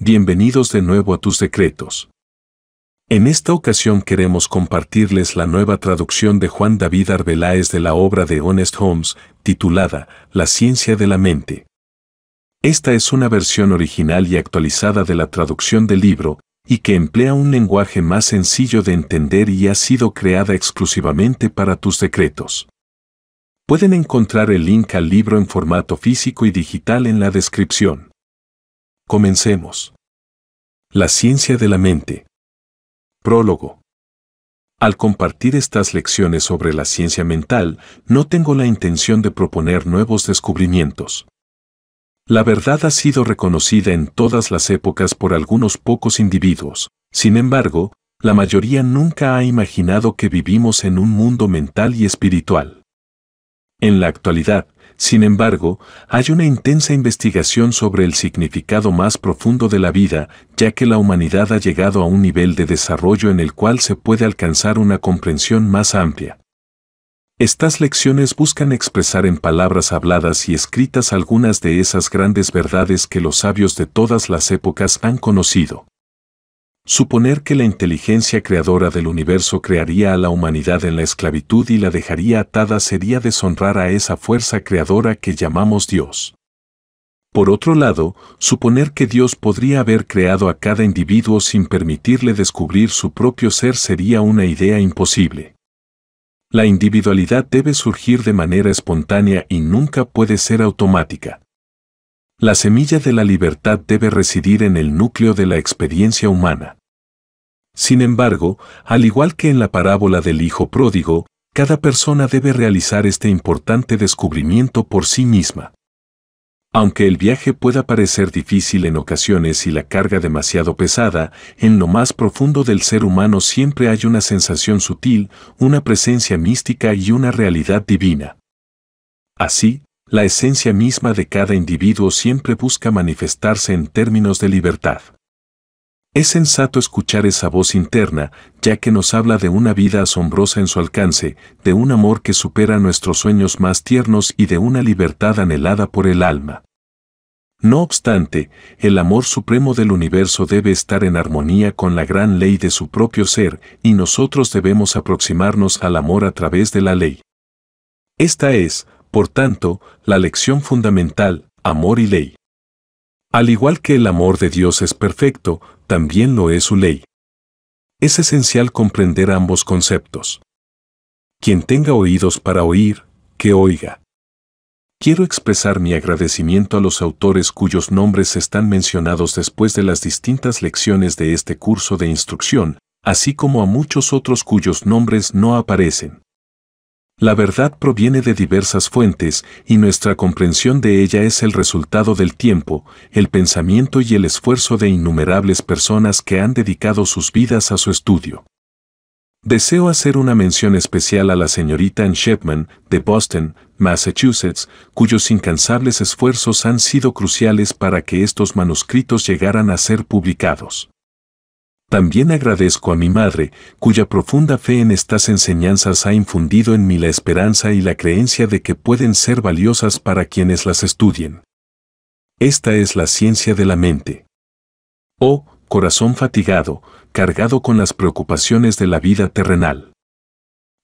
Bienvenidos de nuevo a tus Decretos. En esta ocasión queremos compartirles la nueva traducción de Juan David Arbeláez de la obra de Honest Holmes, titulada La ciencia de la mente. Esta es una versión original y actualizada de la traducción del libro, y que emplea un lenguaje más sencillo de entender y ha sido creada exclusivamente para tus Decretos. Pueden encontrar el link al libro en formato físico y digital en la descripción. Comencemos. La ciencia de la mente. Prólogo. Al compartir estas lecciones sobre la ciencia mental, no tengo la intención de proponer nuevos descubrimientos. La verdad ha sido reconocida en todas las épocas por algunos pocos individuos, sin embargo, la mayoría nunca ha imaginado que vivimos en un mundo mental y espiritual. En la actualidad, sin embargo, hay una intensa investigación sobre el significado más profundo de la vida, ya que la humanidad ha llegado a un nivel de desarrollo en el cual se puede alcanzar una comprensión más amplia. Estas lecciones buscan expresar en palabras habladas y escritas algunas de esas grandes verdades que los sabios de todas las épocas han conocido. Suponer que la inteligencia creadora del universo crearía a la humanidad en la esclavitud y la dejaría atada sería deshonrar a esa fuerza creadora que llamamos Dios. Por otro lado, suponer que Dios podría haber creado a cada individuo sin permitirle descubrir su propio ser sería una idea imposible. La individualidad debe surgir de manera espontánea y nunca puede ser automática. La semilla de la libertad debe residir en el núcleo de la experiencia humana. Sin embargo, al igual que en la parábola del Hijo Pródigo, cada persona debe realizar este importante descubrimiento por sí misma. Aunque el viaje pueda parecer difícil en ocasiones y la carga demasiado pesada, en lo más profundo del ser humano siempre hay una sensación sutil, una presencia mística y una realidad divina. Así, la esencia misma de cada individuo siempre busca manifestarse en términos de libertad. Es sensato escuchar esa voz interna, ya que nos habla de una vida asombrosa en su alcance, de un amor que supera nuestros sueños más tiernos y de una libertad anhelada por el alma. No obstante, el amor supremo del universo debe estar en armonía con la gran ley de su propio ser, y nosotros debemos aproximarnos al amor a través de la ley. Esta es, por tanto, la lección fundamental, amor y ley. Al igual que el amor de Dios es perfecto, también lo es su ley. Es esencial comprender ambos conceptos. Quien tenga oídos para oír, que oiga. Quiero expresar mi agradecimiento a los autores cuyos nombres están mencionados después de las distintas lecciones de este curso de instrucción, así como a muchos otros cuyos nombres no aparecen. La verdad proviene de diversas fuentes y nuestra comprensión de ella es el resultado del tiempo, el pensamiento y el esfuerzo de innumerables personas que han dedicado sus vidas a su estudio. Deseo hacer una mención especial a la señorita Anne Shepman, de Boston, Massachusetts, cuyos incansables esfuerzos han sido cruciales para que estos manuscritos llegaran a ser publicados. También agradezco a mi madre, cuya profunda fe en estas enseñanzas ha infundido en mí la esperanza y la creencia de que pueden ser valiosas para quienes las estudien. Esta es la ciencia de la mente. Oh, corazón fatigado, cargado con las preocupaciones de la vida terrenal.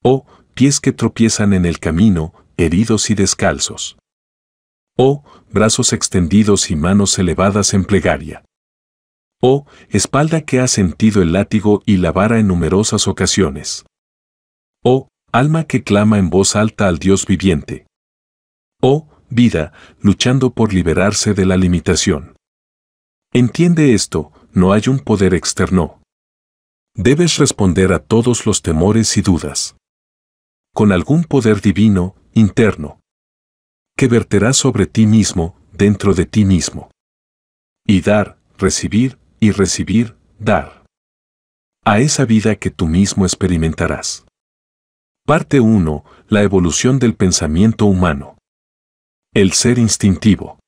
Oh, pies que tropiezan en el camino, heridos y descalzos. Oh, brazos extendidos y manos elevadas en plegaria. Oh, espalda que ha sentido el látigo y la vara en numerosas ocasiones. O alma que clama en voz alta al Dios viviente. O vida, luchando por liberarse de la limitación. Entiende esto, no hay un poder externo. Debes responder a todos los temores y dudas. Con algún poder divino, interno. Que verterá sobre ti mismo, dentro de ti mismo. Y dar, recibir, y recibir, dar. A esa vida que tú mismo experimentarás. Parte 1. La evolución del pensamiento humano. El ser instintivo.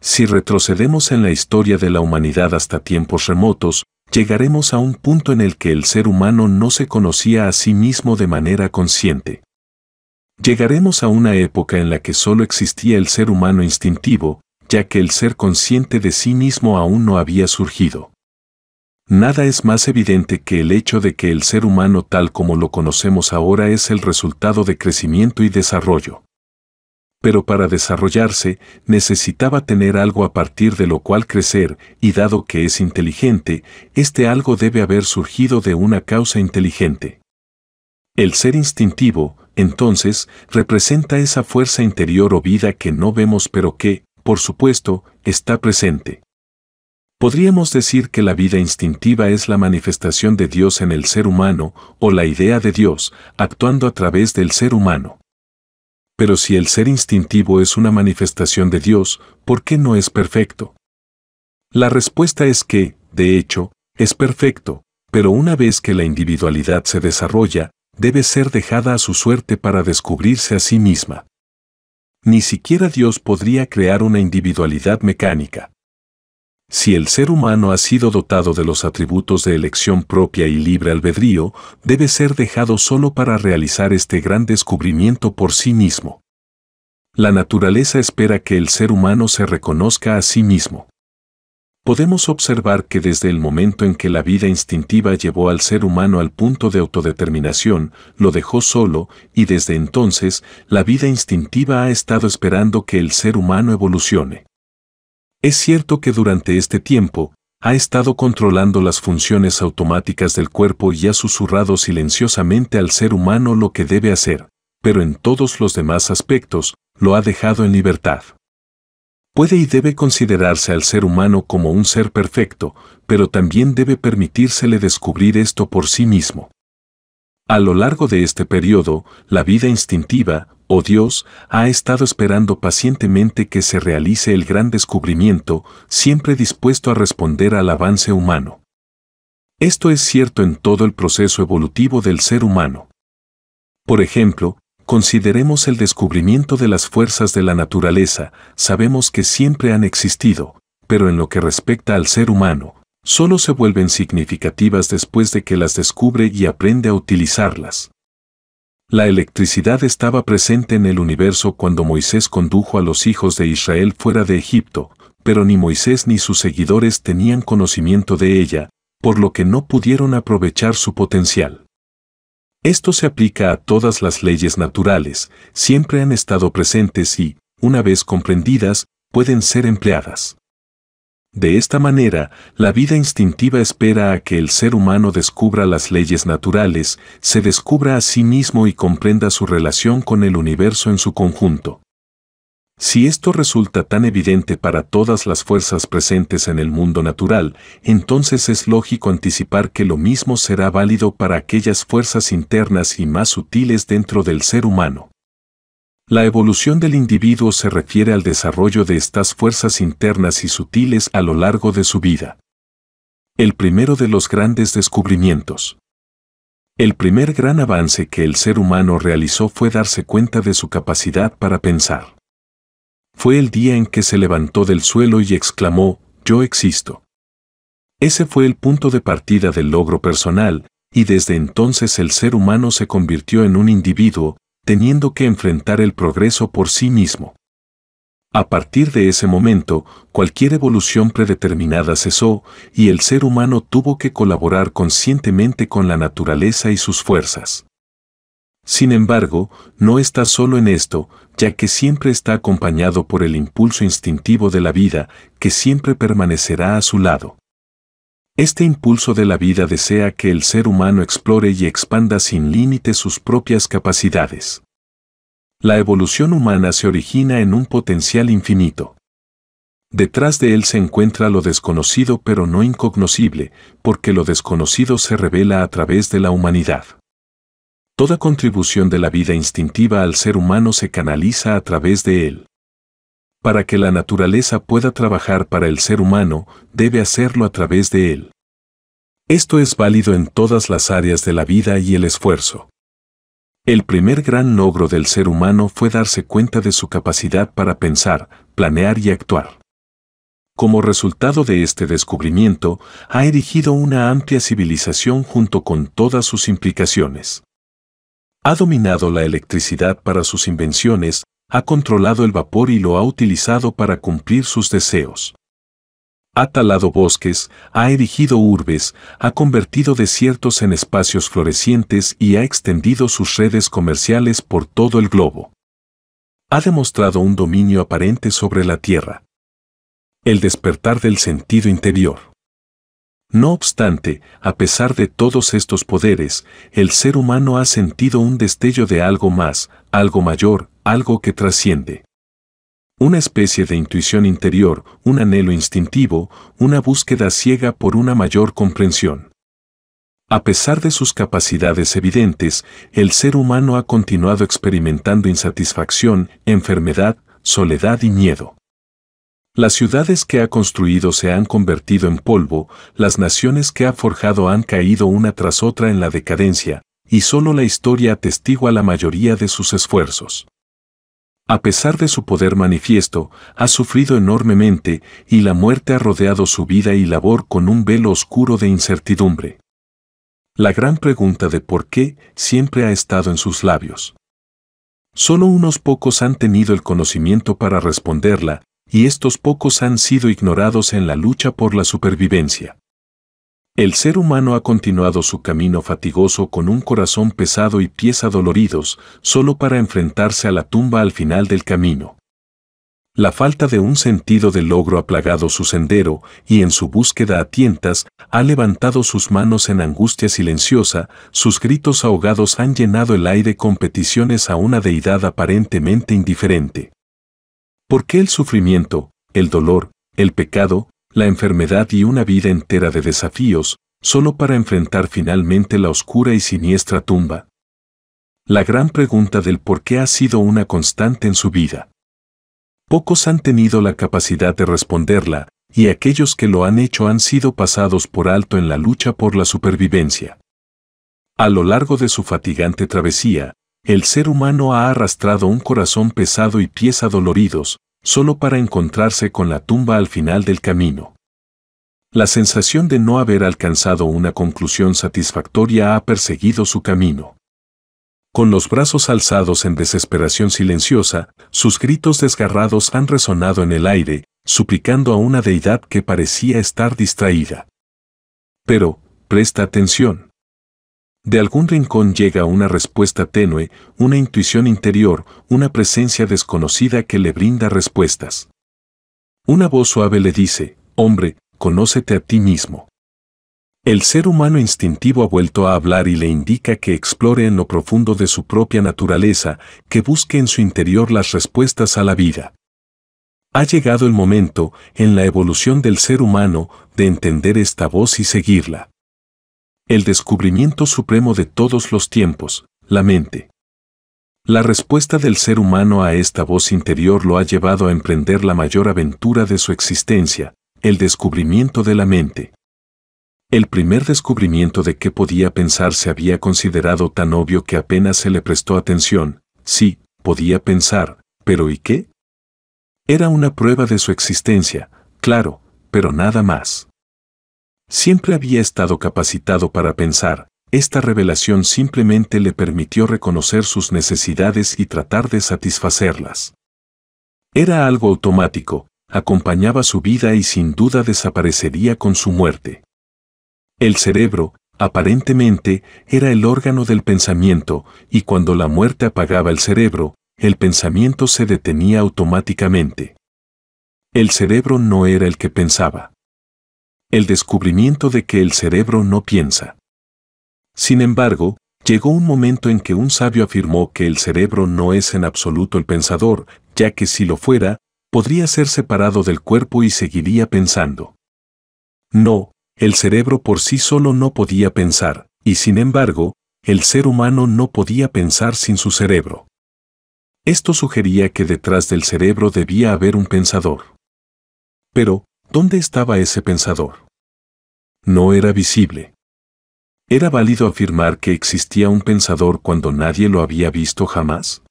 Si retrocedemos en la historia de la humanidad hasta tiempos remotos, llegaremos a un punto en el que el ser humano no se conocía a sí mismo de manera consciente. Llegaremos a una época en la que solo existía el ser humano instintivo, ya que el ser consciente de sí mismo aún no había surgido. Nada es más evidente que el hecho de que el ser humano tal como lo conocemos ahora es el resultado de crecimiento y desarrollo. Pero para desarrollarse necesitaba tener algo a partir de lo cual crecer, y dado que es inteligente, este algo debe haber surgido de una causa inteligente. El ser instintivo, entonces, representa esa fuerza interior o vida que no vemos pero que, por supuesto, está presente. Podríamos decir que la vida instintiva es la manifestación de Dios en el ser humano o la idea de Dios actuando a través del ser humano. Pero si el ser instintivo es una manifestación de Dios, ¿por qué no es perfecto? La respuesta es que, de hecho, es perfecto, pero una vez que la individualidad se desarrolla, debe ser dejada a su suerte para descubrirse a sí misma. Ni siquiera Dios podría crear una individualidad mecánica. Si el ser humano ha sido dotado de los atributos de elección propia y libre albedrío, debe ser dejado solo para realizar este gran descubrimiento por sí mismo. La naturaleza espera que el ser humano se reconozca a sí mismo podemos observar que desde el momento en que la vida instintiva llevó al ser humano al punto de autodeterminación, lo dejó solo, y desde entonces, la vida instintiva ha estado esperando que el ser humano evolucione. Es cierto que durante este tiempo, ha estado controlando las funciones automáticas del cuerpo y ha susurrado silenciosamente al ser humano lo que debe hacer, pero en todos los demás aspectos, lo ha dejado en libertad. Puede y debe considerarse al ser humano como un ser perfecto, pero también debe permitírsele descubrir esto por sí mismo. A lo largo de este periodo, la vida instintiva, o Dios, ha estado esperando pacientemente que se realice el gran descubrimiento, siempre dispuesto a responder al avance humano. Esto es cierto en todo el proceso evolutivo del ser humano. Por ejemplo, Consideremos el descubrimiento de las fuerzas de la naturaleza, sabemos que siempre han existido, pero en lo que respecta al ser humano, solo se vuelven significativas después de que las descubre y aprende a utilizarlas. La electricidad estaba presente en el universo cuando Moisés condujo a los hijos de Israel fuera de Egipto, pero ni Moisés ni sus seguidores tenían conocimiento de ella, por lo que no pudieron aprovechar su potencial. Esto se aplica a todas las leyes naturales, siempre han estado presentes y, una vez comprendidas, pueden ser empleadas. De esta manera, la vida instintiva espera a que el ser humano descubra las leyes naturales, se descubra a sí mismo y comprenda su relación con el universo en su conjunto. Si esto resulta tan evidente para todas las fuerzas presentes en el mundo natural, entonces es lógico anticipar que lo mismo será válido para aquellas fuerzas internas y más sutiles dentro del ser humano. La evolución del individuo se refiere al desarrollo de estas fuerzas internas y sutiles a lo largo de su vida. El primero de los grandes descubrimientos. El primer gran avance que el ser humano realizó fue darse cuenta de su capacidad para pensar. Fue el día en que se levantó del suelo y exclamó, yo existo. Ese fue el punto de partida del logro personal, y desde entonces el ser humano se convirtió en un individuo, teniendo que enfrentar el progreso por sí mismo. A partir de ese momento, cualquier evolución predeterminada cesó y el ser humano tuvo que colaborar conscientemente con la naturaleza y sus fuerzas. Sin embargo, no está solo en esto, ya que siempre está acompañado por el impulso instintivo de la vida, que siempre permanecerá a su lado. Este impulso de la vida desea que el ser humano explore y expanda sin límite sus propias capacidades. La evolución humana se origina en un potencial infinito. Detrás de él se encuentra lo desconocido pero no incognoscible, porque lo desconocido se revela a través de la humanidad. Toda contribución de la vida instintiva al ser humano se canaliza a través de él. Para que la naturaleza pueda trabajar para el ser humano, debe hacerlo a través de él. Esto es válido en todas las áreas de la vida y el esfuerzo. El primer gran logro del ser humano fue darse cuenta de su capacidad para pensar, planear y actuar. Como resultado de este descubrimiento, ha erigido una amplia civilización junto con todas sus implicaciones. Ha dominado la electricidad para sus invenciones, ha controlado el vapor y lo ha utilizado para cumplir sus deseos. Ha talado bosques, ha erigido urbes, ha convertido desiertos en espacios florecientes y ha extendido sus redes comerciales por todo el globo. Ha demostrado un dominio aparente sobre la Tierra. El despertar del sentido interior. No obstante, a pesar de todos estos poderes, el ser humano ha sentido un destello de algo más, algo mayor, algo que trasciende. Una especie de intuición interior, un anhelo instintivo, una búsqueda ciega por una mayor comprensión. A pesar de sus capacidades evidentes, el ser humano ha continuado experimentando insatisfacción, enfermedad, soledad y miedo. Las ciudades que ha construido se han convertido en polvo, las naciones que ha forjado han caído una tras otra en la decadencia, y solo la historia atestigua la mayoría de sus esfuerzos. A pesar de su poder manifiesto, ha sufrido enormemente y la muerte ha rodeado su vida y labor con un velo oscuro de incertidumbre. La gran pregunta de por qué siempre ha estado en sus labios. Solo unos pocos han tenido el conocimiento para responderla, y estos pocos han sido ignorados en la lucha por la supervivencia. El ser humano ha continuado su camino fatigoso con un corazón pesado y pies adoloridos, solo para enfrentarse a la tumba al final del camino. La falta de un sentido de logro ha plagado su sendero, y en su búsqueda a tientas ha levantado sus manos en angustia silenciosa, sus gritos ahogados han llenado el aire con peticiones a una deidad aparentemente indiferente. ¿Por qué el sufrimiento, el dolor, el pecado, la enfermedad y una vida entera de desafíos, solo para enfrentar finalmente la oscura y siniestra tumba? La gran pregunta del por qué ha sido una constante en su vida. Pocos han tenido la capacidad de responderla, y aquellos que lo han hecho han sido pasados por alto en la lucha por la supervivencia. A lo largo de su fatigante travesía, el ser humano ha arrastrado un corazón pesado y pies adoloridos, solo para encontrarse con la tumba al final del camino. La sensación de no haber alcanzado una conclusión satisfactoria ha perseguido su camino. Con los brazos alzados en desesperación silenciosa, sus gritos desgarrados han resonado en el aire, suplicando a una deidad que parecía estar distraída. Pero, presta atención. De algún rincón llega una respuesta tenue, una intuición interior, una presencia desconocida que le brinda respuestas. Una voz suave le dice, hombre, conócete a ti mismo. El ser humano instintivo ha vuelto a hablar y le indica que explore en lo profundo de su propia naturaleza, que busque en su interior las respuestas a la vida. Ha llegado el momento, en la evolución del ser humano, de entender esta voz y seguirla. El descubrimiento supremo de todos los tiempos, la mente. La respuesta del ser humano a esta voz interior lo ha llevado a emprender la mayor aventura de su existencia, el descubrimiento de la mente. El primer descubrimiento de qué podía pensar se había considerado tan obvio que apenas se le prestó atención, sí, podía pensar, pero ¿y qué? Era una prueba de su existencia, claro, pero nada más. Siempre había estado capacitado para pensar, esta revelación simplemente le permitió reconocer sus necesidades y tratar de satisfacerlas. Era algo automático, acompañaba su vida y sin duda desaparecería con su muerte. El cerebro, aparentemente, era el órgano del pensamiento, y cuando la muerte apagaba el cerebro, el pensamiento se detenía automáticamente. El cerebro no era el que pensaba el descubrimiento de que el cerebro no piensa. Sin embargo, llegó un momento en que un sabio afirmó que el cerebro no es en absoluto el pensador, ya que si lo fuera, podría ser separado del cuerpo y seguiría pensando. No, el cerebro por sí solo no podía pensar, y sin embargo, el ser humano no podía pensar sin su cerebro. Esto sugería que detrás del cerebro debía haber un pensador. Pero, ¿Dónde estaba ese pensador? No era visible. ¿Era válido afirmar que existía un pensador cuando nadie lo había visto jamás?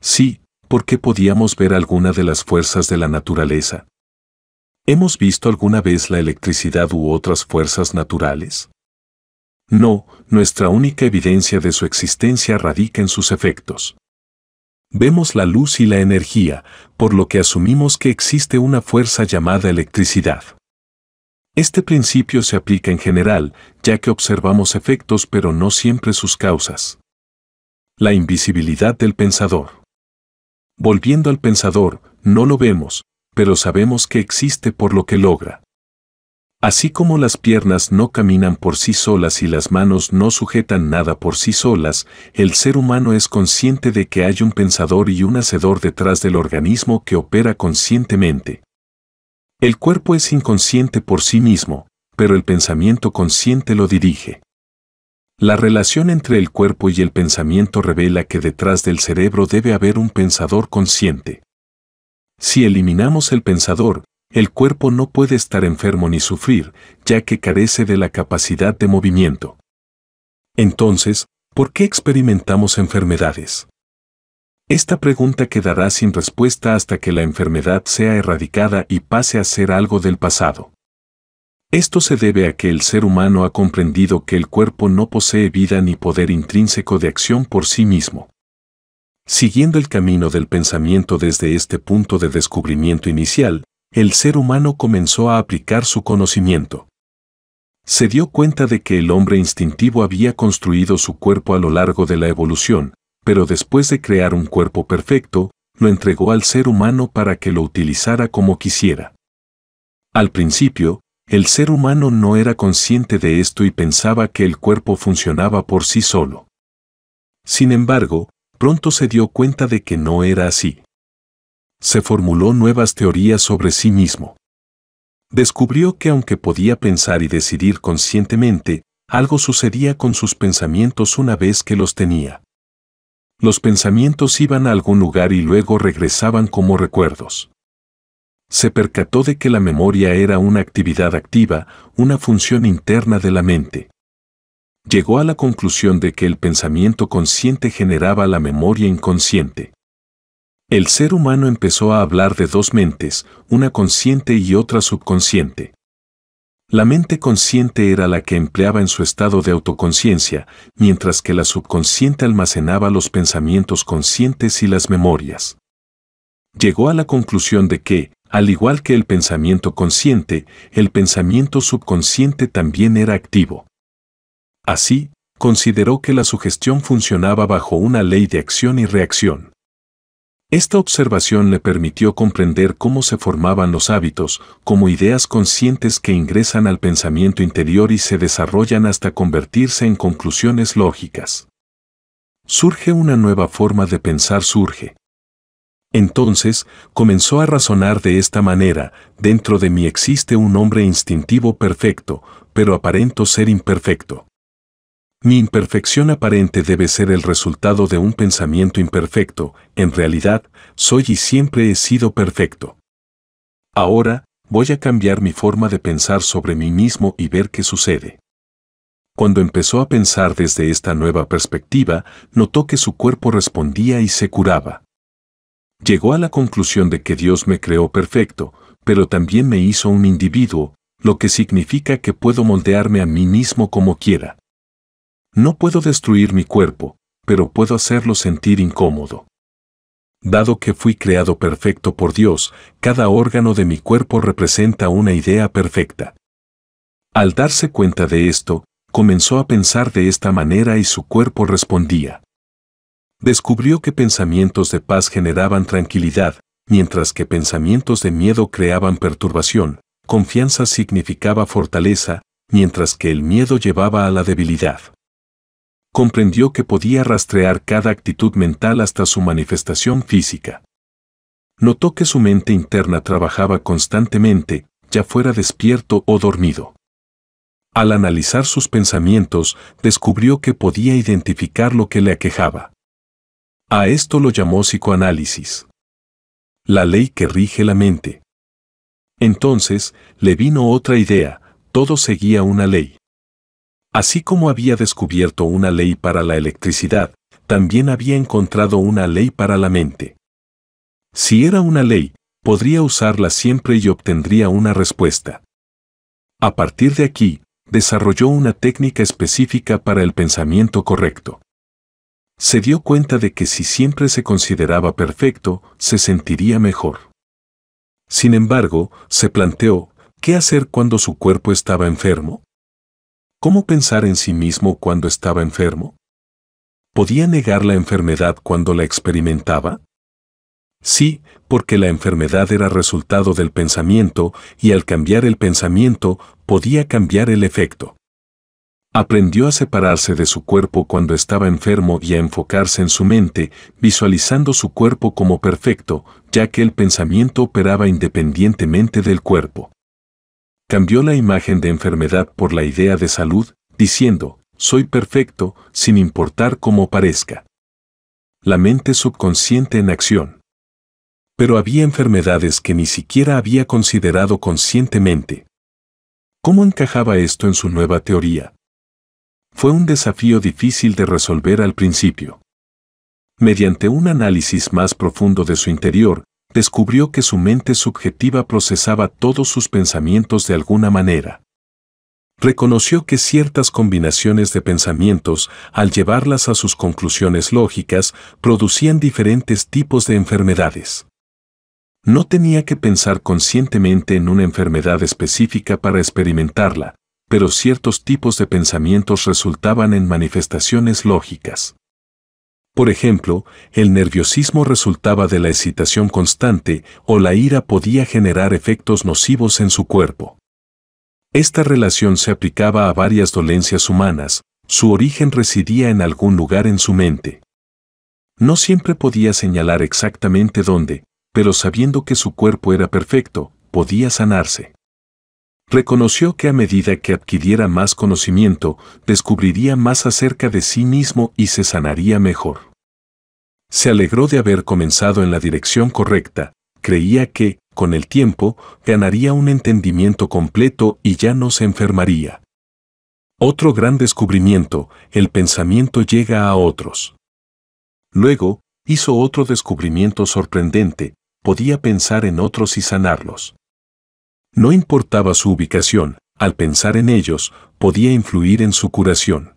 Sí, porque podíamos ver alguna de las fuerzas de la naturaleza. ¿Hemos visto alguna vez la electricidad u otras fuerzas naturales? No, nuestra única evidencia de su existencia radica en sus efectos. Vemos la luz y la energía, por lo que asumimos que existe una fuerza llamada electricidad. Este principio se aplica en general, ya que observamos efectos pero no siempre sus causas. La invisibilidad del pensador. Volviendo al pensador, no lo vemos, pero sabemos que existe por lo que logra. Así como las piernas no caminan por sí solas y las manos no sujetan nada por sí solas, el ser humano es consciente de que hay un pensador y un hacedor detrás del organismo que opera conscientemente. El cuerpo es inconsciente por sí mismo, pero el pensamiento consciente lo dirige. La relación entre el cuerpo y el pensamiento revela que detrás del cerebro debe haber un pensador consciente. Si eliminamos el pensador, el cuerpo no puede estar enfermo ni sufrir, ya que carece de la capacidad de movimiento. Entonces, ¿por qué experimentamos enfermedades? Esta pregunta quedará sin respuesta hasta que la enfermedad sea erradicada y pase a ser algo del pasado. Esto se debe a que el ser humano ha comprendido que el cuerpo no posee vida ni poder intrínseco de acción por sí mismo. Siguiendo el camino del pensamiento desde este punto de descubrimiento inicial, el ser humano comenzó a aplicar su conocimiento. Se dio cuenta de que el hombre instintivo había construido su cuerpo a lo largo de la evolución, pero después de crear un cuerpo perfecto, lo entregó al ser humano para que lo utilizara como quisiera. Al principio, el ser humano no era consciente de esto y pensaba que el cuerpo funcionaba por sí solo. Sin embargo, pronto se dio cuenta de que no era así se formuló nuevas teorías sobre sí mismo. Descubrió que aunque podía pensar y decidir conscientemente, algo sucedía con sus pensamientos una vez que los tenía. Los pensamientos iban a algún lugar y luego regresaban como recuerdos. Se percató de que la memoria era una actividad activa, una función interna de la mente. Llegó a la conclusión de que el pensamiento consciente generaba la memoria inconsciente. El ser humano empezó a hablar de dos mentes, una consciente y otra subconsciente. La mente consciente era la que empleaba en su estado de autoconciencia, mientras que la subconsciente almacenaba los pensamientos conscientes y las memorias. Llegó a la conclusión de que, al igual que el pensamiento consciente, el pensamiento subconsciente también era activo. Así, consideró que la sugestión funcionaba bajo una ley de acción y reacción. Esta observación le permitió comprender cómo se formaban los hábitos, como ideas conscientes que ingresan al pensamiento interior y se desarrollan hasta convertirse en conclusiones lógicas. Surge una nueva forma de pensar surge. Entonces, comenzó a razonar de esta manera, dentro de mí existe un hombre instintivo perfecto, pero aparento ser imperfecto. Mi imperfección aparente debe ser el resultado de un pensamiento imperfecto, en realidad, soy y siempre he sido perfecto. Ahora, voy a cambiar mi forma de pensar sobre mí mismo y ver qué sucede. Cuando empezó a pensar desde esta nueva perspectiva, notó que su cuerpo respondía y se curaba. Llegó a la conclusión de que Dios me creó perfecto, pero también me hizo un individuo, lo que significa que puedo moldearme a mí mismo como quiera. No puedo destruir mi cuerpo, pero puedo hacerlo sentir incómodo. Dado que fui creado perfecto por Dios, cada órgano de mi cuerpo representa una idea perfecta. Al darse cuenta de esto, comenzó a pensar de esta manera y su cuerpo respondía. Descubrió que pensamientos de paz generaban tranquilidad, mientras que pensamientos de miedo creaban perturbación, confianza significaba fortaleza, mientras que el miedo llevaba a la debilidad comprendió que podía rastrear cada actitud mental hasta su manifestación física. Notó que su mente interna trabajaba constantemente, ya fuera despierto o dormido. Al analizar sus pensamientos, descubrió que podía identificar lo que le aquejaba. A esto lo llamó psicoanálisis. La ley que rige la mente. Entonces, le vino otra idea, todo seguía una ley. Así como había descubierto una ley para la electricidad, también había encontrado una ley para la mente. Si era una ley, podría usarla siempre y obtendría una respuesta. A partir de aquí, desarrolló una técnica específica para el pensamiento correcto. Se dio cuenta de que si siempre se consideraba perfecto, se sentiría mejor. Sin embargo, se planteó, ¿qué hacer cuando su cuerpo estaba enfermo? ¿Cómo pensar en sí mismo cuando estaba enfermo? ¿Podía negar la enfermedad cuando la experimentaba? Sí, porque la enfermedad era resultado del pensamiento y al cambiar el pensamiento podía cambiar el efecto. Aprendió a separarse de su cuerpo cuando estaba enfermo y a enfocarse en su mente, visualizando su cuerpo como perfecto, ya que el pensamiento operaba independientemente del cuerpo cambió la imagen de enfermedad por la idea de salud, diciendo, soy perfecto, sin importar cómo parezca. La mente subconsciente en acción. Pero había enfermedades que ni siquiera había considerado conscientemente. ¿Cómo encajaba esto en su nueva teoría? Fue un desafío difícil de resolver al principio. Mediante un análisis más profundo de su interior, descubrió que su mente subjetiva procesaba todos sus pensamientos de alguna manera. Reconoció que ciertas combinaciones de pensamientos, al llevarlas a sus conclusiones lógicas, producían diferentes tipos de enfermedades. No tenía que pensar conscientemente en una enfermedad específica para experimentarla, pero ciertos tipos de pensamientos resultaban en manifestaciones lógicas. Por ejemplo, el nerviosismo resultaba de la excitación constante o la ira podía generar efectos nocivos en su cuerpo. Esta relación se aplicaba a varias dolencias humanas, su origen residía en algún lugar en su mente. No siempre podía señalar exactamente dónde, pero sabiendo que su cuerpo era perfecto, podía sanarse. Reconoció que a medida que adquiriera más conocimiento, descubriría más acerca de sí mismo y se sanaría mejor. Se alegró de haber comenzado en la dirección correcta, creía que, con el tiempo, ganaría un entendimiento completo y ya no se enfermaría. Otro gran descubrimiento, el pensamiento llega a otros. Luego, hizo otro descubrimiento sorprendente, podía pensar en otros y sanarlos. No importaba su ubicación, al pensar en ellos, podía influir en su curación.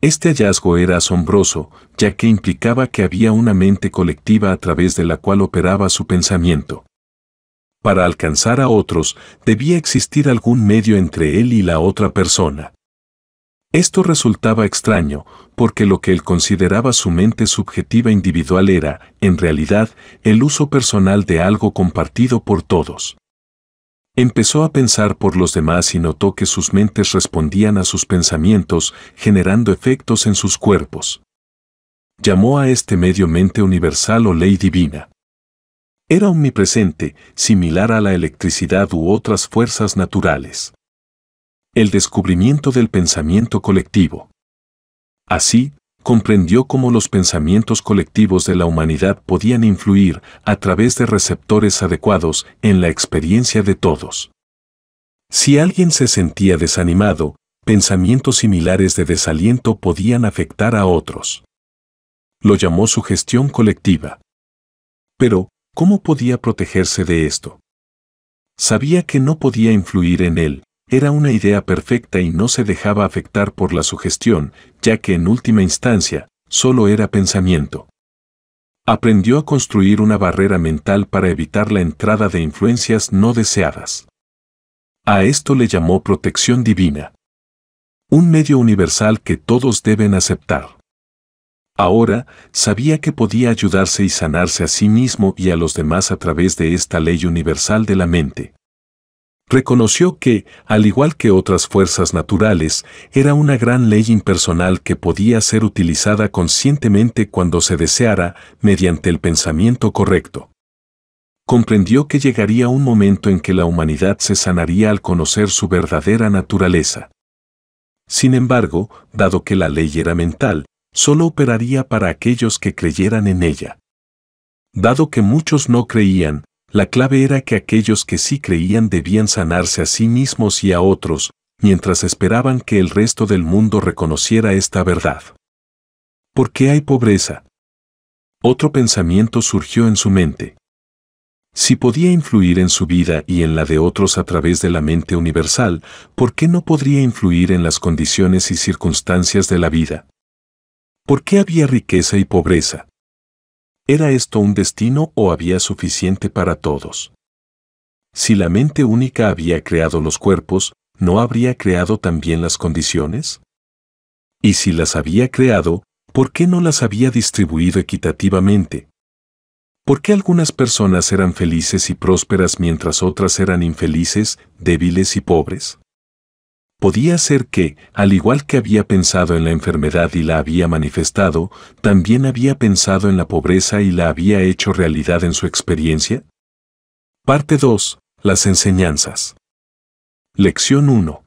Este hallazgo era asombroso, ya que implicaba que había una mente colectiva a través de la cual operaba su pensamiento. Para alcanzar a otros, debía existir algún medio entre él y la otra persona. Esto resultaba extraño, porque lo que él consideraba su mente subjetiva individual era, en realidad, el uso personal de algo compartido por todos. Empezó a pensar por los demás y notó que sus mentes respondían a sus pensamientos, generando efectos en sus cuerpos. Llamó a este medio mente universal o ley divina. Era omnipresente, similar a la electricidad u otras fuerzas naturales. El descubrimiento del pensamiento colectivo. Así, comprendió cómo los pensamientos colectivos de la humanidad podían influir, a través de receptores adecuados, en la experiencia de todos. Si alguien se sentía desanimado, pensamientos similares de desaliento podían afectar a otros. Lo llamó su gestión colectiva. Pero, ¿cómo podía protegerse de esto? Sabía que no podía influir en él, era una idea perfecta y no se dejaba afectar por la sugestión, ya que en última instancia, solo era pensamiento. Aprendió a construir una barrera mental para evitar la entrada de influencias no deseadas. A esto le llamó protección divina. Un medio universal que todos deben aceptar. Ahora, sabía que podía ayudarse y sanarse a sí mismo y a los demás a través de esta ley universal de la mente. Reconoció que, al igual que otras fuerzas naturales, era una gran ley impersonal que podía ser utilizada conscientemente cuando se deseara mediante el pensamiento correcto. Comprendió que llegaría un momento en que la humanidad se sanaría al conocer su verdadera naturaleza. Sin embargo, dado que la ley era mental, solo operaría para aquellos que creyeran en ella. Dado que muchos no creían, la clave era que aquellos que sí creían debían sanarse a sí mismos y a otros, mientras esperaban que el resto del mundo reconociera esta verdad. ¿Por qué hay pobreza? Otro pensamiento surgió en su mente. Si podía influir en su vida y en la de otros a través de la mente universal, ¿por qué no podría influir en las condiciones y circunstancias de la vida? ¿Por qué había riqueza y pobreza? ¿Era esto un destino o había suficiente para todos? Si la mente única había creado los cuerpos, ¿no habría creado también las condiciones? Y si las había creado, ¿por qué no las había distribuido equitativamente? ¿Por qué algunas personas eran felices y prósperas mientras otras eran infelices, débiles y pobres? Podía ser que, al igual que había pensado en la enfermedad y la había manifestado, también había pensado en la pobreza y la había hecho realidad en su experiencia. Parte 2. Las enseñanzas. Lección 1.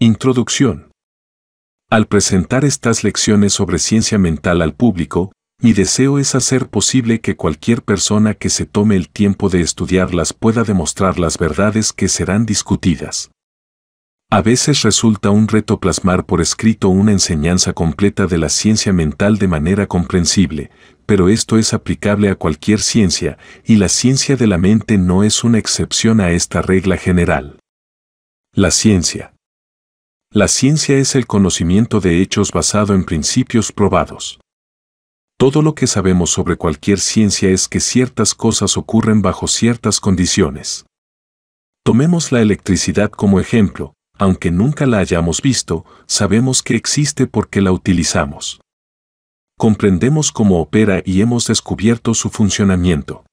Introducción. Al presentar estas lecciones sobre ciencia mental al público, mi deseo es hacer posible que cualquier persona que se tome el tiempo de estudiarlas pueda demostrar las verdades que serán discutidas. A veces resulta un reto plasmar por escrito una enseñanza completa de la ciencia mental de manera comprensible, pero esto es aplicable a cualquier ciencia, y la ciencia de la mente no es una excepción a esta regla general. La ciencia. La ciencia es el conocimiento de hechos basado en principios probados. Todo lo que sabemos sobre cualquier ciencia es que ciertas cosas ocurren bajo ciertas condiciones. Tomemos la electricidad como ejemplo, aunque nunca la hayamos visto, sabemos que existe porque la utilizamos. Comprendemos cómo opera y hemos descubierto su funcionamiento.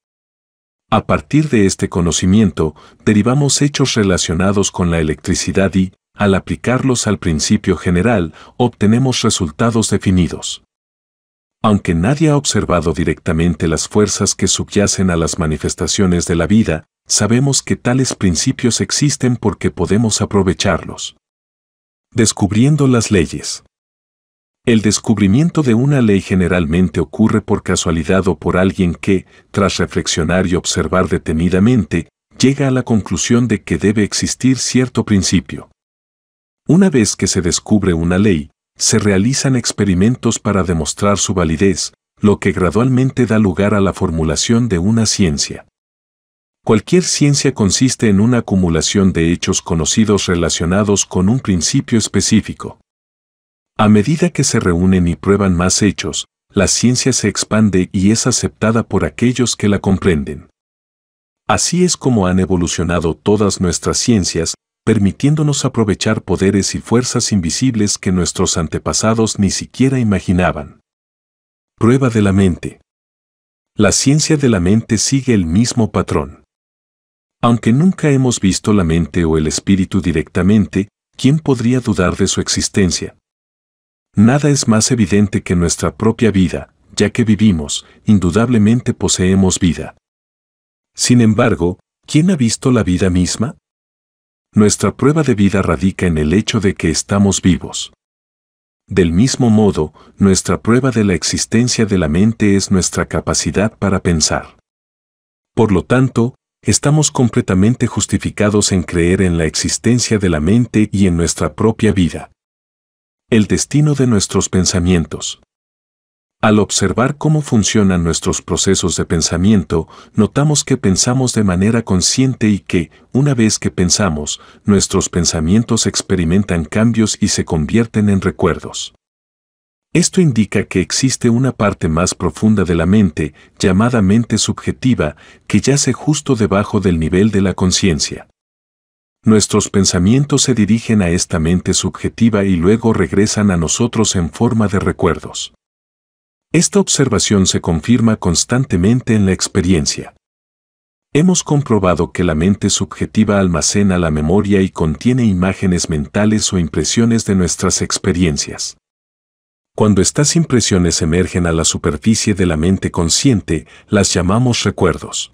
A partir de este conocimiento, derivamos hechos relacionados con la electricidad y, al aplicarlos al principio general, obtenemos resultados definidos. Aunque nadie ha observado directamente las fuerzas que subyacen a las manifestaciones de la vida, sabemos que tales principios existen porque podemos aprovecharlos. Descubriendo las leyes. El descubrimiento de una ley generalmente ocurre por casualidad o por alguien que, tras reflexionar y observar detenidamente, llega a la conclusión de que debe existir cierto principio. Una vez que se descubre una ley, se realizan experimentos para demostrar su validez, lo que gradualmente da lugar a la formulación de una ciencia. Cualquier ciencia consiste en una acumulación de hechos conocidos relacionados con un principio específico. A medida que se reúnen y prueban más hechos, la ciencia se expande y es aceptada por aquellos que la comprenden. Así es como han evolucionado todas nuestras ciencias, permitiéndonos aprovechar poderes y fuerzas invisibles que nuestros antepasados ni siquiera imaginaban. Prueba de la mente. La ciencia de la mente sigue el mismo patrón. Aunque nunca hemos visto la mente o el espíritu directamente, ¿quién podría dudar de su existencia? Nada es más evidente que nuestra propia vida, ya que vivimos, indudablemente poseemos vida. Sin embargo, ¿quién ha visto la vida misma? Nuestra prueba de vida radica en el hecho de que estamos vivos. Del mismo modo, nuestra prueba de la existencia de la mente es nuestra capacidad para pensar. Por lo tanto, estamos completamente justificados en creer en la existencia de la mente y en nuestra propia vida. El destino de nuestros pensamientos. Al observar cómo funcionan nuestros procesos de pensamiento, notamos que pensamos de manera consciente y que, una vez que pensamos, nuestros pensamientos experimentan cambios y se convierten en recuerdos. Esto indica que existe una parte más profunda de la mente, llamada mente subjetiva, que yace justo debajo del nivel de la conciencia. Nuestros pensamientos se dirigen a esta mente subjetiva y luego regresan a nosotros en forma de recuerdos. Esta observación se confirma constantemente en la experiencia. Hemos comprobado que la mente subjetiva almacena la memoria y contiene imágenes mentales o impresiones de nuestras experiencias. Cuando estas impresiones emergen a la superficie de la mente consciente, las llamamos recuerdos.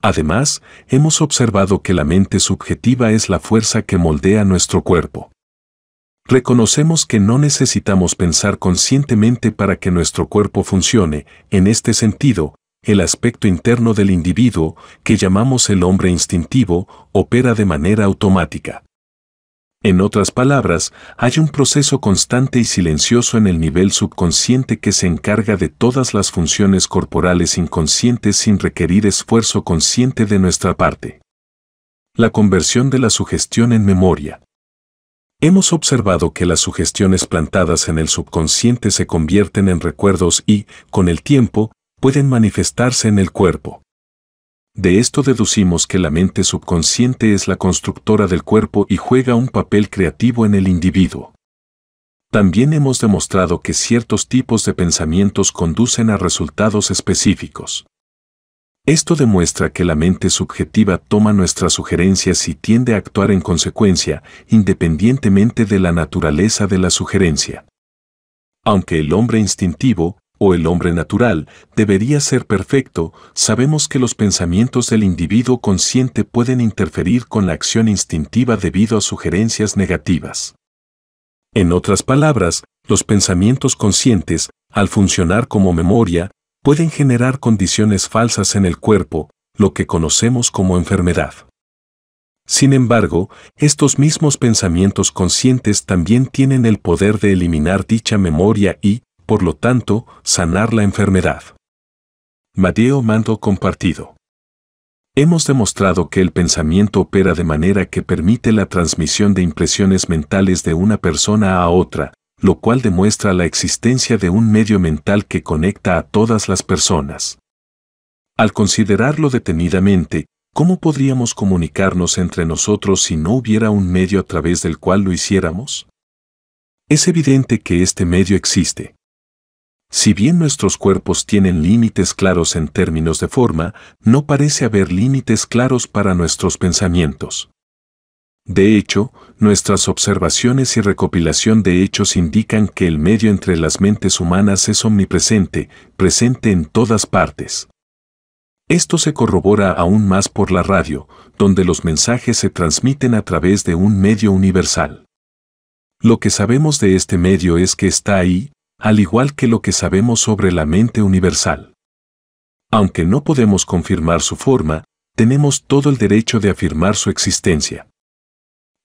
Además, hemos observado que la mente subjetiva es la fuerza que moldea nuestro cuerpo. Reconocemos que no necesitamos pensar conscientemente para que nuestro cuerpo funcione, en este sentido, el aspecto interno del individuo, que llamamos el hombre instintivo, opera de manera automática. En otras palabras, hay un proceso constante y silencioso en el nivel subconsciente que se encarga de todas las funciones corporales inconscientes sin requerir esfuerzo consciente de nuestra parte. La conversión de la sugestión en memoria. Hemos observado que las sugestiones plantadas en el subconsciente se convierten en recuerdos y, con el tiempo, pueden manifestarse en el cuerpo. De esto deducimos que la mente subconsciente es la constructora del cuerpo y juega un papel creativo en el individuo. También hemos demostrado que ciertos tipos de pensamientos conducen a resultados específicos. Esto demuestra que la mente subjetiva toma nuestras sugerencias y tiende a actuar en consecuencia, independientemente de la naturaleza de la sugerencia. Aunque el hombre instintivo, el hombre natural, debería ser perfecto, sabemos que los pensamientos del individuo consciente pueden interferir con la acción instintiva debido a sugerencias negativas. En otras palabras, los pensamientos conscientes, al funcionar como memoria, pueden generar condiciones falsas en el cuerpo, lo que conocemos como enfermedad. Sin embargo, estos mismos pensamientos conscientes también tienen el poder de eliminar dicha memoria y, por lo tanto, sanar la enfermedad. Mateo Mando compartido. Hemos demostrado que el pensamiento opera de manera que permite la transmisión de impresiones mentales de una persona a otra, lo cual demuestra la existencia de un medio mental que conecta a todas las personas. Al considerarlo detenidamente, ¿cómo podríamos comunicarnos entre nosotros si no hubiera un medio a través del cual lo hiciéramos? Es evidente que este medio existe, si bien nuestros cuerpos tienen límites claros en términos de forma, no parece haber límites claros para nuestros pensamientos. De hecho, nuestras observaciones y recopilación de hechos indican que el medio entre las mentes humanas es omnipresente, presente en todas partes. Esto se corrobora aún más por la radio, donde los mensajes se transmiten a través de un medio universal. Lo que sabemos de este medio es que está ahí, al igual que lo que sabemos sobre la mente universal. Aunque no podemos confirmar su forma, tenemos todo el derecho de afirmar su existencia.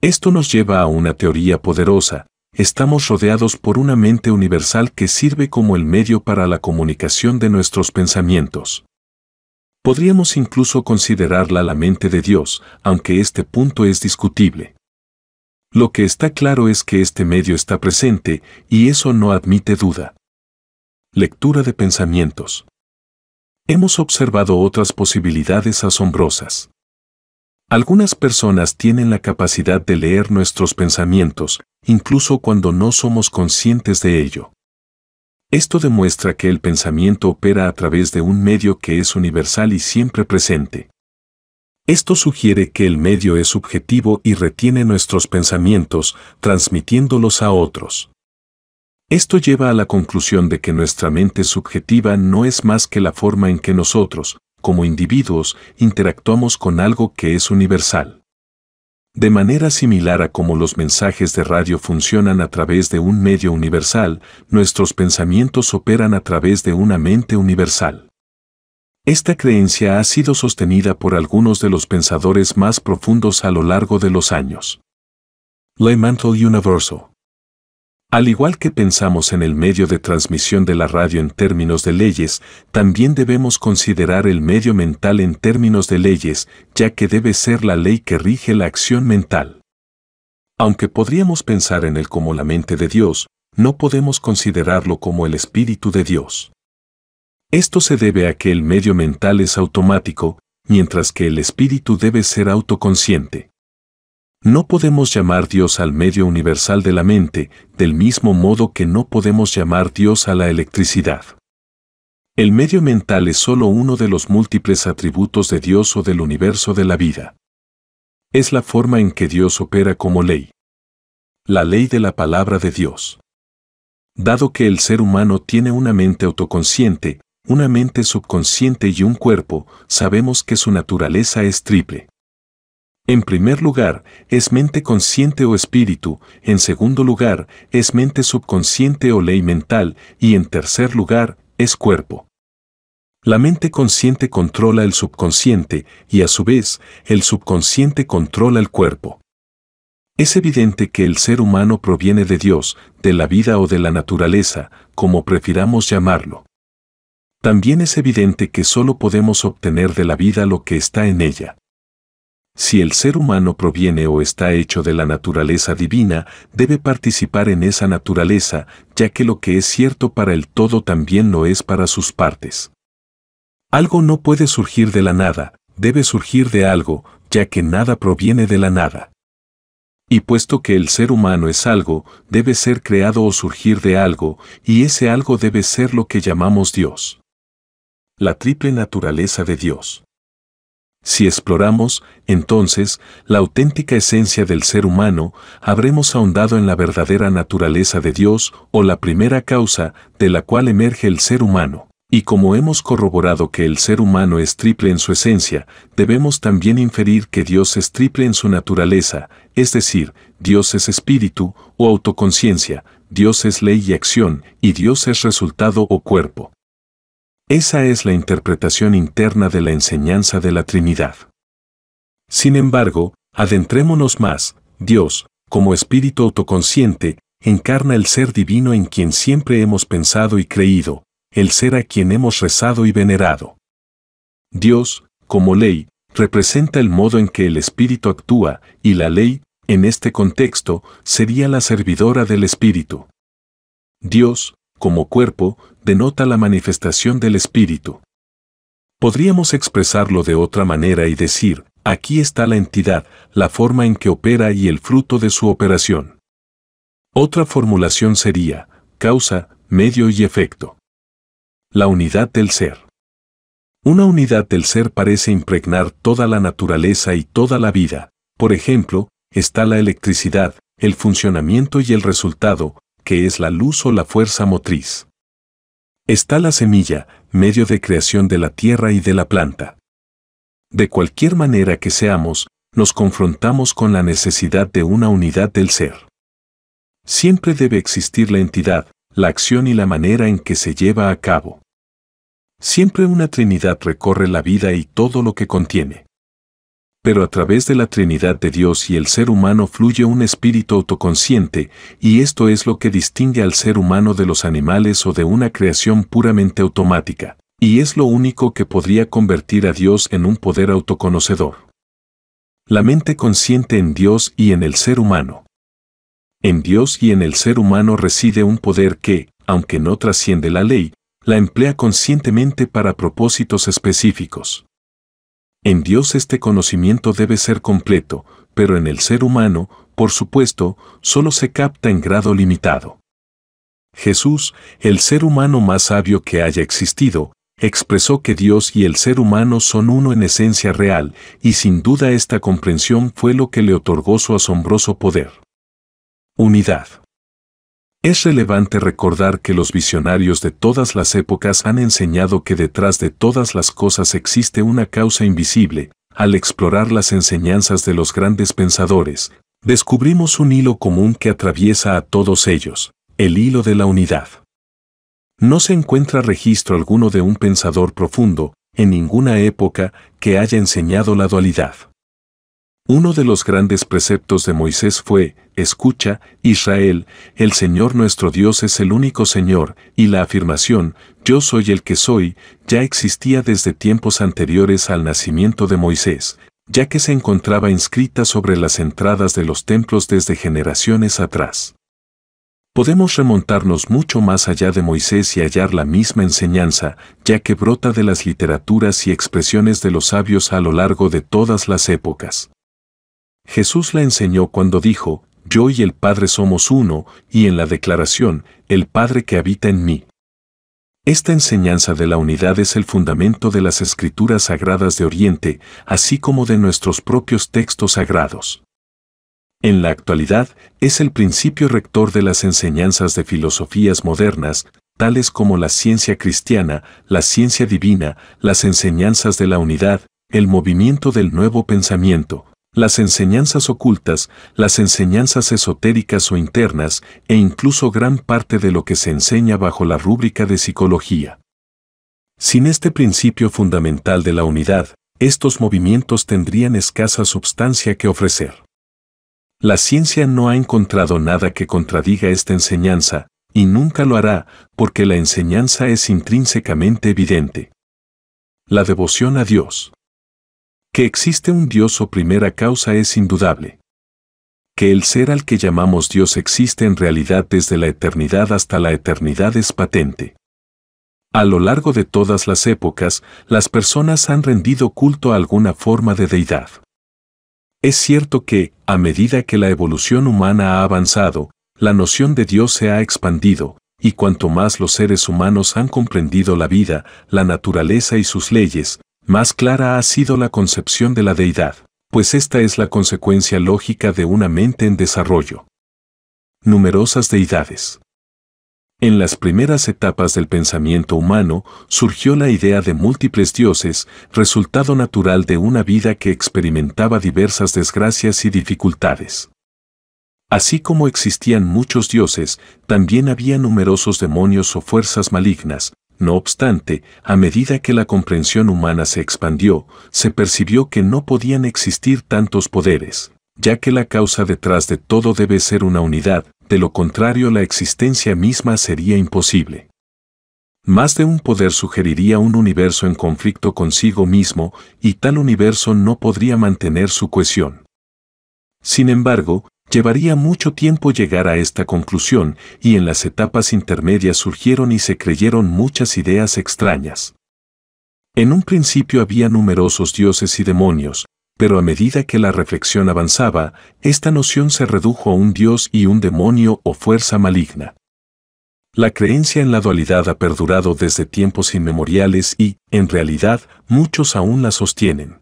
Esto nos lleva a una teoría poderosa, estamos rodeados por una mente universal que sirve como el medio para la comunicación de nuestros pensamientos. Podríamos incluso considerarla la mente de Dios, aunque este punto es discutible. Lo que está claro es que este medio está presente y eso no admite duda. Lectura de pensamientos. Hemos observado otras posibilidades asombrosas. Algunas personas tienen la capacidad de leer nuestros pensamientos, incluso cuando no somos conscientes de ello. Esto demuestra que el pensamiento opera a través de un medio que es universal y siempre presente. Esto sugiere que el medio es subjetivo y retiene nuestros pensamientos, transmitiéndolos a otros. Esto lleva a la conclusión de que nuestra mente subjetiva no es más que la forma en que nosotros, como individuos, interactuamos con algo que es universal. De manera similar a como los mensajes de radio funcionan a través de un medio universal, nuestros pensamientos operan a través de una mente universal. Esta creencia ha sido sostenida por algunos de los pensadores más profundos a lo largo de los años. Le Mantle Universal. Al igual que pensamos en el medio de transmisión de la radio en términos de leyes, también debemos considerar el medio mental en términos de leyes, ya que debe ser la ley que rige la acción mental. Aunque podríamos pensar en él como la mente de Dios, no podemos considerarlo como el espíritu de Dios. Esto se debe a que el medio mental es automático, mientras que el espíritu debe ser autoconsciente. No podemos llamar Dios al medio universal de la mente, del mismo modo que no podemos llamar Dios a la electricidad. El medio mental es solo uno de los múltiples atributos de Dios o del universo de la vida. Es la forma en que Dios opera como ley. La ley de la palabra de Dios. Dado que el ser humano tiene una mente autoconsciente, una mente subconsciente y un cuerpo, sabemos que su naturaleza es triple. En primer lugar, es mente consciente o espíritu, en segundo lugar, es mente subconsciente o ley mental, y en tercer lugar, es cuerpo. La mente consciente controla el subconsciente, y a su vez, el subconsciente controla el cuerpo. Es evidente que el ser humano proviene de Dios, de la vida o de la naturaleza, como prefiramos llamarlo. También es evidente que solo podemos obtener de la vida lo que está en ella. Si el ser humano proviene o está hecho de la naturaleza divina, debe participar en esa naturaleza, ya que lo que es cierto para el todo también lo es para sus partes. Algo no puede surgir de la nada, debe surgir de algo, ya que nada proviene de la nada. Y puesto que el ser humano es algo, debe ser creado o surgir de algo, y ese algo debe ser lo que llamamos Dios la triple naturaleza de Dios. Si exploramos, entonces, la auténtica esencia del ser humano, habremos ahondado en la verdadera naturaleza de Dios o la primera causa de la cual emerge el ser humano. Y como hemos corroborado que el ser humano es triple en su esencia, debemos también inferir que Dios es triple en su naturaleza, es decir, Dios es espíritu o autoconciencia, Dios es ley y acción, y Dios es resultado o cuerpo. Esa es la interpretación interna de la enseñanza de la Trinidad. Sin embargo, adentrémonos más, Dios, como espíritu autoconsciente, encarna el ser divino en quien siempre hemos pensado y creído, el ser a quien hemos rezado y venerado. Dios, como ley, representa el modo en que el espíritu actúa, y la ley, en este contexto, sería la servidora del espíritu. Dios, como cuerpo, denota la manifestación del Espíritu. Podríamos expresarlo de otra manera y decir, aquí está la entidad, la forma en que opera y el fruto de su operación. Otra formulación sería, causa, medio y efecto. La unidad del ser. Una unidad del ser parece impregnar toda la naturaleza y toda la vida. Por ejemplo, está la electricidad, el funcionamiento y el resultado, que es la luz o la fuerza motriz está la semilla, medio de creación de la tierra y de la planta. De cualquier manera que seamos, nos confrontamos con la necesidad de una unidad del ser. Siempre debe existir la entidad, la acción y la manera en que se lleva a cabo. Siempre una Trinidad recorre la vida y todo lo que contiene pero a través de la Trinidad de Dios y el ser humano fluye un espíritu autoconsciente, y esto es lo que distingue al ser humano de los animales o de una creación puramente automática, y es lo único que podría convertir a Dios en un poder autoconocedor. La mente consciente en Dios y en el ser humano. En Dios y en el ser humano reside un poder que, aunque no trasciende la ley, la emplea conscientemente para propósitos específicos. En Dios este conocimiento debe ser completo, pero en el ser humano, por supuesto, solo se capta en grado limitado. Jesús, el ser humano más sabio que haya existido, expresó que Dios y el ser humano son uno en esencia real, y sin duda esta comprensión fue lo que le otorgó su asombroso poder. Unidad. Es relevante recordar que los visionarios de todas las épocas han enseñado que detrás de todas las cosas existe una causa invisible. Al explorar las enseñanzas de los grandes pensadores, descubrimos un hilo común que atraviesa a todos ellos, el hilo de la unidad. No se encuentra registro alguno de un pensador profundo, en ninguna época, que haya enseñado la dualidad. Uno de los grandes preceptos de Moisés fue, escucha, Israel, el Señor nuestro Dios es el único Señor, y la afirmación, yo soy el que soy, ya existía desde tiempos anteriores al nacimiento de Moisés, ya que se encontraba inscrita sobre las entradas de los templos desde generaciones atrás. Podemos remontarnos mucho más allá de Moisés y hallar la misma enseñanza, ya que brota de las literaturas y expresiones de los sabios a lo largo de todas las épocas. Jesús la enseñó cuando dijo, Yo y el Padre somos uno, y en la declaración, el Padre que habita en mí. Esta enseñanza de la unidad es el fundamento de las escrituras sagradas de Oriente, así como de nuestros propios textos sagrados. En la actualidad, es el principio rector de las enseñanzas de filosofías modernas, tales como la ciencia cristiana, la ciencia divina, las enseñanzas de la unidad, el movimiento del nuevo pensamiento, las enseñanzas ocultas, las enseñanzas esotéricas o internas e incluso gran parte de lo que se enseña bajo la rúbrica de psicología. Sin este principio fundamental de la unidad, estos movimientos tendrían escasa substancia que ofrecer. La ciencia no ha encontrado nada que contradiga esta enseñanza, y nunca lo hará, porque la enseñanza es intrínsecamente evidente. La devoción a Dios. Que existe un Dios o primera causa es indudable. Que el ser al que llamamos Dios existe en realidad desde la eternidad hasta la eternidad es patente. A lo largo de todas las épocas, las personas han rendido culto a alguna forma de deidad. Es cierto que, a medida que la evolución humana ha avanzado, la noción de Dios se ha expandido, y cuanto más los seres humanos han comprendido la vida, la naturaleza y sus leyes, más clara ha sido la concepción de la deidad, pues esta es la consecuencia lógica de una mente en desarrollo. Numerosas deidades. En las primeras etapas del pensamiento humano surgió la idea de múltiples dioses, resultado natural de una vida que experimentaba diversas desgracias y dificultades. Así como existían muchos dioses, también había numerosos demonios o fuerzas malignas, no obstante, a medida que la comprensión humana se expandió, se percibió que no podían existir tantos poderes, ya que la causa detrás de todo debe ser una unidad, de lo contrario la existencia misma sería imposible. Más de un poder sugeriría un universo en conflicto consigo mismo y tal universo no podría mantener su cohesión. Sin embargo, Llevaría mucho tiempo llegar a esta conclusión y en las etapas intermedias surgieron y se creyeron muchas ideas extrañas. En un principio había numerosos dioses y demonios, pero a medida que la reflexión avanzaba, esta noción se redujo a un dios y un demonio o fuerza maligna. La creencia en la dualidad ha perdurado desde tiempos inmemoriales y, en realidad, muchos aún la sostienen.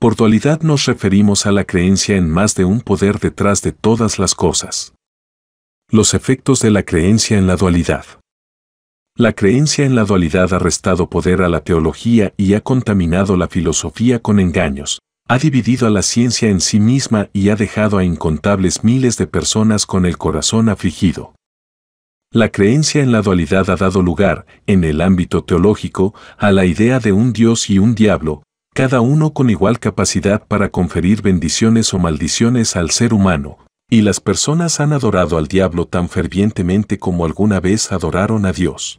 Por dualidad nos referimos a la creencia en más de un poder detrás de todas las cosas. Los efectos de la creencia en la dualidad. La creencia en la dualidad ha restado poder a la teología y ha contaminado la filosofía con engaños, ha dividido a la ciencia en sí misma y ha dejado a incontables miles de personas con el corazón afligido. La creencia en la dualidad ha dado lugar, en el ámbito teológico, a la idea de un Dios y un diablo, cada uno con igual capacidad para conferir bendiciones o maldiciones al ser humano, y las personas han adorado al diablo tan fervientemente como alguna vez adoraron a Dios.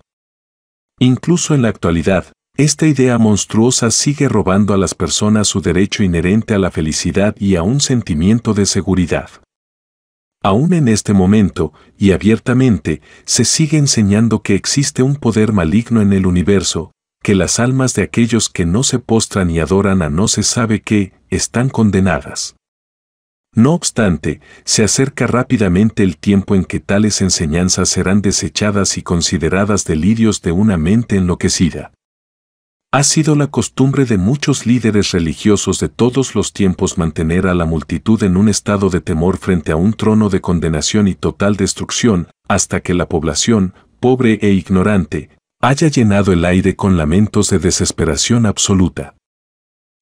Incluso en la actualidad, esta idea monstruosa sigue robando a las personas su derecho inherente a la felicidad y a un sentimiento de seguridad. Aún en este momento, y abiertamente, se sigue enseñando que existe un poder maligno en el universo, que las almas de aquellos que no se postran y adoran a no se sabe qué, están condenadas. No obstante, se acerca rápidamente el tiempo en que tales enseñanzas serán desechadas y consideradas delirios de una mente enloquecida. Ha sido la costumbre de muchos líderes religiosos de todos los tiempos mantener a la multitud en un estado de temor frente a un trono de condenación y total destrucción, hasta que la población, pobre e ignorante, haya llenado el aire con lamentos de desesperación absoluta.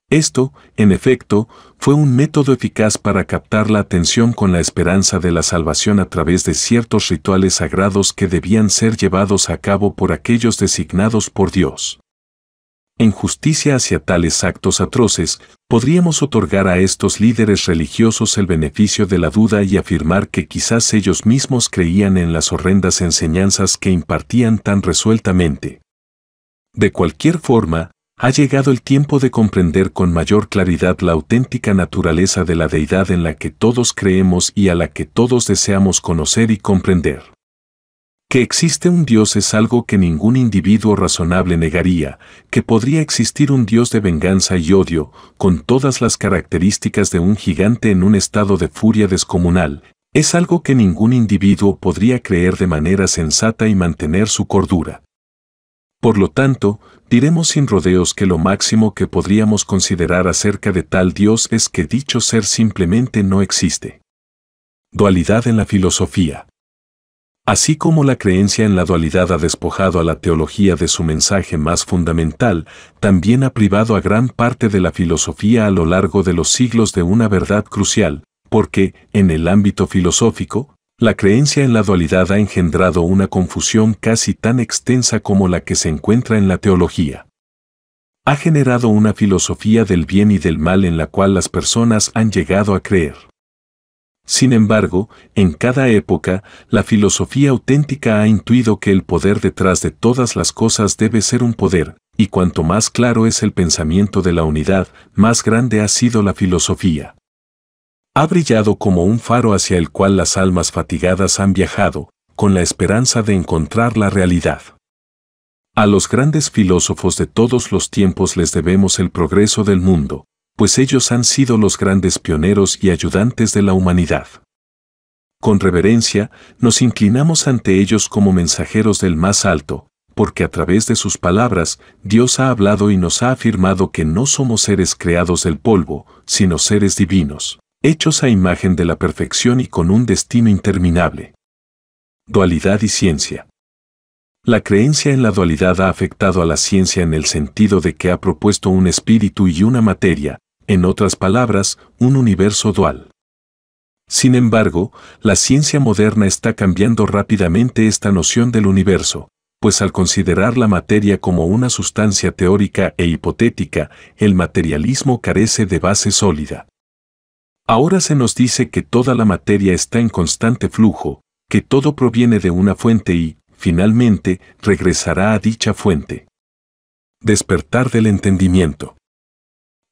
Esto, en efecto, fue un método eficaz para captar la atención con la esperanza de la salvación a través de ciertos rituales sagrados que debían ser llevados a cabo por aquellos designados por Dios. En justicia hacia tales actos atroces, podríamos otorgar a estos líderes religiosos el beneficio de la duda y afirmar que quizás ellos mismos creían en las horrendas enseñanzas que impartían tan resueltamente. De cualquier forma, ha llegado el tiempo de comprender con mayor claridad la auténtica naturaleza de la deidad en la que todos creemos y a la que todos deseamos conocer y comprender. Que existe un Dios es algo que ningún individuo razonable negaría, que podría existir un Dios de venganza y odio, con todas las características de un gigante en un estado de furia descomunal, es algo que ningún individuo podría creer de manera sensata y mantener su cordura. Por lo tanto, diremos sin rodeos que lo máximo que podríamos considerar acerca de tal Dios es que dicho ser simplemente no existe. Dualidad en la filosofía así como la creencia en la dualidad ha despojado a la teología de su mensaje más fundamental, también ha privado a gran parte de la filosofía a lo largo de los siglos de una verdad crucial, porque, en el ámbito filosófico, la creencia en la dualidad ha engendrado una confusión casi tan extensa como la que se encuentra en la teología. Ha generado una filosofía del bien y del mal en la cual las personas han llegado a creer. Sin embargo, en cada época, la filosofía auténtica ha intuido que el poder detrás de todas las cosas debe ser un poder, y cuanto más claro es el pensamiento de la unidad, más grande ha sido la filosofía. Ha brillado como un faro hacia el cual las almas fatigadas han viajado, con la esperanza de encontrar la realidad. A los grandes filósofos de todos los tiempos les debemos el progreso del mundo, pues ellos han sido los grandes pioneros y ayudantes de la humanidad. Con reverencia, nos inclinamos ante ellos como mensajeros del más alto, porque a través de sus palabras, Dios ha hablado y nos ha afirmado que no somos seres creados del polvo, sino seres divinos, hechos a imagen de la perfección y con un destino interminable. Dualidad y ciencia. La creencia en la dualidad ha afectado a la ciencia en el sentido de que ha propuesto un espíritu y una materia, en otras palabras, un universo dual. Sin embargo, la ciencia moderna está cambiando rápidamente esta noción del universo, pues al considerar la materia como una sustancia teórica e hipotética, el materialismo carece de base sólida. Ahora se nos dice que toda la materia está en constante flujo, que todo proviene de una fuente y, finalmente, regresará a dicha fuente. Despertar del entendimiento.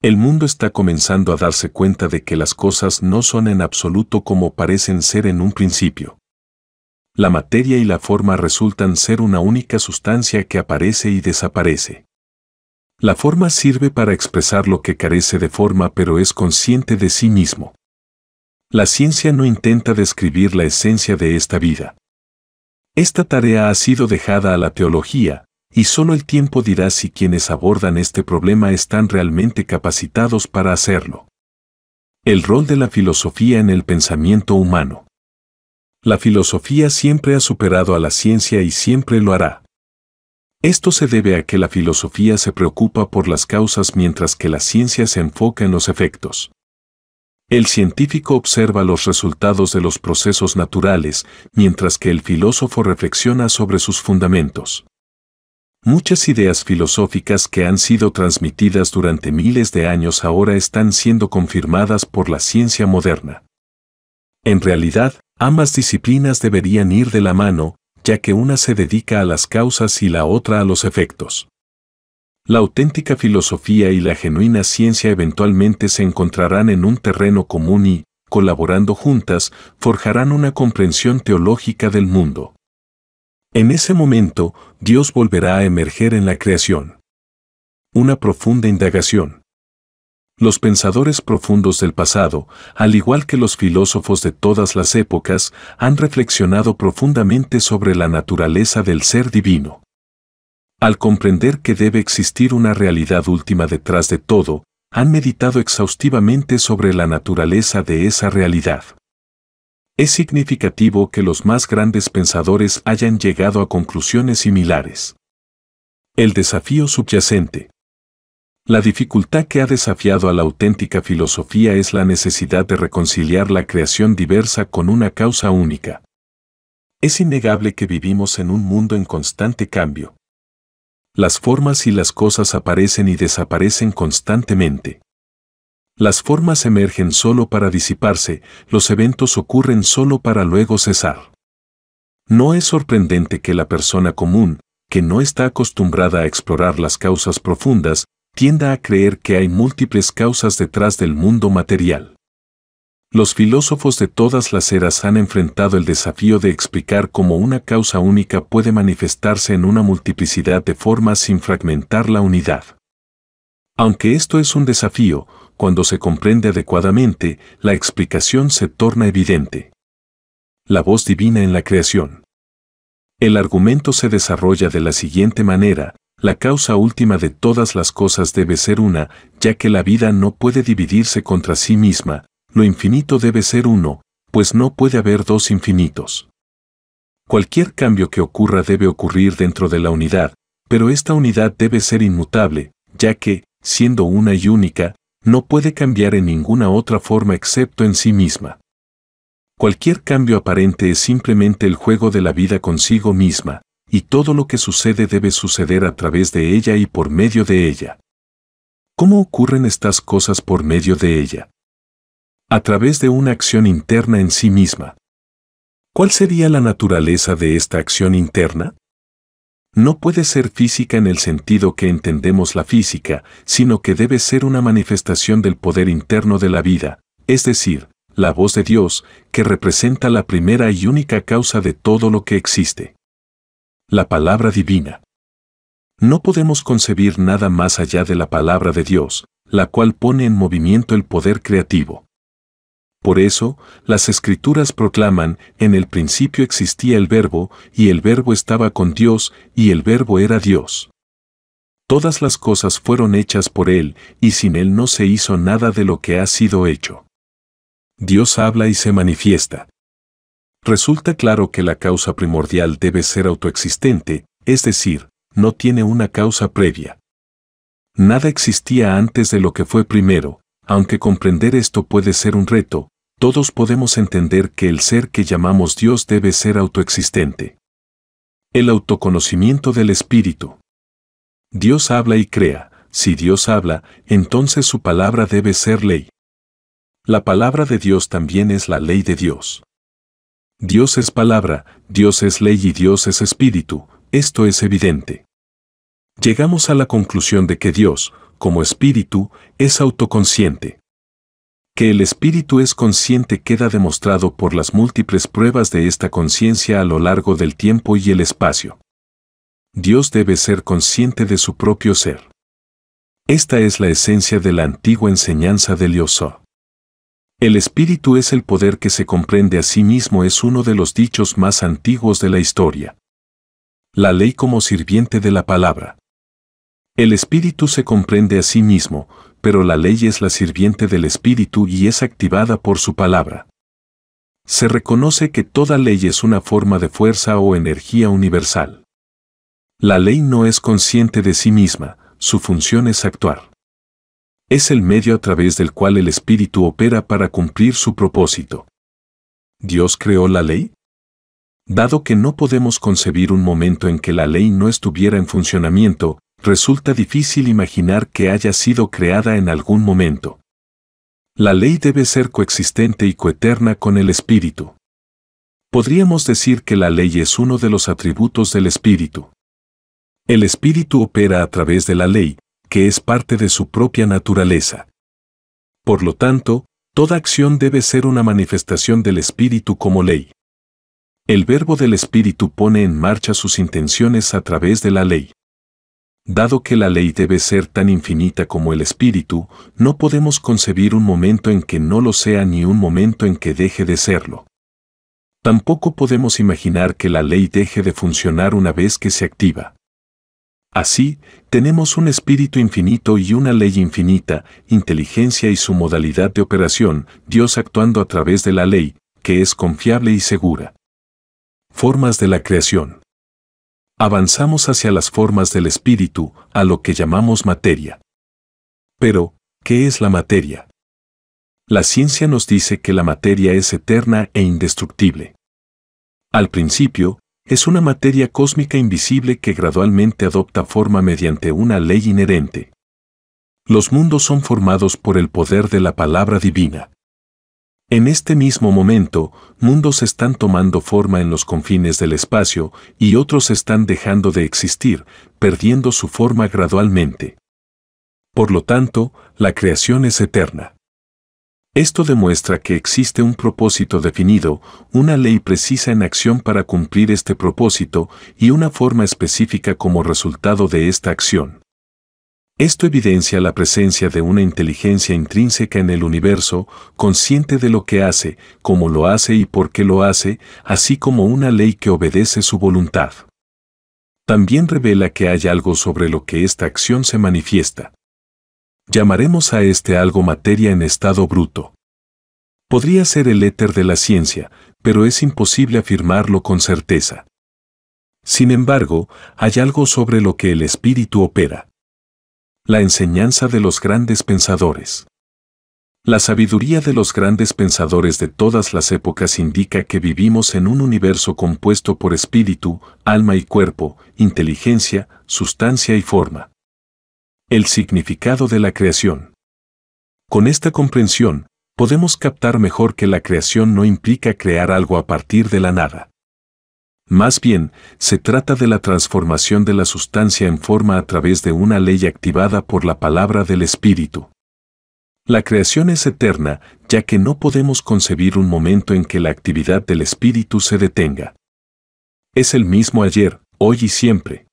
El mundo está comenzando a darse cuenta de que las cosas no son en absoluto como parecen ser en un principio. La materia y la forma resultan ser una única sustancia que aparece y desaparece. La forma sirve para expresar lo que carece de forma pero es consciente de sí mismo. La ciencia no intenta describir la esencia de esta vida. Esta tarea ha sido dejada a la teología, y solo el tiempo dirá si quienes abordan este problema están realmente capacitados para hacerlo. El rol de la filosofía en el pensamiento humano. La filosofía siempre ha superado a la ciencia y siempre lo hará. Esto se debe a que la filosofía se preocupa por las causas mientras que la ciencia se enfoca en los efectos. El científico observa los resultados de los procesos naturales, mientras que el filósofo reflexiona sobre sus fundamentos. Muchas ideas filosóficas que han sido transmitidas durante miles de años ahora están siendo confirmadas por la ciencia moderna. En realidad, ambas disciplinas deberían ir de la mano, ya que una se dedica a las causas y la otra a los efectos. La auténtica filosofía y la genuina ciencia eventualmente se encontrarán en un terreno común y, colaborando juntas, forjarán una comprensión teológica del mundo. En ese momento, Dios volverá a emerger en la creación. Una profunda indagación. Los pensadores profundos del pasado, al igual que los filósofos de todas las épocas, han reflexionado profundamente sobre la naturaleza del ser divino. Al comprender que debe existir una realidad última detrás de todo, han meditado exhaustivamente sobre la naturaleza de esa realidad. Es significativo que los más grandes pensadores hayan llegado a conclusiones similares. El desafío subyacente. La dificultad que ha desafiado a la auténtica filosofía es la necesidad de reconciliar la creación diversa con una causa única. Es innegable que vivimos en un mundo en constante cambio. Las formas y las cosas aparecen y desaparecen constantemente. Las formas emergen solo para disiparse, los eventos ocurren solo para luego cesar. No es sorprendente que la persona común, que no está acostumbrada a explorar las causas profundas, tienda a creer que hay múltiples causas detrás del mundo material. Los filósofos de todas las eras han enfrentado el desafío de explicar cómo una causa única puede manifestarse en una multiplicidad de formas sin fragmentar la unidad. Aunque esto es un desafío, cuando se comprende adecuadamente, la explicación se torna evidente. La voz divina en la creación. El argumento se desarrolla de la siguiente manera, la causa última de todas las cosas debe ser una, ya que la vida no puede dividirse contra sí misma, lo infinito debe ser uno, pues no puede haber dos infinitos. Cualquier cambio que ocurra debe ocurrir dentro de la unidad, pero esta unidad debe ser inmutable, ya que, siendo una y única, no puede cambiar en ninguna otra forma excepto en sí misma. Cualquier cambio aparente es simplemente el juego de la vida consigo misma, y todo lo que sucede debe suceder a través de ella y por medio de ella. ¿Cómo ocurren estas cosas por medio de ella? A través de una acción interna en sí misma. ¿Cuál sería la naturaleza de esta acción interna? no puede ser física en el sentido que entendemos la física, sino que debe ser una manifestación del poder interno de la vida, es decir, la voz de Dios, que representa la primera y única causa de todo lo que existe. La palabra divina. No podemos concebir nada más allá de la palabra de Dios, la cual pone en movimiento el poder creativo. Por eso, las escrituras proclaman, en el principio existía el verbo, y el verbo estaba con Dios, y el verbo era Dios. Todas las cosas fueron hechas por Él, y sin Él no se hizo nada de lo que ha sido hecho. Dios habla y se manifiesta. Resulta claro que la causa primordial debe ser autoexistente, es decir, no tiene una causa previa. Nada existía antes de lo que fue primero, aunque comprender esto puede ser un reto, todos podemos entender que el ser que llamamos Dios debe ser autoexistente. El autoconocimiento del espíritu. Dios habla y crea, si Dios habla, entonces su palabra debe ser ley. La palabra de Dios también es la ley de Dios. Dios es palabra, Dios es ley y Dios es espíritu, esto es evidente. Llegamos a la conclusión de que Dios, como espíritu, es autoconsciente. Que el espíritu es consciente queda demostrado por las múltiples pruebas de esta conciencia a lo largo del tiempo y el espacio. Dios debe ser consciente de su propio ser. Esta es la esencia de la antigua enseñanza de Yo el espíritu es el poder que se comprende a sí mismo es uno de los dichos más antiguos de la historia. La ley como sirviente de la palabra. El espíritu se comprende a sí mismo, pero la ley es la sirviente del espíritu y es activada por su palabra. Se reconoce que toda ley es una forma de fuerza o energía universal. La ley no es consciente de sí misma, su función es actuar. Es el medio a través del cual el espíritu opera para cumplir su propósito. ¿Dios creó la ley? Dado que no podemos concebir un momento en que la ley no estuviera en funcionamiento, resulta difícil imaginar que haya sido creada en algún momento. La ley debe ser coexistente y coeterna con el espíritu. Podríamos decir que la ley es uno de los atributos del espíritu. El espíritu opera a través de la ley, que es parte de su propia naturaleza. Por lo tanto, toda acción debe ser una manifestación del espíritu como ley. El verbo del espíritu pone en marcha sus intenciones a través de la ley. Dado que la ley debe ser tan infinita como el espíritu, no podemos concebir un momento en que no lo sea ni un momento en que deje de serlo. Tampoco podemos imaginar que la ley deje de funcionar una vez que se activa. Así, tenemos un espíritu infinito y una ley infinita, inteligencia y su modalidad de operación, Dios actuando a través de la ley, que es confiable y segura. Formas de la creación. Avanzamos hacia las formas del espíritu, a lo que llamamos materia. Pero, ¿qué es la materia? La ciencia nos dice que la materia es eterna e indestructible. Al principio, es una materia cósmica invisible que gradualmente adopta forma mediante una ley inherente. Los mundos son formados por el poder de la palabra divina. En este mismo momento, mundos están tomando forma en los confines del espacio y otros están dejando de existir, perdiendo su forma gradualmente. Por lo tanto, la creación es eterna. Esto demuestra que existe un propósito definido, una ley precisa en acción para cumplir este propósito y una forma específica como resultado de esta acción. Esto evidencia la presencia de una inteligencia intrínseca en el universo, consciente de lo que hace, cómo lo hace y por qué lo hace, así como una ley que obedece su voluntad. También revela que hay algo sobre lo que esta acción se manifiesta. Llamaremos a este algo materia en estado bruto. Podría ser el éter de la ciencia, pero es imposible afirmarlo con certeza. Sin embargo, hay algo sobre lo que el espíritu opera. La enseñanza de los grandes pensadores. La sabiduría de los grandes pensadores de todas las épocas indica que vivimos en un universo compuesto por espíritu, alma y cuerpo, inteligencia, sustancia y forma. El significado de la creación. Con esta comprensión, podemos captar mejor que la creación no implica crear algo a partir de la nada. Más bien, se trata de la transformación de la sustancia en forma a través de una ley activada por la palabra del Espíritu. La creación es eterna, ya que no podemos concebir un momento en que la actividad del Espíritu se detenga. Es el mismo ayer, hoy y siempre.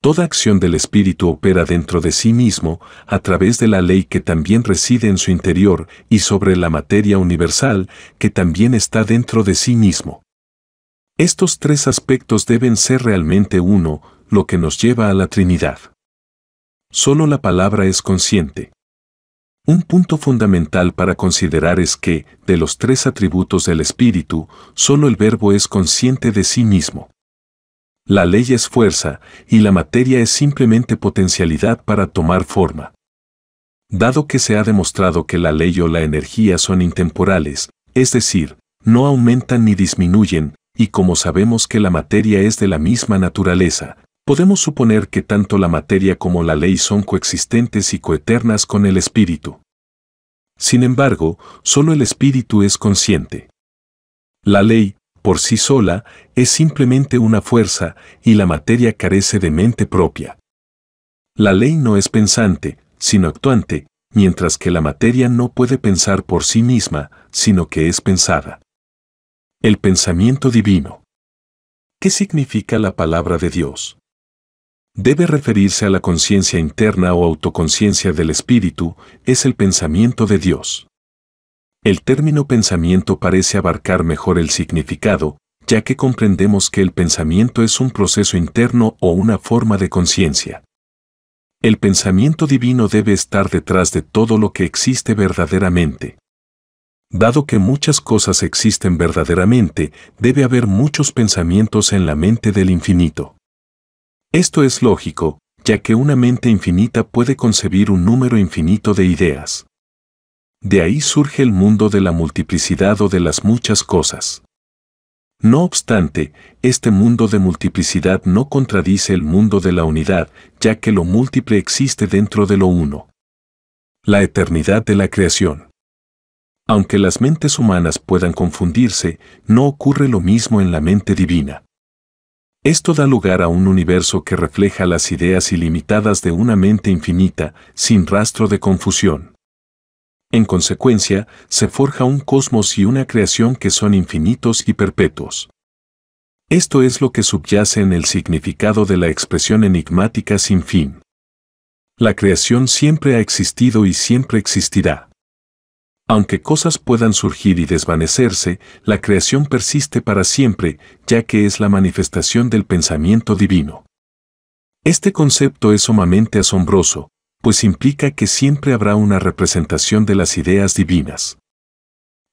Toda acción del Espíritu opera dentro de sí mismo, a través de la ley que también reside en su interior y sobre la materia universal, que también está dentro de sí mismo. Estos tres aspectos deben ser realmente uno, lo que nos lleva a la Trinidad. Solo la palabra es consciente. Un punto fundamental para considerar es que, de los tres atributos del Espíritu, solo el verbo es consciente de sí mismo. La ley es fuerza, y la materia es simplemente potencialidad para tomar forma. Dado que se ha demostrado que la ley o la energía son intemporales, es decir, no aumentan ni disminuyen, y como sabemos que la materia es de la misma naturaleza, podemos suponer que tanto la materia como la ley son coexistentes y coeternas con el espíritu. Sin embargo, solo el espíritu es consciente. La ley, por sí sola, es simplemente una fuerza y la materia carece de mente propia. La ley no es pensante, sino actuante, mientras que la materia no puede pensar por sí misma, sino que es pensada. El pensamiento divino. ¿Qué significa la palabra de Dios? Debe referirse a la conciencia interna o autoconciencia del espíritu, es el pensamiento de Dios. El término pensamiento parece abarcar mejor el significado, ya que comprendemos que el pensamiento es un proceso interno o una forma de conciencia. El pensamiento divino debe estar detrás de todo lo que existe verdaderamente. Dado que muchas cosas existen verdaderamente, debe haber muchos pensamientos en la mente del infinito. Esto es lógico, ya que una mente infinita puede concebir un número infinito de ideas. De ahí surge el mundo de la multiplicidad o de las muchas cosas. No obstante, este mundo de multiplicidad no contradice el mundo de la unidad, ya que lo múltiple existe dentro de lo uno. La eternidad de la creación. Aunque las mentes humanas puedan confundirse, no ocurre lo mismo en la mente divina. Esto da lugar a un universo que refleja las ideas ilimitadas de una mente infinita, sin rastro de confusión. En consecuencia, se forja un cosmos y una creación que son infinitos y perpetuos. Esto es lo que subyace en el significado de la expresión enigmática sin fin. La creación siempre ha existido y siempre existirá. Aunque cosas puedan surgir y desvanecerse, la creación persiste para siempre, ya que es la manifestación del pensamiento divino. Este concepto es sumamente asombroso, pues implica que siempre habrá una representación de las ideas divinas.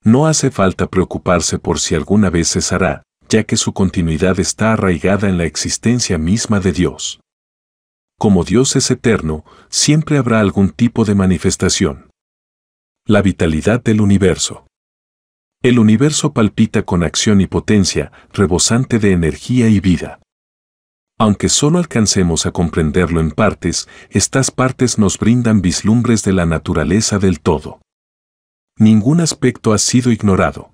No hace falta preocuparse por si alguna vez cesará, ya que su continuidad está arraigada en la existencia misma de Dios. Como Dios es eterno, siempre habrá algún tipo de manifestación la vitalidad del universo. El universo palpita con acción y potencia, rebosante de energía y vida. Aunque solo alcancemos a comprenderlo en partes, estas partes nos brindan vislumbres de la naturaleza del todo. Ningún aspecto ha sido ignorado.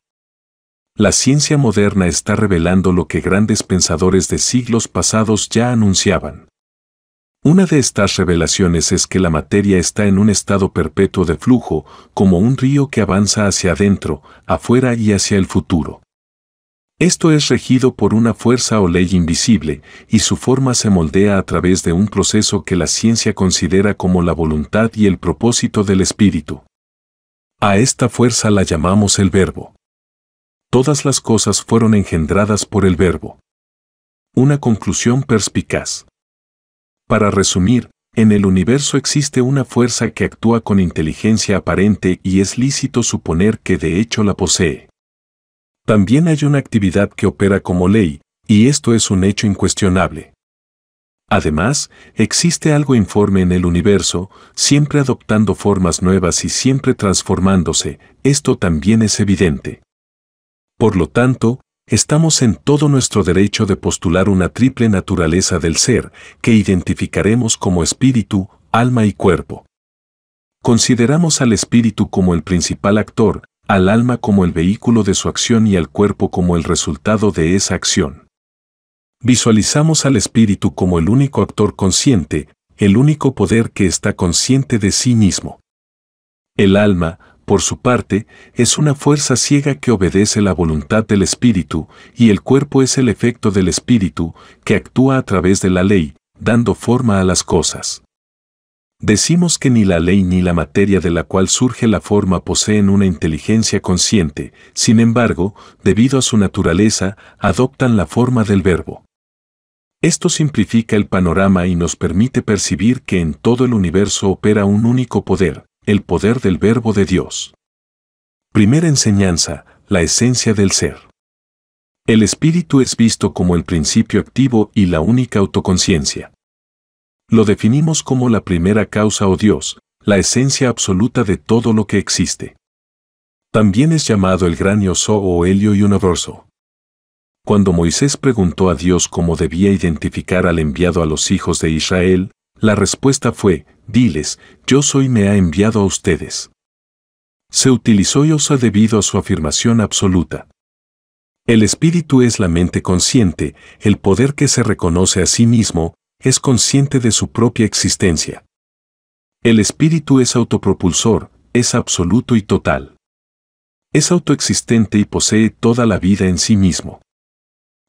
La ciencia moderna está revelando lo que grandes pensadores de siglos pasados ya anunciaban. Una de estas revelaciones es que la materia está en un estado perpetuo de flujo, como un río que avanza hacia adentro, afuera y hacia el futuro. Esto es regido por una fuerza o ley invisible, y su forma se moldea a través de un proceso que la ciencia considera como la voluntad y el propósito del espíritu. A esta fuerza la llamamos el verbo. Todas las cosas fueron engendradas por el verbo. Una conclusión perspicaz. Para resumir, en el universo existe una fuerza que actúa con inteligencia aparente y es lícito suponer que de hecho la posee. También hay una actividad que opera como ley, y esto es un hecho incuestionable. Además, existe algo informe en el universo, siempre adoptando formas nuevas y siempre transformándose, esto también es evidente. Por lo tanto, estamos en todo nuestro derecho de postular una triple naturaleza del ser que identificaremos como espíritu, alma y cuerpo. Consideramos al espíritu como el principal actor, al alma como el vehículo de su acción y al cuerpo como el resultado de esa acción. Visualizamos al espíritu como el único actor consciente, el único poder que está consciente de sí mismo. El alma, por su parte, es una fuerza ciega que obedece la voluntad del espíritu, y el cuerpo es el efecto del espíritu, que actúa a través de la ley, dando forma a las cosas. Decimos que ni la ley ni la materia de la cual surge la forma poseen una inteligencia consciente, sin embargo, debido a su naturaleza, adoptan la forma del verbo. Esto simplifica el panorama y nos permite percibir que en todo el universo opera un único poder, el poder del verbo de Dios. Primera enseñanza, la esencia del ser. El espíritu es visto como el principio activo y la única autoconciencia. Lo definimos como la primera causa o oh Dios, la esencia absoluta de todo lo que existe. También es llamado el gran yo o oh helio universo. Cuando Moisés preguntó a Dios cómo debía identificar al enviado a los hijos de Israel, la respuesta fue, diles, yo soy me ha enviado a ustedes. Se utilizó Yosa debido a su afirmación absoluta. El espíritu es la mente consciente, el poder que se reconoce a sí mismo, es consciente de su propia existencia. El espíritu es autopropulsor, es absoluto y total. Es autoexistente y posee toda la vida en sí mismo.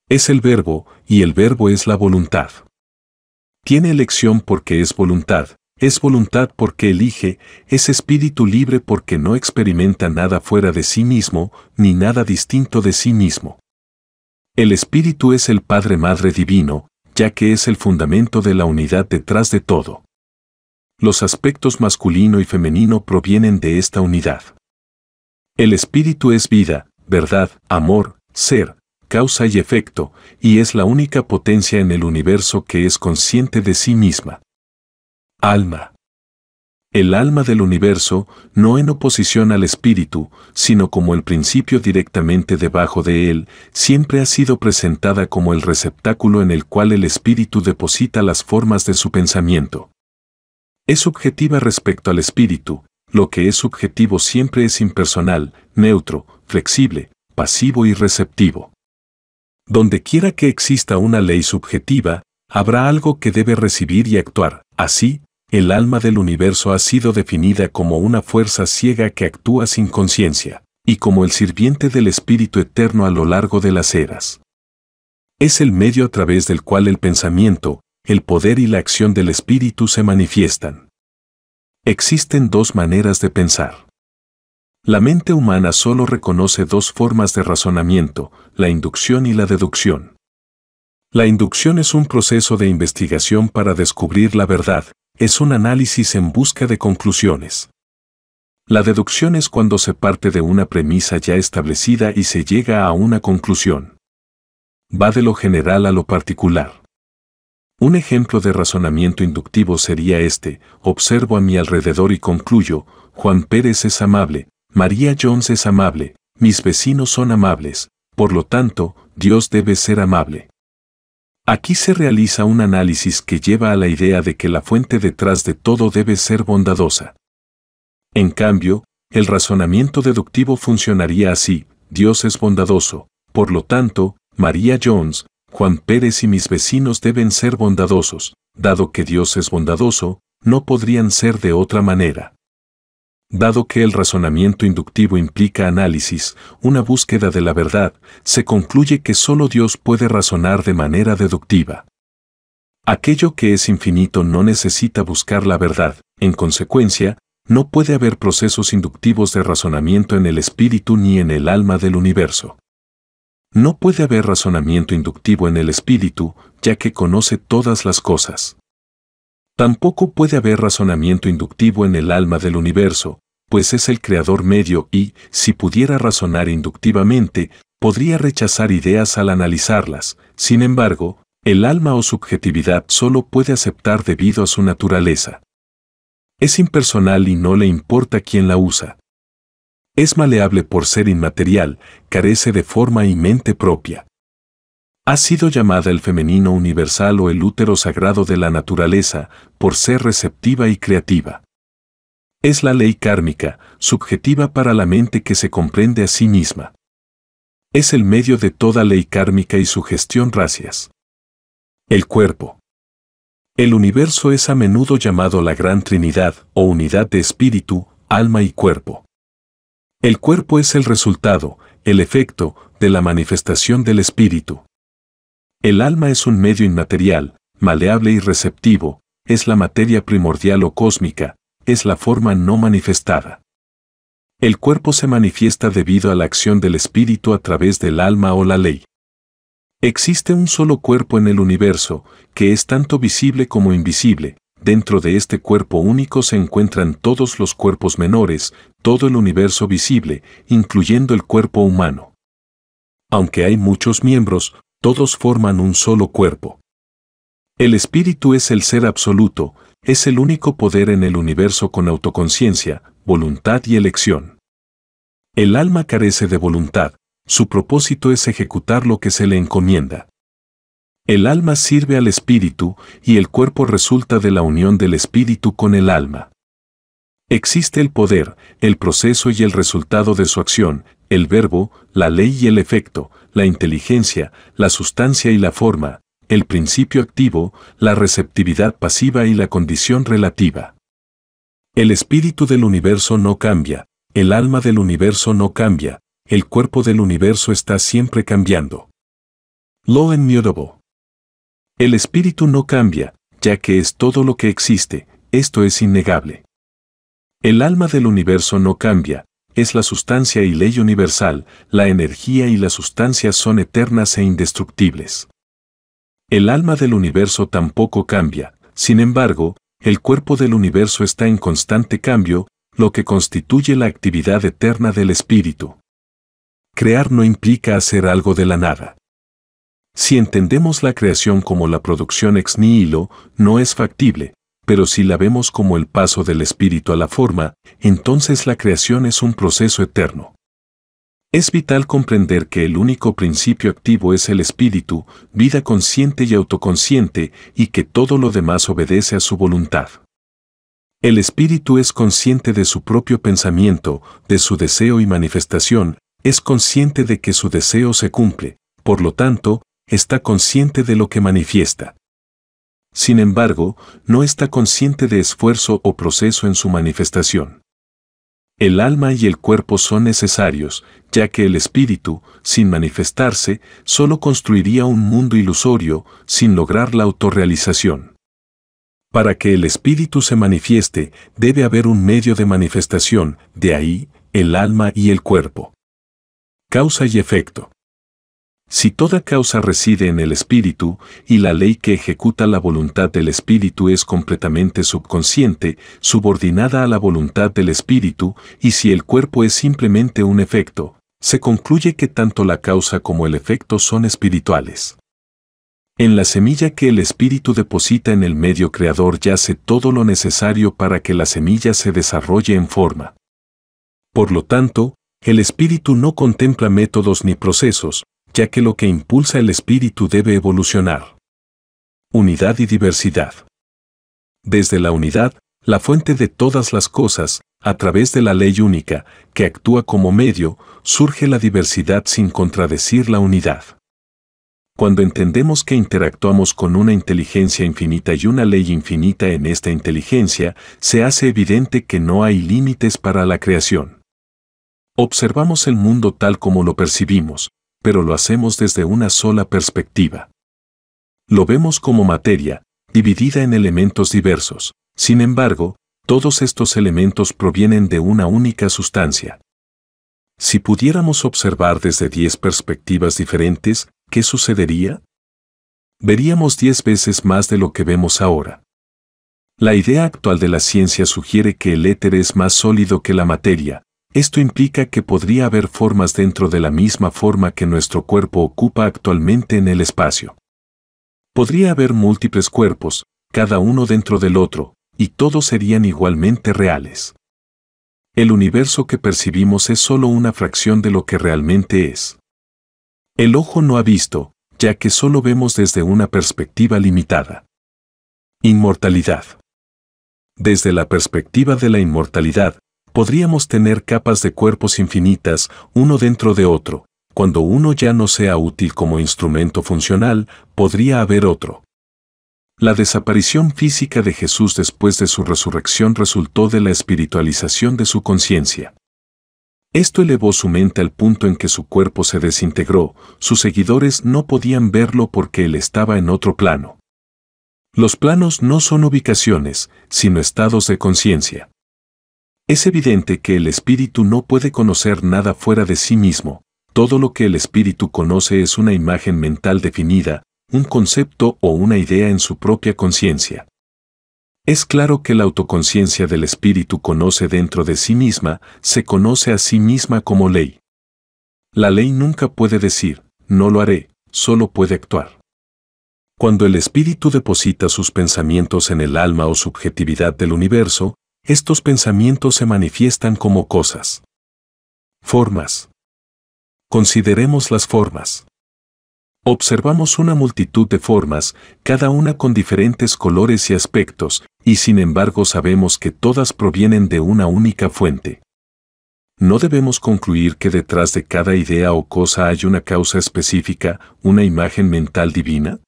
Es el verbo, y el verbo es la voluntad. Tiene elección porque es voluntad, es voluntad porque elige, es espíritu libre porque no experimenta nada fuera de sí mismo, ni nada distinto de sí mismo. El espíritu es el Padre Madre Divino, ya que es el fundamento de la unidad detrás de todo. Los aspectos masculino y femenino provienen de esta unidad. El espíritu es vida, verdad, amor, ser, causa y efecto, y es la única potencia en el universo que es consciente de sí misma. Alma. El alma del universo, no en oposición al espíritu, sino como el principio directamente debajo de él, siempre ha sido presentada como el receptáculo en el cual el espíritu deposita las formas de su pensamiento. Es subjetiva respecto al espíritu, lo que es subjetivo siempre es impersonal, neutro, flexible, pasivo y receptivo. Donde quiera que exista una ley subjetiva, habrá algo que debe recibir y actuar. Así, el alma del universo ha sido definida como una fuerza ciega que actúa sin conciencia, y como el sirviente del Espíritu Eterno a lo largo de las eras. Es el medio a través del cual el pensamiento, el poder y la acción del Espíritu se manifiestan. Existen dos maneras de pensar. La mente humana solo reconoce dos formas de razonamiento, la inducción y la deducción. La inducción es un proceso de investigación para descubrir la verdad, es un análisis en busca de conclusiones. La deducción es cuando se parte de una premisa ya establecida y se llega a una conclusión. Va de lo general a lo particular. Un ejemplo de razonamiento inductivo sería este, observo a mi alrededor y concluyo, Juan Pérez es amable, María Jones es amable, mis vecinos son amables, por lo tanto, Dios debe ser amable. Aquí se realiza un análisis que lleva a la idea de que la fuente detrás de todo debe ser bondadosa. En cambio, el razonamiento deductivo funcionaría así, Dios es bondadoso, por lo tanto, María Jones, Juan Pérez y mis vecinos deben ser bondadosos, dado que Dios es bondadoso, no podrían ser de otra manera. Dado que el razonamiento inductivo implica análisis, una búsqueda de la verdad, se concluye que solo Dios puede razonar de manera deductiva. Aquello que es infinito no necesita buscar la verdad, en consecuencia, no puede haber procesos inductivos de razonamiento en el espíritu ni en el alma del universo. No puede haber razonamiento inductivo en el espíritu, ya que conoce todas las cosas. Tampoco puede haber razonamiento inductivo en el alma del universo, pues es el creador medio y, si pudiera razonar inductivamente, podría rechazar ideas al analizarlas. Sin embargo, el alma o subjetividad solo puede aceptar debido a su naturaleza. Es impersonal y no le importa quién la usa. Es maleable por ser inmaterial, carece de forma y mente propia. Ha sido llamada el femenino universal o el útero sagrado de la naturaleza por ser receptiva y creativa. Es la ley kármica, subjetiva para la mente que se comprende a sí misma. Es el medio de toda ley kármica y su gestión racias. El cuerpo. El universo es a menudo llamado la Gran Trinidad o unidad de espíritu, alma y cuerpo. El cuerpo es el resultado, el efecto, de la manifestación del espíritu. El alma es un medio inmaterial, maleable y receptivo, es la materia primordial o cósmica, es la forma no manifestada. El cuerpo se manifiesta debido a la acción del espíritu a través del alma o la ley. Existe un solo cuerpo en el universo, que es tanto visible como invisible, dentro de este cuerpo único se encuentran todos los cuerpos menores, todo el universo visible, incluyendo el cuerpo humano. Aunque hay muchos miembros, todos forman un solo cuerpo. El espíritu es el ser absoluto, es el único poder en el universo con autoconciencia, voluntad y elección. El alma carece de voluntad, su propósito es ejecutar lo que se le encomienda. El alma sirve al espíritu y el cuerpo resulta de la unión del espíritu con el alma. Existe el poder, el proceso y el resultado de su acción, el verbo, la ley y el efecto, la inteligencia, la sustancia y la forma, el principio activo, la receptividad pasiva y la condición relativa. El espíritu del universo no cambia, el alma del universo no cambia, el cuerpo del universo está siempre cambiando. Lo inmutable. El espíritu no cambia, ya que es todo lo que existe, esto es innegable. El alma del universo no cambia, es la sustancia y ley universal, la energía y la sustancia son eternas e indestructibles. El alma del universo tampoco cambia, sin embargo, el cuerpo del universo está en constante cambio, lo que constituye la actividad eterna del espíritu. Crear no implica hacer algo de la nada. Si entendemos la creación como la producción ex nihilo, no es factible, pero si la vemos como el paso del espíritu a la forma, entonces la creación es un proceso eterno. Es vital comprender que el único principio activo es el espíritu, vida consciente y autoconsciente, y que todo lo demás obedece a su voluntad. El espíritu es consciente de su propio pensamiento, de su deseo y manifestación, es consciente de que su deseo se cumple, por lo tanto, está consciente de lo que manifiesta. Sin embargo, no está consciente de esfuerzo o proceso en su manifestación. El alma y el cuerpo son necesarios, ya que el espíritu, sin manifestarse, solo construiría un mundo ilusorio, sin lograr la autorrealización. Para que el espíritu se manifieste, debe haber un medio de manifestación, de ahí, el alma y el cuerpo. Causa y efecto. Si toda causa reside en el espíritu, y la ley que ejecuta la voluntad del espíritu es completamente subconsciente, subordinada a la voluntad del espíritu, y si el cuerpo es simplemente un efecto, se concluye que tanto la causa como el efecto son espirituales. En la semilla que el espíritu deposita en el medio creador yace todo lo necesario para que la semilla se desarrolle en forma. Por lo tanto, el espíritu no contempla métodos ni procesos, ya que lo que impulsa el espíritu debe evolucionar. Unidad y diversidad. Desde la unidad, la fuente de todas las cosas, a través de la ley única, que actúa como medio, surge la diversidad sin contradecir la unidad. Cuando entendemos que interactuamos con una inteligencia infinita y una ley infinita en esta inteligencia, se hace evidente que no hay límites para la creación. Observamos el mundo tal como lo percibimos, pero lo hacemos desde una sola perspectiva. Lo vemos como materia, dividida en elementos diversos. Sin embargo, todos estos elementos provienen de una única sustancia. Si pudiéramos observar desde 10 perspectivas diferentes, ¿qué sucedería? Veríamos 10 veces más de lo que vemos ahora. La idea actual de la ciencia sugiere que el éter es más sólido que la materia, esto implica que podría haber formas dentro de la misma forma que nuestro cuerpo ocupa actualmente en el espacio. Podría haber múltiples cuerpos, cada uno dentro del otro, y todos serían igualmente reales. El universo que percibimos es solo una fracción de lo que realmente es. El ojo no ha visto, ya que solo vemos desde una perspectiva limitada. Inmortalidad. Desde la perspectiva de la inmortalidad, podríamos tener capas de cuerpos infinitas, uno dentro de otro. Cuando uno ya no sea útil como instrumento funcional, podría haber otro. La desaparición física de Jesús después de su resurrección resultó de la espiritualización de su conciencia. Esto elevó su mente al punto en que su cuerpo se desintegró, sus seguidores no podían verlo porque él estaba en otro plano. Los planos no son ubicaciones, sino estados de conciencia. Es evidente que el espíritu no puede conocer nada fuera de sí mismo, todo lo que el espíritu conoce es una imagen mental definida, un concepto o una idea en su propia conciencia. Es claro que la autoconciencia del espíritu conoce dentro de sí misma, se conoce a sí misma como ley. La ley nunca puede decir, no lo haré, solo puede actuar. Cuando el espíritu deposita sus pensamientos en el alma o subjetividad del universo, estos pensamientos se manifiestan como cosas. Formas. Consideremos las formas. Observamos una multitud de formas, cada una con diferentes colores y aspectos, y sin embargo sabemos que todas provienen de una única fuente. No debemos concluir que detrás de cada idea o cosa hay una causa específica, una imagen mental divina?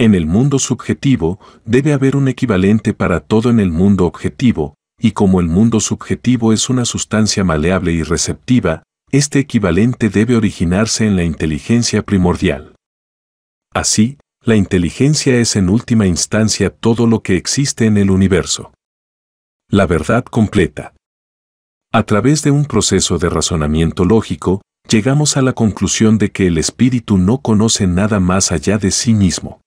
En el mundo subjetivo debe haber un equivalente para todo en el mundo objetivo, y como el mundo subjetivo es una sustancia maleable y receptiva, este equivalente debe originarse en la inteligencia primordial. Así, la inteligencia es en última instancia todo lo que existe en el universo. La verdad completa. A través de un proceso de razonamiento lógico, llegamos a la conclusión de que el espíritu no conoce nada más allá de sí mismo.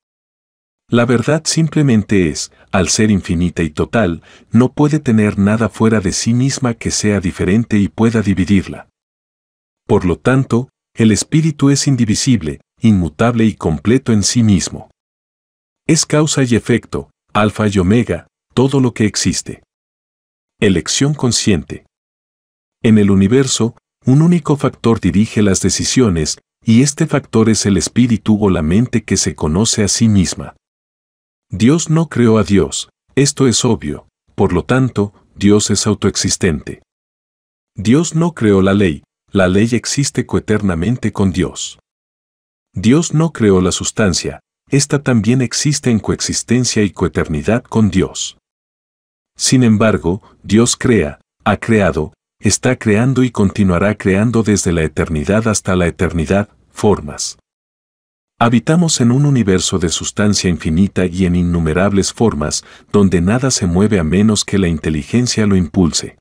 La verdad simplemente es, al ser infinita y total, no puede tener nada fuera de sí misma que sea diferente y pueda dividirla. Por lo tanto, el espíritu es indivisible, inmutable y completo en sí mismo. Es causa y efecto, alfa y omega, todo lo que existe. Elección consciente. En el universo, un único factor dirige las decisiones, y este factor es el espíritu o la mente que se conoce a sí misma. Dios no creó a Dios, esto es obvio, por lo tanto, Dios es autoexistente. Dios no creó la ley, la ley existe coeternamente con Dios. Dios no creó la sustancia, esta también existe en coexistencia y coeternidad con Dios. Sin embargo, Dios crea, ha creado, está creando y continuará creando desde la eternidad hasta la eternidad, formas. Habitamos en un universo de sustancia infinita y en innumerables formas, donde nada se mueve a menos que la inteligencia lo impulse.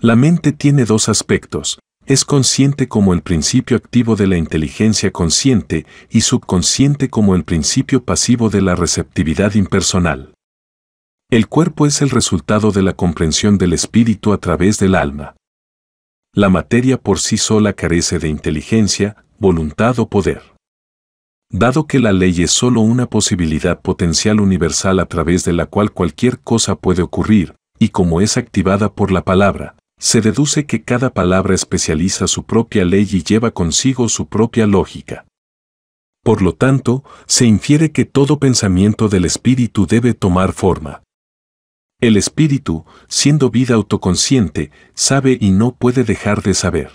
La mente tiene dos aspectos, es consciente como el principio activo de la inteligencia consciente y subconsciente como el principio pasivo de la receptividad impersonal. El cuerpo es el resultado de la comprensión del espíritu a través del alma. La materia por sí sola carece de inteligencia, voluntad o poder. Dado que la ley es sólo una posibilidad potencial universal a través de la cual cualquier cosa puede ocurrir, y como es activada por la palabra, se deduce que cada palabra especializa su propia ley y lleva consigo su propia lógica. Por lo tanto, se infiere que todo pensamiento del espíritu debe tomar forma. El espíritu, siendo vida autoconsciente, sabe y no puede dejar de saber.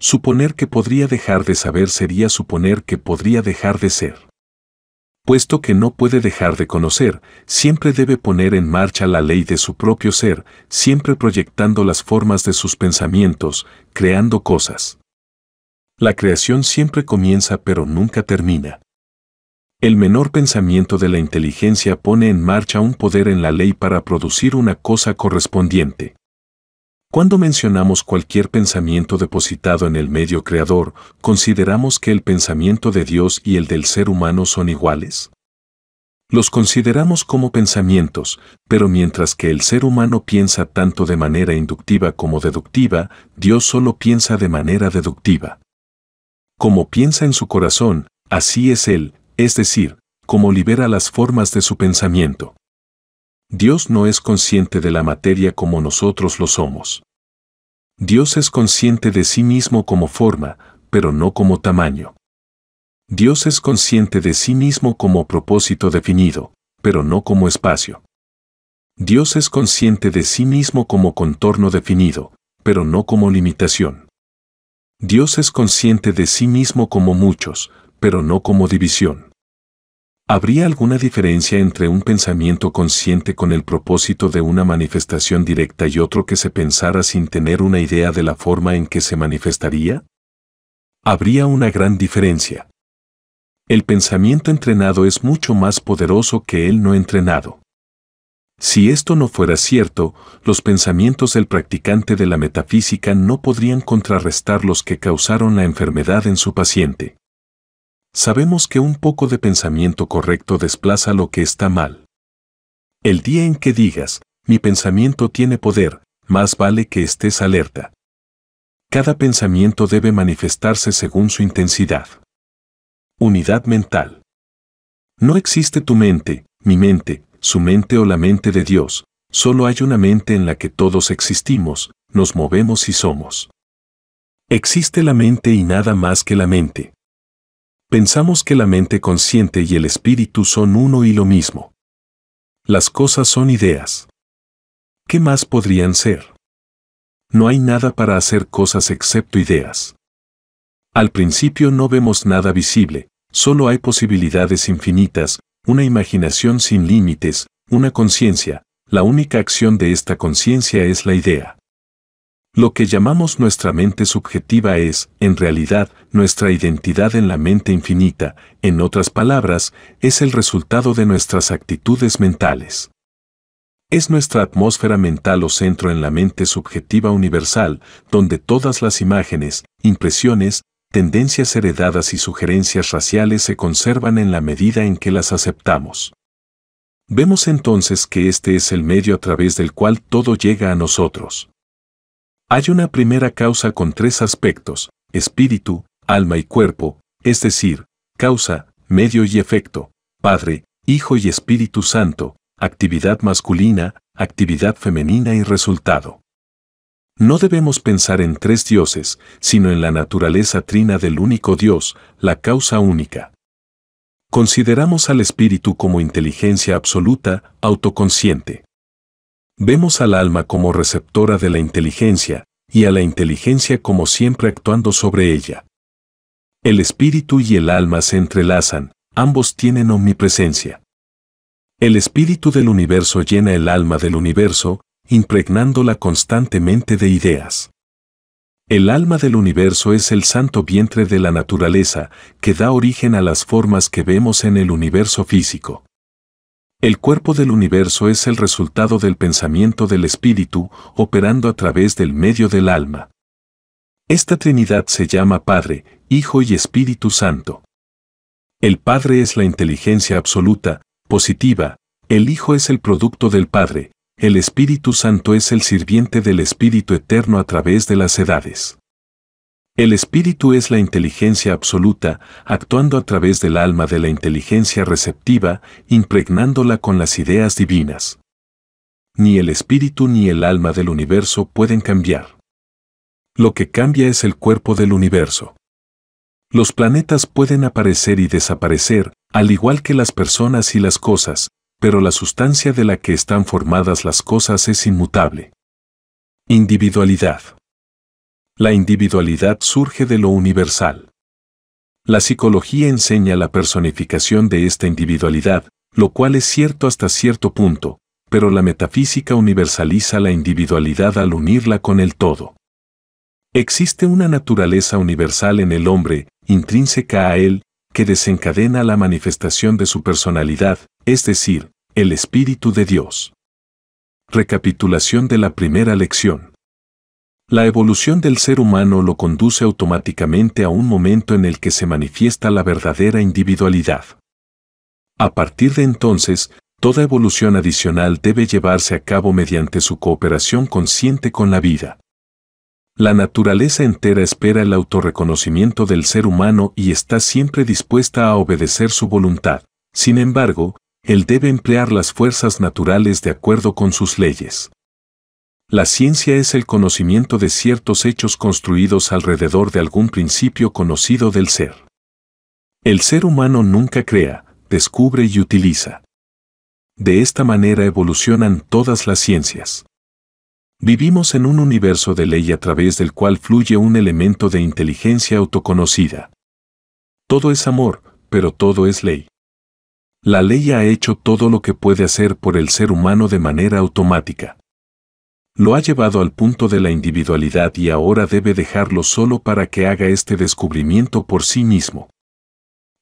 Suponer que podría dejar de saber sería suponer que podría dejar de ser. Puesto que no puede dejar de conocer, siempre debe poner en marcha la ley de su propio ser, siempre proyectando las formas de sus pensamientos, creando cosas. La creación siempre comienza pero nunca termina. El menor pensamiento de la inteligencia pone en marcha un poder en la ley para producir una cosa correspondiente. Cuando mencionamos cualquier pensamiento depositado en el medio creador, consideramos que el pensamiento de Dios y el del ser humano son iguales. Los consideramos como pensamientos, pero mientras que el ser humano piensa tanto de manera inductiva como deductiva, Dios solo piensa de manera deductiva. Como piensa en su corazón, así es Él, es decir, como libera las formas de su pensamiento. Dios no es consciente de la materia como nosotros lo somos. Dios es consciente de sí mismo como forma, pero no como tamaño. Dios es consciente de sí mismo como propósito definido, pero no como espacio. Dios es consciente de sí mismo como contorno definido, pero no como limitación. Dios es consciente de sí mismo como muchos, pero no como división. ¿Habría alguna diferencia entre un pensamiento consciente con el propósito de una manifestación directa y otro que se pensara sin tener una idea de la forma en que se manifestaría? Habría una gran diferencia. El pensamiento entrenado es mucho más poderoso que el no entrenado. Si esto no fuera cierto, los pensamientos del practicante de la metafísica no podrían contrarrestar los que causaron la enfermedad en su paciente. Sabemos que un poco de pensamiento correcto desplaza lo que está mal. El día en que digas, mi pensamiento tiene poder, más vale que estés alerta. Cada pensamiento debe manifestarse según su intensidad. Unidad mental. No existe tu mente, mi mente, su mente o la mente de Dios, solo hay una mente en la que todos existimos, nos movemos y somos. Existe la mente y nada más que la mente. Pensamos que la mente consciente y el espíritu son uno y lo mismo. Las cosas son ideas. ¿Qué más podrían ser? No hay nada para hacer cosas excepto ideas. Al principio no vemos nada visible, solo hay posibilidades infinitas, una imaginación sin límites, una conciencia, la única acción de esta conciencia es la idea. Lo que llamamos nuestra mente subjetiva es, en realidad, nuestra identidad en la mente infinita, en otras palabras, es el resultado de nuestras actitudes mentales. Es nuestra atmósfera mental o centro en la mente subjetiva universal, donde todas las imágenes, impresiones, tendencias heredadas y sugerencias raciales se conservan en la medida en que las aceptamos. Vemos entonces que este es el medio a través del cual todo llega a nosotros. Hay una primera causa con tres aspectos, espíritu, alma y cuerpo, es decir, causa, medio y efecto, Padre, Hijo y Espíritu Santo, actividad masculina, actividad femenina y resultado. No debemos pensar en tres dioses, sino en la naturaleza trina del único Dios, la causa única. Consideramos al espíritu como inteligencia absoluta, autoconsciente. Vemos al alma como receptora de la inteligencia y a la inteligencia como siempre actuando sobre ella. El espíritu y el alma se entrelazan, ambos tienen omnipresencia. El espíritu del universo llena el alma del universo, impregnándola constantemente de ideas. El alma del universo es el santo vientre de la naturaleza que da origen a las formas que vemos en el universo físico. El cuerpo del universo es el resultado del pensamiento del espíritu operando a través del medio del alma. Esta Trinidad se llama Padre, Hijo y Espíritu Santo. El Padre es la inteligencia absoluta, positiva, el Hijo es el producto del Padre, el Espíritu Santo es el sirviente del Espíritu Eterno a través de las edades. El espíritu es la inteligencia absoluta, actuando a través del alma de la inteligencia receptiva, impregnándola con las ideas divinas. Ni el espíritu ni el alma del universo pueden cambiar. Lo que cambia es el cuerpo del universo. Los planetas pueden aparecer y desaparecer, al igual que las personas y las cosas, pero la sustancia de la que están formadas las cosas es inmutable. Individualidad. La individualidad surge de lo universal. La psicología enseña la personificación de esta individualidad, lo cual es cierto hasta cierto punto, pero la metafísica universaliza la individualidad al unirla con el todo. Existe una naturaleza universal en el hombre, intrínseca a él, que desencadena la manifestación de su personalidad, es decir, el Espíritu de Dios. Recapitulación de la primera lección. La evolución del ser humano lo conduce automáticamente a un momento en el que se manifiesta la verdadera individualidad. A partir de entonces, toda evolución adicional debe llevarse a cabo mediante su cooperación consciente con la vida. La naturaleza entera espera el autorreconocimiento del ser humano y está siempre dispuesta a obedecer su voluntad. Sin embargo, él debe emplear las fuerzas naturales de acuerdo con sus leyes. La ciencia es el conocimiento de ciertos hechos construidos alrededor de algún principio conocido del ser. El ser humano nunca crea, descubre y utiliza. De esta manera evolucionan todas las ciencias. Vivimos en un universo de ley a través del cual fluye un elemento de inteligencia autoconocida. Todo es amor, pero todo es ley. La ley ha hecho todo lo que puede hacer por el ser humano de manera automática lo ha llevado al punto de la individualidad y ahora debe dejarlo solo para que haga este descubrimiento por sí mismo.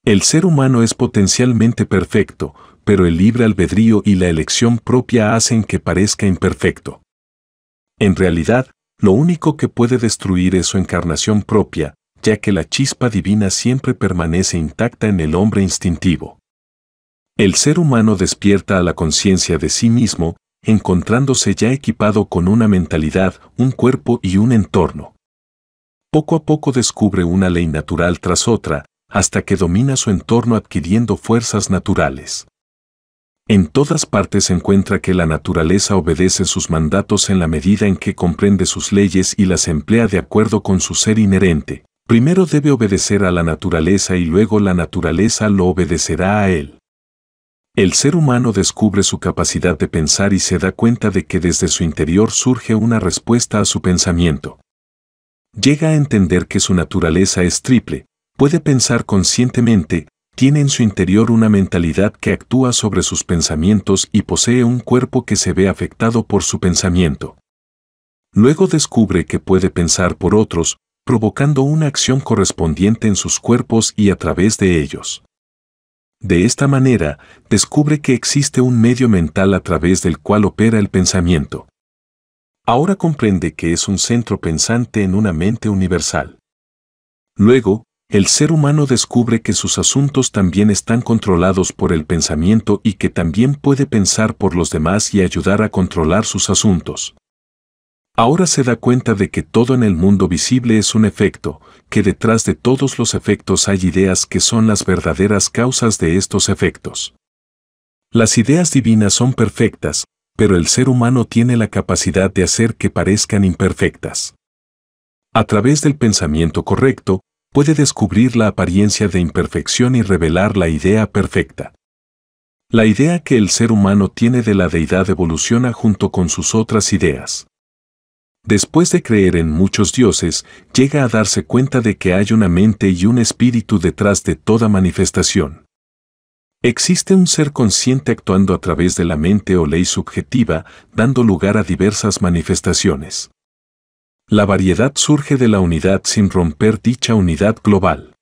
El ser humano es potencialmente perfecto, pero el libre albedrío y la elección propia hacen que parezca imperfecto. En realidad, lo único que puede destruir es su encarnación propia, ya que la chispa divina siempre permanece intacta en el hombre instintivo. El ser humano despierta a la conciencia de sí mismo encontrándose ya equipado con una mentalidad, un cuerpo y un entorno. Poco a poco descubre una ley natural tras otra, hasta que domina su entorno adquiriendo fuerzas naturales. En todas partes encuentra que la naturaleza obedece sus mandatos en la medida en que comprende sus leyes y las emplea de acuerdo con su ser inherente. Primero debe obedecer a la naturaleza y luego la naturaleza lo obedecerá a él. El ser humano descubre su capacidad de pensar y se da cuenta de que desde su interior surge una respuesta a su pensamiento. Llega a entender que su naturaleza es triple, puede pensar conscientemente, tiene en su interior una mentalidad que actúa sobre sus pensamientos y posee un cuerpo que se ve afectado por su pensamiento. Luego descubre que puede pensar por otros, provocando una acción correspondiente en sus cuerpos y a través de ellos. De esta manera, descubre que existe un medio mental a través del cual opera el pensamiento. Ahora comprende que es un centro pensante en una mente universal. Luego, el ser humano descubre que sus asuntos también están controlados por el pensamiento y que también puede pensar por los demás y ayudar a controlar sus asuntos. Ahora se da cuenta de que todo en el mundo visible es un efecto, que detrás de todos los efectos hay ideas que son las verdaderas causas de estos efectos. Las ideas divinas son perfectas, pero el ser humano tiene la capacidad de hacer que parezcan imperfectas. A través del pensamiento correcto, puede descubrir la apariencia de imperfección y revelar la idea perfecta. La idea que el ser humano tiene de la deidad evoluciona junto con sus otras ideas después de creer en muchos dioses, llega a darse cuenta de que hay una mente y un espíritu detrás de toda manifestación. Existe un ser consciente actuando a través de la mente o ley subjetiva, dando lugar a diversas manifestaciones. La variedad surge de la unidad sin romper dicha unidad global.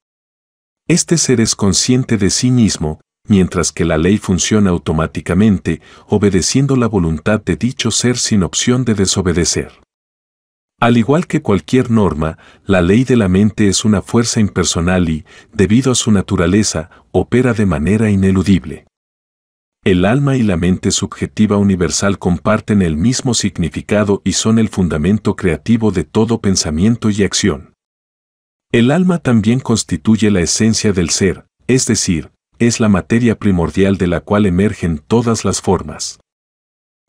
Este ser es consciente de sí mismo, mientras que la ley funciona automáticamente, obedeciendo la voluntad de dicho ser sin opción de desobedecer. Al igual que cualquier norma, la ley de la mente es una fuerza impersonal y, debido a su naturaleza, opera de manera ineludible. El alma y la mente subjetiva universal comparten el mismo significado y son el fundamento creativo de todo pensamiento y acción. El alma también constituye la esencia del ser, es decir, es la materia primordial de la cual emergen todas las formas.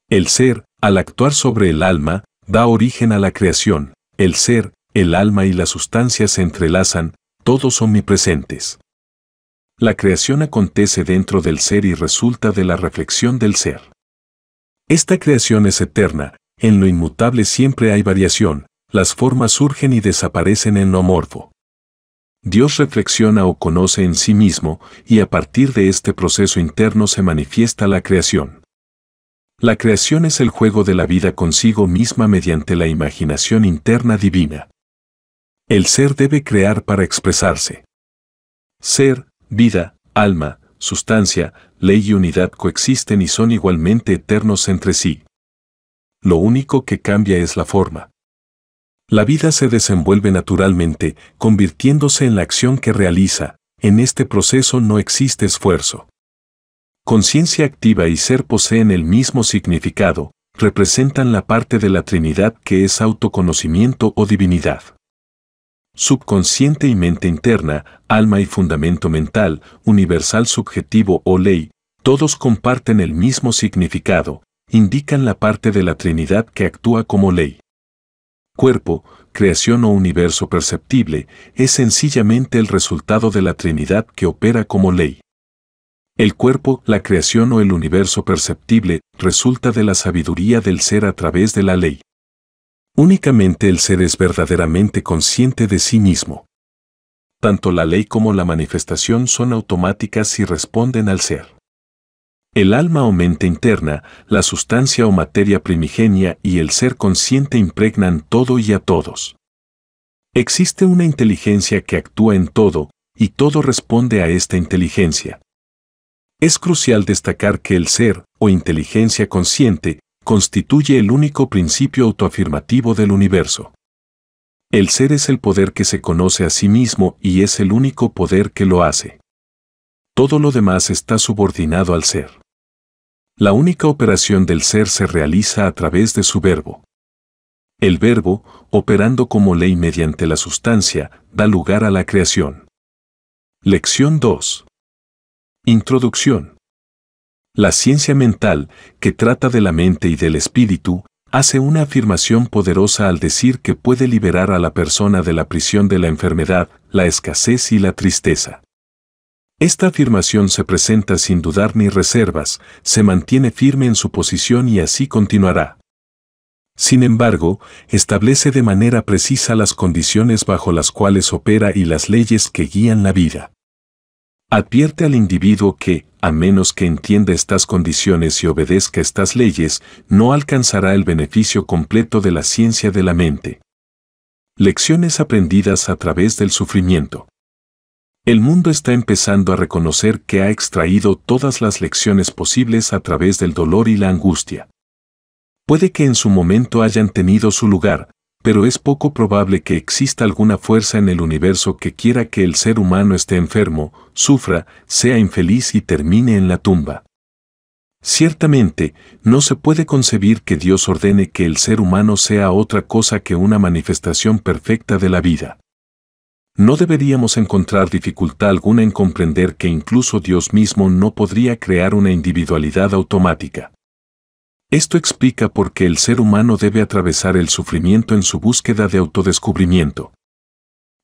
El ser, al actuar sobre el alma, da origen a la creación, el ser, el alma y la sustancia se entrelazan, todos omnipresentes. La creación acontece dentro del ser y resulta de la reflexión del ser. Esta creación es eterna, en lo inmutable siempre hay variación, las formas surgen y desaparecen en lo morfo. Dios reflexiona o conoce en sí mismo, y a partir de este proceso interno se manifiesta la creación. La creación es el juego de la vida consigo misma mediante la imaginación interna divina. El ser debe crear para expresarse. Ser, vida, alma, sustancia, ley y unidad coexisten y son igualmente eternos entre sí. Lo único que cambia es la forma. La vida se desenvuelve naturalmente, convirtiéndose en la acción que realiza, en este proceso no existe esfuerzo. Conciencia activa y ser poseen el mismo significado, representan la parte de la Trinidad que es autoconocimiento o divinidad. Subconsciente y mente interna, alma y fundamento mental, universal subjetivo o ley, todos comparten el mismo significado, indican la parte de la Trinidad que actúa como ley. Cuerpo, creación o universo perceptible, es sencillamente el resultado de la Trinidad que opera como ley. El cuerpo, la creación o el universo perceptible, resulta de la sabiduría del ser a través de la ley. Únicamente el ser es verdaderamente consciente de sí mismo. Tanto la ley como la manifestación son automáticas y responden al ser. El alma o mente interna, la sustancia o materia primigenia y el ser consciente impregnan todo y a todos. Existe una inteligencia que actúa en todo, y todo responde a esta inteligencia. Es crucial destacar que el ser, o inteligencia consciente, constituye el único principio autoafirmativo del universo. El ser es el poder que se conoce a sí mismo y es el único poder que lo hace. Todo lo demás está subordinado al ser. La única operación del ser se realiza a través de su verbo. El verbo, operando como ley mediante la sustancia, da lugar a la creación. Lección 2. Introducción. La ciencia mental, que trata de la mente y del espíritu, hace una afirmación poderosa al decir que puede liberar a la persona de la prisión de la enfermedad, la escasez y la tristeza. Esta afirmación se presenta sin dudar ni reservas, se mantiene firme en su posición y así continuará. Sin embargo, establece de manera precisa las condiciones bajo las cuales opera y las leyes que guían la vida. Advierte al individuo que, a menos que entienda estas condiciones y obedezca estas leyes, no alcanzará el beneficio completo de la ciencia de la mente. Lecciones aprendidas a través del sufrimiento. El mundo está empezando a reconocer que ha extraído todas las lecciones posibles a través del dolor y la angustia. Puede que en su momento hayan tenido su lugar, pero es poco probable que exista alguna fuerza en el universo que quiera que el ser humano esté enfermo, sufra, sea infeliz y termine en la tumba. Ciertamente, no se puede concebir que Dios ordene que el ser humano sea otra cosa que una manifestación perfecta de la vida. No deberíamos encontrar dificultad alguna en comprender que incluso Dios mismo no podría crear una individualidad automática. Esto explica por qué el ser humano debe atravesar el sufrimiento en su búsqueda de autodescubrimiento.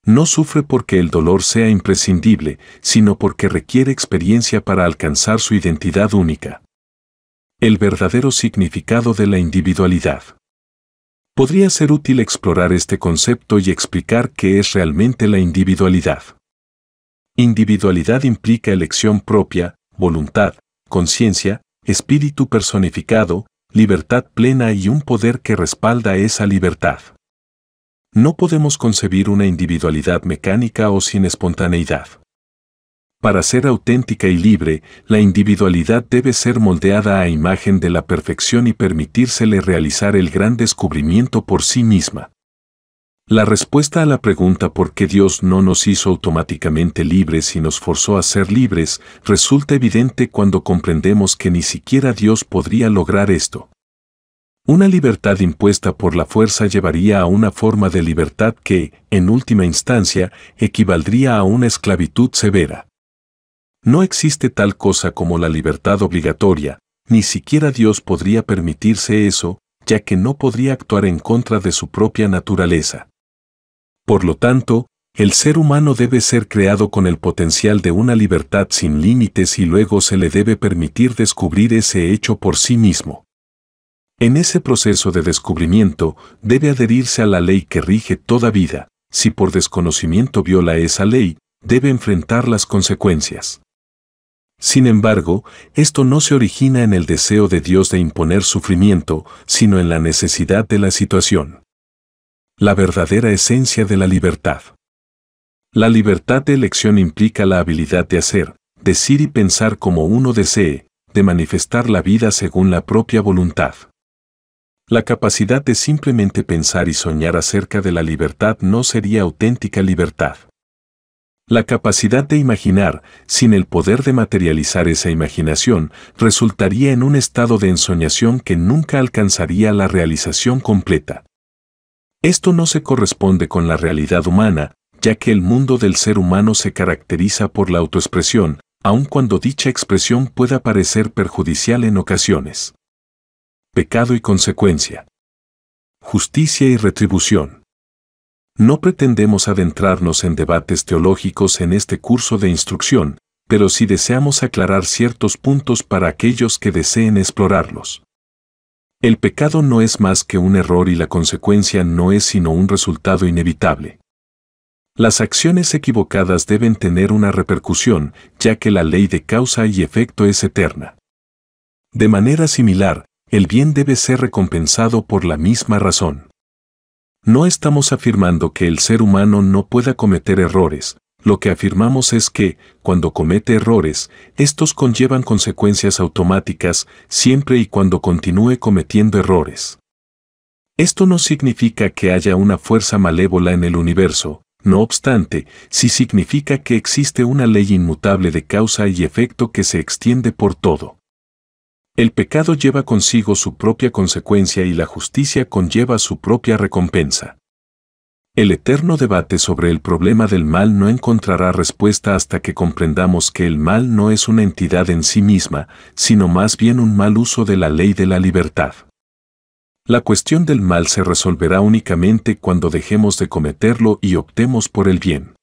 No sufre porque el dolor sea imprescindible, sino porque requiere experiencia para alcanzar su identidad única. El verdadero significado de la individualidad. Podría ser útil explorar este concepto y explicar qué es realmente la individualidad. Individualidad implica elección propia, voluntad, conciencia, espíritu personificado, libertad plena y un poder que respalda esa libertad. No podemos concebir una individualidad mecánica o sin espontaneidad. Para ser auténtica y libre, la individualidad debe ser moldeada a imagen de la perfección y permitírsele realizar el gran descubrimiento por sí misma. La respuesta a la pregunta por qué Dios no nos hizo automáticamente libres y nos forzó a ser libres resulta evidente cuando comprendemos que ni siquiera Dios podría lograr esto. Una libertad impuesta por la fuerza llevaría a una forma de libertad que, en última instancia, equivaldría a una esclavitud severa. No existe tal cosa como la libertad obligatoria, ni siquiera Dios podría permitirse eso, ya que no podría actuar en contra de su propia naturaleza. Por lo tanto, el ser humano debe ser creado con el potencial de una libertad sin límites y luego se le debe permitir descubrir ese hecho por sí mismo. En ese proceso de descubrimiento debe adherirse a la ley que rige toda vida. Si por desconocimiento viola esa ley, debe enfrentar las consecuencias. Sin embargo, esto no se origina en el deseo de Dios de imponer sufrimiento, sino en la necesidad de la situación la verdadera esencia de la libertad. La libertad de elección implica la habilidad de hacer, decir y pensar como uno desee, de manifestar la vida según la propia voluntad. La capacidad de simplemente pensar y soñar acerca de la libertad no sería auténtica libertad. La capacidad de imaginar, sin el poder de materializar esa imaginación, resultaría en un estado de ensoñación que nunca alcanzaría la realización completa. Esto no se corresponde con la realidad humana, ya que el mundo del ser humano se caracteriza por la autoexpresión, aun cuando dicha expresión pueda parecer perjudicial en ocasiones. Pecado y consecuencia. Justicia y retribución. No pretendemos adentrarnos en debates teológicos en este curso de instrucción, pero sí deseamos aclarar ciertos puntos para aquellos que deseen explorarlos. El pecado no es más que un error y la consecuencia no es sino un resultado inevitable. Las acciones equivocadas deben tener una repercusión, ya que la ley de causa y efecto es eterna. De manera similar, el bien debe ser recompensado por la misma razón. No estamos afirmando que el ser humano no pueda cometer errores, lo que afirmamos es que, cuando comete errores, estos conllevan consecuencias automáticas siempre y cuando continúe cometiendo errores. Esto no significa que haya una fuerza malévola en el universo, no obstante, sí significa que existe una ley inmutable de causa y efecto que se extiende por todo. El pecado lleva consigo su propia consecuencia y la justicia conlleva su propia recompensa. El eterno debate sobre el problema del mal no encontrará respuesta hasta que comprendamos que el mal no es una entidad en sí misma, sino más bien un mal uso de la ley de la libertad. La cuestión del mal se resolverá únicamente cuando dejemos de cometerlo y optemos por el bien.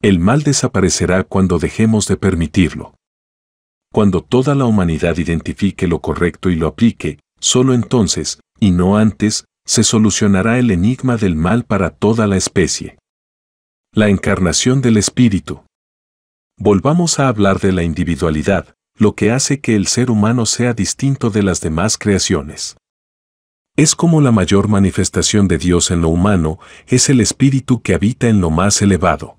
El mal desaparecerá cuando dejemos de permitirlo. Cuando toda la humanidad identifique lo correcto y lo aplique, solo entonces, y no antes, se solucionará el enigma del mal para toda la especie. La encarnación del espíritu. Volvamos a hablar de la individualidad, lo que hace que el ser humano sea distinto de las demás creaciones. Es como la mayor manifestación de Dios en lo humano, es el espíritu que habita en lo más elevado.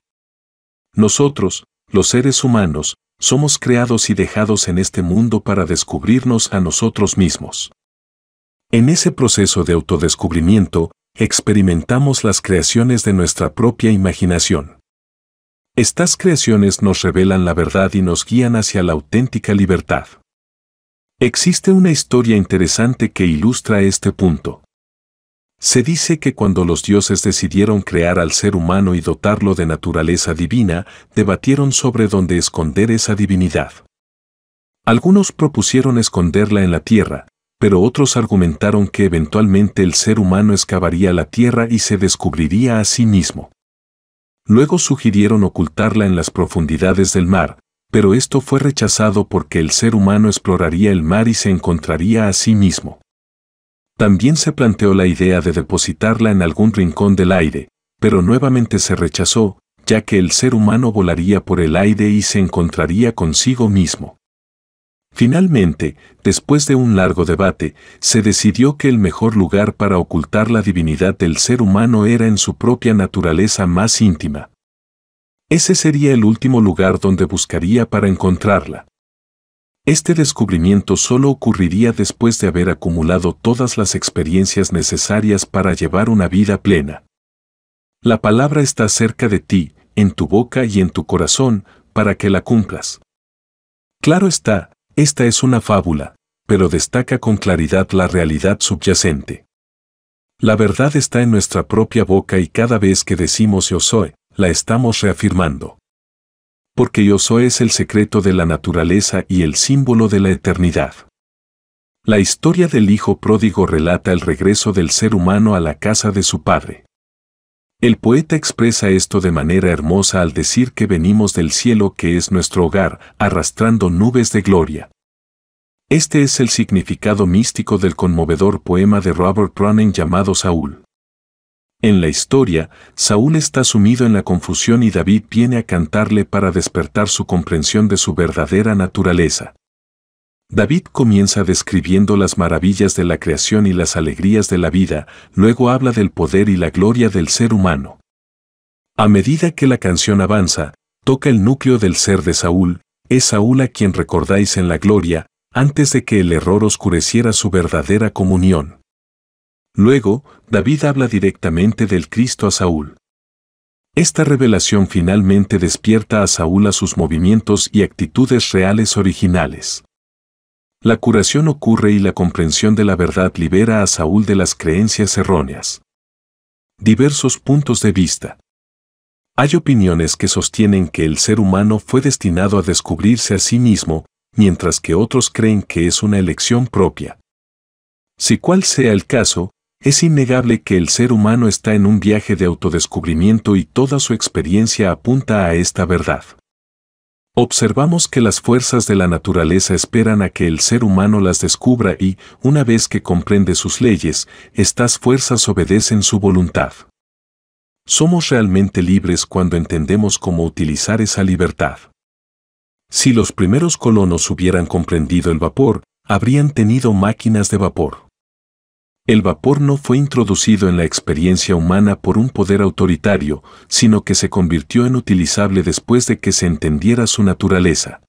Nosotros, los seres humanos, somos creados y dejados en este mundo para descubrirnos a nosotros mismos. En ese proceso de autodescubrimiento, experimentamos las creaciones de nuestra propia imaginación. Estas creaciones nos revelan la verdad y nos guían hacia la auténtica libertad. Existe una historia interesante que ilustra este punto. Se dice que cuando los dioses decidieron crear al ser humano y dotarlo de naturaleza divina, debatieron sobre dónde esconder esa divinidad. Algunos propusieron esconderla en la tierra, pero otros argumentaron que eventualmente el ser humano excavaría la Tierra y se descubriría a sí mismo. Luego sugirieron ocultarla en las profundidades del mar, pero esto fue rechazado porque el ser humano exploraría el mar y se encontraría a sí mismo. También se planteó la idea de depositarla en algún rincón del aire, pero nuevamente se rechazó, ya que el ser humano volaría por el aire y se encontraría consigo mismo. Finalmente, después de un largo debate, se decidió que el mejor lugar para ocultar la divinidad del ser humano era en su propia naturaleza más íntima. Ese sería el último lugar donde buscaría para encontrarla. Este descubrimiento solo ocurriría después de haber acumulado todas las experiencias necesarias para llevar una vida plena. La palabra está cerca de ti, en tu boca y en tu corazón, para que la cumplas. Claro está, esta es una fábula, pero destaca con claridad la realidad subyacente. La verdad está en nuestra propia boca y cada vez que decimos yo soy, la estamos reafirmando. Porque yo soy es el secreto de la naturaleza y el símbolo de la eternidad. La historia del hijo pródigo relata el regreso del ser humano a la casa de su padre. El poeta expresa esto de manera hermosa al decir que venimos del cielo que es nuestro hogar, arrastrando nubes de gloria. Este es el significado místico del conmovedor poema de Robert Browning llamado Saúl. En la historia, Saúl está sumido en la confusión y David viene a cantarle para despertar su comprensión de su verdadera naturaleza. David comienza describiendo las maravillas de la creación y las alegrías de la vida, luego habla del poder y la gloria del ser humano. A medida que la canción avanza, toca el núcleo del ser de Saúl, es Saúl a quien recordáis en la gloria, antes de que el error oscureciera su verdadera comunión. Luego, David habla directamente del Cristo a Saúl. Esta revelación finalmente despierta a Saúl a sus movimientos y actitudes reales originales. La curación ocurre y la comprensión de la verdad libera a Saúl de las creencias erróneas. Diversos puntos de vista. Hay opiniones que sostienen que el ser humano fue destinado a descubrirse a sí mismo, mientras que otros creen que es una elección propia. Si cual sea el caso, es innegable que el ser humano está en un viaje de autodescubrimiento y toda su experiencia apunta a esta verdad. Observamos que las fuerzas de la naturaleza esperan a que el ser humano las descubra y, una vez que comprende sus leyes, estas fuerzas obedecen su voluntad. Somos realmente libres cuando entendemos cómo utilizar esa libertad. Si los primeros colonos hubieran comprendido el vapor, habrían tenido máquinas de vapor. El vapor no fue introducido en la experiencia humana por un poder autoritario, sino que se convirtió en utilizable después de que se entendiera su naturaleza.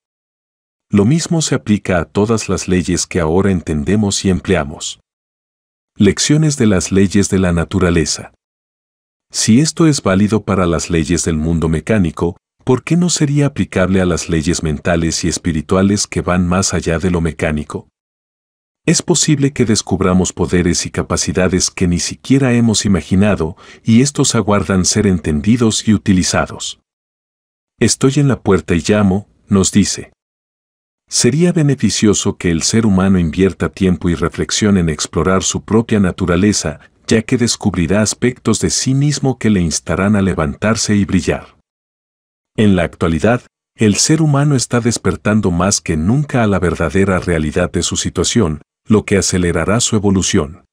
Lo mismo se aplica a todas las leyes que ahora entendemos y empleamos. Lecciones de las leyes de la naturaleza. Si esto es válido para las leyes del mundo mecánico, ¿por qué no sería aplicable a las leyes mentales y espirituales que van más allá de lo mecánico? Es posible que descubramos poderes y capacidades que ni siquiera hemos imaginado y estos aguardan ser entendidos y utilizados. Estoy en la puerta y llamo, nos dice. Sería beneficioso que el ser humano invierta tiempo y reflexión en explorar su propia naturaleza, ya que descubrirá aspectos de sí mismo que le instarán a levantarse y brillar. En la actualidad, el ser humano está despertando más que nunca a la verdadera realidad de su situación, lo que acelerará su evolución.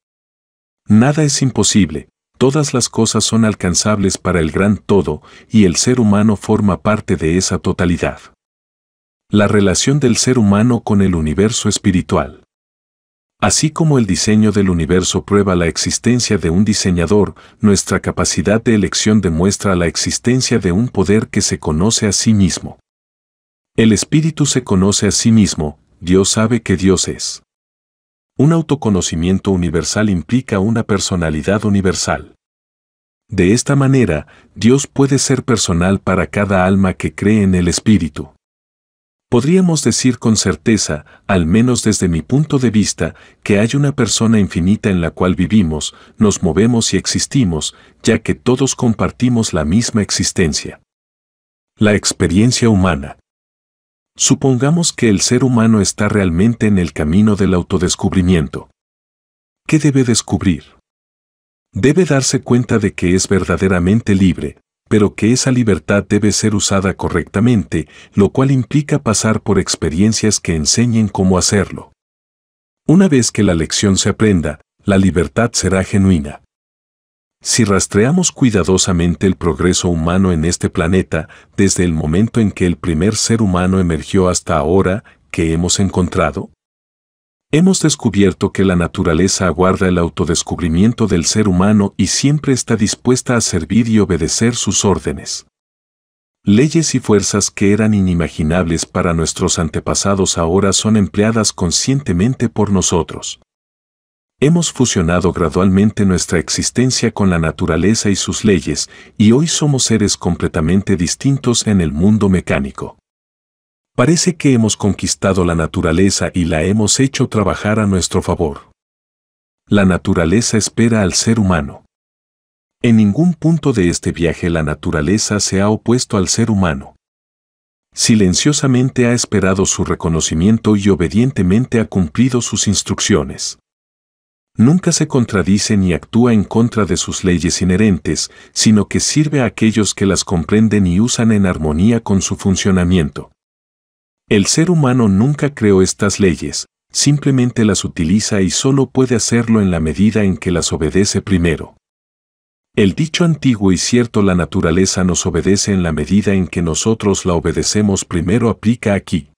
Nada es imposible, todas las cosas son alcanzables para el gran todo y el ser humano forma parte de esa totalidad. La relación del ser humano con el universo espiritual. Así como el diseño del universo prueba la existencia de un diseñador, nuestra capacidad de elección demuestra la existencia de un poder que se conoce a sí mismo. El espíritu se conoce a sí mismo, Dios sabe que Dios es. Un autoconocimiento universal implica una personalidad universal. De esta manera, Dios puede ser personal para cada alma que cree en el Espíritu. Podríamos decir con certeza, al menos desde mi punto de vista, que hay una persona infinita en la cual vivimos, nos movemos y existimos, ya que todos compartimos la misma existencia. La experiencia humana. Supongamos que el ser humano está realmente en el camino del autodescubrimiento. ¿Qué debe descubrir? Debe darse cuenta de que es verdaderamente libre, pero que esa libertad debe ser usada correctamente, lo cual implica pasar por experiencias que enseñen cómo hacerlo. Una vez que la lección se aprenda, la libertad será genuina. Si rastreamos cuidadosamente el progreso humano en este planeta, desde el momento en que el primer ser humano emergió hasta ahora, ¿qué hemos encontrado? Hemos descubierto que la naturaleza aguarda el autodescubrimiento del ser humano y siempre está dispuesta a servir y obedecer sus órdenes. Leyes y fuerzas que eran inimaginables para nuestros antepasados ahora son empleadas conscientemente por nosotros. Hemos fusionado gradualmente nuestra existencia con la naturaleza y sus leyes, y hoy somos seres completamente distintos en el mundo mecánico. Parece que hemos conquistado la naturaleza y la hemos hecho trabajar a nuestro favor. La naturaleza espera al ser humano. En ningún punto de este viaje la naturaleza se ha opuesto al ser humano. Silenciosamente ha esperado su reconocimiento y obedientemente ha cumplido sus instrucciones nunca se contradice ni actúa en contra de sus leyes inherentes, sino que sirve a aquellos que las comprenden y usan en armonía con su funcionamiento. El ser humano nunca creó estas leyes, simplemente las utiliza y solo puede hacerlo en la medida en que las obedece primero. El dicho antiguo y cierto la naturaleza nos obedece en la medida en que nosotros la obedecemos primero aplica aquí.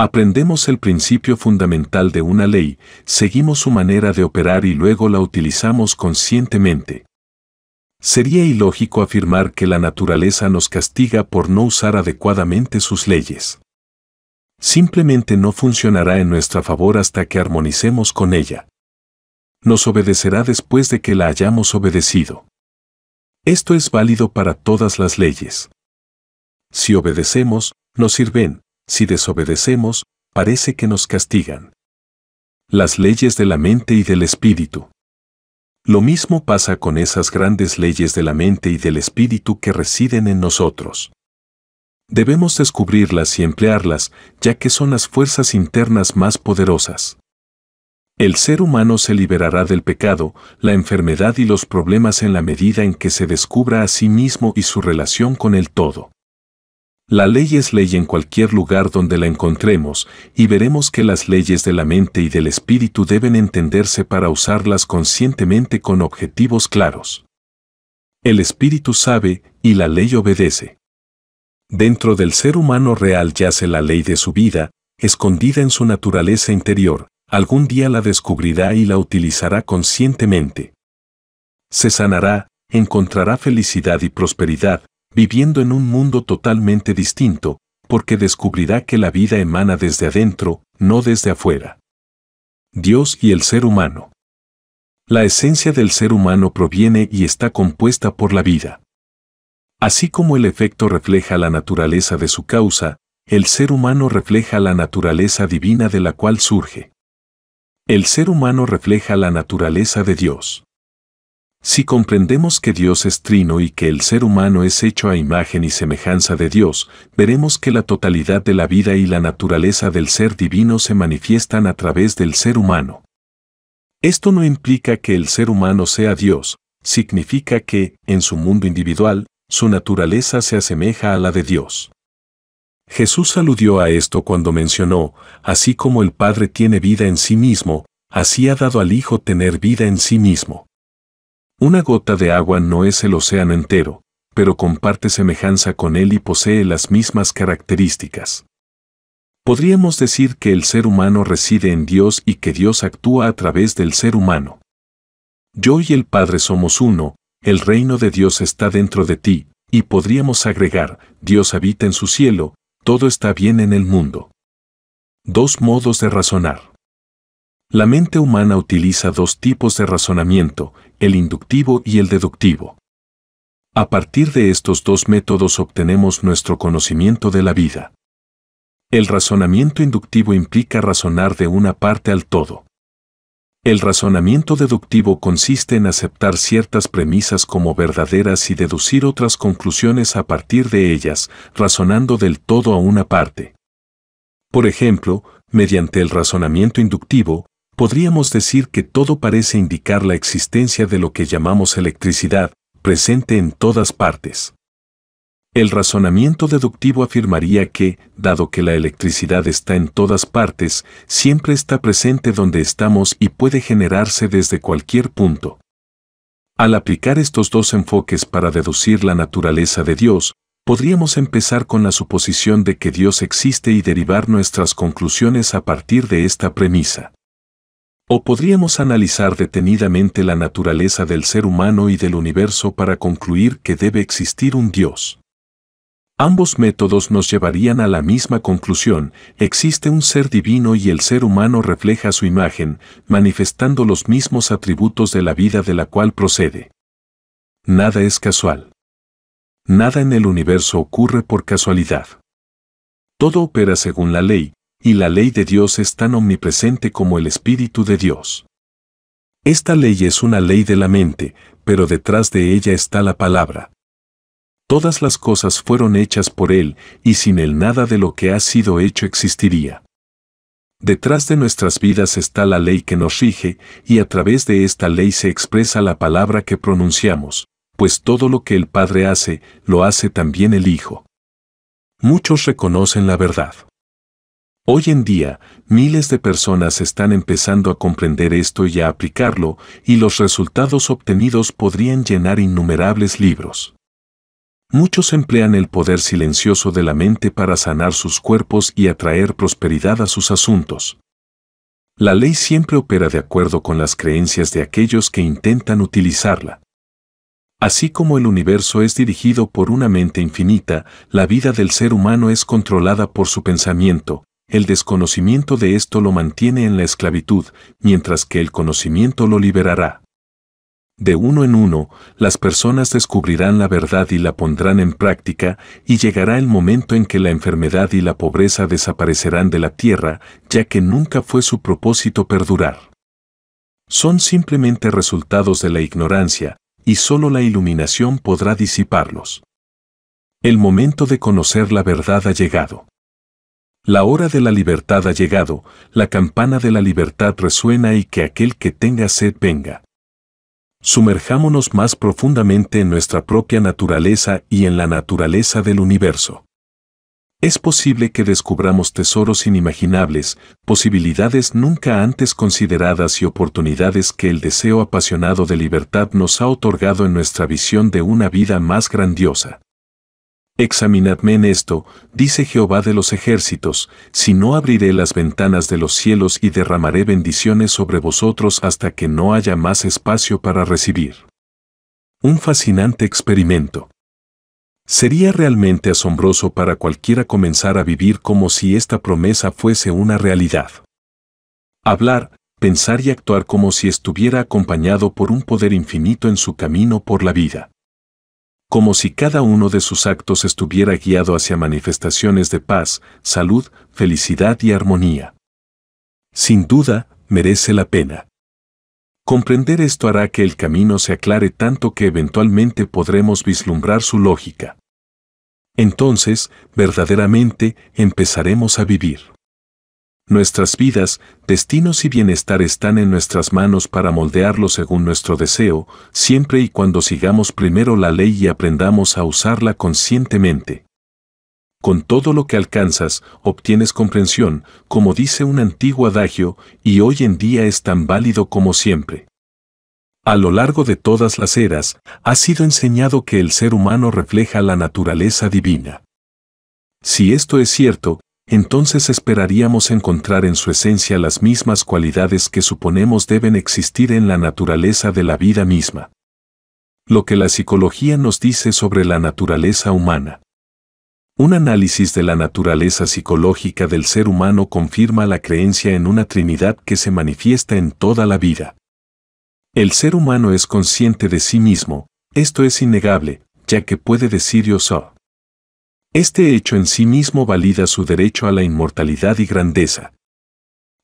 Aprendemos el principio fundamental de una ley, seguimos su manera de operar y luego la utilizamos conscientemente. Sería ilógico afirmar que la naturaleza nos castiga por no usar adecuadamente sus leyes. Simplemente no funcionará en nuestra favor hasta que armonicemos con ella. Nos obedecerá después de que la hayamos obedecido. Esto es válido para todas las leyes. Si obedecemos, nos sirven, si desobedecemos, parece que nos castigan. Las leyes de la mente y del espíritu. Lo mismo pasa con esas grandes leyes de la mente y del espíritu que residen en nosotros. Debemos descubrirlas y emplearlas, ya que son las fuerzas internas más poderosas. El ser humano se liberará del pecado, la enfermedad y los problemas en la medida en que se descubra a sí mismo y su relación con el todo. La ley es ley en cualquier lugar donde la encontremos y veremos que las leyes de la mente y del espíritu deben entenderse para usarlas conscientemente con objetivos claros. El espíritu sabe y la ley obedece. Dentro del ser humano real yace la ley de su vida, escondida en su naturaleza interior, algún día la descubrirá y la utilizará conscientemente. Se sanará, encontrará felicidad y prosperidad, viviendo en un mundo totalmente distinto, porque descubrirá que la vida emana desde adentro, no desde afuera. Dios y el ser humano. La esencia del ser humano proviene y está compuesta por la vida. Así como el efecto refleja la naturaleza de su causa, el ser humano refleja la naturaleza divina de la cual surge. El ser humano refleja la naturaleza de Dios. Si comprendemos que Dios es trino y que el ser humano es hecho a imagen y semejanza de Dios, veremos que la totalidad de la vida y la naturaleza del ser divino se manifiestan a través del ser humano. Esto no implica que el ser humano sea Dios, significa que, en su mundo individual, su naturaleza se asemeja a la de Dios. Jesús aludió a esto cuando mencionó, así como el Padre tiene vida en sí mismo, así ha dado al Hijo tener vida en sí mismo. Una gota de agua no es el océano entero, pero comparte semejanza con él y posee las mismas características. Podríamos decir que el ser humano reside en Dios y que Dios actúa a través del ser humano. Yo y el Padre somos uno, el reino de Dios está dentro de ti, y podríamos agregar, Dios habita en su cielo, todo está bien en el mundo. Dos modos de razonar. La mente humana utiliza dos tipos de razonamiento, el inductivo y el deductivo. A partir de estos dos métodos obtenemos nuestro conocimiento de la vida. El razonamiento inductivo implica razonar de una parte al todo. El razonamiento deductivo consiste en aceptar ciertas premisas como verdaderas y deducir otras conclusiones a partir de ellas, razonando del todo a una parte. Por ejemplo, mediante el razonamiento inductivo, podríamos decir que todo parece indicar la existencia de lo que llamamos electricidad, presente en todas partes. El razonamiento deductivo afirmaría que, dado que la electricidad está en todas partes, siempre está presente donde estamos y puede generarse desde cualquier punto. Al aplicar estos dos enfoques para deducir la naturaleza de Dios, podríamos empezar con la suposición de que Dios existe y derivar nuestras conclusiones a partir de esta premisa. O podríamos analizar detenidamente la naturaleza del ser humano y del universo para concluir que debe existir un Dios. Ambos métodos nos llevarían a la misma conclusión, existe un ser divino y el ser humano refleja su imagen, manifestando los mismos atributos de la vida de la cual procede. Nada es casual. Nada en el universo ocurre por casualidad. Todo opera según la ley, y la ley de Dios es tan omnipresente como el Espíritu de Dios. Esta ley es una ley de la mente, pero detrás de ella está la palabra. Todas las cosas fueron hechas por Él, y sin Él nada de lo que ha sido hecho existiría. Detrás de nuestras vidas está la ley que nos rige, y a través de esta ley se expresa la palabra que pronunciamos, pues todo lo que el Padre hace, lo hace también el Hijo. Muchos reconocen la verdad. Hoy en día, miles de personas están empezando a comprender esto y a aplicarlo, y los resultados obtenidos podrían llenar innumerables libros. Muchos emplean el poder silencioso de la mente para sanar sus cuerpos y atraer prosperidad a sus asuntos. La ley siempre opera de acuerdo con las creencias de aquellos que intentan utilizarla. Así como el universo es dirigido por una mente infinita, la vida del ser humano es controlada por su pensamiento, el desconocimiento de esto lo mantiene en la esclavitud, mientras que el conocimiento lo liberará. De uno en uno, las personas descubrirán la verdad y la pondrán en práctica, y llegará el momento en que la enfermedad y la pobreza desaparecerán de la tierra, ya que nunca fue su propósito perdurar. Son simplemente resultados de la ignorancia, y solo la iluminación podrá disiparlos. El momento de conocer la verdad ha llegado. La hora de la libertad ha llegado, la campana de la libertad resuena y que aquel que tenga sed venga. Sumerjámonos más profundamente en nuestra propia naturaleza y en la naturaleza del universo. Es posible que descubramos tesoros inimaginables, posibilidades nunca antes consideradas y oportunidades que el deseo apasionado de libertad nos ha otorgado en nuestra visión de una vida más grandiosa. Examinadme en esto, dice Jehová de los ejércitos, si no abriré las ventanas de los cielos y derramaré bendiciones sobre vosotros hasta que no haya más espacio para recibir. Un fascinante experimento. Sería realmente asombroso para cualquiera comenzar a vivir como si esta promesa fuese una realidad. Hablar, pensar y actuar como si estuviera acompañado por un poder infinito en su camino por la vida como si cada uno de sus actos estuviera guiado hacia manifestaciones de paz, salud, felicidad y armonía. Sin duda, merece la pena. Comprender esto hará que el camino se aclare tanto que eventualmente podremos vislumbrar su lógica. Entonces, verdaderamente, empezaremos a vivir. Nuestras vidas, destinos y bienestar están en nuestras manos para moldearlo según nuestro deseo, siempre y cuando sigamos primero la ley y aprendamos a usarla conscientemente. Con todo lo que alcanzas, obtienes comprensión, como dice un antiguo adagio, y hoy en día es tan válido como siempre. A lo largo de todas las eras, ha sido enseñado que el ser humano refleja la naturaleza divina. Si esto es cierto, entonces esperaríamos encontrar en su esencia las mismas cualidades que suponemos deben existir en la naturaleza de la vida misma. Lo que la psicología nos dice sobre la naturaleza humana. Un análisis de la naturaleza psicológica del ser humano confirma la creencia en una Trinidad que se manifiesta en toda la vida. El ser humano es consciente de sí mismo, esto es innegable, ya que puede decir yo soy. Este hecho en sí mismo valida su derecho a la inmortalidad y grandeza.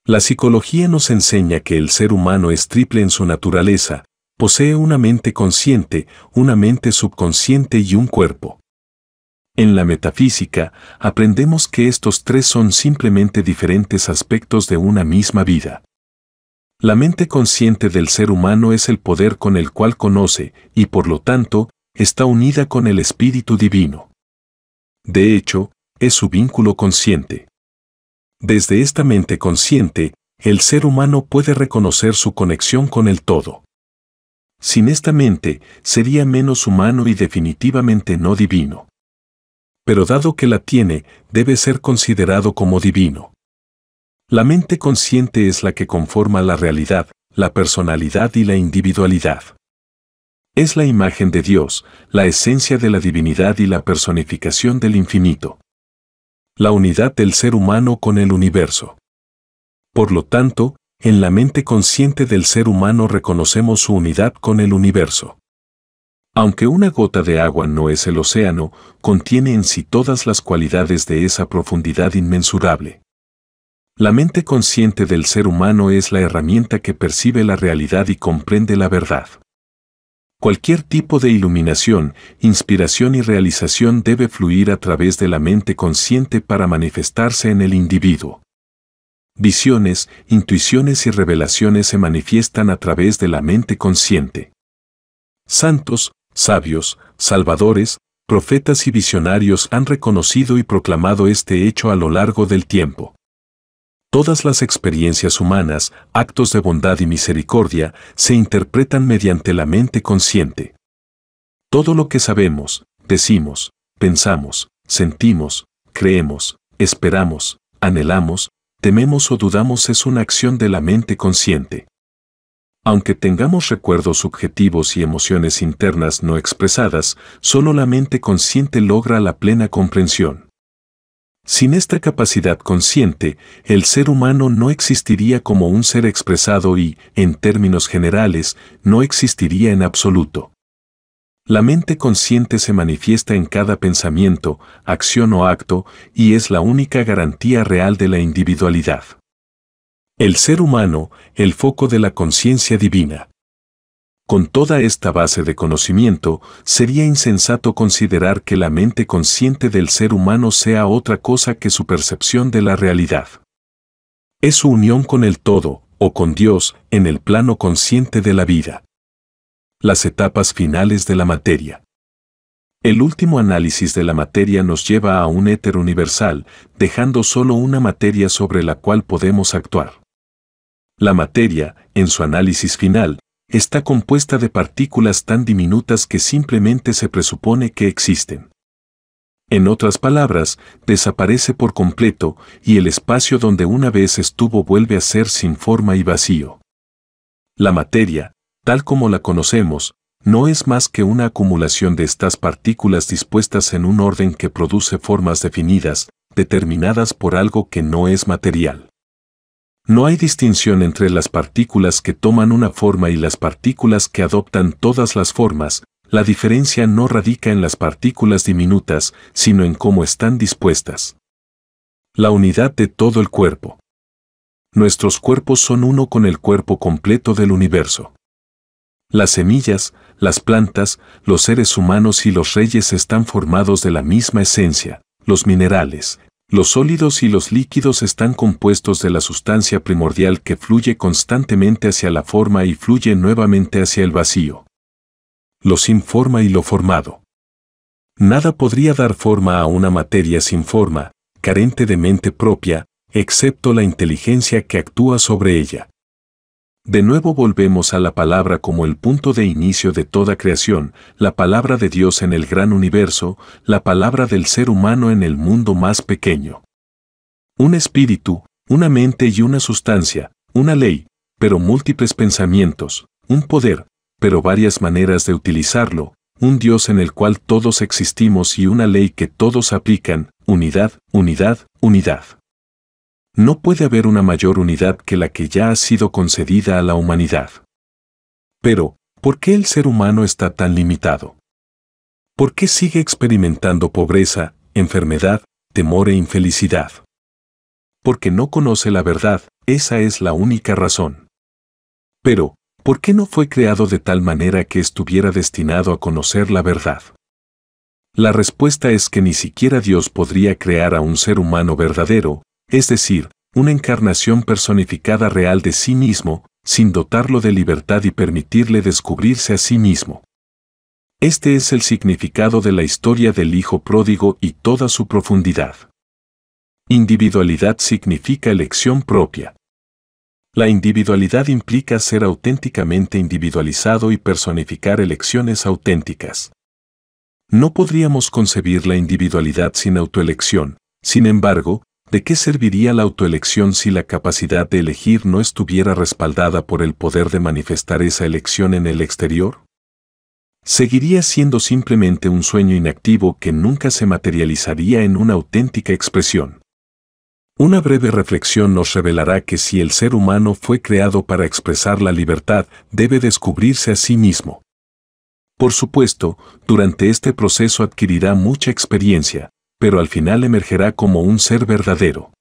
La psicología nos enseña que el ser humano es triple en su naturaleza, posee una mente consciente, una mente subconsciente y un cuerpo. En la metafísica, aprendemos que estos tres son simplemente diferentes aspectos de una misma vida. La mente consciente del ser humano es el poder con el cual conoce, y por lo tanto, está unida con el Espíritu Divino de hecho, es su vínculo consciente. Desde esta mente consciente, el ser humano puede reconocer su conexión con el todo. Sin esta mente, sería menos humano y definitivamente no divino. Pero dado que la tiene, debe ser considerado como divino. La mente consciente es la que conforma la realidad, la personalidad y la individualidad. Es la imagen de Dios, la esencia de la divinidad y la personificación del infinito. La unidad del ser humano con el universo. Por lo tanto, en la mente consciente del ser humano reconocemos su unidad con el universo. Aunque una gota de agua no es el océano, contiene en sí todas las cualidades de esa profundidad inmensurable. La mente consciente del ser humano es la herramienta que percibe la realidad y comprende la verdad. Cualquier tipo de iluminación, inspiración y realización debe fluir a través de la mente consciente para manifestarse en el individuo. Visiones, intuiciones y revelaciones se manifiestan a través de la mente consciente. Santos, sabios, salvadores, profetas y visionarios han reconocido y proclamado este hecho a lo largo del tiempo. Todas las experiencias humanas, actos de bondad y misericordia, se interpretan mediante la mente consciente. Todo lo que sabemos, decimos, pensamos, sentimos, creemos, esperamos, anhelamos, tememos o dudamos es una acción de la mente consciente. Aunque tengamos recuerdos subjetivos y emociones internas no expresadas, solo la mente consciente logra la plena comprensión. Sin esta capacidad consciente, el ser humano no existiría como un ser expresado y, en términos generales, no existiría en absoluto. La mente consciente se manifiesta en cada pensamiento, acción o acto, y es la única garantía real de la individualidad. El ser humano, el foco de la conciencia divina. Con toda esta base de conocimiento, sería insensato considerar que la mente consciente del ser humano sea otra cosa que su percepción de la realidad. Es su unión con el todo, o con Dios, en el plano consciente de la vida. Las etapas finales de la materia. El último análisis de la materia nos lleva a un éter universal, dejando solo una materia sobre la cual podemos actuar. La materia, en su análisis final, está compuesta de partículas tan diminutas que simplemente se presupone que existen. En otras palabras, desaparece por completo y el espacio donde una vez estuvo vuelve a ser sin forma y vacío. La materia, tal como la conocemos, no es más que una acumulación de estas partículas dispuestas en un orden que produce formas definidas, determinadas por algo que no es material. No hay distinción entre las partículas que toman una forma y las partículas que adoptan todas las formas, la diferencia no radica en las partículas diminutas, sino en cómo están dispuestas. La unidad de todo el cuerpo. Nuestros cuerpos son uno con el cuerpo completo del universo. Las semillas, las plantas, los seres humanos y los reyes están formados de la misma esencia, los minerales, los sólidos y los líquidos están compuestos de la sustancia primordial que fluye constantemente hacia la forma y fluye nuevamente hacia el vacío. Lo sin forma y lo formado. Nada podría dar forma a una materia sin forma, carente de mente propia, excepto la inteligencia que actúa sobre ella. De nuevo volvemos a la palabra como el punto de inicio de toda creación, la palabra de Dios en el gran universo, la palabra del ser humano en el mundo más pequeño. Un espíritu, una mente y una sustancia, una ley, pero múltiples pensamientos, un poder, pero varias maneras de utilizarlo, un Dios en el cual todos existimos y una ley que todos aplican, unidad, unidad, unidad no puede haber una mayor unidad que la que ya ha sido concedida a la humanidad. Pero, ¿por qué el ser humano está tan limitado? ¿Por qué sigue experimentando pobreza, enfermedad, temor e infelicidad? Porque no conoce la verdad, esa es la única razón. Pero, ¿por qué no fue creado de tal manera que estuviera destinado a conocer la verdad? La respuesta es que ni siquiera Dios podría crear a un ser humano verdadero, es decir, una encarnación personificada real de sí mismo, sin dotarlo de libertad y permitirle descubrirse a sí mismo. Este es el significado de la historia del Hijo Pródigo y toda su profundidad. Individualidad significa elección propia. La individualidad implica ser auténticamente individualizado y personificar elecciones auténticas. No podríamos concebir la individualidad sin autoelección, sin embargo, ¿De qué serviría la autoelección si la capacidad de elegir no estuviera respaldada por el poder de manifestar esa elección en el exterior? Seguiría siendo simplemente un sueño inactivo que nunca se materializaría en una auténtica expresión. Una breve reflexión nos revelará que si el ser humano fue creado para expresar la libertad, debe descubrirse a sí mismo. Por supuesto, durante este proceso adquirirá mucha experiencia, pero al final emergerá como un ser verdadero.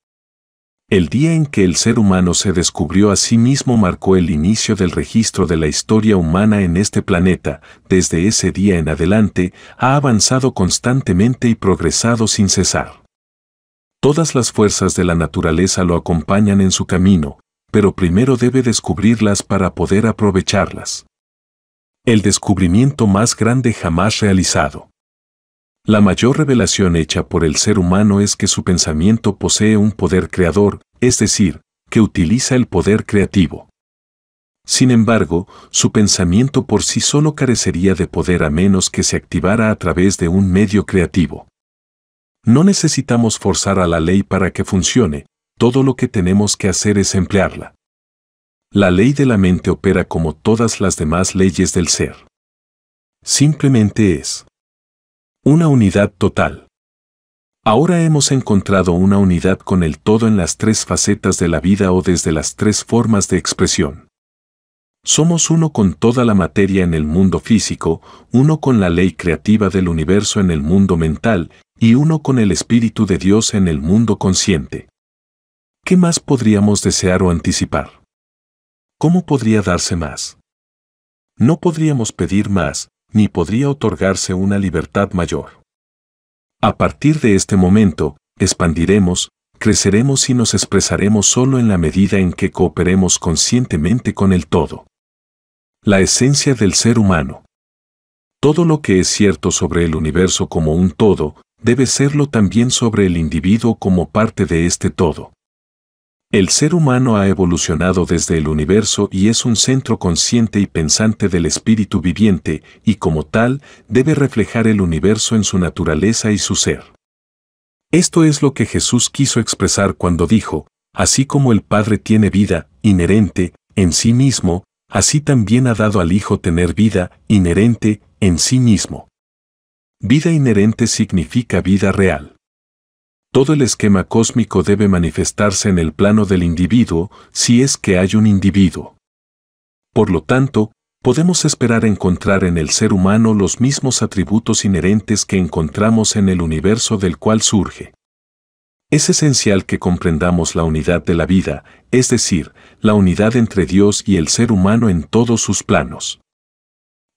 El día en que el ser humano se descubrió a sí mismo marcó el inicio del registro de la historia humana en este planeta. Desde ese día en adelante, ha avanzado constantemente y progresado sin cesar. Todas las fuerzas de la naturaleza lo acompañan en su camino, pero primero debe descubrirlas para poder aprovecharlas. El descubrimiento más grande jamás realizado. La mayor revelación hecha por el ser humano es que su pensamiento posee un poder creador, es decir, que utiliza el poder creativo. Sin embargo, su pensamiento por sí solo carecería de poder a menos que se activara a través de un medio creativo. No necesitamos forzar a la ley para que funcione, todo lo que tenemos que hacer es emplearla. La ley de la mente opera como todas las demás leyes del ser. Simplemente es. Una unidad total. Ahora hemos encontrado una unidad con el todo en las tres facetas de la vida o desde las tres formas de expresión. Somos uno con toda la materia en el mundo físico, uno con la ley creativa del universo en el mundo mental y uno con el Espíritu de Dios en el mundo consciente. ¿Qué más podríamos desear o anticipar? ¿Cómo podría darse más? No podríamos pedir más, ni podría otorgarse una libertad mayor. A partir de este momento, expandiremos, creceremos y nos expresaremos solo en la medida en que cooperemos conscientemente con el todo. La esencia del ser humano. Todo lo que es cierto sobre el universo como un todo, debe serlo también sobre el individuo como parte de este todo. El ser humano ha evolucionado desde el universo y es un centro consciente y pensante del espíritu viviente, y como tal, debe reflejar el universo en su naturaleza y su ser. Esto es lo que Jesús quiso expresar cuando dijo, así como el Padre tiene vida, inherente, en sí mismo, así también ha dado al Hijo tener vida, inherente, en sí mismo. Vida inherente significa vida real todo el esquema cósmico debe manifestarse en el plano del individuo si es que hay un individuo. Por lo tanto, podemos esperar encontrar en el ser humano los mismos atributos inherentes que encontramos en el universo del cual surge. Es esencial que comprendamos la unidad de la vida, es decir, la unidad entre Dios y el ser humano en todos sus planos.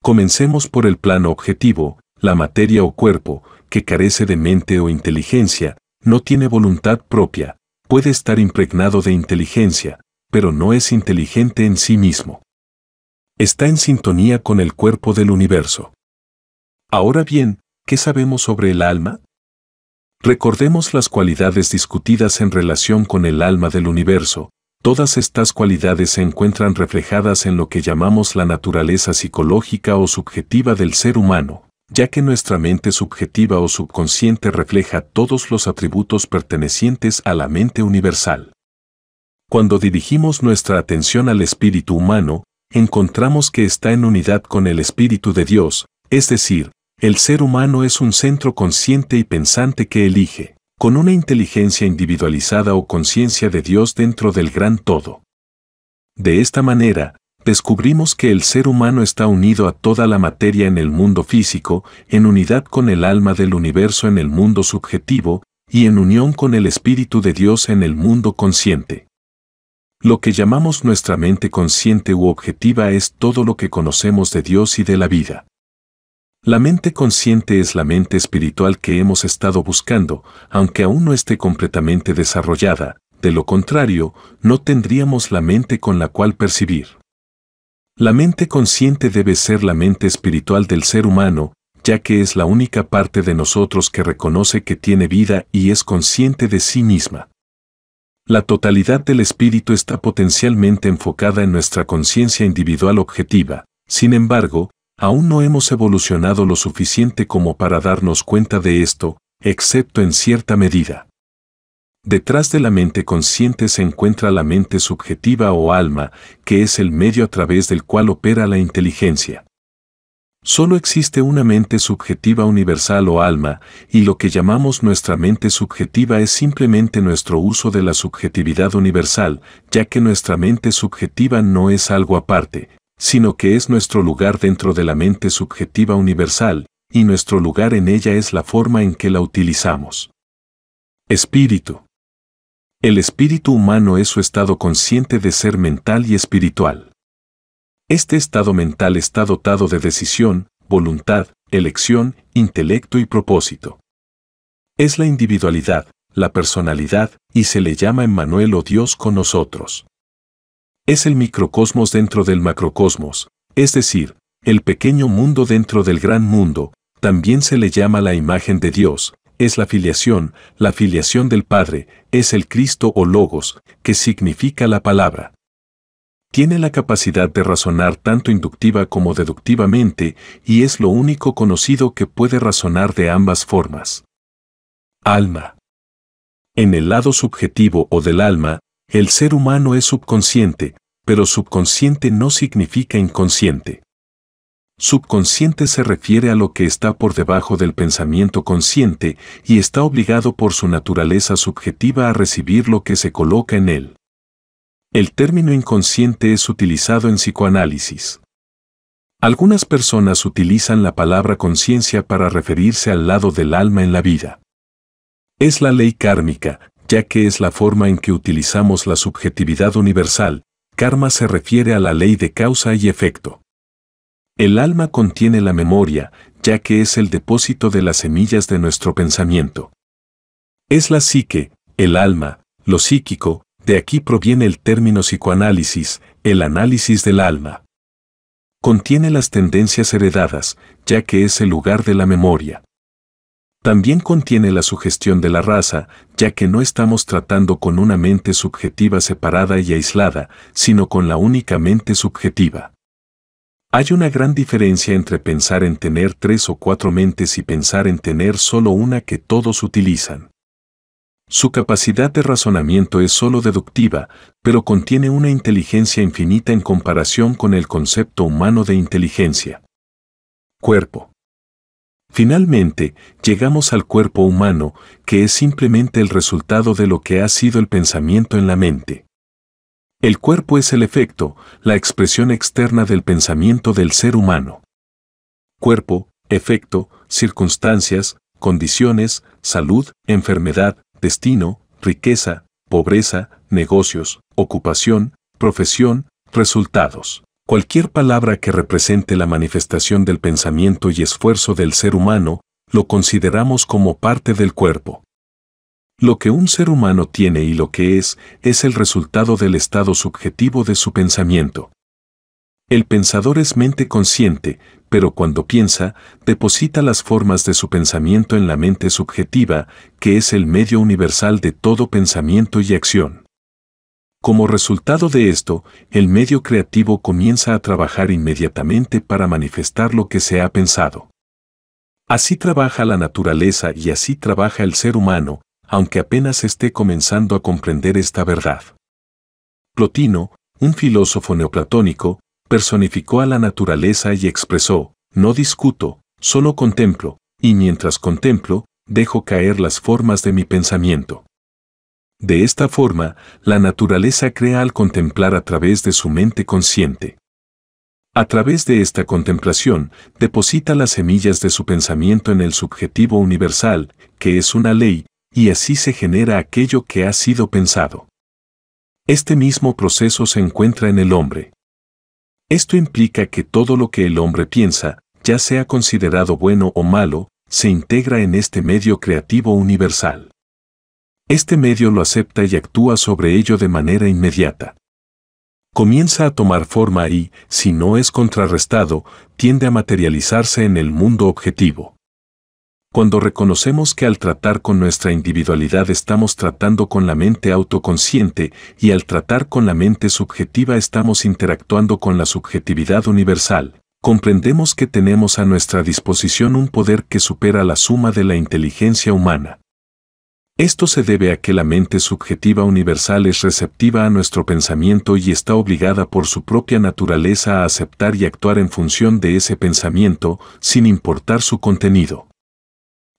Comencemos por el plano objetivo, la materia o cuerpo, que carece de mente o inteligencia, no tiene voluntad propia, puede estar impregnado de inteligencia, pero no es inteligente en sí mismo. Está en sintonía con el cuerpo del universo. Ahora bien, ¿qué sabemos sobre el alma? Recordemos las cualidades discutidas en relación con el alma del universo. Todas estas cualidades se encuentran reflejadas en lo que llamamos la naturaleza psicológica o subjetiva del ser humano ya que nuestra mente subjetiva o subconsciente refleja todos los atributos pertenecientes a la mente universal. Cuando dirigimos nuestra atención al espíritu humano, encontramos que está en unidad con el espíritu de Dios, es decir, el ser humano es un centro consciente y pensante que elige, con una inteligencia individualizada o conciencia de Dios dentro del gran todo. De esta manera, descubrimos que el ser humano está unido a toda la materia en el mundo físico, en unidad con el alma del universo en el mundo subjetivo, y en unión con el Espíritu de Dios en el mundo consciente. Lo que llamamos nuestra mente consciente u objetiva es todo lo que conocemos de Dios y de la vida. La mente consciente es la mente espiritual que hemos estado buscando, aunque aún no esté completamente desarrollada, de lo contrario, no tendríamos la mente con la cual percibir. La mente consciente debe ser la mente espiritual del ser humano, ya que es la única parte de nosotros que reconoce que tiene vida y es consciente de sí misma. La totalidad del espíritu está potencialmente enfocada en nuestra conciencia individual objetiva, sin embargo, aún no hemos evolucionado lo suficiente como para darnos cuenta de esto, excepto en cierta medida. Detrás de la mente consciente se encuentra la mente subjetiva o alma, que es el medio a través del cual opera la inteligencia. Solo existe una mente subjetiva universal o alma, y lo que llamamos nuestra mente subjetiva es simplemente nuestro uso de la subjetividad universal, ya que nuestra mente subjetiva no es algo aparte, sino que es nuestro lugar dentro de la mente subjetiva universal, y nuestro lugar en ella es la forma en que la utilizamos. Espíritu. El espíritu humano es su estado consciente de ser mental y espiritual. Este estado mental está dotado de decisión, voluntad, elección, intelecto y propósito. Es la individualidad, la personalidad, y se le llama Emmanuel o Dios con nosotros. Es el microcosmos dentro del macrocosmos, es decir, el pequeño mundo dentro del gran mundo, también se le llama la imagen de Dios, es la filiación, la filiación del Padre, es el Cristo o Logos, que significa la palabra. Tiene la capacidad de razonar tanto inductiva como deductivamente y es lo único conocido que puede razonar de ambas formas. Alma. En el lado subjetivo o del alma, el ser humano es subconsciente, pero subconsciente no significa inconsciente. Subconsciente se refiere a lo que está por debajo del pensamiento consciente y está obligado por su naturaleza subjetiva a recibir lo que se coloca en él. El término inconsciente es utilizado en psicoanálisis. Algunas personas utilizan la palabra conciencia para referirse al lado del alma en la vida. Es la ley kármica, ya que es la forma en que utilizamos la subjetividad universal, karma se refiere a la ley de causa y efecto. El alma contiene la memoria, ya que es el depósito de las semillas de nuestro pensamiento. Es la psique, el alma, lo psíquico, de aquí proviene el término psicoanálisis, el análisis del alma. Contiene las tendencias heredadas, ya que es el lugar de la memoria. También contiene la sugestión de la raza, ya que no estamos tratando con una mente subjetiva separada y aislada, sino con la única mente subjetiva. Hay una gran diferencia entre pensar en tener tres o cuatro mentes y pensar en tener solo una que todos utilizan. Su capacidad de razonamiento es solo deductiva, pero contiene una inteligencia infinita en comparación con el concepto humano de inteligencia. Cuerpo. Finalmente, llegamos al cuerpo humano, que es simplemente el resultado de lo que ha sido el pensamiento en la mente. El cuerpo es el efecto, la expresión externa del pensamiento del ser humano. Cuerpo, efecto, circunstancias, condiciones, salud, enfermedad, destino, riqueza, pobreza, negocios, ocupación, profesión, resultados. Cualquier palabra que represente la manifestación del pensamiento y esfuerzo del ser humano, lo consideramos como parte del cuerpo. Lo que un ser humano tiene y lo que es es el resultado del estado subjetivo de su pensamiento. El pensador es mente consciente, pero cuando piensa, deposita las formas de su pensamiento en la mente subjetiva, que es el medio universal de todo pensamiento y acción. Como resultado de esto, el medio creativo comienza a trabajar inmediatamente para manifestar lo que se ha pensado. Así trabaja la naturaleza y así trabaja el ser humano, aunque apenas esté comenzando a comprender esta verdad. Plotino, un filósofo neoplatónico, personificó a la naturaleza y expresó, no discuto, solo contemplo, y mientras contemplo, dejo caer las formas de mi pensamiento. De esta forma, la naturaleza crea al contemplar a través de su mente consciente. A través de esta contemplación, deposita las semillas de su pensamiento en el subjetivo universal, que es una ley, y así se genera aquello que ha sido pensado. Este mismo proceso se encuentra en el hombre. Esto implica que todo lo que el hombre piensa, ya sea considerado bueno o malo, se integra en este medio creativo universal. Este medio lo acepta y actúa sobre ello de manera inmediata. Comienza a tomar forma y, si no es contrarrestado, tiende a materializarse en el mundo objetivo cuando reconocemos que al tratar con nuestra individualidad estamos tratando con la mente autoconsciente y al tratar con la mente subjetiva estamos interactuando con la subjetividad universal, comprendemos que tenemos a nuestra disposición un poder que supera la suma de la inteligencia humana. Esto se debe a que la mente subjetiva universal es receptiva a nuestro pensamiento y está obligada por su propia naturaleza a aceptar y actuar en función de ese pensamiento, sin importar su contenido.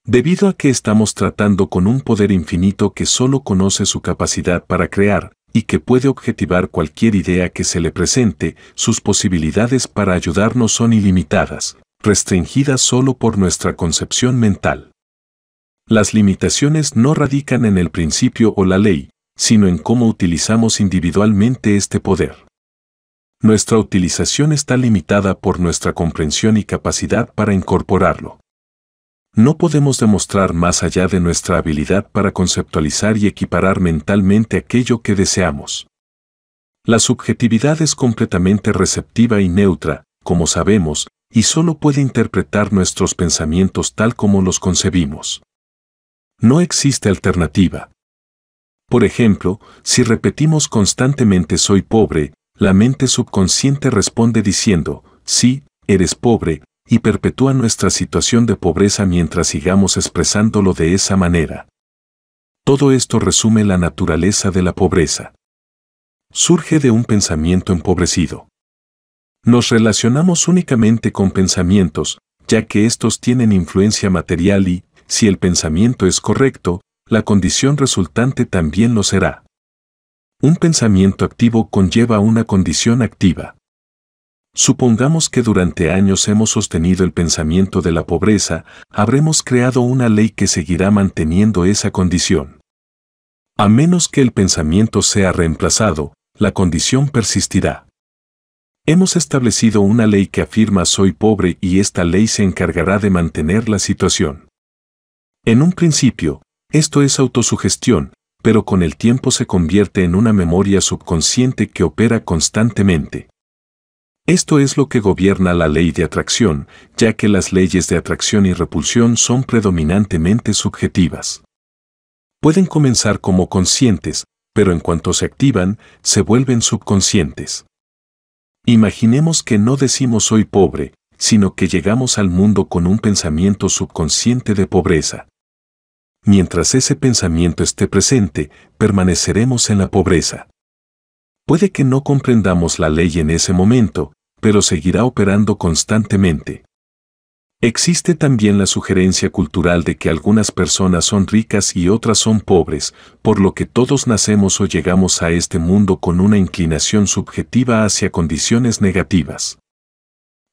Debido a que estamos tratando con un poder infinito que solo conoce su capacidad para crear, y que puede objetivar cualquier idea que se le presente, sus posibilidades para ayudarnos son ilimitadas, restringidas solo por nuestra concepción mental. Las limitaciones no radican en el principio o la ley, sino en cómo utilizamos individualmente este poder. Nuestra utilización está limitada por nuestra comprensión y capacidad para incorporarlo no podemos demostrar más allá de nuestra habilidad para conceptualizar y equiparar mentalmente aquello que deseamos. La subjetividad es completamente receptiva y neutra, como sabemos, y solo puede interpretar nuestros pensamientos tal como los concebimos. No existe alternativa. Por ejemplo, si repetimos constantemente soy pobre, la mente subconsciente responde diciendo, sí, eres pobre, y perpetúa nuestra situación de pobreza mientras sigamos expresándolo de esa manera. Todo esto resume la naturaleza de la pobreza. Surge de un pensamiento empobrecido. Nos relacionamos únicamente con pensamientos, ya que estos tienen influencia material y, si el pensamiento es correcto, la condición resultante también lo será. Un pensamiento activo conlleva una condición activa. Supongamos que durante años hemos sostenido el pensamiento de la pobreza, habremos creado una ley que seguirá manteniendo esa condición. A menos que el pensamiento sea reemplazado, la condición persistirá. Hemos establecido una ley que afirma soy pobre y esta ley se encargará de mantener la situación. En un principio, esto es autosugestión, pero con el tiempo se convierte en una memoria subconsciente que opera constantemente. Esto es lo que gobierna la ley de atracción, ya que las leyes de atracción y repulsión son predominantemente subjetivas. Pueden comenzar como conscientes, pero en cuanto se activan, se vuelven subconscientes. Imaginemos que no decimos soy pobre, sino que llegamos al mundo con un pensamiento subconsciente de pobreza. Mientras ese pensamiento esté presente, permaneceremos en la pobreza. Puede que no comprendamos la ley en ese momento, pero seguirá operando constantemente. Existe también la sugerencia cultural de que algunas personas son ricas y otras son pobres, por lo que todos nacemos o llegamos a este mundo con una inclinación subjetiva hacia condiciones negativas.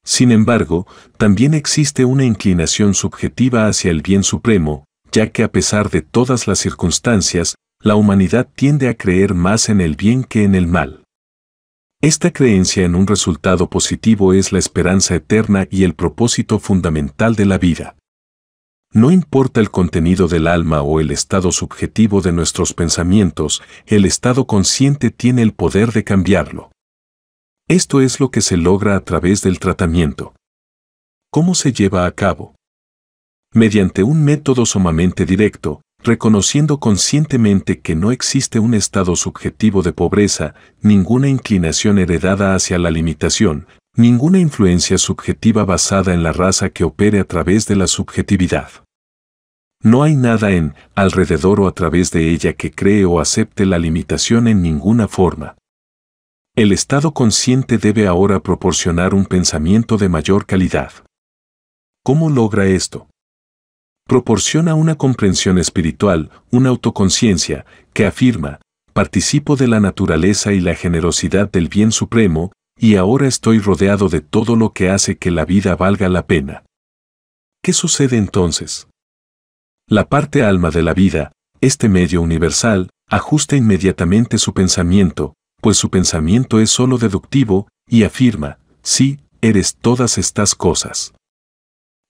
Sin embargo, también existe una inclinación subjetiva hacia el bien supremo, ya que a pesar de todas las circunstancias, la humanidad tiende a creer más en el bien que en el mal. Esta creencia en un resultado positivo es la esperanza eterna y el propósito fundamental de la vida. No importa el contenido del alma o el estado subjetivo de nuestros pensamientos, el estado consciente tiene el poder de cambiarlo. Esto es lo que se logra a través del tratamiento. ¿Cómo se lleva a cabo? Mediante un método sumamente directo, reconociendo conscientemente que no existe un estado subjetivo de pobreza, ninguna inclinación heredada hacia la limitación, ninguna influencia subjetiva basada en la raza que opere a través de la subjetividad. No hay nada en, alrededor o a través de ella que cree o acepte la limitación en ninguna forma. El estado consciente debe ahora proporcionar un pensamiento de mayor calidad. ¿Cómo logra esto? proporciona una comprensión espiritual, una autoconciencia, que afirma, participo de la naturaleza y la generosidad del bien supremo, y ahora estoy rodeado de todo lo que hace que la vida valga la pena. ¿Qué sucede entonces? La parte alma de la vida, este medio universal, ajusta inmediatamente su pensamiento, pues su pensamiento es solo deductivo, y afirma, sí, eres todas estas cosas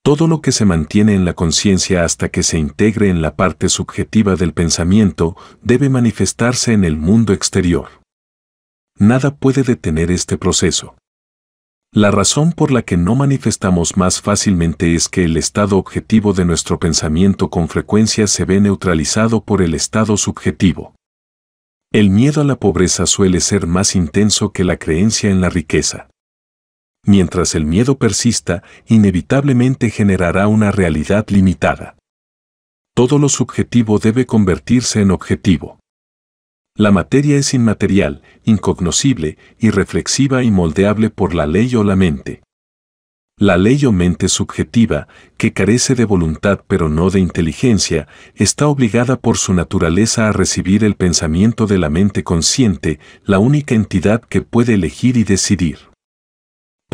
todo lo que se mantiene en la conciencia hasta que se integre en la parte subjetiva del pensamiento debe manifestarse en el mundo exterior. Nada puede detener este proceso. La razón por la que no manifestamos más fácilmente es que el estado objetivo de nuestro pensamiento con frecuencia se ve neutralizado por el estado subjetivo. El miedo a la pobreza suele ser más intenso que la creencia en la riqueza mientras el miedo persista, inevitablemente generará una realidad limitada. Todo lo subjetivo debe convertirse en objetivo. La materia es inmaterial, incognoscible, irreflexiva y moldeable por la ley o la mente. La ley o mente subjetiva, que carece de voluntad pero no de inteligencia, está obligada por su naturaleza a recibir el pensamiento de la mente consciente, la única entidad que puede elegir y decidir.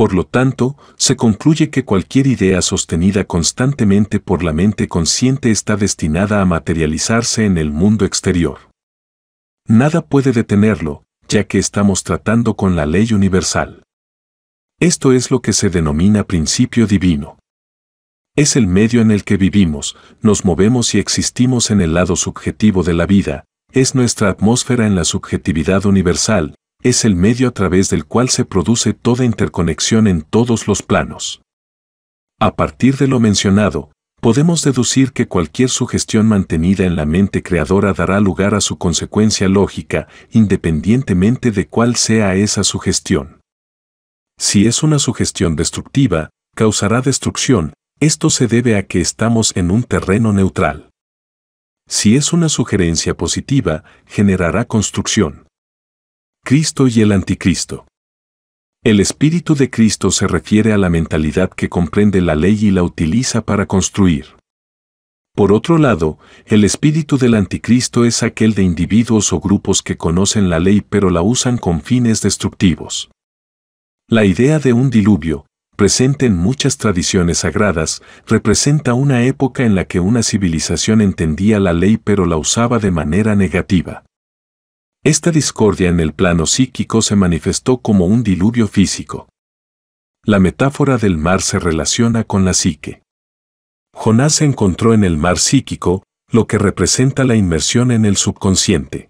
Por lo tanto, se concluye que cualquier idea sostenida constantemente por la mente consciente está destinada a materializarse en el mundo exterior. Nada puede detenerlo, ya que estamos tratando con la ley universal. Esto es lo que se denomina principio divino. Es el medio en el que vivimos, nos movemos y existimos en el lado subjetivo de la vida, es nuestra atmósfera en la subjetividad universal, es el medio a través del cual se produce toda interconexión en todos los planos. A partir de lo mencionado, podemos deducir que cualquier sugestión mantenida en la mente creadora dará lugar a su consecuencia lógica, independientemente de cuál sea esa sugestión. Si es una sugestión destructiva, causará destrucción, esto se debe a que estamos en un terreno neutral. Si es una sugerencia positiva, generará construcción. Cristo y el anticristo. El espíritu de Cristo se refiere a la mentalidad que comprende la ley y la utiliza para construir. Por otro lado, el espíritu del anticristo es aquel de individuos o grupos que conocen la ley pero la usan con fines destructivos. La idea de un diluvio, presente en muchas tradiciones sagradas, representa una época en la que una civilización entendía la ley pero la usaba de manera negativa. Esta discordia en el plano psíquico se manifestó como un diluvio físico. La metáfora del mar se relaciona con la psique. Jonás se encontró en el mar psíquico, lo que representa la inmersión en el subconsciente.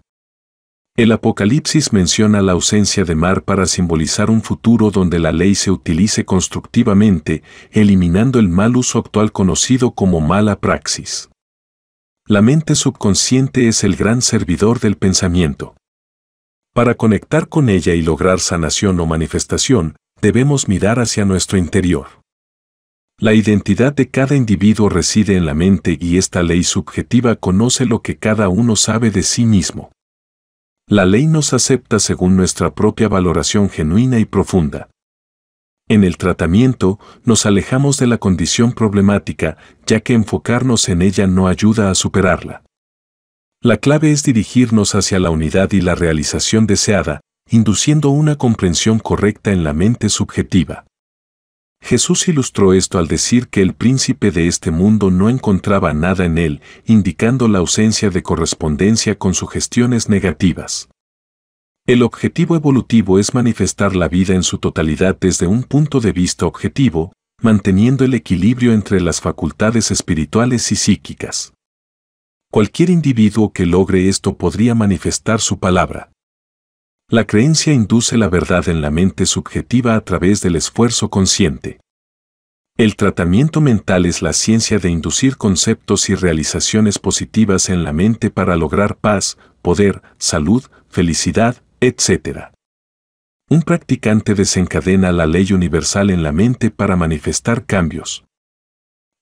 El Apocalipsis menciona la ausencia de mar para simbolizar un futuro donde la ley se utilice constructivamente, eliminando el mal uso actual conocido como mala praxis. La mente subconsciente es el gran servidor del pensamiento. Para conectar con ella y lograr sanación o manifestación, debemos mirar hacia nuestro interior. La identidad de cada individuo reside en la mente y esta ley subjetiva conoce lo que cada uno sabe de sí mismo. La ley nos acepta según nuestra propia valoración genuina y profunda. En el tratamiento, nos alejamos de la condición problemática, ya que enfocarnos en ella no ayuda a superarla. La clave es dirigirnos hacia la unidad y la realización deseada, induciendo una comprensión correcta en la mente subjetiva. Jesús ilustró esto al decir que el príncipe de este mundo no encontraba nada en él, indicando la ausencia de correspondencia con sugestiones negativas. El objetivo evolutivo es manifestar la vida en su totalidad desde un punto de vista objetivo, manteniendo el equilibrio entre las facultades espirituales y psíquicas. Cualquier individuo que logre esto podría manifestar su palabra. La creencia induce la verdad en la mente subjetiva a través del esfuerzo consciente. El tratamiento mental es la ciencia de inducir conceptos y realizaciones positivas en la mente para lograr paz, poder, salud, felicidad, etc. Un practicante desencadena la ley universal en la mente para manifestar cambios.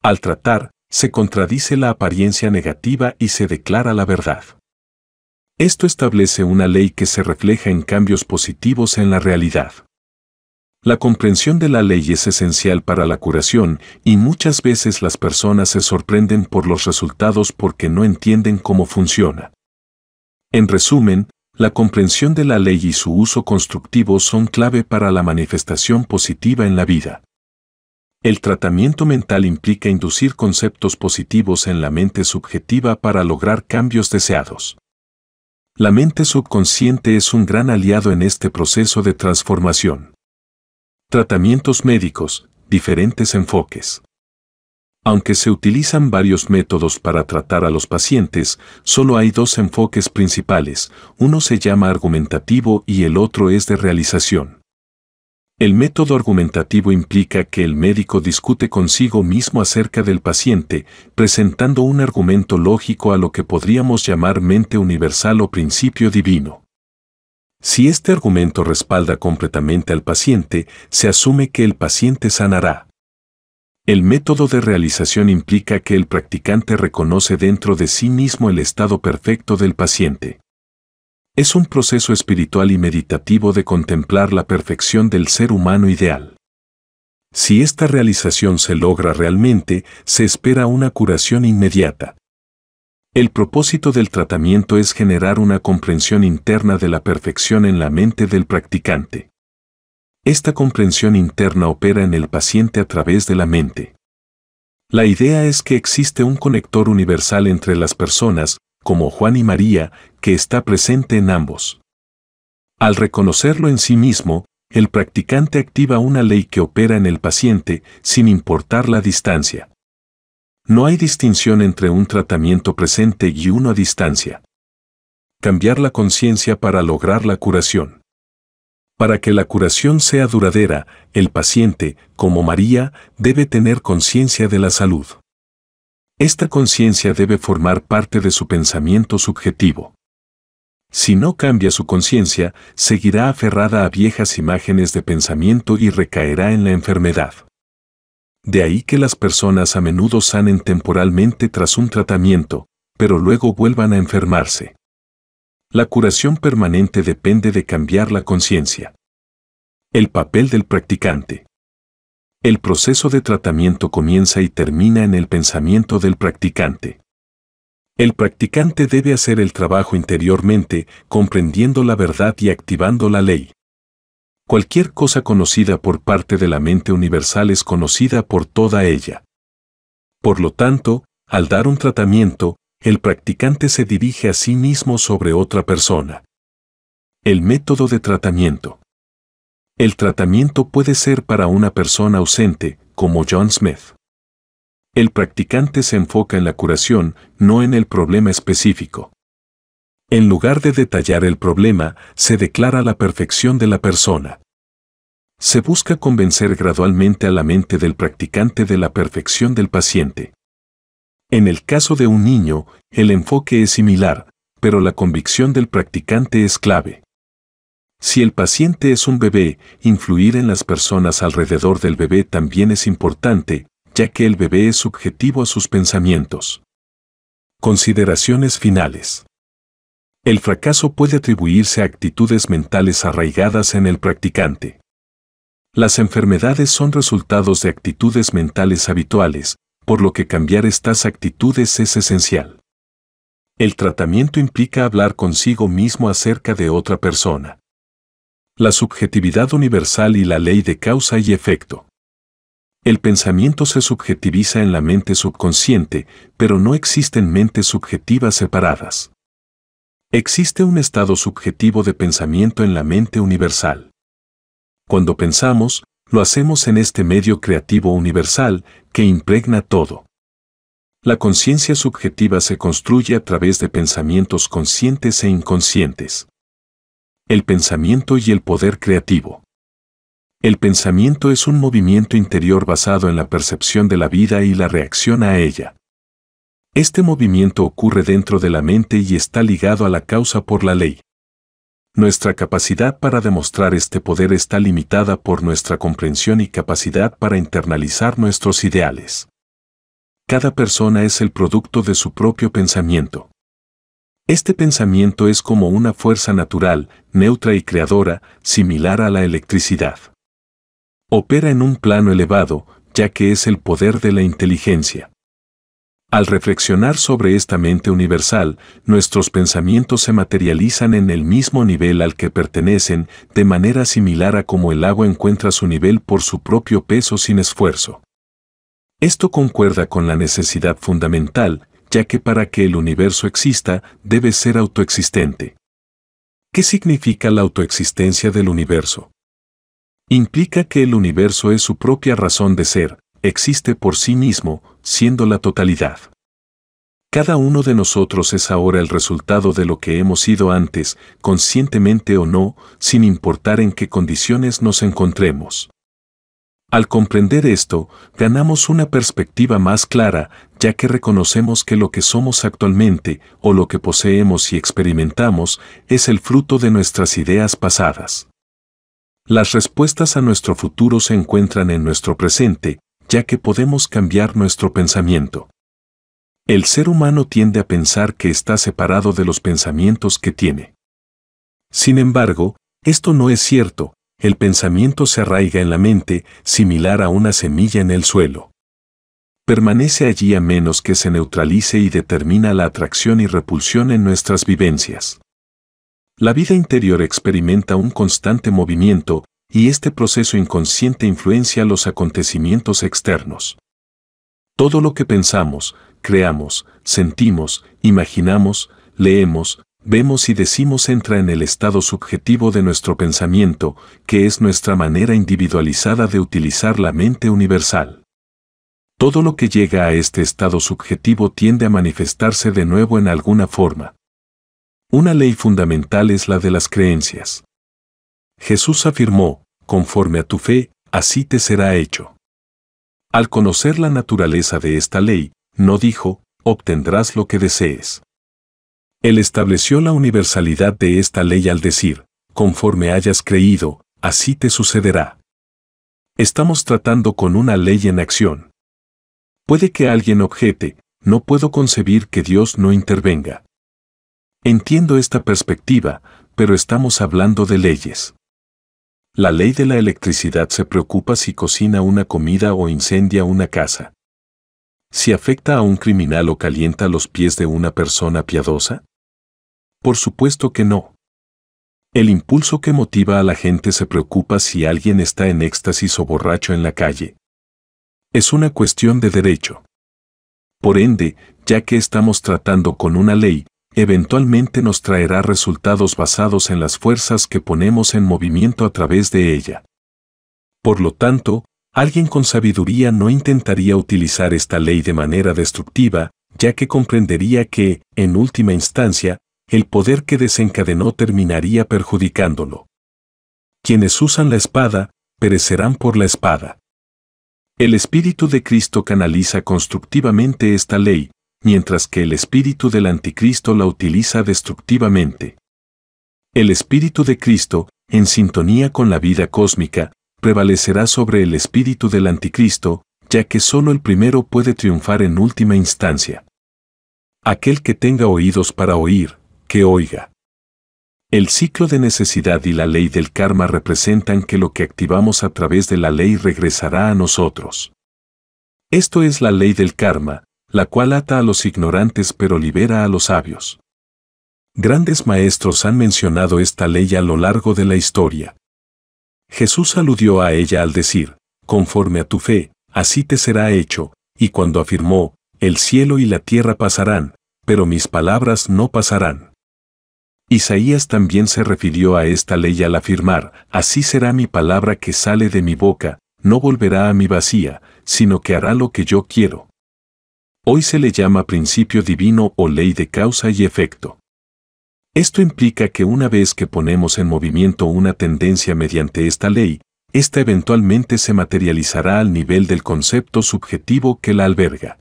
Al tratar, se contradice la apariencia negativa y se declara la verdad. Esto establece una ley que se refleja en cambios positivos en la realidad. La comprensión de la ley es esencial para la curación y muchas veces las personas se sorprenden por los resultados porque no entienden cómo funciona. En resumen, la comprensión de la ley y su uso constructivo son clave para la manifestación positiva en la vida. El tratamiento mental implica inducir conceptos positivos en la mente subjetiva para lograr cambios deseados. La mente subconsciente es un gran aliado en este proceso de transformación. Tratamientos médicos, diferentes enfoques. Aunque se utilizan varios métodos para tratar a los pacientes, solo hay dos enfoques principales, uno se llama argumentativo y el otro es de realización. El método argumentativo implica que el médico discute consigo mismo acerca del paciente, presentando un argumento lógico a lo que podríamos llamar mente universal o principio divino. Si este argumento respalda completamente al paciente, se asume que el paciente sanará. El método de realización implica que el practicante reconoce dentro de sí mismo el estado perfecto del paciente. Es un proceso espiritual y meditativo de contemplar la perfección del ser humano ideal. Si esta realización se logra realmente, se espera una curación inmediata. El propósito del tratamiento es generar una comprensión interna de la perfección en la mente del practicante. Esta comprensión interna opera en el paciente a través de la mente. La idea es que existe un conector universal entre las personas, como Juan y María, que está presente en ambos. Al reconocerlo en sí mismo, el practicante activa una ley que opera en el paciente sin importar la distancia. No hay distinción entre un tratamiento presente y uno a distancia. Cambiar la conciencia para lograr la curación. Para que la curación sea duradera, el paciente, como María, debe tener conciencia de la salud. Esta conciencia debe formar parte de su pensamiento subjetivo. Si no cambia su conciencia, seguirá aferrada a viejas imágenes de pensamiento y recaerá en la enfermedad. De ahí que las personas a menudo sanen temporalmente tras un tratamiento, pero luego vuelvan a enfermarse. La curación permanente depende de cambiar la conciencia. El papel del practicante. El proceso de tratamiento comienza y termina en el pensamiento del practicante. El practicante debe hacer el trabajo interiormente, comprendiendo la verdad y activando la ley. Cualquier cosa conocida por parte de la mente universal es conocida por toda ella. Por lo tanto, al dar un tratamiento, el practicante se dirige a sí mismo sobre otra persona. El método de tratamiento. El tratamiento puede ser para una persona ausente, como John Smith. El practicante se enfoca en la curación, no en el problema específico. En lugar de detallar el problema, se declara la perfección de la persona. Se busca convencer gradualmente a la mente del practicante de la perfección del paciente. En el caso de un niño, el enfoque es similar, pero la convicción del practicante es clave. Si el paciente es un bebé, influir en las personas alrededor del bebé también es importante, ya que el bebé es subjetivo a sus pensamientos. Consideraciones finales. El fracaso puede atribuirse a actitudes mentales arraigadas en el practicante. Las enfermedades son resultados de actitudes mentales habituales, por lo que cambiar estas actitudes es esencial. El tratamiento implica hablar consigo mismo acerca de otra persona la subjetividad universal y la ley de causa y efecto. El pensamiento se subjetiviza en la mente subconsciente, pero no existen mentes subjetivas separadas. Existe un estado subjetivo de pensamiento en la mente universal. Cuando pensamos, lo hacemos en este medio creativo universal que impregna todo. La conciencia subjetiva se construye a través de pensamientos conscientes e inconscientes. El pensamiento y el poder creativo. El pensamiento es un movimiento interior basado en la percepción de la vida y la reacción a ella. Este movimiento ocurre dentro de la mente y está ligado a la causa por la ley. Nuestra capacidad para demostrar este poder está limitada por nuestra comprensión y capacidad para internalizar nuestros ideales. Cada persona es el producto de su propio pensamiento. Este pensamiento es como una fuerza natural, neutra y creadora, similar a la electricidad. Opera en un plano elevado, ya que es el poder de la inteligencia. Al reflexionar sobre esta mente universal, nuestros pensamientos se materializan en el mismo nivel al que pertenecen, de manera similar a como el agua encuentra su nivel por su propio peso sin esfuerzo. Esto concuerda con la necesidad fundamental, ya que para que el universo exista debe ser autoexistente. ¿Qué significa la autoexistencia del universo? Implica que el universo es su propia razón de ser, existe por sí mismo, siendo la totalidad. Cada uno de nosotros es ahora el resultado de lo que hemos sido antes, conscientemente o no, sin importar en qué condiciones nos encontremos. Al comprender esto, ganamos una perspectiva más clara, ya que reconocemos que lo que somos actualmente, o lo que poseemos y experimentamos, es el fruto de nuestras ideas pasadas. Las respuestas a nuestro futuro se encuentran en nuestro presente, ya que podemos cambiar nuestro pensamiento. El ser humano tiende a pensar que está separado de los pensamientos que tiene. Sin embargo, esto no es cierto, el pensamiento se arraiga en la mente, similar a una semilla en el suelo. Permanece allí a menos que se neutralice y determina la atracción y repulsión en nuestras vivencias. La vida interior experimenta un constante movimiento, y este proceso inconsciente influencia los acontecimientos externos. Todo lo que pensamos, creamos, sentimos, imaginamos, leemos, vemos y decimos entra en el estado subjetivo de nuestro pensamiento, que es nuestra manera individualizada de utilizar la mente universal. Todo lo que llega a este estado subjetivo tiende a manifestarse de nuevo en alguna forma. Una ley fundamental es la de las creencias. Jesús afirmó, conforme a tu fe, así te será hecho. Al conocer la naturaleza de esta ley, no dijo, obtendrás lo que desees. Él estableció la universalidad de esta ley al decir, conforme hayas creído, así te sucederá. Estamos tratando con una ley en acción. Puede que alguien objete, no puedo concebir que Dios no intervenga. Entiendo esta perspectiva, pero estamos hablando de leyes. La ley de la electricidad se preocupa si cocina una comida o incendia una casa si afecta a un criminal o calienta los pies de una persona piadosa? Por supuesto que no. El impulso que motiva a la gente se preocupa si alguien está en éxtasis o borracho en la calle. Es una cuestión de derecho. Por ende, ya que estamos tratando con una ley, eventualmente nos traerá resultados basados en las fuerzas que ponemos en movimiento a través de ella. Por lo tanto, Alguien con sabiduría no intentaría utilizar esta ley de manera destructiva, ya que comprendería que, en última instancia, el poder que desencadenó terminaría perjudicándolo. Quienes usan la espada, perecerán por la espada. El Espíritu de Cristo canaliza constructivamente esta ley, mientras que el Espíritu del Anticristo la utiliza destructivamente. El Espíritu de Cristo, en sintonía con la vida cósmica, prevalecerá sobre el espíritu del anticristo, ya que solo el primero puede triunfar en última instancia. Aquel que tenga oídos para oír, que oiga. El ciclo de necesidad y la ley del karma representan que lo que activamos a través de la ley regresará a nosotros. Esto es la ley del karma, la cual ata a los ignorantes pero libera a los sabios. Grandes maestros han mencionado esta ley a lo largo de la historia. Jesús aludió a ella al decir, conforme a tu fe, así te será hecho, y cuando afirmó, el cielo y la tierra pasarán, pero mis palabras no pasarán. Isaías también se refirió a esta ley al afirmar, así será mi palabra que sale de mi boca, no volverá a mi vacía, sino que hará lo que yo quiero. Hoy se le llama principio divino o ley de causa y efecto. Esto implica que una vez que ponemos en movimiento una tendencia mediante esta ley, esta eventualmente se materializará al nivel del concepto subjetivo que la alberga.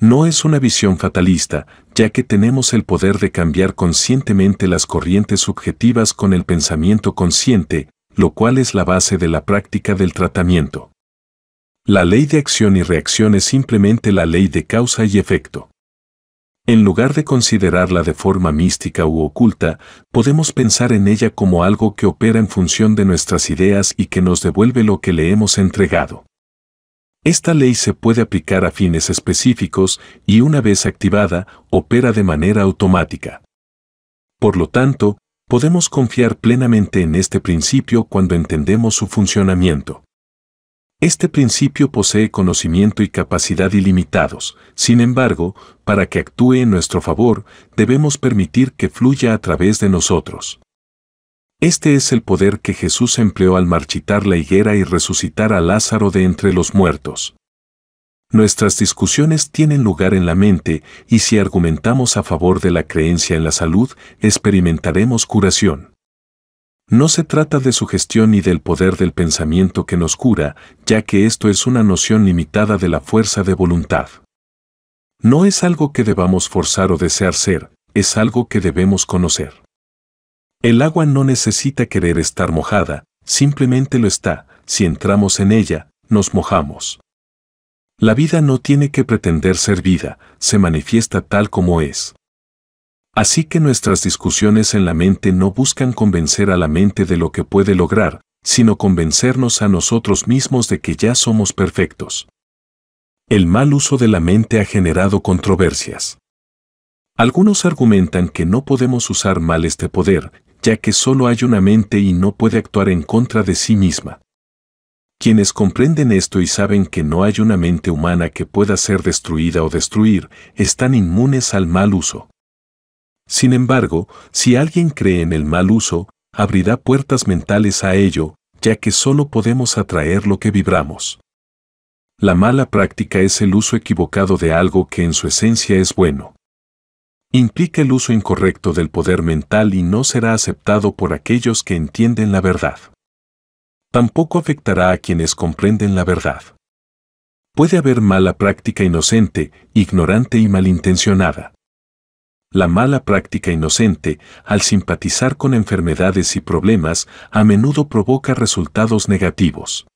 No es una visión fatalista, ya que tenemos el poder de cambiar conscientemente las corrientes subjetivas con el pensamiento consciente, lo cual es la base de la práctica del tratamiento. La ley de acción y reacción es simplemente la ley de causa y efecto. En lugar de considerarla de forma mística u oculta, podemos pensar en ella como algo que opera en función de nuestras ideas y que nos devuelve lo que le hemos entregado. Esta ley se puede aplicar a fines específicos y una vez activada, opera de manera automática. Por lo tanto, podemos confiar plenamente en este principio cuando entendemos su funcionamiento. Este principio posee conocimiento y capacidad ilimitados, sin embargo, para que actúe en nuestro favor, debemos permitir que fluya a través de nosotros. Este es el poder que Jesús empleó al marchitar la higuera y resucitar a Lázaro de entre los muertos. Nuestras discusiones tienen lugar en la mente y si argumentamos a favor de la creencia en la salud, experimentaremos curación. No se trata de sugestión ni del poder del pensamiento que nos cura, ya que esto es una noción limitada de la fuerza de voluntad. No es algo que debamos forzar o desear ser, es algo que debemos conocer. El agua no necesita querer estar mojada, simplemente lo está, si entramos en ella, nos mojamos. La vida no tiene que pretender ser vida, se manifiesta tal como es. Así que nuestras discusiones en la mente no buscan convencer a la mente de lo que puede lograr, sino convencernos a nosotros mismos de que ya somos perfectos. El mal uso de la mente ha generado controversias. Algunos argumentan que no podemos usar mal este poder, ya que solo hay una mente y no puede actuar en contra de sí misma. Quienes comprenden esto y saben que no hay una mente humana que pueda ser destruida o destruir, están inmunes al mal uso, sin embargo, si alguien cree en el mal uso, abrirá puertas mentales a ello, ya que solo podemos atraer lo que vibramos. La mala práctica es el uso equivocado de algo que en su esencia es bueno. Implica el uso incorrecto del poder mental y no será aceptado por aquellos que entienden la verdad. Tampoco afectará a quienes comprenden la verdad. Puede haber mala práctica inocente, ignorante y malintencionada. La mala práctica inocente, al simpatizar con enfermedades y problemas, a menudo provoca resultados negativos.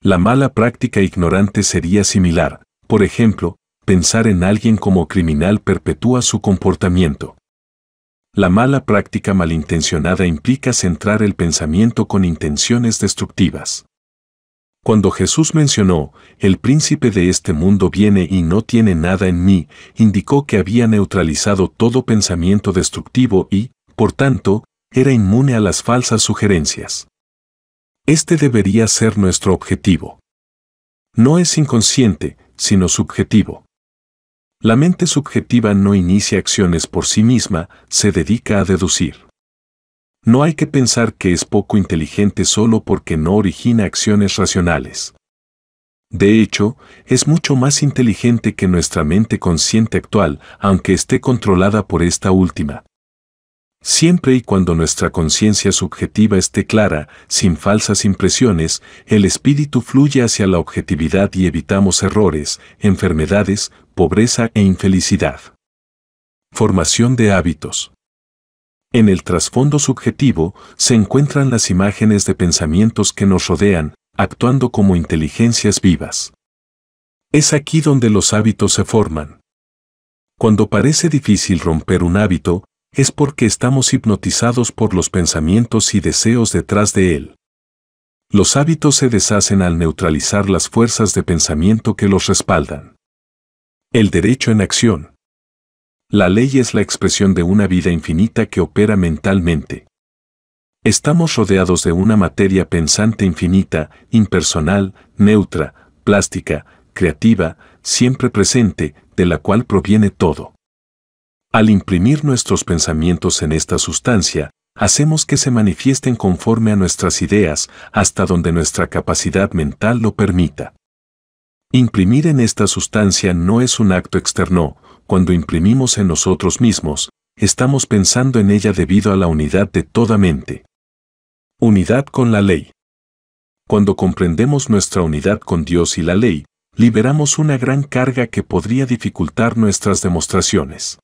La mala práctica ignorante sería similar, por ejemplo, pensar en alguien como criminal perpetúa su comportamiento. La mala práctica malintencionada implica centrar el pensamiento con intenciones destructivas. Cuando Jesús mencionó, el príncipe de este mundo viene y no tiene nada en mí, indicó que había neutralizado todo pensamiento destructivo y, por tanto, era inmune a las falsas sugerencias. Este debería ser nuestro objetivo. No es inconsciente, sino subjetivo. La mente subjetiva no inicia acciones por sí misma, se dedica a deducir. No hay que pensar que es poco inteligente solo porque no origina acciones racionales. De hecho, es mucho más inteligente que nuestra mente consciente actual, aunque esté controlada por esta última. Siempre y cuando nuestra conciencia subjetiva esté clara, sin falsas impresiones, el espíritu fluye hacia la objetividad y evitamos errores, enfermedades, pobreza e infelicidad. Formación de hábitos. En el trasfondo subjetivo se encuentran las imágenes de pensamientos que nos rodean, actuando como inteligencias vivas. Es aquí donde los hábitos se forman. Cuando parece difícil romper un hábito, es porque estamos hipnotizados por los pensamientos y deseos detrás de él. Los hábitos se deshacen al neutralizar las fuerzas de pensamiento que los respaldan. El derecho en acción. La ley es la expresión de una vida infinita que opera mentalmente. Estamos rodeados de una materia pensante infinita, impersonal, neutra, plástica, creativa, siempre presente, de la cual proviene todo. Al imprimir nuestros pensamientos en esta sustancia, hacemos que se manifiesten conforme a nuestras ideas hasta donde nuestra capacidad mental lo permita. Imprimir en esta sustancia no es un acto externo, cuando imprimimos en nosotros mismos, estamos pensando en ella debido a la unidad de toda mente. Unidad con la ley. Cuando comprendemos nuestra unidad con Dios y la ley, liberamos una gran carga que podría dificultar nuestras demostraciones.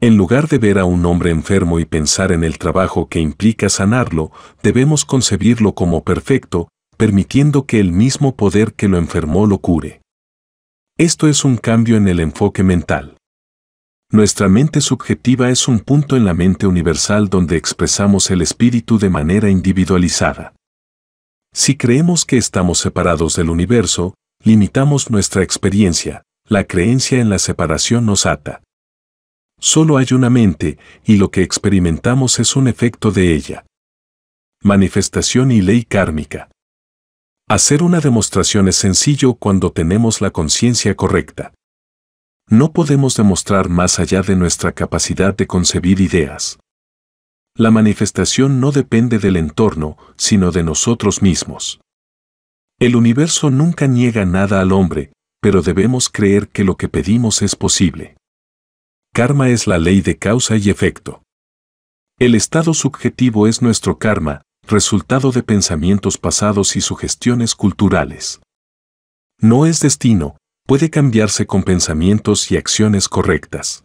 En lugar de ver a un hombre enfermo y pensar en el trabajo que implica sanarlo, debemos concebirlo como perfecto, permitiendo que el mismo poder que lo enfermó lo cure. Esto es un cambio en el enfoque mental. Nuestra mente subjetiva es un punto en la mente universal donde expresamos el espíritu de manera individualizada. Si creemos que estamos separados del universo, limitamos nuestra experiencia, la creencia en la separación nos ata. Solo hay una mente, y lo que experimentamos es un efecto de ella. Manifestación y ley kármica. Hacer una demostración es sencillo cuando tenemos la conciencia correcta. No podemos demostrar más allá de nuestra capacidad de concebir ideas. La manifestación no depende del entorno, sino de nosotros mismos. El universo nunca niega nada al hombre, pero debemos creer que lo que pedimos es posible. Karma es la ley de causa y efecto. El estado subjetivo es nuestro karma, resultado de pensamientos pasados y sugestiones culturales. No es destino, puede cambiarse con pensamientos y acciones correctas.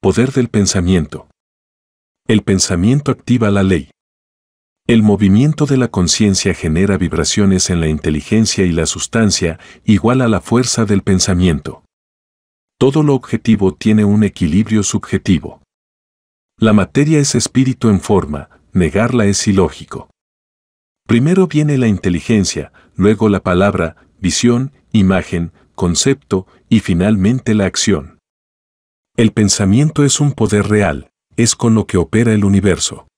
Poder del pensamiento. El pensamiento activa la ley. El movimiento de la conciencia genera vibraciones en la inteligencia y la sustancia igual a la fuerza del pensamiento. Todo lo objetivo tiene un equilibrio subjetivo. La materia es espíritu en forma, negarla es ilógico. Primero viene la inteligencia, luego la palabra, visión, imagen, concepto y finalmente la acción. El pensamiento es un poder real, es con lo que opera el universo.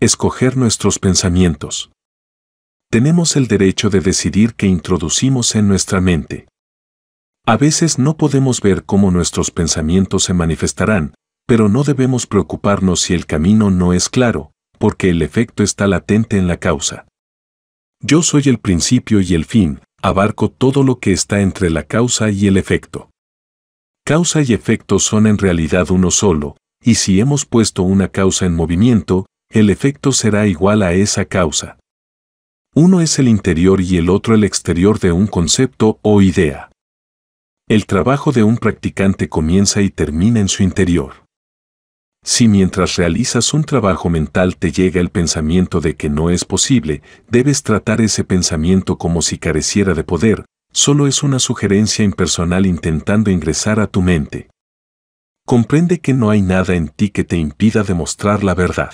Escoger nuestros pensamientos. Tenemos el derecho de decidir qué introducimos en nuestra mente. A veces no podemos ver cómo nuestros pensamientos se manifestarán, pero no debemos preocuparnos si el camino no es claro, porque el efecto está latente en la causa. Yo soy el principio y el fin, abarco todo lo que está entre la causa y el efecto. Causa y efecto son en realidad uno solo, y si hemos puesto una causa en movimiento, el efecto será igual a esa causa. Uno es el interior y el otro el exterior de un concepto o idea. El trabajo de un practicante comienza y termina en su interior. Si mientras realizas un trabajo mental te llega el pensamiento de que no es posible, debes tratar ese pensamiento como si careciera de poder, solo es una sugerencia impersonal intentando ingresar a tu mente. Comprende que no hay nada en ti que te impida demostrar la verdad.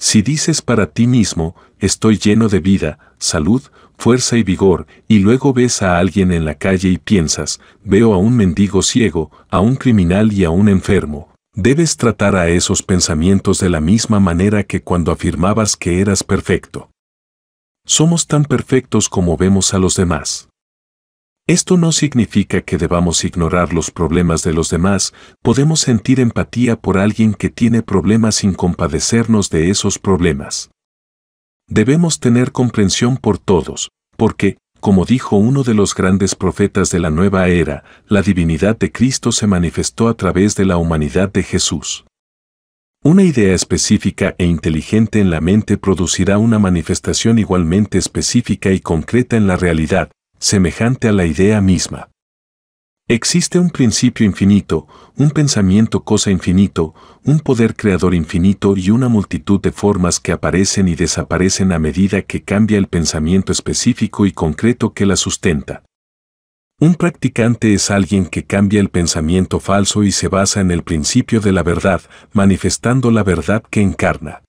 Si dices para ti mismo, estoy lleno de vida, salud, fuerza y vigor, y luego ves a alguien en la calle y piensas, veo a un mendigo ciego, a un criminal y a un enfermo, debes tratar a esos pensamientos de la misma manera que cuando afirmabas que eras perfecto. Somos tan perfectos como vemos a los demás. Esto no significa que debamos ignorar los problemas de los demás, podemos sentir empatía por alguien que tiene problemas sin compadecernos de esos problemas. Debemos tener comprensión por todos, porque, como dijo uno de los grandes profetas de la nueva era, la divinidad de Cristo se manifestó a través de la humanidad de Jesús. Una idea específica e inteligente en la mente producirá una manifestación igualmente específica y concreta en la realidad, semejante a la idea misma. Existe un principio infinito, un pensamiento cosa infinito, un poder creador infinito y una multitud de formas que aparecen y desaparecen a medida que cambia el pensamiento específico y concreto que la sustenta. Un practicante es alguien que cambia el pensamiento falso y se basa en el principio de la verdad, manifestando la verdad que encarna.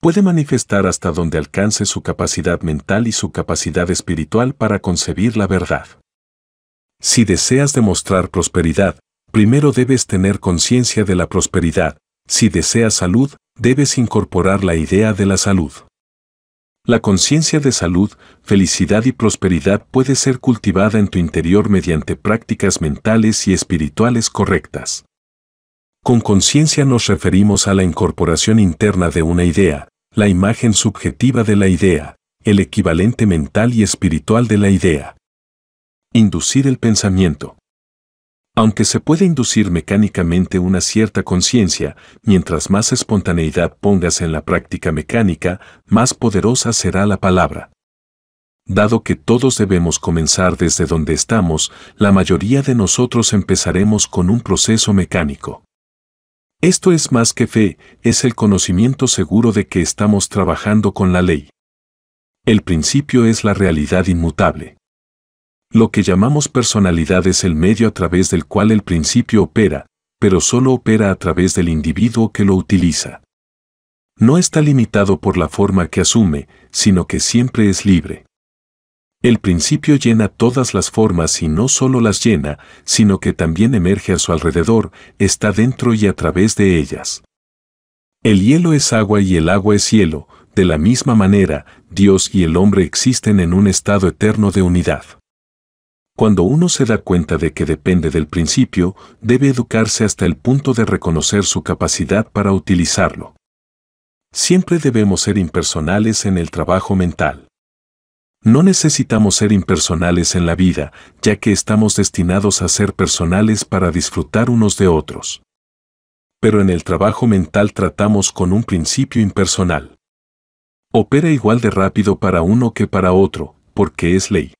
Puede manifestar hasta donde alcance su capacidad mental y su capacidad espiritual para concebir la verdad. Si deseas demostrar prosperidad, primero debes tener conciencia de la prosperidad. Si deseas salud, debes incorporar la idea de la salud. La conciencia de salud, felicidad y prosperidad puede ser cultivada en tu interior mediante prácticas mentales y espirituales correctas. Con conciencia nos referimos a la incorporación interna de una idea, la imagen subjetiva de la idea, el equivalente mental y espiritual de la idea. Inducir el pensamiento. Aunque se puede inducir mecánicamente una cierta conciencia, mientras más espontaneidad pongas en la práctica mecánica, más poderosa será la palabra. Dado que todos debemos comenzar desde donde estamos, la mayoría de nosotros empezaremos con un proceso mecánico. Esto es más que fe, es el conocimiento seguro de que estamos trabajando con la ley. El principio es la realidad inmutable. Lo que llamamos personalidad es el medio a través del cual el principio opera, pero solo opera a través del individuo que lo utiliza. No está limitado por la forma que asume, sino que siempre es libre. El principio llena todas las formas y no solo las llena, sino que también emerge a su alrededor, está dentro y a través de ellas. El hielo es agua y el agua es hielo, de la misma manera, Dios y el hombre existen en un estado eterno de unidad. Cuando uno se da cuenta de que depende del principio, debe educarse hasta el punto de reconocer su capacidad para utilizarlo. Siempre debemos ser impersonales en el trabajo mental. No necesitamos ser impersonales en la vida, ya que estamos destinados a ser personales para disfrutar unos de otros. Pero en el trabajo mental tratamos con un principio impersonal. Opera igual de rápido para uno que para otro, porque es ley.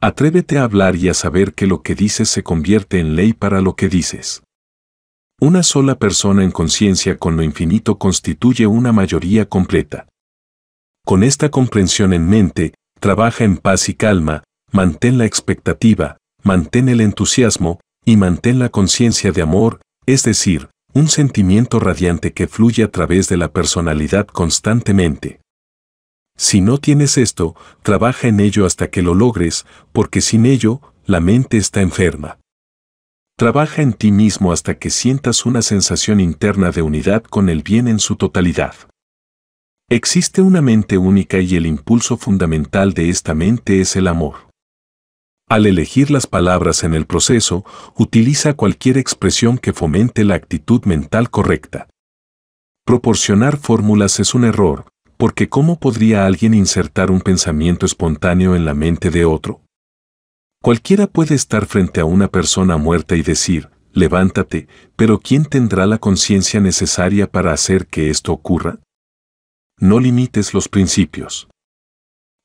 Atrévete a hablar y a saber que lo que dices se convierte en ley para lo que dices. Una sola persona en conciencia con lo infinito constituye una mayoría completa. Con esta comprensión en mente, trabaja en paz y calma, mantén la expectativa, mantén el entusiasmo y mantén la conciencia de amor, es decir, un sentimiento radiante que fluye a través de la personalidad constantemente. Si no tienes esto, trabaja en ello hasta que lo logres, porque sin ello, la mente está enferma. Trabaja en ti mismo hasta que sientas una sensación interna de unidad con el bien en su totalidad. Existe una mente única y el impulso fundamental de esta mente es el amor. Al elegir las palabras en el proceso, utiliza cualquier expresión que fomente la actitud mental correcta. Proporcionar fórmulas es un error, porque ¿cómo podría alguien insertar un pensamiento espontáneo en la mente de otro? Cualquiera puede estar frente a una persona muerta y decir, levántate, pero ¿quién tendrá la conciencia necesaria para hacer que esto ocurra? No limites los principios.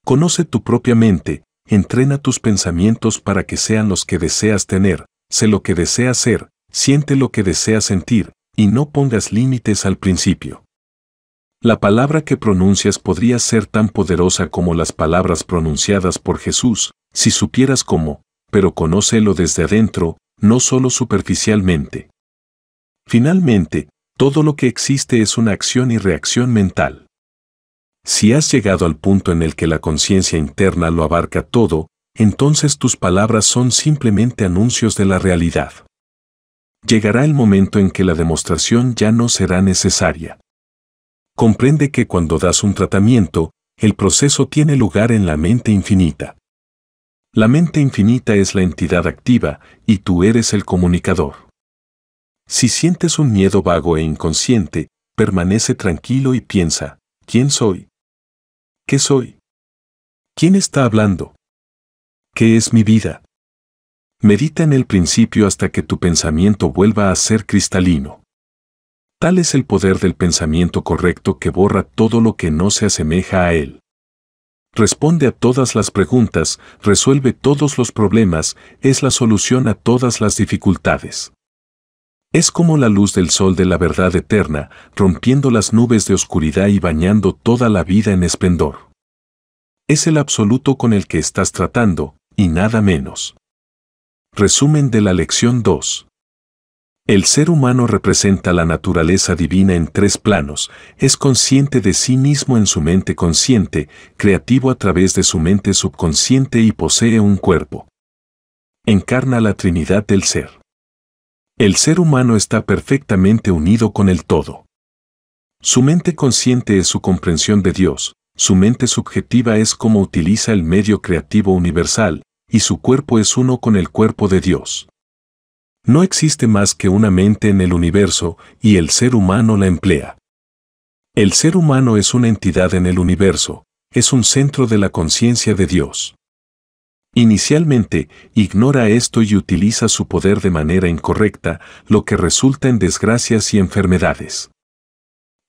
Conoce tu propia mente, entrena tus pensamientos para que sean los que deseas tener, sé lo que deseas ser, siente lo que deseas sentir, y no pongas límites al principio. La palabra que pronuncias podría ser tan poderosa como las palabras pronunciadas por Jesús, si supieras cómo, pero conócelo desde adentro, no solo superficialmente. Finalmente, todo lo que existe es una acción y reacción mental. Si has llegado al punto en el que la conciencia interna lo abarca todo, entonces tus palabras son simplemente anuncios de la realidad. Llegará el momento en que la demostración ya no será necesaria comprende que cuando das un tratamiento, el proceso tiene lugar en la mente infinita. La mente infinita es la entidad activa y tú eres el comunicador. Si sientes un miedo vago e inconsciente, permanece tranquilo y piensa, ¿quién soy? ¿Qué soy? ¿Quién está hablando? ¿Qué es mi vida? Medita en el principio hasta que tu pensamiento vuelva a ser cristalino. Tal es el poder del pensamiento correcto que borra todo lo que no se asemeja a él. Responde a todas las preguntas, resuelve todos los problemas, es la solución a todas las dificultades. Es como la luz del sol de la verdad eterna, rompiendo las nubes de oscuridad y bañando toda la vida en esplendor. Es el absoluto con el que estás tratando, y nada menos. Resumen de la lección 2. El ser humano representa la naturaleza divina en tres planos, es consciente de sí mismo en su mente consciente, creativo a través de su mente subconsciente y posee un cuerpo. Encarna la Trinidad del Ser. El ser humano está perfectamente unido con el todo. Su mente consciente es su comprensión de Dios, su mente subjetiva es como utiliza el medio creativo universal, y su cuerpo es uno con el cuerpo de Dios. No existe más que una mente en el universo y el ser humano la emplea. El ser humano es una entidad en el universo, es un centro de la conciencia de Dios. Inicialmente, ignora esto y utiliza su poder de manera incorrecta, lo que resulta en desgracias y enfermedades.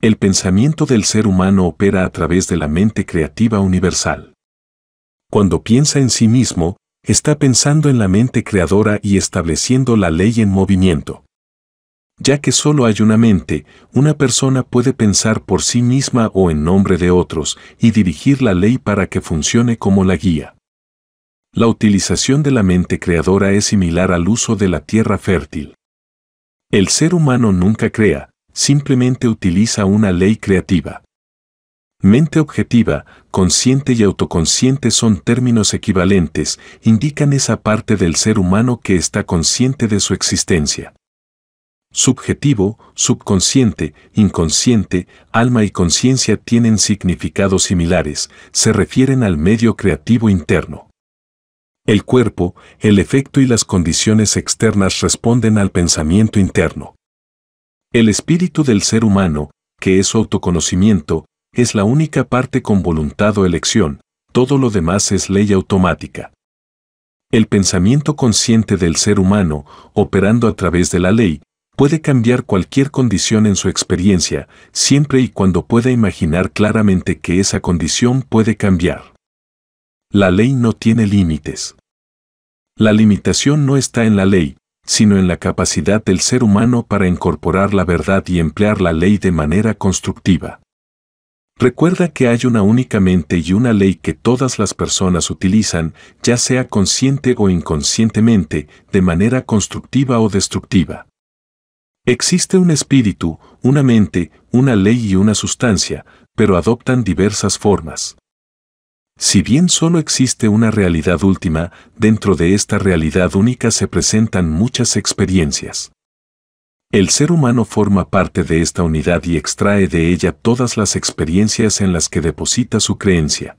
El pensamiento del ser humano opera a través de la mente creativa universal. Cuando piensa en sí mismo, está pensando en la mente creadora y estableciendo la ley en movimiento. Ya que solo hay una mente, una persona puede pensar por sí misma o en nombre de otros y dirigir la ley para que funcione como la guía. La utilización de la mente creadora es similar al uso de la tierra fértil. El ser humano nunca crea, simplemente utiliza una ley creativa. Mente objetiva, consciente y autoconsciente son términos equivalentes, indican esa parte del ser humano que está consciente de su existencia. Subjetivo, subconsciente, inconsciente, alma y conciencia tienen significados similares, se refieren al medio creativo interno. El cuerpo, el efecto y las condiciones externas responden al pensamiento interno. El espíritu del ser humano, que es autoconocimiento, es la única parte con voluntad o elección, todo lo demás es ley automática. El pensamiento consciente del ser humano, operando a través de la ley, puede cambiar cualquier condición en su experiencia, siempre y cuando pueda imaginar claramente que esa condición puede cambiar. La ley no tiene límites. La limitación no está en la ley, sino en la capacidad del ser humano para incorporar la verdad y emplear la ley de manera constructiva. Recuerda que hay una única mente y una ley que todas las personas utilizan, ya sea consciente o inconscientemente, de manera constructiva o destructiva. Existe un espíritu, una mente, una ley y una sustancia, pero adoptan diversas formas. Si bien solo existe una realidad última, dentro de esta realidad única se presentan muchas experiencias. El ser humano forma parte de esta unidad y extrae de ella todas las experiencias en las que deposita su creencia.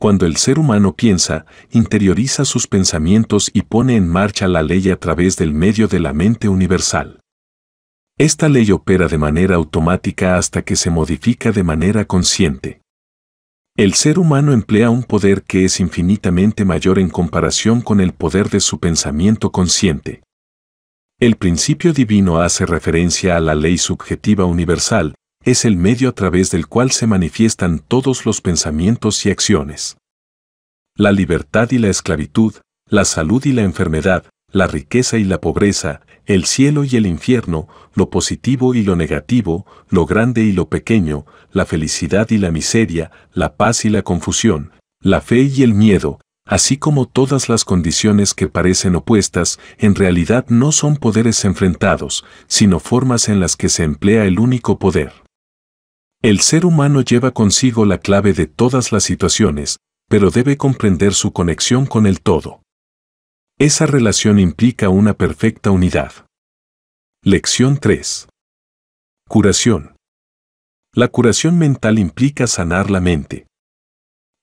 Cuando el ser humano piensa, interioriza sus pensamientos y pone en marcha la ley a través del medio de la mente universal. Esta ley opera de manera automática hasta que se modifica de manera consciente. El ser humano emplea un poder que es infinitamente mayor en comparación con el poder de su pensamiento consciente. El principio divino hace referencia a la ley subjetiva universal, es el medio a través del cual se manifiestan todos los pensamientos y acciones. La libertad y la esclavitud, la salud y la enfermedad, la riqueza y la pobreza, el cielo y el infierno, lo positivo y lo negativo, lo grande y lo pequeño, la felicidad y la miseria, la paz y la confusión, la fe y el miedo, así como todas las condiciones que parecen opuestas, en realidad no son poderes enfrentados, sino formas en las que se emplea el único poder. El ser humano lleva consigo la clave de todas las situaciones, pero debe comprender su conexión con el todo. Esa relación implica una perfecta unidad. Lección 3. Curación. La curación mental implica sanar la mente,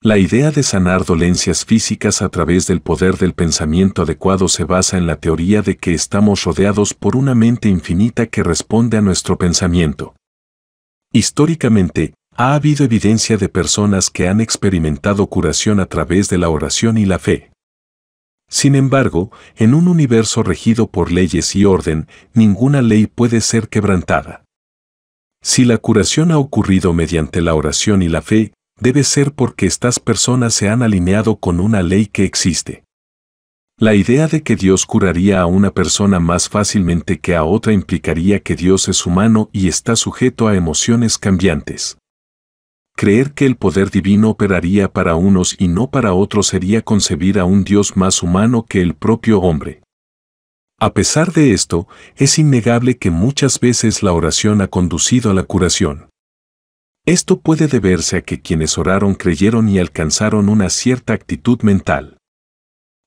la idea de sanar dolencias físicas a través del poder del pensamiento adecuado se basa en la teoría de que estamos rodeados por una mente infinita que responde a nuestro pensamiento. Históricamente, ha habido evidencia de personas que han experimentado curación a través de la oración y la fe. Sin embargo, en un universo regido por leyes y orden, ninguna ley puede ser quebrantada. Si la curación ha ocurrido mediante la oración y la fe, debe ser porque estas personas se han alineado con una ley que existe. La idea de que Dios curaría a una persona más fácilmente que a otra implicaría que Dios es humano y está sujeto a emociones cambiantes. Creer que el poder divino operaría para unos y no para otros sería concebir a un Dios más humano que el propio hombre. A pesar de esto, es innegable que muchas veces la oración ha conducido a la curación. Esto puede deberse a que quienes oraron creyeron y alcanzaron una cierta actitud mental.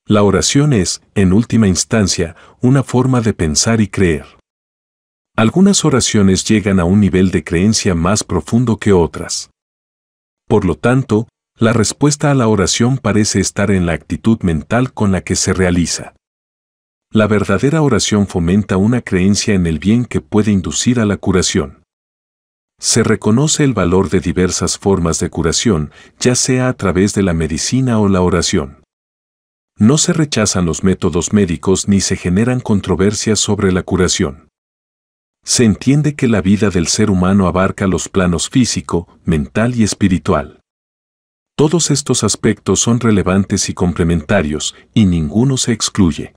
La oración es, en última instancia, una forma de pensar y creer. Algunas oraciones llegan a un nivel de creencia más profundo que otras. Por lo tanto, la respuesta a la oración parece estar en la actitud mental con la que se realiza. La verdadera oración fomenta una creencia en el bien que puede inducir a la curación. Se reconoce el valor de diversas formas de curación, ya sea a través de la medicina o la oración. No se rechazan los métodos médicos ni se generan controversias sobre la curación. Se entiende que la vida del ser humano abarca los planos físico, mental y espiritual. Todos estos aspectos son relevantes y complementarios, y ninguno se excluye.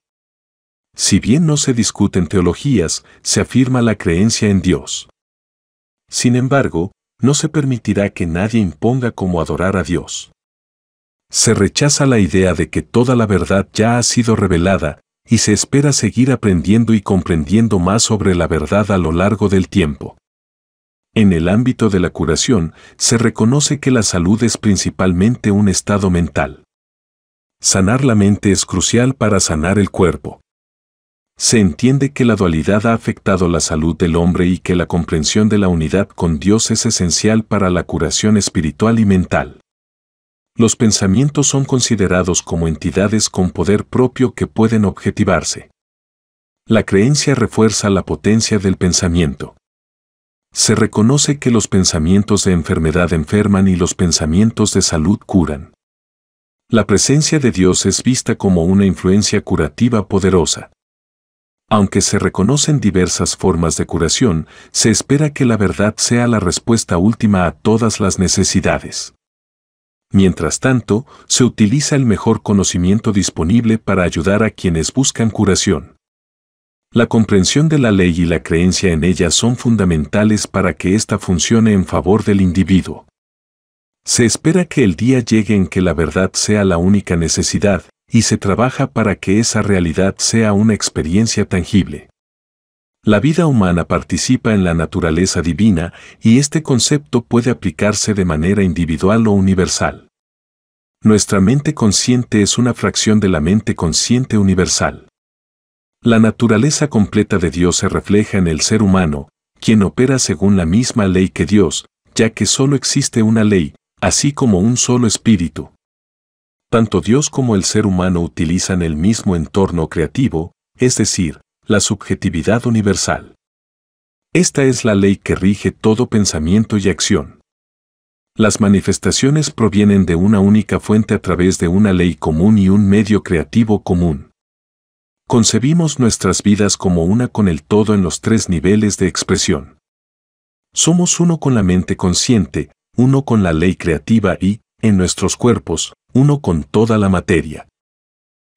Si bien no se discuten teologías, se afirma la creencia en Dios. Sin embargo, no se permitirá que nadie imponga cómo adorar a Dios. Se rechaza la idea de que toda la verdad ya ha sido revelada, y se espera seguir aprendiendo y comprendiendo más sobre la verdad a lo largo del tiempo. En el ámbito de la curación, se reconoce que la salud es principalmente un estado mental. Sanar la mente es crucial para sanar el cuerpo se entiende que la dualidad ha afectado la salud del hombre y que la comprensión de la unidad con Dios es esencial para la curación espiritual y mental. Los pensamientos son considerados como entidades con poder propio que pueden objetivarse. La creencia refuerza la potencia del pensamiento. Se reconoce que los pensamientos de enfermedad enferman y los pensamientos de salud curan. La presencia de Dios es vista como una influencia curativa poderosa. Aunque se reconocen diversas formas de curación, se espera que la verdad sea la respuesta última a todas las necesidades. Mientras tanto, se utiliza el mejor conocimiento disponible para ayudar a quienes buscan curación. La comprensión de la ley y la creencia en ella son fundamentales para que ésta funcione en favor del individuo. Se espera que el día llegue en que la verdad sea la única necesidad, y se trabaja para que esa realidad sea una experiencia tangible. La vida humana participa en la naturaleza divina y este concepto puede aplicarse de manera individual o universal. Nuestra mente consciente es una fracción de la mente consciente universal. La naturaleza completa de Dios se refleja en el ser humano, quien opera según la misma ley que Dios, ya que solo existe una ley, así como un solo espíritu, tanto Dios como el ser humano utilizan el mismo entorno creativo, es decir, la subjetividad universal. Esta es la ley que rige todo pensamiento y acción. Las manifestaciones provienen de una única fuente a través de una ley común y un medio creativo común. Concebimos nuestras vidas como una con el todo en los tres niveles de expresión. Somos uno con la mente consciente, uno con la ley creativa y, en nuestros cuerpos, uno con toda la materia.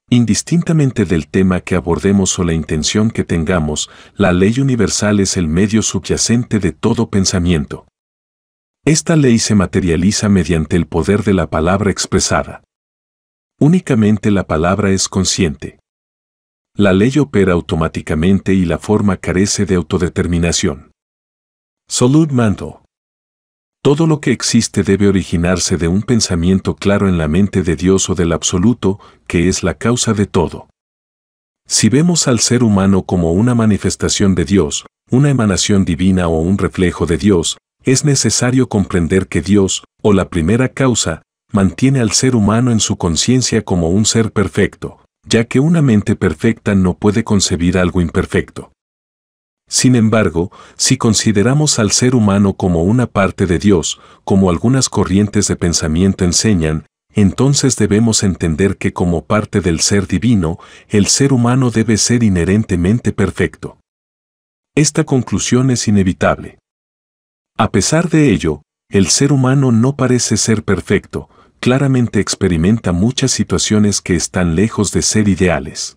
Indistintamente del tema que abordemos o la intención que tengamos, la ley universal es el medio subyacente de todo pensamiento. Esta ley se materializa mediante el poder de la palabra expresada. Únicamente la palabra es consciente. La ley opera automáticamente y la forma carece de autodeterminación. Salud Mantle todo lo que existe debe originarse de un pensamiento claro en la mente de Dios o del absoluto, que es la causa de todo. Si vemos al ser humano como una manifestación de Dios, una emanación divina o un reflejo de Dios, es necesario comprender que Dios, o la primera causa, mantiene al ser humano en su conciencia como un ser perfecto, ya que una mente perfecta no puede concebir algo imperfecto. Sin embargo, si consideramos al ser humano como una parte de Dios, como algunas corrientes de pensamiento enseñan, entonces debemos entender que como parte del ser divino, el ser humano debe ser inherentemente perfecto. Esta conclusión es inevitable. A pesar de ello, el ser humano no parece ser perfecto, claramente experimenta muchas situaciones que están lejos de ser ideales.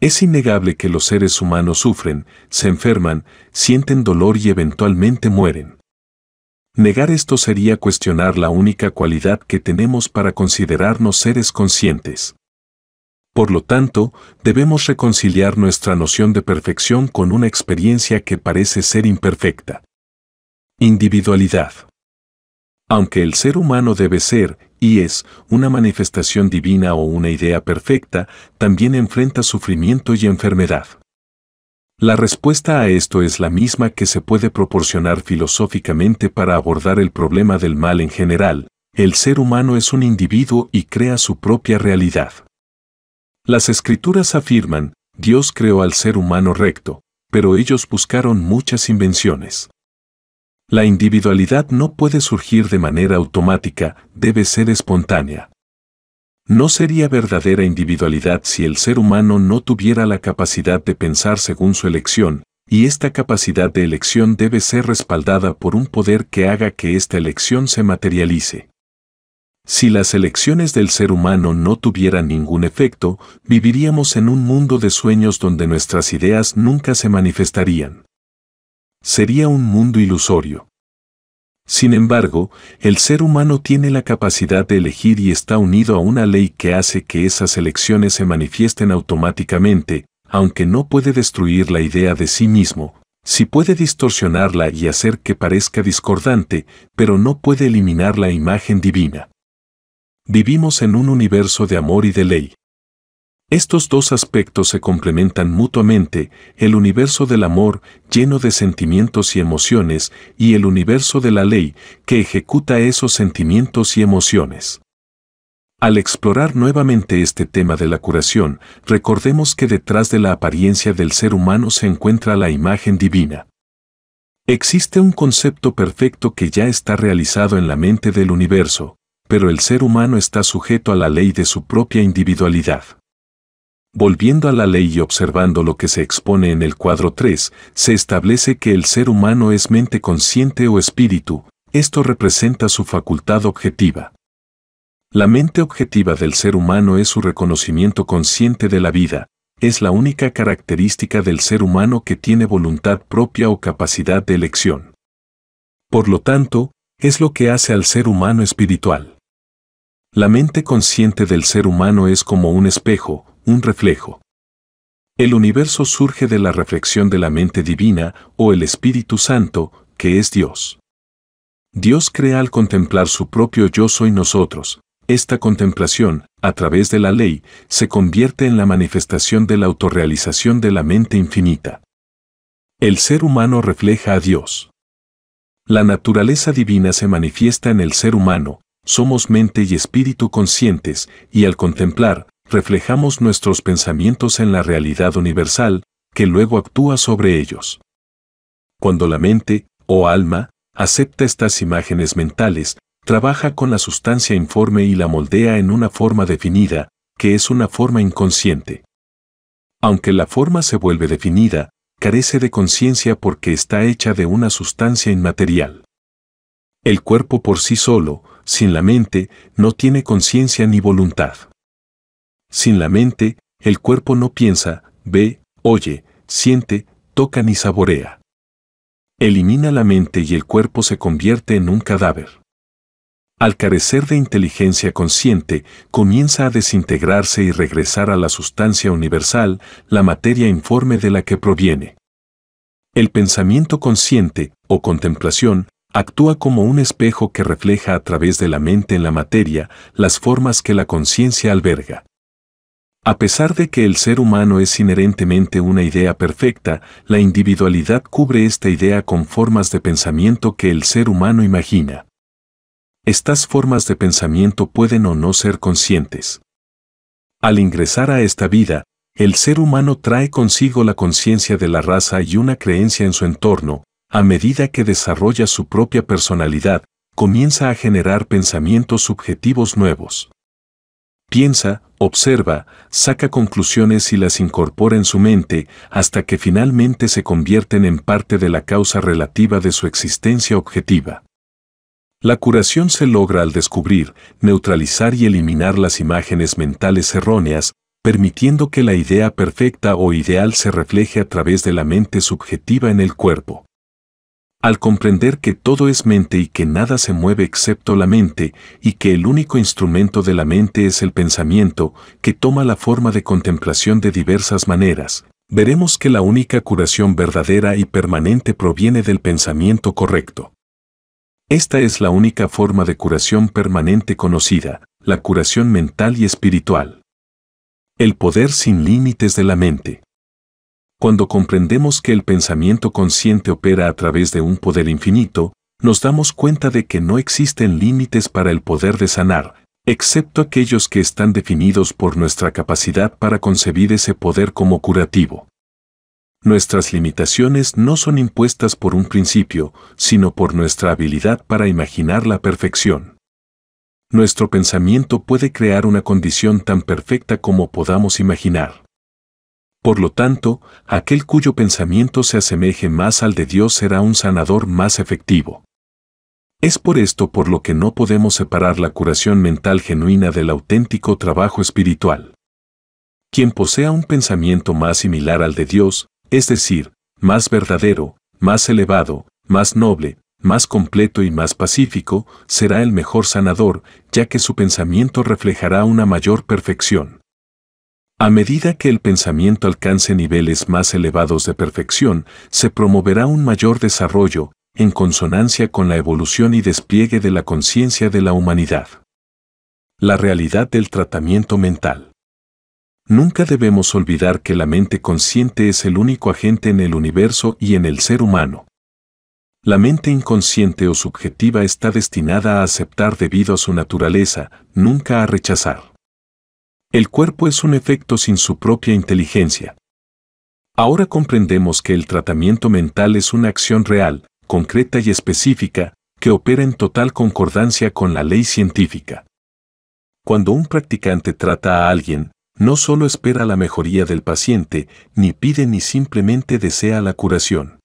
Es innegable que los seres humanos sufren, se enferman, sienten dolor y eventualmente mueren. Negar esto sería cuestionar la única cualidad que tenemos para considerarnos seres conscientes. Por lo tanto, debemos reconciliar nuestra noción de perfección con una experiencia que parece ser imperfecta. Individualidad. Aunque el ser humano debe ser, y es una manifestación divina o una idea perfecta, también enfrenta sufrimiento y enfermedad. La respuesta a esto es la misma que se puede proporcionar filosóficamente para abordar el problema del mal en general. El ser humano es un individuo y crea su propia realidad. Las escrituras afirman, Dios creó al ser humano recto, pero ellos buscaron muchas invenciones. La individualidad no puede surgir de manera automática, debe ser espontánea. No sería verdadera individualidad si el ser humano no tuviera la capacidad de pensar según su elección, y esta capacidad de elección debe ser respaldada por un poder que haga que esta elección se materialice. Si las elecciones del ser humano no tuvieran ningún efecto, viviríamos en un mundo de sueños donde nuestras ideas nunca se manifestarían. Sería un mundo ilusorio. Sin embargo, el ser humano tiene la capacidad de elegir y está unido a una ley que hace que esas elecciones se manifiesten automáticamente, aunque no puede destruir la idea de sí mismo, si puede distorsionarla y hacer que parezca discordante, pero no puede eliminar la imagen divina. Vivimos en un universo de amor y de ley. Estos dos aspectos se complementan mutuamente, el universo del amor, lleno de sentimientos y emociones, y el universo de la ley, que ejecuta esos sentimientos y emociones. Al explorar nuevamente este tema de la curación, recordemos que detrás de la apariencia del ser humano se encuentra la imagen divina. Existe un concepto perfecto que ya está realizado en la mente del universo, pero el ser humano está sujeto a la ley de su propia individualidad. Volviendo a la ley y observando lo que se expone en el cuadro 3, se establece que el ser humano es mente consciente o espíritu, esto representa su facultad objetiva. La mente objetiva del ser humano es su reconocimiento consciente de la vida, es la única característica del ser humano que tiene voluntad propia o capacidad de elección. Por lo tanto, es lo que hace al ser humano espiritual. La mente consciente del ser humano es como un espejo, un reflejo. El universo surge de la reflexión de la mente divina o el Espíritu Santo, que es Dios. Dios crea al contemplar su propio yo soy nosotros. Esta contemplación, a través de la ley, se convierte en la manifestación de la autorrealización de la mente infinita. El ser humano refleja a Dios. La naturaleza divina se manifiesta en el ser humano, somos mente y espíritu conscientes, y al contemplar, reflejamos nuestros pensamientos en la realidad universal, que luego actúa sobre ellos. Cuando la mente, o alma, acepta estas imágenes mentales, trabaja con la sustancia informe y la moldea en una forma definida, que es una forma inconsciente. Aunque la forma se vuelve definida, carece de conciencia porque está hecha de una sustancia inmaterial. El cuerpo por sí solo, sin la mente, no tiene conciencia ni voluntad. Sin la mente, el cuerpo no piensa, ve, oye, siente, toca ni saborea. Elimina la mente y el cuerpo se convierte en un cadáver. Al carecer de inteligencia consciente, comienza a desintegrarse y regresar a la sustancia universal, la materia informe de la que proviene. El pensamiento consciente, o contemplación, actúa como un espejo que refleja a través de la mente en la materia las formas que la conciencia alberga. A pesar de que el ser humano es inherentemente una idea perfecta, la individualidad cubre esta idea con formas de pensamiento que el ser humano imagina. Estas formas de pensamiento pueden o no ser conscientes. Al ingresar a esta vida, el ser humano trae consigo la conciencia de la raza y una creencia en su entorno, a medida que desarrolla su propia personalidad, comienza a generar pensamientos subjetivos nuevos piensa, observa, saca conclusiones y las incorpora en su mente hasta que finalmente se convierten en parte de la causa relativa de su existencia objetiva. La curación se logra al descubrir, neutralizar y eliminar las imágenes mentales erróneas, permitiendo que la idea perfecta o ideal se refleje a través de la mente subjetiva en el cuerpo. Al comprender que todo es mente y que nada se mueve excepto la mente, y que el único instrumento de la mente es el pensamiento, que toma la forma de contemplación de diversas maneras, veremos que la única curación verdadera y permanente proviene del pensamiento correcto. Esta es la única forma de curación permanente conocida, la curación mental y espiritual. El poder sin límites de la mente. Cuando comprendemos que el pensamiento consciente opera a través de un poder infinito, nos damos cuenta de que no existen límites para el poder de sanar, excepto aquellos que están definidos por nuestra capacidad para concebir ese poder como curativo. Nuestras limitaciones no son impuestas por un principio, sino por nuestra habilidad para imaginar la perfección. Nuestro pensamiento puede crear una condición tan perfecta como podamos imaginar. Por lo tanto, aquel cuyo pensamiento se asemeje más al de Dios será un sanador más efectivo. Es por esto por lo que no podemos separar la curación mental genuina del auténtico trabajo espiritual. Quien posea un pensamiento más similar al de Dios, es decir, más verdadero, más elevado, más noble, más completo y más pacífico, será el mejor sanador, ya que su pensamiento reflejará una mayor perfección. A medida que el pensamiento alcance niveles más elevados de perfección, se promoverá un mayor desarrollo, en consonancia con la evolución y despliegue de la conciencia de la humanidad. La realidad del tratamiento mental. Nunca debemos olvidar que la mente consciente es el único agente en el universo y en el ser humano. La mente inconsciente o subjetiva está destinada a aceptar debido a su naturaleza, nunca a rechazar. El cuerpo es un efecto sin su propia inteligencia. Ahora comprendemos que el tratamiento mental es una acción real, concreta y específica, que opera en total concordancia con la ley científica. Cuando un practicante trata a alguien, no solo espera la mejoría del paciente, ni pide ni simplemente desea la curación.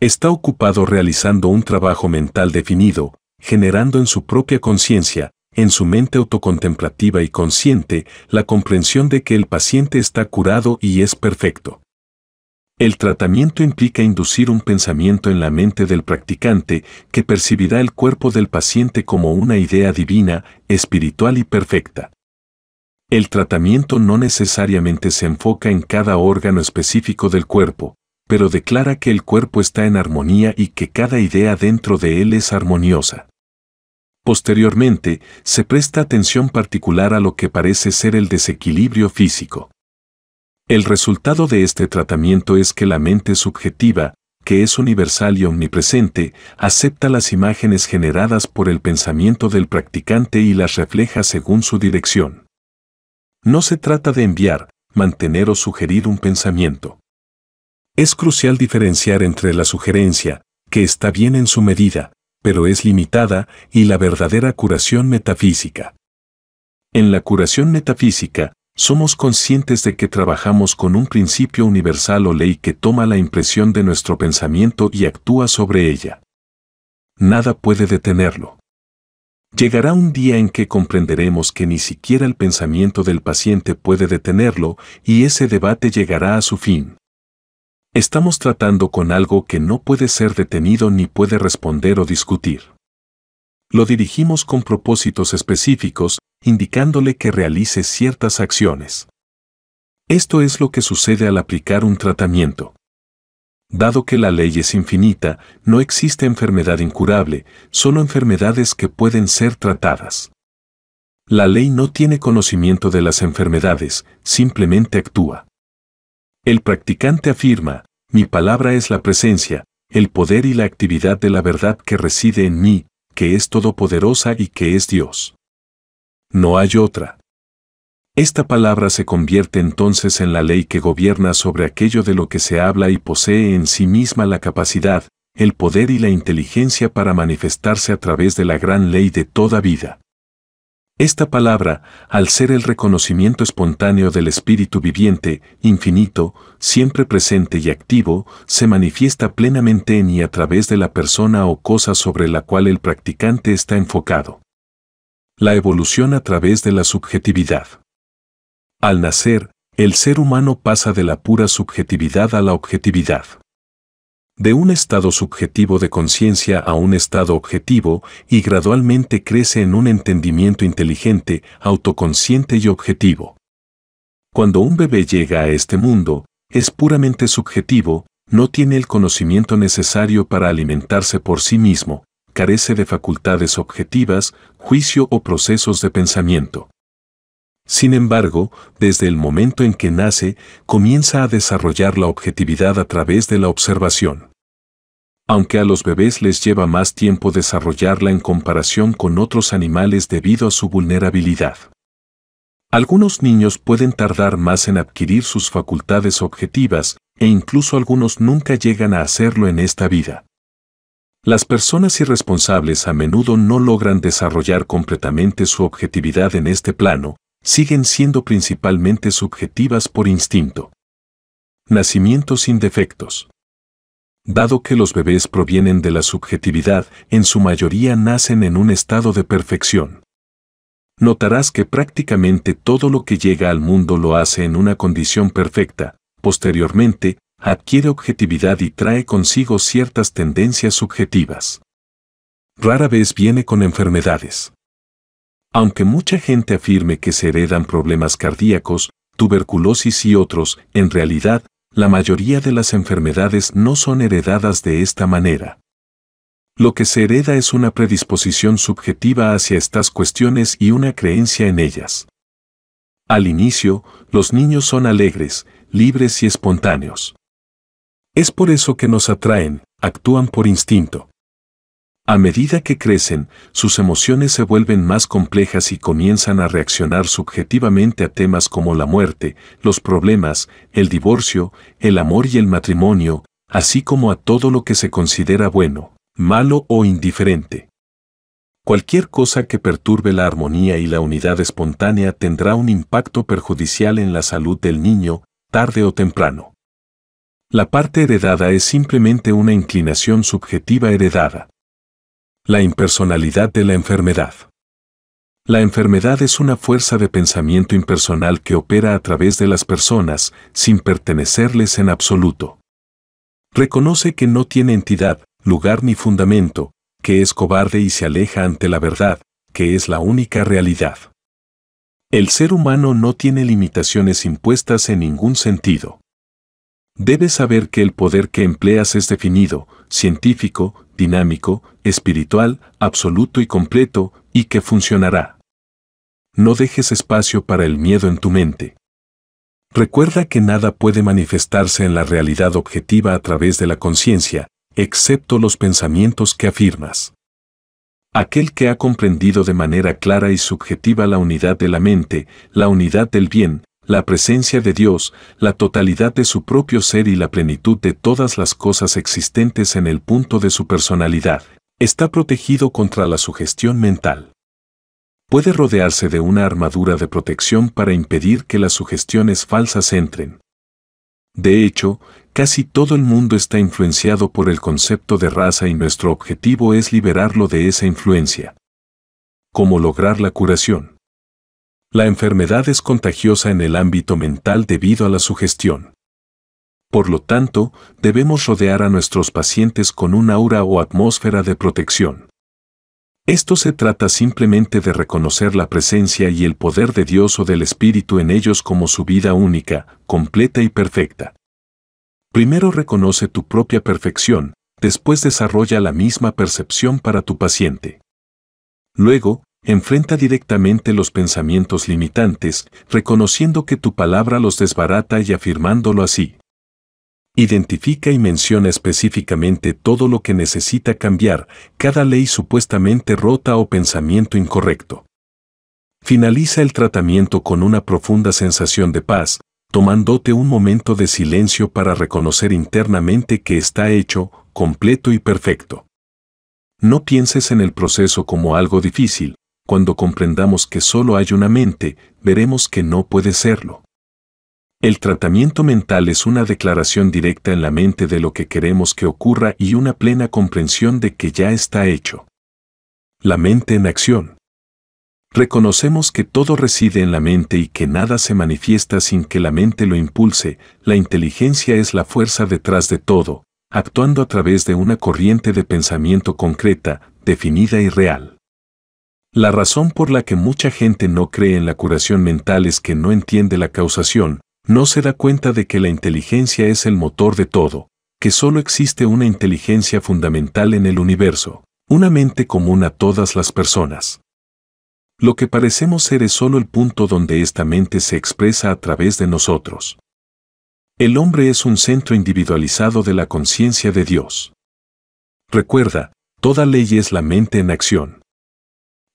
Está ocupado realizando un trabajo mental definido, generando en su propia conciencia, en su mente autocontemplativa y consciente la comprensión de que el paciente está curado y es perfecto. El tratamiento implica inducir un pensamiento en la mente del practicante que percibirá el cuerpo del paciente como una idea divina, espiritual y perfecta. El tratamiento no necesariamente se enfoca en cada órgano específico del cuerpo, pero declara que el cuerpo está en armonía y que cada idea dentro de él es armoniosa. Posteriormente, se presta atención particular a lo que parece ser el desequilibrio físico. El resultado de este tratamiento es que la mente subjetiva, que es universal y omnipresente, acepta las imágenes generadas por el pensamiento del practicante y las refleja según su dirección. No se trata de enviar, mantener o sugerir un pensamiento. Es crucial diferenciar entre la sugerencia, que está bien en su medida, pero es limitada, y la verdadera curación metafísica. En la curación metafísica, somos conscientes de que trabajamos con un principio universal o ley que toma la impresión de nuestro pensamiento y actúa sobre ella. Nada puede detenerlo. Llegará un día en que comprenderemos que ni siquiera el pensamiento del paciente puede detenerlo y ese debate llegará a su fin. Estamos tratando con algo que no puede ser detenido ni puede responder o discutir. Lo dirigimos con propósitos específicos, indicándole que realice ciertas acciones. Esto es lo que sucede al aplicar un tratamiento. Dado que la ley es infinita, no existe enfermedad incurable, solo enfermedades que pueden ser tratadas. La ley no tiene conocimiento de las enfermedades, simplemente actúa. El practicante afirma, mi palabra es la presencia, el poder y la actividad de la verdad que reside en mí, que es todopoderosa y que es Dios. No hay otra. Esta palabra se convierte entonces en la ley que gobierna sobre aquello de lo que se habla y posee en sí misma la capacidad, el poder y la inteligencia para manifestarse a través de la gran ley de toda vida. Esta palabra, al ser el reconocimiento espontáneo del Espíritu viviente, infinito, siempre presente y activo, se manifiesta plenamente en y a través de la persona o cosa sobre la cual el practicante está enfocado. La evolución a través de la subjetividad. Al nacer, el ser humano pasa de la pura subjetividad a la objetividad de un estado subjetivo de conciencia a un estado objetivo y gradualmente crece en un entendimiento inteligente, autoconsciente y objetivo. Cuando un bebé llega a este mundo, es puramente subjetivo, no tiene el conocimiento necesario para alimentarse por sí mismo, carece de facultades objetivas, juicio o procesos de pensamiento. Sin embargo, desde el momento en que nace, comienza a desarrollar la objetividad a través de la observación. Aunque a los bebés les lleva más tiempo desarrollarla en comparación con otros animales debido a su vulnerabilidad. Algunos niños pueden tardar más en adquirir sus facultades objetivas e incluso algunos nunca llegan a hacerlo en esta vida. Las personas irresponsables a menudo no logran desarrollar completamente su objetividad en este plano, siguen siendo principalmente subjetivas por instinto. Nacimiento sin defectos. Dado que los bebés provienen de la subjetividad, en su mayoría nacen en un estado de perfección. Notarás que prácticamente todo lo que llega al mundo lo hace en una condición perfecta, posteriormente, adquiere objetividad y trae consigo ciertas tendencias subjetivas. Rara vez viene con enfermedades. Aunque mucha gente afirme que se heredan problemas cardíacos, tuberculosis y otros, en realidad, la mayoría de las enfermedades no son heredadas de esta manera. Lo que se hereda es una predisposición subjetiva hacia estas cuestiones y una creencia en ellas. Al inicio, los niños son alegres, libres y espontáneos. Es por eso que nos atraen, actúan por instinto. A medida que crecen, sus emociones se vuelven más complejas y comienzan a reaccionar subjetivamente a temas como la muerte, los problemas, el divorcio, el amor y el matrimonio, así como a todo lo que se considera bueno, malo o indiferente. Cualquier cosa que perturbe la armonía y la unidad espontánea tendrá un impacto perjudicial en la salud del niño, tarde o temprano. La parte heredada es simplemente una inclinación subjetiva heredada, la impersonalidad de la enfermedad. La enfermedad es una fuerza de pensamiento impersonal que opera a través de las personas sin pertenecerles en absoluto. Reconoce que no tiene entidad, lugar ni fundamento, que es cobarde y se aleja ante la verdad, que es la única realidad. El ser humano no tiene limitaciones impuestas en ningún sentido. Debes saber que el poder que empleas es definido, científico, dinámico, espiritual, absoluto y completo, y que funcionará. No dejes espacio para el miedo en tu mente. Recuerda que nada puede manifestarse en la realidad objetiva a través de la conciencia, excepto los pensamientos que afirmas. Aquel que ha comprendido de manera clara y subjetiva la unidad de la mente, la unidad del bien, la presencia de Dios, la totalidad de su propio ser y la plenitud de todas las cosas existentes en el punto de su personalidad, está protegido contra la sugestión mental. Puede rodearse de una armadura de protección para impedir que las sugestiones falsas entren. De hecho, casi todo el mundo está influenciado por el concepto de raza y nuestro objetivo es liberarlo de esa influencia. ¿Cómo lograr la curación? La enfermedad es contagiosa en el ámbito mental debido a la sugestión. Por lo tanto, debemos rodear a nuestros pacientes con un aura o atmósfera de protección. Esto se trata simplemente de reconocer la presencia y el poder de Dios o del Espíritu en ellos como su vida única, completa y perfecta. Primero reconoce tu propia perfección, después desarrolla la misma percepción para tu paciente. Luego, Enfrenta directamente los pensamientos limitantes, reconociendo que tu palabra los desbarata y afirmándolo así. Identifica y menciona específicamente todo lo que necesita cambiar, cada ley supuestamente rota o pensamiento incorrecto. Finaliza el tratamiento con una profunda sensación de paz, tomándote un momento de silencio para reconocer internamente que está hecho, completo y perfecto. No pienses en el proceso como algo difícil, cuando comprendamos que solo hay una mente, veremos que no puede serlo. El tratamiento mental es una declaración directa en la mente de lo que queremos que ocurra y una plena comprensión de que ya está hecho. La mente en acción. Reconocemos que todo reside en la mente y que nada se manifiesta sin que la mente lo impulse, la inteligencia es la fuerza detrás de todo, actuando a través de una corriente de pensamiento concreta, definida y real. La razón por la que mucha gente no cree en la curación mental es que no entiende la causación, no se da cuenta de que la inteligencia es el motor de todo, que solo existe una inteligencia fundamental en el universo, una mente común a todas las personas. Lo que parecemos ser es solo el punto donde esta mente se expresa a través de nosotros. El hombre es un centro individualizado de la conciencia de Dios. Recuerda, toda ley es la mente en acción.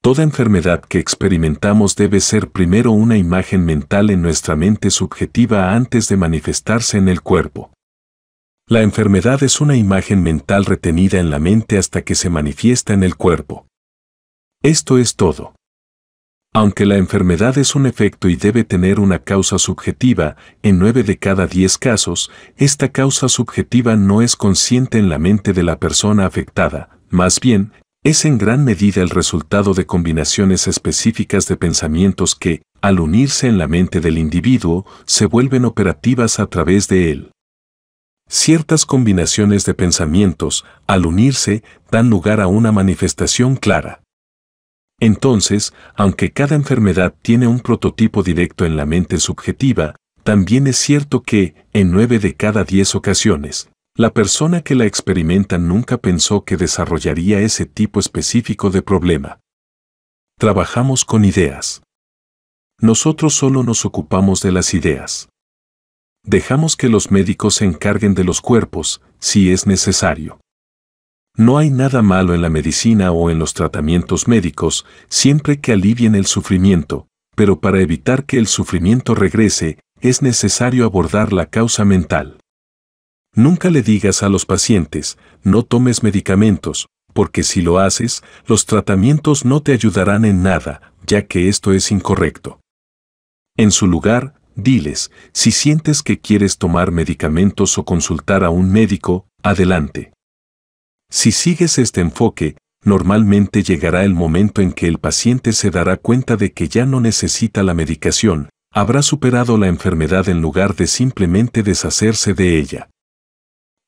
Toda enfermedad que experimentamos debe ser primero una imagen mental en nuestra mente subjetiva antes de manifestarse en el cuerpo. La enfermedad es una imagen mental retenida en la mente hasta que se manifiesta en el cuerpo. Esto es todo. Aunque la enfermedad es un efecto y debe tener una causa subjetiva, en 9 de cada 10 casos, esta causa subjetiva no es consciente en la mente de la persona afectada, más bien, es en gran medida el resultado de combinaciones específicas de pensamientos que, al unirse en la mente del individuo, se vuelven operativas a través de él. Ciertas combinaciones de pensamientos, al unirse, dan lugar a una manifestación clara. Entonces, aunque cada enfermedad tiene un prototipo directo en la mente subjetiva, también es cierto que, en nueve de cada diez ocasiones, la persona que la experimenta nunca pensó que desarrollaría ese tipo específico de problema. Trabajamos con ideas. Nosotros solo nos ocupamos de las ideas. Dejamos que los médicos se encarguen de los cuerpos, si es necesario. No hay nada malo en la medicina o en los tratamientos médicos, siempre que alivien el sufrimiento, pero para evitar que el sufrimiento regrese, es necesario abordar la causa mental. Nunca le digas a los pacientes, no tomes medicamentos, porque si lo haces, los tratamientos no te ayudarán en nada, ya que esto es incorrecto. En su lugar, diles, si sientes que quieres tomar medicamentos o consultar a un médico, adelante. Si sigues este enfoque, normalmente llegará el momento en que el paciente se dará cuenta de que ya no necesita la medicación, habrá superado la enfermedad en lugar de simplemente deshacerse de ella.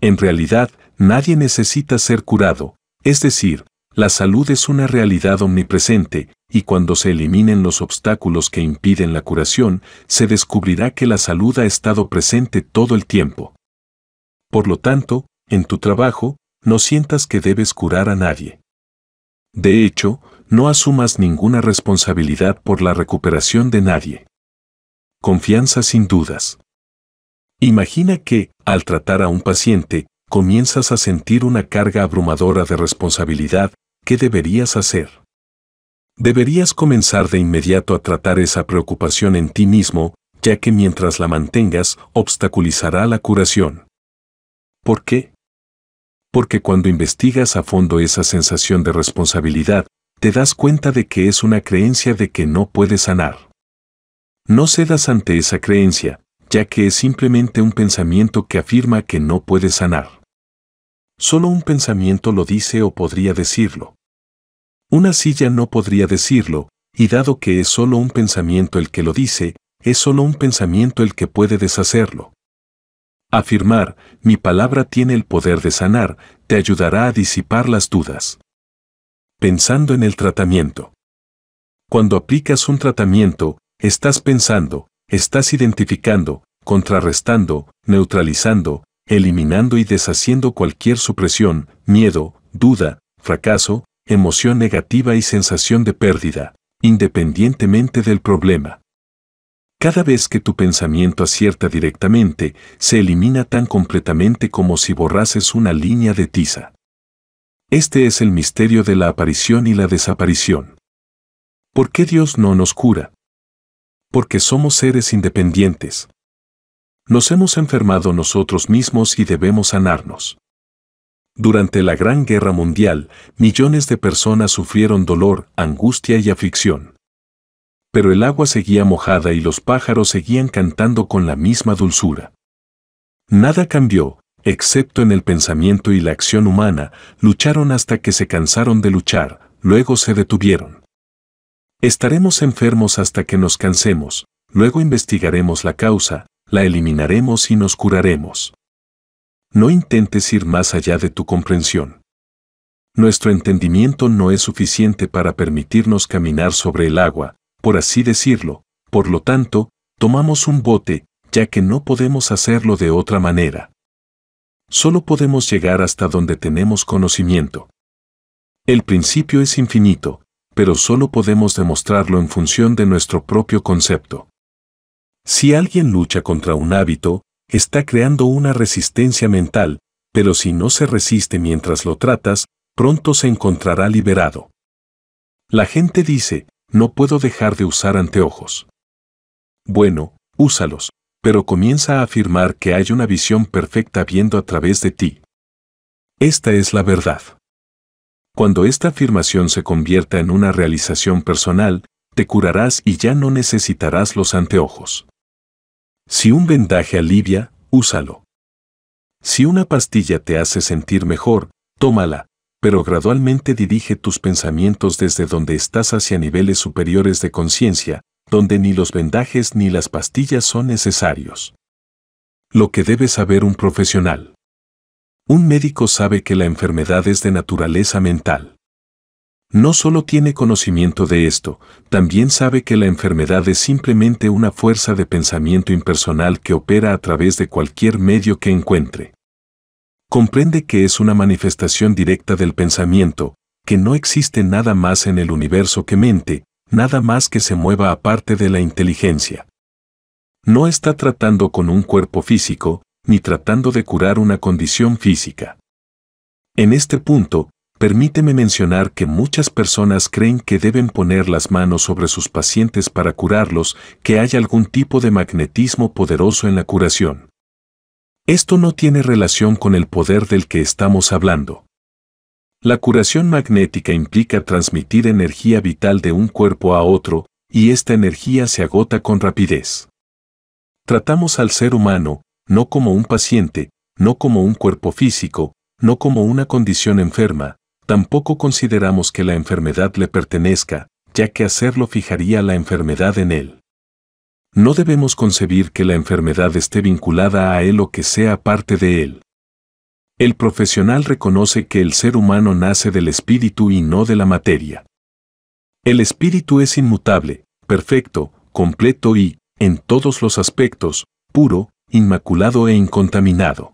En realidad, nadie necesita ser curado, es decir, la salud es una realidad omnipresente, y cuando se eliminen los obstáculos que impiden la curación, se descubrirá que la salud ha estado presente todo el tiempo. Por lo tanto, en tu trabajo, no sientas que debes curar a nadie. De hecho, no asumas ninguna responsabilidad por la recuperación de nadie. Confianza sin dudas. Imagina que, al tratar a un paciente, comienzas a sentir una carga abrumadora de responsabilidad, ¿qué deberías hacer? Deberías comenzar de inmediato a tratar esa preocupación en ti mismo, ya que mientras la mantengas, obstaculizará la curación. ¿Por qué? Porque cuando investigas a fondo esa sensación de responsabilidad, te das cuenta de que es una creencia de que no puedes sanar. No cedas ante esa creencia, ya que es simplemente un pensamiento que afirma que no puede sanar. Solo un pensamiento lo dice o podría decirlo. Una silla no podría decirlo, y dado que es solo un pensamiento el que lo dice, es solo un pensamiento el que puede deshacerlo. Afirmar, mi palabra tiene el poder de sanar, te ayudará a disipar las dudas. Pensando en el tratamiento. Cuando aplicas un tratamiento, estás pensando, estás identificando, contrarrestando, neutralizando, eliminando y deshaciendo cualquier supresión, miedo, duda, fracaso, emoción negativa y sensación de pérdida, independientemente del problema. Cada vez que tu pensamiento acierta directamente, se elimina tan completamente como si borrases una línea de tiza. Este es el misterio de la aparición y la desaparición. ¿Por qué Dios no nos cura? porque somos seres independientes. Nos hemos enfermado nosotros mismos y debemos sanarnos. Durante la Gran Guerra Mundial, millones de personas sufrieron dolor, angustia y aflicción. Pero el agua seguía mojada y los pájaros seguían cantando con la misma dulzura. Nada cambió, excepto en el pensamiento y la acción humana, lucharon hasta que se cansaron de luchar, luego se detuvieron. Estaremos enfermos hasta que nos cansemos, luego investigaremos la causa, la eliminaremos y nos curaremos. No intentes ir más allá de tu comprensión. Nuestro entendimiento no es suficiente para permitirnos caminar sobre el agua, por así decirlo, por lo tanto, tomamos un bote, ya que no podemos hacerlo de otra manera. Solo podemos llegar hasta donde tenemos conocimiento. El principio es infinito, pero solo podemos demostrarlo en función de nuestro propio concepto. Si alguien lucha contra un hábito, está creando una resistencia mental, pero si no se resiste mientras lo tratas, pronto se encontrará liberado. La gente dice, no puedo dejar de usar anteojos. Bueno, úsalos, pero comienza a afirmar que hay una visión perfecta viendo a través de ti. Esta es la verdad. Cuando esta afirmación se convierta en una realización personal, te curarás y ya no necesitarás los anteojos. Si un vendaje alivia, úsalo. Si una pastilla te hace sentir mejor, tómala, pero gradualmente dirige tus pensamientos desde donde estás hacia niveles superiores de conciencia, donde ni los vendajes ni las pastillas son necesarios. Lo que debe saber un profesional un médico sabe que la enfermedad es de naturaleza mental. No solo tiene conocimiento de esto, también sabe que la enfermedad es simplemente una fuerza de pensamiento impersonal que opera a través de cualquier medio que encuentre. Comprende que es una manifestación directa del pensamiento, que no existe nada más en el universo que mente, nada más que se mueva aparte de la inteligencia. No está tratando con un cuerpo físico, ni tratando de curar una condición física. En este punto, permíteme mencionar que muchas personas creen que deben poner las manos sobre sus pacientes para curarlos, que hay algún tipo de magnetismo poderoso en la curación. Esto no tiene relación con el poder del que estamos hablando. La curación magnética implica transmitir energía vital de un cuerpo a otro, y esta energía se agota con rapidez. Tratamos al ser humano, no como un paciente, no como un cuerpo físico, no como una condición enferma, tampoco consideramos que la enfermedad le pertenezca, ya que hacerlo fijaría la enfermedad en él. No debemos concebir que la enfermedad esté vinculada a él o que sea parte de él. El profesional reconoce que el ser humano nace del espíritu y no de la materia. El espíritu es inmutable, perfecto, completo y, en todos los aspectos, puro, inmaculado e incontaminado.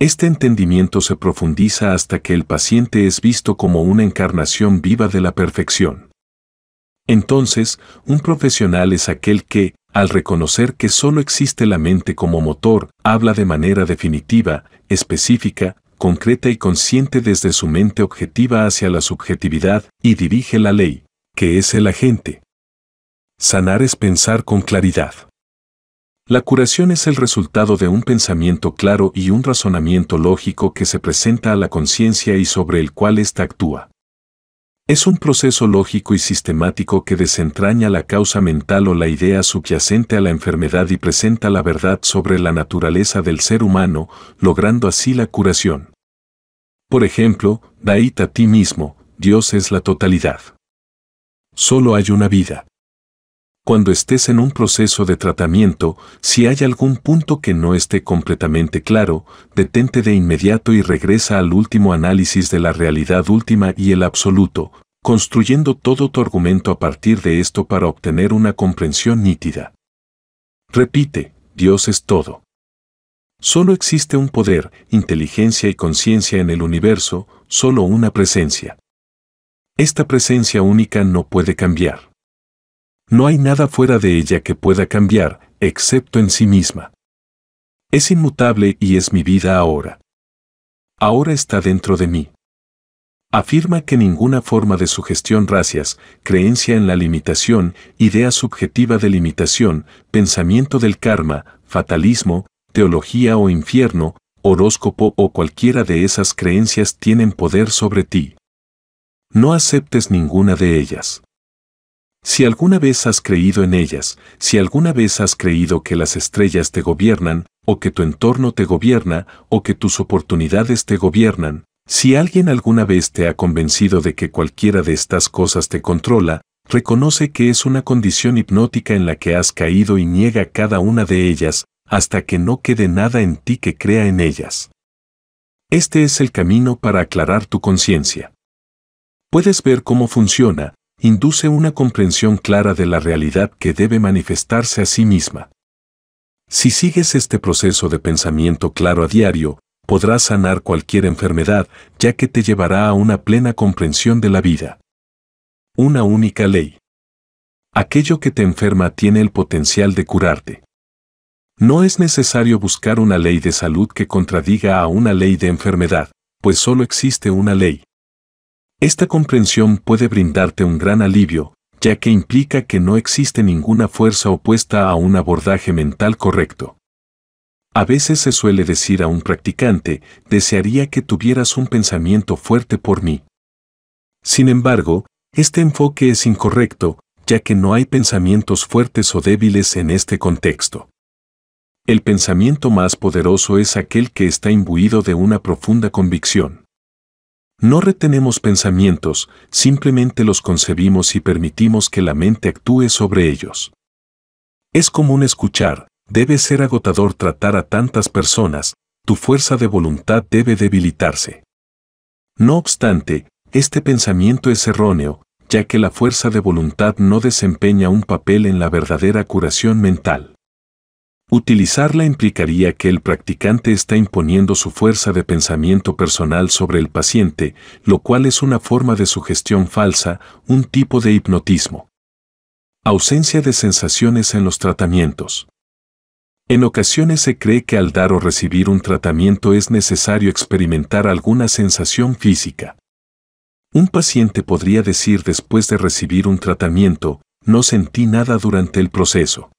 Este entendimiento se profundiza hasta que el paciente es visto como una encarnación viva de la perfección. Entonces, un profesional es aquel que, al reconocer que solo existe la mente como motor, habla de manera definitiva, específica, concreta y consciente desde su mente objetiva hacia la subjetividad y dirige la ley, que es el agente. Sanar es pensar con claridad. La curación es el resultado de un pensamiento claro y un razonamiento lógico que se presenta a la conciencia y sobre el cual ésta actúa. Es un proceso lógico y sistemático que desentraña la causa mental o la idea subyacente a la enfermedad y presenta la verdad sobre la naturaleza del ser humano, logrando así la curación. Por ejemplo, Daita a ti mismo, Dios es la totalidad. Solo hay una vida cuando estés en un proceso de tratamiento, si hay algún punto que no esté completamente claro, detente de inmediato y regresa al último análisis de la realidad última y el absoluto, construyendo todo tu argumento a partir de esto para obtener una comprensión nítida. Repite, Dios es todo. Solo existe un poder, inteligencia y conciencia en el universo, solo una presencia. Esta presencia única no puede cambiar. No hay nada fuera de ella que pueda cambiar, excepto en sí misma. Es inmutable y es mi vida ahora. Ahora está dentro de mí. Afirma que ninguna forma de sugestión racias, creencia en la limitación, idea subjetiva de limitación, pensamiento del karma, fatalismo, teología o infierno, horóscopo o cualquiera de esas creencias tienen poder sobre ti. No aceptes ninguna de ellas. Si alguna vez has creído en ellas, si alguna vez has creído que las estrellas te gobiernan, o que tu entorno te gobierna, o que tus oportunidades te gobiernan, si alguien alguna vez te ha convencido de que cualquiera de estas cosas te controla, reconoce que es una condición hipnótica en la que has caído y niega cada una de ellas hasta que no quede nada en ti que crea en ellas. Este es el camino para aclarar tu conciencia. Puedes ver cómo funciona, induce una comprensión clara de la realidad que debe manifestarse a sí misma. Si sigues este proceso de pensamiento claro a diario, podrás sanar cualquier enfermedad, ya que te llevará a una plena comprensión de la vida. Una única ley. Aquello que te enferma tiene el potencial de curarte. No es necesario buscar una ley de salud que contradiga a una ley de enfermedad, pues solo existe una ley, esta comprensión puede brindarte un gran alivio, ya que implica que no existe ninguna fuerza opuesta a un abordaje mental correcto. A veces se suele decir a un practicante, desearía que tuvieras un pensamiento fuerte por mí. Sin embargo, este enfoque es incorrecto, ya que no hay pensamientos fuertes o débiles en este contexto. El pensamiento más poderoso es aquel que está imbuido de una profunda convicción. No retenemos pensamientos, simplemente los concebimos y permitimos que la mente actúe sobre ellos. Es común escuchar, debe ser agotador tratar a tantas personas, tu fuerza de voluntad debe debilitarse. No obstante, este pensamiento es erróneo, ya que la fuerza de voluntad no desempeña un papel en la verdadera curación mental. Utilizarla implicaría que el practicante está imponiendo su fuerza de pensamiento personal sobre el paciente, lo cual es una forma de sugestión falsa, un tipo de hipnotismo. Ausencia de sensaciones en los tratamientos. En ocasiones se cree que al dar o recibir un tratamiento es necesario experimentar alguna sensación física. Un paciente podría decir después de recibir un tratamiento, no sentí nada durante el proceso.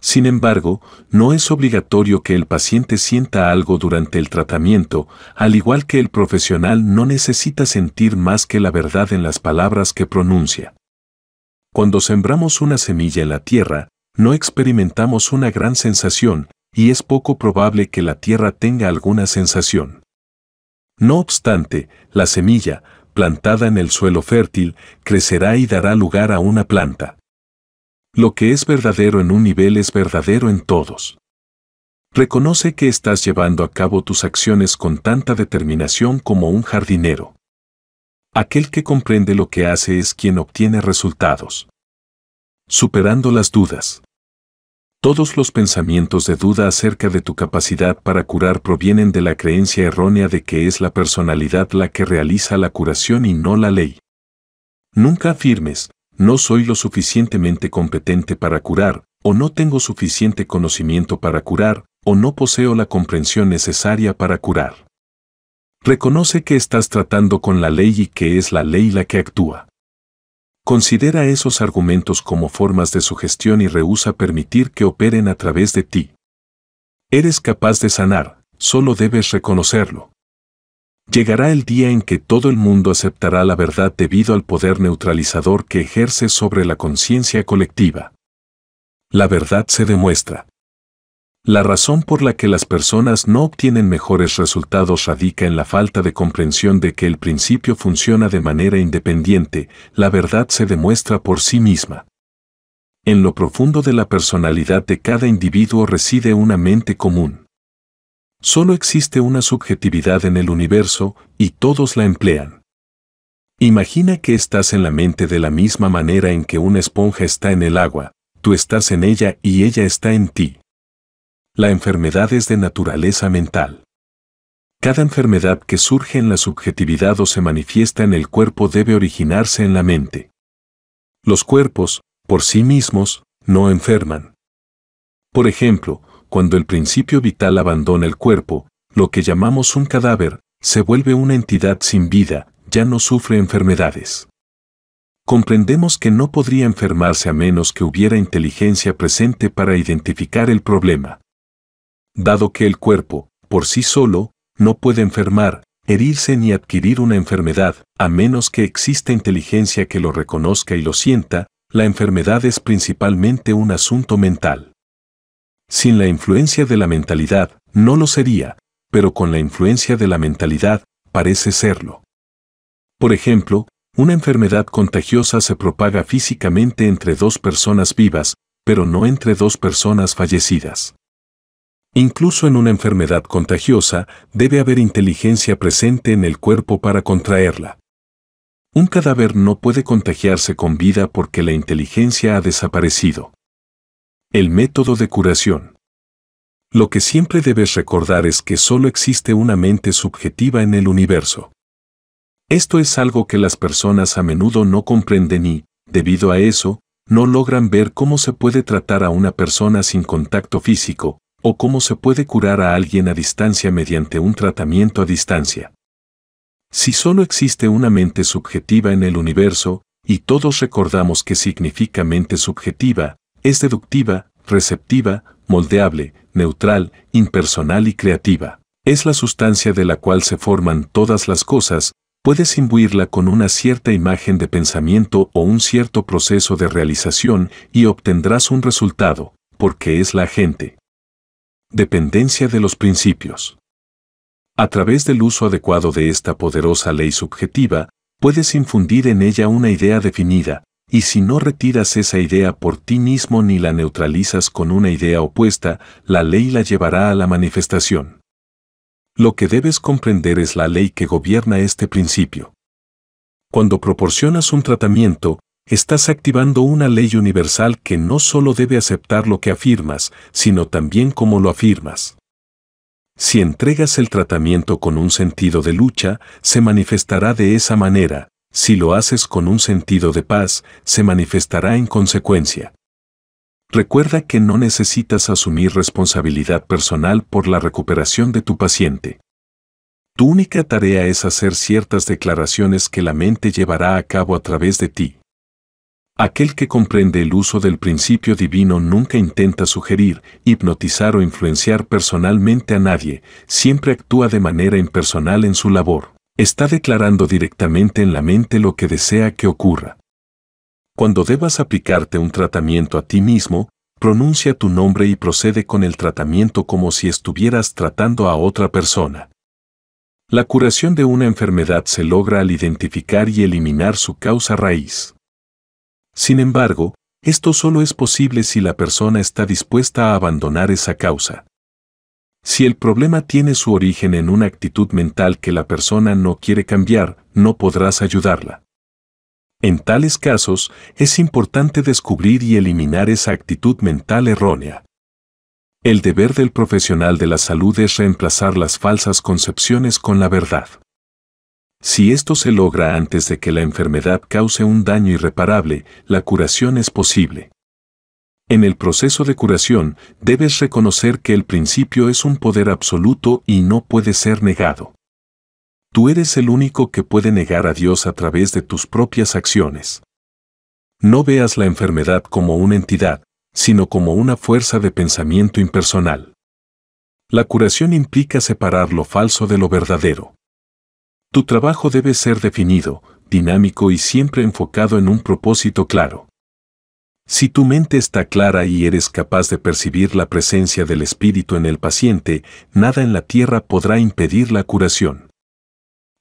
Sin embargo, no es obligatorio que el paciente sienta algo durante el tratamiento, al igual que el profesional no necesita sentir más que la verdad en las palabras que pronuncia. Cuando sembramos una semilla en la tierra, no experimentamos una gran sensación, y es poco probable que la tierra tenga alguna sensación. No obstante, la semilla, plantada en el suelo fértil, crecerá y dará lugar a una planta. Lo que es verdadero en un nivel es verdadero en todos. Reconoce que estás llevando a cabo tus acciones con tanta determinación como un jardinero. Aquel que comprende lo que hace es quien obtiene resultados. Superando las dudas. Todos los pensamientos de duda acerca de tu capacidad para curar provienen de la creencia errónea de que es la personalidad la que realiza la curación y no la ley. Nunca afirmes, no soy lo suficientemente competente para curar, o no tengo suficiente conocimiento para curar, o no poseo la comprensión necesaria para curar. Reconoce que estás tratando con la ley y que es la ley la que actúa. Considera esos argumentos como formas de sugestión y rehúsa permitir que operen a través de ti. Eres capaz de sanar, solo debes reconocerlo. Llegará el día en que todo el mundo aceptará la verdad debido al poder neutralizador que ejerce sobre la conciencia colectiva. La verdad se demuestra. La razón por la que las personas no obtienen mejores resultados radica en la falta de comprensión de que el principio funciona de manera independiente, la verdad se demuestra por sí misma. En lo profundo de la personalidad de cada individuo reside una mente común. Solo existe una subjetividad en el universo y todos la emplean. Imagina que estás en la mente de la misma manera en que una esponja está en el agua, tú estás en ella y ella está en ti. La enfermedad es de naturaleza mental. Cada enfermedad que surge en la subjetividad o se manifiesta en el cuerpo debe originarse en la mente. Los cuerpos, por sí mismos, no enferman. Por ejemplo, cuando el principio vital abandona el cuerpo, lo que llamamos un cadáver, se vuelve una entidad sin vida, ya no sufre enfermedades. Comprendemos que no podría enfermarse a menos que hubiera inteligencia presente para identificar el problema. Dado que el cuerpo, por sí solo, no puede enfermar, herirse ni adquirir una enfermedad, a menos que exista inteligencia que lo reconozca y lo sienta, la enfermedad es principalmente un asunto mental. Sin la influencia de la mentalidad, no lo sería, pero con la influencia de la mentalidad, parece serlo. Por ejemplo, una enfermedad contagiosa se propaga físicamente entre dos personas vivas, pero no entre dos personas fallecidas. Incluso en una enfermedad contagiosa, debe haber inteligencia presente en el cuerpo para contraerla. Un cadáver no puede contagiarse con vida porque la inteligencia ha desaparecido. El método de curación. Lo que siempre debes recordar es que solo existe una mente subjetiva en el universo. Esto es algo que las personas a menudo no comprenden y, debido a eso, no logran ver cómo se puede tratar a una persona sin contacto físico, o cómo se puede curar a alguien a distancia mediante un tratamiento a distancia. Si solo existe una mente subjetiva en el universo, y todos recordamos que significa mente subjetiva, es deductiva, receptiva, moldeable, neutral, impersonal y creativa. Es la sustancia de la cual se forman todas las cosas, puedes imbuirla con una cierta imagen de pensamiento o un cierto proceso de realización y obtendrás un resultado, porque es la gente. Dependencia de los principios. A través del uso adecuado de esta poderosa ley subjetiva, puedes infundir en ella una idea definida, y si no retiras esa idea por ti mismo ni la neutralizas con una idea opuesta, la ley la llevará a la manifestación. Lo que debes comprender es la ley que gobierna este principio. Cuando proporcionas un tratamiento, estás activando una ley universal que no solo debe aceptar lo que afirmas, sino también cómo lo afirmas. Si entregas el tratamiento con un sentido de lucha, se manifestará de esa manera, si lo haces con un sentido de paz, se manifestará en consecuencia. Recuerda que no necesitas asumir responsabilidad personal por la recuperación de tu paciente. Tu única tarea es hacer ciertas declaraciones que la mente llevará a cabo a través de ti. Aquel que comprende el uso del principio divino nunca intenta sugerir, hipnotizar o influenciar personalmente a nadie, siempre actúa de manera impersonal en su labor está declarando directamente en la mente lo que desea que ocurra. Cuando debas aplicarte un tratamiento a ti mismo, pronuncia tu nombre y procede con el tratamiento como si estuvieras tratando a otra persona. La curación de una enfermedad se logra al identificar y eliminar su causa raíz. Sin embargo, esto solo es posible si la persona está dispuesta a abandonar esa causa. Si el problema tiene su origen en una actitud mental que la persona no quiere cambiar, no podrás ayudarla. En tales casos, es importante descubrir y eliminar esa actitud mental errónea. El deber del profesional de la salud es reemplazar las falsas concepciones con la verdad. Si esto se logra antes de que la enfermedad cause un daño irreparable, la curación es posible. En el proceso de curación, debes reconocer que el principio es un poder absoluto y no puede ser negado. Tú eres el único que puede negar a Dios a través de tus propias acciones. No veas la enfermedad como una entidad, sino como una fuerza de pensamiento impersonal. La curación implica separar lo falso de lo verdadero. Tu trabajo debe ser definido, dinámico y siempre enfocado en un propósito claro. Si tu mente está clara y eres capaz de percibir la presencia del espíritu en el paciente, nada en la tierra podrá impedir la curación.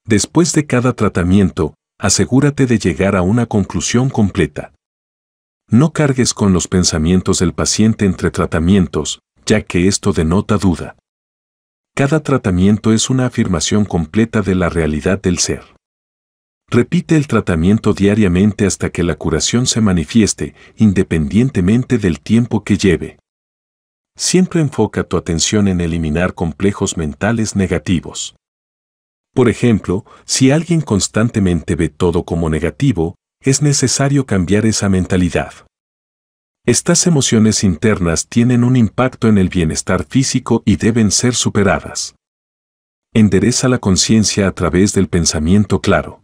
Después de cada tratamiento, asegúrate de llegar a una conclusión completa. No cargues con los pensamientos del paciente entre tratamientos, ya que esto denota duda. Cada tratamiento es una afirmación completa de la realidad del ser. Repite el tratamiento diariamente hasta que la curación se manifieste, independientemente del tiempo que lleve. Siempre enfoca tu atención en eliminar complejos mentales negativos. Por ejemplo, si alguien constantemente ve todo como negativo, es necesario cambiar esa mentalidad. Estas emociones internas tienen un impacto en el bienestar físico y deben ser superadas. Endereza la conciencia a través del pensamiento claro.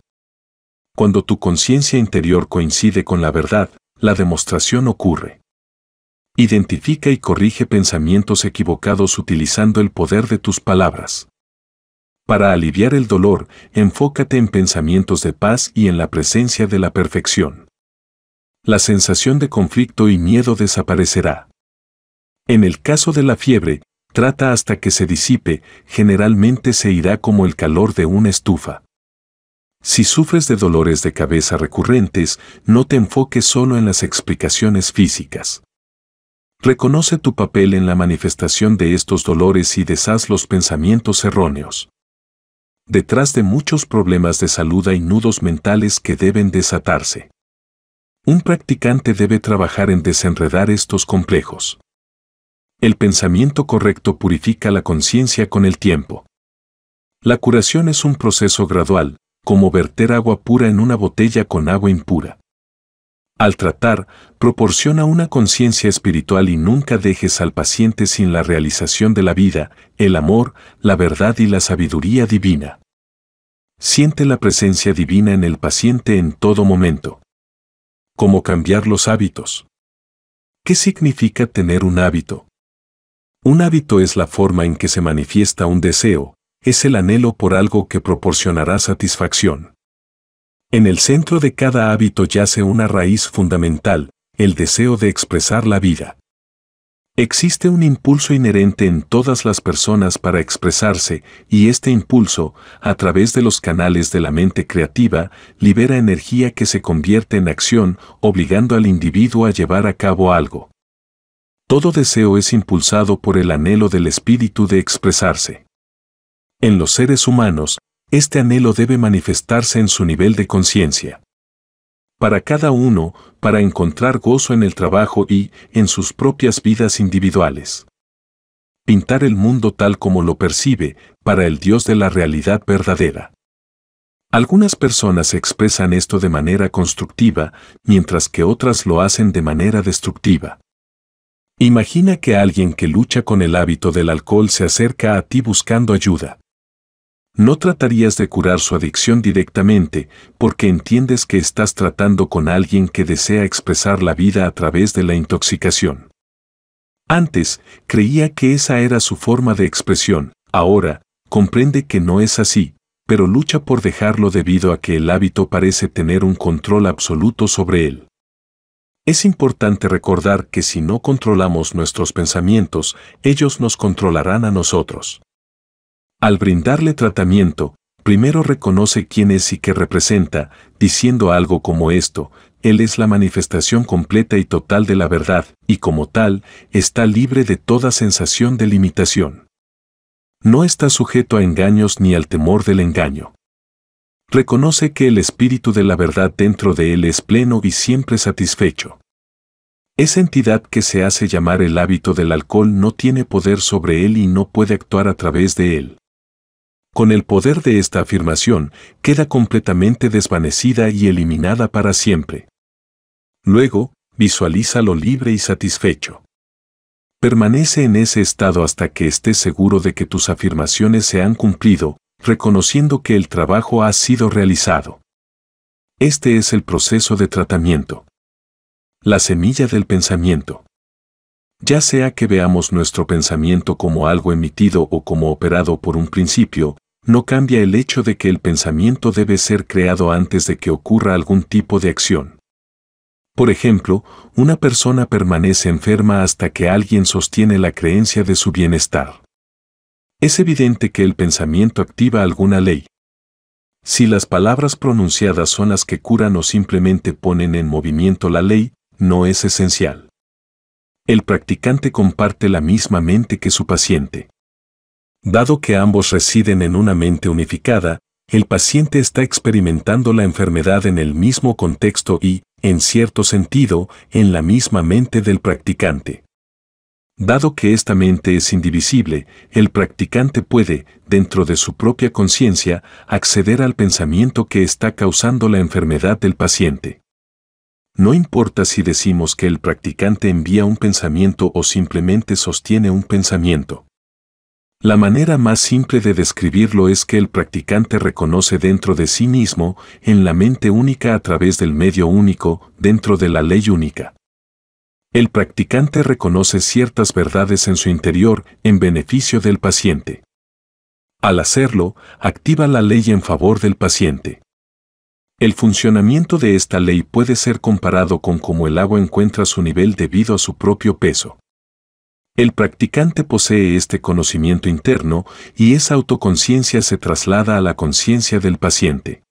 Cuando tu conciencia interior coincide con la verdad, la demostración ocurre. Identifica y corrige pensamientos equivocados utilizando el poder de tus palabras. Para aliviar el dolor, enfócate en pensamientos de paz y en la presencia de la perfección. La sensación de conflicto y miedo desaparecerá. En el caso de la fiebre, trata hasta que se disipe, generalmente se irá como el calor de una estufa. Si sufres de dolores de cabeza recurrentes, no te enfoques solo en las explicaciones físicas. Reconoce tu papel en la manifestación de estos dolores y deshaz los pensamientos erróneos. Detrás de muchos problemas de salud hay nudos mentales que deben desatarse. Un practicante debe trabajar en desenredar estos complejos. El pensamiento correcto purifica la conciencia con el tiempo. La curación es un proceso gradual, como verter agua pura en una botella con agua impura. Al tratar, proporciona una conciencia espiritual y nunca dejes al paciente sin la realización de la vida, el amor, la verdad y la sabiduría divina. Siente la presencia divina en el paciente en todo momento. ¿Cómo cambiar los hábitos? ¿Qué significa tener un hábito? Un hábito es la forma en que se manifiesta un deseo, es el anhelo por algo que proporcionará satisfacción. En el centro de cada hábito yace una raíz fundamental, el deseo de expresar la vida. Existe un impulso inherente en todas las personas para expresarse y este impulso, a través de los canales de la mente creativa, libera energía que se convierte en acción, obligando al individuo a llevar a cabo algo. Todo deseo es impulsado por el anhelo del espíritu de expresarse. En los seres humanos, este anhelo debe manifestarse en su nivel de conciencia. Para cada uno, para encontrar gozo en el trabajo y en sus propias vidas individuales. Pintar el mundo tal como lo percibe, para el Dios de la realidad verdadera. Algunas personas expresan esto de manera constructiva, mientras que otras lo hacen de manera destructiva. Imagina que alguien que lucha con el hábito del alcohol se acerca a ti buscando ayuda no tratarías de curar su adicción directamente porque entiendes que estás tratando con alguien que desea expresar la vida a través de la intoxicación. Antes, creía que esa era su forma de expresión, ahora, comprende que no es así, pero lucha por dejarlo debido a que el hábito parece tener un control absoluto sobre él. Es importante recordar que si no controlamos nuestros pensamientos, ellos nos controlarán a nosotros. Al brindarle tratamiento, primero reconoce quién es y qué representa, diciendo algo como esto, Él es la manifestación completa y total de la verdad, y como tal, está libre de toda sensación de limitación. No está sujeto a engaños ni al temor del engaño. Reconoce que el espíritu de la verdad dentro de Él es pleno y siempre satisfecho. Esa entidad que se hace llamar el hábito del alcohol no tiene poder sobre él y no puede actuar a través de él. Con el poder de esta afirmación, queda completamente desvanecida y eliminada para siempre. Luego, visualízalo libre y satisfecho. Permanece en ese estado hasta que estés seguro de que tus afirmaciones se han cumplido, reconociendo que el trabajo ha sido realizado. Este es el proceso de tratamiento. La semilla del pensamiento ya sea que veamos nuestro pensamiento como algo emitido o como operado por un principio, no cambia el hecho de que el pensamiento debe ser creado antes de que ocurra algún tipo de acción. Por ejemplo, una persona permanece enferma hasta que alguien sostiene la creencia de su bienestar. Es evidente que el pensamiento activa alguna ley. Si las palabras pronunciadas son las que curan o simplemente ponen en movimiento la ley, no es esencial el practicante comparte la misma mente que su paciente. Dado que ambos residen en una mente unificada, el paciente está experimentando la enfermedad en el mismo contexto y, en cierto sentido, en la misma mente del practicante. Dado que esta mente es indivisible, el practicante puede, dentro de su propia conciencia, acceder al pensamiento que está causando la enfermedad del paciente. No importa si decimos que el practicante envía un pensamiento o simplemente sostiene un pensamiento. La manera más simple de describirlo es que el practicante reconoce dentro de sí mismo, en la mente única a través del medio único, dentro de la ley única. El practicante reconoce ciertas verdades en su interior en beneficio del paciente. Al hacerlo, activa la ley en favor del paciente. El funcionamiento de esta ley puede ser comparado con cómo el agua encuentra su nivel debido a su propio peso. El practicante posee este conocimiento interno y esa autoconciencia se traslada a la conciencia del paciente.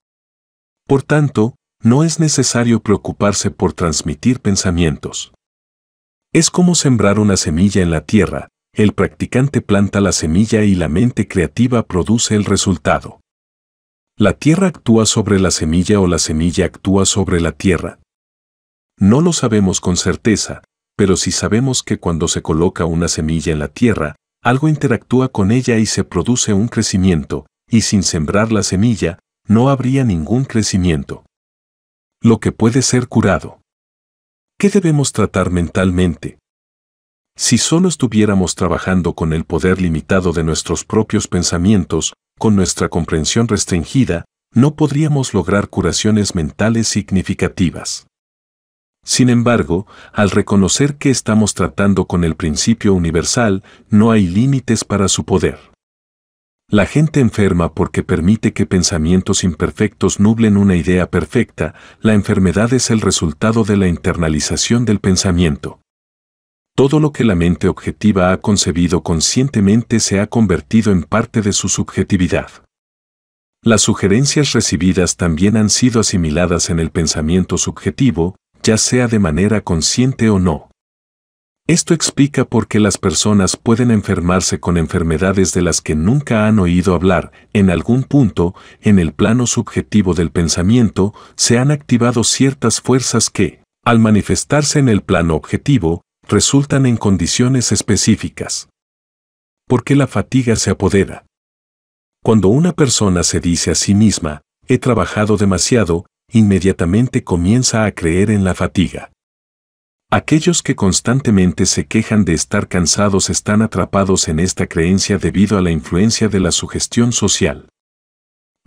Por tanto, no es necesario preocuparse por transmitir pensamientos. Es como sembrar una semilla en la tierra, el practicante planta la semilla y la mente creativa produce el resultado. La tierra actúa sobre la semilla o la semilla actúa sobre la tierra. No lo sabemos con certeza, pero sí sabemos que cuando se coloca una semilla en la tierra, algo interactúa con ella y se produce un crecimiento, y sin sembrar la semilla, no habría ningún crecimiento. Lo que puede ser curado. ¿Qué debemos tratar mentalmente? Si solo estuviéramos trabajando con el poder limitado de nuestros propios pensamientos, con nuestra comprensión restringida, no podríamos lograr curaciones mentales significativas. Sin embargo, al reconocer que estamos tratando con el principio universal, no hay límites para su poder. La gente enferma porque permite que pensamientos imperfectos nublen una idea perfecta, la enfermedad es el resultado de la internalización del pensamiento. Todo lo que la mente objetiva ha concebido conscientemente se ha convertido en parte de su subjetividad. Las sugerencias recibidas también han sido asimiladas en el pensamiento subjetivo, ya sea de manera consciente o no. Esto explica por qué las personas pueden enfermarse con enfermedades de las que nunca han oído hablar. En algún punto, en el plano subjetivo del pensamiento, se han activado ciertas fuerzas que, al manifestarse en el plano objetivo, resultan en condiciones específicas. Porque la fatiga se apodera. Cuando una persona se dice a sí misma, he trabajado demasiado, inmediatamente comienza a creer en la fatiga. Aquellos que constantemente se quejan de estar cansados están atrapados en esta creencia debido a la influencia de la sugestión social.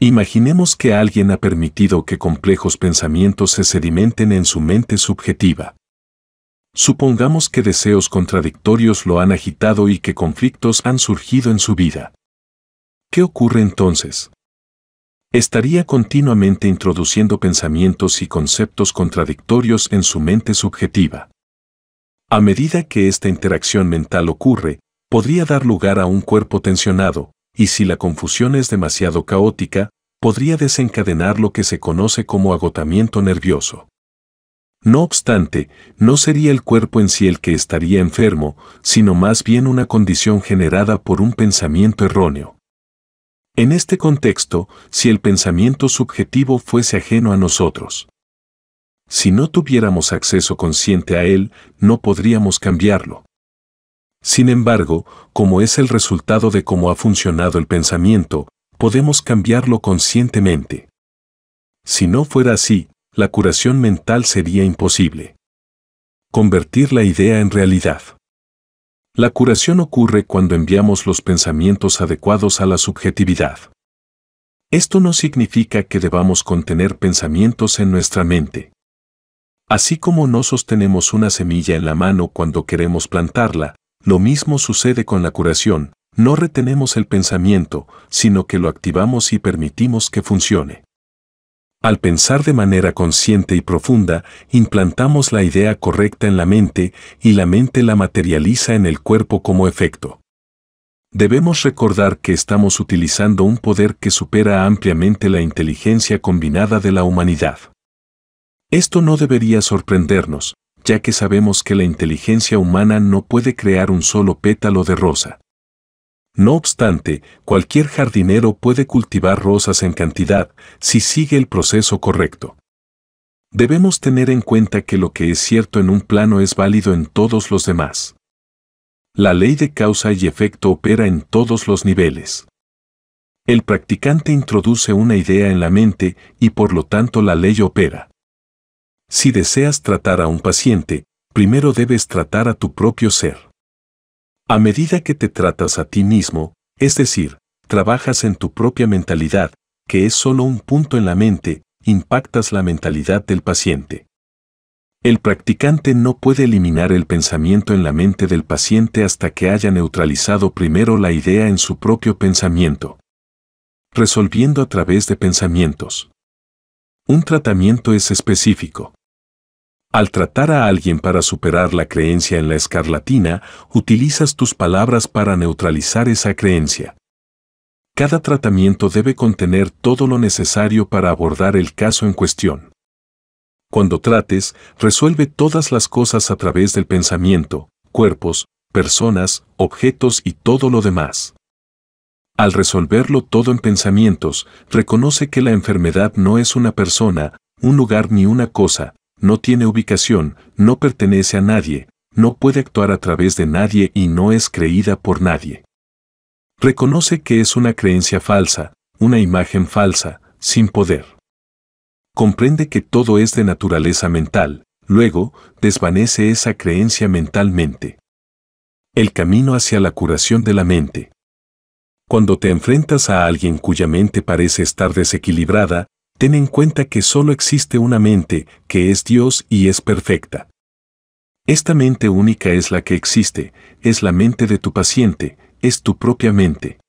Imaginemos que alguien ha permitido que complejos pensamientos se sedimenten en su mente subjetiva. Supongamos que deseos contradictorios lo han agitado y que conflictos han surgido en su vida. ¿Qué ocurre entonces? Estaría continuamente introduciendo pensamientos y conceptos contradictorios en su mente subjetiva. A medida que esta interacción mental ocurre, podría dar lugar a un cuerpo tensionado, y si la confusión es demasiado caótica, podría desencadenar lo que se conoce como agotamiento nervioso. No obstante, no sería el cuerpo en sí el que estaría enfermo, sino más bien una condición generada por un pensamiento erróneo. En este contexto, si el pensamiento subjetivo fuese ajeno a nosotros, si no tuviéramos acceso consciente a él, no podríamos cambiarlo. Sin embargo, como es el resultado de cómo ha funcionado el pensamiento, podemos cambiarlo conscientemente. Si no fuera así, la curación mental sería imposible. Convertir la idea en realidad. La curación ocurre cuando enviamos los pensamientos adecuados a la subjetividad. Esto no significa que debamos contener pensamientos en nuestra mente. Así como no sostenemos una semilla en la mano cuando queremos plantarla, lo mismo sucede con la curación, no retenemos el pensamiento, sino que lo activamos y permitimos que funcione. Al pensar de manera consciente y profunda, implantamos la idea correcta en la mente y la mente la materializa en el cuerpo como efecto. Debemos recordar que estamos utilizando un poder que supera ampliamente la inteligencia combinada de la humanidad. Esto no debería sorprendernos, ya que sabemos que la inteligencia humana no puede crear un solo pétalo de rosa. No obstante, cualquier jardinero puede cultivar rosas en cantidad si sigue el proceso correcto. Debemos tener en cuenta que lo que es cierto en un plano es válido en todos los demás. La ley de causa y efecto opera en todos los niveles. El practicante introduce una idea en la mente y por lo tanto la ley opera. Si deseas tratar a un paciente, primero debes tratar a tu propio ser. A medida que te tratas a ti mismo, es decir, trabajas en tu propia mentalidad, que es solo un punto en la mente, impactas la mentalidad del paciente. El practicante no puede eliminar el pensamiento en la mente del paciente hasta que haya neutralizado primero la idea en su propio pensamiento. Resolviendo a través de pensamientos. Un tratamiento es específico. Al tratar a alguien para superar la creencia en la escarlatina, utilizas tus palabras para neutralizar esa creencia. Cada tratamiento debe contener todo lo necesario para abordar el caso en cuestión. Cuando trates, resuelve todas las cosas a través del pensamiento, cuerpos, personas, objetos y todo lo demás. Al resolverlo todo en pensamientos, reconoce que la enfermedad no es una persona, un lugar ni una cosa, no tiene ubicación, no pertenece a nadie, no puede actuar a través de nadie y no es creída por nadie. Reconoce que es una creencia falsa, una imagen falsa, sin poder. Comprende que todo es de naturaleza mental, luego desvanece esa creencia mentalmente. El camino hacia la curación de la mente. Cuando te enfrentas a alguien cuya mente parece estar desequilibrada, ten en cuenta que solo existe una mente, que es Dios y es perfecta. Esta mente única es la que existe, es la mente de tu paciente, es tu propia mente.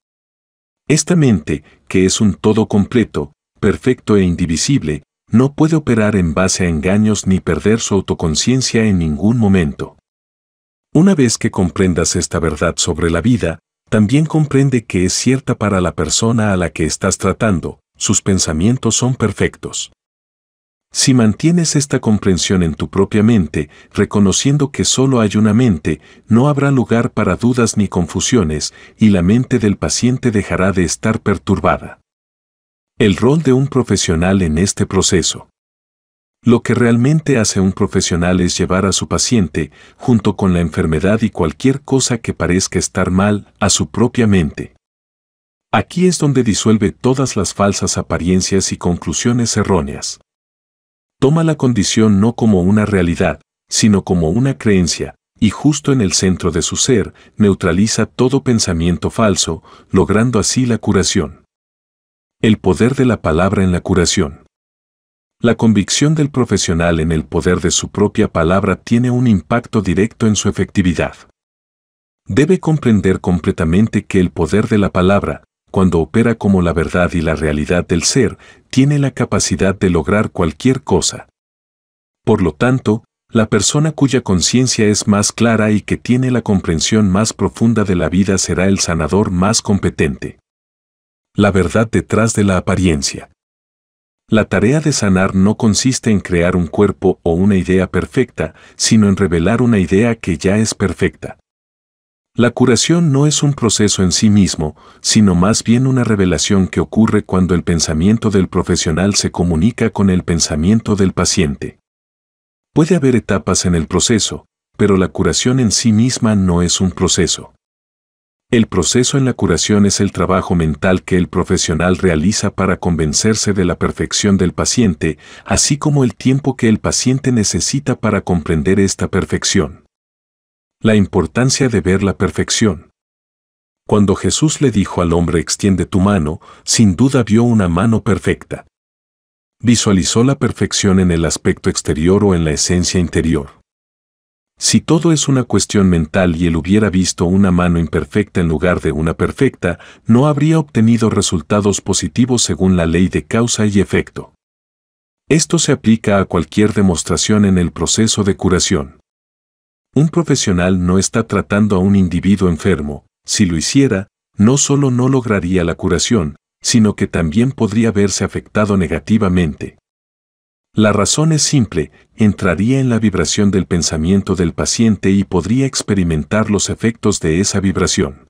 Esta mente, que es un todo completo, perfecto e indivisible, no puede operar en base a engaños ni perder su autoconciencia en ningún momento. Una vez que comprendas esta verdad sobre la vida, también comprende que es cierta para la persona a la que estás tratando, sus pensamientos son perfectos. Si mantienes esta comprensión en tu propia mente, reconociendo que solo hay una mente, no habrá lugar para dudas ni confusiones, y la mente del paciente dejará de estar perturbada. El rol de un profesional en este proceso. Lo que realmente hace un profesional es llevar a su paciente, junto con la enfermedad y cualquier cosa que parezca estar mal, a su propia mente. Aquí es donde disuelve todas las falsas apariencias y conclusiones erróneas. Toma la condición no como una realidad, sino como una creencia, y justo en el centro de su ser, neutraliza todo pensamiento falso, logrando así la curación. El poder de la palabra en la curación. La convicción del profesional en el poder de su propia palabra tiene un impacto directo en su efectividad. Debe comprender completamente que el poder de la palabra, cuando opera como la verdad y la realidad del ser, tiene la capacidad de lograr cualquier cosa. Por lo tanto, la persona cuya conciencia es más clara y que tiene la comprensión más profunda de la vida será el sanador más competente. La verdad detrás de la apariencia. La tarea de sanar no consiste en crear un cuerpo o una idea perfecta, sino en revelar una idea que ya es perfecta. La curación no es un proceso en sí mismo, sino más bien una revelación que ocurre cuando el pensamiento del profesional se comunica con el pensamiento del paciente. Puede haber etapas en el proceso, pero la curación en sí misma no es un proceso. El proceso en la curación es el trabajo mental que el profesional realiza para convencerse de la perfección del paciente, así como el tiempo que el paciente necesita para comprender esta perfección. La importancia de ver la perfección. Cuando Jesús le dijo al hombre extiende tu mano, sin duda vio una mano perfecta. Visualizó la perfección en el aspecto exterior o en la esencia interior. Si todo es una cuestión mental y él hubiera visto una mano imperfecta en lugar de una perfecta, no habría obtenido resultados positivos según la ley de causa y efecto. Esto se aplica a cualquier demostración en el proceso de curación. Un profesional no está tratando a un individuo enfermo, si lo hiciera, no solo no lograría la curación, sino que también podría verse afectado negativamente. La razón es simple, entraría en la vibración del pensamiento del paciente y podría experimentar los efectos de esa vibración.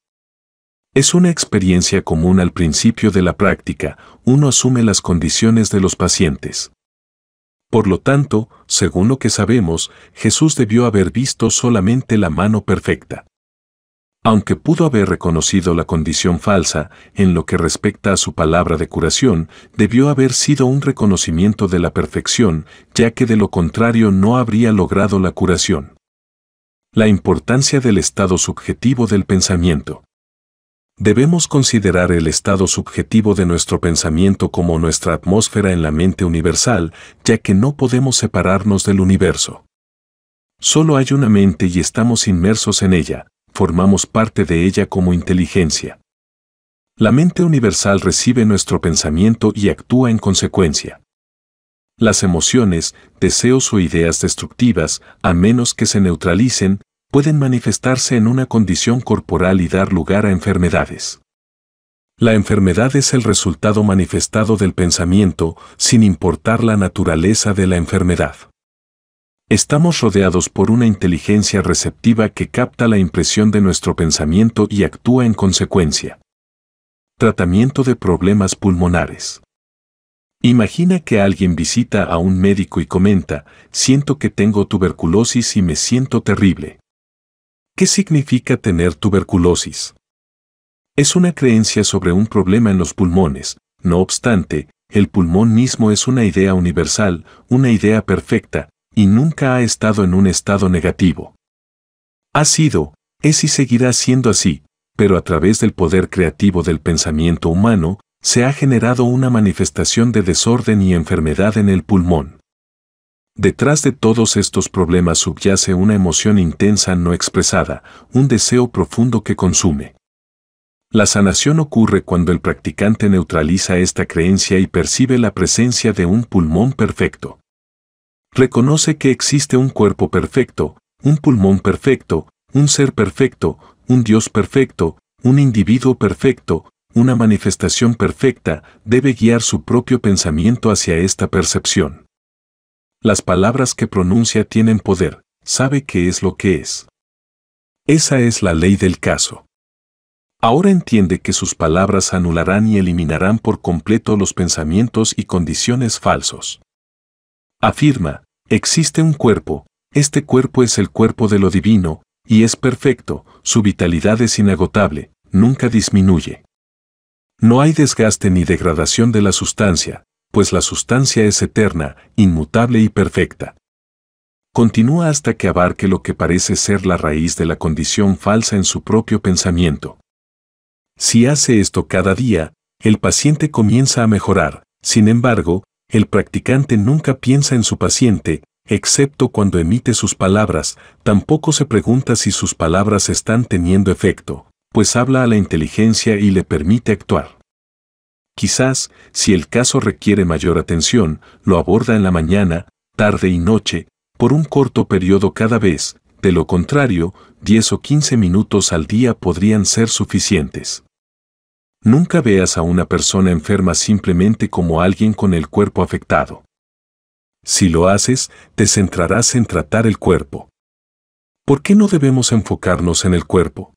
Es una experiencia común al principio de la práctica, uno asume las condiciones de los pacientes. Por lo tanto, según lo que sabemos, Jesús debió haber visto solamente la mano perfecta. Aunque pudo haber reconocido la condición falsa, en lo que respecta a su palabra de curación, debió haber sido un reconocimiento de la perfección, ya que de lo contrario no habría logrado la curación. La importancia del estado subjetivo del pensamiento. Debemos considerar el estado subjetivo de nuestro pensamiento como nuestra atmósfera en la mente universal, ya que no podemos separarnos del universo. Solo hay una mente y estamos inmersos en ella, formamos parte de ella como inteligencia. La mente universal recibe nuestro pensamiento y actúa en consecuencia. Las emociones, deseos o ideas destructivas, a menos que se neutralicen, pueden manifestarse en una condición corporal y dar lugar a enfermedades. La enfermedad es el resultado manifestado del pensamiento, sin importar la naturaleza de la enfermedad. Estamos rodeados por una inteligencia receptiva que capta la impresión de nuestro pensamiento y actúa en consecuencia. Tratamiento de problemas pulmonares. Imagina que alguien visita a un médico y comenta, siento que tengo tuberculosis y me siento terrible. ¿Qué significa tener tuberculosis? Es una creencia sobre un problema en los pulmones, no obstante, el pulmón mismo es una idea universal, una idea perfecta, y nunca ha estado en un estado negativo. Ha sido, es y seguirá siendo así, pero a través del poder creativo del pensamiento humano, se ha generado una manifestación de desorden y enfermedad en el pulmón. Detrás de todos estos problemas subyace una emoción intensa no expresada, un deseo profundo que consume. La sanación ocurre cuando el practicante neutraliza esta creencia y percibe la presencia de un pulmón perfecto. Reconoce que existe un cuerpo perfecto, un pulmón perfecto, un ser perfecto, un Dios perfecto, un individuo perfecto, una manifestación perfecta, debe guiar su propio pensamiento hacia esta percepción. Las palabras que pronuncia tienen poder, sabe qué es lo que es. Esa es la ley del caso. Ahora entiende que sus palabras anularán y eliminarán por completo los pensamientos y condiciones falsos. Afirma, existe un cuerpo, este cuerpo es el cuerpo de lo divino, y es perfecto, su vitalidad es inagotable, nunca disminuye. No hay desgaste ni degradación de la sustancia, pues la sustancia es eterna, inmutable y perfecta. Continúa hasta que abarque lo que parece ser la raíz de la condición falsa en su propio pensamiento. Si hace esto cada día, el paciente comienza a mejorar, sin embargo, el practicante nunca piensa en su paciente, excepto cuando emite sus palabras, tampoco se pregunta si sus palabras están teniendo efecto, pues habla a la inteligencia y le permite actuar. Quizás, si el caso requiere mayor atención, lo aborda en la mañana, tarde y noche, por un corto periodo cada vez, de lo contrario, 10 o 15 minutos al día podrían ser suficientes. Nunca veas a una persona enferma simplemente como alguien con el cuerpo afectado. Si lo haces, te centrarás en tratar el cuerpo. ¿Por qué no debemos enfocarnos en el cuerpo?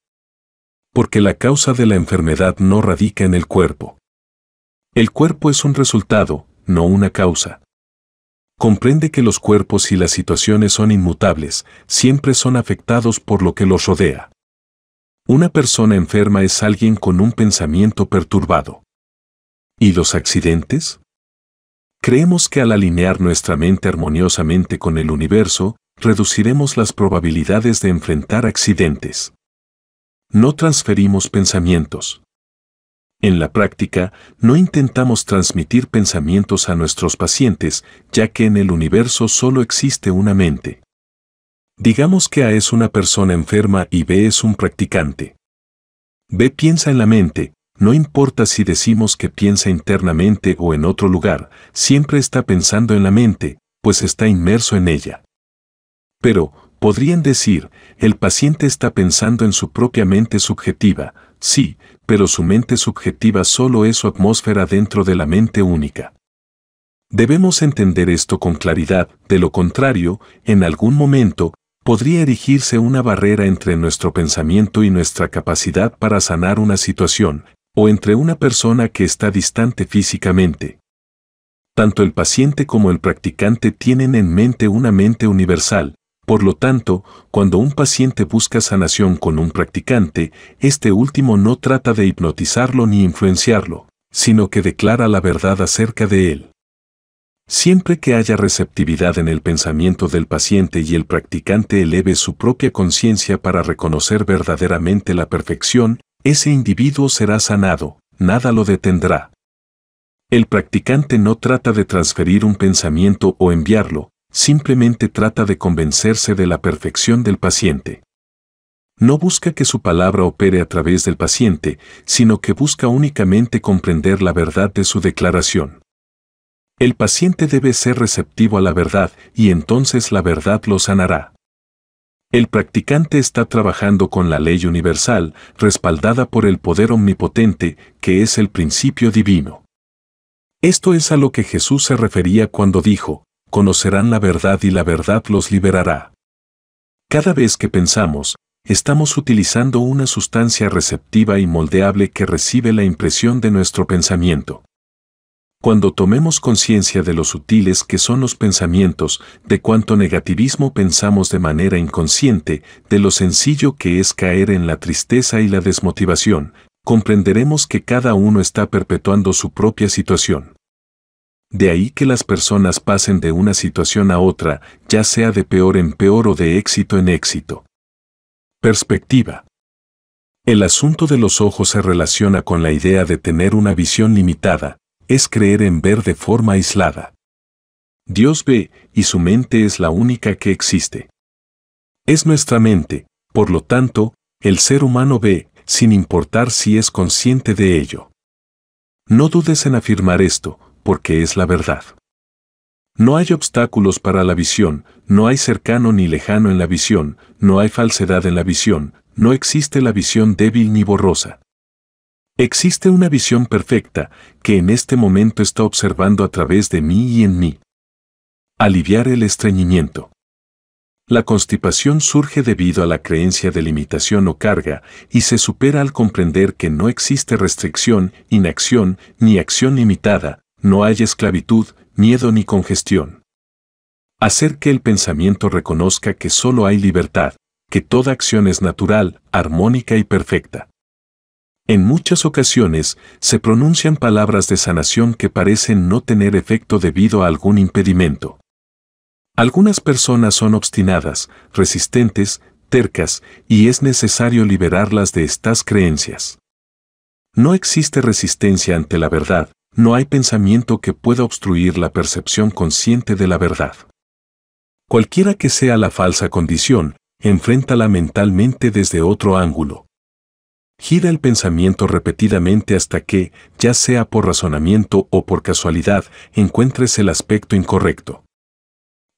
Porque la causa de la enfermedad no radica en el cuerpo. El cuerpo es un resultado, no una causa. Comprende que los cuerpos y las situaciones son inmutables, siempre son afectados por lo que los rodea. Una persona enferma es alguien con un pensamiento perturbado. ¿Y los accidentes? Creemos que al alinear nuestra mente armoniosamente con el universo, reduciremos las probabilidades de enfrentar accidentes. No transferimos pensamientos. En la práctica, no intentamos transmitir pensamientos a nuestros pacientes, ya que en el universo solo existe una mente. Digamos que A es una persona enferma y B es un practicante. B piensa en la mente, no importa si decimos que piensa internamente o en otro lugar, siempre está pensando en la mente, pues está inmerso en ella. Pero, podrían decir, el paciente está pensando en su propia mente subjetiva, sí, pero su mente subjetiva solo es su atmósfera dentro de la mente única. Debemos entender esto con claridad, de lo contrario, en algún momento, podría erigirse una barrera entre nuestro pensamiento y nuestra capacidad para sanar una situación, o entre una persona que está distante físicamente. Tanto el paciente como el practicante tienen en mente una mente universal, por lo tanto, cuando un paciente busca sanación con un practicante, este último no trata de hipnotizarlo ni influenciarlo, sino que declara la verdad acerca de él. Siempre que haya receptividad en el pensamiento del paciente y el practicante eleve su propia conciencia para reconocer verdaderamente la perfección, ese individuo será sanado, nada lo detendrá. El practicante no trata de transferir un pensamiento o enviarlo, simplemente trata de convencerse de la perfección del paciente. No busca que su palabra opere a través del paciente, sino que busca únicamente comprender la verdad de su declaración. El paciente debe ser receptivo a la verdad y entonces la verdad lo sanará. El practicante está trabajando con la ley universal, respaldada por el poder omnipotente, que es el principio divino. Esto es a lo que Jesús se refería cuando dijo, conocerán la verdad y la verdad los liberará. Cada vez que pensamos, estamos utilizando una sustancia receptiva y moldeable que recibe la impresión de nuestro pensamiento. Cuando tomemos conciencia de lo sutiles que son los pensamientos, de cuánto negativismo pensamos de manera inconsciente, de lo sencillo que es caer en la tristeza y la desmotivación, comprenderemos que cada uno está perpetuando su propia situación. De ahí que las personas pasen de una situación a otra, ya sea de peor en peor o de éxito en éxito. Perspectiva. El asunto de los ojos se relaciona con la idea de tener una visión limitada, es creer en ver de forma aislada. Dios ve, y su mente es la única que existe. Es nuestra mente, por lo tanto, el ser humano ve, sin importar si es consciente de ello. No dudes en afirmar esto, porque es la verdad. No hay obstáculos para la visión, no hay cercano ni lejano en la visión, no hay falsedad en la visión, no existe la visión débil ni borrosa. Existe una visión perfecta que en este momento está observando a través de mí y en mí. Aliviar el estreñimiento. La constipación surge debido a la creencia de limitación o carga y se supera al comprender que no existe restricción, inacción ni acción limitada, no hay esclavitud, miedo ni congestión. Hacer que el pensamiento reconozca que solo hay libertad, que toda acción es natural, armónica y perfecta. En muchas ocasiones se pronuncian palabras de sanación que parecen no tener efecto debido a algún impedimento. Algunas personas son obstinadas, resistentes, tercas, y es necesario liberarlas de estas creencias. No existe resistencia ante la verdad, no hay pensamiento que pueda obstruir la percepción consciente de la verdad. Cualquiera que sea la falsa condición, enfréntala mentalmente desde otro ángulo. Gira el pensamiento repetidamente hasta que, ya sea por razonamiento o por casualidad, encuentres el aspecto incorrecto.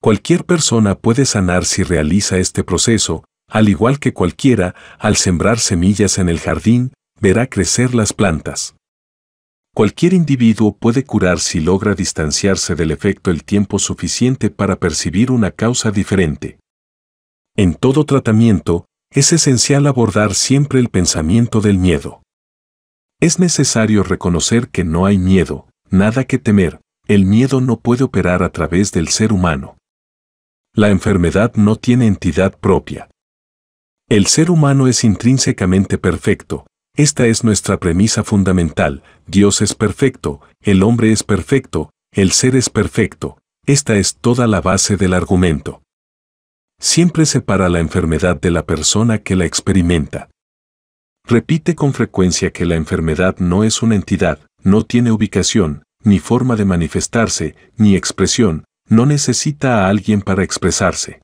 Cualquier persona puede sanar si realiza este proceso, al igual que cualquiera, al sembrar semillas en el jardín, verá crecer las plantas. Cualquier individuo puede curar si logra distanciarse del efecto el tiempo suficiente para percibir una causa diferente. En todo tratamiento, es esencial abordar siempre el pensamiento del miedo. Es necesario reconocer que no hay miedo, nada que temer, el miedo no puede operar a través del ser humano. La enfermedad no tiene entidad propia. El ser humano es intrínsecamente perfecto, esta es nuestra premisa fundamental. Dios es perfecto, el hombre es perfecto, el ser es perfecto. Esta es toda la base del argumento. Siempre separa la enfermedad de la persona que la experimenta. Repite con frecuencia que la enfermedad no es una entidad, no tiene ubicación, ni forma de manifestarse, ni expresión, no necesita a alguien para expresarse.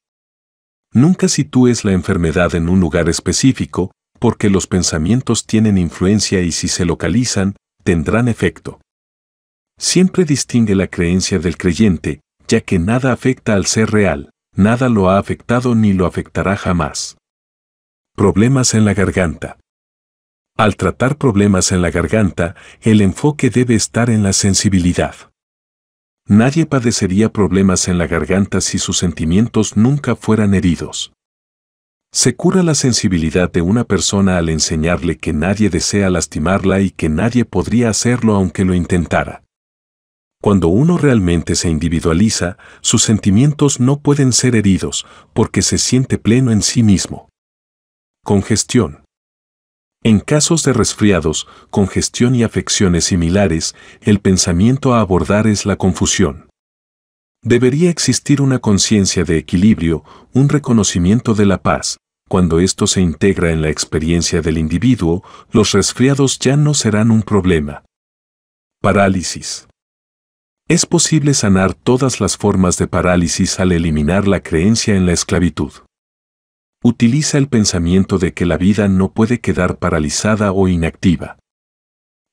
Nunca sitúes la enfermedad en un lugar específico, porque los pensamientos tienen influencia y si se localizan, tendrán efecto. Siempre distingue la creencia del creyente, ya que nada afecta al ser real, nada lo ha afectado ni lo afectará jamás. Problemas en la garganta. Al tratar problemas en la garganta, el enfoque debe estar en la sensibilidad. Nadie padecería problemas en la garganta si sus sentimientos nunca fueran heridos. Se cura la sensibilidad de una persona al enseñarle que nadie desea lastimarla y que nadie podría hacerlo aunque lo intentara. Cuando uno realmente se individualiza, sus sentimientos no pueden ser heridos porque se siente pleno en sí mismo. Congestión. En casos de resfriados, congestión y afecciones similares, el pensamiento a abordar es la confusión. Debería existir una conciencia de equilibrio, un reconocimiento de la paz. Cuando esto se integra en la experiencia del individuo, los resfriados ya no serán un problema. Parálisis. Es posible sanar todas las formas de parálisis al eliminar la creencia en la esclavitud. Utiliza el pensamiento de que la vida no puede quedar paralizada o inactiva.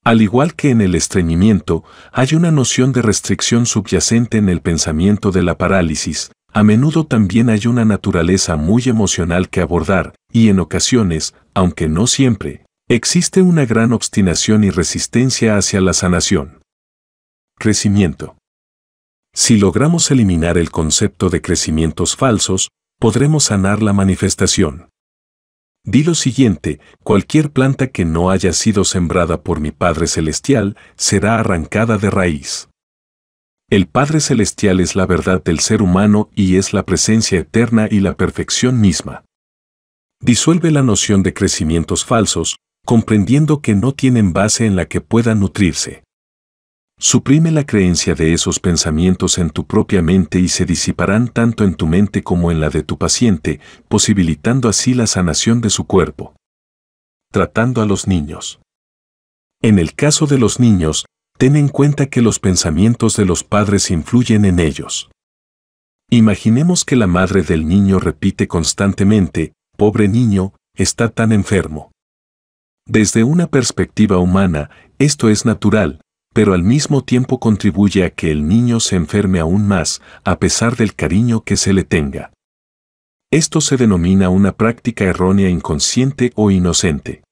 Al igual que en el estreñimiento, hay una noción de restricción subyacente en el pensamiento de la parálisis, a menudo también hay una naturaleza muy emocional que abordar, y en ocasiones, aunque no siempre, existe una gran obstinación y resistencia hacia la sanación. Crecimiento. Si logramos eliminar el concepto de crecimientos falsos, podremos sanar la manifestación. Di lo siguiente, cualquier planta que no haya sido sembrada por mi Padre Celestial será arrancada de raíz. El Padre Celestial es la verdad del ser humano y es la presencia eterna y la perfección misma. Disuelve la noción de crecimientos falsos, comprendiendo que no tienen base en la que pueda nutrirse. Suprime la creencia de esos pensamientos en tu propia mente y se disiparán tanto en tu mente como en la de tu paciente, posibilitando así la sanación de su cuerpo. Tratando a los niños. En el caso de los niños, ten en cuenta que los pensamientos de los padres influyen en ellos. Imaginemos que la madre del niño repite constantemente, pobre niño, está tan enfermo. Desde una perspectiva humana, esto es natural, pero al mismo tiempo contribuye a que el niño se enferme aún más, a pesar del cariño que se le tenga. Esto se denomina una práctica errónea inconsciente o inocente.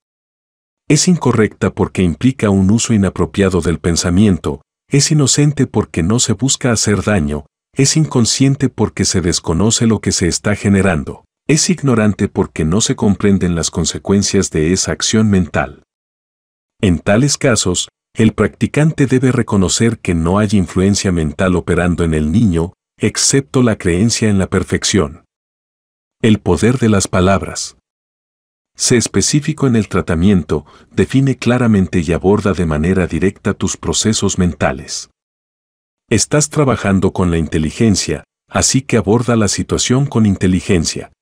Es incorrecta porque implica un uso inapropiado del pensamiento, es inocente porque no se busca hacer daño, es inconsciente porque se desconoce lo que se está generando, es ignorante porque no se comprenden las consecuencias de esa acción mental. En tales casos, el practicante debe reconocer que no hay influencia mental operando en el niño, excepto la creencia en la perfección. El poder de las palabras. Sé específico en el tratamiento, define claramente y aborda de manera directa tus procesos mentales. Estás trabajando con la inteligencia, así que aborda la situación con inteligencia.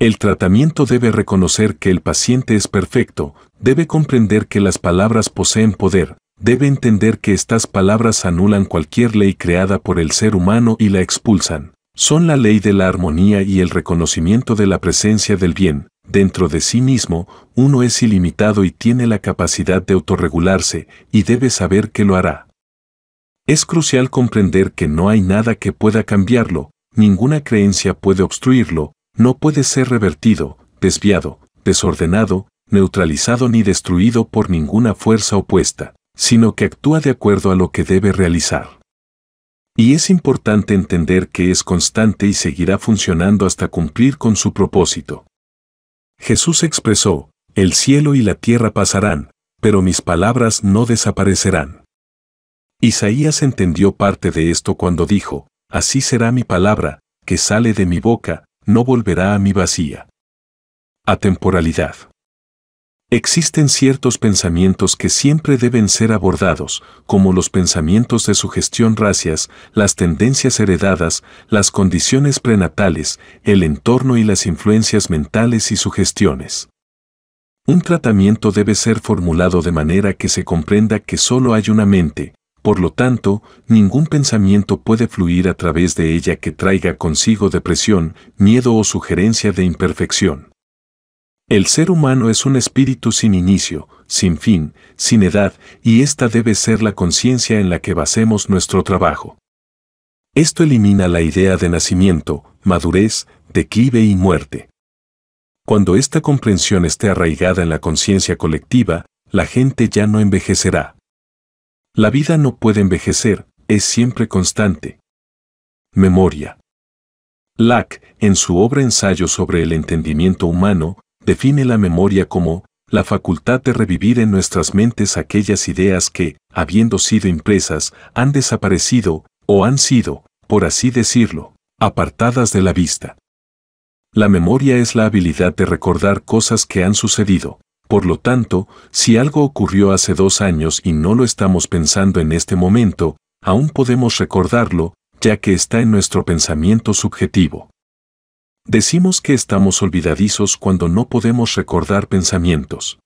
El tratamiento debe reconocer que el paciente es perfecto, debe comprender que las palabras poseen poder, debe entender que estas palabras anulan cualquier ley creada por el ser humano y la expulsan. Son la ley de la armonía y el reconocimiento de la presencia del bien. Dentro de sí mismo, uno es ilimitado y tiene la capacidad de autorregularse, y debe saber que lo hará. Es crucial comprender que no hay nada que pueda cambiarlo, ninguna creencia puede obstruirlo, no puede ser revertido, desviado, desordenado, neutralizado ni destruido por ninguna fuerza opuesta, sino que actúa de acuerdo a lo que debe realizar. Y es importante entender que es constante y seguirá funcionando hasta cumplir con su propósito. Jesús expresó, el cielo y la tierra pasarán, pero mis palabras no desaparecerán. Isaías entendió parte de esto cuando dijo, Así será mi palabra, que sale de mi boca, no volverá a mi vacía. Atemporalidad. Existen ciertos pensamientos que siempre deben ser abordados, como los pensamientos de sugestión racias, las tendencias heredadas, las condiciones prenatales, el entorno y las influencias mentales y sugestiones. Un tratamiento debe ser formulado de manera que se comprenda que solo hay una mente, por lo tanto, ningún pensamiento puede fluir a través de ella que traiga consigo depresión, miedo o sugerencia de imperfección. El ser humano es un espíritu sin inicio, sin fin, sin edad, y esta debe ser la conciencia en la que basemos nuestro trabajo. Esto elimina la idea de nacimiento, madurez, declive y muerte. Cuando esta comprensión esté arraigada en la conciencia colectiva, la gente ya no envejecerá. La vida no puede envejecer, es siempre constante. Memoria. Lack, en su obra Ensayo sobre el entendimiento humano, define la memoria como la facultad de revivir en nuestras mentes aquellas ideas que, habiendo sido impresas, han desaparecido, o han sido, por así decirlo, apartadas de la vista. La memoria es la habilidad de recordar cosas que han sucedido, por lo tanto, si algo ocurrió hace dos años y no lo estamos pensando en este momento, aún podemos recordarlo, ya que está en nuestro pensamiento subjetivo. Decimos que estamos olvidadizos cuando no podemos recordar pensamientos.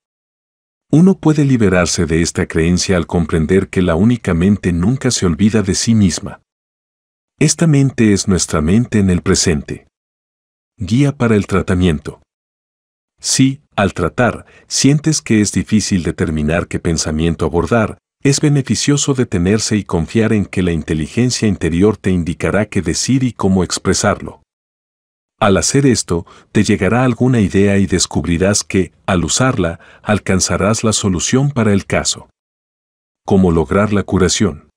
Uno puede liberarse de esta creencia al comprender que la única mente nunca se olvida de sí misma. Esta mente es nuestra mente en el presente. Guía para el tratamiento. Sí, al tratar, sientes que es difícil determinar qué pensamiento abordar, es beneficioso detenerse y confiar en que la inteligencia interior te indicará qué decir y cómo expresarlo. Al hacer esto, te llegará alguna idea y descubrirás que, al usarla, alcanzarás la solución para el caso. ¿Cómo lograr la curación?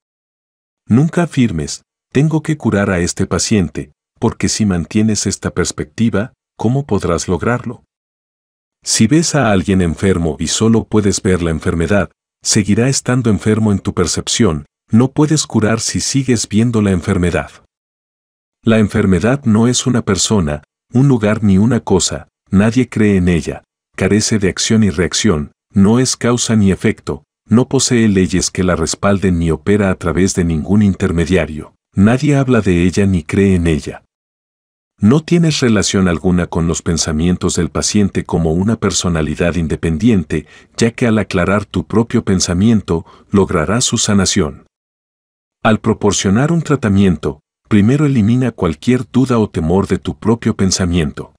Nunca afirmes, tengo que curar a este paciente, porque si mantienes esta perspectiva, ¿cómo podrás lograrlo? Si ves a alguien enfermo y solo puedes ver la enfermedad, seguirá estando enfermo en tu percepción, no puedes curar si sigues viendo la enfermedad. La enfermedad no es una persona, un lugar ni una cosa, nadie cree en ella, carece de acción y reacción, no es causa ni efecto, no posee leyes que la respalden ni opera a través de ningún intermediario, nadie habla de ella ni cree en ella. No tienes relación alguna con los pensamientos del paciente como una personalidad independiente, ya que al aclarar tu propio pensamiento, lograrás su sanación. Al proporcionar un tratamiento, primero elimina cualquier duda o temor de tu propio pensamiento.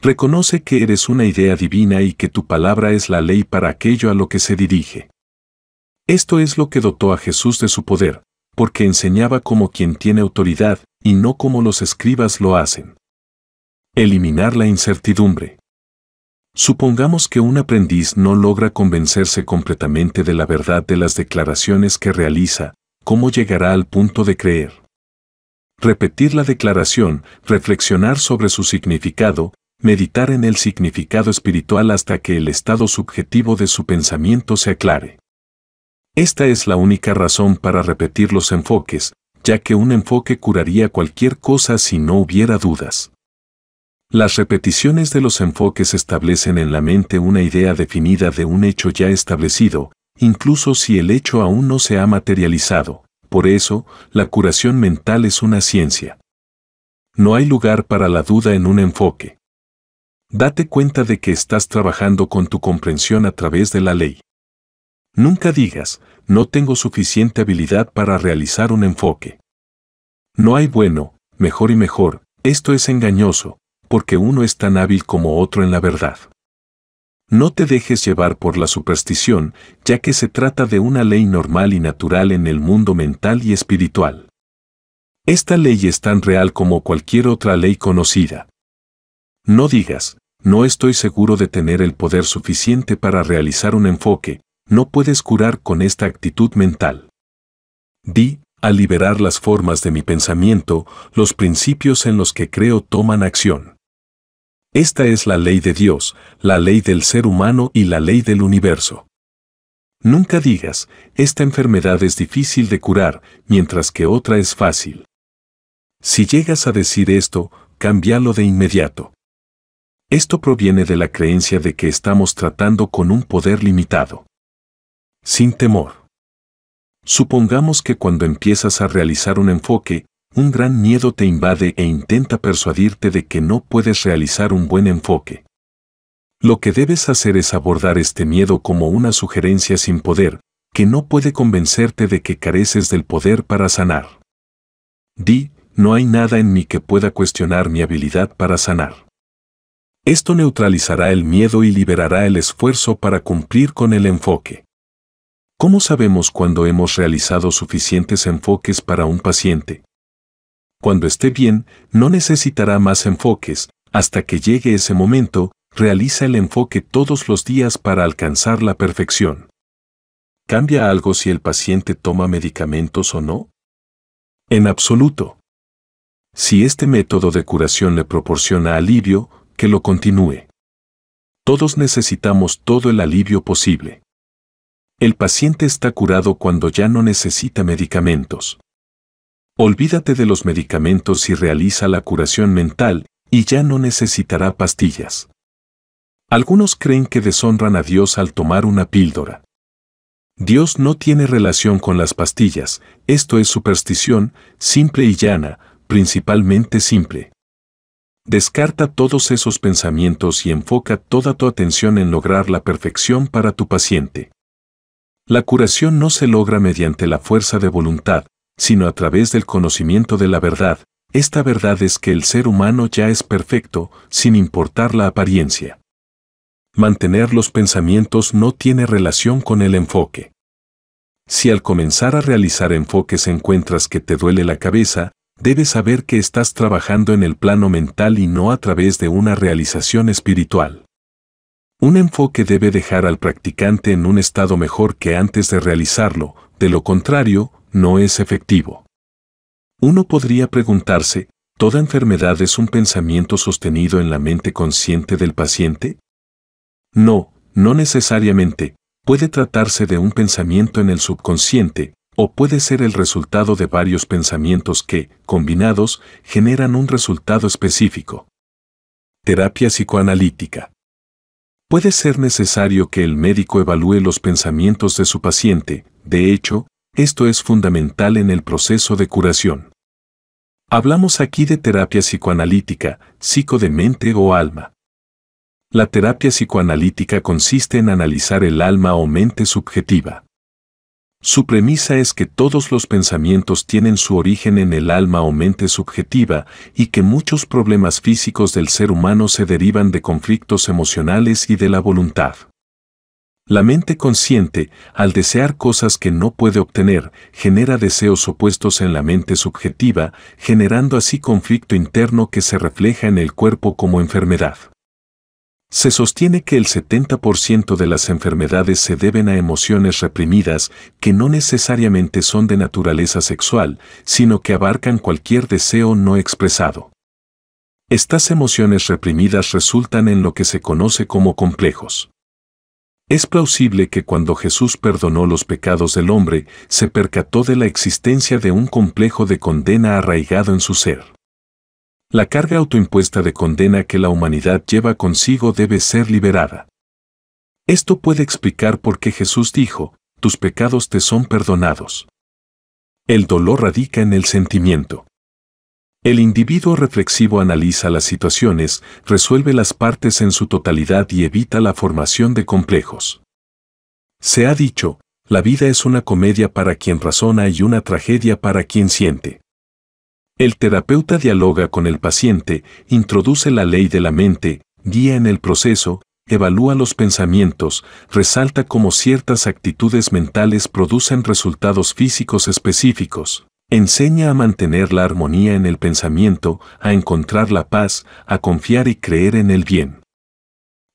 Reconoce que eres una idea divina y que tu palabra es la ley para aquello a lo que se dirige. Esto es lo que dotó a Jesús de su poder, porque enseñaba como quien tiene autoridad, y no como los escribas lo hacen. Eliminar la incertidumbre. Supongamos que un aprendiz no logra convencerse completamente de la verdad de las declaraciones que realiza, ¿cómo llegará al punto de creer? Repetir la declaración, reflexionar sobre su significado, meditar en el significado espiritual hasta que el estado subjetivo de su pensamiento se aclare. Esta es la única razón para repetir los enfoques, ya que un enfoque curaría cualquier cosa si no hubiera dudas. Las repeticiones de los enfoques establecen en la mente una idea definida de un hecho ya establecido, incluso si el hecho aún no se ha materializado. Por eso, la curación mental es una ciencia. No hay lugar para la duda en un enfoque. Date cuenta de que estás trabajando con tu comprensión a través de la ley. Nunca digas, no tengo suficiente habilidad para realizar un enfoque. No hay bueno, mejor y mejor, esto es engañoso, porque uno es tan hábil como otro en la verdad. No te dejes llevar por la superstición, ya que se trata de una ley normal y natural en el mundo mental y espiritual. Esta ley es tan real como cualquier otra ley conocida. No digas, no estoy seguro de tener el poder suficiente para realizar un enfoque, no puedes curar con esta actitud mental. Di, al liberar las formas de mi pensamiento, los principios en los que creo toman acción. Esta es la ley de Dios, la ley del ser humano y la ley del universo. Nunca digas, esta enfermedad es difícil de curar, mientras que otra es fácil. Si llegas a decir esto, cámbialo de inmediato. Esto proviene de la creencia de que estamos tratando con un poder limitado sin temor. Supongamos que cuando empiezas a realizar un enfoque, un gran miedo te invade e intenta persuadirte de que no puedes realizar un buen enfoque. Lo que debes hacer es abordar este miedo como una sugerencia sin poder, que no puede convencerte de que careces del poder para sanar. Di, no hay nada en mí que pueda cuestionar mi habilidad para sanar. Esto neutralizará el miedo y liberará el esfuerzo para cumplir con el enfoque. ¿Cómo sabemos cuando hemos realizado suficientes enfoques para un paciente? Cuando esté bien, no necesitará más enfoques, hasta que llegue ese momento, realiza el enfoque todos los días para alcanzar la perfección. ¿Cambia algo si el paciente toma medicamentos o no? En absoluto. Si este método de curación le proporciona alivio, que lo continúe. Todos necesitamos todo el alivio posible. El paciente está curado cuando ya no necesita medicamentos. Olvídate de los medicamentos y realiza la curación mental y ya no necesitará pastillas. Algunos creen que deshonran a Dios al tomar una píldora. Dios no tiene relación con las pastillas, esto es superstición, simple y llana, principalmente simple. Descarta todos esos pensamientos y enfoca toda tu atención en lograr la perfección para tu paciente. La curación no se logra mediante la fuerza de voluntad, sino a través del conocimiento de la verdad. Esta verdad es que el ser humano ya es perfecto, sin importar la apariencia. Mantener los pensamientos no tiene relación con el enfoque. Si al comenzar a realizar enfoques encuentras que te duele la cabeza, debes saber que estás trabajando en el plano mental y no a través de una realización espiritual. Un enfoque debe dejar al practicante en un estado mejor que antes de realizarlo, de lo contrario, no es efectivo. Uno podría preguntarse, ¿toda enfermedad es un pensamiento sostenido en la mente consciente del paciente? No, no necesariamente, puede tratarse de un pensamiento en el subconsciente, o puede ser el resultado de varios pensamientos que, combinados, generan un resultado específico. Terapia psicoanalítica. Puede ser necesario que el médico evalúe los pensamientos de su paciente, de hecho, esto es fundamental en el proceso de curación. Hablamos aquí de terapia psicoanalítica, psico de mente o alma. La terapia psicoanalítica consiste en analizar el alma o mente subjetiva. Su premisa es que todos los pensamientos tienen su origen en el alma o mente subjetiva y que muchos problemas físicos del ser humano se derivan de conflictos emocionales y de la voluntad. La mente consciente, al desear cosas que no puede obtener, genera deseos opuestos en la mente subjetiva, generando así conflicto interno que se refleja en el cuerpo como enfermedad. Se sostiene que el 70% de las enfermedades se deben a emociones reprimidas que no necesariamente son de naturaleza sexual, sino que abarcan cualquier deseo no expresado. Estas emociones reprimidas resultan en lo que se conoce como complejos. Es plausible que cuando Jesús perdonó los pecados del hombre, se percató de la existencia de un complejo de condena arraigado en su ser. La carga autoimpuesta de condena que la humanidad lleva consigo debe ser liberada. Esto puede explicar por qué Jesús dijo, tus pecados te son perdonados. El dolor radica en el sentimiento. El individuo reflexivo analiza las situaciones, resuelve las partes en su totalidad y evita la formación de complejos. Se ha dicho, la vida es una comedia para quien razona y una tragedia para quien siente. El terapeuta dialoga con el paciente, introduce la ley de la mente, guía en el proceso, evalúa los pensamientos, resalta cómo ciertas actitudes mentales producen resultados físicos específicos, enseña a mantener la armonía en el pensamiento, a encontrar la paz, a confiar y creer en el bien.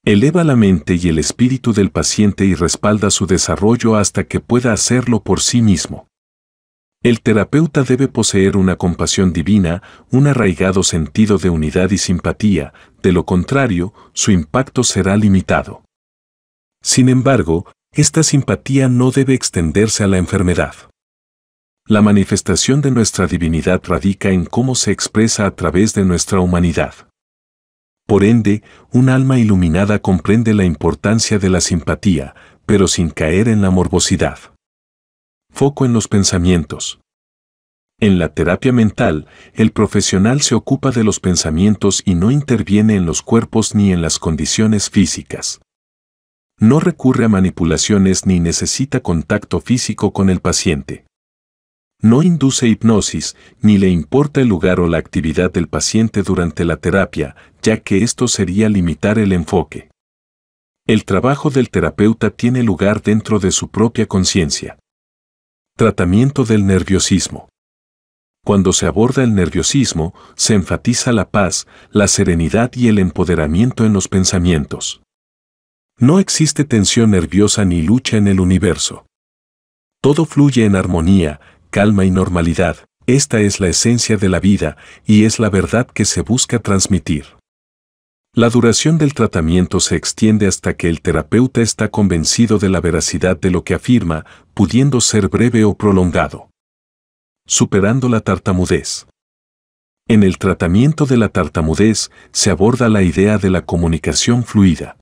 Eleva la mente y el espíritu del paciente y respalda su desarrollo hasta que pueda hacerlo por sí mismo. El terapeuta debe poseer una compasión divina, un arraigado sentido de unidad y simpatía, de lo contrario, su impacto será limitado. Sin embargo, esta simpatía no debe extenderse a la enfermedad. La manifestación de nuestra divinidad radica en cómo se expresa a través de nuestra humanidad. Por ende, un alma iluminada comprende la importancia de la simpatía, pero sin caer en la morbosidad. Foco en los pensamientos. En la terapia mental, el profesional se ocupa de los pensamientos y no interviene en los cuerpos ni en las condiciones físicas. No recurre a manipulaciones ni necesita contacto físico con el paciente. No induce hipnosis, ni le importa el lugar o la actividad del paciente durante la terapia, ya que esto sería limitar el enfoque. El trabajo del terapeuta tiene lugar dentro de su propia conciencia. Tratamiento del nerviosismo. Cuando se aborda el nerviosismo, se enfatiza la paz, la serenidad y el empoderamiento en los pensamientos. No existe tensión nerviosa ni lucha en el universo. Todo fluye en armonía, calma y normalidad. Esta es la esencia de la vida y es la verdad que se busca transmitir. La duración del tratamiento se extiende hasta que el terapeuta está convencido de la veracidad de lo que afirma, pudiendo ser breve o prolongado. Superando la tartamudez. En el tratamiento de la tartamudez se aborda la idea de la comunicación fluida.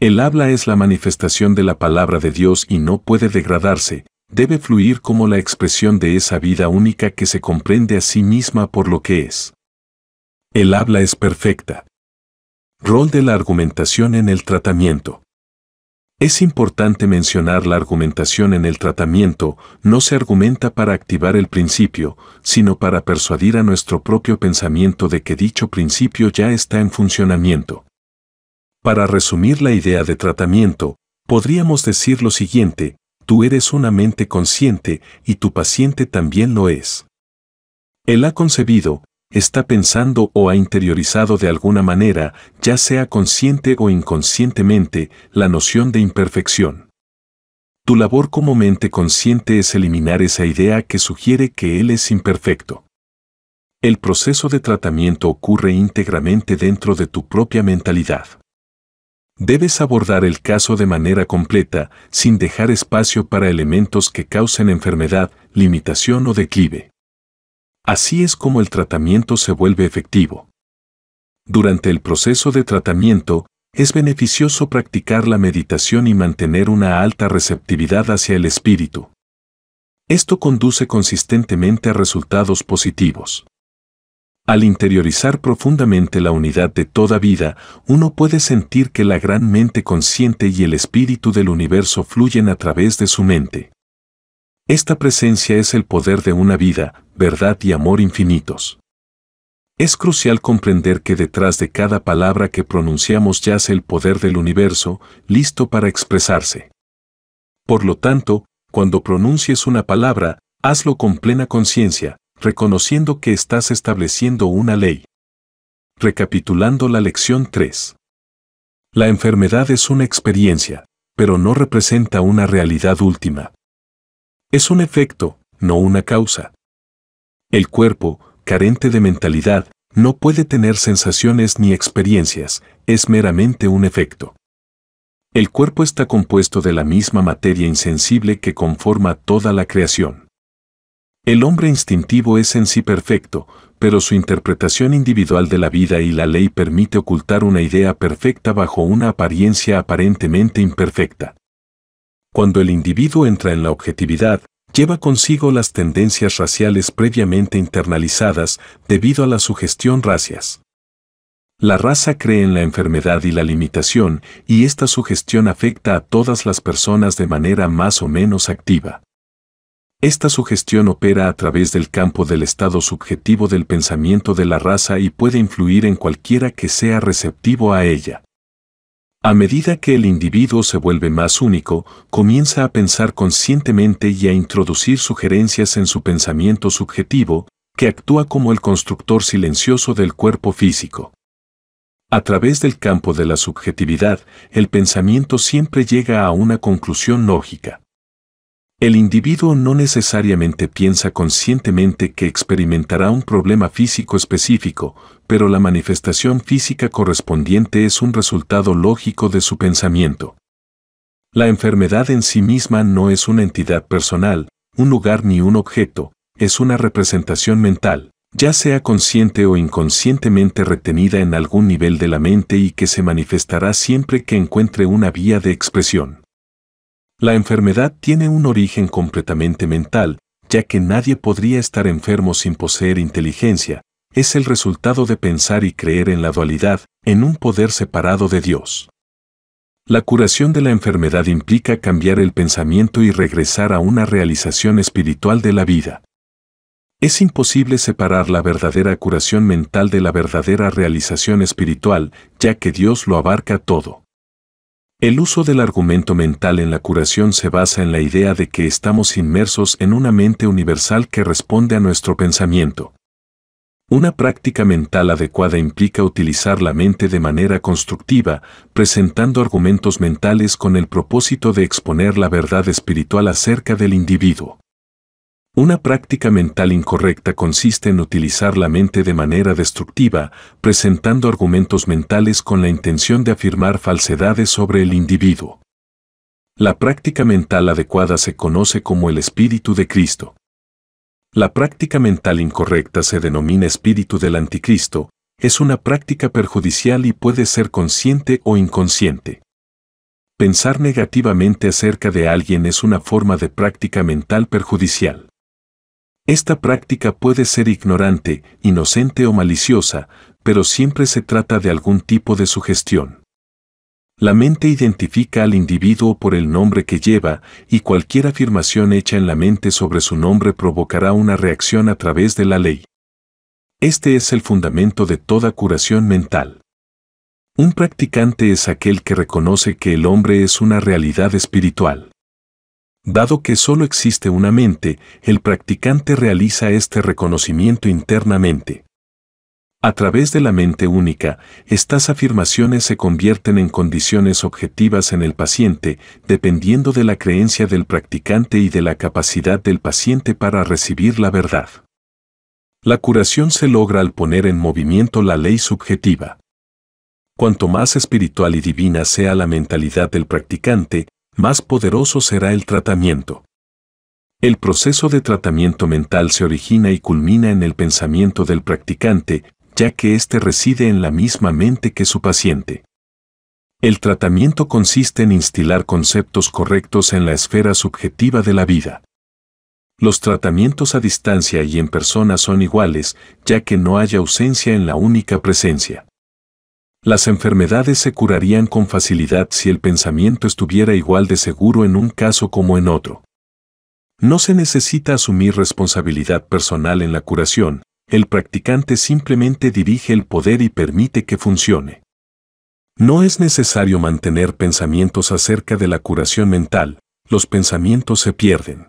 El habla es la manifestación de la palabra de Dios y no puede degradarse, debe fluir como la expresión de esa vida única que se comprende a sí misma por lo que es. El habla es perfecta, Rol de la argumentación en el tratamiento. Es importante mencionar la argumentación en el tratamiento, no se argumenta para activar el principio, sino para persuadir a nuestro propio pensamiento de que dicho principio ya está en funcionamiento. Para resumir la idea de tratamiento, podríamos decir lo siguiente, tú eres una mente consciente y tu paciente también lo es. Él ha concebido, está pensando o ha interiorizado de alguna manera, ya sea consciente o inconscientemente, la noción de imperfección. Tu labor como mente consciente es eliminar esa idea que sugiere que él es imperfecto. El proceso de tratamiento ocurre íntegramente dentro de tu propia mentalidad. Debes abordar el caso de manera completa, sin dejar espacio para elementos que causen enfermedad, limitación o declive. Así es como el tratamiento se vuelve efectivo. Durante el proceso de tratamiento, es beneficioso practicar la meditación y mantener una alta receptividad hacia el espíritu. Esto conduce consistentemente a resultados positivos. Al interiorizar profundamente la unidad de toda vida, uno puede sentir que la gran mente consciente y el espíritu del universo fluyen a través de su mente. Esta presencia es el poder de una vida, verdad y amor infinitos. Es crucial comprender que detrás de cada palabra que pronunciamos yace el poder del universo, listo para expresarse. Por lo tanto, cuando pronuncies una palabra, hazlo con plena conciencia, reconociendo que estás estableciendo una ley. Recapitulando la lección 3. La enfermedad es una experiencia, pero no representa una realidad última. Es un efecto, no una causa. El cuerpo, carente de mentalidad, no puede tener sensaciones ni experiencias, es meramente un efecto. El cuerpo está compuesto de la misma materia insensible que conforma toda la creación. El hombre instintivo es en sí perfecto, pero su interpretación individual de la vida y la ley permite ocultar una idea perfecta bajo una apariencia aparentemente imperfecta. Cuando el individuo entra en la objetividad, lleva consigo las tendencias raciales previamente internalizadas debido a la sugestión racias. La raza cree en la enfermedad y la limitación, y esta sugestión afecta a todas las personas de manera más o menos activa. Esta sugestión opera a través del campo del estado subjetivo del pensamiento de la raza y puede influir en cualquiera que sea receptivo a ella. A medida que el individuo se vuelve más único, comienza a pensar conscientemente y a introducir sugerencias en su pensamiento subjetivo, que actúa como el constructor silencioso del cuerpo físico. A través del campo de la subjetividad, el pensamiento siempre llega a una conclusión lógica. El individuo no necesariamente piensa conscientemente que experimentará un problema físico específico, pero la manifestación física correspondiente es un resultado lógico de su pensamiento. La enfermedad en sí misma no es una entidad personal, un lugar ni un objeto, es una representación mental, ya sea consciente o inconscientemente retenida en algún nivel de la mente y que se manifestará siempre que encuentre una vía de expresión. La enfermedad tiene un origen completamente mental, ya que nadie podría estar enfermo sin poseer inteligencia, es el resultado de pensar y creer en la dualidad, en un poder separado de Dios. La curación de la enfermedad implica cambiar el pensamiento y regresar a una realización espiritual de la vida. Es imposible separar la verdadera curación mental de la verdadera realización espiritual, ya que Dios lo abarca todo. El uso del argumento mental en la curación se basa en la idea de que estamos inmersos en una mente universal que responde a nuestro pensamiento. Una práctica mental adecuada implica utilizar la mente de manera constructiva, presentando argumentos mentales con el propósito de exponer la verdad espiritual acerca del individuo. Una práctica mental incorrecta consiste en utilizar la mente de manera destructiva, presentando argumentos mentales con la intención de afirmar falsedades sobre el individuo. La práctica mental adecuada se conoce como el espíritu de Cristo. La práctica mental incorrecta se denomina espíritu del anticristo, es una práctica perjudicial y puede ser consciente o inconsciente. Pensar negativamente acerca de alguien es una forma de práctica mental perjudicial. Esta práctica puede ser ignorante, inocente o maliciosa, pero siempre se trata de algún tipo de sugestión. La mente identifica al individuo por el nombre que lleva y cualquier afirmación hecha en la mente sobre su nombre provocará una reacción a través de la ley. Este es el fundamento de toda curación mental. Un practicante es aquel que reconoce que el hombre es una realidad espiritual. Dado que solo existe una mente, el practicante realiza este reconocimiento internamente. A través de la mente única, estas afirmaciones se convierten en condiciones objetivas en el paciente, dependiendo de la creencia del practicante y de la capacidad del paciente para recibir la verdad. La curación se logra al poner en movimiento la ley subjetiva. Cuanto más espiritual y divina sea la mentalidad del practicante, más poderoso será el tratamiento. El proceso de tratamiento mental se origina y culmina en el pensamiento del practicante, ya que éste reside en la misma mente que su paciente. El tratamiento consiste en instilar conceptos correctos en la esfera subjetiva de la vida. Los tratamientos a distancia y en persona son iguales, ya que no hay ausencia en la única presencia. Las enfermedades se curarían con facilidad si el pensamiento estuviera igual de seguro en un caso como en otro. No se necesita asumir responsabilidad personal en la curación, el practicante simplemente dirige el poder y permite que funcione. No es necesario mantener pensamientos acerca de la curación mental, los pensamientos se pierden.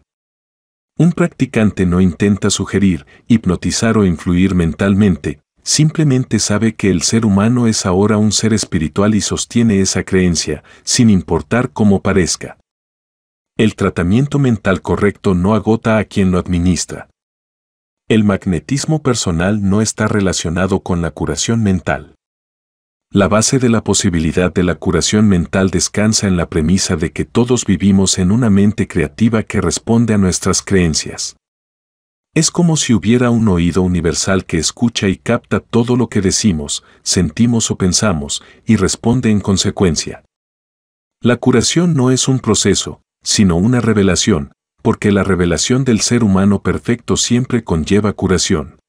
Un practicante no intenta sugerir, hipnotizar o influir mentalmente, simplemente sabe que el ser humano es ahora un ser espiritual y sostiene esa creencia, sin importar cómo parezca. El tratamiento mental correcto no agota a quien lo administra. El magnetismo personal no está relacionado con la curación mental. La base de la posibilidad de la curación mental descansa en la premisa de que todos vivimos en una mente creativa que responde a nuestras creencias. Es como si hubiera un oído universal que escucha y capta todo lo que decimos, sentimos o pensamos, y responde en consecuencia. La curación no es un proceso, sino una revelación, porque la revelación del ser humano perfecto siempre conlleva curación.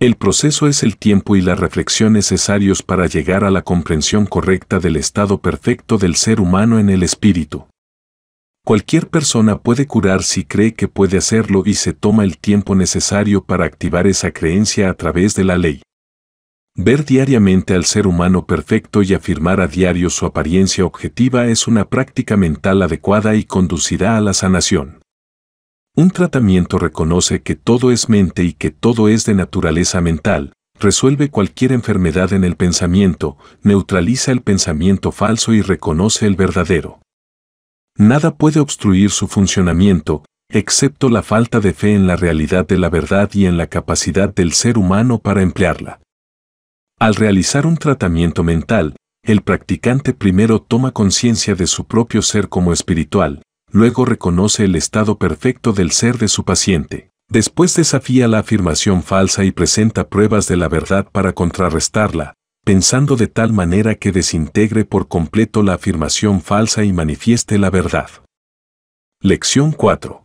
El proceso es el tiempo y la reflexión necesarios para llegar a la comprensión correcta del estado perfecto del ser humano en el espíritu. Cualquier persona puede curar si cree que puede hacerlo y se toma el tiempo necesario para activar esa creencia a través de la ley. Ver diariamente al ser humano perfecto y afirmar a diario su apariencia objetiva es una práctica mental adecuada y conducirá a la sanación. Un tratamiento reconoce que todo es mente y que todo es de naturaleza mental, resuelve cualquier enfermedad en el pensamiento, neutraliza el pensamiento falso y reconoce el verdadero nada puede obstruir su funcionamiento, excepto la falta de fe en la realidad de la verdad y en la capacidad del ser humano para emplearla. Al realizar un tratamiento mental, el practicante primero toma conciencia de su propio ser como espiritual, luego reconoce el estado perfecto del ser de su paciente. Después desafía la afirmación falsa y presenta pruebas de la verdad para contrarrestarla, pensando de tal manera que desintegre por completo la afirmación falsa y manifieste la verdad. Lección 4.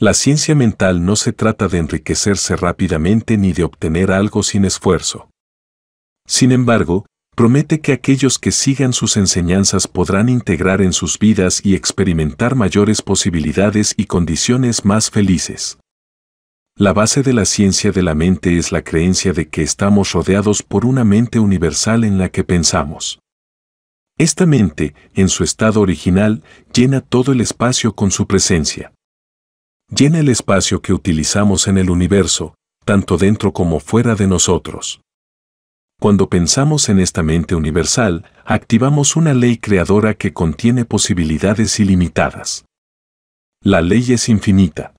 La ciencia mental no se trata de enriquecerse rápidamente ni de obtener algo sin esfuerzo. Sin embargo, promete que aquellos que sigan sus enseñanzas podrán integrar en sus vidas y experimentar mayores posibilidades y condiciones más felices. La base de la ciencia de la mente es la creencia de que estamos rodeados por una mente universal en la que pensamos. Esta mente, en su estado original, llena todo el espacio con su presencia. Llena el espacio que utilizamos en el universo, tanto dentro como fuera de nosotros. Cuando pensamos en esta mente universal, activamos una ley creadora que contiene posibilidades ilimitadas. La ley es infinita.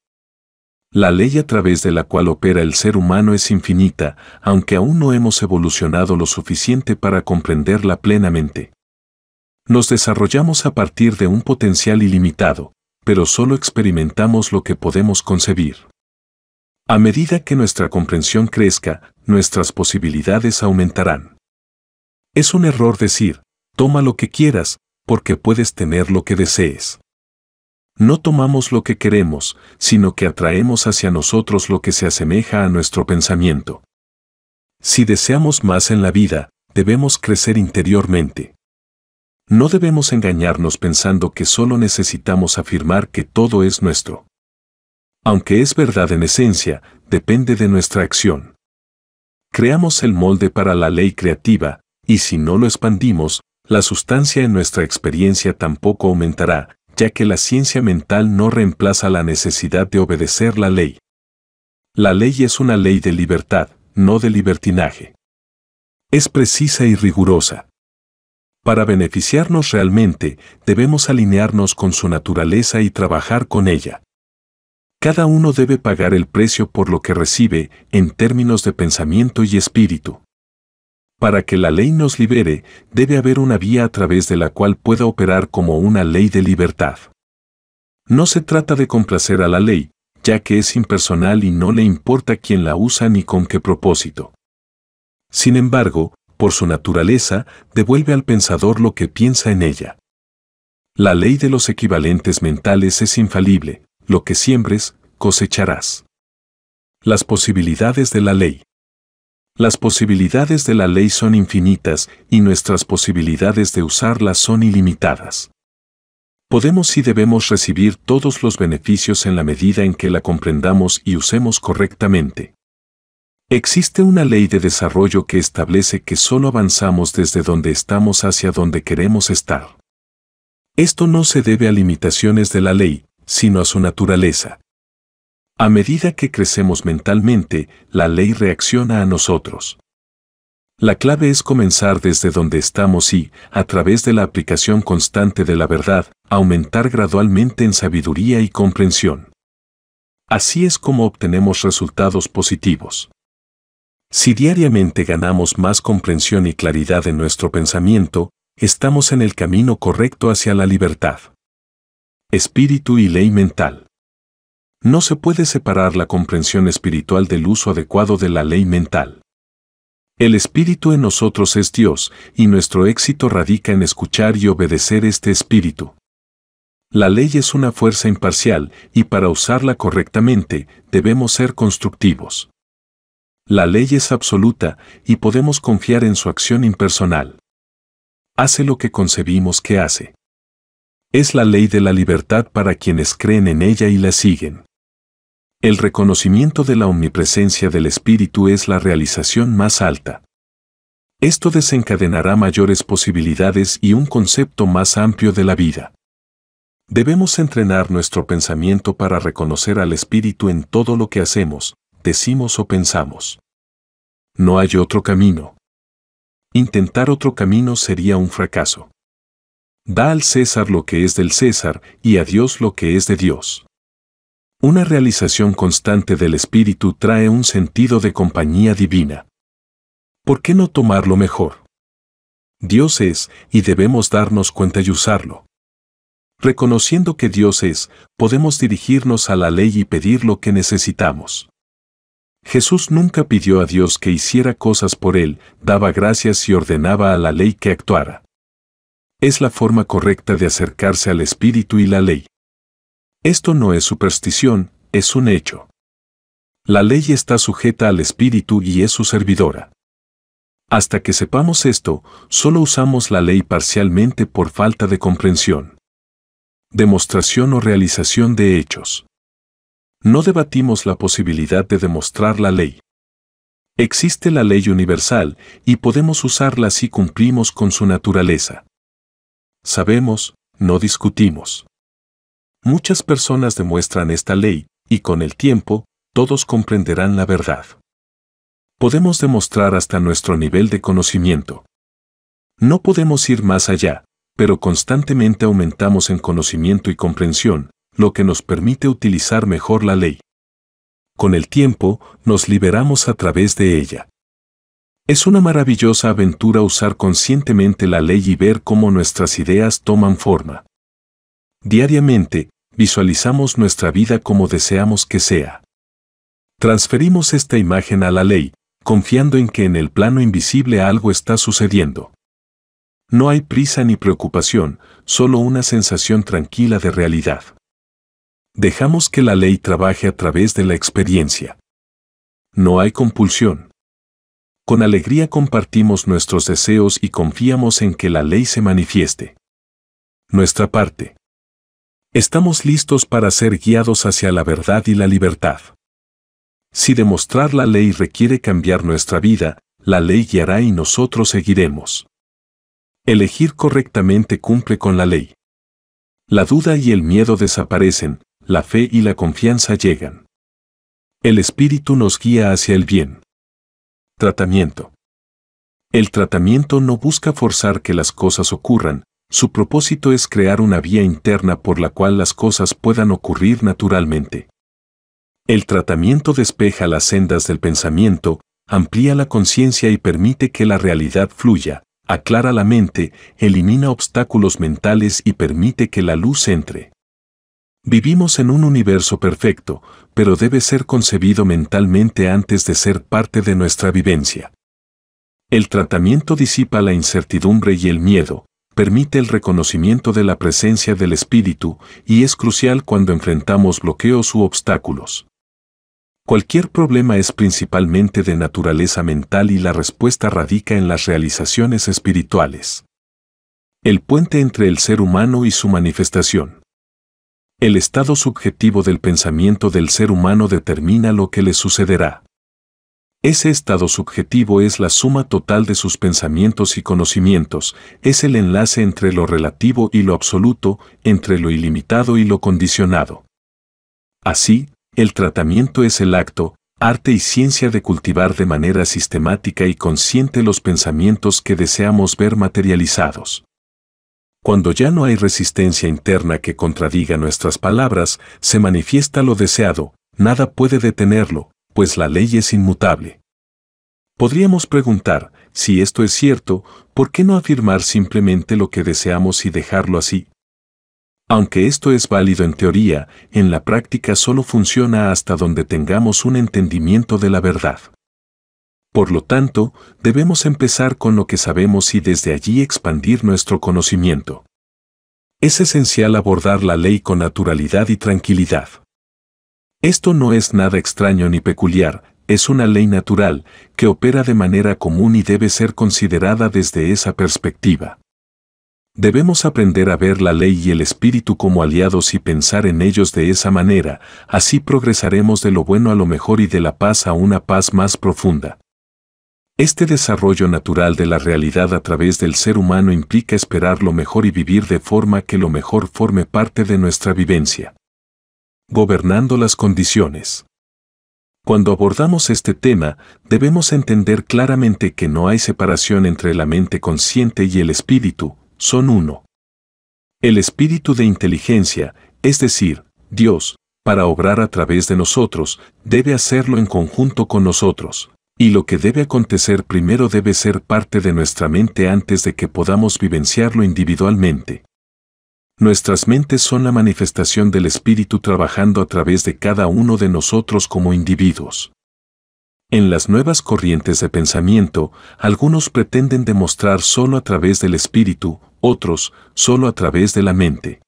La ley a través de la cual opera el ser humano es infinita, aunque aún no hemos evolucionado lo suficiente para comprenderla plenamente. Nos desarrollamos a partir de un potencial ilimitado, pero solo experimentamos lo que podemos concebir. A medida que nuestra comprensión crezca, nuestras posibilidades aumentarán. Es un error decir, toma lo que quieras, porque puedes tener lo que desees. No tomamos lo que queremos, sino que atraemos hacia nosotros lo que se asemeja a nuestro pensamiento. Si deseamos más en la vida, debemos crecer interiormente. No debemos engañarnos pensando que solo necesitamos afirmar que todo es nuestro. Aunque es verdad en esencia, depende de nuestra acción. Creamos el molde para la ley creativa, y si no lo expandimos, la sustancia en nuestra experiencia tampoco aumentará, ya que la ciencia mental no reemplaza la necesidad de obedecer la ley. La ley es una ley de libertad, no de libertinaje. Es precisa y rigurosa. Para beneficiarnos realmente, debemos alinearnos con su naturaleza y trabajar con ella. Cada uno debe pagar el precio por lo que recibe en términos de pensamiento y espíritu. Para que la ley nos libere, debe haber una vía a través de la cual pueda operar como una ley de libertad. No se trata de complacer a la ley, ya que es impersonal y no le importa quién la usa ni con qué propósito. Sin embargo, por su naturaleza, devuelve al pensador lo que piensa en ella. La ley de los equivalentes mentales es infalible, lo que siembres, cosecharás. Las posibilidades de la ley. Las posibilidades de la ley son infinitas y nuestras posibilidades de usarlas son ilimitadas. Podemos y debemos recibir todos los beneficios en la medida en que la comprendamos y usemos correctamente. Existe una ley de desarrollo que establece que solo avanzamos desde donde estamos hacia donde queremos estar. Esto no se debe a limitaciones de la ley, sino a su naturaleza, a medida que crecemos mentalmente, la ley reacciona a nosotros. La clave es comenzar desde donde estamos y, a través de la aplicación constante de la verdad, aumentar gradualmente en sabiduría y comprensión. Así es como obtenemos resultados positivos. Si diariamente ganamos más comprensión y claridad en nuestro pensamiento, estamos en el camino correcto hacia la libertad. Espíritu y ley mental no se puede separar la comprensión espiritual del uso adecuado de la ley mental. El espíritu en nosotros es Dios, y nuestro éxito radica en escuchar y obedecer este espíritu. La ley es una fuerza imparcial, y para usarla correctamente, debemos ser constructivos. La ley es absoluta, y podemos confiar en su acción impersonal. Hace lo que concebimos que hace. Es la ley de la libertad para quienes creen en ella y la siguen. El reconocimiento de la omnipresencia del Espíritu es la realización más alta. Esto desencadenará mayores posibilidades y un concepto más amplio de la vida. Debemos entrenar nuestro pensamiento para reconocer al Espíritu en todo lo que hacemos, decimos o pensamos. No hay otro camino. Intentar otro camino sería un fracaso. Da al César lo que es del César y a Dios lo que es de Dios. Una realización constante del espíritu trae un sentido de compañía divina. ¿Por qué no tomarlo mejor? Dios es, y debemos darnos cuenta y usarlo. Reconociendo que Dios es, podemos dirigirnos a la ley y pedir lo que necesitamos. Jesús nunca pidió a Dios que hiciera cosas por él, daba gracias y ordenaba a la ley que actuara. Es la forma correcta de acercarse al Espíritu y la ley. Esto no es superstición, es un hecho. La ley está sujeta al espíritu y es su servidora. Hasta que sepamos esto, solo usamos la ley parcialmente por falta de comprensión. Demostración o realización de hechos. No debatimos la posibilidad de demostrar la ley. Existe la ley universal y podemos usarla si cumplimos con su naturaleza. Sabemos, no discutimos. Muchas personas demuestran esta ley, y con el tiempo, todos comprenderán la verdad. Podemos demostrar hasta nuestro nivel de conocimiento. No podemos ir más allá, pero constantemente aumentamos en conocimiento y comprensión, lo que nos permite utilizar mejor la ley. Con el tiempo, nos liberamos a través de ella. Es una maravillosa aventura usar conscientemente la ley y ver cómo nuestras ideas toman forma. Diariamente, visualizamos nuestra vida como deseamos que sea. Transferimos esta imagen a la ley, confiando en que en el plano invisible algo está sucediendo. No hay prisa ni preocupación, solo una sensación tranquila de realidad. Dejamos que la ley trabaje a través de la experiencia. No hay compulsión. Con alegría compartimos nuestros deseos y confiamos en que la ley se manifieste. Nuestra parte. Estamos listos para ser guiados hacia la verdad y la libertad. Si demostrar la ley requiere cambiar nuestra vida, la ley guiará y nosotros seguiremos. Elegir correctamente cumple con la ley. La duda y el miedo desaparecen, la fe y la confianza llegan. El espíritu nos guía hacia el bien. Tratamiento. El tratamiento no busca forzar que las cosas ocurran, su propósito es crear una vía interna por la cual las cosas puedan ocurrir naturalmente. El tratamiento despeja las sendas del pensamiento, amplía la conciencia y permite que la realidad fluya, aclara la mente, elimina obstáculos mentales y permite que la luz entre. Vivimos en un universo perfecto, pero debe ser concebido mentalmente antes de ser parte de nuestra vivencia. El tratamiento disipa la incertidumbre y el miedo, permite el reconocimiento de la presencia del Espíritu y es crucial cuando enfrentamos bloqueos u obstáculos. Cualquier problema es principalmente de naturaleza mental y la respuesta radica en las realizaciones espirituales. El puente entre el ser humano y su manifestación. El estado subjetivo del pensamiento del ser humano determina lo que le sucederá. Ese estado subjetivo es la suma total de sus pensamientos y conocimientos, es el enlace entre lo relativo y lo absoluto, entre lo ilimitado y lo condicionado. Así, el tratamiento es el acto, arte y ciencia de cultivar de manera sistemática y consciente los pensamientos que deseamos ver materializados. Cuando ya no hay resistencia interna que contradiga nuestras palabras, se manifiesta lo deseado, nada puede detenerlo, pues la ley es inmutable. Podríamos preguntar, si esto es cierto, ¿por qué no afirmar simplemente lo que deseamos y dejarlo así? Aunque esto es válido en teoría, en la práctica solo funciona hasta donde tengamos un entendimiento de la verdad. Por lo tanto, debemos empezar con lo que sabemos y desde allí expandir nuestro conocimiento. Es esencial abordar la ley con naturalidad y tranquilidad. Esto no es nada extraño ni peculiar, es una ley natural que opera de manera común y debe ser considerada desde esa perspectiva. Debemos aprender a ver la ley y el espíritu como aliados y pensar en ellos de esa manera, así progresaremos de lo bueno a lo mejor y de la paz a una paz más profunda. Este desarrollo natural de la realidad a través del ser humano implica esperar lo mejor y vivir de forma que lo mejor forme parte de nuestra vivencia gobernando las condiciones. Cuando abordamos este tema, debemos entender claramente que no hay separación entre la mente consciente y el espíritu, son uno. El espíritu de inteligencia, es decir, Dios, para obrar a través de nosotros, debe hacerlo en conjunto con nosotros, y lo que debe acontecer primero debe ser parte de nuestra mente antes de que podamos vivenciarlo individualmente. Nuestras mentes son la manifestación del Espíritu trabajando a través de cada uno de nosotros como individuos. En las nuevas corrientes de pensamiento, algunos pretenden demostrar solo a través del espíritu, otros solo a través de la mente.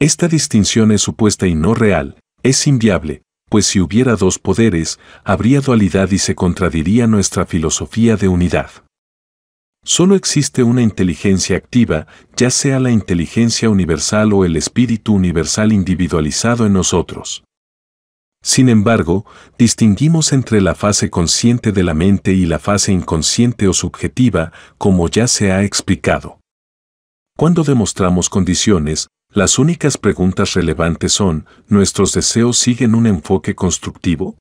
Esta distinción es supuesta y no real, es inviable, pues si hubiera dos poderes, habría dualidad y se contradiría nuestra filosofía de unidad. Solo existe una inteligencia activa, ya sea la inteligencia universal o el espíritu universal individualizado en nosotros. Sin embargo, distinguimos entre la fase consciente de la mente y la fase inconsciente o subjetiva, como ya se ha explicado. Cuando demostramos condiciones, las únicas preguntas relevantes son, ¿nuestros deseos siguen un enfoque constructivo?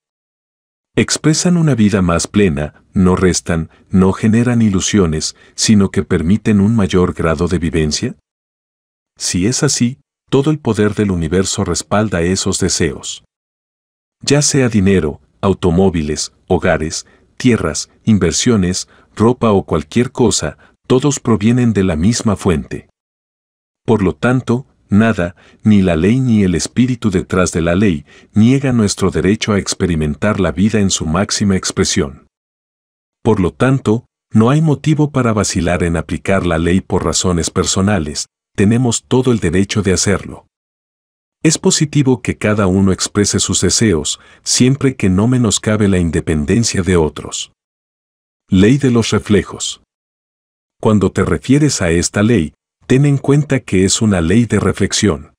Expresan una vida más plena, no restan, no generan ilusiones, sino que permiten un mayor grado de vivencia. Si es así, todo el poder del universo respalda esos deseos. Ya sea dinero, automóviles, hogares, tierras, inversiones, ropa o cualquier cosa, todos provienen de la misma fuente. Por lo tanto, Nada, ni la ley ni el espíritu detrás de la ley, niega nuestro derecho a experimentar la vida en su máxima expresión. Por lo tanto, no hay motivo para vacilar en aplicar la ley por razones personales, tenemos todo el derecho de hacerlo. Es positivo que cada uno exprese sus deseos, siempre que no menoscabe la independencia de otros. Ley de los reflejos. Cuando te refieres a esta ley, ten en cuenta que es una ley de reflexión.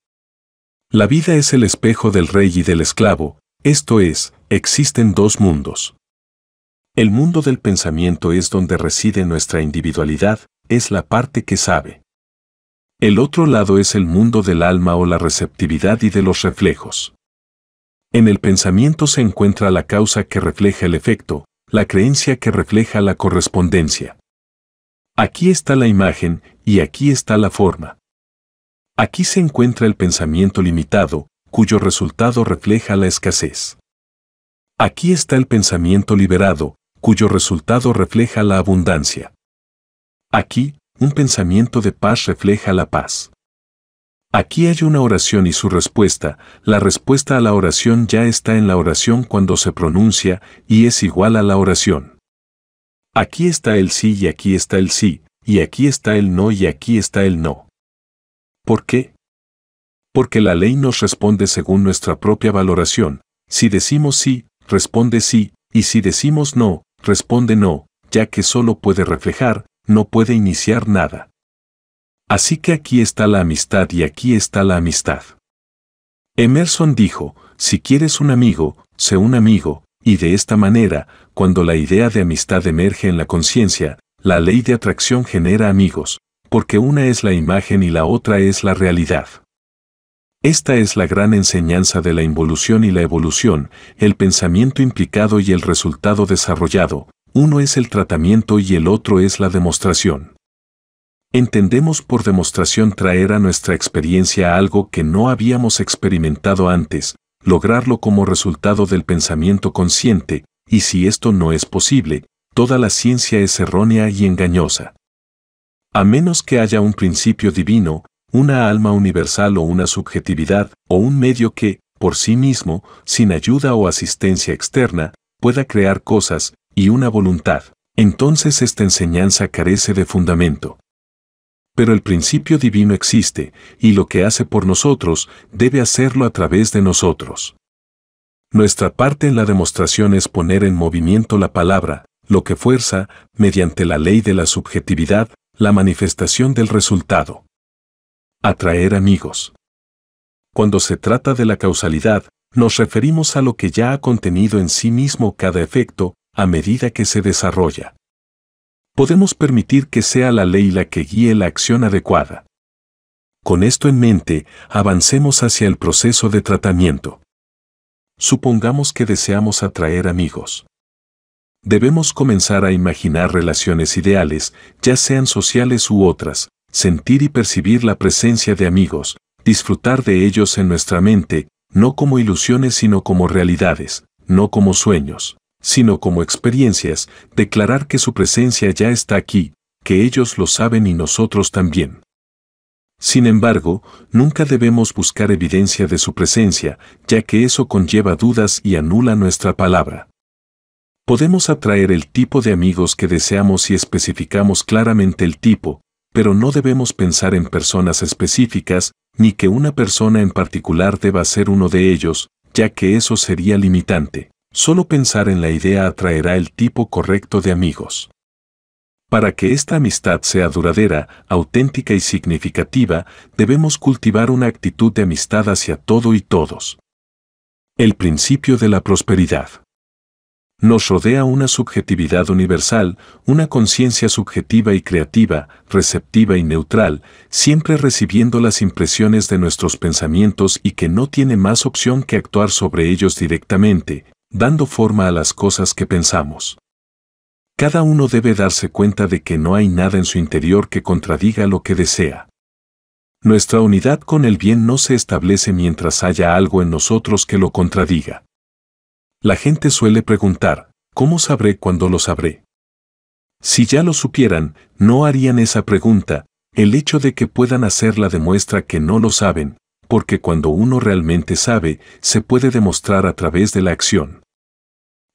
La vida es el espejo del rey y del esclavo, esto es, existen dos mundos. El mundo del pensamiento es donde reside nuestra individualidad, es la parte que sabe. El otro lado es el mundo del alma o la receptividad y de los reflejos. En el pensamiento se encuentra la causa que refleja el efecto, la creencia que refleja la correspondencia. Aquí está la imagen, y aquí está la forma. Aquí se encuentra el pensamiento limitado, cuyo resultado refleja la escasez. Aquí está el pensamiento liberado, cuyo resultado refleja la abundancia. Aquí, un pensamiento de paz refleja la paz. Aquí hay una oración y su respuesta, la respuesta a la oración ya está en la oración cuando se pronuncia y es igual a la oración. Aquí está el sí y aquí está el sí, y aquí está el no y aquí está el no. ¿Por qué? Porque la ley nos responde según nuestra propia valoración. Si decimos sí, responde sí, y si decimos no, responde no, ya que solo puede reflejar, no puede iniciar nada. Así que aquí está la amistad y aquí está la amistad. Emerson dijo, si quieres un amigo, sé un amigo, y de esta manera, cuando la idea de amistad emerge en la conciencia, la ley de atracción genera amigos, porque una es la imagen y la otra es la realidad. Esta es la gran enseñanza de la involución y la evolución, el pensamiento implicado y el resultado desarrollado, uno es el tratamiento y el otro es la demostración. Entendemos por demostración traer a nuestra experiencia algo que no habíamos experimentado antes, lograrlo como resultado del pensamiento consciente, y si esto no es posible, toda la ciencia es errónea y engañosa. A menos que haya un principio divino, una alma universal o una subjetividad, o un medio que, por sí mismo, sin ayuda o asistencia externa, pueda crear cosas, y una voluntad, entonces esta enseñanza carece de fundamento. Pero el principio divino existe, y lo que hace por nosotros, debe hacerlo a través de nosotros. Nuestra parte en la demostración es poner en movimiento la palabra, lo que fuerza, mediante la ley de la subjetividad, la manifestación del resultado. Atraer amigos. Cuando se trata de la causalidad, nos referimos a lo que ya ha contenido en sí mismo cada efecto, a medida que se desarrolla. Podemos permitir que sea la ley la que guíe la acción adecuada. Con esto en mente, avancemos hacia el proceso de tratamiento. Supongamos que deseamos atraer amigos debemos comenzar a imaginar relaciones ideales, ya sean sociales u otras, sentir y percibir la presencia de amigos, disfrutar de ellos en nuestra mente, no como ilusiones sino como realidades, no como sueños, sino como experiencias, declarar que su presencia ya está aquí, que ellos lo saben y nosotros también. Sin embargo, nunca debemos buscar evidencia de su presencia, ya que eso conlleva dudas y anula nuestra palabra. Podemos atraer el tipo de amigos que deseamos si especificamos claramente el tipo, pero no debemos pensar en personas específicas, ni que una persona en particular deba ser uno de ellos, ya que eso sería limitante. Solo pensar en la idea atraerá el tipo correcto de amigos. Para que esta amistad sea duradera, auténtica y significativa, debemos cultivar una actitud de amistad hacia todo y todos. El principio de la prosperidad. Nos rodea una subjetividad universal, una conciencia subjetiva y creativa, receptiva y neutral, siempre recibiendo las impresiones de nuestros pensamientos y que no tiene más opción que actuar sobre ellos directamente, dando forma a las cosas que pensamos. Cada uno debe darse cuenta de que no hay nada en su interior que contradiga lo que desea. Nuestra unidad con el bien no se establece mientras haya algo en nosotros que lo contradiga. La gente suele preguntar, ¿cómo sabré cuando lo sabré? Si ya lo supieran, no harían esa pregunta, el hecho de que puedan hacerla demuestra que no lo saben, porque cuando uno realmente sabe, se puede demostrar a través de la acción.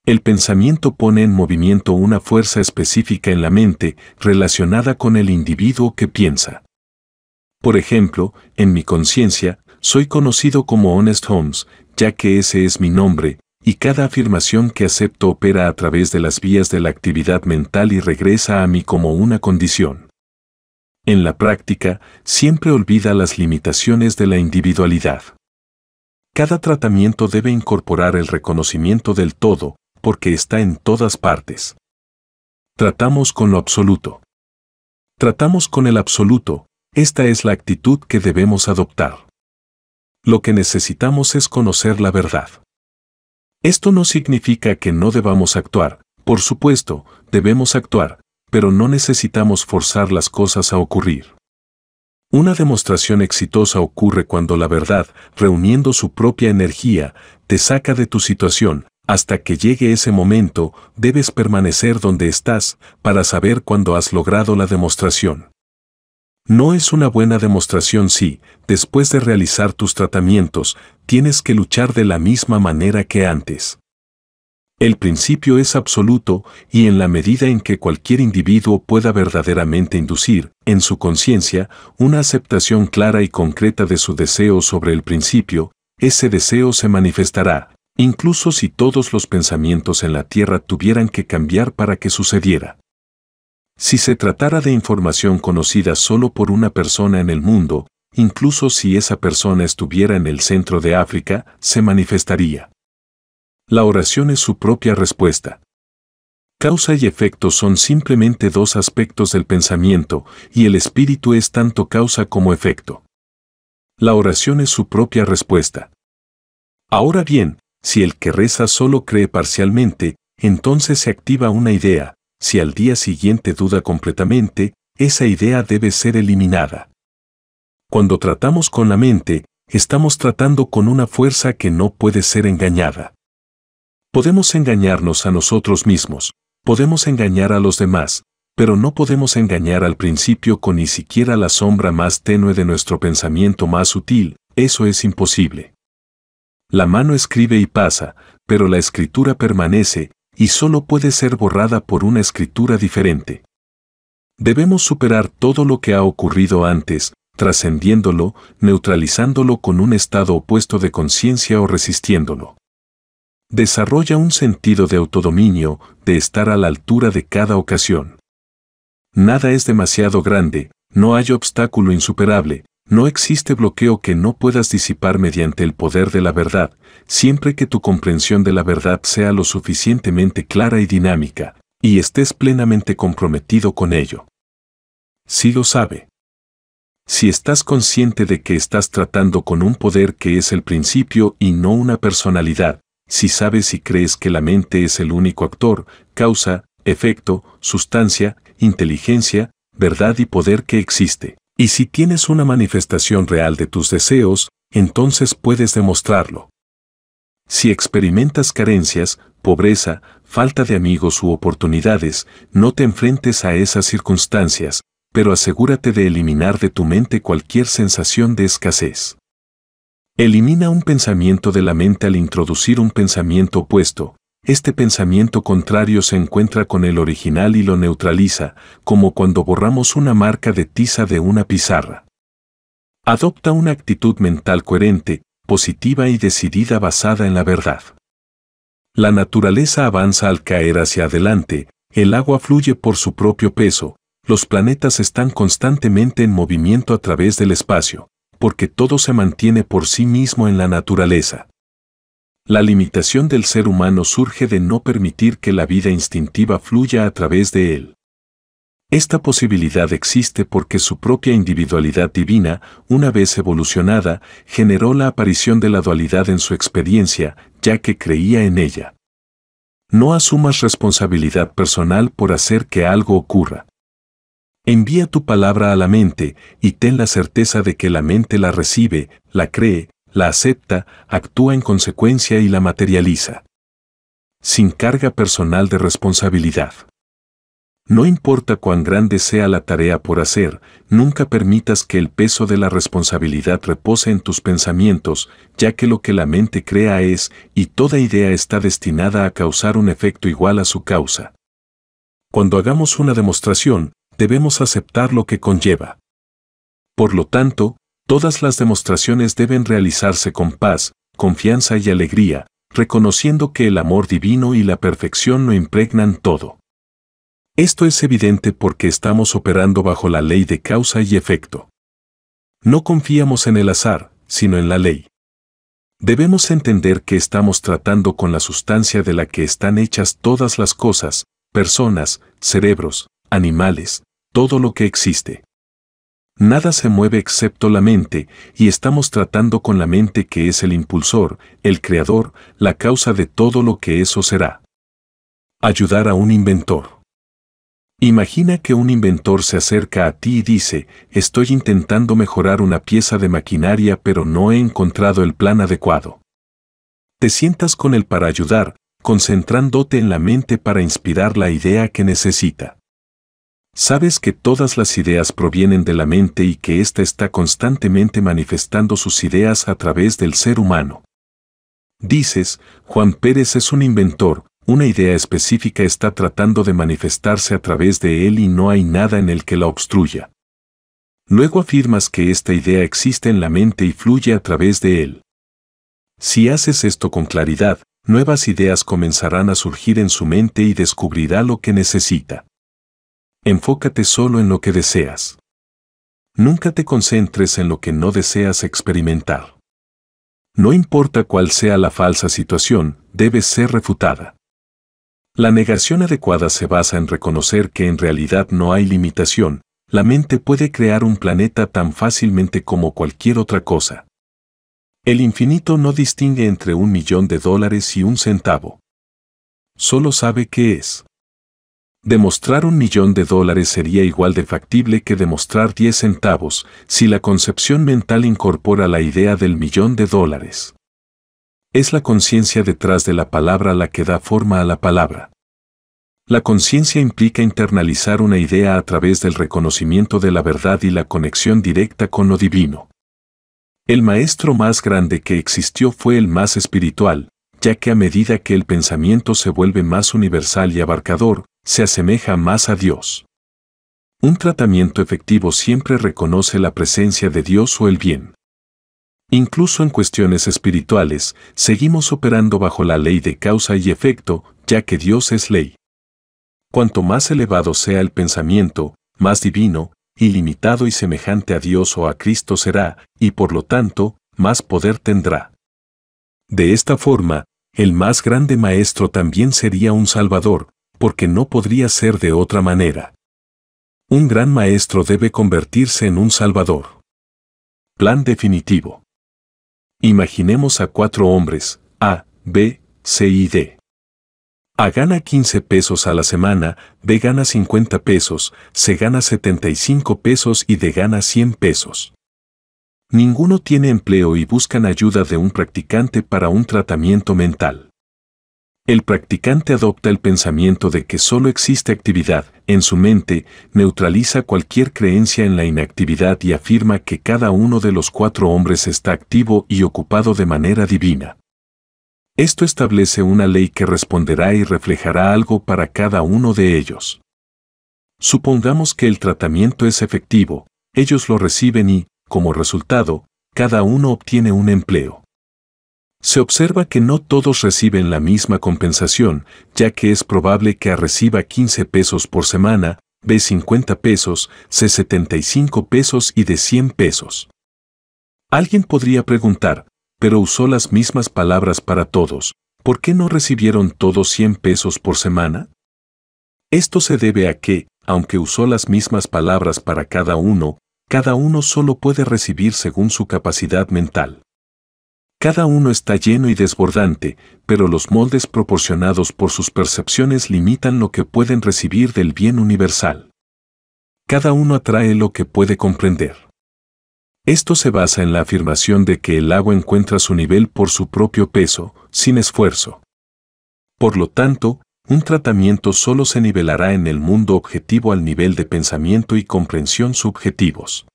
El pensamiento pone en movimiento una fuerza específica en la mente relacionada con el individuo que piensa. Por ejemplo, en mi conciencia, soy conocido como Honest Holmes, ya que ese es mi nombre, y cada afirmación que acepto opera a través de las vías de la actividad mental y regresa a mí como una condición. En la práctica, siempre olvida las limitaciones de la individualidad. Cada tratamiento debe incorporar el reconocimiento del todo, porque está en todas partes. Tratamos con lo absoluto. Tratamos con el absoluto, esta es la actitud que debemos adoptar. Lo que necesitamos es conocer la verdad. Esto no significa que no debamos actuar, por supuesto, debemos actuar, pero no necesitamos forzar las cosas a ocurrir. Una demostración exitosa ocurre cuando la verdad, reuniendo su propia energía, te saca de tu situación, hasta que llegue ese momento, debes permanecer donde estás para saber cuándo has logrado la demostración. No es una buena demostración si, después de realizar tus tratamientos, tienes que luchar de la misma manera que antes. El principio es absoluto y en la medida en que cualquier individuo pueda verdaderamente inducir, en su conciencia, una aceptación clara y concreta de su deseo sobre el principio, ese deseo se manifestará, incluso si todos los pensamientos en la Tierra tuvieran que cambiar para que sucediera. Si se tratara de información conocida solo por una persona en el mundo, incluso si esa persona estuviera en el centro de África, se manifestaría. La oración es su propia respuesta. Causa y efecto son simplemente dos aspectos del pensamiento, y el espíritu es tanto causa como efecto. La oración es su propia respuesta. Ahora bien, si el que reza solo cree parcialmente, entonces se activa una idea, si al día siguiente duda completamente, esa idea debe ser eliminada. Cuando tratamos con la mente, estamos tratando con una fuerza que no puede ser engañada. Podemos engañarnos a nosotros mismos, podemos engañar a los demás, pero no podemos engañar al principio con ni siquiera la sombra más tenue de nuestro pensamiento más sutil, eso es imposible. La mano escribe y pasa, pero la escritura permanece, y solo puede ser borrada por una escritura diferente. Debemos superar todo lo que ha ocurrido antes, trascendiéndolo, neutralizándolo con un estado opuesto de conciencia o resistiéndolo. Desarrolla un sentido de autodominio, de estar a la altura de cada ocasión. Nada es demasiado grande, no hay obstáculo insuperable, no existe bloqueo que no puedas disipar mediante el poder de la verdad, siempre que tu comprensión de la verdad sea lo suficientemente clara y dinámica, y estés plenamente comprometido con ello. Si lo sabe. Si estás consciente de que estás tratando con un poder que es el principio y no una personalidad, si sabes y crees que la mente es el único actor, causa, efecto, sustancia, inteligencia, verdad y poder que existe, y si tienes una manifestación real de tus deseos, entonces puedes demostrarlo. Si experimentas carencias, pobreza, falta de amigos u oportunidades, no te enfrentes a esas circunstancias, pero asegúrate de eliminar de tu mente cualquier sensación de escasez. Elimina un pensamiento de la mente al introducir un pensamiento opuesto, este pensamiento contrario se encuentra con el original y lo neutraliza, como cuando borramos una marca de tiza de una pizarra. Adopta una actitud mental coherente, positiva y decidida basada en la verdad. La naturaleza avanza al caer hacia adelante, el agua fluye por su propio peso, los planetas están constantemente en movimiento a través del espacio, porque todo se mantiene por sí mismo en la naturaleza. La limitación del ser humano surge de no permitir que la vida instintiva fluya a través de él. Esta posibilidad existe porque su propia individualidad divina, una vez evolucionada, generó la aparición de la dualidad en su experiencia, ya que creía en ella. No asumas responsabilidad personal por hacer que algo ocurra. Envía tu palabra a la mente y ten la certeza de que la mente la recibe, la cree, la acepta, actúa en consecuencia y la materializa. Sin carga personal de responsabilidad. No importa cuán grande sea la tarea por hacer, nunca permitas que el peso de la responsabilidad repose en tus pensamientos, ya que lo que la mente crea es, y toda idea está destinada a causar un efecto igual a su causa. Cuando hagamos una demostración, debemos aceptar lo que conlleva. Por lo tanto, Todas las demostraciones deben realizarse con paz, confianza y alegría, reconociendo que el amor divino y la perfección no impregnan todo. Esto es evidente porque estamos operando bajo la ley de causa y efecto. No confiamos en el azar, sino en la ley. Debemos entender que estamos tratando con la sustancia de la que están hechas todas las cosas, personas, cerebros, animales, todo lo que existe nada se mueve excepto la mente, y estamos tratando con la mente que es el impulsor, el creador, la causa de todo lo que eso será. Ayudar a un inventor. Imagina que un inventor se acerca a ti y dice, estoy intentando mejorar una pieza de maquinaria pero no he encontrado el plan adecuado. Te sientas con él para ayudar, concentrándote en la mente para inspirar la idea que necesita. Sabes que todas las ideas provienen de la mente y que ésta está constantemente manifestando sus ideas a través del ser humano. Dices, Juan Pérez es un inventor, una idea específica está tratando de manifestarse a través de él y no hay nada en el que la obstruya. Luego afirmas que esta idea existe en la mente y fluye a través de él. Si haces esto con claridad, nuevas ideas comenzarán a surgir en su mente y descubrirá lo que necesita. Enfócate solo en lo que deseas. Nunca te concentres en lo que no deseas experimentar. No importa cuál sea la falsa situación, debe ser refutada. La negación adecuada se basa en reconocer que en realidad no hay limitación, la mente puede crear un planeta tan fácilmente como cualquier otra cosa. El infinito no distingue entre un millón de dólares y un centavo. Solo sabe qué es. Demostrar un millón de dólares sería igual de factible que demostrar 10 centavos si la concepción mental incorpora la idea del millón de dólares. Es la conciencia detrás de la palabra la que da forma a la palabra. La conciencia implica internalizar una idea a través del reconocimiento de la verdad y la conexión directa con lo divino. El maestro más grande que existió fue el más espiritual, ya que a medida que el pensamiento se vuelve más universal y abarcador, se asemeja más a Dios. Un tratamiento efectivo siempre reconoce la presencia de Dios o el bien. Incluso en cuestiones espirituales, seguimos operando bajo la ley de causa y efecto, ya que Dios es ley. Cuanto más elevado sea el pensamiento, más divino, ilimitado y semejante a Dios o a Cristo será, y por lo tanto, más poder tendrá. De esta forma, el más grande maestro también sería un salvador, porque no podría ser de otra manera. Un gran maestro debe convertirse en un salvador. Plan definitivo. Imaginemos a cuatro hombres, A, B, C y D. A gana 15 pesos a la semana, B gana 50 pesos, C gana 75 pesos y D gana 100 pesos. Ninguno tiene empleo y buscan ayuda de un practicante para un tratamiento mental. El practicante adopta el pensamiento de que solo existe actividad, en su mente neutraliza cualquier creencia en la inactividad y afirma que cada uno de los cuatro hombres está activo y ocupado de manera divina. Esto establece una ley que responderá y reflejará algo para cada uno de ellos. Supongamos que el tratamiento es efectivo, ellos lo reciben y, como resultado, cada uno obtiene un empleo. Se observa que no todos reciben la misma compensación, ya que es probable que a reciba 15 pesos por semana, B 50 pesos, C 75 pesos y de 100 pesos. Alguien podría preguntar, pero usó las mismas palabras para todos, ¿por qué no recibieron todos 100 pesos por semana? Esto se debe a que, aunque usó las mismas palabras para cada uno, cada uno solo puede recibir según su capacidad mental. Cada uno está lleno y desbordante, pero los moldes proporcionados por sus percepciones limitan lo que pueden recibir del bien universal. Cada uno atrae lo que puede comprender. Esto se basa en la afirmación de que el agua encuentra su nivel por su propio peso, sin esfuerzo. Por lo tanto, un tratamiento solo se nivelará en el mundo objetivo al nivel de pensamiento y comprensión subjetivos.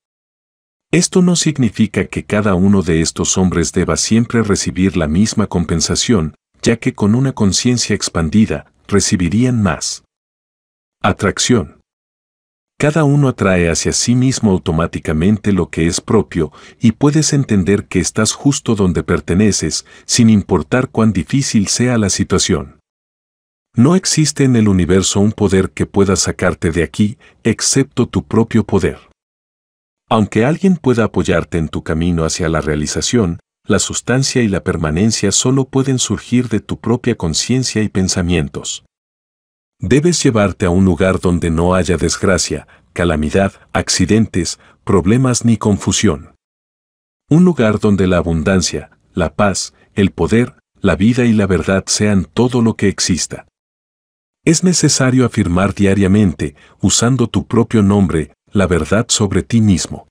Esto no significa que cada uno de estos hombres deba siempre recibir la misma compensación, ya que con una conciencia expandida recibirían más. Atracción. Cada uno atrae hacia sí mismo automáticamente lo que es propio y puedes entender que estás justo donde perteneces sin importar cuán difícil sea la situación. No existe en el universo un poder que pueda sacarte de aquí, excepto tu propio poder. Aunque alguien pueda apoyarte en tu camino hacia la realización, la sustancia y la permanencia solo pueden surgir de tu propia conciencia y pensamientos. Debes llevarte a un lugar donde no haya desgracia, calamidad, accidentes, problemas ni confusión. Un lugar donde la abundancia, la paz, el poder, la vida y la verdad sean todo lo que exista. Es necesario afirmar diariamente, usando tu propio nombre, la verdad sobre ti mismo.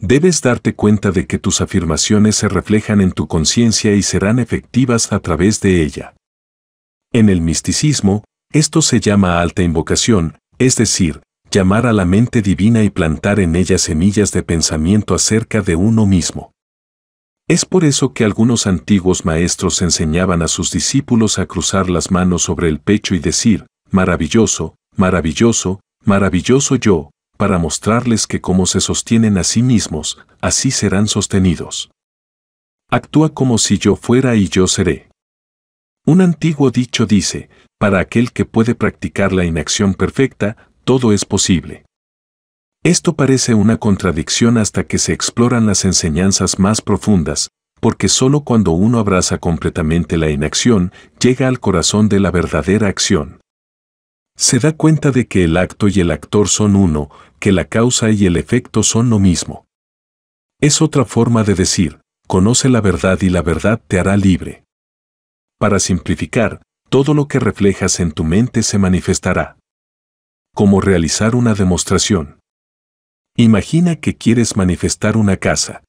Debes darte cuenta de que tus afirmaciones se reflejan en tu conciencia y serán efectivas a través de ella. En el misticismo, esto se llama alta invocación, es decir, llamar a la mente divina y plantar en ella semillas de pensamiento acerca de uno mismo. Es por eso que algunos antiguos maestros enseñaban a sus discípulos a cruzar las manos sobre el pecho y decir, maravilloso, maravilloso, maravilloso yo, para mostrarles que como se sostienen a sí mismos, así serán sostenidos. Actúa como si yo fuera y yo seré. Un antiguo dicho dice, para aquel que puede practicar la inacción perfecta, todo es posible. Esto parece una contradicción hasta que se exploran las enseñanzas más profundas, porque solo cuando uno abraza completamente la inacción, llega al corazón de la verdadera acción. Se da cuenta de que el acto y el actor son uno, que la causa y el efecto son lo mismo. Es otra forma de decir, conoce la verdad y la verdad te hará libre. Para simplificar, todo lo que reflejas en tu mente se manifestará. Como realizar una demostración. Imagina que quieres manifestar una casa.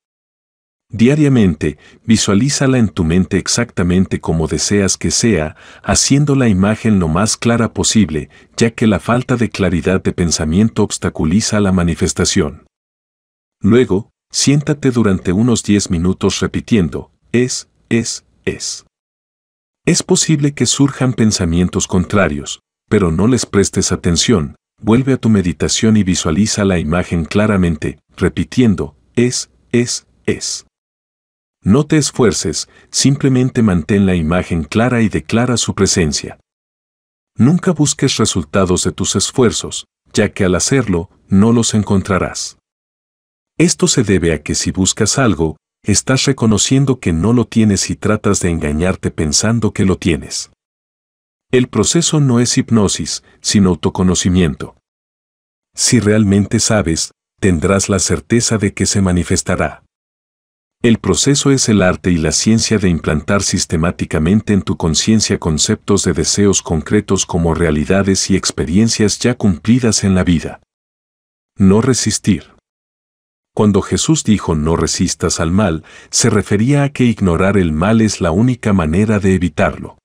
Diariamente, visualízala en tu mente exactamente como deseas que sea, haciendo la imagen lo más clara posible, ya que la falta de claridad de pensamiento obstaculiza la manifestación. Luego, siéntate durante unos 10 minutos repitiendo, es, es, es. Es posible que surjan pensamientos contrarios, pero no les prestes atención, Vuelve a tu meditación y visualiza la imagen claramente, repitiendo, es, es, es. No te esfuerces, simplemente mantén la imagen clara y declara su presencia. Nunca busques resultados de tus esfuerzos, ya que al hacerlo, no los encontrarás. Esto se debe a que si buscas algo, estás reconociendo que no lo tienes y tratas de engañarte pensando que lo tienes. El proceso no es hipnosis, sino autoconocimiento. Si realmente sabes, tendrás la certeza de que se manifestará. El proceso es el arte y la ciencia de implantar sistemáticamente en tu conciencia conceptos de deseos concretos como realidades y experiencias ya cumplidas en la vida. No resistir. Cuando Jesús dijo no resistas al mal, se refería a que ignorar el mal es la única manera de evitarlo.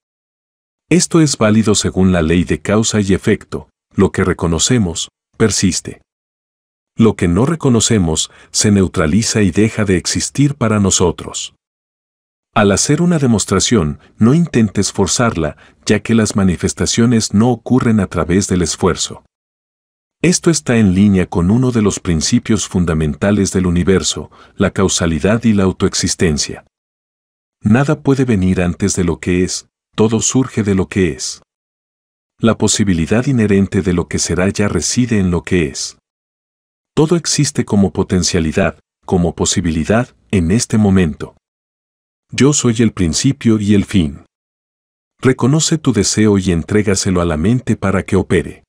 Esto es válido según la ley de causa y efecto, lo que reconocemos, persiste. Lo que no reconocemos se neutraliza y deja de existir para nosotros. Al hacer una demostración, no intentes forzarla, ya que las manifestaciones no ocurren a través del esfuerzo. Esto está en línea con uno de los principios fundamentales del universo, la causalidad y la autoexistencia. Nada puede venir antes de lo que es, todo surge de lo que es. La posibilidad inherente de lo que será ya reside en lo que es. Todo existe como potencialidad, como posibilidad, en este momento. Yo soy el principio y el fin. Reconoce tu deseo y entrégaselo a la mente para que opere.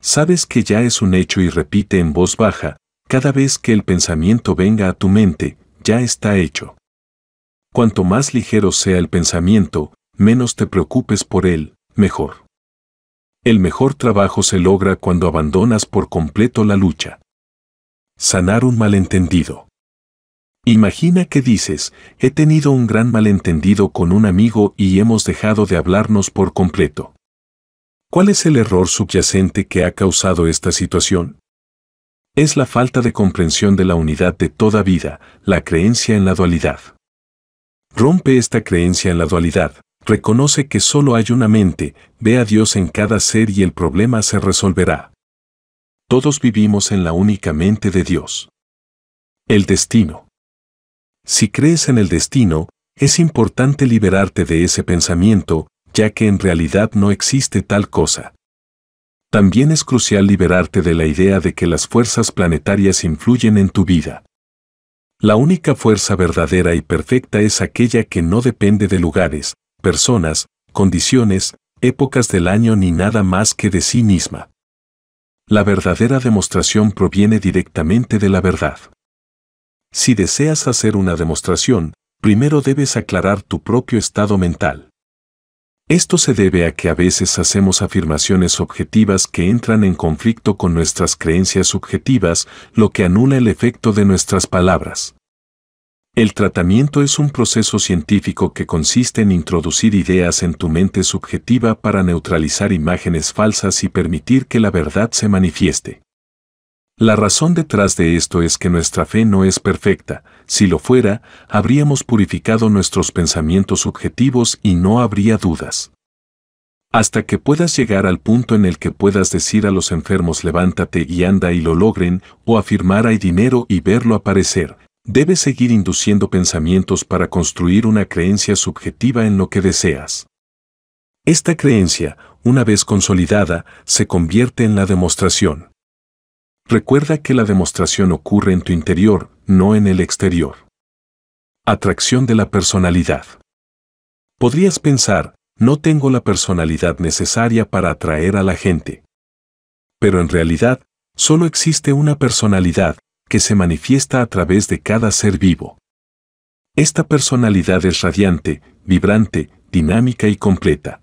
Sabes que ya es un hecho y repite en voz baja, cada vez que el pensamiento venga a tu mente, ya está hecho. Cuanto más ligero sea el pensamiento, menos te preocupes por él, mejor. El mejor trabajo se logra cuando abandonas por completo la lucha. Sanar un malentendido. Imagina que dices, he tenido un gran malentendido con un amigo y hemos dejado de hablarnos por completo. ¿Cuál es el error subyacente que ha causado esta situación? Es la falta de comprensión de la unidad de toda vida, la creencia en la dualidad. Rompe esta creencia en la dualidad, Reconoce que solo hay una mente, ve a Dios en cada ser y el problema se resolverá. Todos vivimos en la única mente de Dios. El destino. Si crees en el destino, es importante liberarte de ese pensamiento, ya que en realidad no existe tal cosa. También es crucial liberarte de la idea de que las fuerzas planetarias influyen en tu vida. La única fuerza verdadera y perfecta es aquella que no depende de lugares, personas, condiciones, épocas del año ni nada más que de sí misma. La verdadera demostración proviene directamente de la verdad. Si deseas hacer una demostración, primero debes aclarar tu propio estado mental. Esto se debe a que a veces hacemos afirmaciones objetivas que entran en conflicto con nuestras creencias subjetivas, lo que anula el efecto de nuestras palabras. El tratamiento es un proceso científico que consiste en introducir ideas en tu mente subjetiva para neutralizar imágenes falsas y permitir que la verdad se manifieste. La razón detrás de esto es que nuestra fe no es perfecta, si lo fuera, habríamos purificado nuestros pensamientos subjetivos y no habría dudas. Hasta que puedas llegar al punto en el que puedas decir a los enfermos levántate y anda y lo logren, o afirmar hay dinero y verlo aparecer, Debes seguir induciendo pensamientos para construir una creencia subjetiva en lo que deseas. Esta creencia, una vez consolidada, se convierte en la demostración. Recuerda que la demostración ocurre en tu interior, no en el exterior. Atracción de la personalidad. Podrías pensar, no tengo la personalidad necesaria para atraer a la gente. Pero en realidad, solo existe una personalidad, que se manifiesta a través de cada ser vivo. Esta personalidad es radiante, vibrante, dinámica y completa.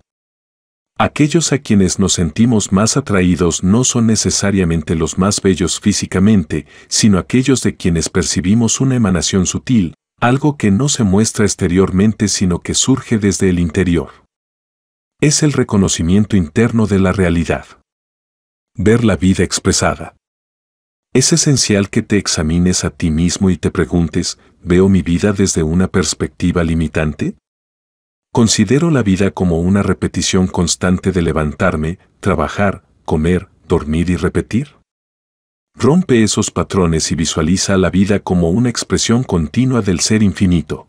Aquellos a quienes nos sentimos más atraídos no son necesariamente los más bellos físicamente, sino aquellos de quienes percibimos una emanación sutil, algo que no se muestra exteriormente sino que surge desde el interior. Es el reconocimiento interno de la realidad. Ver la vida expresada. Es esencial que te examines a ti mismo y te preguntes, ¿veo mi vida desde una perspectiva limitante? Considero la vida como una repetición constante de levantarme, trabajar, comer, dormir y repetir. Rompe esos patrones y visualiza la vida como una expresión continua del ser infinito.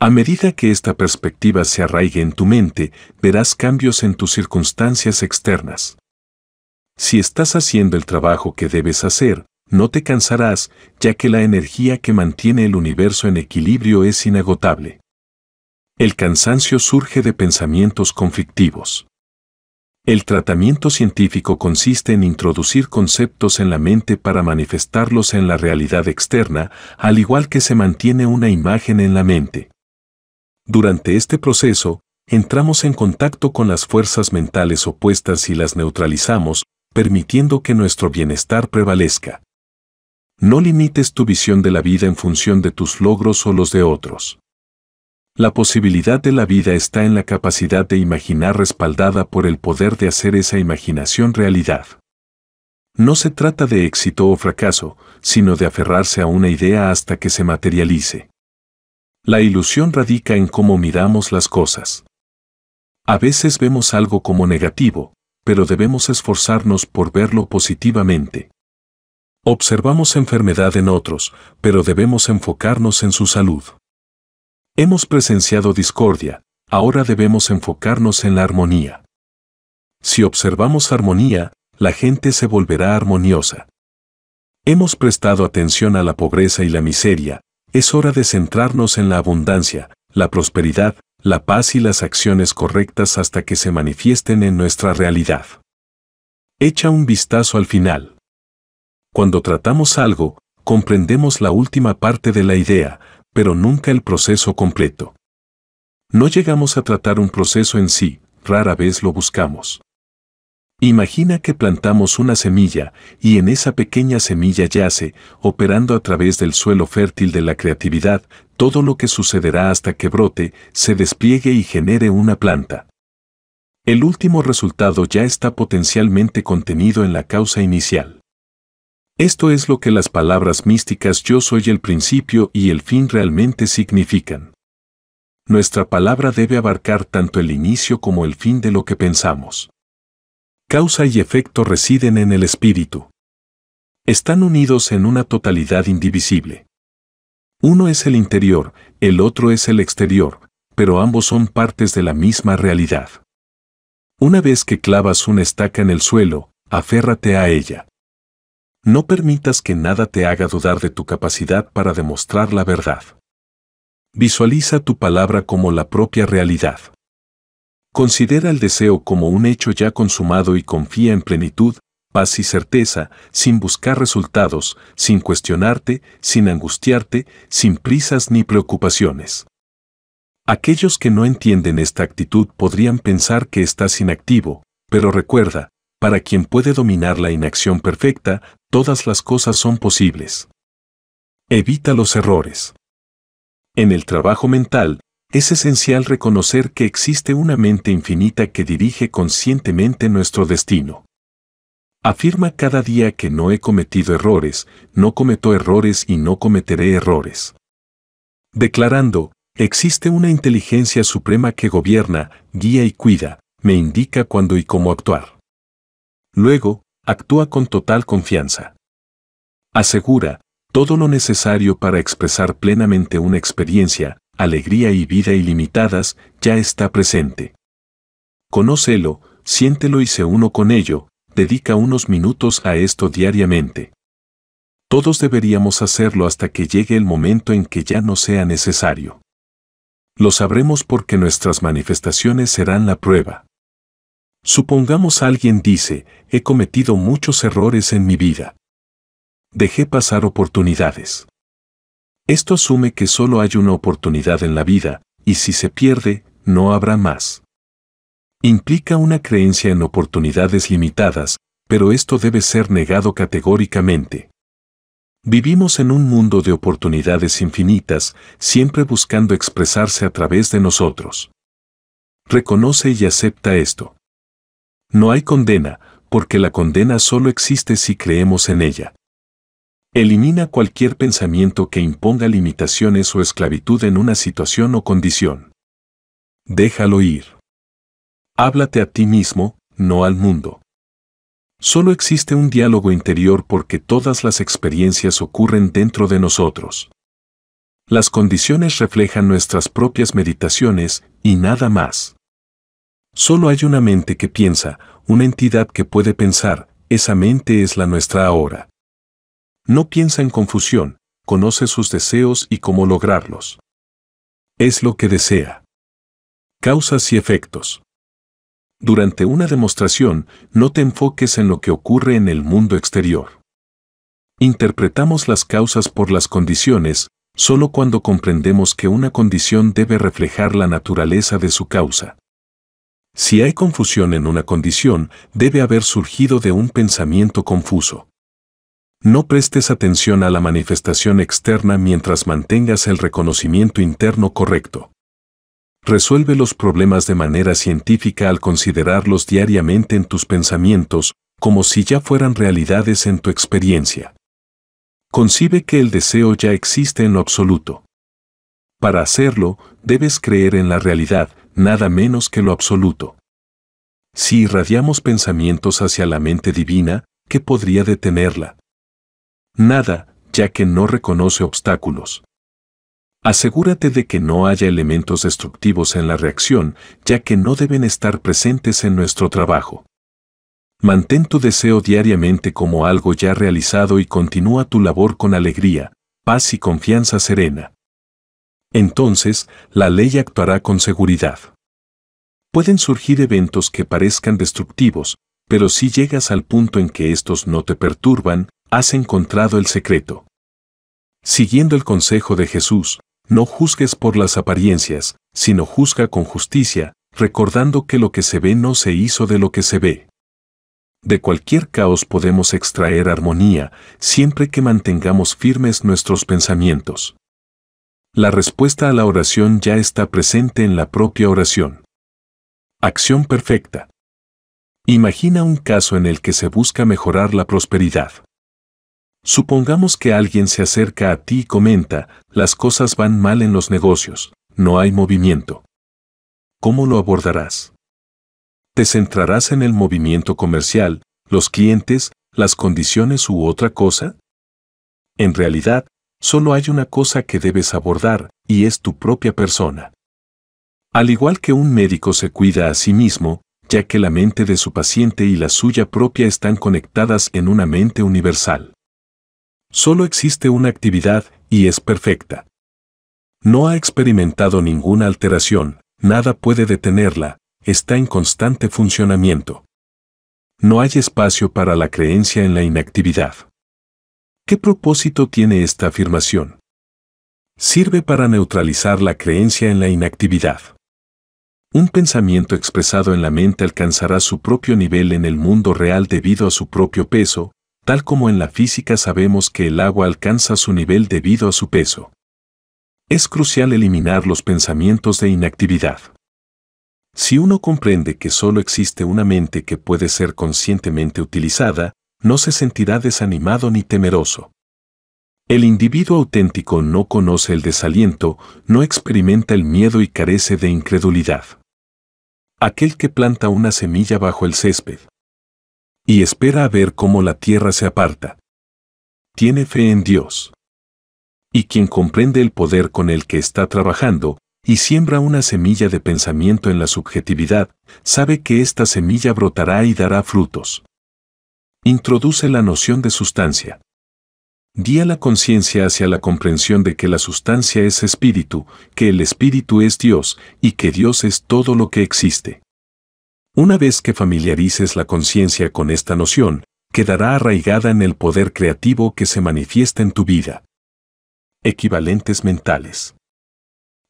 A medida que esta perspectiva se arraigue en tu mente, verás cambios en tus circunstancias externas. Si estás haciendo el trabajo que debes hacer, no te cansarás, ya que la energía que mantiene el universo en equilibrio es inagotable. El cansancio surge de pensamientos conflictivos. El tratamiento científico consiste en introducir conceptos en la mente para manifestarlos en la realidad externa, al igual que se mantiene una imagen en la mente. Durante este proceso, entramos en contacto con las fuerzas mentales opuestas y las neutralizamos, permitiendo que nuestro bienestar prevalezca. No limites tu visión de la vida en función de tus logros o los de otros. La posibilidad de la vida está en la capacidad de imaginar respaldada por el poder de hacer esa imaginación realidad. No se trata de éxito o fracaso, sino de aferrarse a una idea hasta que se materialice. La ilusión radica en cómo miramos las cosas. A veces vemos algo como negativo, pero debemos esforzarnos por verlo positivamente. Observamos enfermedad en otros, pero debemos enfocarnos en su salud. Hemos presenciado discordia, ahora debemos enfocarnos en la armonía. Si observamos armonía, la gente se volverá armoniosa. Hemos prestado atención a la pobreza y la miseria, es hora de centrarnos en la abundancia, la prosperidad, la paz y las acciones correctas hasta que se manifiesten en nuestra realidad. Echa un vistazo al final. Cuando tratamos algo, comprendemos la última parte de la idea, pero nunca el proceso completo. No llegamos a tratar un proceso en sí, rara vez lo buscamos. Imagina que plantamos una semilla y en esa pequeña semilla yace, operando a través del suelo fértil de la creatividad, todo lo que sucederá hasta que brote, se despliegue y genere una planta. El último resultado ya está potencialmente contenido en la causa inicial. Esto es lo que las palabras místicas yo soy el principio y el fin realmente significan. Nuestra palabra debe abarcar tanto el inicio como el fin de lo que pensamos. Causa y efecto residen en el espíritu. Están unidos en una totalidad indivisible. Uno es el interior, el otro es el exterior, pero ambos son partes de la misma realidad. Una vez que clavas una estaca en el suelo, aférrate a ella. No permitas que nada te haga dudar de tu capacidad para demostrar la verdad. Visualiza tu palabra como la propia realidad. Considera el deseo como un hecho ya consumado y confía en plenitud paz y certeza, sin buscar resultados, sin cuestionarte, sin angustiarte, sin prisas ni preocupaciones. Aquellos que no entienden esta actitud podrían pensar que estás inactivo, pero recuerda, para quien puede dominar la inacción perfecta, todas las cosas son posibles. Evita los errores. En el trabajo mental, es esencial reconocer que existe una mente infinita que dirige conscientemente nuestro destino. Afirma cada día que no he cometido errores, no cometo errores y no cometeré errores. Declarando, existe una inteligencia suprema que gobierna, guía y cuida, me indica cuándo y cómo actuar. Luego, actúa con total confianza. Asegura todo lo necesario para expresar plenamente una experiencia, alegría y vida ilimitadas, ya está presente. Conócelo, siéntelo y se uno con ello, dedica unos minutos a esto diariamente. Todos deberíamos hacerlo hasta que llegue el momento en que ya no sea necesario. Lo sabremos porque nuestras manifestaciones serán la prueba. Supongamos alguien dice, he cometido muchos errores en mi vida. Dejé pasar oportunidades. Esto asume que solo hay una oportunidad en la vida, y si se pierde, no habrá más implica una creencia en oportunidades limitadas, pero esto debe ser negado categóricamente. Vivimos en un mundo de oportunidades infinitas, siempre buscando expresarse a través de nosotros. Reconoce y acepta esto. No hay condena, porque la condena solo existe si creemos en ella. Elimina cualquier pensamiento que imponga limitaciones o esclavitud en una situación o condición. Déjalo ir. Háblate a ti mismo, no al mundo. Solo existe un diálogo interior porque todas las experiencias ocurren dentro de nosotros. Las condiciones reflejan nuestras propias meditaciones y nada más. Solo hay una mente que piensa, una entidad que puede pensar, esa mente es la nuestra ahora. No piensa en confusión, conoce sus deseos y cómo lograrlos. Es lo que desea. Causas y efectos. Durante una demostración, no te enfoques en lo que ocurre en el mundo exterior. Interpretamos las causas por las condiciones solo cuando comprendemos que una condición debe reflejar la naturaleza de su causa. Si hay confusión en una condición, debe haber surgido de un pensamiento confuso. No prestes atención a la manifestación externa mientras mantengas el reconocimiento interno correcto. Resuelve los problemas de manera científica al considerarlos diariamente en tus pensamientos, como si ya fueran realidades en tu experiencia. Concibe que el deseo ya existe en lo absoluto. Para hacerlo, debes creer en la realidad, nada menos que lo absoluto. Si irradiamos pensamientos hacia la mente divina, ¿qué podría detenerla? Nada, ya que no reconoce obstáculos. Asegúrate de que no haya elementos destructivos en la reacción, ya que no deben estar presentes en nuestro trabajo. Mantén tu deseo diariamente como algo ya realizado y continúa tu labor con alegría, paz y confianza serena. Entonces, la ley actuará con seguridad. Pueden surgir eventos que parezcan destructivos, pero si llegas al punto en que estos no te perturban, has encontrado el secreto. Siguiendo el consejo de Jesús, no juzgues por las apariencias, sino juzga con justicia, recordando que lo que se ve no se hizo de lo que se ve. De cualquier caos podemos extraer armonía siempre que mantengamos firmes nuestros pensamientos. La respuesta a la oración ya está presente en la propia oración. Acción perfecta. Imagina un caso en el que se busca mejorar la prosperidad. Supongamos que alguien se acerca a ti y comenta, las cosas van mal en los negocios, no hay movimiento. ¿Cómo lo abordarás? Te centrarás en el movimiento comercial, los clientes, las condiciones u otra cosa? En realidad, solo hay una cosa que debes abordar, y es tu propia persona. Al igual que un médico se cuida a sí mismo, ya que la mente de su paciente y la suya propia están conectadas en una mente universal. Solo existe una actividad y es perfecta. No ha experimentado ninguna alteración, nada puede detenerla, está en constante funcionamiento. No hay espacio para la creencia en la inactividad. ¿Qué propósito tiene esta afirmación? Sirve para neutralizar la creencia en la inactividad. Un pensamiento expresado en la mente alcanzará su propio nivel en el mundo real debido a su propio peso, tal como en la física sabemos que el agua alcanza su nivel debido a su peso. Es crucial eliminar los pensamientos de inactividad. Si uno comprende que solo existe una mente que puede ser conscientemente utilizada, no se sentirá desanimado ni temeroso. El individuo auténtico no conoce el desaliento, no experimenta el miedo y carece de incredulidad. Aquel que planta una semilla bajo el césped, y espera a ver cómo la tierra se aparta. Tiene fe en Dios. Y quien comprende el poder con el que está trabajando, y siembra una semilla de pensamiento en la subjetividad, sabe que esta semilla brotará y dará frutos. Introduce la noción de sustancia. Guía la conciencia hacia la comprensión de que la sustancia es espíritu, que el espíritu es Dios y que Dios es todo lo que existe. Una vez que familiarices la conciencia con esta noción, quedará arraigada en el poder creativo que se manifiesta en tu vida. Equivalentes mentales.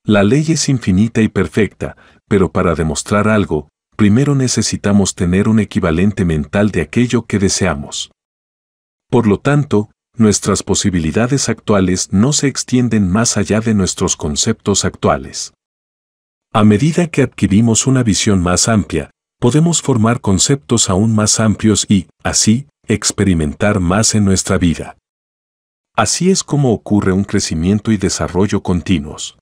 La ley es infinita y perfecta, pero para demostrar algo, primero necesitamos tener un equivalente mental de aquello que deseamos. Por lo tanto, nuestras posibilidades actuales no se extienden más allá de nuestros conceptos actuales. A medida que adquirimos una visión más amplia, podemos formar conceptos aún más amplios y, así, experimentar más en nuestra vida. Así es como ocurre un crecimiento y desarrollo continuos.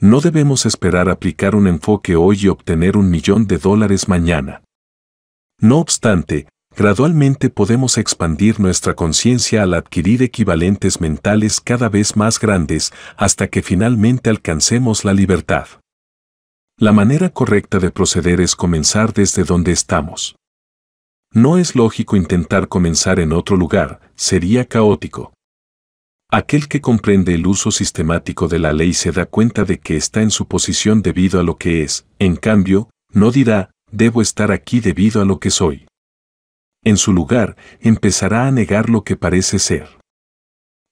No debemos esperar aplicar un enfoque hoy y obtener un millón de dólares mañana. No obstante, gradualmente podemos expandir nuestra conciencia al adquirir equivalentes mentales cada vez más grandes hasta que finalmente alcancemos la libertad. La manera correcta de proceder es comenzar desde donde estamos. No es lógico intentar comenzar en otro lugar, sería caótico. Aquel que comprende el uso sistemático de la ley se da cuenta de que está en su posición debido a lo que es, en cambio, no dirá, debo estar aquí debido a lo que soy. En su lugar, empezará a negar lo que parece ser.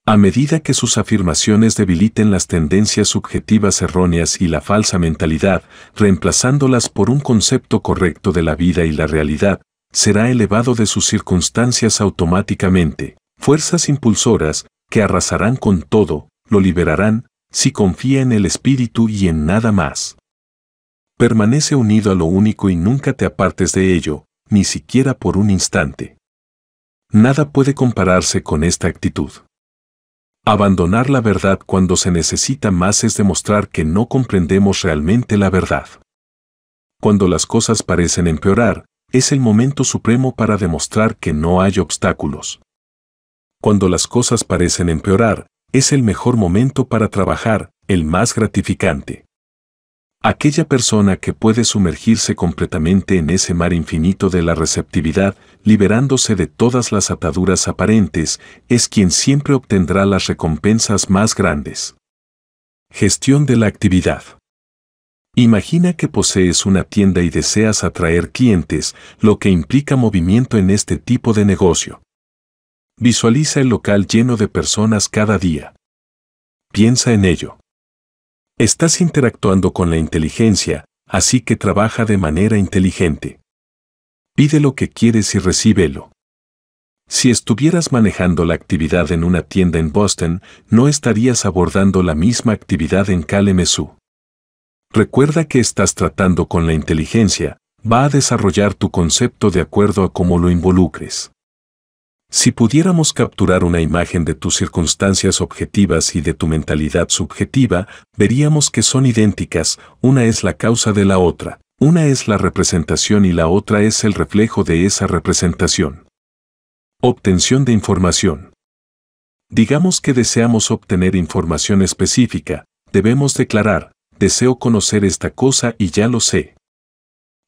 A medida que sus afirmaciones debiliten las tendencias subjetivas erróneas y la falsa mentalidad, reemplazándolas por un concepto correcto de la vida y la realidad, será elevado de sus circunstancias automáticamente, fuerzas impulsoras que arrasarán con todo, lo liberarán, si confía en el espíritu y en nada más. Permanece unido a lo único y nunca te apartes de ello, ni siquiera por un instante. Nada puede compararse con esta actitud. Abandonar la verdad cuando se necesita más es demostrar que no comprendemos realmente la verdad. Cuando las cosas parecen empeorar, es el momento supremo para demostrar que no hay obstáculos. Cuando las cosas parecen empeorar, es el mejor momento para trabajar, el más gratificante aquella persona que puede sumergirse completamente en ese mar infinito de la receptividad, liberándose de todas las ataduras aparentes, es quien siempre obtendrá las recompensas más grandes. Gestión de la actividad. Imagina que posees una tienda y deseas atraer clientes, lo que implica movimiento en este tipo de negocio. Visualiza el local lleno de personas cada día. Piensa en ello. Estás interactuando con la inteligencia, así que trabaja de manera inteligente. Pide lo que quieres y recíbelo. Si estuvieras manejando la actividad en una tienda en Boston, no estarías abordando la misma actividad en Kalamazoo. Recuerda que estás tratando con la inteligencia, va a desarrollar tu concepto de acuerdo a cómo lo involucres. Si pudiéramos capturar una imagen de tus circunstancias objetivas y de tu mentalidad subjetiva, veríamos que son idénticas, una es la causa de la otra, una es la representación y la otra es el reflejo de esa representación. Obtención de información. Digamos que deseamos obtener información específica, debemos declarar, deseo conocer esta cosa y ya lo sé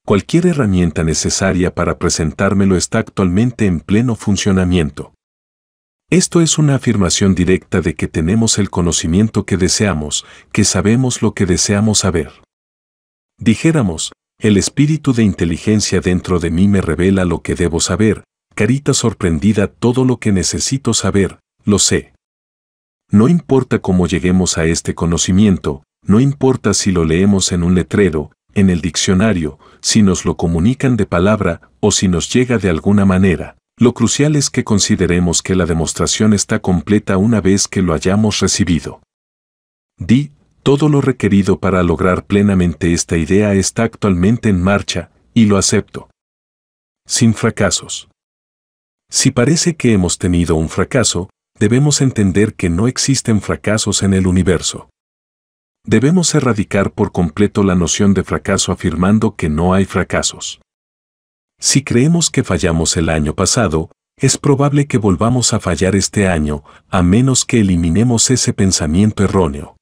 cualquier herramienta necesaria para presentármelo está actualmente en pleno funcionamiento. Esto es una afirmación directa de que tenemos el conocimiento que deseamos, que sabemos lo que deseamos saber. Dijéramos, el espíritu de inteligencia dentro de mí me revela lo que debo saber, carita sorprendida todo lo que necesito saber, lo sé. No importa cómo lleguemos a este conocimiento, no importa si lo leemos en un letrero, en el diccionario, si nos lo comunican de palabra o si nos llega de alguna manera. Lo crucial es que consideremos que la demostración está completa una vez que lo hayamos recibido. Di, todo lo requerido para lograr plenamente esta idea está actualmente en marcha, y lo acepto. Sin fracasos. Si parece que hemos tenido un fracaso, debemos entender que no existen fracasos en el universo. Debemos erradicar por completo la noción de fracaso afirmando que no hay fracasos. Si creemos que fallamos el año pasado, es probable que volvamos a fallar este año, a menos que eliminemos ese pensamiento erróneo.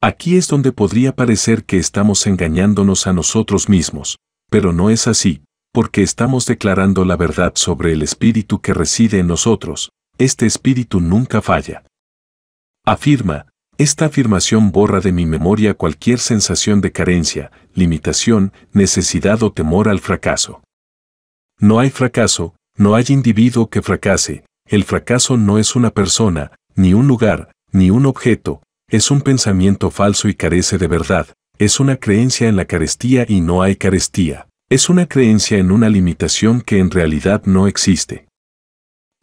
Aquí es donde podría parecer que estamos engañándonos a nosotros mismos, pero no es así, porque estamos declarando la verdad sobre el espíritu que reside en nosotros, este espíritu nunca falla. Afirma, esta afirmación borra de mi memoria cualquier sensación de carencia, limitación, necesidad o temor al fracaso. No hay fracaso, no hay individuo que fracase, el fracaso no es una persona, ni un lugar, ni un objeto, es un pensamiento falso y carece de verdad, es una creencia en la carestía y no hay carestía, es una creencia en una limitación que en realidad no existe.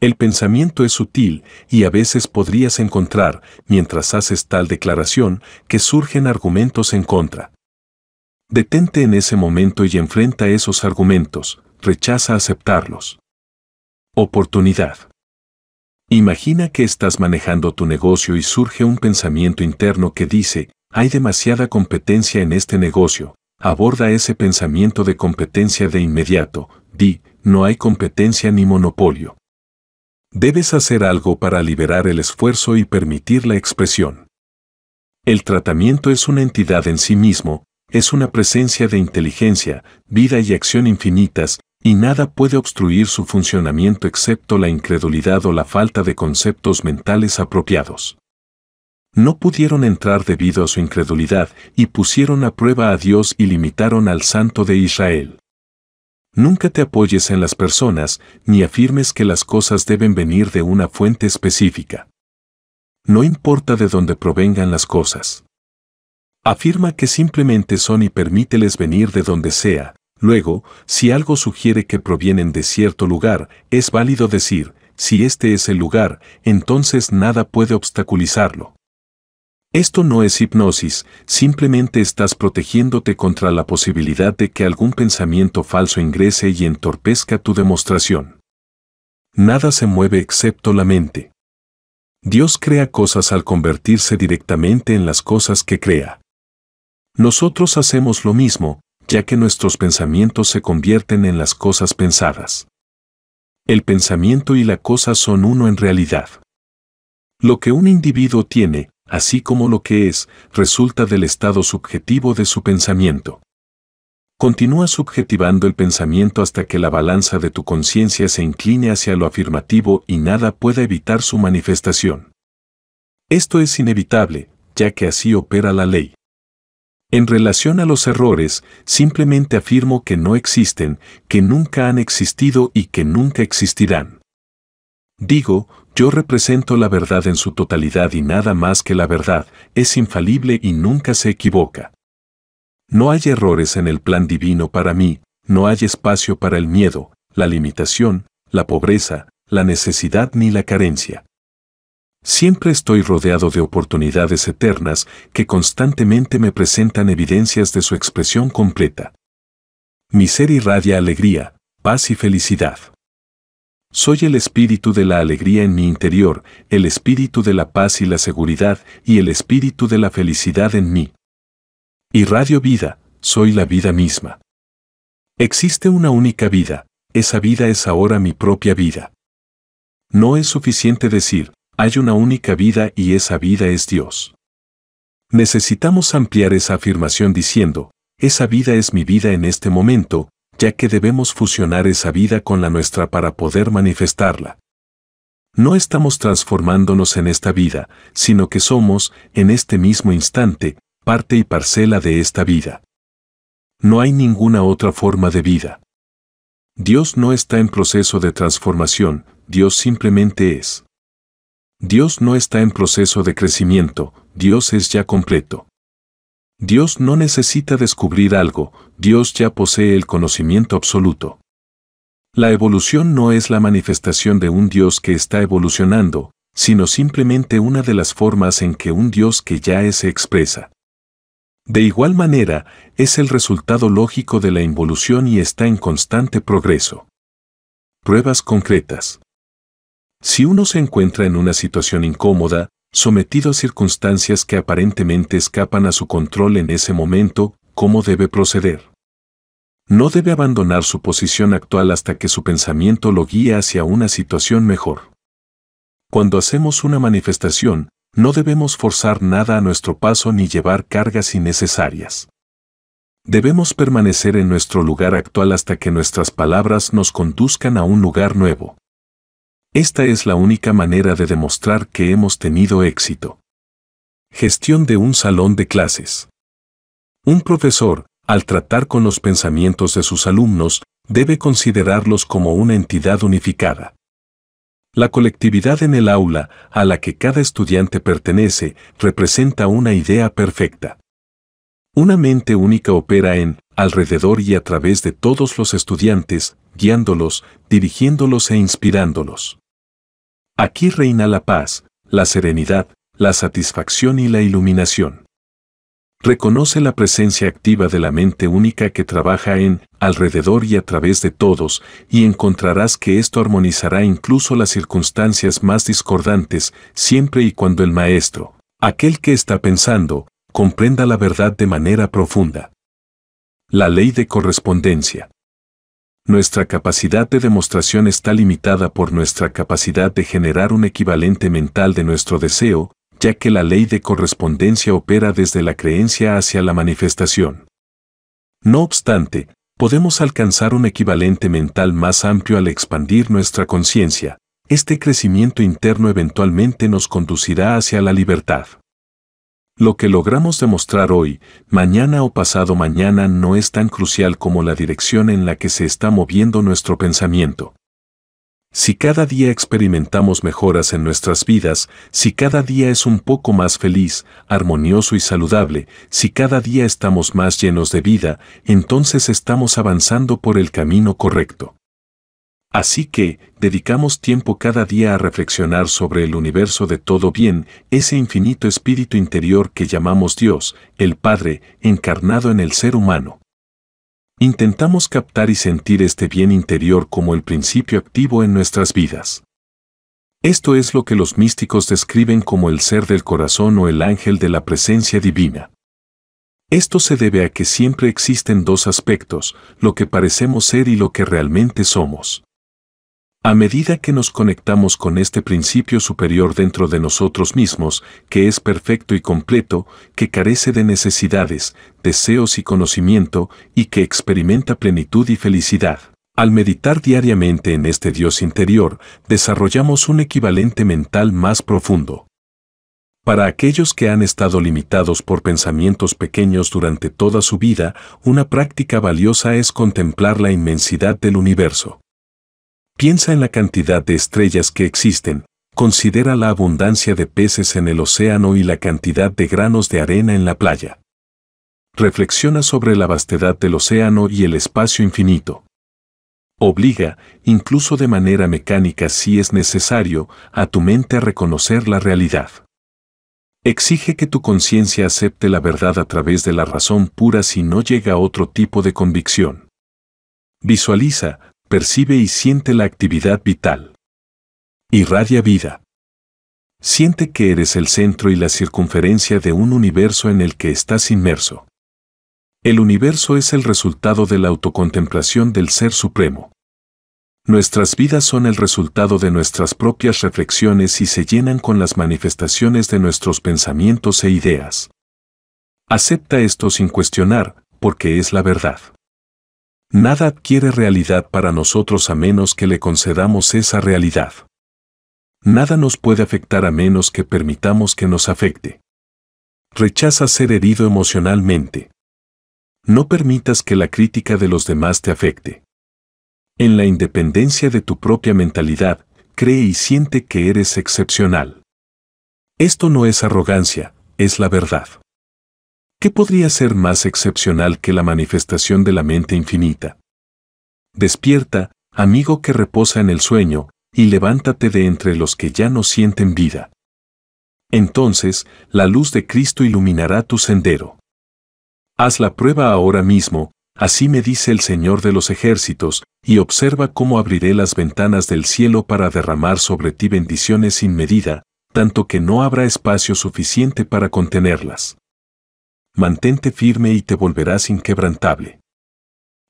El pensamiento es sutil y a veces podrías encontrar, mientras haces tal declaración, que surgen argumentos en contra. Detente en ese momento y enfrenta esos argumentos, rechaza aceptarlos. Oportunidad. Imagina que estás manejando tu negocio y surge un pensamiento interno que dice, hay demasiada competencia en este negocio. Aborda ese pensamiento de competencia de inmediato, di, no hay competencia ni monopolio. Debes hacer algo para liberar el esfuerzo y permitir la expresión. El tratamiento es una entidad en sí mismo, es una presencia de inteligencia, vida y acción infinitas, y nada puede obstruir su funcionamiento excepto la incredulidad o la falta de conceptos mentales apropiados. No pudieron entrar debido a su incredulidad y pusieron a prueba a Dios y limitaron al Santo de Israel. Nunca te apoyes en las personas ni afirmes que las cosas deben venir de una fuente específica. No importa de dónde provengan las cosas. Afirma que simplemente son y permíteles venir de donde sea. Luego, si algo sugiere que provienen de cierto lugar, es válido decir, si este es el lugar, entonces nada puede obstaculizarlo. Esto no es hipnosis, simplemente estás protegiéndote contra la posibilidad de que algún pensamiento falso ingrese y entorpezca tu demostración. Nada se mueve excepto la mente. Dios crea cosas al convertirse directamente en las cosas que crea. Nosotros hacemos lo mismo, ya que nuestros pensamientos se convierten en las cosas pensadas. El pensamiento y la cosa son uno en realidad. Lo que un individuo tiene, así como lo que es, resulta del estado subjetivo de su pensamiento. Continúa subjetivando el pensamiento hasta que la balanza de tu conciencia se incline hacia lo afirmativo y nada pueda evitar su manifestación. Esto es inevitable, ya que así opera la ley. En relación a los errores, simplemente afirmo que no existen, que nunca han existido y que nunca existirán. Digo, yo represento la verdad en su totalidad y nada más que la verdad, es infalible y nunca se equivoca. No hay errores en el plan divino para mí, no hay espacio para el miedo, la limitación, la pobreza, la necesidad ni la carencia. Siempre estoy rodeado de oportunidades eternas que constantemente me presentan evidencias de su expresión completa. Mi ser irradia alegría, paz y felicidad. Soy el espíritu de la alegría en mi interior, el espíritu de la paz y la seguridad, y el espíritu de la felicidad en mí. Y radio vida, soy la vida misma. Existe una única vida, esa vida es ahora mi propia vida. No es suficiente decir, hay una única vida y esa vida es Dios. Necesitamos ampliar esa afirmación diciendo, esa vida es mi vida en este momento, ya que debemos fusionar esa vida con la nuestra para poder manifestarla. No estamos transformándonos en esta vida, sino que somos, en este mismo instante, parte y parcela de esta vida. No hay ninguna otra forma de vida. Dios no está en proceso de transformación, Dios simplemente es. Dios no está en proceso de crecimiento, Dios es ya completo. Dios no necesita descubrir algo, Dios ya posee el conocimiento absoluto. La evolución no es la manifestación de un Dios que está evolucionando, sino simplemente una de las formas en que un Dios que ya es se expresa. De igual manera, es el resultado lógico de la involución y está en constante progreso. Pruebas concretas. Si uno se encuentra en una situación incómoda, sometido a circunstancias que aparentemente escapan a su control en ese momento, ¿cómo debe proceder? No debe abandonar su posición actual hasta que su pensamiento lo guíe hacia una situación mejor. Cuando hacemos una manifestación, no debemos forzar nada a nuestro paso ni llevar cargas innecesarias. Debemos permanecer en nuestro lugar actual hasta que nuestras palabras nos conduzcan a un lugar nuevo. Esta es la única manera de demostrar que hemos tenido éxito. Gestión de un salón de clases. Un profesor, al tratar con los pensamientos de sus alumnos, debe considerarlos como una entidad unificada. La colectividad en el aula, a la que cada estudiante pertenece, representa una idea perfecta. Una mente única opera en, alrededor y a través de todos los estudiantes, guiándolos, dirigiéndolos e inspirándolos. Aquí reina la paz, la serenidad, la satisfacción y la iluminación. Reconoce la presencia activa de la mente única que trabaja en, alrededor y a través de todos, y encontrarás que esto armonizará incluso las circunstancias más discordantes, siempre y cuando el maestro, aquel que está pensando, comprenda la verdad de manera profunda. La ley de correspondencia. Nuestra capacidad de demostración está limitada por nuestra capacidad de generar un equivalente mental de nuestro deseo, ya que la ley de correspondencia opera desde la creencia hacia la manifestación. No obstante, podemos alcanzar un equivalente mental más amplio al expandir nuestra conciencia. Este crecimiento interno eventualmente nos conducirá hacia la libertad. Lo que logramos demostrar hoy, mañana o pasado mañana no es tan crucial como la dirección en la que se está moviendo nuestro pensamiento. Si cada día experimentamos mejoras en nuestras vidas, si cada día es un poco más feliz, armonioso y saludable, si cada día estamos más llenos de vida, entonces estamos avanzando por el camino correcto. Así que, dedicamos tiempo cada día a reflexionar sobre el universo de todo bien, ese infinito espíritu interior que llamamos Dios, el Padre, encarnado en el ser humano. Intentamos captar y sentir este bien interior como el principio activo en nuestras vidas. Esto es lo que los místicos describen como el ser del corazón o el ángel de la presencia divina. Esto se debe a que siempre existen dos aspectos, lo que parecemos ser y lo que realmente somos. A medida que nos conectamos con este principio superior dentro de nosotros mismos, que es perfecto y completo, que carece de necesidades, deseos y conocimiento, y que experimenta plenitud y felicidad. Al meditar diariamente en este Dios interior, desarrollamos un equivalente mental más profundo. Para aquellos que han estado limitados por pensamientos pequeños durante toda su vida, una práctica valiosa es contemplar la inmensidad del universo. Piensa en la cantidad de estrellas que existen, considera la abundancia de peces en el océano y la cantidad de granos de arena en la playa. Reflexiona sobre la vastedad del océano y el espacio infinito. Obliga, incluso de manera mecánica si es necesario, a tu mente a reconocer la realidad. Exige que tu conciencia acepte la verdad a través de la razón pura si no llega a otro tipo de convicción. Visualiza, percibe y siente la actividad vital. Irradia vida. Siente que eres el centro y la circunferencia de un universo en el que estás inmerso. El universo es el resultado de la autocontemplación del Ser Supremo. Nuestras vidas son el resultado de nuestras propias reflexiones y se llenan con las manifestaciones de nuestros pensamientos e ideas. Acepta esto sin cuestionar, porque es la verdad. Nada adquiere realidad para nosotros a menos que le concedamos esa realidad. Nada nos puede afectar a menos que permitamos que nos afecte. Rechaza ser herido emocionalmente. No permitas que la crítica de los demás te afecte. En la independencia de tu propia mentalidad, cree y siente que eres excepcional. Esto no es arrogancia, es la verdad. ¿Qué podría ser más excepcional que la manifestación de la mente infinita? Despierta, amigo que reposa en el sueño, y levántate de entre los que ya no sienten vida. Entonces, la luz de Cristo iluminará tu sendero. Haz la prueba ahora mismo, así me dice el Señor de los ejércitos, y observa cómo abriré las ventanas del cielo para derramar sobre ti bendiciones sin medida, tanto que no habrá espacio suficiente para contenerlas mantente firme y te volverás inquebrantable.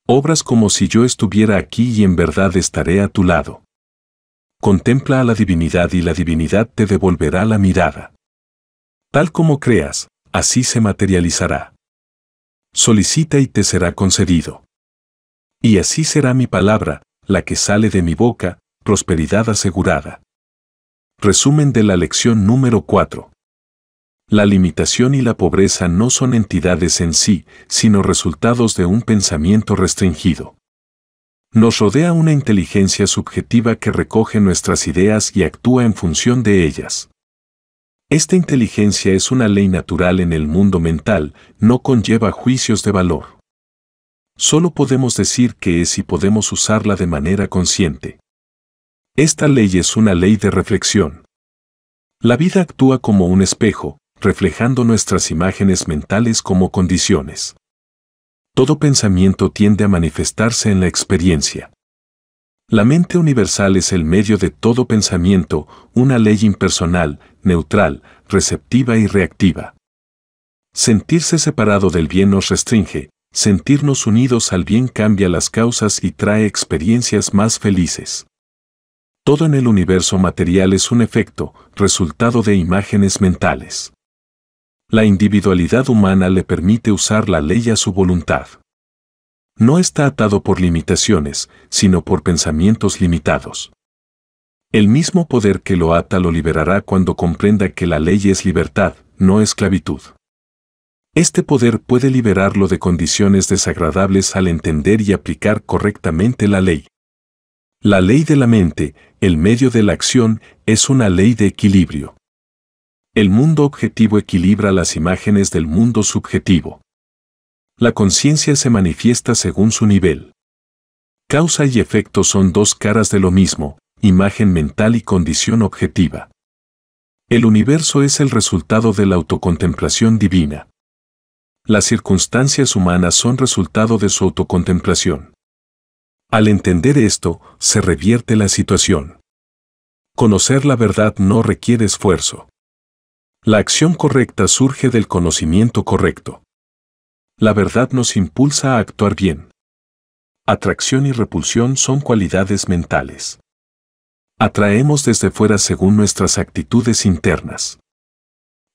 Obras como si yo estuviera aquí y en verdad estaré a tu lado. Contempla a la divinidad y la divinidad te devolverá la mirada. Tal como creas, así se materializará. Solicita y te será concedido. Y así será mi palabra, la que sale de mi boca, prosperidad asegurada. Resumen de la lección número 4. La limitación y la pobreza no son entidades en sí, sino resultados de un pensamiento restringido. Nos rodea una inteligencia subjetiva que recoge nuestras ideas y actúa en función de ellas. Esta inteligencia es una ley natural en el mundo mental, no conlleva juicios de valor. Solo podemos decir que es y podemos usarla de manera consciente. Esta ley es una ley de reflexión. La vida actúa como un espejo, reflejando nuestras imágenes mentales como condiciones. Todo pensamiento tiende a manifestarse en la experiencia. La mente universal es el medio de todo pensamiento, una ley impersonal, neutral, receptiva y reactiva. Sentirse separado del bien nos restringe, sentirnos unidos al bien cambia las causas y trae experiencias más felices. Todo en el universo material es un efecto, resultado de imágenes mentales la individualidad humana le permite usar la ley a su voluntad. No está atado por limitaciones, sino por pensamientos limitados. El mismo poder que lo ata lo liberará cuando comprenda que la ley es libertad, no esclavitud. Este poder puede liberarlo de condiciones desagradables al entender y aplicar correctamente la ley. La ley de la mente, el medio de la acción, es una ley de equilibrio. El mundo objetivo equilibra las imágenes del mundo subjetivo. La conciencia se manifiesta según su nivel. Causa y efecto son dos caras de lo mismo, imagen mental y condición objetiva. El universo es el resultado de la autocontemplación divina. Las circunstancias humanas son resultado de su autocontemplación. Al entender esto, se revierte la situación. Conocer la verdad no requiere esfuerzo. La acción correcta surge del conocimiento correcto. La verdad nos impulsa a actuar bien. Atracción y repulsión son cualidades mentales. Atraemos desde fuera según nuestras actitudes internas.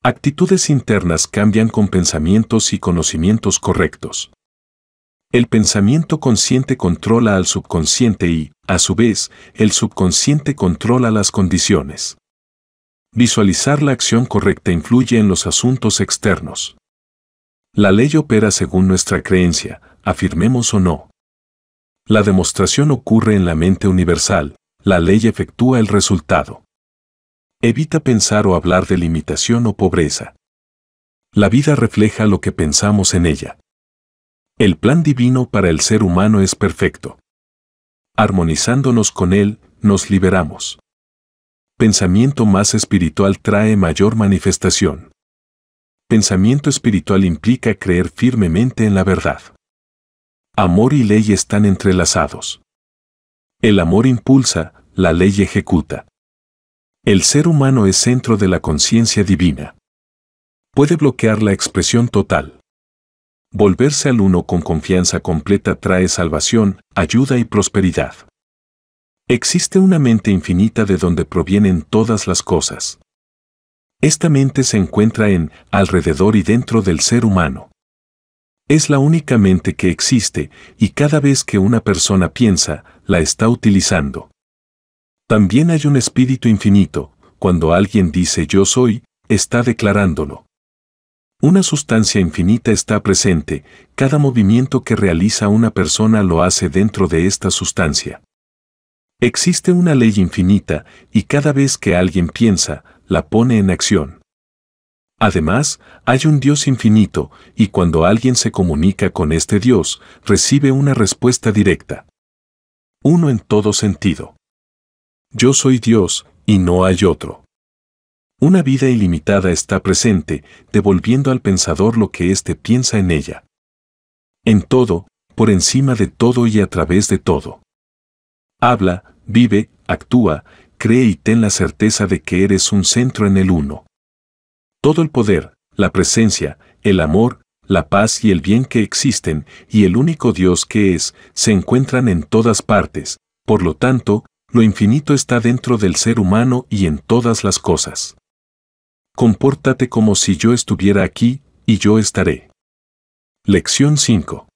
Actitudes internas cambian con pensamientos y conocimientos correctos. El pensamiento consciente controla al subconsciente y, a su vez, el subconsciente controla las condiciones. Visualizar la acción correcta influye en los asuntos externos. La ley opera según nuestra creencia, afirmemos o no. La demostración ocurre en la mente universal, la ley efectúa el resultado. Evita pensar o hablar de limitación o pobreza. La vida refleja lo que pensamos en ella. El plan divino para el ser humano es perfecto. Armonizándonos con él, nos liberamos. Pensamiento más espiritual trae mayor manifestación. Pensamiento espiritual implica creer firmemente en la verdad. Amor y ley están entrelazados. El amor impulsa, la ley ejecuta. El ser humano es centro de la conciencia divina. Puede bloquear la expresión total. Volverse al uno con confianza completa trae salvación, ayuda y prosperidad. Existe una mente infinita de donde provienen todas las cosas. Esta mente se encuentra en, alrededor y dentro del ser humano. Es la única mente que existe y cada vez que una persona piensa, la está utilizando. También hay un espíritu infinito, cuando alguien dice yo soy, está declarándolo. Una sustancia infinita está presente, cada movimiento que realiza una persona lo hace dentro de esta sustancia. Existe una ley infinita y cada vez que alguien piensa, la pone en acción. Además, hay un Dios infinito y cuando alguien se comunica con este Dios, recibe una respuesta directa. Uno en todo sentido. Yo soy Dios y no hay otro. Una vida ilimitada está presente, devolviendo al pensador lo que éste piensa en ella. En todo, por encima de todo y a través de todo. Habla, vive, actúa, cree y ten la certeza de que eres un centro en el uno. Todo el poder, la presencia, el amor, la paz y el bien que existen y el único Dios que es, se encuentran en todas partes, por lo tanto, lo infinito está dentro del ser humano y en todas las cosas. Compórtate como si yo estuviera aquí, y yo estaré. Lección 5.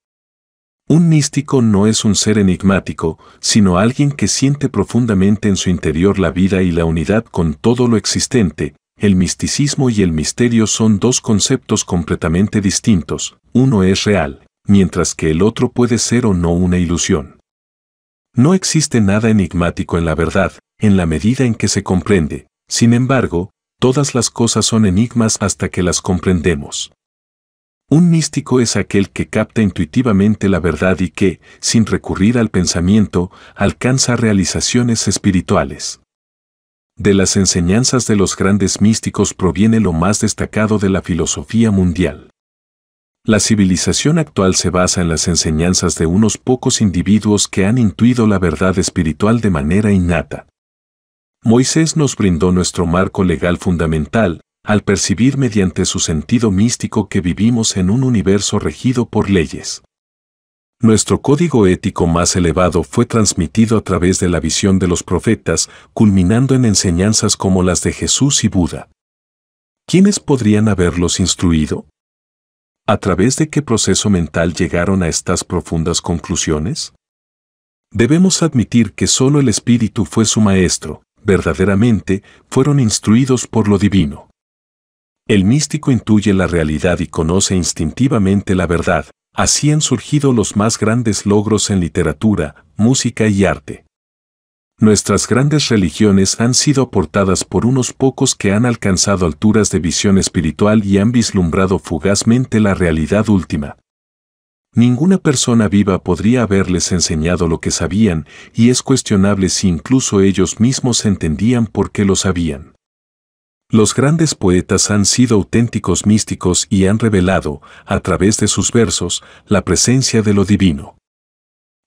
Un místico no es un ser enigmático, sino alguien que siente profundamente en su interior la vida y la unidad con todo lo existente. El misticismo y el misterio son dos conceptos completamente distintos, uno es real, mientras que el otro puede ser o no una ilusión. No existe nada enigmático en la verdad, en la medida en que se comprende, sin embargo, todas las cosas son enigmas hasta que las comprendemos. Un místico es aquel que capta intuitivamente la verdad y que, sin recurrir al pensamiento, alcanza realizaciones espirituales. De las enseñanzas de los grandes místicos proviene lo más destacado de la filosofía mundial. La civilización actual se basa en las enseñanzas de unos pocos individuos que han intuido la verdad espiritual de manera innata. Moisés nos brindó nuestro marco legal fundamental, al percibir mediante su sentido místico que vivimos en un universo regido por leyes. Nuestro código ético más elevado fue transmitido a través de la visión de los profetas, culminando en enseñanzas como las de Jesús y Buda. ¿Quiénes podrían haberlos instruido? ¿A través de qué proceso mental llegaron a estas profundas conclusiones? Debemos admitir que solo el Espíritu fue su maestro, verdaderamente fueron instruidos por lo divino. El místico intuye la realidad y conoce instintivamente la verdad, así han surgido los más grandes logros en literatura, música y arte. Nuestras grandes religiones han sido aportadas por unos pocos que han alcanzado alturas de visión espiritual y han vislumbrado fugazmente la realidad última. Ninguna persona viva podría haberles enseñado lo que sabían, y es cuestionable si incluso ellos mismos entendían por qué lo sabían. Los grandes poetas han sido auténticos místicos y han revelado, a través de sus versos, la presencia de lo divino.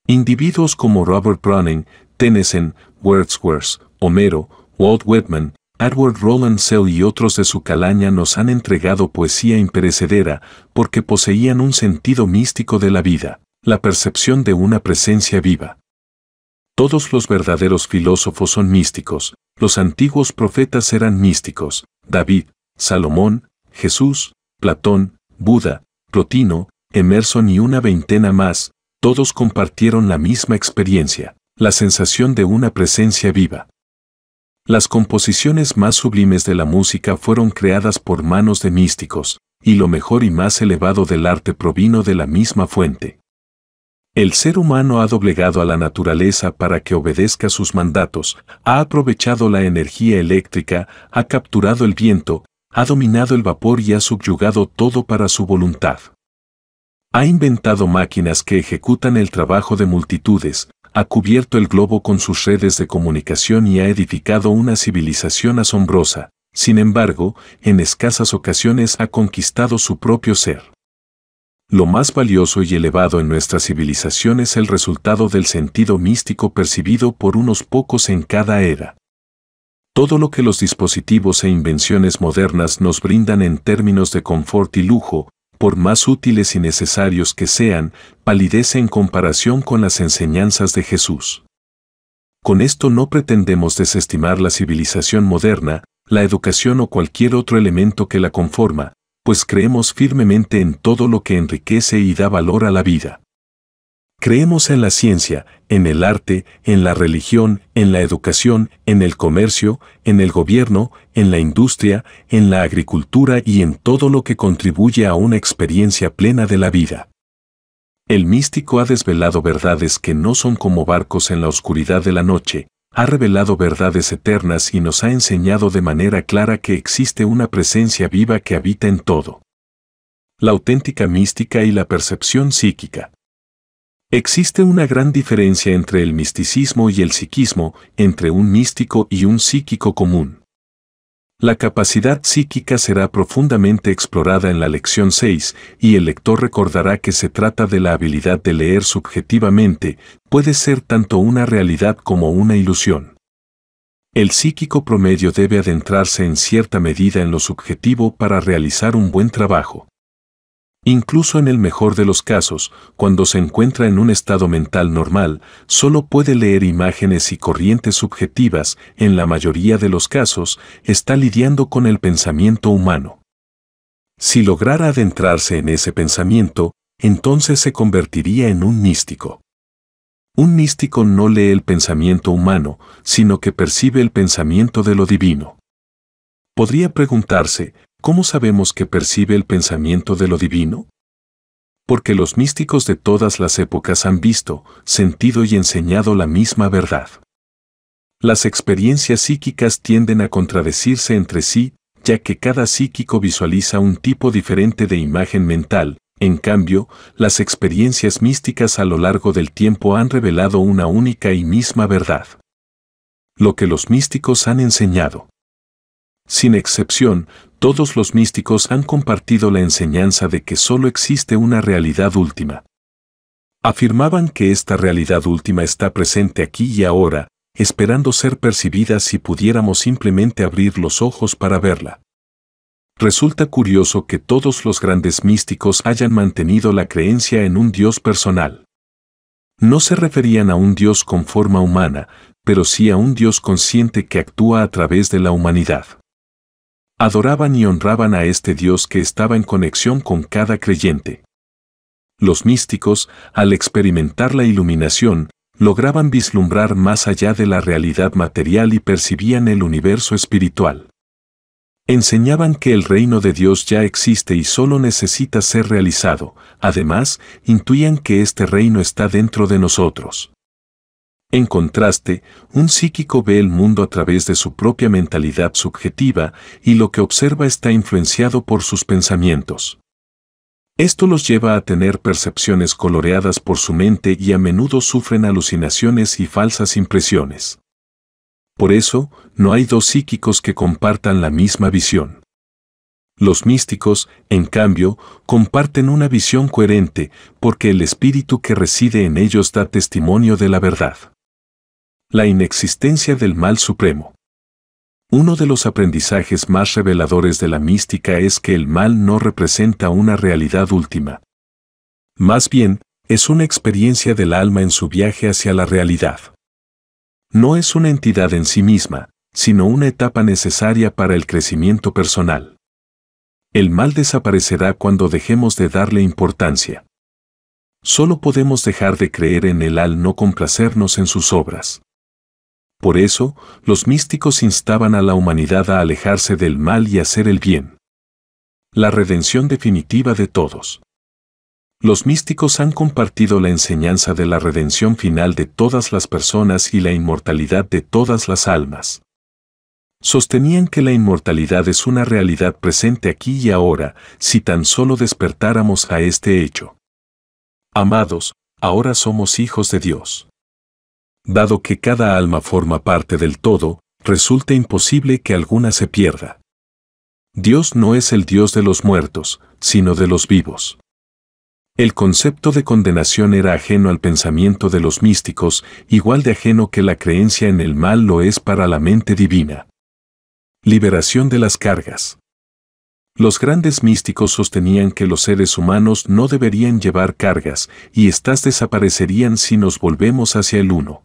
Individuos como Robert Browning, Tennyson, Wordsworth, Homero, Walt Whitman, Edward Sell y otros de su calaña nos han entregado poesía imperecedera porque poseían un sentido místico de la vida, la percepción de una presencia viva. Todos los verdaderos filósofos son místicos, los antiguos profetas eran místicos, David, Salomón, Jesús, Platón, Buda, Plotino, Emerson y una veintena más, todos compartieron la misma experiencia, la sensación de una presencia viva. Las composiciones más sublimes de la música fueron creadas por manos de místicos, y lo mejor y más elevado del arte provino de la misma fuente. El ser humano ha doblegado a la naturaleza para que obedezca sus mandatos, ha aprovechado la energía eléctrica, ha capturado el viento, ha dominado el vapor y ha subyugado todo para su voluntad. Ha inventado máquinas que ejecutan el trabajo de multitudes, ha cubierto el globo con sus redes de comunicación y ha edificado una civilización asombrosa, sin embargo, en escasas ocasiones ha conquistado su propio ser. Lo más valioso y elevado en nuestra civilización es el resultado del sentido místico percibido por unos pocos en cada era. Todo lo que los dispositivos e invenciones modernas nos brindan en términos de confort y lujo, por más útiles y necesarios que sean, palidece en comparación con las enseñanzas de Jesús. Con esto no pretendemos desestimar la civilización moderna, la educación o cualquier otro elemento que la conforma, pues creemos firmemente en todo lo que enriquece y da valor a la vida. Creemos en la ciencia, en el arte, en la religión, en la educación, en el comercio, en el gobierno, en la industria, en la agricultura y en todo lo que contribuye a una experiencia plena de la vida. El místico ha desvelado verdades que no son como barcos en la oscuridad de la noche, ha revelado verdades eternas y nos ha enseñado de manera clara que existe una presencia viva que habita en todo. La auténtica mística y la percepción psíquica. Existe una gran diferencia entre el misticismo y el psiquismo, entre un místico y un psíquico común. La capacidad psíquica será profundamente explorada en la lección 6 y el lector recordará que se trata de la habilidad de leer subjetivamente, puede ser tanto una realidad como una ilusión. El psíquico promedio debe adentrarse en cierta medida en lo subjetivo para realizar un buen trabajo. Incluso en el mejor de los casos, cuando se encuentra en un estado mental normal, solo puede leer imágenes y corrientes subjetivas, en la mayoría de los casos, está lidiando con el pensamiento humano. Si lograra adentrarse en ese pensamiento, entonces se convertiría en un místico. Un místico no lee el pensamiento humano, sino que percibe el pensamiento de lo divino. Podría preguntarse, ¿cómo sabemos que percibe el pensamiento de lo divino? Porque los místicos de todas las épocas han visto, sentido y enseñado la misma verdad. Las experiencias psíquicas tienden a contradecirse entre sí, ya que cada psíquico visualiza un tipo diferente de imagen mental, en cambio, las experiencias místicas a lo largo del tiempo han revelado una única y misma verdad. Lo que los místicos han enseñado. Sin excepción, todos los místicos han compartido la enseñanza de que solo existe una realidad última. Afirmaban que esta realidad última está presente aquí y ahora, esperando ser percibida si pudiéramos simplemente abrir los ojos para verla. Resulta curioso que todos los grandes místicos hayan mantenido la creencia en un Dios personal. No se referían a un Dios con forma humana, pero sí a un Dios consciente que actúa a través de la humanidad. Adoraban y honraban a este Dios que estaba en conexión con cada creyente. Los místicos, al experimentar la iluminación, lograban vislumbrar más allá de la realidad material y percibían el universo espiritual. Enseñaban que el reino de Dios ya existe y solo necesita ser realizado, además, intuían que este reino está dentro de nosotros. En contraste, un psíquico ve el mundo a través de su propia mentalidad subjetiva y lo que observa está influenciado por sus pensamientos. Esto los lleva a tener percepciones coloreadas por su mente y a menudo sufren alucinaciones y falsas impresiones. Por eso, no hay dos psíquicos que compartan la misma visión. Los místicos, en cambio, comparten una visión coherente porque el espíritu que reside en ellos da testimonio de la verdad. La inexistencia del mal supremo. Uno de los aprendizajes más reveladores de la mística es que el mal no representa una realidad última. Más bien, es una experiencia del alma en su viaje hacia la realidad. No es una entidad en sí misma, sino una etapa necesaria para el crecimiento personal. El mal desaparecerá cuando dejemos de darle importancia. Solo podemos dejar de creer en el al no complacernos en sus obras. Por eso, los místicos instaban a la humanidad a alejarse del mal y hacer el bien. La redención definitiva de todos. Los místicos han compartido la enseñanza de la redención final de todas las personas y la inmortalidad de todas las almas. Sostenían que la inmortalidad es una realidad presente aquí y ahora, si tan solo despertáramos a este hecho. Amados, ahora somos hijos de Dios dado que cada alma forma parte del todo, resulta imposible que alguna se pierda. Dios no es el Dios de los muertos, sino de los vivos. El concepto de condenación era ajeno al pensamiento de los místicos, igual de ajeno que la creencia en el mal lo es para la mente divina. Liberación de las cargas. Los grandes místicos sostenían que los seres humanos no deberían llevar cargas y estas desaparecerían si nos volvemos hacia el uno.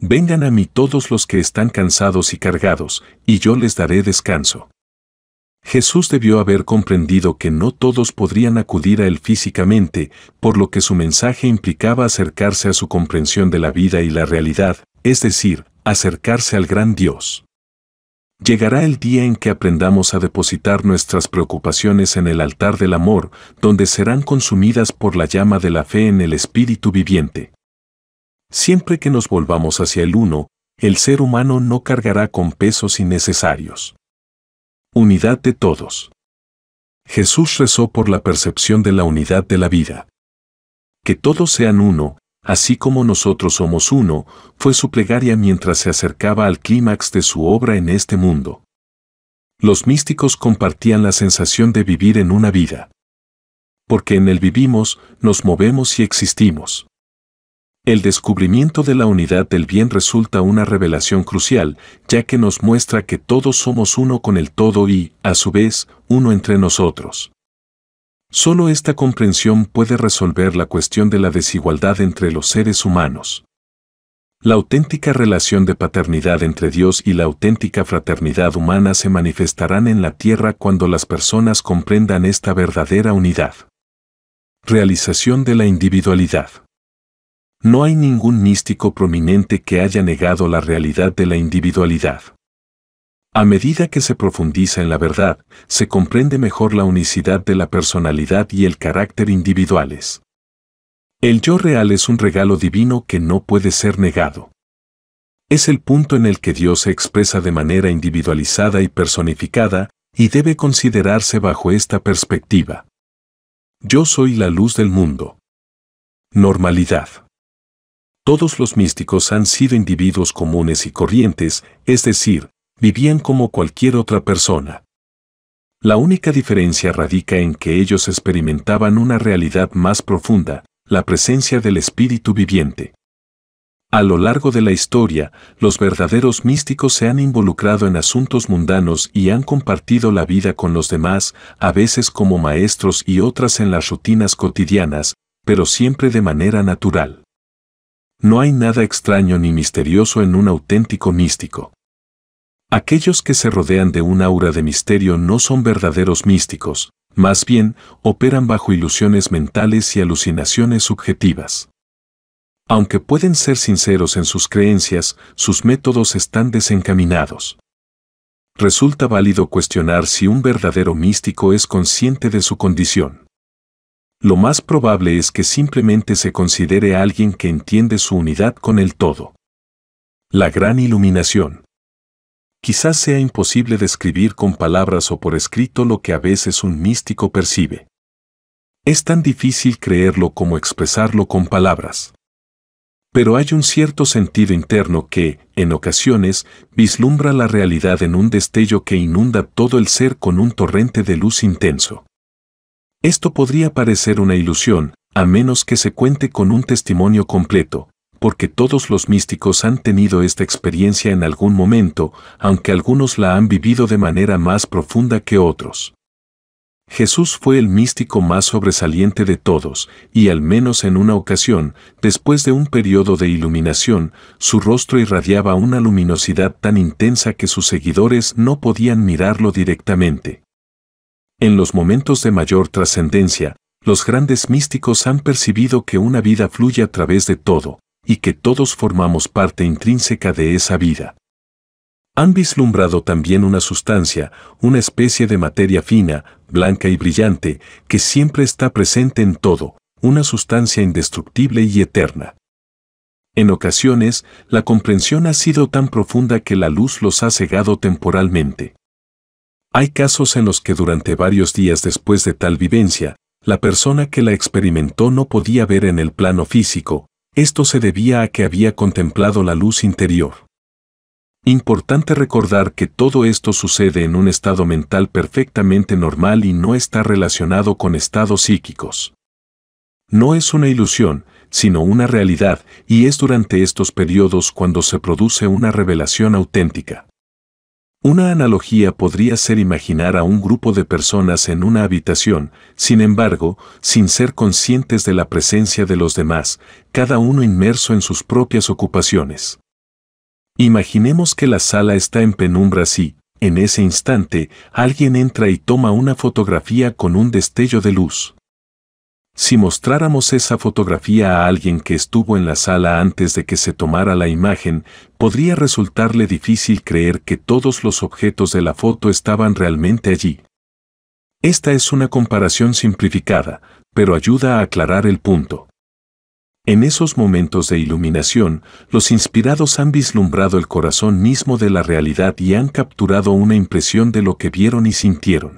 Vengan a mí todos los que están cansados y cargados, y yo les daré descanso. Jesús debió haber comprendido que no todos podrían acudir a Él físicamente, por lo que su mensaje implicaba acercarse a su comprensión de la vida y la realidad, es decir, acercarse al gran Dios. Llegará el día en que aprendamos a depositar nuestras preocupaciones en el altar del amor, donde serán consumidas por la llama de la fe en el Espíritu viviente. Siempre que nos volvamos hacia el uno, el ser humano no cargará con pesos innecesarios. Unidad de todos. Jesús rezó por la percepción de la unidad de la vida. Que todos sean uno, así como nosotros somos uno, fue su plegaria mientras se acercaba al clímax de su obra en este mundo. Los místicos compartían la sensación de vivir en una vida. Porque en el vivimos, nos movemos y existimos. El descubrimiento de la unidad del bien resulta una revelación crucial, ya que nos muestra que todos somos uno con el todo y, a su vez, uno entre nosotros. Solo esta comprensión puede resolver la cuestión de la desigualdad entre los seres humanos. La auténtica relación de paternidad entre Dios y la auténtica fraternidad humana se manifestarán en la tierra cuando las personas comprendan esta verdadera unidad. Realización de la individualidad. No hay ningún místico prominente que haya negado la realidad de la individualidad. A medida que se profundiza en la verdad, se comprende mejor la unicidad de la personalidad y el carácter individuales. El yo real es un regalo divino que no puede ser negado. Es el punto en el que Dios se expresa de manera individualizada y personificada, y debe considerarse bajo esta perspectiva. Yo soy la luz del mundo. Normalidad. Todos los místicos han sido individuos comunes y corrientes, es decir, vivían como cualquier otra persona. La única diferencia radica en que ellos experimentaban una realidad más profunda, la presencia del espíritu viviente. A lo largo de la historia, los verdaderos místicos se han involucrado en asuntos mundanos y han compartido la vida con los demás, a veces como maestros y otras en las rutinas cotidianas, pero siempre de manera natural no hay nada extraño ni misterioso en un auténtico místico. Aquellos que se rodean de un aura de misterio no son verdaderos místicos, más bien, operan bajo ilusiones mentales y alucinaciones subjetivas. Aunque pueden ser sinceros en sus creencias, sus métodos están desencaminados. Resulta válido cuestionar si un verdadero místico es consciente de su condición lo más probable es que simplemente se considere alguien que entiende su unidad con el todo. La gran iluminación. Quizás sea imposible describir con palabras o por escrito lo que a veces un místico percibe. Es tan difícil creerlo como expresarlo con palabras. Pero hay un cierto sentido interno que, en ocasiones, vislumbra la realidad en un destello que inunda todo el ser con un torrente de luz intenso. Esto podría parecer una ilusión, a menos que se cuente con un testimonio completo, porque todos los místicos han tenido esta experiencia en algún momento, aunque algunos la han vivido de manera más profunda que otros. Jesús fue el místico más sobresaliente de todos, y al menos en una ocasión, después de un periodo de iluminación, su rostro irradiaba una luminosidad tan intensa que sus seguidores no podían mirarlo directamente. En los momentos de mayor trascendencia, los grandes místicos han percibido que una vida fluye a través de todo, y que todos formamos parte intrínseca de esa vida. Han vislumbrado también una sustancia, una especie de materia fina, blanca y brillante, que siempre está presente en todo, una sustancia indestructible y eterna. En ocasiones, la comprensión ha sido tan profunda que la luz los ha cegado temporalmente. Hay casos en los que durante varios días después de tal vivencia, la persona que la experimentó no podía ver en el plano físico, esto se debía a que había contemplado la luz interior. Importante recordar que todo esto sucede en un estado mental perfectamente normal y no está relacionado con estados psíquicos. No es una ilusión, sino una realidad, y es durante estos periodos cuando se produce una revelación auténtica. Una analogía podría ser imaginar a un grupo de personas en una habitación, sin embargo, sin ser conscientes de la presencia de los demás, cada uno inmerso en sus propias ocupaciones. Imaginemos que la sala está en penumbra si, en ese instante, alguien entra y toma una fotografía con un destello de luz. Si mostráramos esa fotografía a alguien que estuvo en la sala antes de que se tomara la imagen, podría resultarle difícil creer que todos los objetos de la foto estaban realmente allí. Esta es una comparación simplificada, pero ayuda a aclarar el punto. En esos momentos de iluminación, los inspirados han vislumbrado el corazón mismo de la realidad y han capturado una impresión de lo que vieron y sintieron.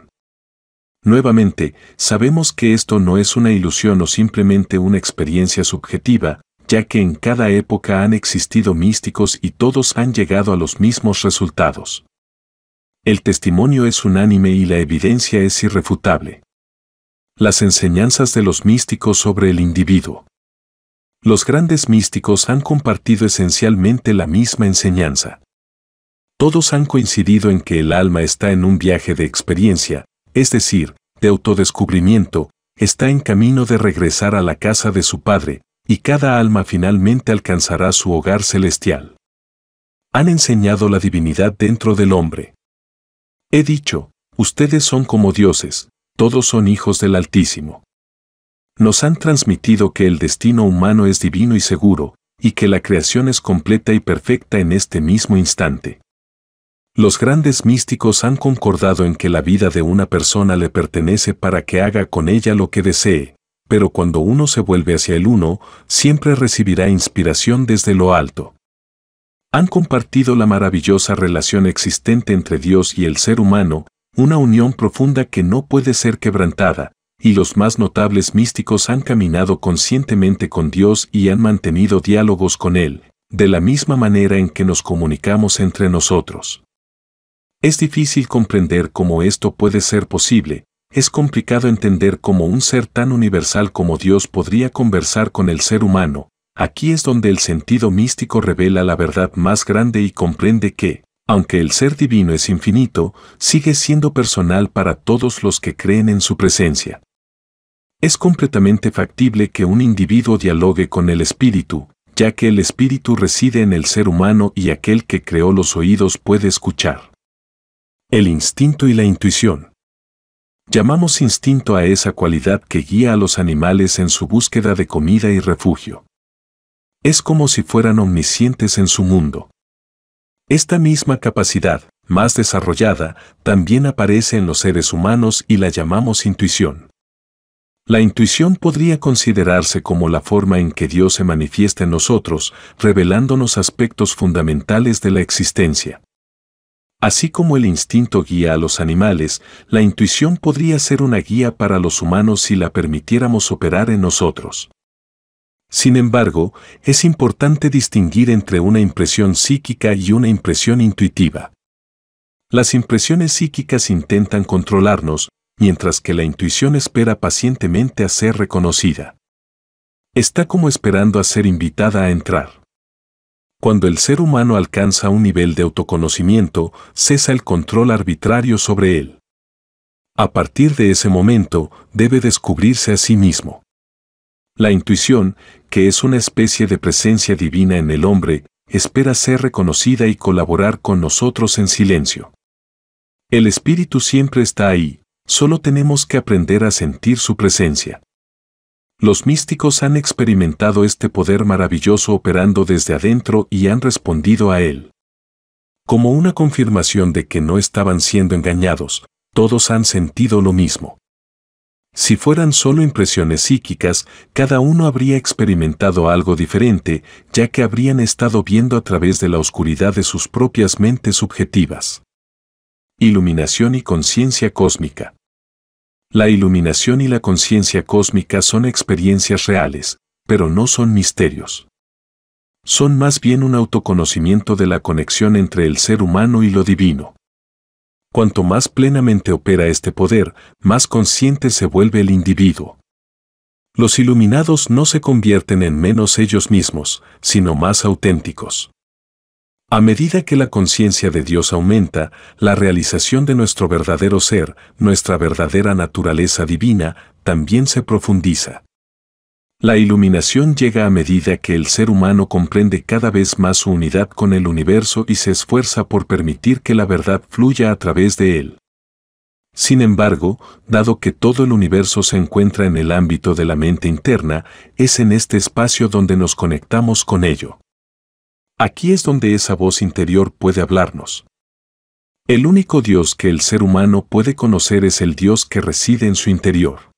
Nuevamente, sabemos que esto no es una ilusión o simplemente una experiencia subjetiva, ya que en cada época han existido místicos y todos han llegado a los mismos resultados. El testimonio es unánime y la evidencia es irrefutable. Las enseñanzas de los místicos sobre el individuo. Los grandes místicos han compartido esencialmente la misma enseñanza. Todos han coincidido en que el alma está en un viaje de experiencia, es decir, de autodescubrimiento, está en camino de regresar a la casa de su Padre, y cada alma finalmente alcanzará su hogar celestial. Han enseñado la divinidad dentro del hombre. He dicho, ustedes son como dioses, todos son hijos del Altísimo. Nos han transmitido que el destino humano es divino y seguro, y que la creación es completa y perfecta en este mismo instante. Los grandes místicos han concordado en que la vida de una persona le pertenece para que haga con ella lo que desee, pero cuando uno se vuelve hacia el uno, siempre recibirá inspiración desde lo alto. Han compartido la maravillosa relación existente entre Dios y el ser humano, una unión profunda que no puede ser quebrantada, y los más notables místicos han caminado conscientemente con Dios y han mantenido diálogos con Él, de la misma manera en que nos comunicamos entre nosotros. Es difícil comprender cómo esto puede ser posible, es complicado entender cómo un ser tan universal como Dios podría conversar con el ser humano, aquí es donde el sentido místico revela la verdad más grande y comprende que, aunque el ser divino es infinito, sigue siendo personal para todos los que creen en su presencia. Es completamente factible que un individuo dialogue con el espíritu, ya que el espíritu reside en el ser humano y aquel que creó los oídos puede escuchar. El instinto y la intuición. Llamamos instinto a esa cualidad que guía a los animales en su búsqueda de comida y refugio. Es como si fueran omniscientes en su mundo. Esta misma capacidad, más desarrollada, también aparece en los seres humanos y la llamamos intuición. La intuición podría considerarse como la forma en que Dios se manifiesta en nosotros, revelándonos aspectos fundamentales de la existencia. Así como el instinto guía a los animales, la intuición podría ser una guía para los humanos si la permitiéramos operar en nosotros. Sin embargo, es importante distinguir entre una impresión psíquica y una impresión intuitiva. Las impresiones psíquicas intentan controlarnos, mientras que la intuición espera pacientemente a ser reconocida. Está como esperando a ser invitada a entrar. Cuando el ser humano alcanza un nivel de autoconocimiento, cesa el control arbitrario sobre él. A partir de ese momento, debe descubrirse a sí mismo. La intuición, que es una especie de presencia divina en el hombre, espera ser reconocida y colaborar con nosotros en silencio. El espíritu siempre está ahí, solo tenemos que aprender a sentir su presencia. Los místicos han experimentado este poder maravilloso operando desde adentro y han respondido a él. Como una confirmación de que no estaban siendo engañados, todos han sentido lo mismo. Si fueran solo impresiones psíquicas, cada uno habría experimentado algo diferente, ya que habrían estado viendo a través de la oscuridad de sus propias mentes subjetivas. Iluminación y conciencia cósmica. La iluminación y la conciencia cósmica son experiencias reales, pero no son misterios. Son más bien un autoconocimiento de la conexión entre el ser humano y lo divino. Cuanto más plenamente opera este poder, más consciente se vuelve el individuo. Los iluminados no se convierten en menos ellos mismos, sino más auténticos. A medida que la conciencia de Dios aumenta, la realización de nuestro verdadero ser, nuestra verdadera naturaleza divina, también se profundiza. La iluminación llega a medida que el ser humano comprende cada vez más su unidad con el universo y se esfuerza por permitir que la verdad fluya a través de él. Sin embargo, dado que todo el universo se encuentra en el ámbito de la mente interna, es en este espacio donde nos conectamos con ello. Aquí es donde esa voz interior puede hablarnos. El único Dios que el ser humano puede conocer es el Dios que reside en su interior.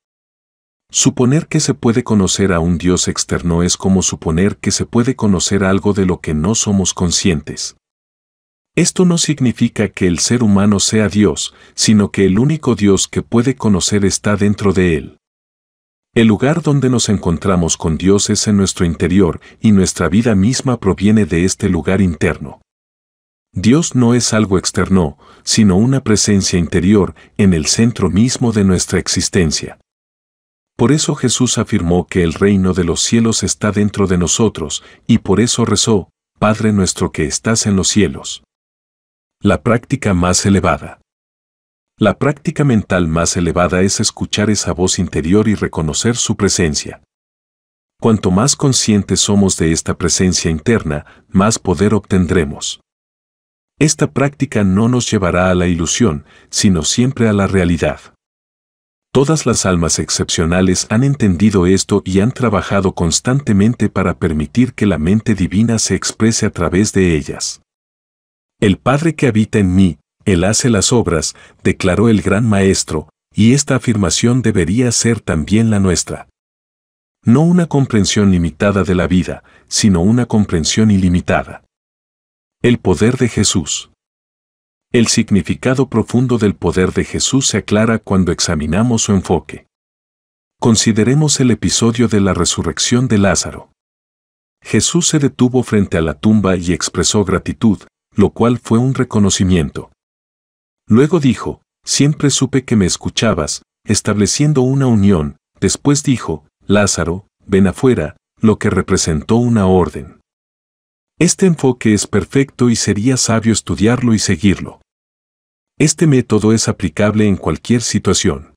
Suponer que se puede conocer a un Dios externo es como suponer que se puede conocer algo de lo que no somos conscientes. Esto no significa que el ser humano sea Dios, sino que el único Dios que puede conocer está dentro de él. El lugar donde nos encontramos con Dios es en nuestro interior y nuestra vida misma proviene de este lugar interno. Dios no es algo externo, sino una presencia interior en el centro mismo de nuestra existencia. Por eso Jesús afirmó que el reino de los cielos está dentro de nosotros, y por eso rezó, Padre nuestro que estás en los cielos. La práctica más elevada. La práctica mental más elevada es escuchar esa voz interior y reconocer su presencia. Cuanto más conscientes somos de esta presencia interna, más poder obtendremos. Esta práctica no nos llevará a la ilusión, sino siempre a la realidad. Todas las almas excepcionales han entendido esto y han trabajado constantemente para permitir que la mente divina se exprese a través de ellas. El Padre que habita en mí él hace las obras, declaró el gran maestro, y esta afirmación debería ser también la nuestra. No una comprensión limitada de la vida, sino una comprensión ilimitada. El poder de Jesús. El significado profundo del poder de Jesús se aclara cuando examinamos su enfoque. Consideremos el episodio de la resurrección de Lázaro. Jesús se detuvo frente a la tumba y expresó gratitud, lo cual fue un reconocimiento. Luego dijo, siempre supe que me escuchabas, estableciendo una unión, después dijo, Lázaro, ven afuera, lo que representó una orden. Este enfoque es perfecto y sería sabio estudiarlo y seguirlo. Este método es aplicable en cualquier situación.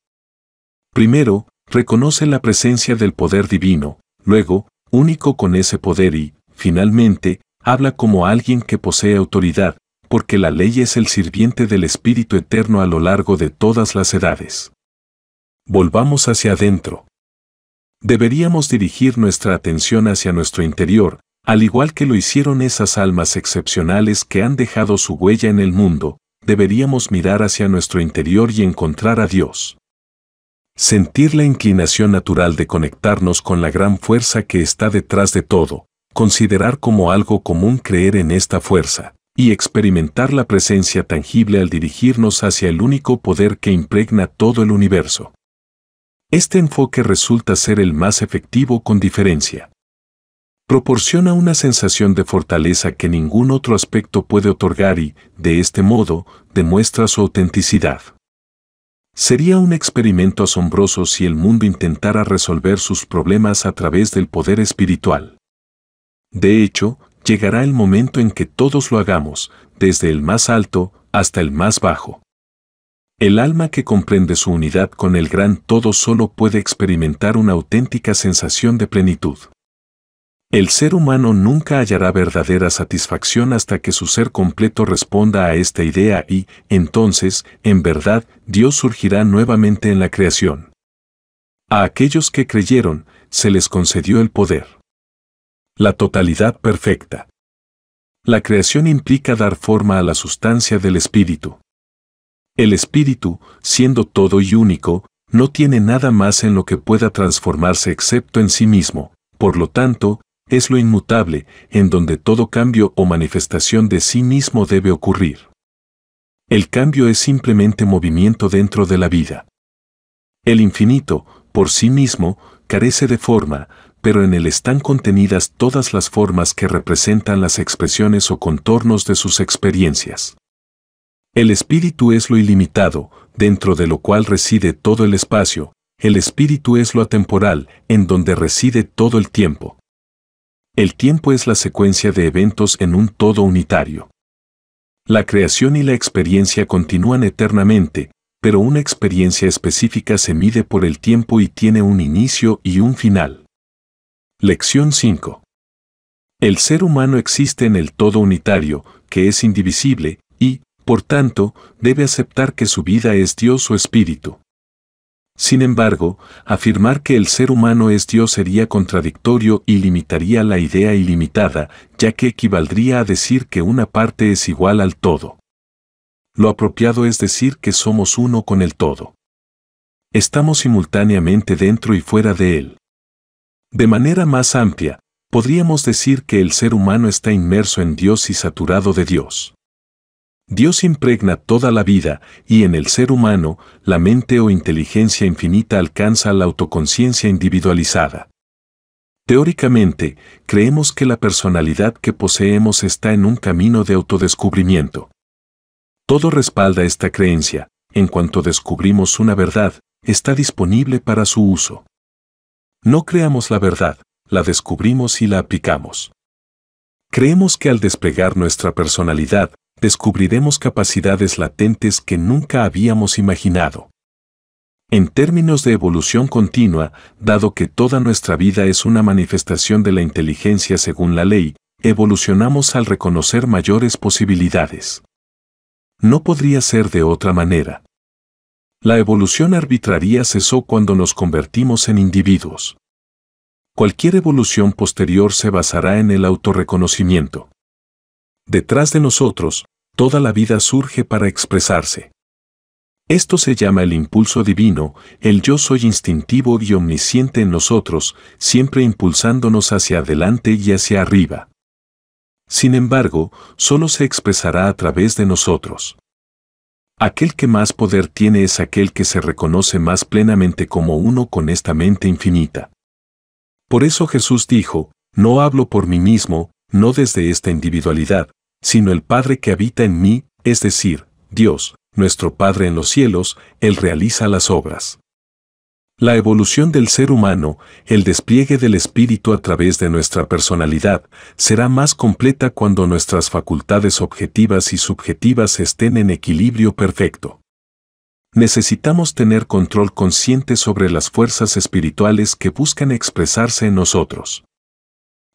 Primero, reconoce la presencia del poder divino, luego, único con ese poder y, finalmente, habla como alguien que posee autoridad, porque la ley es el sirviente del Espíritu Eterno a lo largo de todas las edades. Volvamos hacia adentro. Deberíamos dirigir nuestra atención hacia nuestro interior, al igual que lo hicieron esas almas excepcionales que han dejado su huella en el mundo, deberíamos mirar hacia nuestro interior y encontrar a Dios. Sentir la inclinación natural de conectarnos con la gran fuerza que está detrás de todo, considerar como algo común creer en esta fuerza y experimentar la presencia tangible al dirigirnos hacia el único poder que impregna todo el universo. Este enfoque resulta ser el más efectivo con diferencia. Proporciona una sensación de fortaleza que ningún otro aspecto puede otorgar y, de este modo, demuestra su autenticidad. Sería un experimento asombroso si el mundo intentara resolver sus problemas a través del poder espiritual. De hecho, llegará el momento en que todos lo hagamos, desde el más alto hasta el más bajo. El alma que comprende su unidad con el gran todo solo puede experimentar una auténtica sensación de plenitud. El ser humano nunca hallará verdadera satisfacción hasta que su ser completo responda a esta idea y, entonces, en verdad, Dios surgirá nuevamente en la creación. A aquellos que creyeron, se les concedió el poder la totalidad perfecta. La creación implica dar forma a la sustancia del espíritu. El espíritu, siendo todo y único, no tiene nada más en lo que pueda transformarse excepto en sí mismo, por lo tanto, es lo inmutable, en donde todo cambio o manifestación de sí mismo debe ocurrir. El cambio es simplemente movimiento dentro de la vida. El infinito, por sí mismo, carece de forma, pero en él están contenidas todas las formas que representan las expresiones o contornos de sus experiencias. El espíritu es lo ilimitado, dentro de lo cual reside todo el espacio, el espíritu es lo atemporal, en donde reside todo el tiempo. El tiempo es la secuencia de eventos en un todo unitario. La creación y la experiencia continúan eternamente, pero una experiencia específica se mide por el tiempo y tiene un inicio y un final. Lección 5. El ser humano existe en el todo unitario, que es indivisible, y, por tanto, debe aceptar que su vida es Dios o espíritu. Sin embargo, afirmar que el ser humano es Dios sería contradictorio y limitaría la idea ilimitada, ya que equivaldría a decir que una parte es igual al todo. Lo apropiado es decir que somos uno con el todo. Estamos simultáneamente dentro y fuera de él. De manera más amplia, podríamos decir que el ser humano está inmerso en Dios y saturado de Dios. Dios impregna toda la vida y en el ser humano la mente o inteligencia infinita alcanza la autoconciencia individualizada. Teóricamente, creemos que la personalidad que poseemos está en un camino de autodescubrimiento. Todo respalda esta creencia, en cuanto descubrimos una verdad, está disponible para su uso. No creamos la verdad, la descubrimos y la aplicamos. Creemos que al desplegar nuestra personalidad, descubriremos capacidades latentes que nunca habíamos imaginado. En términos de evolución continua, dado que toda nuestra vida es una manifestación de la inteligencia según la ley, evolucionamos al reconocer mayores posibilidades. No podría ser de otra manera. La evolución arbitraria cesó cuando nos convertimos en individuos. Cualquier evolución posterior se basará en el autorreconocimiento. Detrás de nosotros, toda la vida surge para expresarse. Esto se llama el impulso divino, el yo soy instintivo y omnisciente en nosotros, siempre impulsándonos hacia adelante y hacia arriba. Sin embargo, solo se expresará a través de nosotros. Aquel que más poder tiene es aquel que se reconoce más plenamente como uno con esta mente infinita. Por eso Jesús dijo, no hablo por mí mismo, no desde esta individualidad, sino el Padre que habita en mí, es decir, Dios, nuestro Padre en los cielos, Él realiza las obras. La evolución del ser humano, el despliegue del espíritu a través de nuestra personalidad, será más completa cuando nuestras facultades objetivas y subjetivas estén en equilibrio perfecto. Necesitamos tener control consciente sobre las fuerzas espirituales que buscan expresarse en nosotros.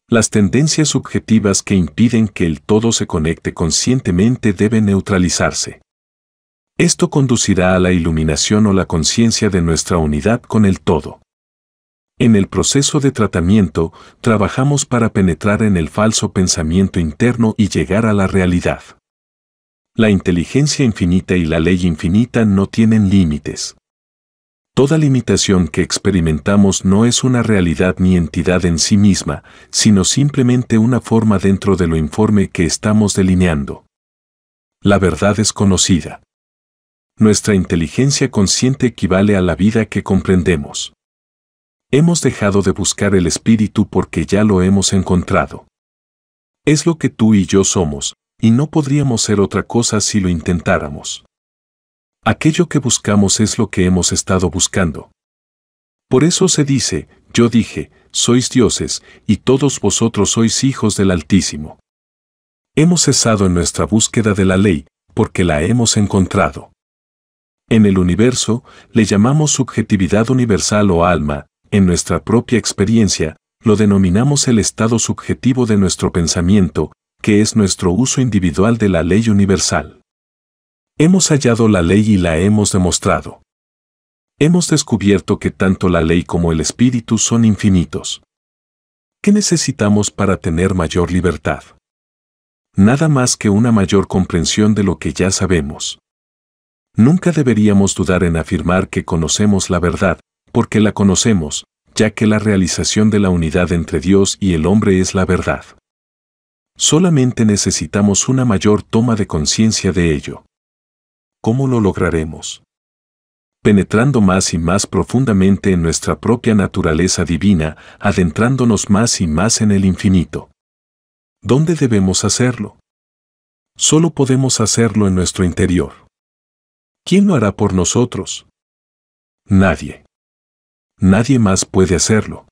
Las tendencias subjetivas que impiden que el todo se conecte conscientemente deben neutralizarse. Esto conducirá a la iluminación o la conciencia de nuestra unidad con el todo. En el proceso de tratamiento, trabajamos para penetrar en el falso pensamiento interno y llegar a la realidad. La inteligencia infinita y la ley infinita no tienen límites. Toda limitación que experimentamos no es una realidad ni entidad en sí misma, sino simplemente una forma dentro de lo informe que estamos delineando. La verdad es conocida nuestra inteligencia consciente equivale a la vida que comprendemos. Hemos dejado de buscar el espíritu porque ya lo hemos encontrado. Es lo que tú y yo somos, y no podríamos ser otra cosa si lo intentáramos. Aquello que buscamos es lo que hemos estado buscando. Por eso se dice, yo dije, sois dioses, y todos vosotros sois hijos del Altísimo. Hemos cesado en nuestra búsqueda de la ley, porque la hemos encontrado. En el universo, le llamamos subjetividad universal o alma, en nuestra propia experiencia, lo denominamos el estado subjetivo de nuestro pensamiento, que es nuestro uso individual de la ley universal. Hemos hallado la ley y la hemos demostrado. Hemos descubierto que tanto la ley como el espíritu son infinitos. ¿Qué necesitamos para tener mayor libertad? Nada más que una mayor comprensión de lo que ya sabemos. Nunca deberíamos dudar en afirmar que conocemos la verdad, porque la conocemos, ya que la realización de la unidad entre Dios y el hombre es la verdad. Solamente necesitamos una mayor toma de conciencia de ello. ¿Cómo lo lograremos? Penetrando más y más profundamente en nuestra propia naturaleza divina, adentrándonos más y más en el infinito. ¿Dónde debemos hacerlo? Solo podemos hacerlo en nuestro interior. ¿Quién lo hará por nosotros? Nadie. Nadie más puede hacerlo.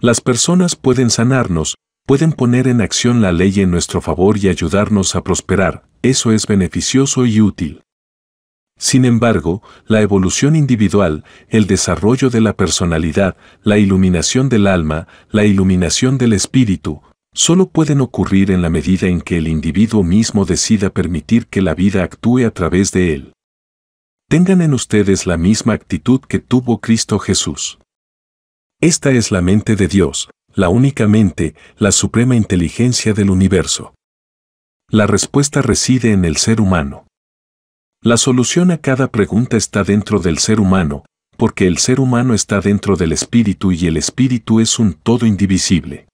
Las personas pueden sanarnos, pueden poner en acción la ley en nuestro favor y ayudarnos a prosperar, eso es beneficioso y útil. Sin embargo, la evolución individual, el desarrollo de la personalidad, la iluminación del alma, la iluminación del espíritu, solo pueden ocurrir en la medida en que el individuo mismo decida permitir que la vida actúe a través de él tengan en ustedes la misma actitud que tuvo Cristo Jesús. Esta es la mente de Dios, la única mente, la suprema inteligencia del universo. La respuesta reside en el ser humano. La solución a cada pregunta está dentro del ser humano, porque el ser humano está dentro del espíritu y el espíritu es un todo indivisible.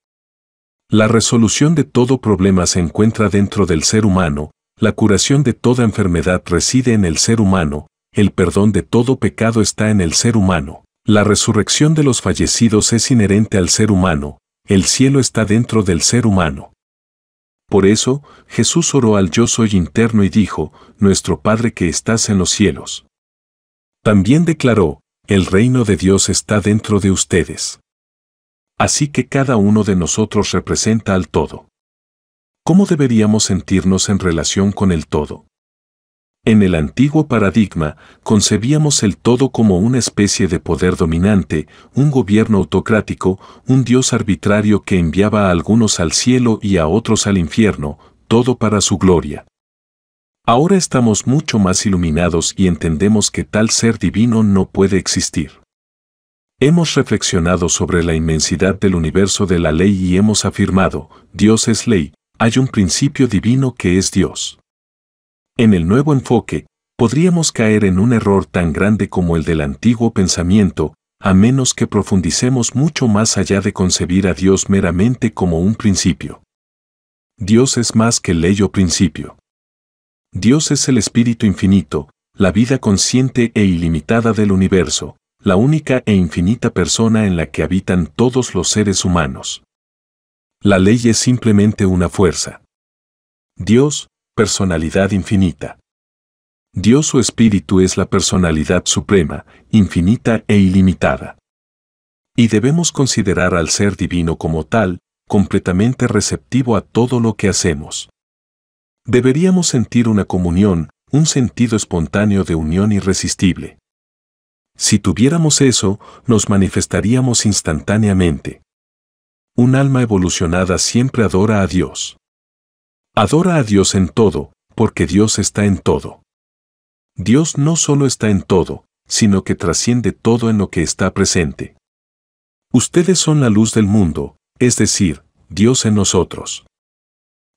La resolución de todo problema se encuentra dentro del ser humano, la curación de toda enfermedad reside en el ser humano, el perdón de todo pecado está en el ser humano, la resurrección de los fallecidos es inherente al ser humano, el cielo está dentro del ser humano. Por eso, Jesús oró al yo soy interno y dijo, Nuestro Padre que estás en los cielos. También declaró, El reino de Dios está dentro de ustedes. Así que cada uno de nosotros representa al todo. ¿Cómo deberíamos sentirnos en relación con el todo? En el antiguo paradigma, concebíamos el todo como una especie de poder dominante, un gobierno autocrático, un dios arbitrario que enviaba a algunos al cielo y a otros al infierno, todo para su gloria. Ahora estamos mucho más iluminados y entendemos que tal ser divino no puede existir. Hemos reflexionado sobre la inmensidad del universo de la ley y hemos afirmado, Dios es ley, hay un principio divino que es Dios. En el nuevo enfoque, podríamos caer en un error tan grande como el del antiguo pensamiento, a menos que profundicemos mucho más allá de concebir a Dios meramente como un principio. Dios es más que ley o principio. Dios es el espíritu infinito, la vida consciente e ilimitada del universo, la única e infinita persona en la que habitan todos los seres humanos. La ley es simplemente una fuerza. Dios, Personalidad infinita. Dios su espíritu es la personalidad suprema, infinita e ilimitada. Y debemos considerar al ser divino como tal, completamente receptivo a todo lo que hacemos. Deberíamos sentir una comunión, un sentido espontáneo de unión irresistible. Si tuviéramos eso, nos manifestaríamos instantáneamente. Un alma evolucionada siempre adora a Dios. Adora a Dios en todo, porque Dios está en todo. Dios no solo está en todo, sino que trasciende todo en lo que está presente. Ustedes son la luz del mundo, es decir, Dios en nosotros.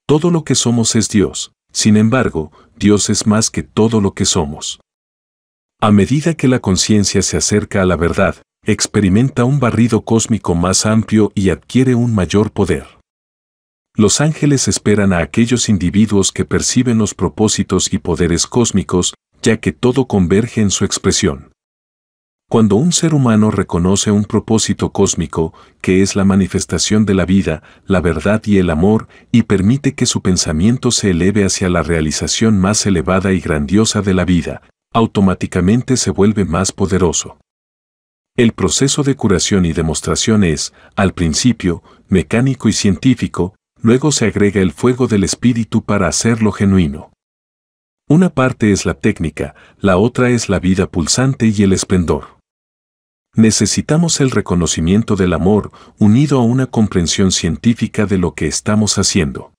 Todo lo que somos es Dios, sin embargo, Dios es más que todo lo que somos. A medida que la conciencia se acerca a la verdad, experimenta un barrido cósmico más amplio y adquiere un mayor poder. Los ángeles esperan a aquellos individuos que perciben los propósitos y poderes cósmicos, ya que todo converge en su expresión. Cuando un ser humano reconoce un propósito cósmico, que es la manifestación de la vida, la verdad y el amor, y permite que su pensamiento se eleve hacia la realización más elevada y grandiosa de la vida, automáticamente se vuelve más poderoso. El proceso de curación y demostración es, al principio, mecánico y científico, Luego se agrega el fuego del espíritu para hacerlo genuino. Una parte es la técnica, la otra es la vida pulsante y el esplendor. Necesitamos el reconocimiento del amor unido a una comprensión científica de lo que estamos haciendo.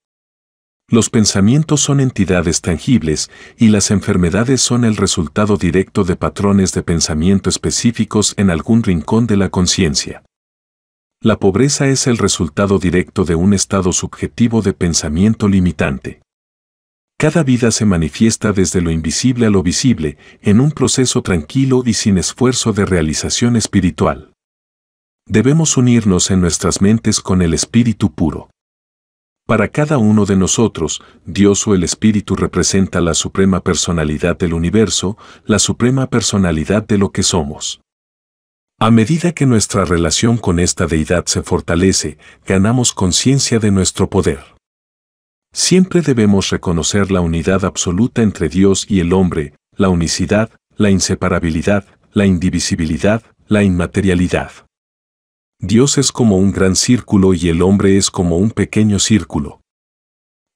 Los pensamientos son entidades tangibles y las enfermedades son el resultado directo de patrones de pensamiento específicos en algún rincón de la conciencia. La pobreza es el resultado directo de un estado subjetivo de pensamiento limitante. Cada vida se manifiesta desde lo invisible a lo visible, en un proceso tranquilo y sin esfuerzo de realización espiritual. Debemos unirnos en nuestras mentes con el espíritu puro. Para cada uno de nosotros, Dios o el Espíritu representa la suprema personalidad del universo, la suprema personalidad de lo que somos. A medida que nuestra relación con esta deidad se fortalece, ganamos conciencia de nuestro poder. Siempre debemos reconocer la unidad absoluta entre Dios y el hombre, la unicidad, la inseparabilidad, la indivisibilidad, la inmaterialidad. Dios es como un gran círculo y el hombre es como un pequeño círculo.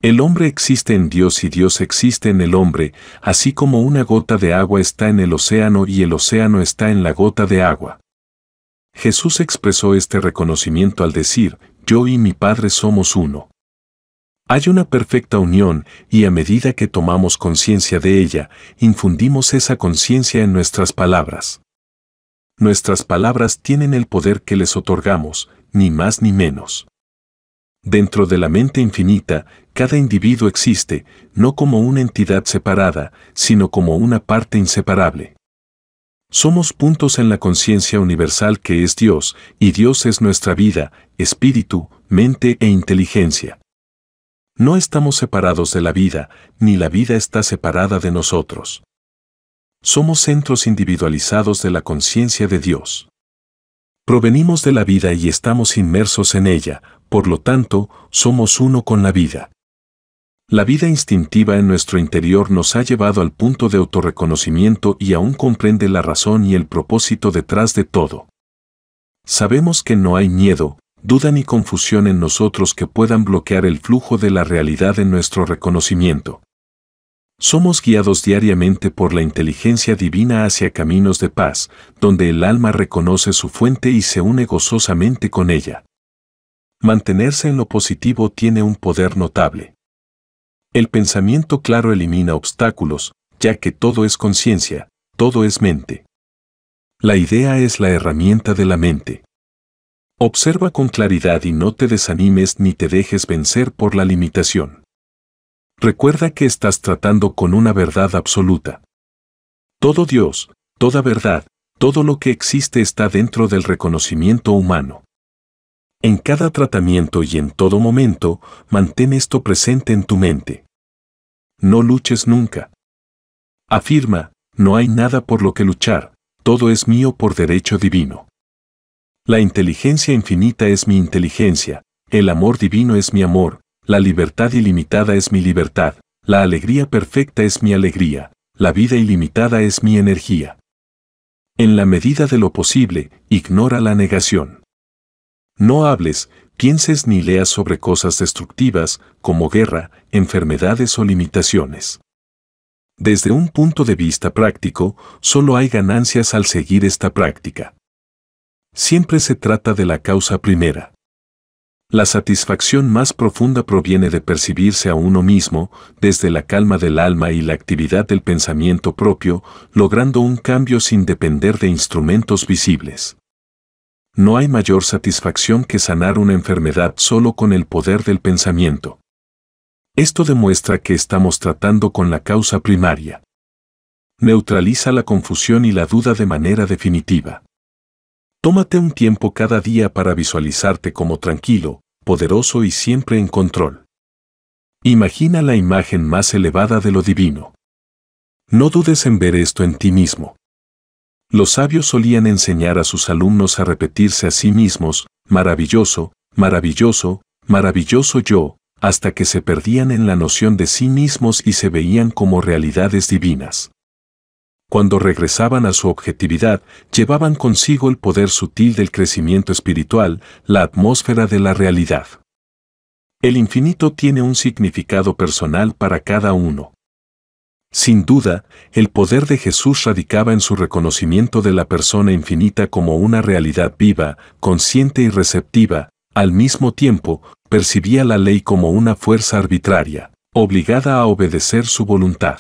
El hombre existe en Dios y Dios existe en el hombre, así como una gota de agua está en el océano y el océano está en la gota de agua. Jesús expresó este reconocimiento al decir, yo y mi Padre somos uno. Hay una perfecta unión y a medida que tomamos conciencia de ella, infundimos esa conciencia en nuestras palabras. Nuestras palabras tienen el poder que les otorgamos, ni más ni menos. Dentro de la mente infinita, cada individuo existe, no como una entidad separada, sino como una parte inseparable. Somos puntos en la conciencia universal que es Dios, y Dios es nuestra vida, espíritu, mente e inteligencia. No estamos separados de la vida, ni la vida está separada de nosotros. Somos centros individualizados de la conciencia de Dios. Provenimos de la vida y estamos inmersos en ella, por lo tanto, somos uno con la vida. La vida instintiva en nuestro interior nos ha llevado al punto de autorreconocimiento y aún comprende la razón y el propósito detrás de todo. Sabemos que no hay miedo, duda ni confusión en nosotros que puedan bloquear el flujo de la realidad en nuestro reconocimiento. Somos guiados diariamente por la inteligencia divina hacia caminos de paz, donde el alma reconoce su fuente y se une gozosamente con ella. Mantenerse en lo positivo tiene un poder notable. El pensamiento claro elimina obstáculos, ya que todo es conciencia, todo es mente. La idea es la herramienta de la mente. Observa con claridad y no te desanimes ni te dejes vencer por la limitación. Recuerda que estás tratando con una verdad absoluta. Todo Dios, toda verdad, todo lo que existe está dentro del reconocimiento humano. En cada tratamiento y en todo momento, mantén esto presente en tu mente. No luches nunca. Afirma, no hay nada por lo que luchar, todo es mío por derecho divino. La inteligencia infinita es mi inteligencia, el amor divino es mi amor, la libertad ilimitada es mi libertad, la alegría perfecta es mi alegría, la vida ilimitada es mi energía. En la medida de lo posible, ignora la negación. No hables, pienses ni leas sobre cosas destructivas como guerra, enfermedades o limitaciones. Desde un punto de vista práctico, solo hay ganancias al seguir esta práctica. Siempre se trata de la causa primera. La satisfacción más profunda proviene de percibirse a uno mismo desde la calma del alma y la actividad del pensamiento propio, logrando un cambio sin depender de instrumentos visibles. No hay mayor satisfacción que sanar una enfermedad solo con el poder del pensamiento. Esto demuestra que estamos tratando con la causa primaria. Neutraliza la confusión y la duda de manera definitiva. Tómate un tiempo cada día para visualizarte como tranquilo, poderoso y siempre en control. Imagina la imagen más elevada de lo divino. No dudes en ver esto en ti mismo. Los sabios solían enseñar a sus alumnos a repetirse a sí mismos, maravilloso, maravilloso, maravilloso yo, hasta que se perdían en la noción de sí mismos y se veían como realidades divinas. Cuando regresaban a su objetividad, llevaban consigo el poder sutil del crecimiento espiritual, la atmósfera de la realidad. El infinito tiene un significado personal para cada uno. Sin duda, el poder de Jesús radicaba en su reconocimiento de la persona infinita como una realidad viva, consciente y receptiva, al mismo tiempo, percibía la ley como una fuerza arbitraria, obligada a obedecer su voluntad.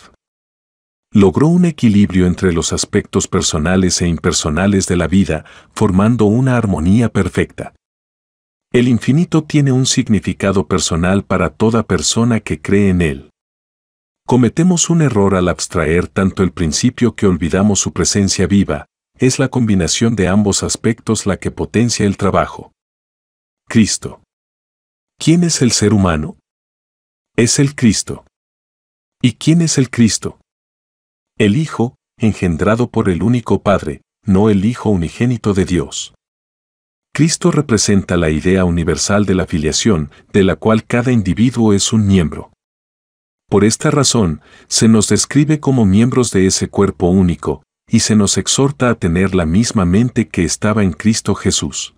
Logró un equilibrio entre los aspectos personales e impersonales de la vida, formando una armonía perfecta. El infinito tiene un significado personal para toda persona que cree en él. Cometemos un error al abstraer tanto el principio que olvidamos su presencia viva, es la combinación de ambos aspectos la que potencia el trabajo. Cristo. ¿Quién es el ser humano? Es el Cristo. ¿Y quién es el Cristo? El Hijo, engendrado por el único Padre, no el Hijo unigénito de Dios. Cristo representa la idea universal de la filiación, de la cual cada individuo es un miembro. Por esta razón, se nos describe como miembros de ese cuerpo único, y se nos exhorta a tener la misma mente que estaba en Cristo Jesús.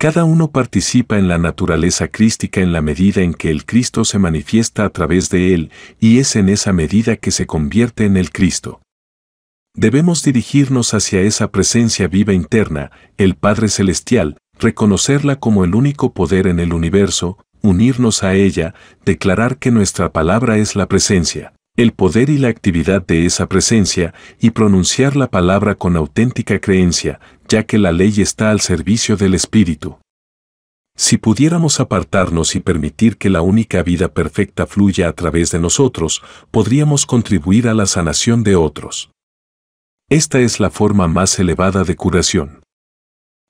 Cada uno participa en la naturaleza crística en la medida en que el Cristo se manifiesta a través de él, y es en esa medida que se convierte en el Cristo. Debemos dirigirnos hacia esa presencia viva interna, el Padre Celestial, reconocerla como el único poder en el universo, unirnos a ella, declarar que nuestra palabra es la presencia, el poder y la actividad de esa presencia, y pronunciar la palabra con auténtica creencia, ya que la ley está al servicio del Espíritu. Si pudiéramos apartarnos y permitir que la única vida perfecta fluya a través de nosotros, podríamos contribuir a la sanación de otros. Esta es la forma más elevada de curación.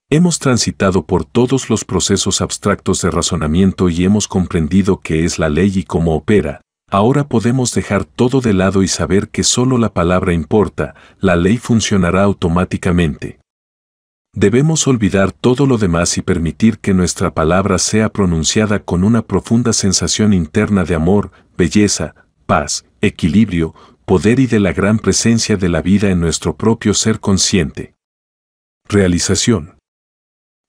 Hemos transitado por todos los procesos abstractos de razonamiento y hemos comprendido qué es la ley y cómo opera. Ahora podemos dejar todo de lado y saber que solo la palabra importa, la ley funcionará automáticamente. Debemos olvidar todo lo demás y permitir que nuestra palabra sea pronunciada con una profunda sensación interna de amor, belleza, paz, equilibrio, poder y de la gran presencia de la vida en nuestro propio ser consciente. Realización.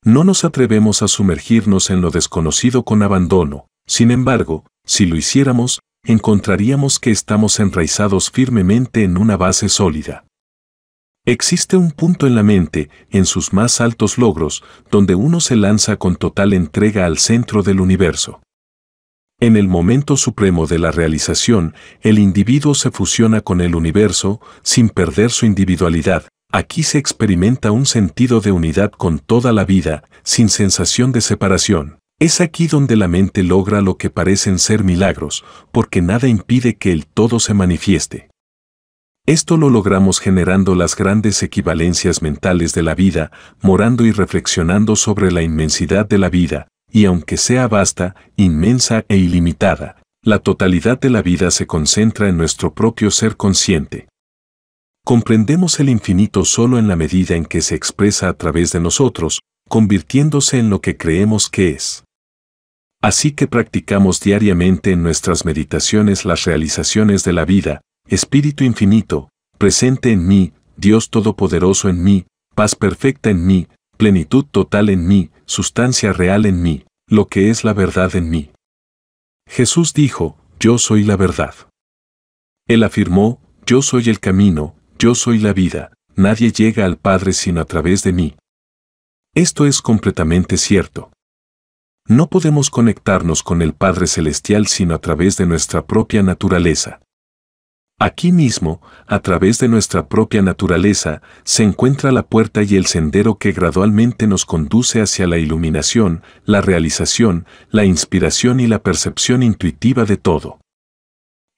No nos atrevemos a sumergirnos en lo desconocido con abandono, sin embargo, si lo hiciéramos, encontraríamos que estamos enraizados firmemente en una base sólida. Existe un punto en la mente, en sus más altos logros, donde uno se lanza con total entrega al centro del universo. En el momento supremo de la realización, el individuo se fusiona con el universo sin perder su individualidad, Aquí se experimenta un sentido de unidad con toda la vida, sin sensación de separación. Es aquí donde la mente logra lo que parecen ser milagros, porque nada impide que el todo se manifieste. Esto lo logramos generando las grandes equivalencias mentales de la vida, morando y reflexionando sobre la inmensidad de la vida, y aunque sea vasta, inmensa e ilimitada, la totalidad de la vida se concentra en nuestro propio ser consciente comprendemos el infinito solo en la medida en que se expresa a través de nosotros, convirtiéndose en lo que creemos que es. Así que practicamos diariamente en nuestras meditaciones las realizaciones de la vida, Espíritu Infinito, presente en mí, Dios Todopoderoso en mí, paz perfecta en mí, plenitud total en mí, sustancia real en mí, lo que es la verdad en mí. Jesús dijo, yo soy la verdad. Él afirmó, yo soy el camino, yo soy la vida, nadie llega al Padre sino a través de mí. Esto es completamente cierto. No podemos conectarnos con el Padre Celestial sino a través de nuestra propia naturaleza. Aquí mismo, a través de nuestra propia naturaleza, se encuentra la puerta y el sendero que gradualmente nos conduce hacia la iluminación, la realización, la inspiración y la percepción intuitiva de todo.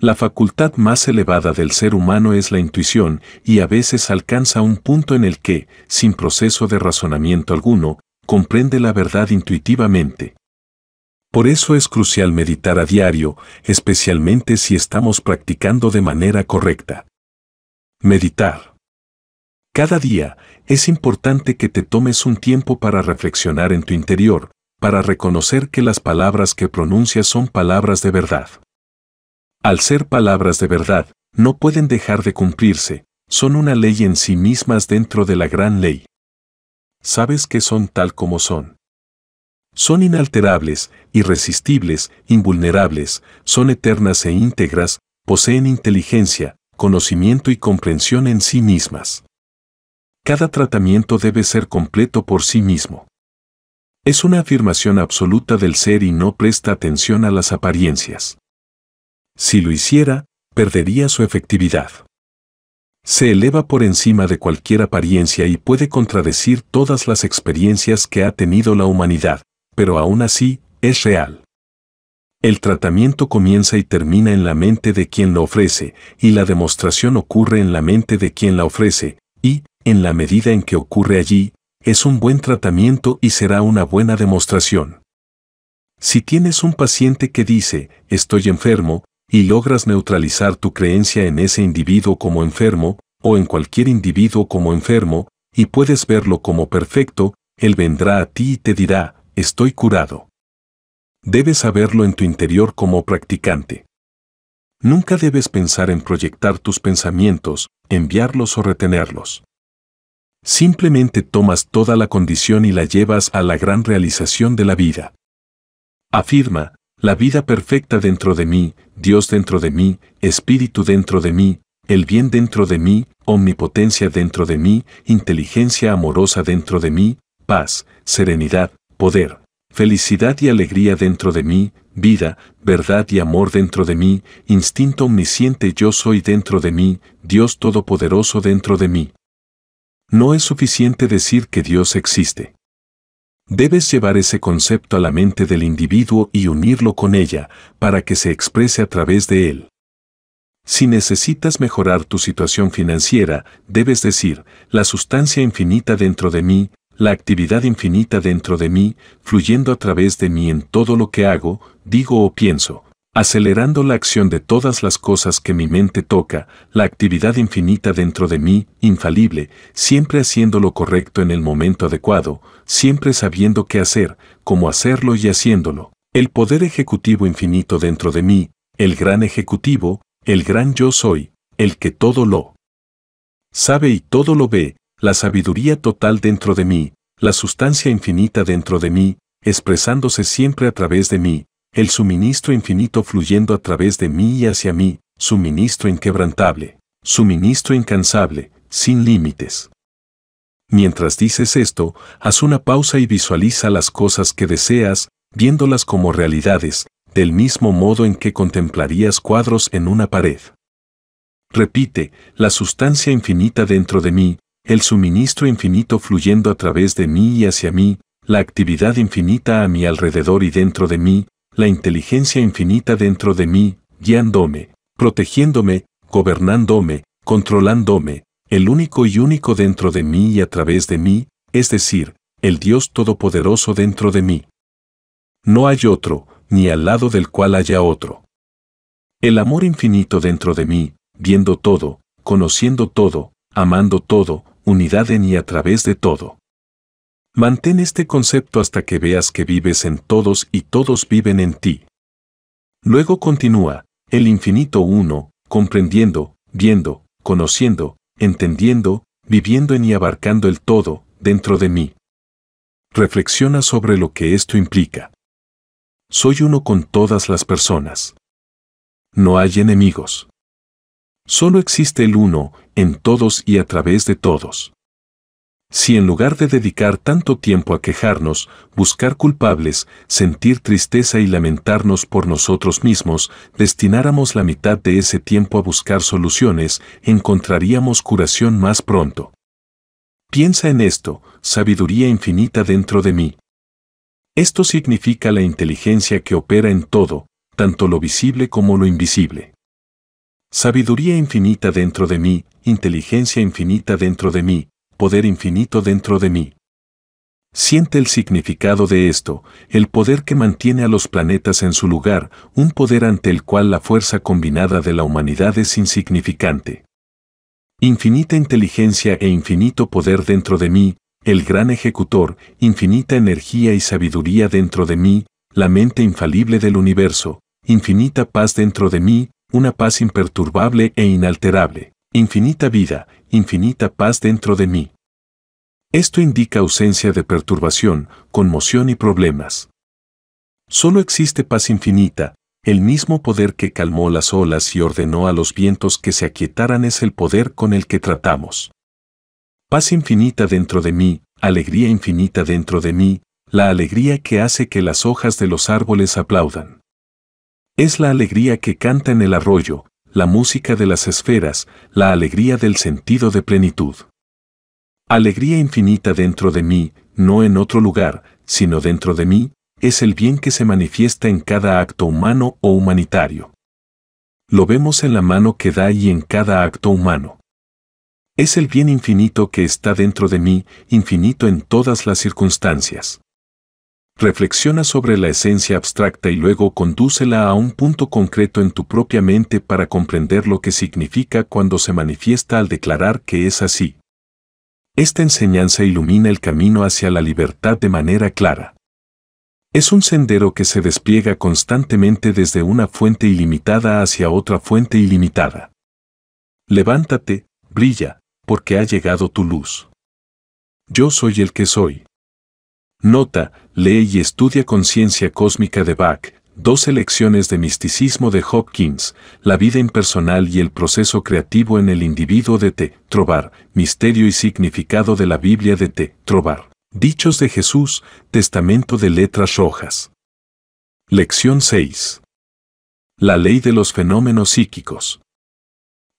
La facultad más elevada del ser humano es la intuición y a veces alcanza un punto en el que, sin proceso de razonamiento alguno, comprende la verdad intuitivamente. Por eso es crucial meditar a diario, especialmente si estamos practicando de manera correcta. Meditar. Cada día es importante que te tomes un tiempo para reflexionar en tu interior, para reconocer que las palabras que pronuncias son palabras de verdad. Al ser palabras de verdad, no pueden dejar de cumplirse, son una ley en sí mismas dentro de la gran ley. Sabes que son tal como son. Son inalterables, irresistibles, invulnerables, son eternas e íntegras, poseen inteligencia, conocimiento y comprensión en sí mismas. Cada tratamiento debe ser completo por sí mismo. Es una afirmación absoluta del ser y no presta atención a las apariencias. Si lo hiciera, perdería su efectividad. Se eleva por encima de cualquier apariencia y puede contradecir todas las experiencias que ha tenido la humanidad, pero aún así, es real. El tratamiento comienza y termina en la mente de quien lo ofrece, y la demostración ocurre en la mente de quien la ofrece, y, en la medida en que ocurre allí, es un buen tratamiento y será una buena demostración. Si tienes un paciente que dice, estoy enfermo, y logras neutralizar tu creencia en ese individuo como enfermo, o en cualquier individuo como enfermo, y puedes verlo como perfecto, él vendrá a ti y te dirá, estoy curado. Debes saberlo en tu interior como practicante. Nunca debes pensar en proyectar tus pensamientos, enviarlos o retenerlos. Simplemente tomas toda la condición y la llevas a la gran realización de la vida. Afirma, la vida perfecta dentro de mí, Dios dentro de mí, espíritu dentro de mí, el bien dentro de mí, omnipotencia dentro de mí, inteligencia amorosa dentro de mí, paz, serenidad, poder, felicidad y alegría dentro de mí, vida, verdad y amor dentro de mí, instinto omnisciente yo soy dentro de mí, Dios todopoderoso dentro de mí. No es suficiente decir que Dios existe. Debes llevar ese concepto a la mente del individuo y unirlo con ella para que se exprese a través de él. Si necesitas mejorar tu situación financiera, debes decir, la sustancia infinita dentro de mí, la actividad infinita dentro de mí, fluyendo a través de mí en todo lo que hago, digo o pienso, acelerando la acción de todas las cosas que mi mente toca, la actividad infinita dentro de mí, infalible, siempre haciendo lo correcto en el momento adecuado, siempre sabiendo qué hacer, cómo hacerlo y haciéndolo. El poder ejecutivo infinito dentro de mí, el gran ejecutivo, el gran yo soy, el que todo lo sabe y todo lo ve, la sabiduría total dentro de mí, la sustancia infinita dentro de mí, expresándose siempre a través de mí, el suministro infinito fluyendo a través de mí y hacia mí, suministro inquebrantable, suministro incansable, sin límites. Mientras dices esto, haz una pausa y visualiza las cosas que deseas, viéndolas como realidades, del mismo modo en que contemplarías cuadros en una pared. Repite, la sustancia infinita dentro de mí, el suministro infinito fluyendo a través de mí y hacia mí, la actividad infinita a mi alrededor y dentro de mí, la inteligencia infinita dentro de mí, guiándome, protegiéndome, gobernándome, controlándome, el único y único dentro de mí y a través de mí, es decir, el Dios Todopoderoso dentro de mí. No hay otro, ni al lado del cual haya otro. El amor infinito dentro de mí, viendo todo, conociendo todo, amando todo, unidad en y a través de todo. Mantén este concepto hasta que veas que vives en todos y todos viven en ti. Luego continúa, el infinito uno, comprendiendo, viendo, conociendo, entendiendo, viviendo en y abarcando el todo, dentro de mí. Reflexiona sobre lo que esto implica. Soy uno con todas las personas. No hay enemigos. Solo existe el uno, en todos y a través de todos. Si en lugar de dedicar tanto tiempo a quejarnos, buscar culpables, sentir tristeza y lamentarnos por nosotros mismos, destináramos la mitad de ese tiempo a buscar soluciones, encontraríamos curación más pronto. Piensa en esto, sabiduría infinita dentro de mí. Esto significa la inteligencia que opera en todo, tanto lo visible como lo invisible. Sabiduría infinita dentro de mí, inteligencia infinita dentro de mí, poder infinito dentro de mí. Siente el significado de esto, el poder que mantiene a los planetas en su lugar, un poder ante el cual la fuerza combinada de la humanidad es insignificante. Infinita inteligencia e infinito poder dentro de mí, el gran ejecutor, infinita energía y sabiduría dentro de mí, la mente infalible del universo, infinita paz dentro de mí, una paz imperturbable e inalterable. Infinita vida, infinita paz dentro de mí. Esto indica ausencia de perturbación, conmoción y problemas. Solo existe paz infinita, el mismo poder que calmó las olas y ordenó a los vientos que se aquietaran es el poder con el que tratamos. Paz infinita dentro de mí, alegría infinita dentro de mí, la alegría que hace que las hojas de los árboles aplaudan. Es la alegría que canta en el arroyo, la música de las esferas, la alegría del sentido de plenitud. Alegría infinita dentro de mí, no en otro lugar, sino dentro de mí, es el bien que se manifiesta en cada acto humano o humanitario. Lo vemos en la mano que da y en cada acto humano. Es el bien infinito que está dentro de mí, infinito en todas las circunstancias reflexiona sobre la esencia abstracta y luego condúcela a un punto concreto en tu propia mente para comprender lo que significa cuando se manifiesta al declarar que es así. Esta enseñanza ilumina el camino hacia la libertad de manera clara. Es un sendero que se despliega constantemente desde una fuente ilimitada hacia otra fuente ilimitada. Levántate, brilla, porque ha llegado tu luz. Yo soy el que soy. Nota, lee y estudia Conciencia Cósmica de Bach, dos lecciones de misticismo de Hopkins, la vida impersonal y el proceso creativo en el individuo de T. Trobar, misterio y significado de la Biblia de T. Trobar. Dichos de Jesús, Testamento de Letras Rojas. Lección 6. La ley de los fenómenos psíquicos.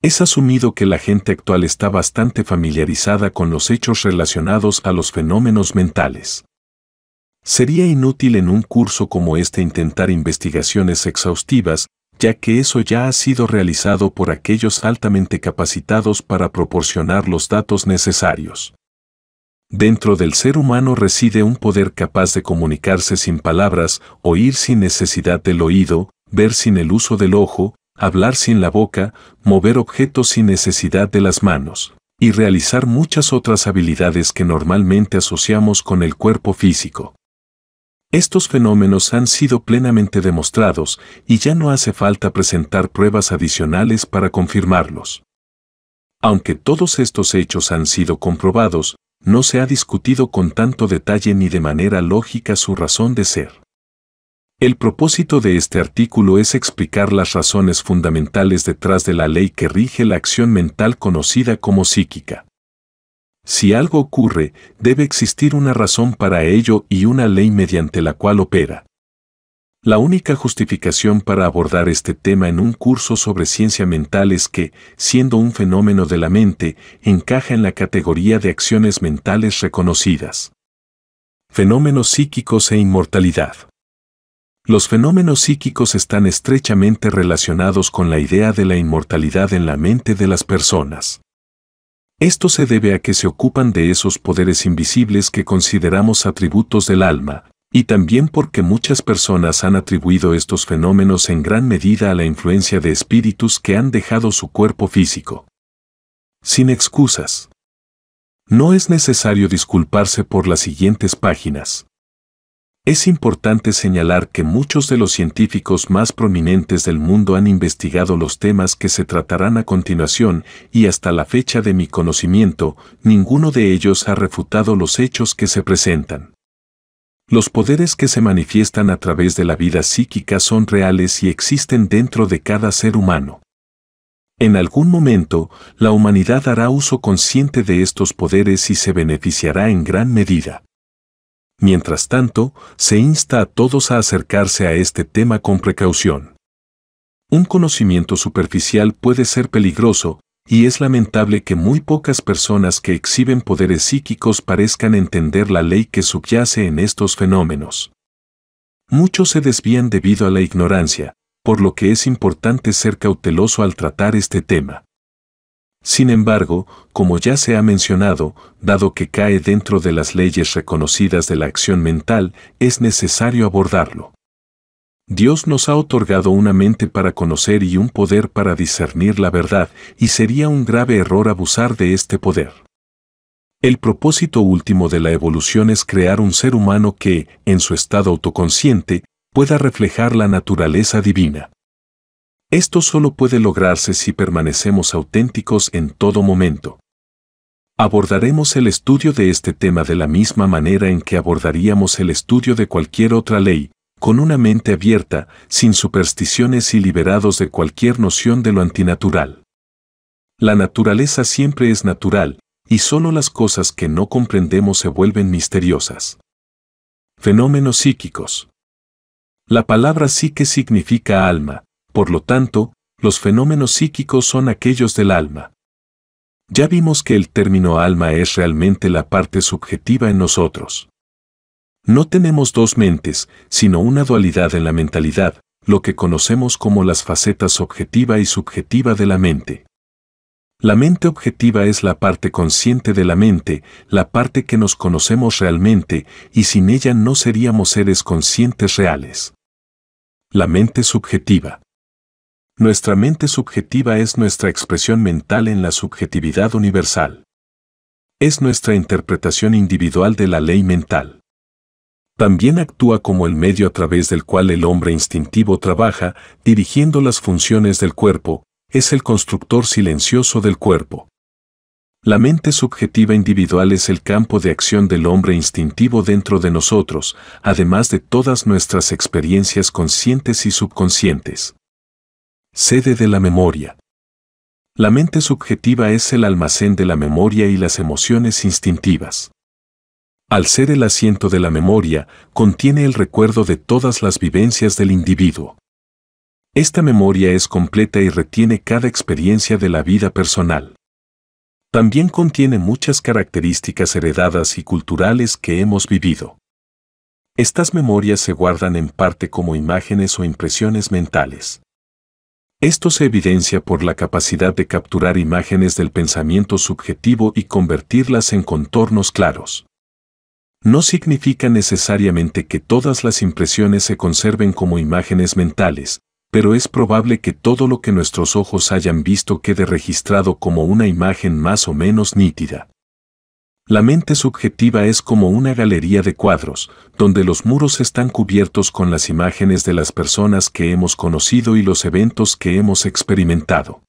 Es asumido que la gente actual está bastante familiarizada con los hechos relacionados a los fenómenos mentales. Sería inútil en un curso como este intentar investigaciones exhaustivas, ya que eso ya ha sido realizado por aquellos altamente capacitados para proporcionar los datos necesarios. Dentro del ser humano reside un poder capaz de comunicarse sin palabras, oír sin necesidad del oído, ver sin el uso del ojo, hablar sin la boca, mover objetos sin necesidad de las manos, y realizar muchas otras habilidades que normalmente asociamos con el cuerpo físico. Estos fenómenos han sido plenamente demostrados y ya no hace falta presentar pruebas adicionales para confirmarlos. Aunque todos estos hechos han sido comprobados, no se ha discutido con tanto detalle ni de manera lógica su razón de ser. El propósito de este artículo es explicar las razones fundamentales detrás de la ley que rige la acción mental conocida como psíquica. Si algo ocurre, debe existir una razón para ello y una ley mediante la cual opera. La única justificación para abordar este tema en un curso sobre ciencia mental es que, siendo un fenómeno de la mente, encaja en la categoría de acciones mentales reconocidas. Fenómenos psíquicos e inmortalidad. Los fenómenos psíquicos están estrechamente relacionados con la idea de la inmortalidad en la mente de las personas. Esto se debe a que se ocupan de esos poderes invisibles que consideramos atributos del alma, y también porque muchas personas han atribuido estos fenómenos en gran medida a la influencia de espíritus que han dejado su cuerpo físico. Sin excusas. No es necesario disculparse por las siguientes páginas. Es importante señalar que muchos de los científicos más prominentes del mundo han investigado los temas que se tratarán a continuación y hasta la fecha de mi conocimiento, ninguno de ellos ha refutado los hechos que se presentan. Los poderes que se manifiestan a través de la vida psíquica son reales y existen dentro de cada ser humano. En algún momento, la humanidad hará uso consciente de estos poderes y se beneficiará en gran medida. Mientras tanto, se insta a todos a acercarse a este tema con precaución. Un conocimiento superficial puede ser peligroso, y es lamentable que muy pocas personas que exhiben poderes psíquicos parezcan entender la ley que subyace en estos fenómenos. Muchos se desvían debido a la ignorancia, por lo que es importante ser cauteloso al tratar este tema. Sin embargo, como ya se ha mencionado, dado que cae dentro de las leyes reconocidas de la acción mental, es necesario abordarlo. Dios nos ha otorgado una mente para conocer y un poder para discernir la verdad, y sería un grave error abusar de este poder. El propósito último de la evolución es crear un ser humano que, en su estado autoconsciente, pueda reflejar la naturaleza divina. Esto solo puede lograrse si permanecemos auténticos en todo momento. Abordaremos el estudio de este tema de la misma manera en que abordaríamos el estudio de cualquier otra ley, con una mente abierta, sin supersticiones y liberados de cualquier noción de lo antinatural. La naturaleza siempre es natural, y solo las cosas que no comprendemos se vuelven misteriosas. Fenómenos psíquicos. La palabra psique significa alma, por lo tanto, los fenómenos psíquicos son aquellos del alma. Ya vimos que el término alma es realmente la parte subjetiva en nosotros. No tenemos dos mentes, sino una dualidad en la mentalidad, lo que conocemos como las facetas objetiva y subjetiva de la mente. La mente objetiva es la parte consciente de la mente, la parte que nos conocemos realmente, y sin ella no seríamos seres conscientes reales. La mente subjetiva nuestra mente subjetiva es nuestra expresión mental en la subjetividad universal. Es nuestra interpretación individual de la ley mental. También actúa como el medio a través del cual el hombre instintivo trabaja, dirigiendo las funciones del cuerpo, es el constructor silencioso del cuerpo. La mente subjetiva individual es el campo de acción del hombre instintivo dentro de nosotros, además de todas nuestras experiencias conscientes y subconscientes. Sede de la memoria. La mente subjetiva es el almacén de la memoria y las emociones instintivas. Al ser el asiento de la memoria, contiene el recuerdo de todas las vivencias del individuo. Esta memoria es completa y retiene cada experiencia de la vida personal. También contiene muchas características heredadas y culturales que hemos vivido. Estas memorias se guardan en parte como imágenes o impresiones mentales. Esto se evidencia por la capacidad de capturar imágenes del pensamiento subjetivo y convertirlas en contornos claros. No significa necesariamente que todas las impresiones se conserven como imágenes mentales, pero es probable que todo lo que nuestros ojos hayan visto quede registrado como una imagen más o menos nítida. La mente subjetiva es como una galería de cuadros, donde los muros están cubiertos con las imágenes de las personas que hemos conocido y los eventos que hemos experimentado.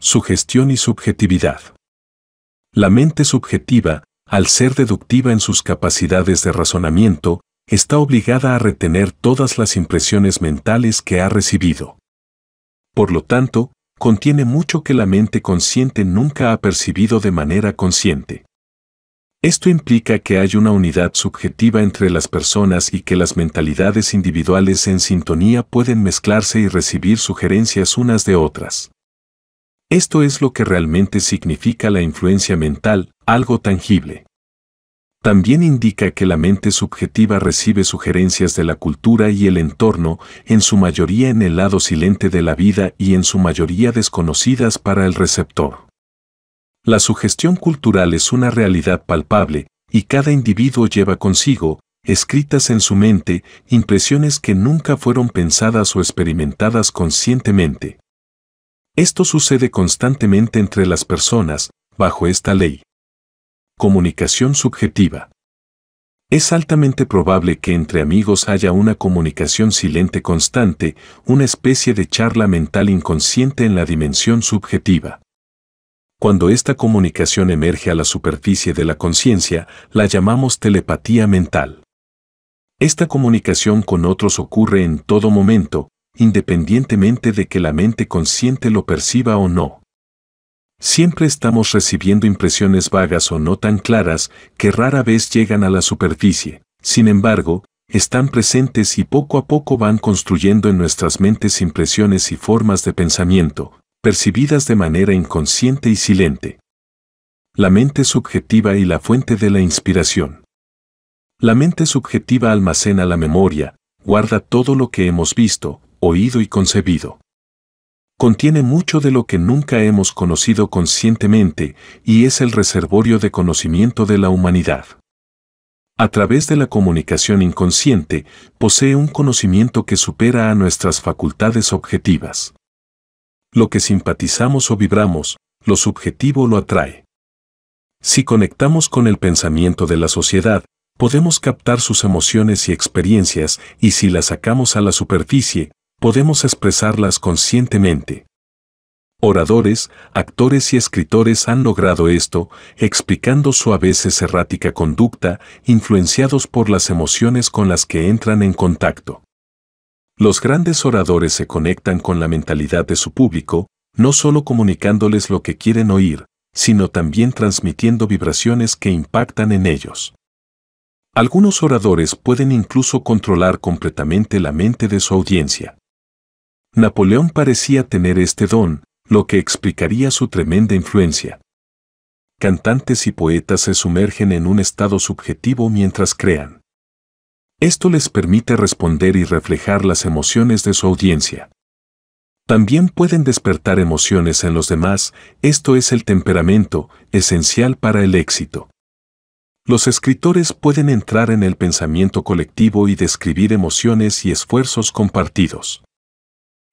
Sugestión y subjetividad. La mente subjetiva, al ser deductiva en sus capacidades de razonamiento, está obligada a retener todas las impresiones mentales que ha recibido. Por lo tanto, contiene mucho que la mente consciente nunca ha percibido de manera consciente. Esto implica que hay una unidad subjetiva entre las personas y que las mentalidades individuales en sintonía pueden mezclarse y recibir sugerencias unas de otras. Esto es lo que realmente significa la influencia mental, algo tangible. También indica que la mente subjetiva recibe sugerencias de la cultura y el entorno, en su mayoría en el lado silente de la vida y en su mayoría desconocidas para el receptor. La sugestión cultural es una realidad palpable, y cada individuo lleva consigo, escritas en su mente, impresiones que nunca fueron pensadas o experimentadas conscientemente. Esto sucede constantemente entre las personas, bajo esta ley. Comunicación subjetiva. Es altamente probable que entre amigos haya una comunicación silente constante, una especie de charla mental inconsciente en la dimensión subjetiva. Cuando esta comunicación emerge a la superficie de la conciencia, la llamamos telepatía mental. Esta comunicación con otros ocurre en todo momento, independientemente de que la mente consciente lo perciba o no. Siempre estamos recibiendo impresiones vagas o no tan claras que rara vez llegan a la superficie. Sin embargo, están presentes y poco a poco van construyendo en nuestras mentes impresiones y formas de pensamiento, percibidas de manera inconsciente y silente. La mente subjetiva y la fuente de la inspiración. La mente subjetiva almacena la memoria, guarda todo lo que hemos visto, oído y concebido. Contiene mucho de lo que nunca hemos conocido conscientemente y es el reservorio de conocimiento de la humanidad. A través de la comunicación inconsciente, posee un conocimiento que supera a nuestras facultades objetivas lo que simpatizamos o vibramos, lo subjetivo lo atrae. Si conectamos con el pensamiento de la sociedad, podemos captar sus emociones y experiencias y si las sacamos a la superficie, podemos expresarlas conscientemente. Oradores, actores y escritores han logrado esto, explicando su a veces errática conducta, influenciados por las emociones con las que entran en contacto. Los grandes oradores se conectan con la mentalidad de su público, no solo comunicándoles lo que quieren oír, sino también transmitiendo vibraciones que impactan en ellos. Algunos oradores pueden incluso controlar completamente la mente de su audiencia. Napoleón parecía tener este don, lo que explicaría su tremenda influencia. Cantantes y poetas se sumergen en un estado subjetivo mientras crean. Esto les permite responder y reflejar las emociones de su audiencia. También pueden despertar emociones en los demás, esto es el temperamento, esencial para el éxito. Los escritores pueden entrar en el pensamiento colectivo y describir emociones y esfuerzos compartidos.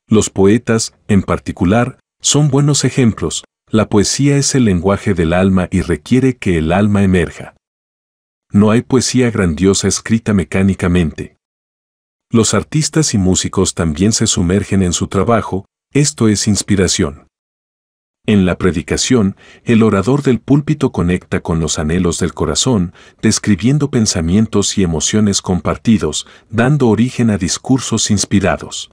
Los poetas, en particular, son buenos ejemplos, la poesía es el lenguaje del alma y requiere que el alma emerja no hay poesía grandiosa escrita mecánicamente. Los artistas y músicos también se sumergen en su trabajo, esto es inspiración. En la predicación, el orador del púlpito conecta con los anhelos del corazón, describiendo pensamientos y emociones compartidos, dando origen a discursos inspirados.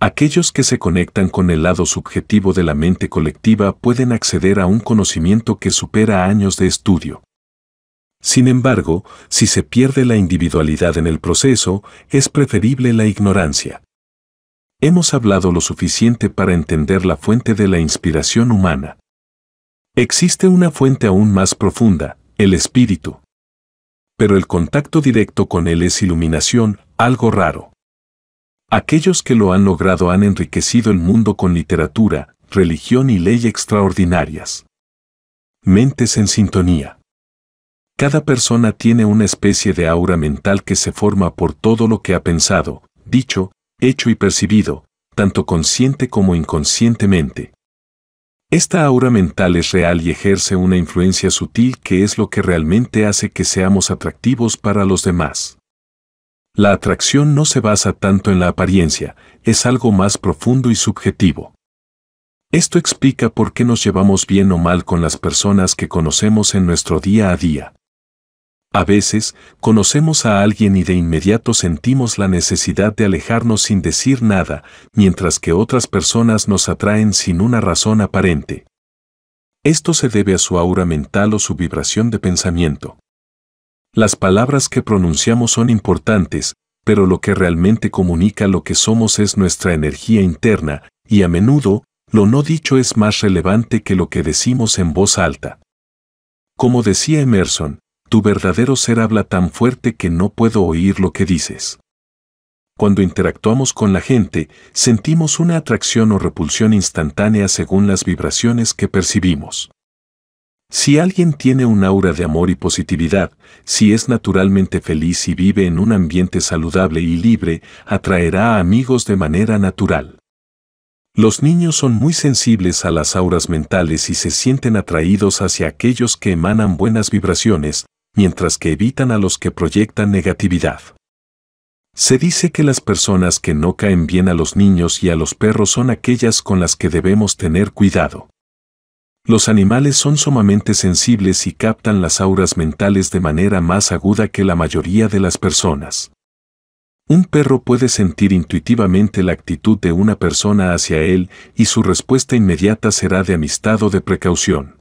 Aquellos que se conectan con el lado subjetivo de la mente colectiva pueden acceder a un conocimiento que supera años de estudio. Sin embargo, si se pierde la individualidad en el proceso, es preferible la ignorancia. Hemos hablado lo suficiente para entender la fuente de la inspiración humana. Existe una fuente aún más profunda, el espíritu. Pero el contacto directo con él es iluminación, algo raro. Aquellos que lo han logrado han enriquecido el mundo con literatura, religión y ley extraordinarias. Mentes en sintonía. Cada persona tiene una especie de aura mental que se forma por todo lo que ha pensado, dicho, hecho y percibido, tanto consciente como inconscientemente. Esta aura mental es real y ejerce una influencia sutil que es lo que realmente hace que seamos atractivos para los demás. La atracción no se basa tanto en la apariencia, es algo más profundo y subjetivo. Esto explica por qué nos llevamos bien o mal con las personas que conocemos en nuestro día a día. A veces, conocemos a alguien y de inmediato sentimos la necesidad de alejarnos sin decir nada, mientras que otras personas nos atraen sin una razón aparente. Esto se debe a su aura mental o su vibración de pensamiento. Las palabras que pronunciamos son importantes, pero lo que realmente comunica lo que somos es nuestra energía interna, y a menudo, lo no dicho es más relevante que lo que decimos en voz alta. Como decía Emerson, tu verdadero ser habla tan fuerte que no puedo oír lo que dices. Cuando interactuamos con la gente, sentimos una atracción o repulsión instantánea según las vibraciones que percibimos. Si alguien tiene un aura de amor y positividad, si es naturalmente feliz y vive en un ambiente saludable y libre, atraerá a amigos de manera natural. Los niños son muy sensibles a las auras mentales y se sienten atraídos hacia aquellos que emanan buenas vibraciones, mientras que evitan a los que proyectan negatividad. Se dice que las personas que no caen bien a los niños y a los perros son aquellas con las que debemos tener cuidado. Los animales son sumamente sensibles y captan las auras mentales de manera más aguda que la mayoría de las personas. Un perro puede sentir intuitivamente la actitud de una persona hacia él y su respuesta inmediata será de amistad o de precaución.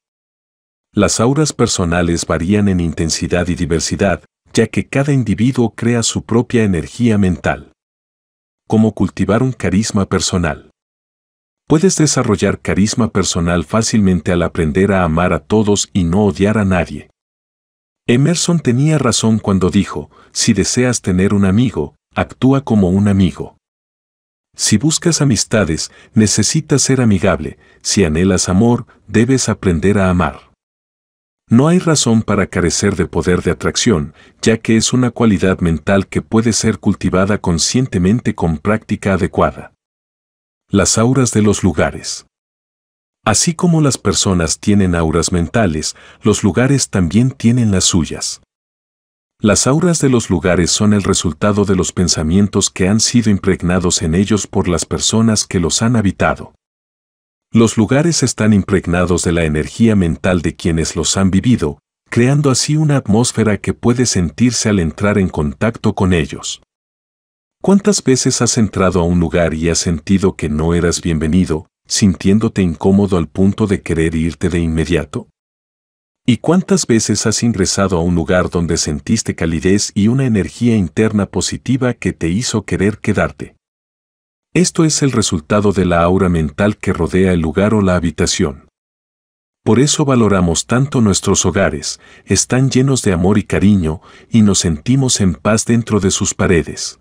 Las auras personales varían en intensidad y diversidad, ya que cada individuo crea su propia energía mental. ¿Cómo cultivar un carisma personal? Puedes desarrollar carisma personal fácilmente al aprender a amar a todos y no odiar a nadie. Emerson tenía razón cuando dijo, si deseas tener un amigo, actúa como un amigo. Si buscas amistades, necesitas ser amigable, si anhelas amor, debes aprender a amar. No hay razón para carecer de poder de atracción, ya que es una cualidad mental que puede ser cultivada conscientemente con práctica adecuada. Las auras de los lugares. Así como las personas tienen auras mentales, los lugares también tienen las suyas. Las auras de los lugares son el resultado de los pensamientos que han sido impregnados en ellos por las personas que los han habitado. Los lugares están impregnados de la energía mental de quienes los han vivido, creando así una atmósfera que puede sentirse al entrar en contacto con ellos. ¿Cuántas veces has entrado a un lugar y has sentido que no eras bienvenido, sintiéndote incómodo al punto de querer irte de inmediato? ¿Y cuántas veces has ingresado a un lugar donde sentiste calidez y una energía interna positiva que te hizo querer quedarte? Esto es el resultado de la aura mental que rodea el lugar o la habitación. Por eso valoramos tanto nuestros hogares, están llenos de amor y cariño, y nos sentimos en paz dentro de sus paredes.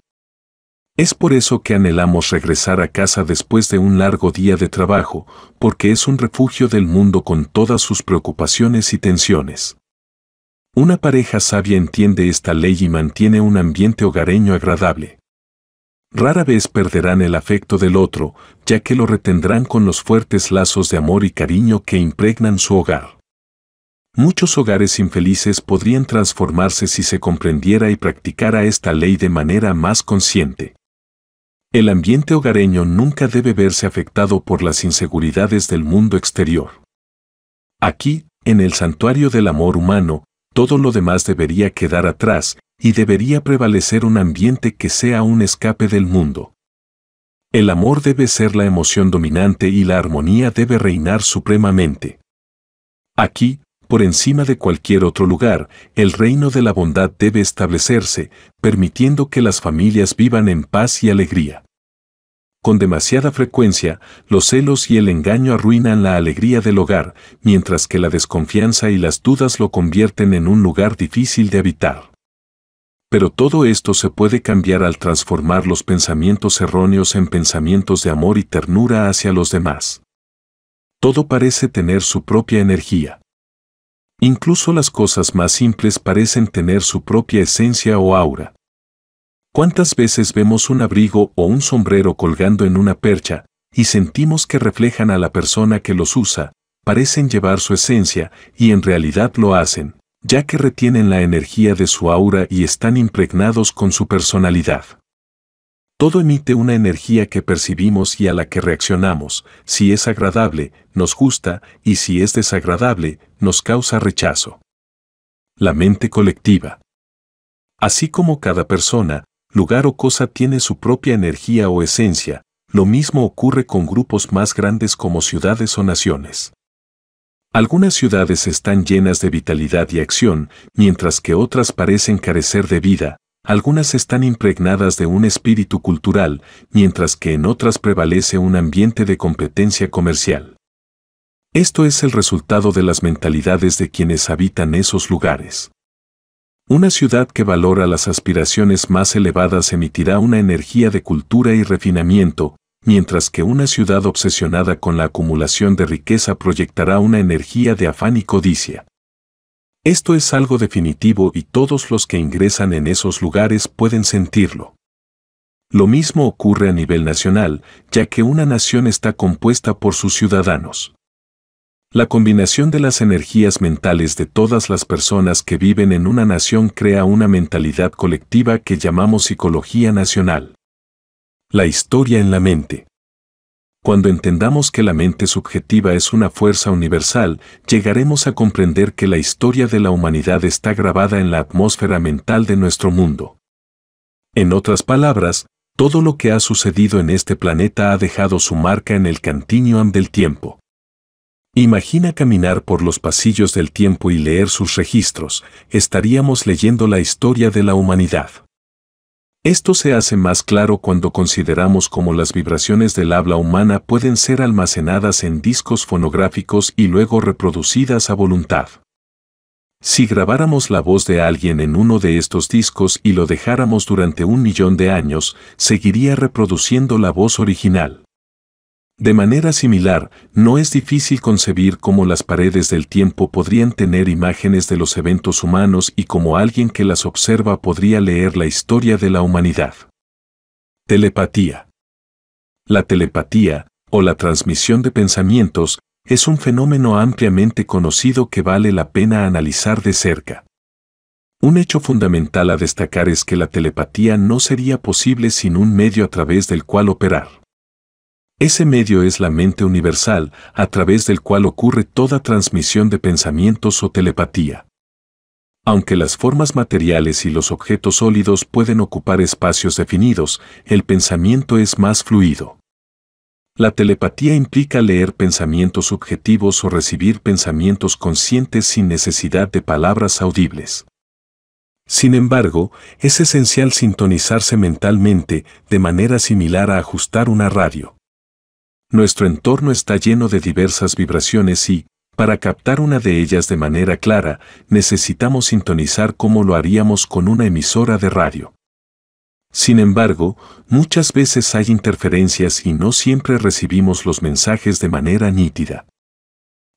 Es por eso que anhelamos regresar a casa después de un largo día de trabajo, porque es un refugio del mundo con todas sus preocupaciones y tensiones. Una pareja sabia entiende esta ley y mantiene un ambiente hogareño agradable rara vez perderán el afecto del otro, ya que lo retendrán con los fuertes lazos de amor y cariño que impregnan su hogar. Muchos hogares infelices podrían transformarse si se comprendiera y practicara esta ley de manera más consciente. El ambiente hogareño nunca debe verse afectado por las inseguridades del mundo exterior. Aquí, en el santuario del amor humano, todo lo demás debería quedar atrás y debería prevalecer un ambiente que sea un escape del mundo. El amor debe ser la emoción dominante y la armonía debe reinar supremamente. Aquí, por encima de cualquier otro lugar, el reino de la bondad debe establecerse, permitiendo que las familias vivan en paz y alegría. Con demasiada frecuencia, los celos y el engaño arruinan la alegría del hogar, mientras que la desconfianza y las dudas lo convierten en un lugar difícil de habitar. Pero todo esto se puede cambiar al transformar los pensamientos erróneos en pensamientos de amor y ternura hacia los demás. Todo parece tener su propia energía. Incluso las cosas más simples parecen tener su propia esencia o aura. ¿Cuántas veces vemos un abrigo o un sombrero colgando en una percha y sentimos que reflejan a la persona que los usa, parecen llevar su esencia y en realidad lo hacen? ya que retienen la energía de su aura y están impregnados con su personalidad. Todo emite una energía que percibimos y a la que reaccionamos, si es agradable, nos gusta, y si es desagradable, nos causa rechazo. La mente colectiva. Así como cada persona, lugar o cosa tiene su propia energía o esencia, lo mismo ocurre con grupos más grandes como ciudades o naciones. Algunas ciudades están llenas de vitalidad y acción, mientras que otras parecen carecer de vida, algunas están impregnadas de un espíritu cultural, mientras que en otras prevalece un ambiente de competencia comercial. Esto es el resultado de las mentalidades de quienes habitan esos lugares. Una ciudad que valora las aspiraciones más elevadas emitirá una energía de cultura y refinamiento, mientras que una ciudad obsesionada con la acumulación de riqueza proyectará una energía de afán y codicia. Esto es algo definitivo y todos los que ingresan en esos lugares pueden sentirlo. Lo mismo ocurre a nivel nacional, ya que una nación está compuesta por sus ciudadanos. La combinación de las energías mentales de todas las personas que viven en una nación crea una mentalidad colectiva que llamamos psicología nacional. La historia en la mente. Cuando entendamos que la mente subjetiva es una fuerza universal, llegaremos a comprender que la historia de la humanidad está grabada en la atmósfera mental de nuestro mundo. En otras palabras, todo lo que ha sucedido en este planeta ha dejado su marca en el continuum del tiempo. Imagina caminar por los pasillos del tiempo y leer sus registros, estaríamos leyendo la historia de la humanidad. Esto se hace más claro cuando consideramos cómo las vibraciones del habla humana pueden ser almacenadas en discos fonográficos y luego reproducidas a voluntad. Si grabáramos la voz de alguien en uno de estos discos y lo dejáramos durante un millón de años, seguiría reproduciendo la voz original. De manera similar, no es difícil concebir cómo las paredes del tiempo podrían tener imágenes de los eventos humanos y cómo alguien que las observa podría leer la historia de la humanidad. Telepatía. La telepatía, o la transmisión de pensamientos, es un fenómeno ampliamente conocido que vale la pena analizar de cerca. Un hecho fundamental a destacar es que la telepatía no sería posible sin un medio a través del cual operar. Ese medio es la mente universal, a través del cual ocurre toda transmisión de pensamientos o telepatía. Aunque las formas materiales y los objetos sólidos pueden ocupar espacios definidos, el pensamiento es más fluido. La telepatía implica leer pensamientos subjetivos o recibir pensamientos conscientes sin necesidad de palabras audibles. Sin embargo, es esencial sintonizarse mentalmente de manera similar a ajustar una radio nuestro entorno está lleno de diversas vibraciones y, para captar una de ellas de manera clara, necesitamos sintonizar como lo haríamos con una emisora de radio. Sin embargo, muchas veces hay interferencias y no siempre recibimos los mensajes de manera nítida.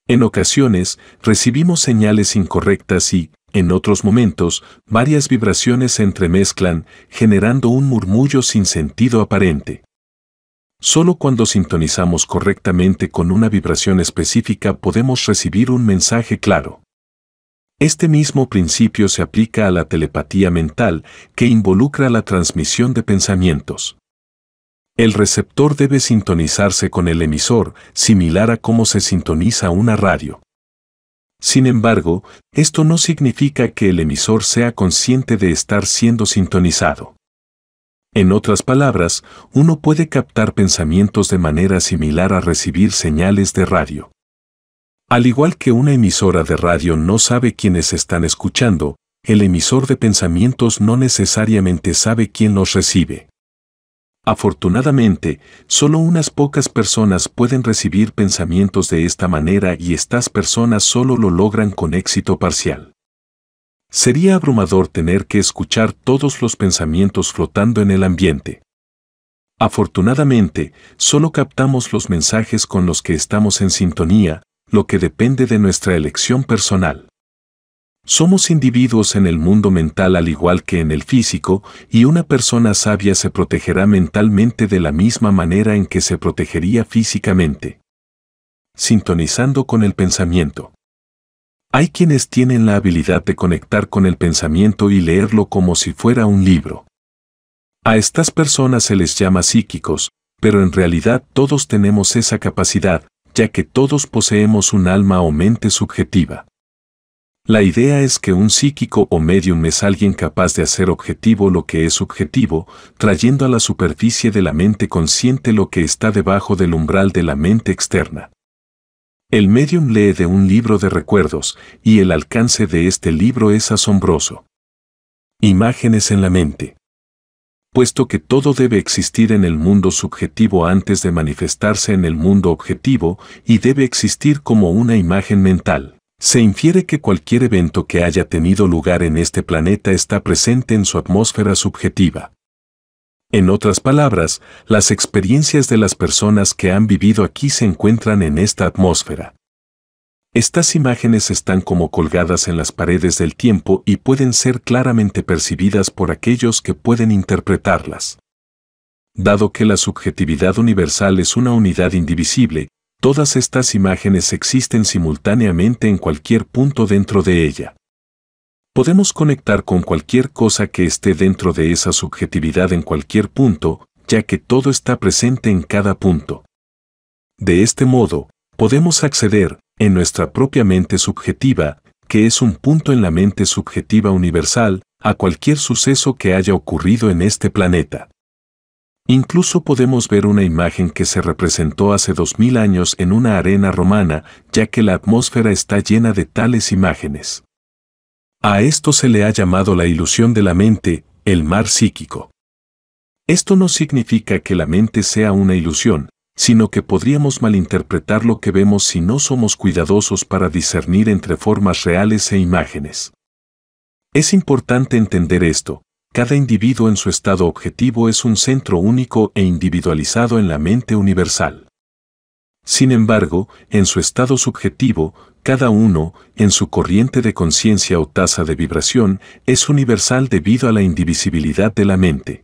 En ocasiones, recibimos señales incorrectas y, en otros momentos, varias vibraciones se entremezclan, generando un murmullo sin sentido aparente. Solo cuando sintonizamos correctamente con una vibración específica podemos recibir un mensaje claro. Este mismo principio se aplica a la telepatía mental que involucra la transmisión de pensamientos. El receptor debe sintonizarse con el emisor, similar a cómo se sintoniza una radio. Sin embargo, esto no significa que el emisor sea consciente de estar siendo sintonizado. En otras palabras, uno puede captar pensamientos de manera similar a recibir señales de radio. Al igual que una emisora de radio no sabe quiénes están escuchando, el emisor de pensamientos no necesariamente sabe quién los recibe. Afortunadamente, solo unas pocas personas pueden recibir pensamientos de esta manera y estas personas solo lo logran con éxito parcial. Sería abrumador tener que escuchar todos los pensamientos flotando en el ambiente. Afortunadamente, solo captamos los mensajes con los que estamos en sintonía, lo que depende de nuestra elección personal. Somos individuos en el mundo mental al igual que en el físico, y una persona sabia se protegerá mentalmente de la misma manera en que se protegería físicamente. Sintonizando con el pensamiento. Hay quienes tienen la habilidad de conectar con el pensamiento y leerlo como si fuera un libro. A estas personas se les llama psíquicos, pero en realidad todos tenemos esa capacidad, ya que todos poseemos un alma o mente subjetiva. La idea es que un psíquico o medium es alguien capaz de hacer objetivo lo que es subjetivo, trayendo a la superficie de la mente consciente lo que está debajo del umbral de la mente externa. El medium lee de un libro de recuerdos y el alcance de este libro es asombroso. Imágenes en la mente. Puesto que todo debe existir en el mundo subjetivo antes de manifestarse en el mundo objetivo y debe existir como una imagen mental, se infiere que cualquier evento que haya tenido lugar en este planeta está presente en su atmósfera subjetiva. En otras palabras, las experiencias de las personas que han vivido aquí se encuentran en esta atmósfera. Estas imágenes están como colgadas en las paredes del tiempo y pueden ser claramente percibidas por aquellos que pueden interpretarlas. Dado que la subjetividad universal es una unidad indivisible, todas estas imágenes existen simultáneamente en cualquier punto dentro de ella podemos conectar con cualquier cosa que esté dentro de esa subjetividad en cualquier punto, ya que todo está presente en cada punto. De este modo, podemos acceder, en nuestra propia mente subjetiva, que es un punto en la mente subjetiva universal, a cualquier suceso que haya ocurrido en este planeta. Incluso podemos ver una imagen que se representó hace 2000 años en una arena romana, ya que la atmósfera está llena de tales imágenes. A esto se le ha llamado la ilusión de la mente, el mar psíquico. Esto no significa que la mente sea una ilusión, sino que podríamos malinterpretar lo que vemos si no somos cuidadosos para discernir entre formas reales e imágenes. Es importante entender esto, cada individuo en su estado objetivo es un centro único e individualizado en la mente universal. Sin embargo, en su estado subjetivo, cada uno, en su corriente de conciencia o tasa de vibración, es universal debido a la indivisibilidad de la mente.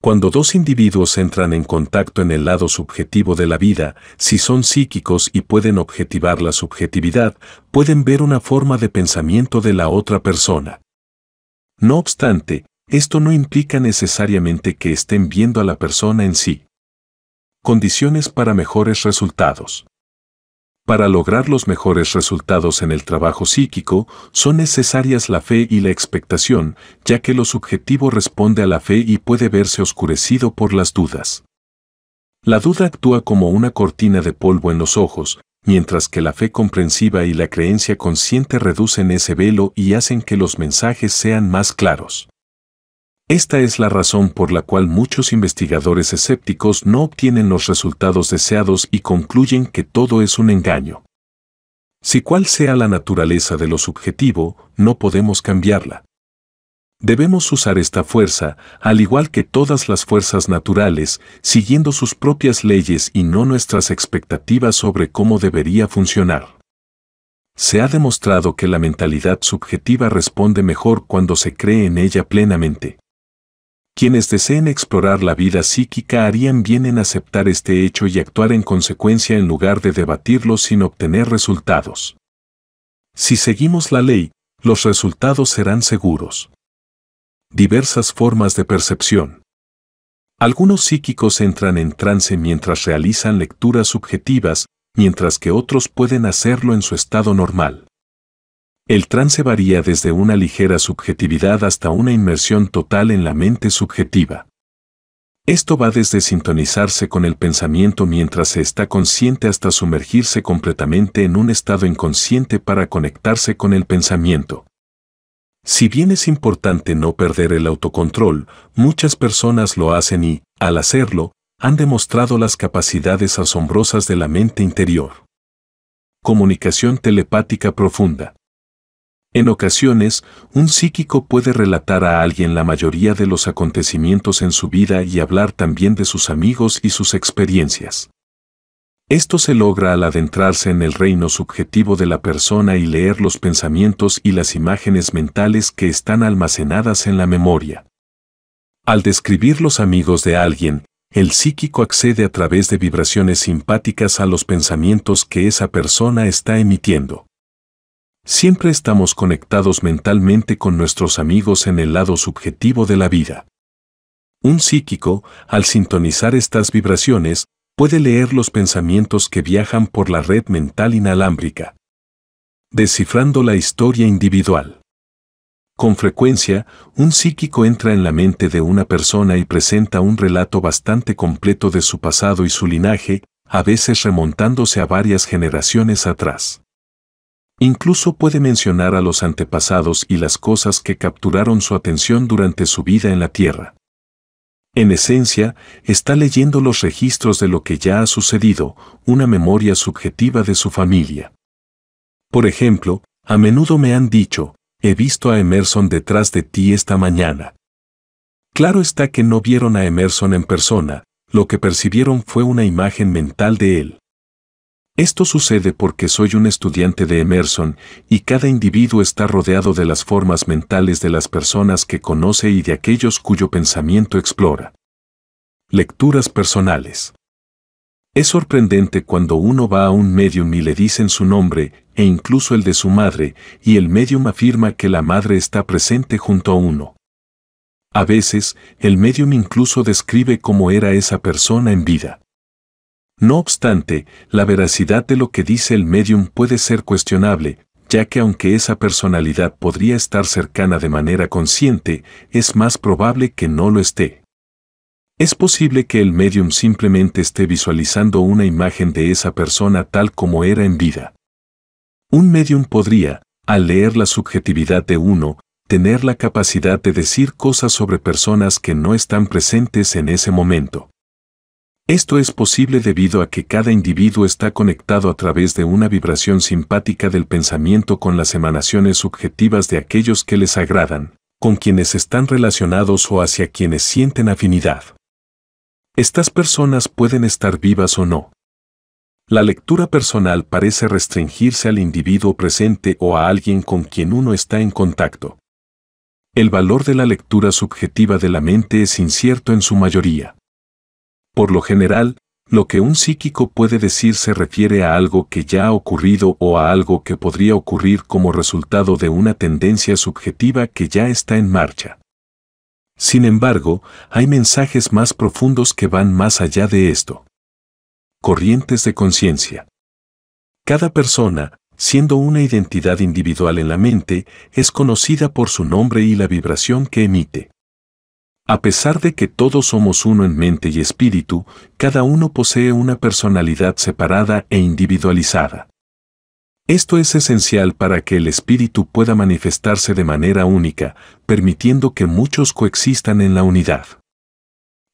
Cuando dos individuos entran en contacto en el lado subjetivo de la vida, si son psíquicos y pueden objetivar la subjetividad, pueden ver una forma de pensamiento de la otra persona. No obstante, esto no implica necesariamente que estén viendo a la persona en sí condiciones para mejores resultados. Para lograr los mejores resultados en el trabajo psíquico, son necesarias la fe y la expectación, ya que lo subjetivo responde a la fe y puede verse oscurecido por las dudas. La duda actúa como una cortina de polvo en los ojos, mientras que la fe comprensiva y la creencia consciente reducen ese velo y hacen que los mensajes sean más claros. Esta es la razón por la cual muchos investigadores escépticos no obtienen los resultados deseados y concluyen que todo es un engaño. Si cual sea la naturaleza de lo subjetivo, no podemos cambiarla. Debemos usar esta fuerza, al igual que todas las fuerzas naturales, siguiendo sus propias leyes y no nuestras expectativas sobre cómo debería funcionar. Se ha demostrado que la mentalidad subjetiva responde mejor cuando se cree en ella plenamente. Quienes deseen explorar la vida psíquica harían bien en aceptar este hecho y actuar en consecuencia en lugar de debatirlo sin obtener resultados. Si seguimos la ley, los resultados serán seguros. Diversas formas de percepción. Algunos psíquicos entran en trance mientras realizan lecturas subjetivas, mientras que otros pueden hacerlo en su estado normal. El trance varía desde una ligera subjetividad hasta una inmersión total en la mente subjetiva. Esto va desde sintonizarse con el pensamiento mientras se está consciente hasta sumergirse completamente en un estado inconsciente para conectarse con el pensamiento. Si bien es importante no perder el autocontrol, muchas personas lo hacen y, al hacerlo, han demostrado las capacidades asombrosas de la mente interior. Comunicación telepática profunda. En ocasiones, un psíquico puede relatar a alguien la mayoría de los acontecimientos en su vida y hablar también de sus amigos y sus experiencias. Esto se logra al adentrarse en el reino subjetivo de la persona y leer los pensamientos y las imágenes mentales que están almacenadas en la memoria. Al describir los amigos de alguien, el psíquico accede a través de vibraciones simpáticas a los pensamientos que esa persona está emitiendo. Siempre estamos conectados mentalmente con nuestros amigos en el lado subjetivo de la vida. Un psíquico, al sintonizar estas vibraciones, puede leer los pensamientos que viajan por la red mental inalámbrica, descifrando la historia individual. Con frecuencia, un psíquico entra en la mente de una persona y presenta un relato bastante completo de su pasado y su linaje, a veces remontándose a varias generaciones atrás. Incluso puede mencionar a los antepasados y las cosas que capturaron su atención durante su vida en la Tierra. En esencia, está leyendo los registros de lo que ya ha sucedido, una memoria subjetiva de su familia. Por ejemplo, a menudo me han dicho, he visto a Emerson detrás de ti esta mañana. Claro está que no vieron a Emerson en persona, lo que percibieron fue una imagen mental de él. Esto sucede porque soy un estudiante de Emerson y cada individuo está rodeado de las formas mentales de las personas que conoce y de aquellos cuyo pensamiento explora. Lecturas personales. Es sorprendente cuando uno va a un medium y le dicen su nombre e incluso el de su madre y el medium afirma que la madre está presente junto a uno. A veces, el medium incluso describe cómo era esa persona en vida. No obstante, la veracidad de lo que dice el medium puede ser cuestionable, ya que aunque esa personalidad podría estar cercana de manera consciente, es más probable que no lo esté. Es posible que el medium simplemente esté visualizando una imagen de esa persona tal como era en vida. Un medium podría, al leer la subjetividad de uno, tener la capacidad de decir cosas sobre personas que no están presentes en ese momento. Esto es posible debido a que cada individuo está conectado a través de una vibración simpática del pensamiento con las emanaciones subjetivas de aquellos que les agradan, con quienes están relacionados o hacia quienes sienten afinidad. Estas personas pueden estar vivas o no. La lectura personal parece restringirse al individuo presente o a alguien con quien uno está en contacto. El valor de la lectura subjetiva de la mente es incierto en su mayoría. Por lo general, lo que un psíquico puede decir se refiere a algo que ya ha ocurrido o a algo que podría ocurrir como resultado de una tendencia subjetiva que ya está en marcha. Sin embargo, hay mensajes más profundos que van más allá de esto. Corrientes de conciencia. Cada persona, siendo una identidad individual en la mente, es conocida por su nombre y la vibración que emite. A pesar de que todos somos uno en mente y espíritu, cada uno posee una personalidad separada e individualizada. Esto es esencial para que el espíritu pueda manifestarse de manera única, permitiendo que muchos coexistan en la unidad.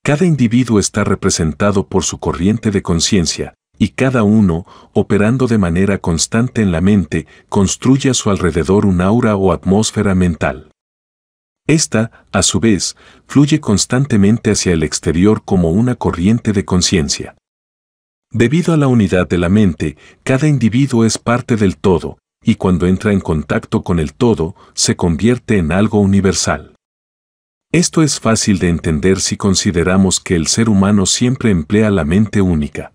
Cada individuo está representado por su corriente de conciencia, y cada uno, operando de manera constante en la mente, construye a su alrededor un aura o atmósfera mental. Esta, a su vez, fluye constantemente hacia el exterior como una corriente de conciencia. Debido a la unidad de la mente, cada individuo es parte del todo, y cuando entra en contacto con el todo, se convierte en algo universal. Esto es fácil de entender si consideramos que el ser humano siempre emplea la mente única.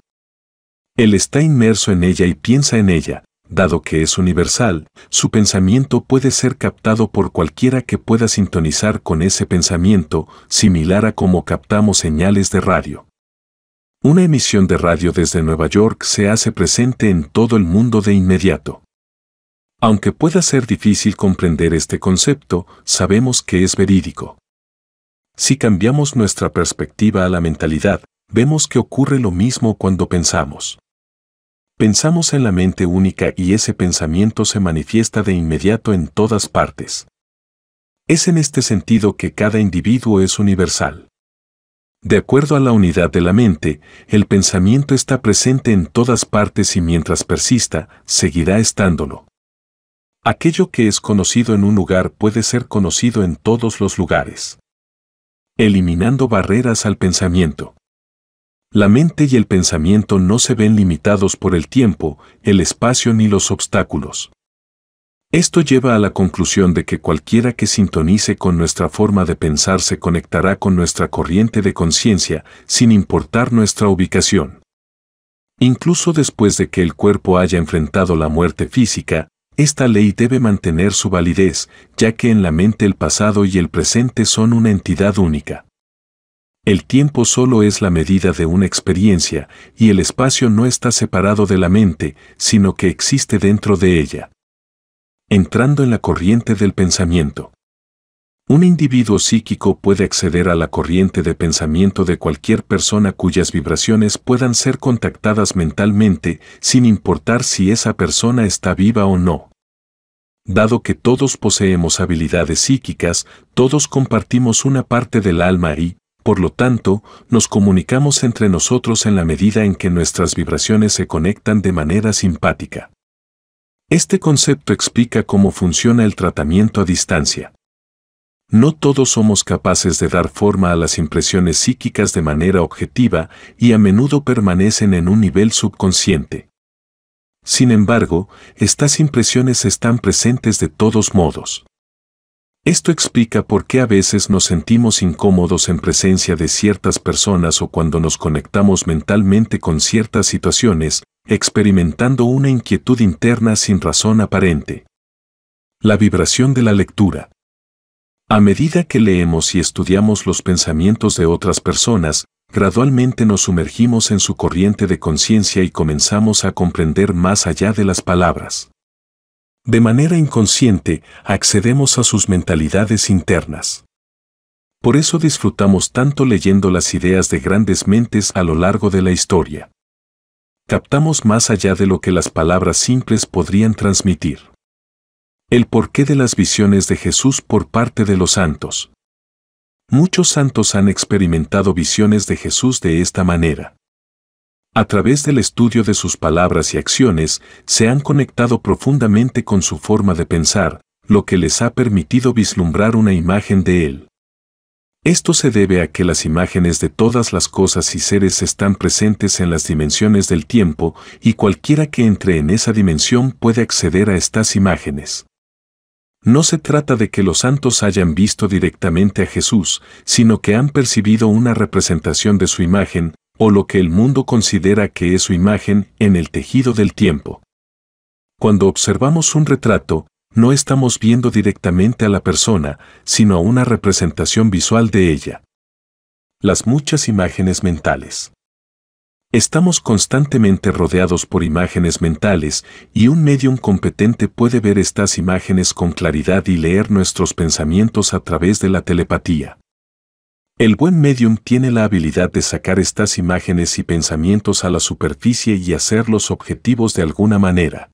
Él está inmerso en ella y piensa en ella, Dado que es universal, su pensamiento puede ser captado por cualquiera que pueda sintonizar con ese pensamiento, similar a como captamos señales de radio. Una emisión de radio desde Nueva York se hace presente en todo el mundo de inmediato. Aunque pueda ser difícil comprender este concepto, sabemos que es verídico. Si cambiamos nuestra perspectiva a la mentalidad, vemos que ocurre lo mismo cuando pensamos. Pensamos en la mente única y ese pensamiento se manifiesta de inmediato en todas partes. Es en este sentido que cada individuo es universal. De acuerdo a la unidad de la mente, el pensamiento está presente en todas partes y mientras persista, seguirá estándolo. Aquello que es conocido en un lugar puede ser conocido en todos los lugares. Eliminando barreras al pensamiento. La mente y el pensamiento no se ven limitados por el tiempo, el espacio ni los obstáculos. Esto lleva a la conclusión de que cualquiera que sintonice con nuestra forma de pensar se conectará con nuestra corriente de conciencia, sin importar nuestra ubicación. Incluso después de que el cuerpo haya enfrentado la muerte física, esta ley debe mantener su validez, ya que en la mente el pasado y el presente son una entidad única. El tiempo solo es la medida de una experiencia y el espacio no está separado de la mente, sino que existe dentro de ella. Entrando en la corriente del pensamiento. Un individuo psíquico puede acceder a la corriente de pensamiento de cualquier persona cuyas vibraciones puedan ser contactadas mentalmente sin importar si esa persona está viva o no. Dado que todos poseemos habilidades psíquicas, todos compartimos una parte del alma y, por lo tanto, nos comunicamos entre nosotros en la medida en que nuestras vibraciones se conectan de manera simpática. Este concepto explica cómo funciona el tratamiento a distancia. No todos somos capaces de dar forma a las impresiones psíquicas de manera objetiva y a menudo permanecen en un nivel subconsciente. Sin embargo, estas impresiones están presentes de todos modos. Esto explica por qué a veces nos sentimos incómodos en presencia de ciertas personas o cuando nos conectamos mentalmente con ciertas situaciones, experimentando una inquietud interna sin razón aparente. La vibración de la lectura. A medida que leemos y estudiamos los pensamientos de otras personas, gradualmente nos sumergimos en su corriente de conciencia y comenzamos a comprender más allá de las palabras. De manera inconsciente, accedemos a sus mentalidades internas. Por eso disfrutamos tanto leyendo las ideas de grandes mentes a lo largo de la historia. Captamos más allá de lo que las palabras simples podrían transmitir. El porqué de las visiones de Jesús por parte de los santos. Muchos santos han experimentado visiones de Jesús de esta manera. A través del estudio de sus palabras y acciones, se han conectado profundamente con su forma de pensar, lo que les ha permitido vislumbrar una imagen de él. Esto se debe a que las imágenes de todas las cosas y seres están presentes en las dimensiones del tiempo y cualquiera que entre en esa dimensión puede acceder a estas imágenes. No se trata de que los santos hayan visto directamente a Jesús, sino que han percibido una representación de su imagen, o lo que el mundo considera que es su imagen en el tejido del tiempo. Cuando observamos un retrato, no estamos viendo directamente a la persona, sino a una representación visual de ella. Las muchas imágenes mentales. Estamos constantemente rodeados por imágenes mentales y un medium competente puede ver estas imágenes con claridad y leer nuestros pensamientos a través de la telepatía. El buen medium tiene la habilidad de sacar estas imágenes y pensamientos a la superficie y hacerlos objetivos de alguna manera.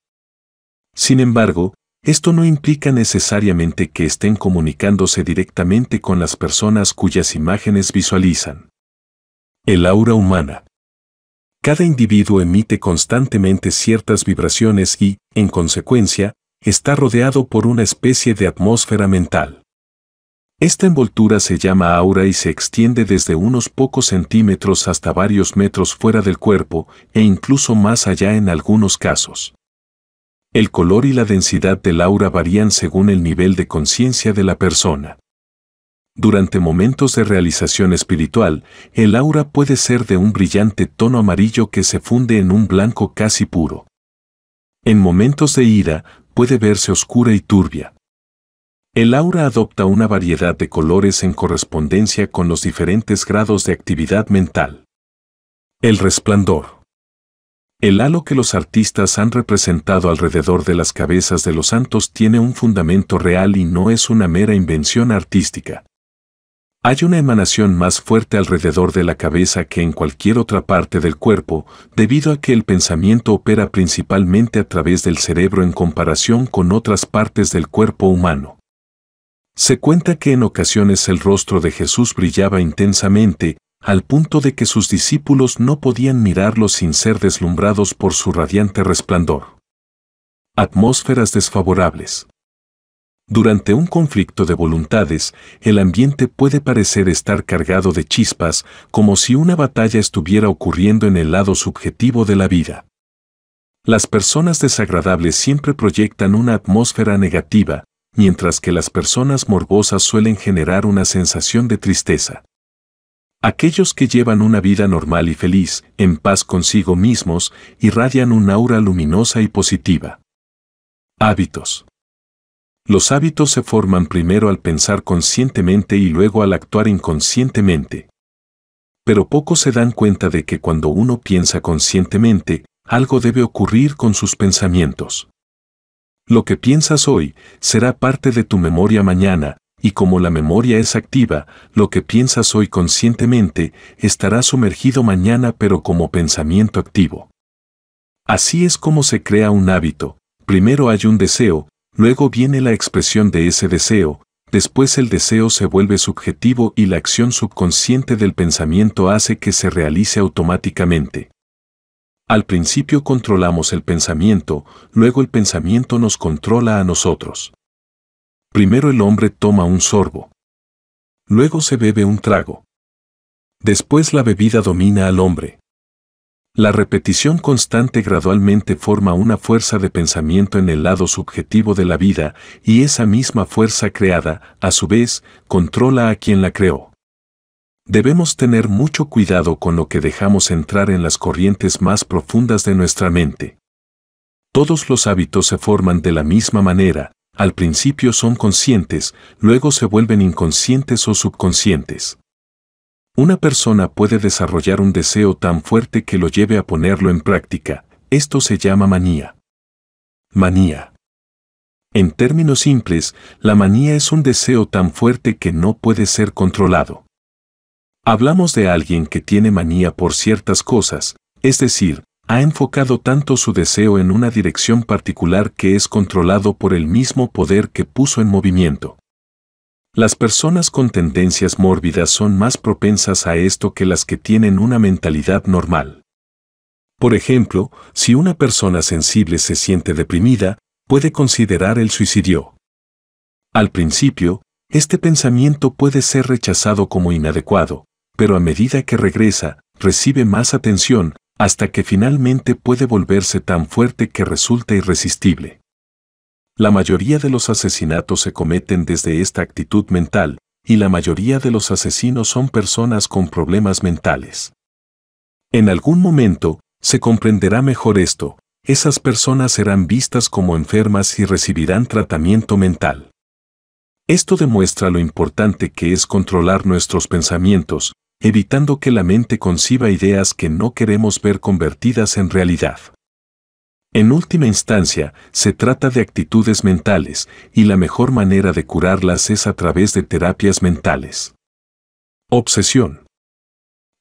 Sin embargo, esto no implica necesariamente que estén comunicándose directamente con las personas cuyas imágenes visualizan. El aura humana. Cada individuo emite constantemente ciertas vibraciones y, en consecuencia, está rodeado por una especie de atmósfera mental. Esta envoltura se llama aura y se extiende desde unos pocos centímetros hasta varios metros fuera del cuerpo e incluso más allá en algunos casos. El color y la densidad del aura varían según el nivel de conciencia de la persona. Durante momentos de realización espiritual, el aura puede ser de un brillante tono amarillo que se funde en un blanco casi puro. En momentos de ira, puede verse oscura y turbia. El aura adopta una variedad de colores en correspondencia con los diferentes grados de actividad mental. El resplandor. El halo que los artistas han representado alrededor de las cabezas de los santos tiene un fundamento real y no es una mera invención artística. Hay una emanación más fuerte alrededor de la cabeza que en cualquier otra parte del cuerpo, debido a que el pensamiento opera principalmente a través del cerebro en comparación con otras partes del cuerpo humano. Se cuenta que en ocasiones el rostro de Jesús brillaba intensamente, al punto de que sus discípulos no podían mirarlo sin ser deslumbrados por su radiante resplandor. Atmósferas desfavorables. Durante un conflicto de voluntades, el ambiente puede parecer estar cargado de chispas, como si una batalla estuviera ocurriendo en el lado subjetivo de la vida. Las personas desagradables siempre proyectan una atmósfera negativa, mientras que las personas morbosas suelen generar una sensación de tristeza. Aquellos que llevan una vida normal y feliz, en paz consigo mismos, irradian un aura luminosa y positiva. Hábitos. Los hábitos se forman primero al pensar conscientemente y luego al actuar inconscientemente. Pero pocos se dan cuenta de que cuando uno piensa conscientemente, algo debe ocurrir con sus pensamientos. Lo que piensas hoy será parte de tu memoria mañana, y como la memoria es activa, lo que piensas hoy conscientemente estará sumergido mañana pero como pensamiento activo. Así es como se crea un hábito. Primero hay un deseo, luego viene la expresión de ese deseo, después el deseo se vuelve subjetivo y la acción subconsciente del pensamiento hace que se realice automáticamente. Al principio controlamos el pensamiento, luego el pensamiento nos controla a nosotros. Primero el hombre toma un sorbo. Luego se bebe un trago. Después la bebida domina al hombre. La repetición constante gradualmente forma una fuerza de pensamiento en el lado subjetivo de la vida y esa misma fuerza creada, a su vez, controla a quien la creó debemos tener mucho cuidado con lo que dejamos entrar en las corrientes más profundas de nuestra mente. Todos los hábitos se forman de la misma manera, al principio son conscientes, luego se vuelven inconscientes o subconscientes. Una persona puede desarrollar un deseo tan fuerte que lo lleve a ponerlo en práctica, esto se llama manía. Manía. En términos simples, la manía es un deseo tan fuerte que no puede ser controlado. Hablamos de alguien que tiene manía por ciertas cosas, es decir, ha enfocado tanto su deseo en una dirección particular que es controlado por el mismo poder que puso en movimiento. Las personas con tendencias mórbidas son más propensas a esto que las que tienen una mentalidad normal. Por ejemplo, si una persona sensible se siente deprimida, puede considerar el suicidio. Al principio, este pensamiento puede ser rechazado como inadecuado, pero a medida que regresa, recibe más atención, hasta que finalmente puede volverse tan fuerte que resulta irresistible. La mayoría de los asesinatos se cometen desde esta actitud mental, y la mayoría de los asesinos son personas con problemas mentales. En algún momento, se comprenderá mejor esto, esas personas serán vistas como enfermas y recibirán tratamiento mental. Esto demuestra lo importante que es controlar nuestros pensamientos, evitando que la mente conciba ideas que no queremos ver convertidas en realidad. En última instancia, se trata de actitudes mentales, y la mejor manera de curarlas es a través de terapias mentales. Obsesión.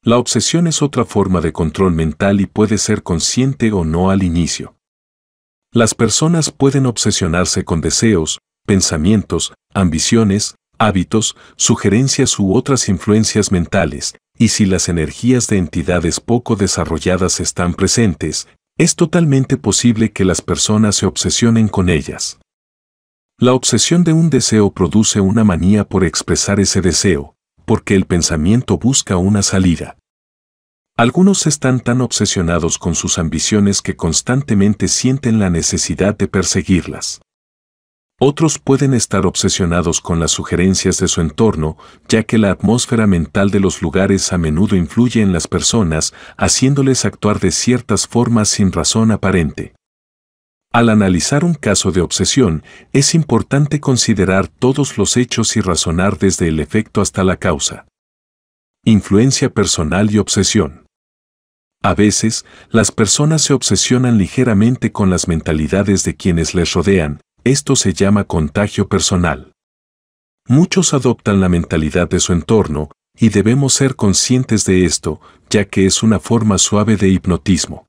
La obsesión es otra forma de control mental y puede ser consciente o no al inicio. Las personas pueden obsesionarse con deseos, pensamientos, ambiciones, hábitos, sugerencias u otras influencias mentales, y si las energías de entidades poco desarrolladas están presentes, es totalmente posible que las personas se obsesionen con ellas. La obsesión de un deseo produce una manía por expresar ese deseo, porque el pensamiento busca una salida. Algunos están tan obsesionados con sus ambiciones que constantemente sienten la necesidad de perseguirlas. Otros pueden estar obsesionados con las sugerencias de su entorno, ya que la atmósfera mental de los lugares a menudo influye en las personas, haciéndoles actuar de ciertas formas sin razón aparente. Al analizar un caso de obsesión, es importante considerar todos los hechos y razonar desde el efecto hasta la causa. Influencia personal y obsesión. A veces, las personas se obsesionan ligeramente con las mentalidades de quienes les rodean, esto se llama contagio personal. Muchos adoptan la mentalidad de su entorno, y debemos ser conscientes de esto, ya que es una forma suave de hipnotismo.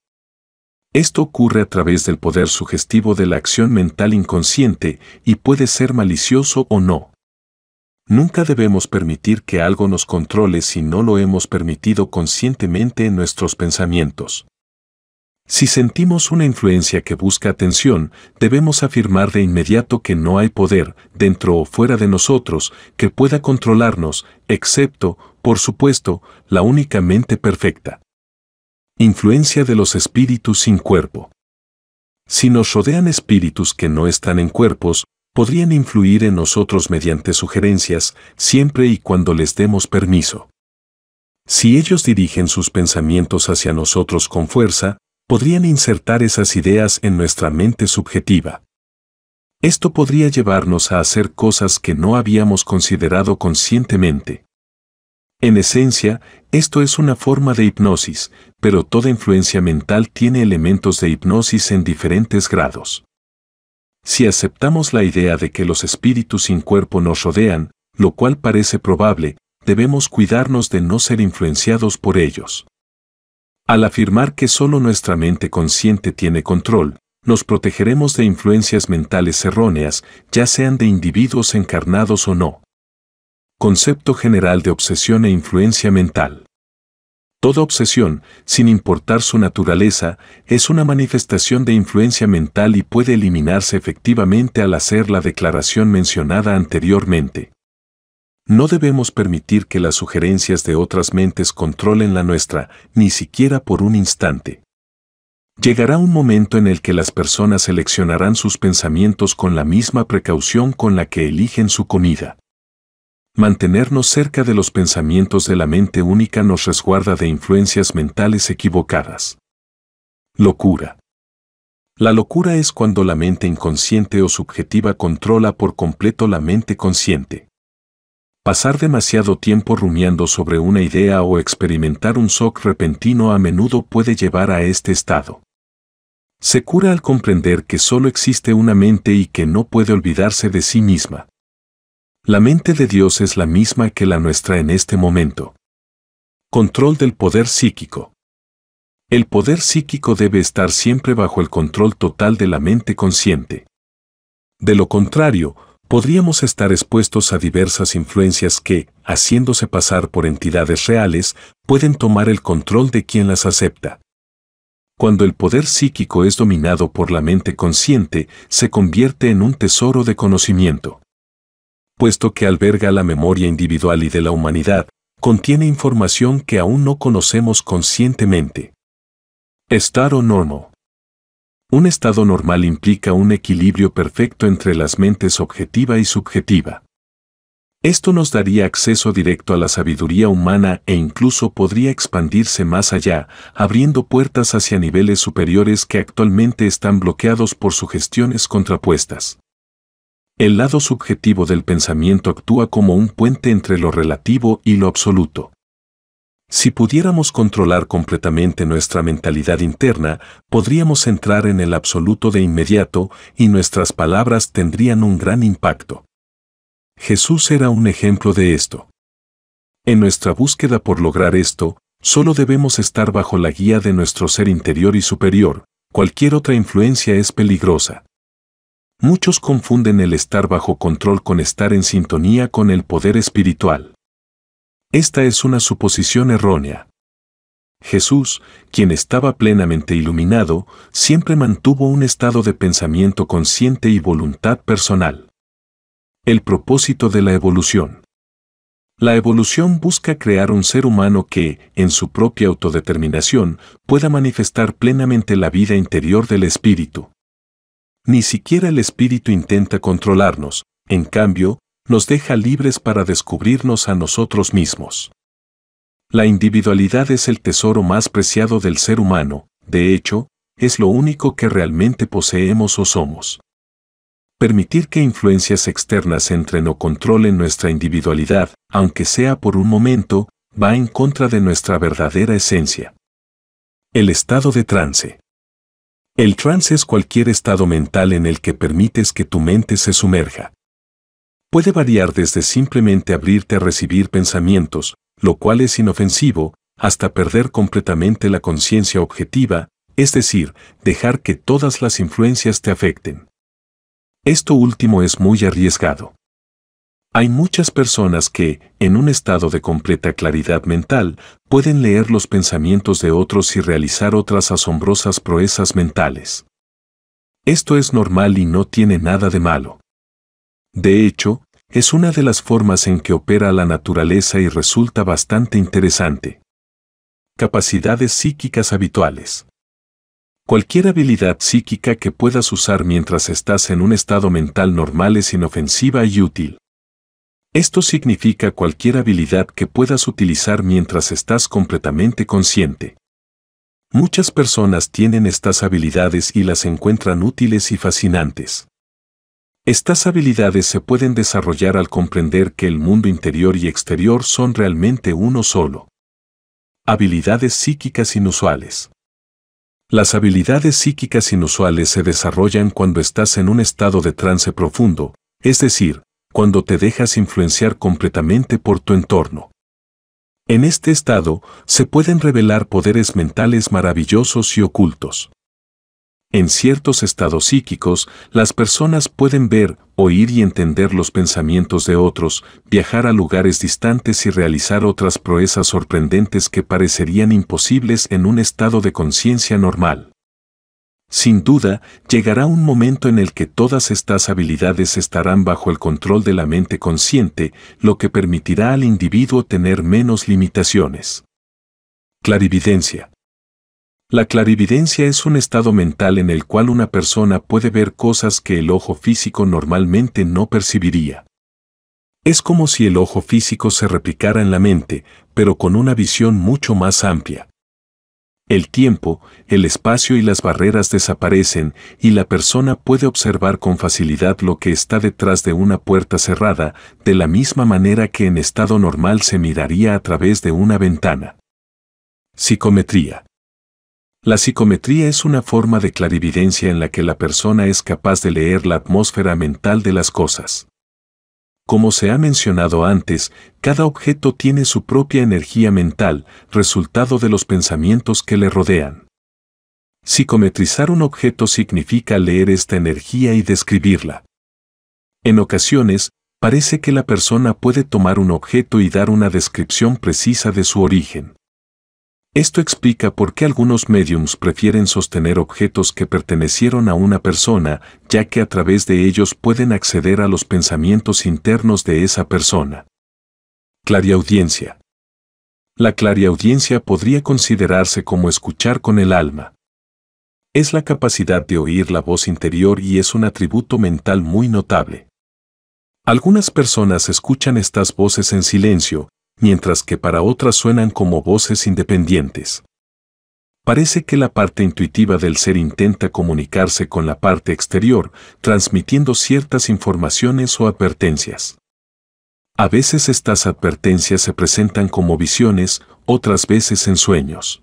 Esto ocurre a través del poder sugestivo de la acción mental inconsciente y puede ser malicioso o no. Nunca debemos permitir que algo nos controle si no lo hemos permitido conscientemente en nuestros pensamientos. Si sentimos una influencia que busca atención, debemos afirmar de inmediato que no hay poder, dentro o fuera de nosotros, que pueda controlarnos, excepto, por supuesto, la única mente perfecta. Influencia de los espíritus sin cuerpo. Si nos rodean espíritus que no están en cuerpos, podrían influir en nosotros mediante sugerencias, siempre y cuando les demos permiso. Si ellos dirigen sus pensamientos hacia nosotros con fuerza, podrían insertar esas ideas en nuestra mente subjetiva. Esto podría llevarnos a hacer cosas que no habíamos considerado conscientemente. En esencia, esto es una forma de hipnosis, pero toda influencia mental tiene elementos de hipnosis en diferentes grados. Si aceptamos la idea de que los espíritus sin cuerpo nos rodean, lo cual parece probable, debemos cuidarnos de no ser influenciados por ellos. Al afirmar que solo nuestra mente consciente tiene control, nos protegeremos de influencias mentales erróneas, ya sean de individuos encarnados o no. Concepto general de obsesión e influencia mental. Toda obsesión, sin importar su naturaleza, es una manifestación de influencia mental y puede eliminarse efectivamente al hacer la declaración mencionada anteriormente. No debemos permitir que las sugerencias de otras mentes controlen la nuestra, ni siquiera por un instante. Llegará un momento en el que las personas seleccionarán sus pensamientos con la misma precaución con la que eligen su comida. Mantenernos cerca de los pensamientos de la mente única nos resguarda de influencias mentales equivocadas. Locura. La locura es cuando la mente inconsciente o subjetiva controla por completo la mente consciente. Pasar demasiado tiempo rumiando sobre una idea o experimentar un shock repentino a menudo puede llevar a este estado. Se cura al comprender que solo existe una mente y que no puede olvidarse de sí misma. La mente de Dios es la misma que la nuestra en este momento. Control del poder psíquico. El poder psíquico debe estar siempre bajo el control total de la mente consciente. De lo contrario, podríamos estar expuestos a diversas influencias que, haciéndose pasar por entidades reales, pueden tomar el control de quien las acepta. Cuando el poder psíquico es dominado por la mente consciente, se convierte en un tesoro de conocimiento. Puesto que alberga la memoria individual y de la humanidad, contiene información que aún no conocemos conscientemente. Estar o normal. Un estado normal implica un equilibrio perfecto entre las mentes objetiva y subjetiva. Esto nos daría acceso directo a la sabiduría humana e incluso podría expandirse más allá, abriendo puertas hacia niveles superiores que actualmente están bloqueados por sugestiones contrapuestas. El lado subjetivo del pensamiento actúa como un puente entre lo relativo y lo absoluto. Si pudiéramos controlar completamente nuestra mentalidad interna, podríamos entrar en el absoluto de inmediato y nuestras palabras tendrían un gran impacto. Jesús era un ejemplo de esto. En nuestra búsqueda por lograr esto, solo debemos estar bajo la guía de nuestro ser interior y superior, cualquier otra influencia es peligrosa. Muchos confunden el estar bajo control con estar en sintonía con el poder espiritual. Esta es una suposición errónea. Jesús, quien estaba plenamente iluminado, siempre mantuvo un estado de pensamiento consciente y voluntad personal. El propósito de la evolución. La evolución busca crear un ser humano que, en su propia autodeterminación, pueda manifestar plenamente la vida interior del espíritu. Ni siquiera el espíritu intenta controlarnos, en cambio, nos deja libres para descubrirnos a nosotros mismos. La individualidad es el tesoro más preciado del ser humano, de hecho, es lo único que realmente poseemos o somos. Permitir que influencias externas entren o controlen nuestra individualidad, aunque sea por un momento, va en contra de nuestra verdadera esencia. El estado de trance. El trance es cualquier estado mental en el que permites que tu mente se sumerja puede variar desde simplemente abrirte a recibir pensamientos, lo cual es inofensivo, hasta perder completamente la conciencia objetiva, es decir, dejar que todas las influencias te afecten. Esto último es muy arriesgado. Hay muchas personas que, en un estado de completa claridad mental, pueden leer los pensamientos de otros y realizar otras asombrosas proezas mentales. Esto es normal y no tiene nada de malo. De hecho, es una de las formas en que opera la naturaleza y resulta bastante interesante. Capacidades psíquicas habituales. Cualquier habilidad psíquica que puedas usar mientras estás en un estado mental normal es inofensiva y útil. Esto significa cualquier habilidad que puedas utilizar mientras estás completamente consciente. Muchas personas tienen estas habilidades y las encuentran útiles y fascinantes. Estas habilidades se pueden desarrollar al comprender que el mundo interior y exterior son realmente uno solo. Habilidades psíquicas inusuales. Las habilidades psíquicas inusuales se desarrollan cuando estás en un estado de trance profundo, es decir, cuando te dejas influenciar completamente por tu entorno. En este estado, se pueden revelar poderes mentales maravillosos y ocultos. En ciertos estados psíquicos, las personas pueden ver, oír y entender los pensamientos de otros, viajar a lugares distantes y realizar otras proezas sorprendentes que parecerían imposibles en un estado de conciencia normal. Sin duda, llegará un momento en el que todas estas habilidades estarán bajo el control de la mente consciente, lo que permitirá al individuo tener menos limitaciones. Clarividencia. La clarividencia es un estado mental en el cual una persona puede ver cosas que el ojo físico normalmente no percibiría. Es como si el ojo físico se replicara en la mente, pero con una visión mucho más amplia. El tiempo, el espacio y las barreras desaparecen y la persona puede observar con facilidad lo que está detrás de una puerta cerrada, de la misma manera que en estado normal se miraría a través de una ventana. Psicometría. La psicometría es una forma de clarividencia en la que la persona es capaz de leer la atmósfera mental de las cosas. Como se ha mencionado antes, cada objeto tiene su propia energía mental, resultado de los pensamientos que le rodean. Psicometrizar un objeto significa leer esta energía y describirla. En ocasiones, parece que la persona puede tomar un objeto y dar una descripción precisa de su origen. Esto explica por qué algunos mediums prefieren sostener objetos que pertenecieron a una persona, ya que a través de ellos pueden acceder a los pensamientos internos de esa persona. Clariaudiencia. La clariaudiencia podría considerarse como escuchar con el alma. Es la capacidad de oír la voz interior y es un atributo mental muy notable. Algunas personas escuchan estas voces en silencio, mientras que para otras suenan como voces independientes. Parece que la parte intuitiva del ser intenta comunicarse con la parte exterior, transmitiendo ciertas informaciones o advertencias. A veces estas advertencias se presentan como visiones, otras veces en sueños.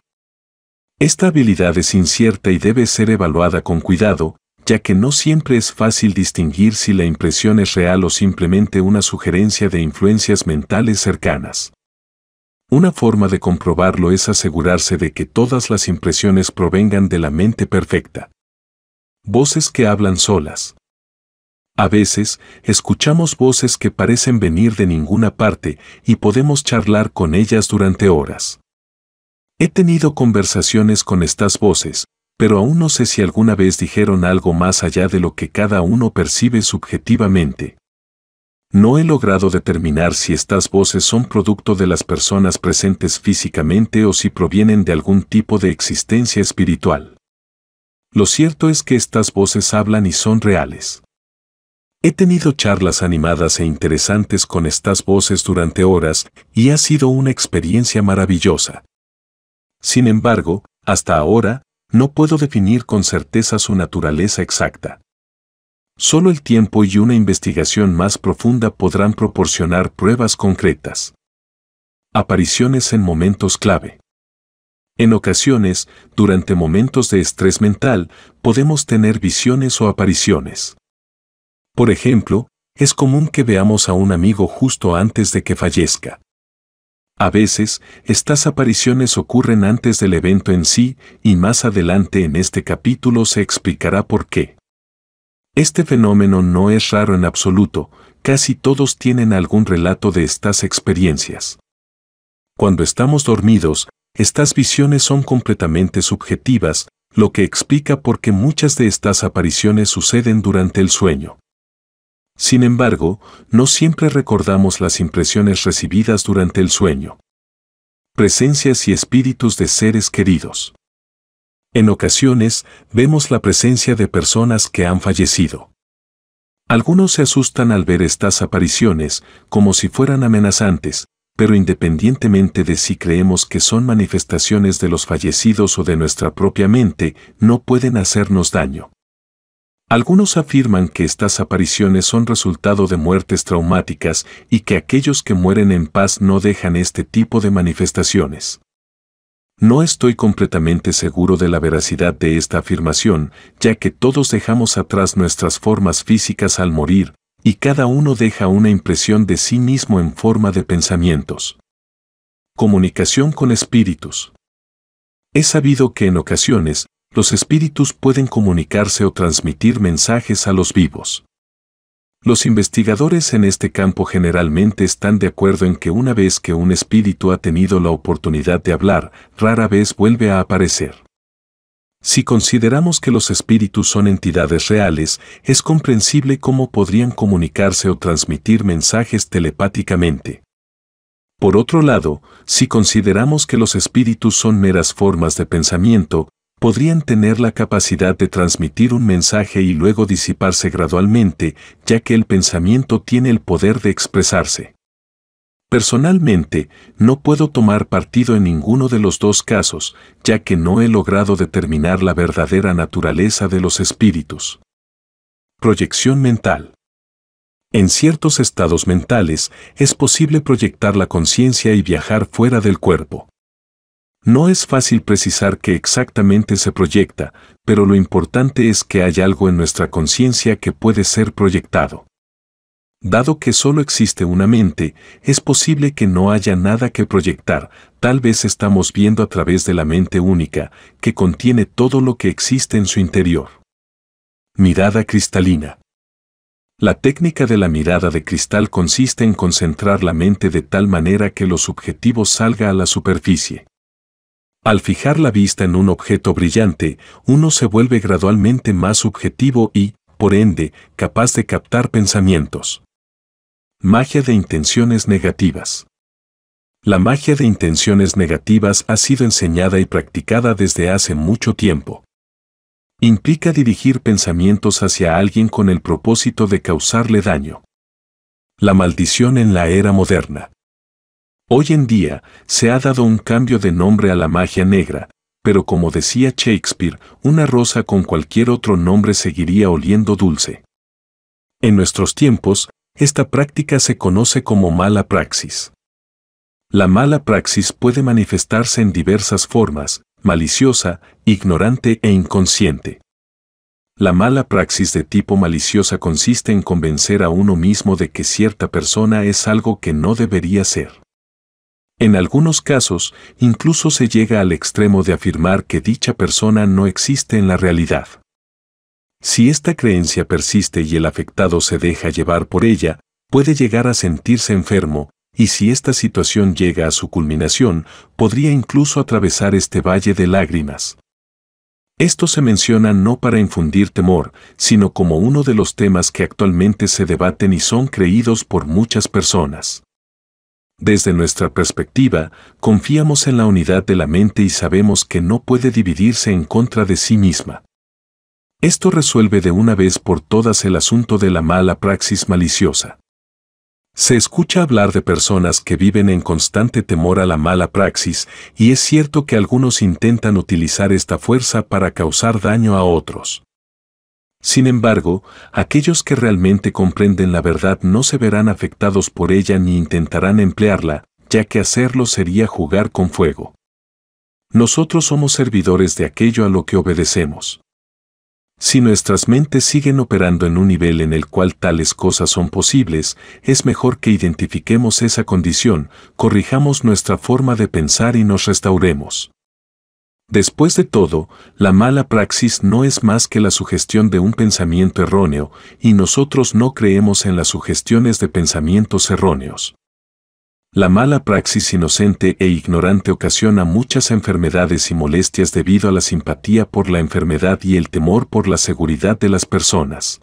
Esta habilidad es incierta y debe ser evaluada con cuidado, ya que no siempre es fácil distinguir si la impresión es real o simplemente una sugerencia de influencias mentales cercanas. Una forma de comprobarlo es asegurarse de que todas las impresiones provengan de la mente perfecta. Voces que hablan solas. A veces, escuchamos voces que parecen venir de ninguna parte y podemos charlar con ellas durante horas. He tenido conversaciones con estas voces, pero aún no sé si alguna vez dijeron algo más allá de lo que cada uno percibe subjetivamente. No he logrado determinar si estas voces son producto de las personas presentes físicamente o si provienen de algún tipo de existencia espiritual. Lo cierto es que estas voces hablan y son reales. He tenido charlas animadas e interesantes con estas voces durante horas y ha sido una experiencia maravillosa. Sin embargo, hasta ahora, no puedo definir con certeza su naturaleza exacta. Solo el tiempo y una investigación más profunda podrán proporcionar pruebas concretas. Apariciones en momentos clave. En ocasiones, durante momentos de estrés mental, podemos tener visiones o apariciones. Por ejemplo, es común que veamos a un amigo justo antes de que fallezca. A veces, estas apariciones ocurren antes del evento en sí y más adelante en este capítulo se explicará por qué. Este fenómeno no es raro en absoluto, casi todos tienen algún relato de estas experiencias. Cuando estamos dormidos, estas visiones son completamente subjetivas, lo que explica por qué muchas de estas apariciones suceden durante el sueño. Sin embargo, no siempre recordamos las impresiones recibidas durante el sueño. Presencias y espíritus de seres queridos. En ocasiones, vemos la presencia de personas que han fallecido. Algunos se asustan al ver estas apariciones, como si fueran amenazantes, pero independientemente de si creemos que son manifestaciones de los fallecidos o de nuestra propia mente, no pueden hacernos daño. Algunos afirman que estas apariciones son resultado de muertes traumáticas y que aquellos que mueren en paz no dejan este tipo de manifestaciones. No estoy completamente seguro de la veracidad de esta afirmación, ya que todos dejamos atrás nuestras formas físicas al morir, y cada uno deja una impresión de sí mismo en forma de pensamientos. Comunicación con espíritus. He sabido que en ocasiones los espíritus pueden comunicarse o transmitir mensajes a los vivos. Los investigadores en este campo generalmente están de acuerdo en que una vez que un espíritu ha tenido la oportunidad de hablar, rara vez vuelve a aparecer. Si consideramos que los espíritus son entidades reales, es comprensible cómo podrían comunicarse o transmitir mensajes telepáticamente. Por otro lado, si consideramos que los espíritus son meras formas de pensamiento, podrían tener la capacidad de transmitir un mensaje y luego disiparse gradualmente, ya que el pensamiento tiene el poder de expresarse. Personalmente, no puedo tomar partido en ninguno de los dos casos, ya que no he logrado determinar la verdadera naturaleza de los espíritus. Proyección mental. En ciertos estados mentales es posible proyectar la conciencia y viajar fuera del cuerpo. No es fácil precisar qué exactamente se proyecta, pero lo importante es que hay algo en nuestra conciencia que puede ser proyectado. Dado que solo existe una mente, es posible que no haya nada que proyectar, tal vez estamos viendo a través de la mente única, que contiene todo lo que existe en su interior. Mirada cristalina. La técnica de la mirada de cristal consiste en concentrar la mente de tal manera que lo subjetivo salga a la superficie. Al fijar la vista en un objeto brillante, uno se vuelve gradualmente más subjetivo y, por ende, capaz de captar pensamientos. Magia de intenciones negativas. La magia de intenciones negativas ha sido enseñada y practicada desde hace mucho tiempo. Implica dirigir pensamientos hacia alguien con el propósito de causarle daño. La maldición en la era moderna. Hoy en día, se ha dado un cambio de nombre a la magia negra, pero como decía Shakespeare, una rosa con cualquier otro nombre seguiría oliendo dulce. En nuestros tiempos, esta práctica se conoce como mala praxis. La mala praxis puede manifestarse en diversas formas, maliciosa, ignorante e inconsciente. La mala praxis de tipo maliciosa consiste en convencer a uno mismo de que cierta persona es algo que no debería ser. En algunos casos, incluso se llega al extremo de afirmar que dicha persona no existe en la realidad. Si esta creencia persiste y el afectado se deja llevar por ella, puede llegar a sentirse enfermo, y si esta situación llega a su culminación, podría incluso atravesar este valle de lágrimas. Esto se menciona no para infundir temor, sino como uno de los temas que actualmente se debaten y son creídos por muchas personas. Desde nuestra perspectiva, confiamos en la unidad de la mente y sabemos que no puede dividirse en contra de sí misma. Esto resuelve de una vez por todas el asunto de la mala praxis maliciosa. Se escucha hablar de personas que viven en constante temor a la mala praxis y es cierto que algunos intentan utilizar esta fuerza para causar daño a otros. Sin embargo, aquellos que realmente comprenden la verdad no se verán afectados por ella ni intentarán emplearla, ya que hacerlo sería jugar con fuego. Nosotros somos servidores de aquello a lo que obedecemos. Si nuestras mentes siguen operando en un nivel en el cual tales cosas son posibles, es mejor que identifiquemos esa condición, corrijamos nuestra forma de pensar y nos restauremos. Después de todo, la mala praxis no es más que la sugestión de un pensamiento erróneo, y nosotros no creemos en las sugestiones de pensamientos erróneos. La mala praxis inocente e ignorante ocasiona muchas enfermedades y molestias debido a la simpatía por la enfermedad y el temor por la seguridad de las personas.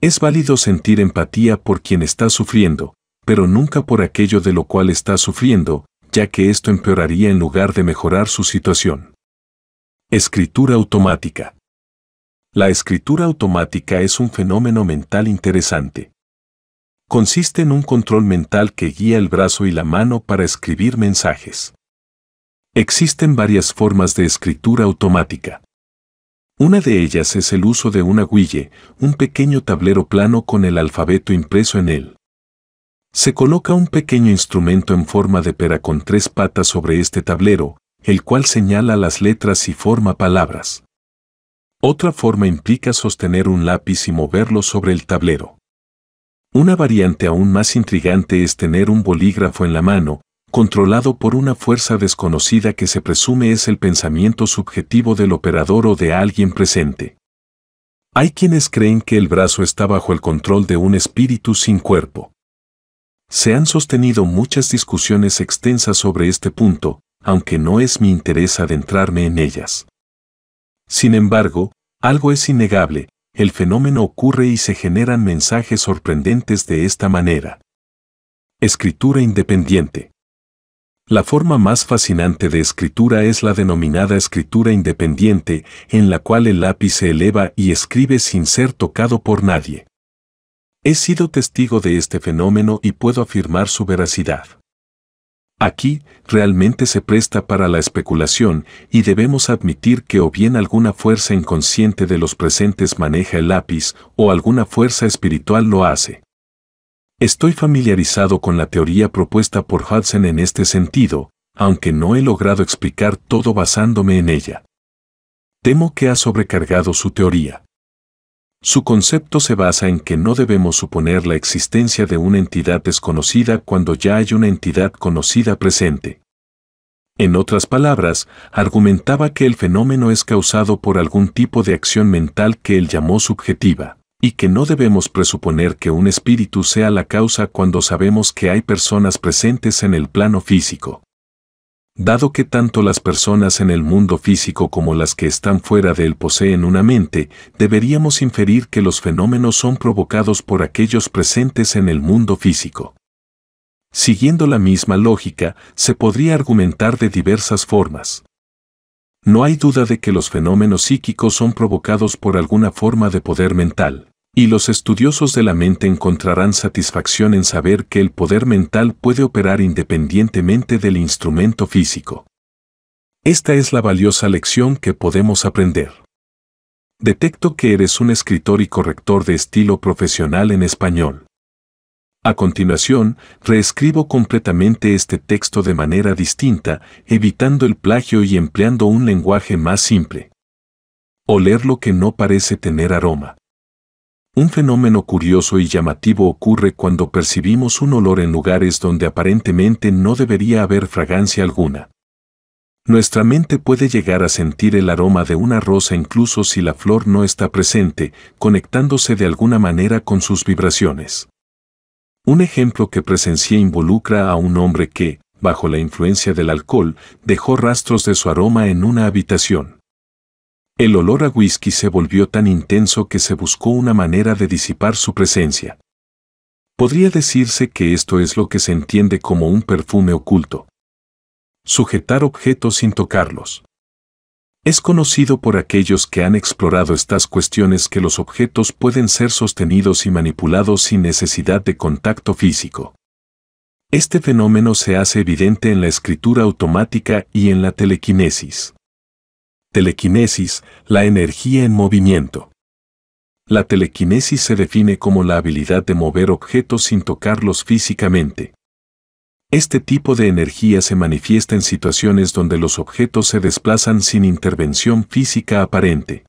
Es válido sentir empatía por quien está sufriendo, pero nunca por aquello de lo cual está sufriendo, ya que esto empeoraría en lugar de mejorar su situación. Escritura automática. La escritura automática es un fenómeno mental interesante. Consiste en un control mental que guía el brazo y la mano para escribir mensajes. Existen varias formas de escritura automática. Una de ellas es el uso de una guille, un pequeño tablero plano con el alfabeto impreso en él. Se coloca un pequeño instrumento en forma de pera con tres patas sobre este tablero, el cual señala las letras y forma palabras. Otra forma implica sostener un lápiz y moverlo sobre el tablero. Una variante aún más intrigante es tener un bolígrafo en la mano, controlado por una fuerza desconocida que se presume es el pensamiento subjetivo del operador o de alguien presente. Hay quienes creen que el brazo está bajo el control de un espíritu sin cuerpo. Se han sostenido muchas discusiones extensas sobre este punto, aunque no es mi interés adentrarme en ellas. Sin embargo, algo es innegable, el fenómeno ocurre y se generan mensajes sorprendentes de esta manera. Escritura independiente. La forma más fascinante de escritura es la denominada escritura independiente, en la cual el lápiz se eleva y escribe sin ser tocado por nadie. He sido testigo de este fenómeno y puedo afirmar su veracidad. Aquí realmente se presta para la especulación y debemos admitir que o bien alguna fuerza inconsciente de los presentes maneja el lápiz o alguna fuerza espiritual lo hace. Estoy familiarizado con la teoría propuesta por Hudson en este sentido, aunque no he logrado explicar todo basándome en ella. Temo que ha sobrecargado su teoría. Su concepto se basa en que no debemos suponer la existencia de una entidad desconocida cuando ya hay una entidad conocida presente. En otras palabras, argumentaba que el fenómeno es causado por algún tipo de acción mental que él llamó subjetiva, y que no debemos presuponer que un espíritu sea la causa cuando sabemos que hay personas presentes en el plano físico. Dado que tanto las personas en el mundo físico como las que están fuera de él poseen una mente, deberíamos inferir que los fenómenos son provocados por aquellos presentes en el mundo físico. Siguiendo la misma lógica, se podría argumentar de diversas formas. No hay duda de que los fenómenos psíquicos son provocados por alguna forma de poder mental y los estudiosos de la mente encontrarán satisfacción en saber que el poder mental puede operar independientemente del instrumento físico. Esta es la valiosa lección que podemos aprender. Detecto que eres un escritor y corrector de estilo profesional en español. A continuación, reescribo completamente este texto de manera distinta, evitando el plagio y empleando un lenguaje más simple. O leer lo que no parece tener aroma. Un fenómeno curioso y llamativo ocurre cuando percibimos un olor en lugares donde aparentemente no debería haber fragancia alguna. Nuestra mente puede llegar a sentir el aroma de una rosa incluso si la flor no está presente, conectándose de alguna manera con sus vibraciones. Un ejemplo que presencié involucra a un hombre que, bajo la influencia del alcohol, dejó rastros de su aroma en una habitación. El olor a whisky se volvió tan intenso que se buscó una manera de disipar su presencia. Podría decirse que esto es lo que se entiende como un perfume oculto. Sujetar objetos sin tocarlos. Es conocido por aquellos que han explorado estas cuestiones que los objetos pueden ser sostenidos y manipulados sin necesidad de contacto físico. Este fenómeno se hace evidente en la escritura automática y en la telequinesis. Telequinesis, la energía en movimiento. La telequinesis se define como la habilidad de mover objetos sin tocarlos físicamente. Este tipo de energía se manifiesta en situaciones donde los objetos se desplazan sin intervención física aparente.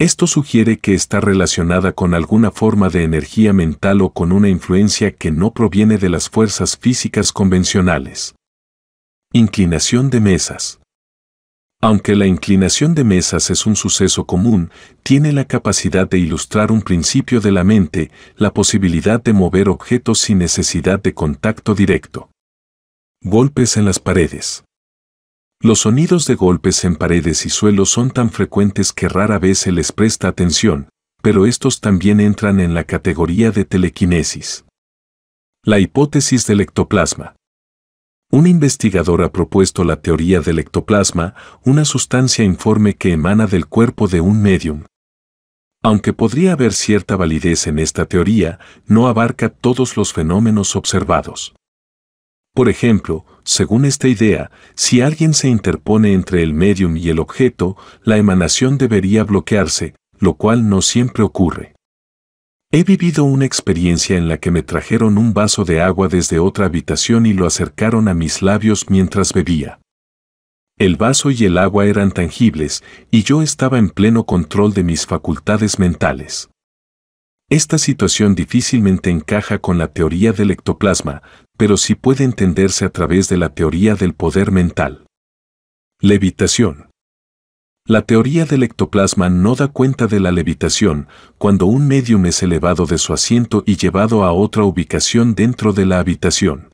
Esto sugiere que está relacionada con alguna forma de energía mental o con una influencia que no proviene de las fuerzas físicas convencionales. Inclinación de mesas. Aunque la inclinación de mesas es un suceso común, tiene la capacidad de ilustrar un principio de la mente, la posibilidad de mover objetos sin necesidad de contacto directo. Golpes en las paredes. Los sonidos de golpes en paredes y suelos son tan frecuentes que rara vez se les presta atención, pero estos también entran en la categoría de telequinesis. La hipótesis del ectoplasma. Un investigador ha propuesto la teoría del ectoplasma, una sustancia informe que emana del cuerpo de un medium. Aunque podría haber cierta validez en esta teoría, no abarca todos los fenómenos observados. Por ejemplo, según esta idea, si alguien se interpone entre el medium y el objeto, la emanación debería bloquearse, lo cual no siempre ocurre. He vivido una experiencia en la que me trajeron un vaso de agua desde otra habitación y lo acercaron a mis labios mientras bebía. El vaso y el agua eran tangibles y yo estaba en pleno control de mis facultades mentales. Esta situación difícilmente encaja con la teoría del ectoplasma, pero sí puede entenderse a través de la teoría del poder mental. Levitación. La teoría del ectoplasma no da cuenta de la levitación cuando un medium es elevado de su asiento y llevado a otra ubicación dentro de la habitación.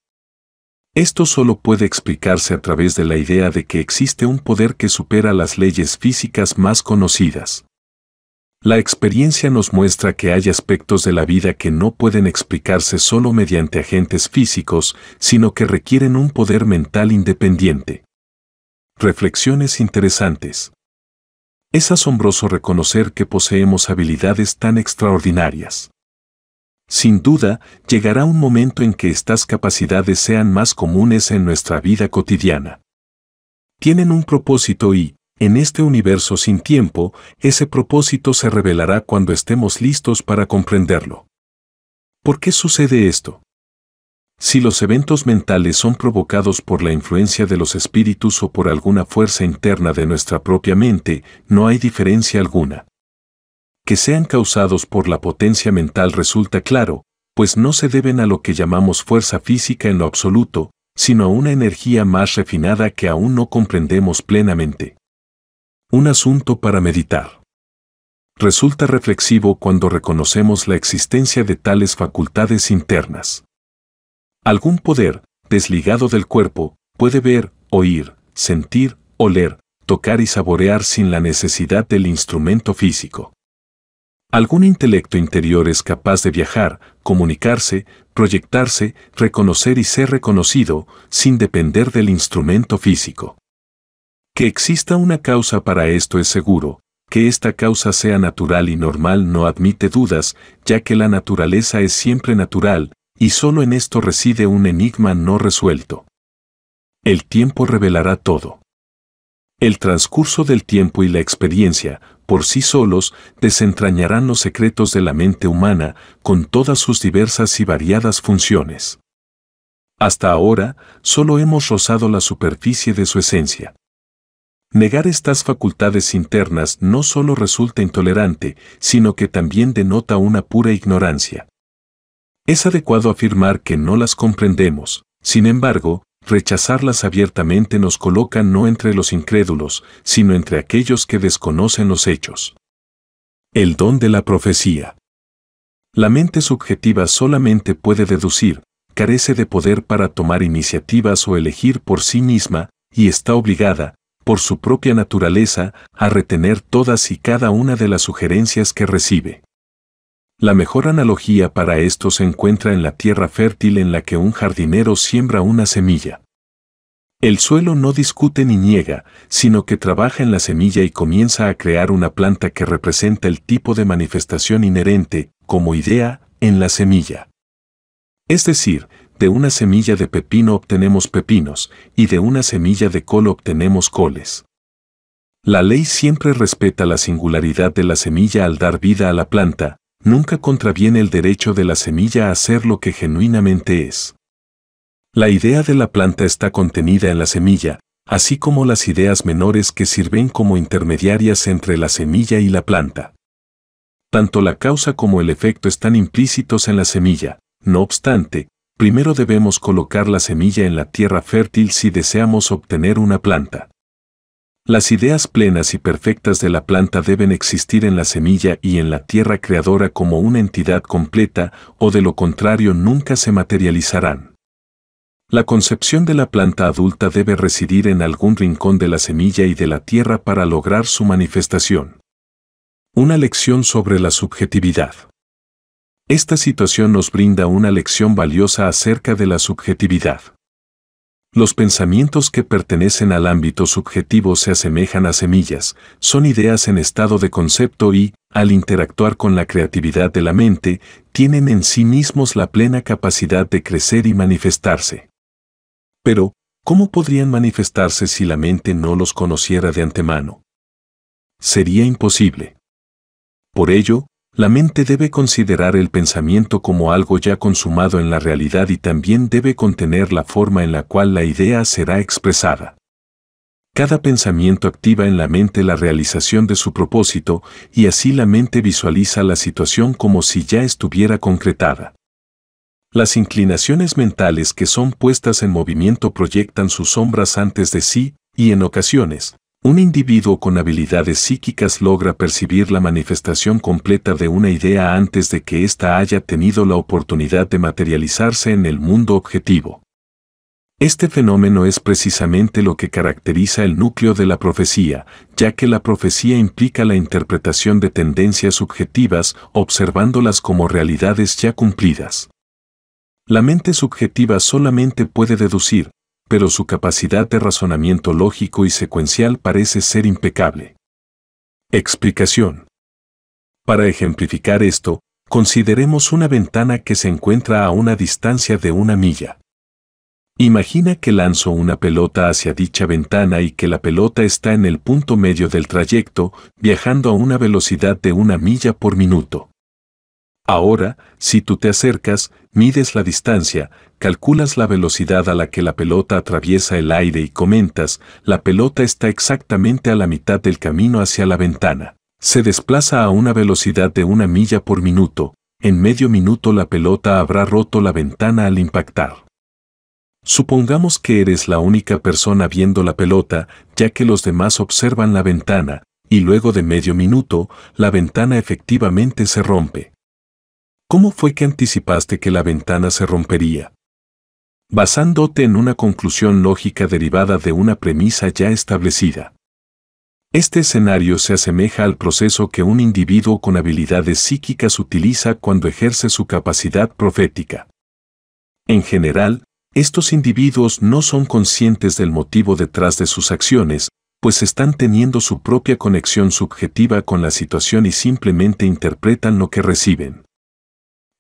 Esto solo puede explicarse a través de la idea de que existe un poder que supera las leyes físicas más conocidas. La experiencia nos muestra que hay aspectos de la vida que no pueden explicarse solo mediante agentes físicos, sino que requieren un poder mental independiente. Reflexiones interesantes. Es asombroso reconocer que poseemos habilidades tan extraordinarias. Sin duda, llegará un momento en que estas capacidades sean más comunes en nuestra vida cotidiana. Tienen un propósito y, en este universo sin tiempo, ese propósito se revelará cuando estemos listos para comprenderlo. ¿Por qué sucede esto? Si los eventos mentales son provocados por la influencia de los espíritus o por alguna fuerza interna de nuestra propia mente, no hay diferencia alguna. Que sean causados por la potencia mental resulta claro, pues no se deben a lo que llamamos fuerza física en lo absoluto, sino a una energía más refinada que aún no comprendemos plenamente. Un asunto para meditar. Resulta reflexivo cuando reconocemos la existencia de tales facultades internas. Algún poder, desligado del cuerpo, puede ver, oír, sentir, oler, tocar y saborear sin la necesidad del instrumento físico. Algún intelecto interior es capaz de viajar, comunicarse, proyectarse, reconocer y ser reconocido, sin depender del instrumento físico. Que exista una causa para esto es seguro, que esta causa sea natural y normal no admite dudas, ya que la naturaleza es siempre natural, y solo en esto reside un enigma no resuelto. El tiempo revelará todo. El transcurso del tiempo y la experiencia, por sí solos, desentrañarán los secretos de la mente humana con todas sus diversas y variadas funciones. Hasta ahora, solo hemos rozado la superficie de su esencia. Negar estas facultades internas no solo resulta intolerante, sino que también denota una pura ignorancia. Es adecuado afirmar que no las comprendemos, sin embargo, rechazarlas abiertamente nos coloca no entre los incrédulos, sino entre aquellos que desconocen los hechos. El don de la profecía. La mente subjetiva solamente puede deducir, carece de poder para tomar iniciativas o elegir por sí misma, y está obligada, por su propia naturaleza, a retener todas y cada una de las sugerencias que recibe. La mejor analogía para esto se encuentra en la tierra fértil en la que un jardinero siembra una semilla. El suelo no discute ni niega, sino que trabaja en la semilla y comienza a crear una planta que representa el tipo de manifestación inherente, como idea, en la semilla. Es decir, de una semilla de pepino obtenemos pepinos, y de una semilla de col obtenemos coles. La ley siempre respeta la singularidad de la semilla al dar vida a la planta, nunca contraviene el derecho de la semilla a ser lo que genuinamente es. La idea de la planta está contenida en la semilla, así como las ideas menores que sirven como intermediarias entre la semilla y la planta. Tanto la causa como el efecto están implícitos en la semilla, no obstante, primero debemos colocar la semilla en la tierra fértil si deseamos obtener una planta. Las ideas plenas y perfectas de la planta deben existir en la semilla y en la tierra creadora como una entidad completa, o de lo contrario nunca se materializarán. La concepción de la planta adulta debe residir en algún rincón de la semilla y de la tierra para lograr su manifestación. Una lección sobre la subjetividad. Esta situación nos brinda una lección valiosa acerca de la subjetividad. Los pensamientos que pertenecen al ámbito subjetivo se asemejan a semillas, son ideas en estado de concepto y, al interactuar con la creatividad de la mente, tienen en sí mismos la plena capacidad de crecer y manifestarse. Pero, ¿cómo podrían manifestarse si la mente no los conociera de antemano? Sería imposible. Por ello, la mente debe considerar el pensamiento como algo ya consumado en la realidad y también debe contener la forma en la cual la idea será expresada. Cada pensamiento activa en la mente la realización de su propósito y así la mente visualiza la situación como si ya estuviera concretada. Las inclinaciones mentales que son puestas en movimiento proyectan sus sombras antes de sí y en ocasiones un individuo con habilidades psíquicas logra percibir la manifestación completa de una idea antes de que ésta haya tenido la oportunidad de materializarse en el mundo objetivo. Este fenómeno es precisamente lo que caracteriza el núcleo de la profecía, ya que la profecía implica la interpretación de tendencias subjetivas observándolas como realidades ya cumplidas. La mente subjetiva solamente puede deducir, pero su capacidad de razonamiento lógico y secuencial parece ser impecable. Explicación. Para ejemplificar esto, consideremos una ventana que se encuentra a una distancia de una milla. Imagina que lanzo una pelota hacia dicha ventana y que la pelota está en el punto medio del trayecto, viajando a una velocidad de una milla por minuto. Ahora, si tú te acercas, mides la distancia, calculas la velocidad a la que la pelota atraviesa el aire y comentas, la pelota está exactamente a la mitad del camino hacia la ventana. Se desplaza a una velocidad de una milla por minuto, en medio minuto la pelota habrá roto la ventana al impactar. Supongamos que eres la única persona viendo la pelota, ya que los demás observan la ventana, y luego de medio minuto, la ventana efectivamente se rompe. ¿Cómo fue que anticipaste que la ventana se rompería? Basándote en una conclusión lógica derivada de una premisa ya establecida. Este escenario se asemeja al proceso que un individuo con habilidades psíquicas utiliza cuando ejerce su capacidad profética. En general, estos individuos no son conscientes del motivo detrás de sus acciones, pues están teniendo su propia conexión subjetiva con la situación y simplemente interpretan lo que reciben.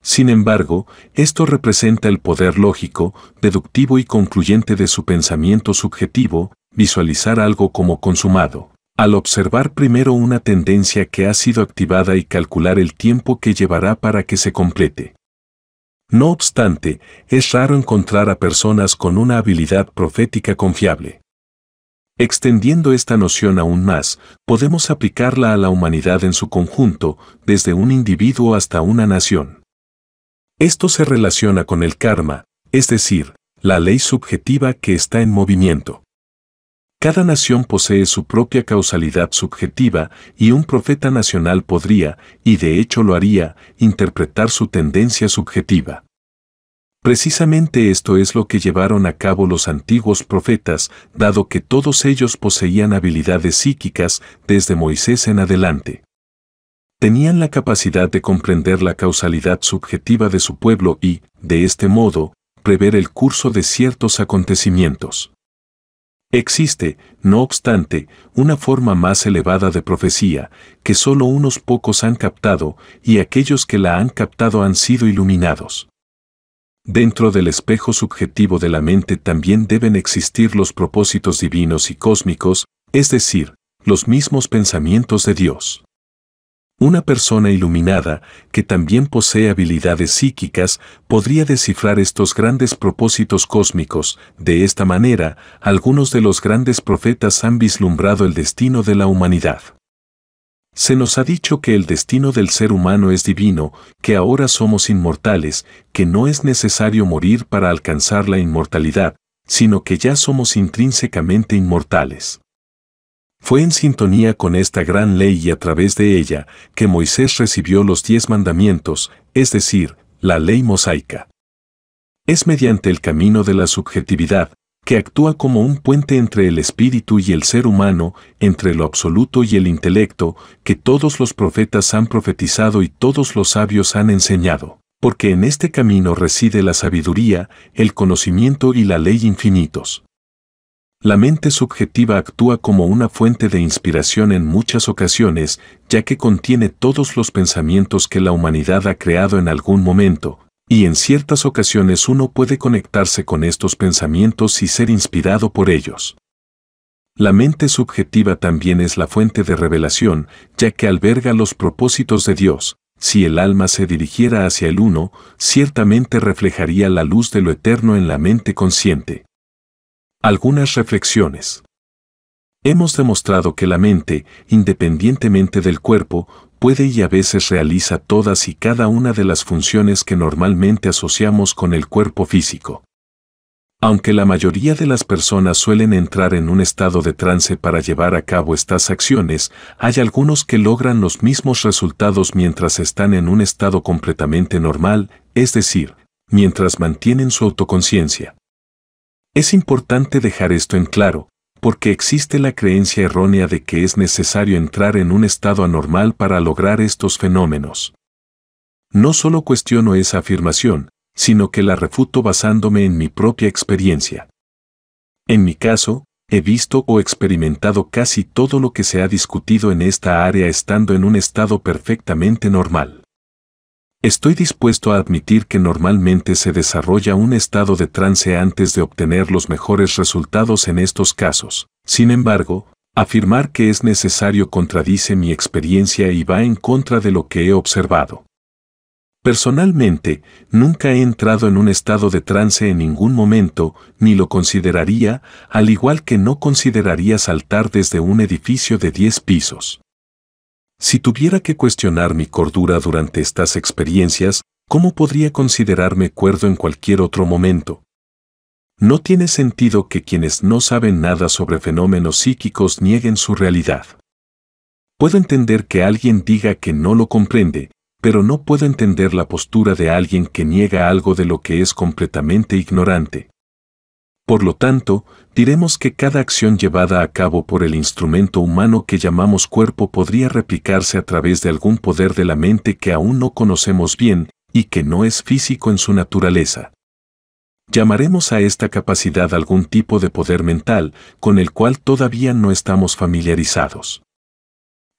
Sin embargo, esto representa el poder lógico, deductivo y concluyente de su pensamiento subjetivo, visualizar algo como consumado, al observar primero una tendencia que ha sido activada y calcular el tiempo que llevará para que se complete. No obstante, es raro encontrar a personas con una habilidad profética confiable. Extendiendo esta noción aún más, podemos aplicarla a la humanidad en su conjunto, desde un individuo hasta una nación. Esto se relaciona con el karma, es decir, la ley subjetiva que está en movimiento. Cada nación posee su propia causalidad subjetiva y un profeta nacional podría, y de hecho lo haría, interpretar su tendencia subjetiva. Precisamente esto es lo que llevaron a cabo los antiguos profetas, dado que todos ellos poseían habilidades psíquicas desde Moisés en adelante tenían la capacidad de comprender la causalidad subjetiva de su pueblo y, de este modo, prever el curso de ciertos acontecimientos. Existe, no obstante, una forma más elevada de profecía que solo unos pocos han captado y aquellos que la han captado han sido iluminados. Dentro del espejo subjetivo de la mente también deben existir los propósitos divinos y cósmicos, es decir, los mismos pensamientos de Dios. Una persona iluminada, que también posee habilidades psíquicas, podría descifrar estos grandes propósitos cósmicos. De esta manera, algunos de los grandes profetas han vislumbrado el destino de la humanidad. Se nos ha dicho que el destino del ser humano es divino, que ahora somos inmortales, que no es necesario morir para alcanzar la inmortalidad, sino que ya somos intrínsecamente inmortales. Fue en sintonía con esta gran ley y a través de ella que Moisés recibió los diez mandamientos, es decir, la ley mosaica. Es mediante el camino de la subjetividad, que actúa como un puente entre el espíritu y el ser humano, entre lo absoluto y el intelecto, que todos los profetas han profetizado y todos los sabios han enseñado, porque en este camino reside la sabiduría, el conocimiento y la ley infinitos. La mente subjetiva actúa como una fuente de inspiración en muchas ocasiones, ya que contiene todos los pensamientos que la humanidad ha creado en algún momento, y en ciertas ocasiones uno puede conectarse con estos pensamientos y ser inspirado por ellos. La mente subjetiva también es la fuente de revelación, ya que alberga los propósitos de Dios. Si el alma se dirigiera hacia el uno, ciertamente reflejaría la luz de lo eterno en la mente consciente. Algunas reflexiones. Hemos demostrado que la mente, independientemente del cuerpo, puede y a veces realiza todas y cada una de las funciones que normalmente asociamos con el cuerpo físico. Aunque la mayoría de las personas suelen entrar en un estado de trance para llevar a cabo estas acciones, hay algunos que logran los mismos resultados mientras están en un estado completamente normal, es decir, mientras mantienen su autoconciencia. Es importante dejar esto en claro, porque existe la creencia errónea de que es necesario entrar en un estado anormal para lograr estos fenómenos. No solo cuestiono esa afirmación, sino que la refuto basándome en mi propia experiencia. En mi caso, he visto o experimentado casi todo lo que se ha discutido en esta área estando en un estado perfectamente normal. Estoy dispuesto a admitir que normalmente se desarrolla un estado de trance antes de obtener los mejores resultados en estos casos. Sin embargo, afirmar que es necesario contradice mi experiencia y va en contra de lo que he observado. Personalmente, nunca he entrado en un estado de trance en ningún momento, ni lo consideraría, al igual que no consideraría saltar desde un edificio de 10 pisos. Si tuviera que cuestionar mi cordura durante estas experiencias, ¿cómo podría considerarme cuerdo en cualquier otro momento? No tiene sentido que quienes no saben nada sobre fenómenos psíquicos nieguen su realidad. Puedo entender que alguien diga que no lo comprende, pero no puedo entender la postura de alguien que niega algo de lo que es completamente ignorante. Por lo tanto, diremos que cada acción llevada a cabo por el instrumento humano que llamamos cuerpo podría replicarse a través de algún poder de la mente que aún no conocemos bien y que no es físico en su naturaleza. Llamaremos a esta capacidad algún tipo de poder mental con el cual todavía no estamos familiarizados.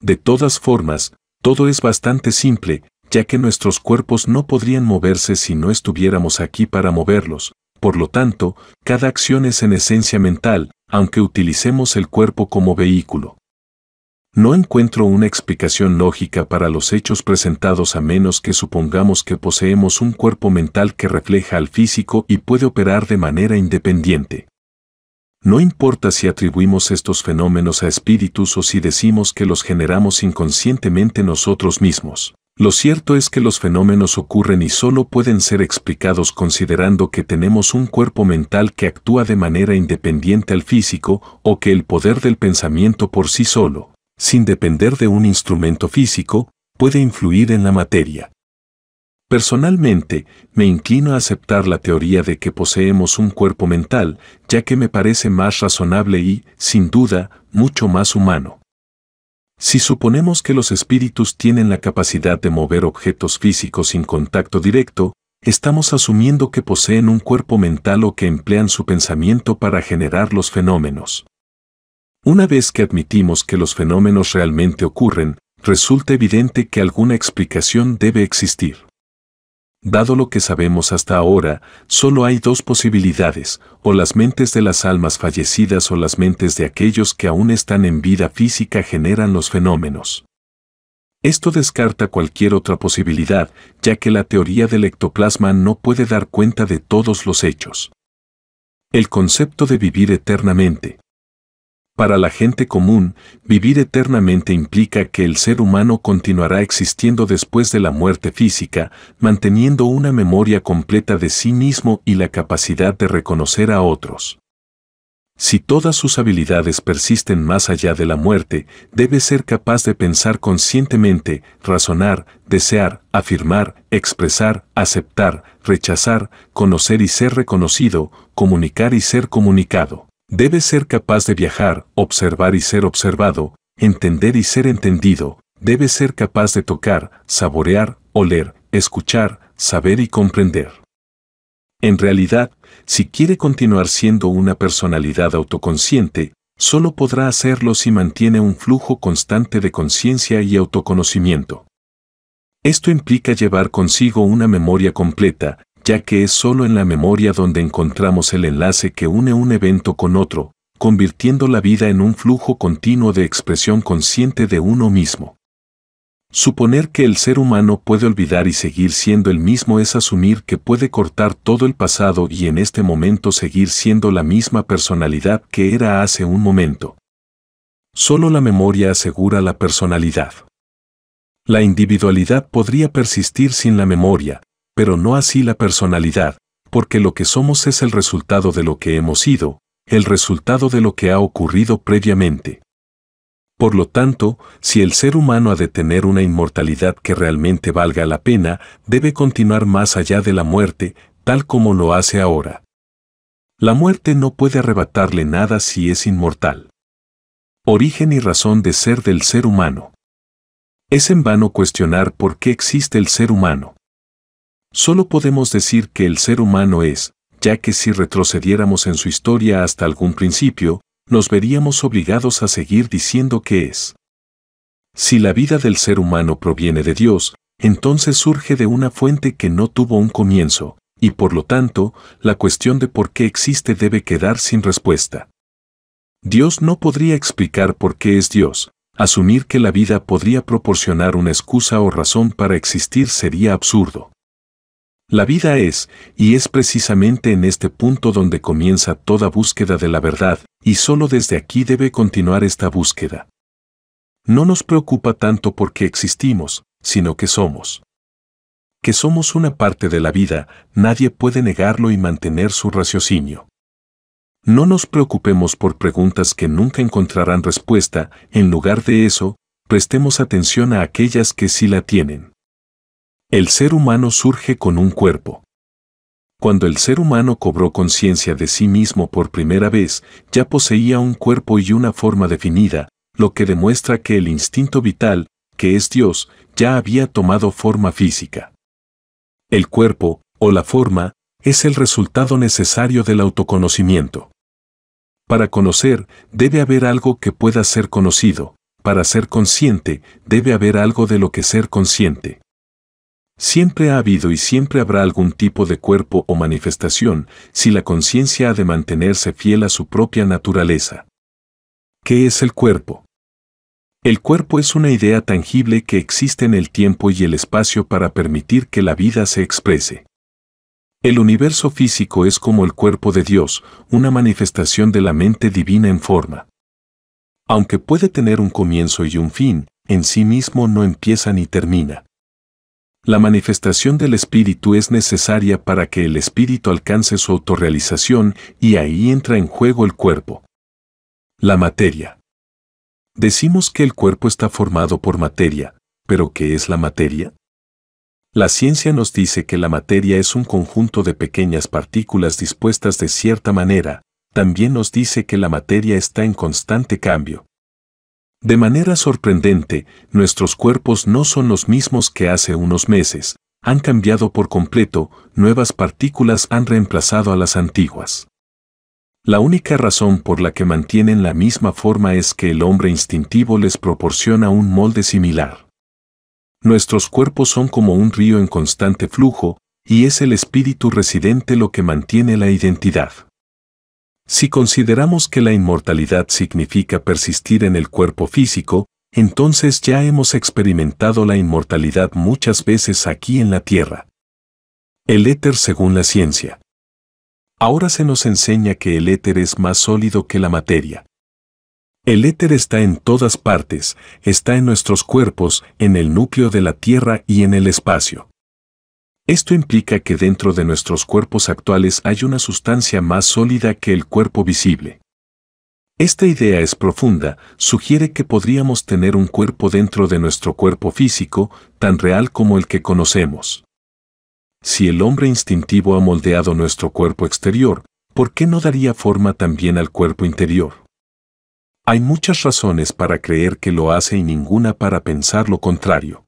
De todas formas, todo es bastante simple, ya que nuestros cuerpos no podrían moverse si no estuviéramos aquí para moverlos, por lo tanto, cada acción es en esencia mental, aunque utilicemos el cuerpo como vehículo. No encuentro una explicación lógica para los hechos presentados a menos que supongamos que poseemos un cuerpo mental que refleja al físico y puede operar de manera independiente. No importa si atribuimos estos fenómenos a espíritus o si decimos que los generamos inconscientemente nosotros mismos. Lo cierto es que los fenómenos ocurren y solo pueden ser explicados considerando que tenemos un cuerpo mental que actúa de manera independiente al físico o que el poder del pensamiento por sí solo, sin depender de un instrumento físico, puede influir en la materia. Personalmente, me inclino a aceptar la teoría de que poseemos un cuerpo mental, ya que me parece más razonable y, sin duda, mucho más humano. Si suponemos que los espíritus tienen la capacidad de mover objetos físicos sin contacto directo, estamos asumiendo que poseen un cuerpo mental o que emplean su pensamiento para generar los fenómenos. Una vez que admitimos que los fenómenos realmente ocurren, resulta evidente que alguna explicación debe existir. Dado lo que sabemos hasta ahora, solo hay dos posibilidades, o las mentes de las almas fallecidas o las mentes de aquellos que aún están en vida física generan los fenómenos. Esto descarta cualquier otra posibilidad, ya que la teoría del ectoplasma no puede dar cuenta de todos los hechos. El concepto de vivir eternamente, para la gente común, vivir eternamente implica que el ser humano continuará existiendo después de la muerte física, manteniendo una memoria completa de sí mismo y la capacidad de reconocer a otros. Si todas sus habilidades persisten más allá de la muerte, debe ser capaz de pensar conscientemente, razonar, desear, afirmar, expresar, aceptar, rechazar, conocer y ser reconocido, comunicar y ser comunicado. Debe ser capaz de viajar, observar y ser observado, entender y ser entendido, debe ser capaz de tocar, saborear, oler, escuchar, saber y comprender. En realidad, si quiere continuar siendo una personalidad autoconsciente, solo podrá hacerlo si mantiene un flujo constante de conciencia y autoconocimiento. Esto implica llevar consigo una memoria completa, ya que es solo en la memoria donde encontramos el enlace que une un evento con otro, convirtiendo la vida en un flujo continuo de expresión consciente de uno mismo. Suponer que el ser humano puede olvidar y seguir siendo el mismo es asumir que puede cortar todo el pasado y en este momento seguir siendo la misma personalidad que era hace un momento. Solo la memoria asegura la personalidad. La individualidad podría persistir sin la memoria, pero no así la personalidad, porque lo que somos es el resultado de lo que hemos sido, el resultado de lo que ha ocurrido previamente. Por lo tanto, si el ser humano ha de tener una inmortalidad que realmente valga la pena, debe continuar más allá de la muerte, tal como lo hace ahora. La muerte no puede arrebatarle nada si es inmortal. Origen y razón de ser del ser humano. Es en vano cuestionar por qué existe el ser humano. Solo podemos decir que el ser humano es, ya que si retrocediéramos en su historia hasta algún principio, nos veríamos obligados a seguir diciendo que es. Si la vida del ser humano proviene de Dios, entonces surge de una fuente que no tuvo un comienzo, y por lo tanto, la cuestión de por qué existe debe quedar sin respuesta. Dios no podría explicar por qué es Dios, asumir que la vida podría proporcionar una excusa o razón para existir sería absurdo. La vida es, y es precisamente en este punto donde comienza toda búsqueda de la verdad, y solo desde aquí debe continuar esta búsqueda. No nos preocupa tanto porque existimos, sino que somos. Que somos una parte de la vida, nadie puede negarlo y mantener su raciocinio. No nos preocupemos por preguntas que nunca encontrarán respuesta, en lugar de eso, prestemos atención a aquellas que sí la tienen. El ser humano surge con un cuerpo. Cuando el ser humano cobró conciencia de sí mismo por primera vez, ya poseía un cuerpo y una forma definida, lo que demuestra que el instinto vital, que es Dios, ya había tomado forma física. El cuerpo, o la forma, es el resultado necesario del autoconocimiento. Para conocer, debe haber algo que pueda ser conocido, para ser consciente, debe haber algo de lo que ser consciente. Siempre ha habido y siempre habrá algún tipo de cuerpo o manifestación si la conciencia ha de mantenerse fiel a su propia naturaleza. ¿Qué es el cuerpo? El cuerpo es una idea tangible que existe en el tiempo y el espacio para permitir que la vida se exprese. El universo físico es como el cuerpo de Dios, una manifestación de la mente divina en forma. Aunque puede tener un comienzo y un fin, en sí mismo no empieza ni termina. La manifestación del espíritu es necesaria para que el espíritu alcance su autorrealización y ahí entra en juego el cuerpo. La materia. Decimos que el cuerpo está formado por materia, pero ¿qué es la materia? La ciencia nos dice que la materia es un conjunto de pequeñas partículas dispuestas de cierta manera, también nos dice que la materia está en constante cambio, de manera sorprendente, nuestros cuerpos no son los mismos que hace unos meses, han cambiado por completo, nuevas partículas han reemplazado a las antiguas. La única razón por la que mantienen la misma forma es que el hombre instintivo les proporciona un molde similar. Nuestros cuerpos son como un río en constante flujo, y es el espíritu residente lo que mantiene la identidad. Si consideramos que la inmortalidad significa persistir en el cuerpo físico, entonces ya hemos experimentado la inmortalidad muchas veces aquí en la Tierra. El éter según la ciencia. Ahora se nos enseña que el éter es más sólido que la materia. El éter está en todas partes, está en nuestros cuerpos, en el núcleo de la Tierra y en el espacio. Esto implica que dentro de nuestros cuerpos actuales hay una sustancia más sólida que el cuerpo visible. Esta idea es profunda, sugiere que podríamos tener un cuerpo dentro de nuestro cuerpo físico, tan real como el que conocemos. Si el hombre instintivo ha moldeado nuestro cuerpo exterior, ¿por qué no daría forma también al cuerpo interior? Hay muchas razones para creer que lo hace y ninguna para pensar lo contrario.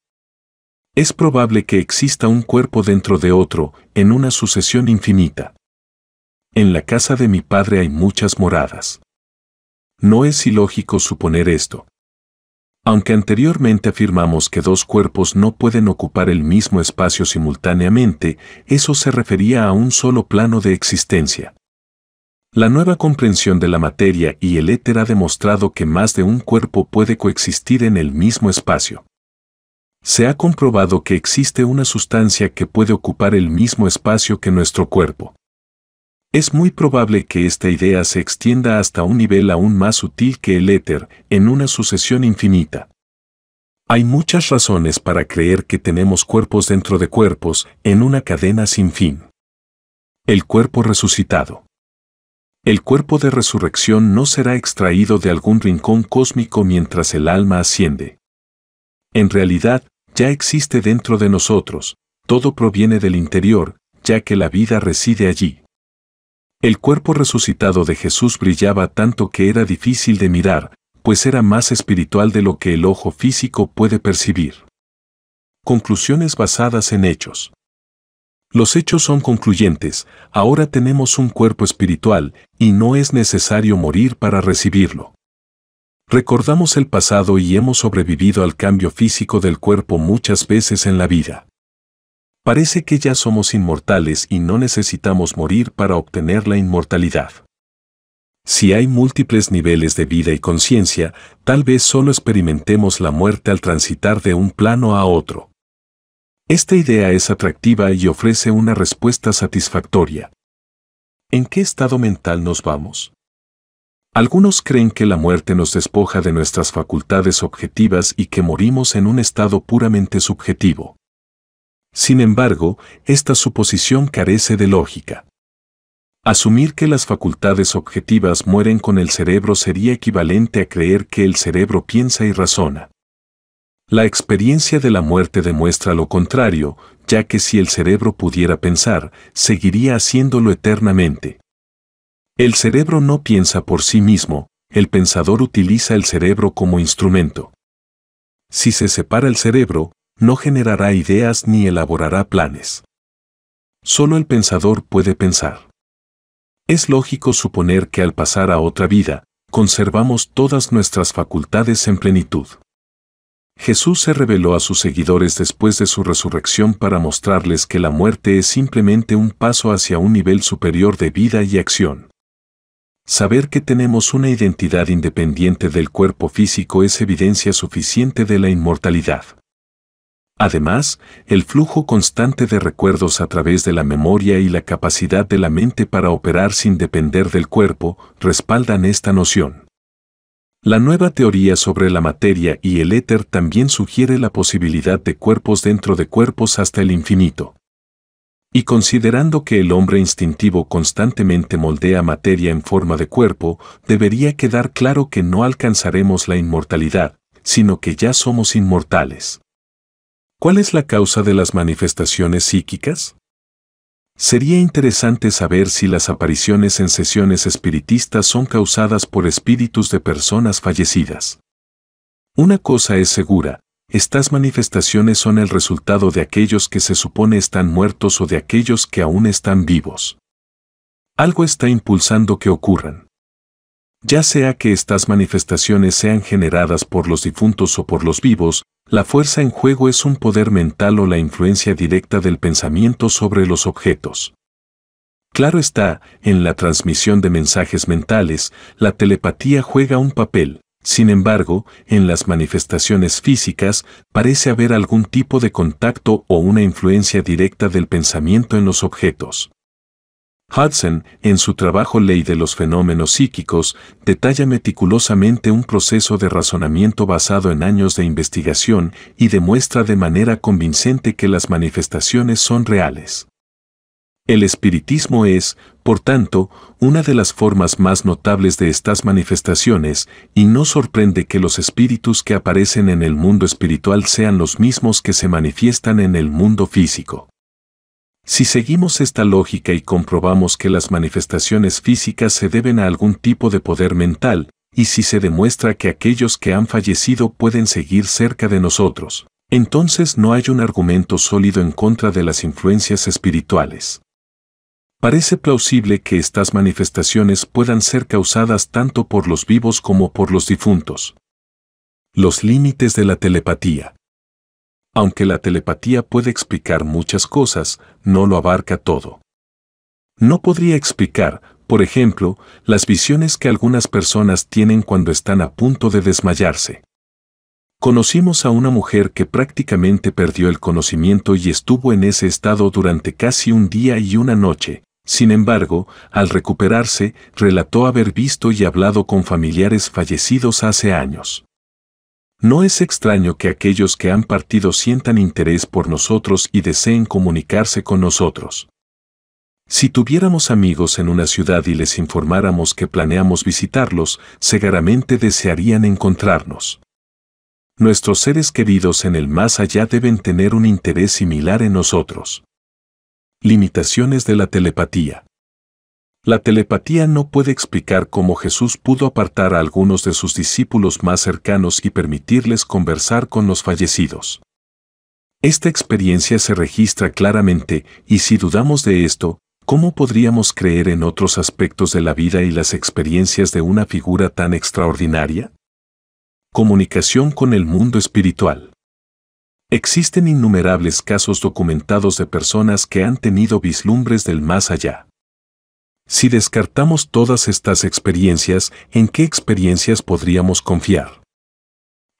Es probable que exista un cuerpo dentro de otro, en una sucesión infinita. En la casa de mi padre hay muchas moradas. No es ilógico suponer esto. Aunque anteriormente afirmamos que dos cuerpos no pueden ocupar el mismo espacio simultáneamente, eso se refería a un solo plano de existencia. La nueva comprensión de la materia y el éter ha demostrado que más de un cuerpo puede coexistir en el mismo espacio. Se ha comprobado que existe una sustancia que puede ocupar el mismo espacio que nuestro cuerpo. Es muy probable que esta idea se extienda hasta un nivel aún más sutil que el éter, en una sucesión infinita. Hay muchas razones para creer que tenemos cuerpos dentro de cuerpos, en una cadena sin fin. El cuerpo resucitado. El cuerpo de resurrección no será extraído de algún rincón cósmico mientras el alma asciende. En realidad, ya existe dentro de nosotros, todo proviene del interior, ya que la vida reside allí. El cuerpo resucitado de Jesús brillaba tanto que era difícil de mirar, pues era más espiritual de lo que el ojo físico puede percibir. Conclusiones basadas en hechos. Los hechos son concluyentes, ahora tenemos un cuerpo espiritual y no es necesario morir para recibirlo. Recordamos el pasado y hemos sobrevivido al cambio físico del cuerpo muchas veces en la vida. Parece que ya somos inmortales y no necesitamos morir para obtener la inmortalidad. Si hay múltiples niveles de vida y conciencia, tal vez solo experimentemos la muerte al transitar de un plano a otro. Esta idea es atractiva y ofrece una respuesta satisfactoria. ¿En qué estado mental nos vamos? Algunos creen que la muerte nos despoja de nuestras facultades objetivas y que morimos en un estado puramente subjetivo. Sin embargo, esta suposición carece de lógica. Asumir que las facultades objetivas mueren con el cerebro sería equivalente a creer que el cerebro piensa y razona. La experiencia de la muerte demuestra lo contrario, ya que si el cerebro pudiera pensar, seguiría haciéndolo eternamente. El cerebro no piensa por sí mismo, el pensador utiliza el cerebro como instrumento. Si se separa el cerebro, no generará ideas ni elaborará planes. Solo el pensador puede pensar. Es lógico suponer que al pasar a otra vida, conservamos todas nuestras facultades en plenitud. Jesús se reveló a sus seguidores después de su resurrección para mostrarles que la muerte es simplemente un paso hacia un nivel superior de vida y acción. Saber que tenemos una identidad independiente del cuerpo físico es evidencia suficiente de la inmortalidad. Además, el flujo constante de recuerdos a través de la memoria y la capacidad de la mente para operar sin depender del cuerpo respaldan esta noción. La nueva teoría sobre la materia y el éter también sugiere la posibilidad de cuerpos dentro de cuerpos hasta el infinito. Y considerando que el hombre instintivo constantemente moldea materia en forma de cuerpo, debería quedar claro que no alcanzaremos la inmortalidad, sino que ya somos inmortales. ¿Cuál es la causa de las manifestaciones psíquicas? Sería interesante saber si las apariciones en sesiones espiritistas son causadas por espíritus de personas fallecidas. Una cosa es segura, estas manifestaciones son el resultado de aquellos que se supone están muertos o de aquellos que aún están vivos. Algo está impulsando que ocurran. Ya sea que estas manifestaciones sean generadas por los difuntos o por los vivos, la fuerza en juego es un poder mental o la influencia directa del pensamiento sobre los objetos. Claro está, en la transmisión de mensajes mentales, la telepatía juega un papel, sin embargo, en las manifestaciones físicas parece haber algún tipo de contacto o una influencia directa del pensamiento en los objetos. Hudson, en su trabajo Ley de los Fenómenos Psíquicos, detalla meticulosamente un proceso de razonamiento basado en años de investigación y demuestra de manera convincente que las manifestaciones son reales. El espiritismo es, por tanto, una de las formas más notables de estas manifestaciones, y no sorprende que los espíritus que aparecen en el mundo espiritual sean los mismos que se manifiestan en el mundo físico. Si seguimos esta lógica y comprobamos que las manifestaciones físicas se deben a algún tipo de poder mental, y si se demuestra que aquellos que han fallecido pueden seguir cerca de nosotros, entonces no hay un argumento sólido en contra de las influencias espirituales. Parece plausible que estas manifestaciones puedan ser causadas tanto por los vivos como por los difuntos. Los límites de la telepatía. Aunque la telepatía puede explicar muchas cosas, no lo abarca todo. No podría explicar, por ejemplo, las visiones que algunas personas tienen cuando están a punto de desmayarse. Conocimos a una mujer que prácticamente perdió el conocimiento y estuvo en ese estado durante casi un día y una noche, sin embargo, al recuperarse, relató haber visto y hablado con familiares fallecidos hace años. No es extraño que aquellos que han partido sientan interés por nosotros y deseen comunicarse con nosotros. Si tuviéramos amigos en una ciudad y les informáramos que planeamos visitarlos, seguramente desearían encontrarnos. Nuestros seres queridos en el más allá deben tener un interés similar en nosotros. Limitaciones de la telepatía. La telepatía no puede explicar cómo Jesús pudo apartar a algunos de sus discípulos más cercanos y permitirles conversar con los fallecidos. Esta experiencia se registra claramente y si dudamos de esto, ¿cómo podríamos creer en otros aspectos de la vida y las experiencias de una figura tan extraordinaria? Comunicación con el mundo espiritual. Existen innumerables casos documentados de personas que han tenido vislumbres del más allá. Si descartamos todas estas experiencias, ¿en qué experiencias podríamos confiar?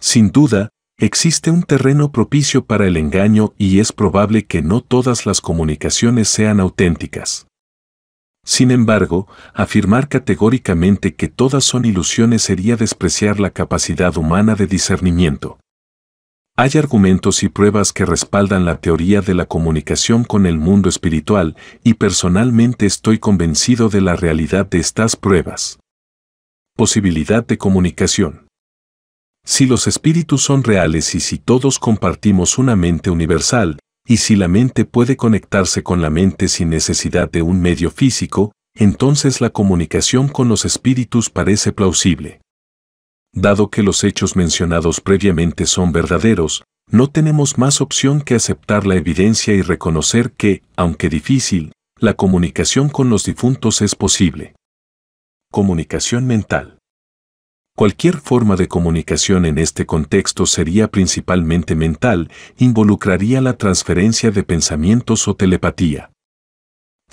Sin duda, existe un terreno propicio para el engaño y es probable que no todas las comunicaciones sean auténticas. Sin embargo, afirmar categóricamente que todas son ilusiones sería despreciar la capacidad humana de discernimiento. Hay argumentos y pruebas que respaldan la teoría de la comunicación con el mundo espiritual y personalmente estoy convencido de la realidad de estas pruebas. Posibilidad de comunicación. Si los espíritus son reales y si todos compartimos una mente universal, y si la mente puede conectarse con la mente sin necesidad de un medio físico, entonces la comunicación con los espíritus parece plausible. Dado que los hechos mencionados previamente son verdaderos, no tenemos más opción que aceptar la evidencia y reconocer que, aunque difícil, la comunicación con los difuntos es posible. Comunicación mental. Cualquier forma de comunicación en este contexto sería principalmente mental, involucraría la transferencia de pensamientos o telepatía.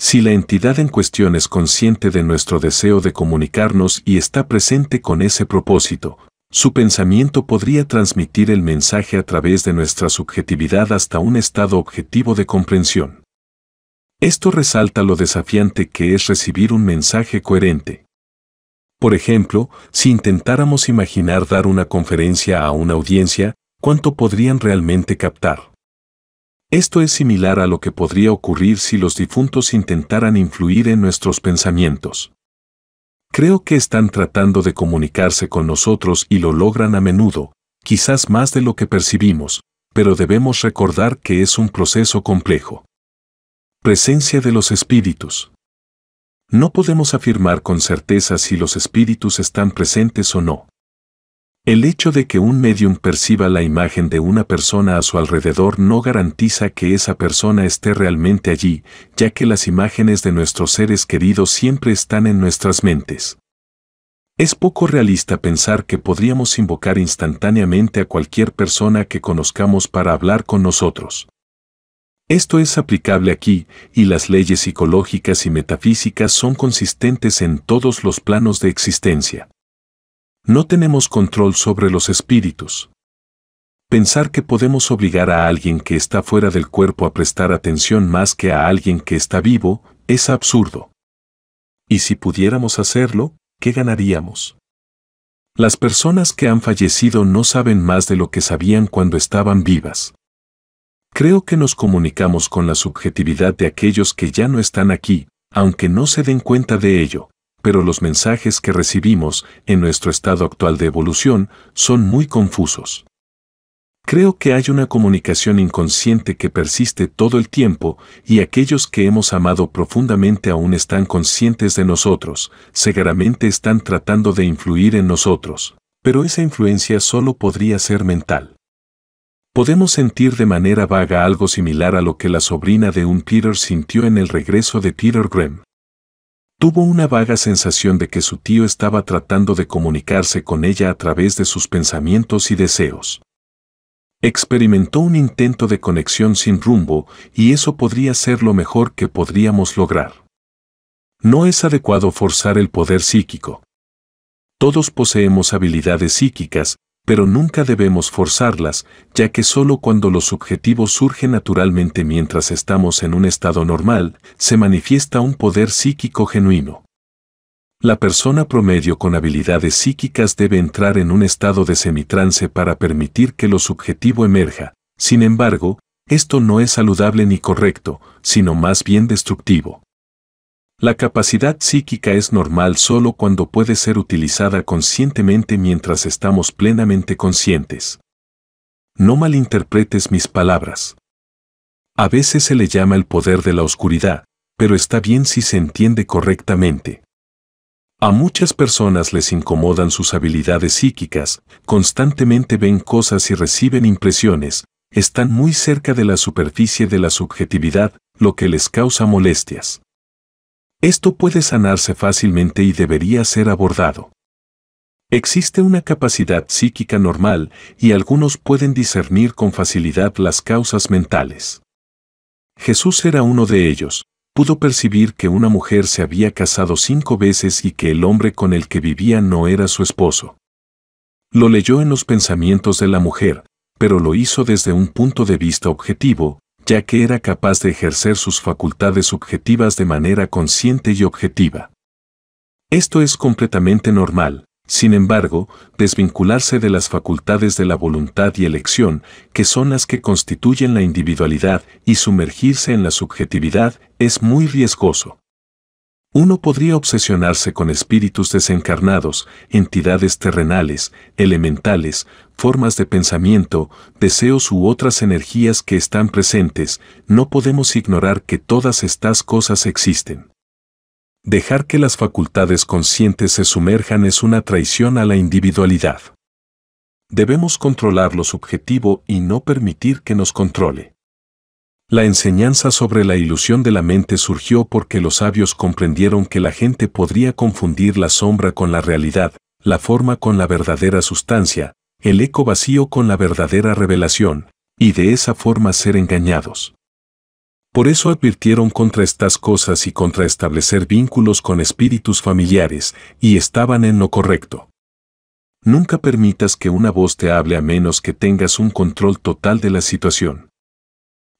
Si la entidad en cuestión es consciente de nuestro deseo de comunicarnos y está presente con ese propósito, su pensamiento podría transmitir el mensaje a través de nuestra subjetividad hasta un estado objetivo de comprensión. Esto resalta lo desafiante que es recibir un mensaje coherente. Por ejemplo, si intentáramos imaginar dar una conferencia a una audiencia, ¿cuánto podrían realmente captar? Esto es similar a lo que podría ocurrir si los difuntos intentaran influir en nuestros pensamientos. Creo que están tratando de comunicarse con nosotros y lo logran a menudo, quizás más de lo que percibimos, pero debemos recordar que es un proceso complejo. Presencia de los espíritus. No podemos afirmar con certeza si los espíritus están presentes o no. El hecho de que un medium perciba la imagen de una persona a su alrededor no garantiza que esa persona esté realmente allí, ya que las imágenes de nuestros seres queridos siempre están en nuestras mentes. Es poco realista pensar que podríamos invocar instantáneamente a cualquier persona que conozcamos para hablar con nosotros. Esto es aplicable aquí, y las leyes psicológicas y metafísicas son consistentes en todos los planos de existencia. No tenemos control sobre los espíritus. Pensar que podemos obligar a alguien que está fuera del cuerpo a prestar atención más que a alguien que está vivo es absurdo. Y si pudiéramos hacerlo, ¿qué ganaríamos? Las personas que han fallecido no saben más de lo que sabían cuando estaban vivas. Creo que nos comunicamos con la subjetividad de aquellos que ya no están aquí, aunque no se den cuenta de ello pero los mensajes que recibimos en nuestro estado actual de evolución son muy confusos. Creo que hay una comunicación inconsciente que persiste todo el tiempo y aquellos que hemos amado profundamente aún están conscientes de nosotros, seguramente están tratando de influir en nosotros, pero esa influencia solo podría ser mental. Podemos sentir de manera vaga algo similar a lo que la sobrina de un Peter sintió en el regreso de Peter Graham. Tuvo una vaga sensación de que su tío estaba tratando de comunicarse con ella a través de sus pensamientos y deseos. Experimentó un intento de conexión sin rumbo y eso podría ser lo mejor que podríamos lograr. No es adecuado forzar el poder psíquico. Todos poseemos habilidades psíquicas pero nunca debemos forzarlas, ya que solo cuando lo subjetivo surge naturalmente mientras estamos en un estado normal, se manifiesta un poder psíquico genuino. La persona promedio con habilidades psíquicas debe entrar en un estado de semitrance para permitir que lo subjetivo emerja. Sin embargo, esto no es saludable ni correcto, sino más bien destructivo. La capacidad psíquica es normal solo cuando puede ser utilizada conscientemente mientras estamos plenamente conscientes. No malinterpretes mis palabras. A veces se le llama el poder de la oscuridad, pero está bien si se entiende correctamente. A muchas personas les incomodan sus habilidades psíquicas, constantemente ven cosas y reciben impresiones, están muy cerca de la superficie de la subjetividad, lo que les causa molestias. Esto puede sanarse fácilmente y debería ser abordado. Existe una capacidad psíquica normal y algunos pueden discernir con facilidad las causas mentales. Jesús era uno de ellos, pudo percibir que una mujer se había casado cinco veces y que el hombre con el que vivía no era su esposo. Lo leyó en los pensamientos de la mujer, pero lo hizo desde un punto de vista objetivo, ya que era capaz de ejercer sus facultades subjetivas de manera consciente y objetiva. Esto es completamente normal, sin embargo, desvincularse de las facultades de la voluntad y elección, que son las que constituyen la individualidad, y sumergirse en la subjetividad, es muy riesgoso uno podría obsesionarse con espíritus desencarnados, entidades terrenales, elementales, formas de pensamiento, deseos u otras energías que están presentes, no podemos ignorar que todas estas cosas existen. Dejar que las facultades conscientes se sumerjan es una traición a la individualidad. Debemos controlar lo subjetivo y no permitir que nos controle. La enseñanza sobre la ilusión de la mente surgió porque los sabios comprendieron que la gente podría confundir la sombra con la realidad, la forma con la verdadera sustancia, el eco vacío con la verdadera revelación, y de esa forma ser engañados. Por eso advirtieron contra estas cosas y contra establecer vínculos con espíritus familiares, y estaban en lo correcto. Nunca permitas que una voz te hable a menos que tengas un control total de la situación.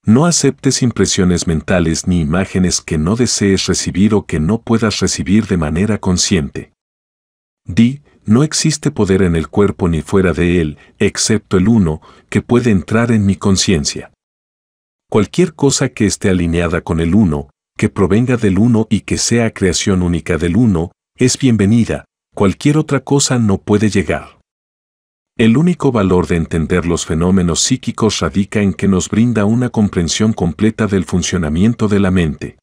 No aceptes impresiones mentales ni imágenes que no desees recibir o que no puedas recibir de manera consciente. Di, no existe poder en el cuerpo ni fuera de él, excepto el uno, que puede entrar en mi conciencia. Cualquier cosa que esté alineada con el uno, que provenga del uno y que sea creación única del uno, es bienvenida, cualquier otra cosa no puede llegar. El único valor de entender los fenómenos psíquicos radica en que nos brinda una comprensión completa del funcionamiento de la mente.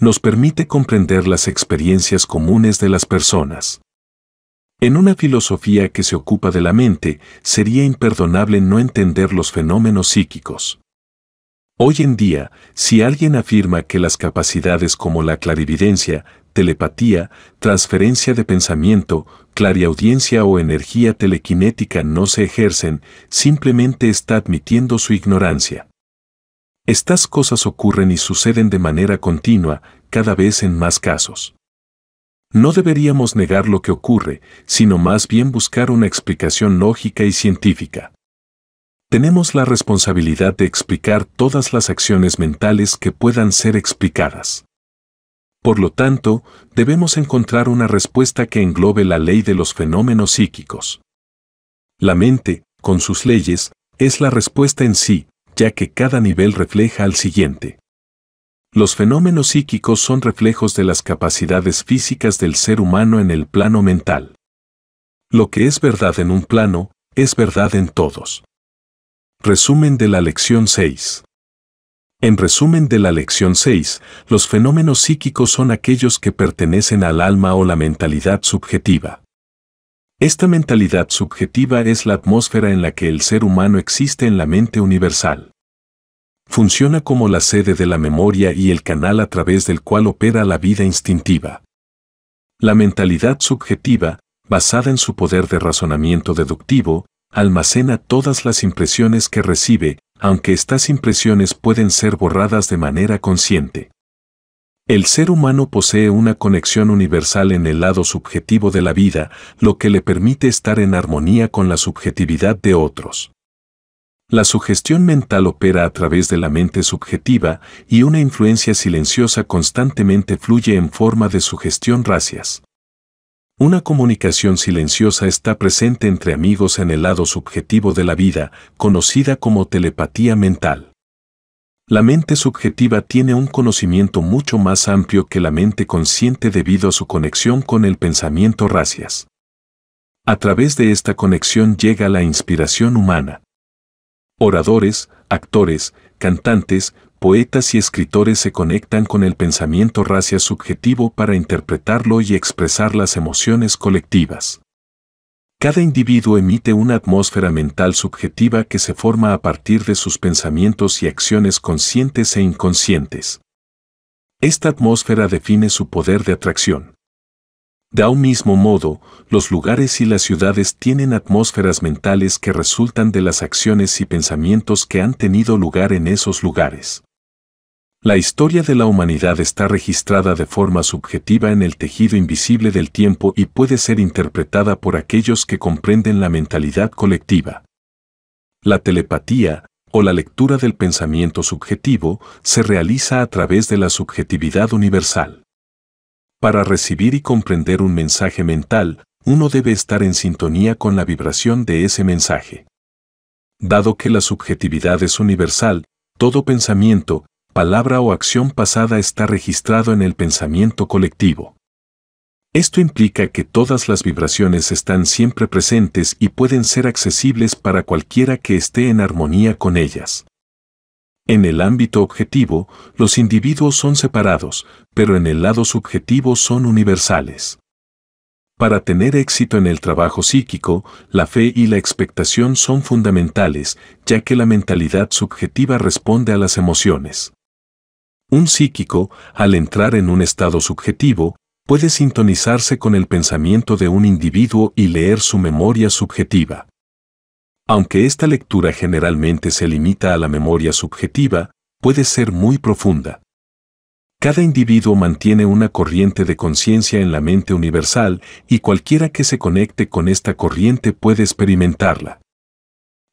Nos permite comprender las experiencias comunes de las personas. En una filosofía que se ocupa de la mente, sería imperdonable no entender los fenómenos psíquicos. Hoy en día, si alguien afirma que las capacidades como la clarividencia, telepatía, transferencia de pensamiento, audiencia o energía telequinética no se ejercen, simplemente está admitiendo su ignorancia. Estas cosas ocurren y suceden de manera continua, cada vez en más casos. No deberíamos negar lo que ocurre, sino más bien buscar una explicación lógica y científica. Tenemos la responsabilidad de explicar todas las acciones mentales que puedan ser explicadas. Por lo tanto, debemos encontrar una respuesta que englobe la ley de los fenómenos psíquicos. La mente, con sus leyes, es la respuesta en sí, ya que cada nivel refleja al siguiente. Los fenómenos psíquicos son reflejos de las capacidades físicas del ser humano en el plano mental. Lo que es verdad en un plano, es verdad en todos. Resumen de la lección 6. En resumen de la lección 6, los fenómenos psíquicos son aquellos que pertenecen al alma o la mentalidad subjetiva. Esta mentalidad subjetiva es la atmósfera en la que el ser humano existe en la mente universal. Funciona como la sede de la memoria y el canal a través del cual opera la vida instintiva. La mentalidad subjetiva, basada en su poder de razonamiento deductivo, almacena todas las impresiones que recibe, aunque estas impresiones pueden ser borradas de manera consciente. El ser humano posee una conexión universal en el lado subjetivo de la vida, lo que le permite estar en armonía con la subjetividad de otros. La sugestión mental opera a través de la mente subjetiva y una influencia silenciosa constantemente fluye en forma de sugestión racias. Una comunicación silenciosa está presente entre amigos en el lado subjetivo de la vida, conocida como telepatía mental. La mente subjetiva tiene un conocimiento mucho más amplio que la mente consciente debido a su conexión con el pensamiento racias. A través de esta conexión llega la inspiración humana. Oradores, actores, cantantes, poetas y escritores se conectan con el pensamiento racia subjetivo para interpretarlo y expresar las emociones colectivas. Cada individuo emite una atmósfera mental subjetiva que se forma a partir de sus pensamientos y acciones conscientes e inconscientes. Esta atmósfera define su poder de atracción. De un mismo modo, los lugares y las ciudades tienen atmósferas mentales que resultan de las acciones y pensamientos que han tenido lugar en esos lugares. La historia de la humanidad está registrada de forma subjetiva en el tejido invisible del tiempo y puede ser interpretada por aquellos que comprenden la mentalidad colectiva. La telepatía, o la lectura del pensamiento subjetivo, se realiza a través de la subjetividad universal. Para recibir y comprender un mensaje mental, uno debe estar en sintonía con la vibración de ese mensaje. Dado que la subjetividad es universal, todo pensamiento, palabra o acción pasada está registrado en el pensamiento colectivo. Esto implica que todas las vibraciones están siempre presentes y pueden ser accesibles para cualquiera que esté en armonía con ellas. En el ámbito objetivo, los individuos son separados, pero en el lado subjetivo son universales. Para tener éxito en el trabajo psíquico, la fe y la expectación son fundamentales, ya que la mentalidad subjetiva responde a las emociones. Un psíquico, al entrar en un estado subjetivo, puede sintonizarse con el pensamiento de un individuo y leer su memoria subjetiva. Aunque esta lectura generalmente se limita a la memoria subjetiva, puede ser muy profunda. Cada individuo mantiene una corriente de conciencia en la mente universal y cualquiera que se conecte con esta corriente puede experimentarla.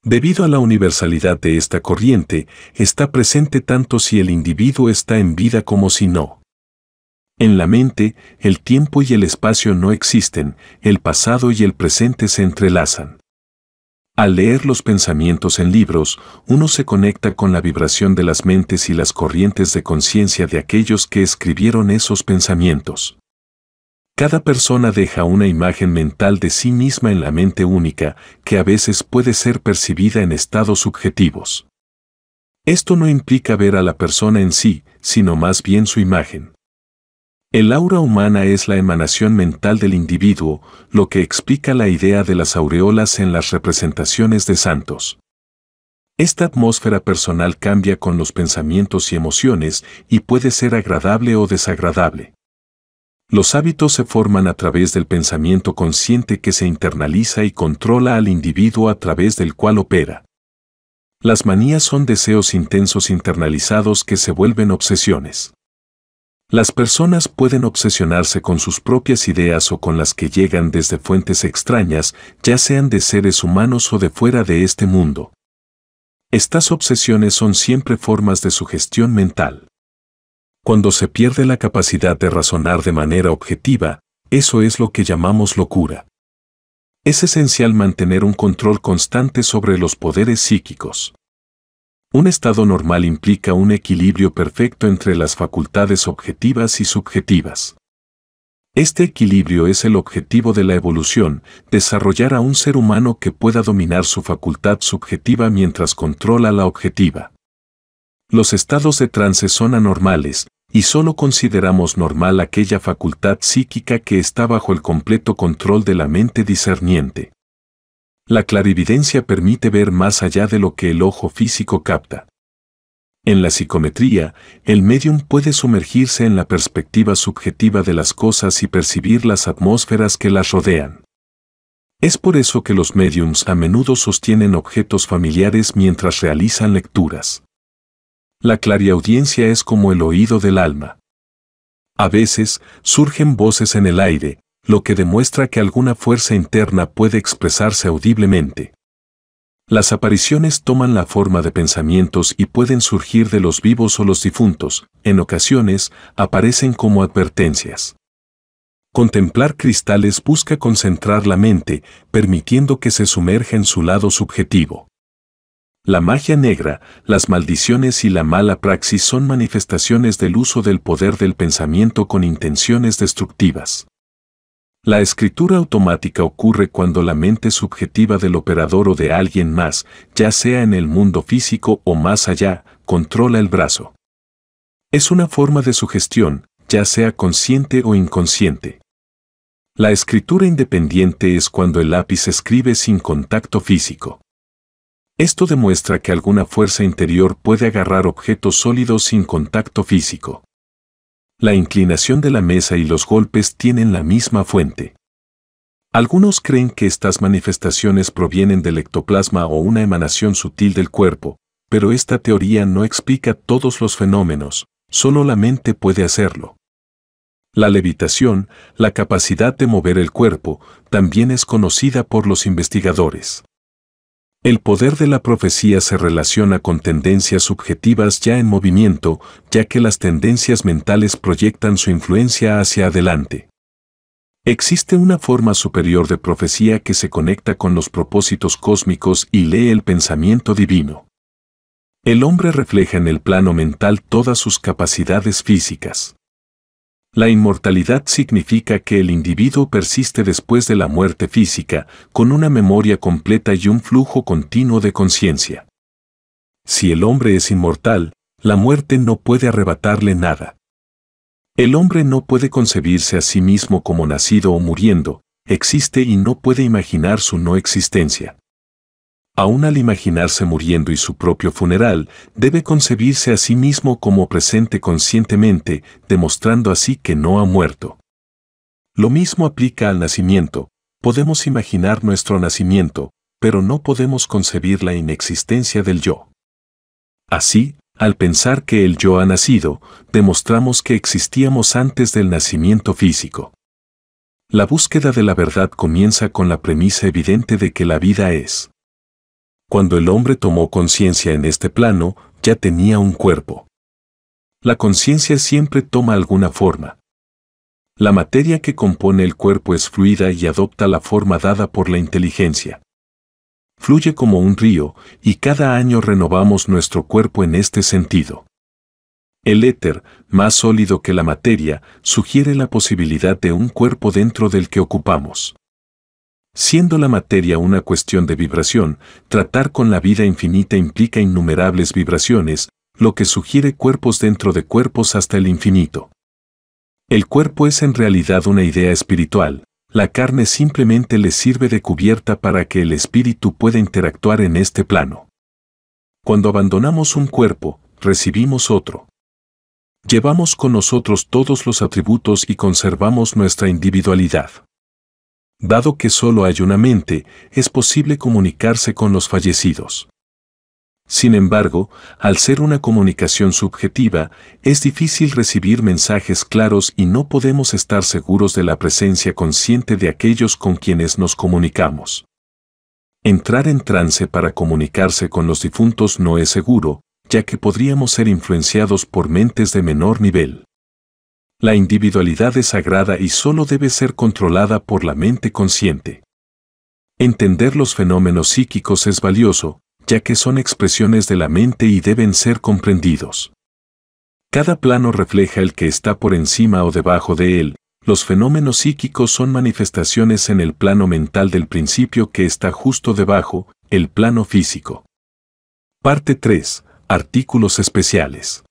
Debido a la universalidad de esta corriente, está presente tanto si el individuo está en vida como si no. En la mente, el tiempo y el espacio no existen, el pasado y el presente se entrelazan. Al leer los pensamientos en libros, uno se conecta con la vibración de las mentes y las corrientes de conciencia de aquellos que escribieron esos pensamientos. Cada persona deja una imagen mental de sí misma en la mente única, que a veces puede ser percibida en estados subjetivos. Esto no implica ver a la persona en sí, sino más bien su imagen. El aura humana es la emanación mental del individuo, lo que explica la idea de las aureolas en las representaciones de santos. Esta atmósfera personal cambia con los pensamientos y emociones y puede ser agradable o desagradable. Los hábitos se forman a través del pensamiento consciente que se internaliza y controla al individuo a través del cual opera. Las manías son deseos intensos internalizados que se vuelven obsesiones. Las personas pueden obsesionarse con sus propias ideas o con las que llegan desde fuentes extrañas, ya sean de seres humanos o de fuera de este mundo. Estas obsesiones son siempre formas de sugestión mental. Cuando se pierde la capacidad de razonar de manera objetiva, eso es lo que llamamos locura. Es esencial mantener un control constante sobre los poderes psíquicos. Un estado normal implica un equilibrio perfecto entre las facultades objetivas y subjetivas. Este equilibrio es el objetivo de la evolución, desarrollar a un ser humano que pueda dominar su facultad subjetiva mientras controla la objetiva los estados de trance son anormales, y solo consideramos normal aquella facultad psíquica que está bajo el completo control de la mente discerniente. La clarividencia permite ver más allá de lo que el ojo físico capta. En la psicometría, el medium puede sumergirse en la perspectiva subjetiva de las cosas y percibir las atmósferas que las rodean. Es por eso que los mediums a menudo sostienen objetos familiares mientras realizan lecturas. La clariaudiencia es como el oído del alma. A veces, surgen voces en el aire, lo que demuestra que alguna fuerza interna puede expresarse audiblemente. Las apariciones toman la forma de pensamientos y pueden surgir de los vivos o los difuntos, en ocasiones aparecen como advertencias. Contemplar cristales busca concentrar la mente, permitiendo que se sumerja en su lado subjetivo. La magia negra, las maldiciones y la mala praxis son manifestaciones del uso del poder del pensamiento con intenciones destructivas. La escritura automática ocurre cuando la mente subjetiva del operador o de alguien más, ya sea en el mundo físico o más allá, controla el brazo. Es una forma de sugestión, ya sea consciente o inconsciente. La escritura independiente es cuando el lápiz escribe sin contacto físico. Esto demuestra que alguna fuerza interior puede agarrar objetos sólidos sin contacto físico. La inclinación de la mesa y los golpes tienen la misma fuente. Algunos creen que estas manifestaciones provienen del ectoplasma o una emanación sutil del cuerpo, pero esta teoría no explica todos los fenómenos, solo la mente puede hacerlo. La levitación, la capacidad de mover el cuerpo, también es conocida por los investigadores. El poder de la profecía se relaciona con tendencias subjetivas ya en movimiento, ya que las tendencias mentales proyectan su influencia hacia adelante. Existe una forma superior de profecía que se conecta con los propósitos cósmicos y lee el pensamiento divino. El hombre refleja en el plano mental todas sus capacidades físicas. La inmortalidad significa que el individuo persiste después de la muerte física, con una memoria completa y un flujo continuo de conciencia. Si el hombre es inmortal, la muerte no puede arrebatarle nada. El hombre no puede concebirse a sí mismo como nacido o muriendo, existe y no puede imaginar su no existencia. Aún al imaginarse muriendo y su propio funeral, debe concebirse a sí mismo como presente conscientemente, demostrando así que no ha muerto. Lo mismo aplica al nacimiento. Podemos imaginar nuestro nacimiento, pero no podemos concebir la inexistencia del yo. Así, al pensar que el yo ha nacido, demostramos que existíamos antes del nacimiento físico. La búsqueda de la verdad comienza con la premisa evidente de que la vida es cuando el hombre tomó conciencia en este plano, ya tenía un cuerpo. La conciencia siempre toma alguna forma. La materia que compone el cuerpo es fluida y adopta la forma dada por la inteligencia. Fluye como un río, y cada año renovamos nuestro cuerpo en este sentido. El éter, más sólido que la materia, sugiere la posibilidad de un cuerpo dentro del que ocupamos. Siendo la materia una cuestión de vibración, tratar con la vida infinita implica innumerables vibraciones, lo que sugiere cuerpos dentro de cuerpos hasta el infinito. El cuerpo es en realidad una idea espiritual, la carne simplemente le sirve de cubierta para que el espíritu pueda interactuar en este plano. Cuando abandonamos un cuerpo, recibimos otro. Llevamos con nosotros todos los atributos y conservamos nuestra individualidad dado que solo hay una mente, es posible comunicarse con los fallecidos. Sin embargo, al ser una comunicación subjetiva, es difícil recibir mensajes claros y no podemos estar seguros de la presencia consciente de aquellos con quienes nos comunicamos. Entrar en trance para comunicarse con los difuntos no es seguro, ya que podríamos ser influenciados por mentes de menor nivel. La individualidad es sagrada y solo debe ser controlada por la mente consciente. Entender los fenómenos psíquicos es valioso, ya que son expresiones de la mente y deben ser comprendidos. Cada plano refleja el que está por encima o debajo de él. Los fenómenos psíquicos son manifestaciones en el plano mental del principio que está justo debajo, el plano físico. Parte 3. Artículos especiales.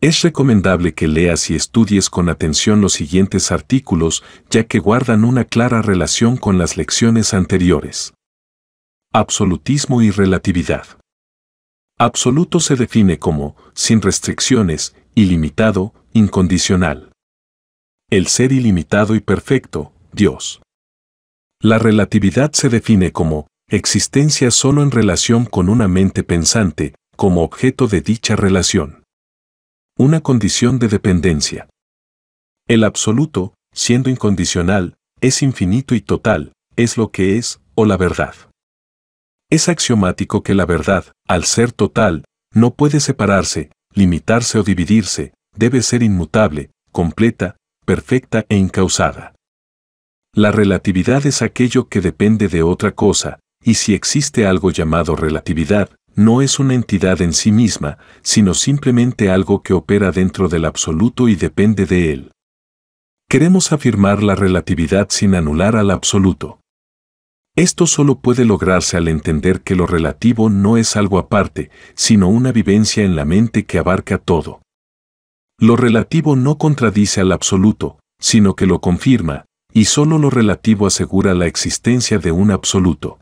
Es recomendable que leas y estudies con atención los siguientes artículos, ya que guardan una clara relación con las lecciones anteriores. Absolutismo y relatividad. Absoluto se define como sin restricciones, ilimitado, incondicional. El ser ilimitado y perfecto, Dios. La relatividad se define como existencia solo en relación con una mente pensante, como objeto de dicha relación una condición de dependencia. El absoluto, siendo incondicional, es infinito y total, es lo que es, o la verdad. Es axiomático que la verdad, al ser total, no puede separarse, limitarse o dividirse, debe ser inmutable, completa, perfecta e incausada. La relatividad es aquello que depende de otra cosa, y si existe algo llamado relatividad, no es una entidad en sí misma, sino simplemente algo que opera dentro del absoluto y depende de él. Queremos afirmar la relatividad sin anular al absoluto. Esto solo puede lograrse al entender que lo relativo no es algo aparte, sino una vivencia en la mente que abarca todo. Lo relativo no contradice al absoluto, sino que lo confirma, y solo lo relativo asegura la existencia de un absoluto.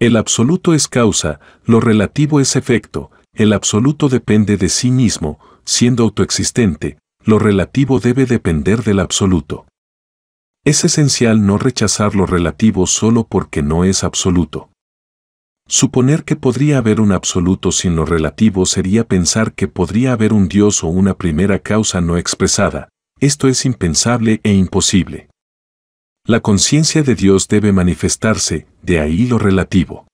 El absoluto es causa, lo relativo es efecto, el absoluto depende de sí mismo, siendo autoexistente, lo relativo debe depender del absoluto. Es esencial no rechazar lo relativo solo porque no es absoluto. Suponer que podría haber un absoluto sin lo relativo sería pensar que podría haber un Dios o una primera causa no expresada. Esto es impensable e imposible. La conciencia de Dios debe manifestarse, de ahí lo relativo.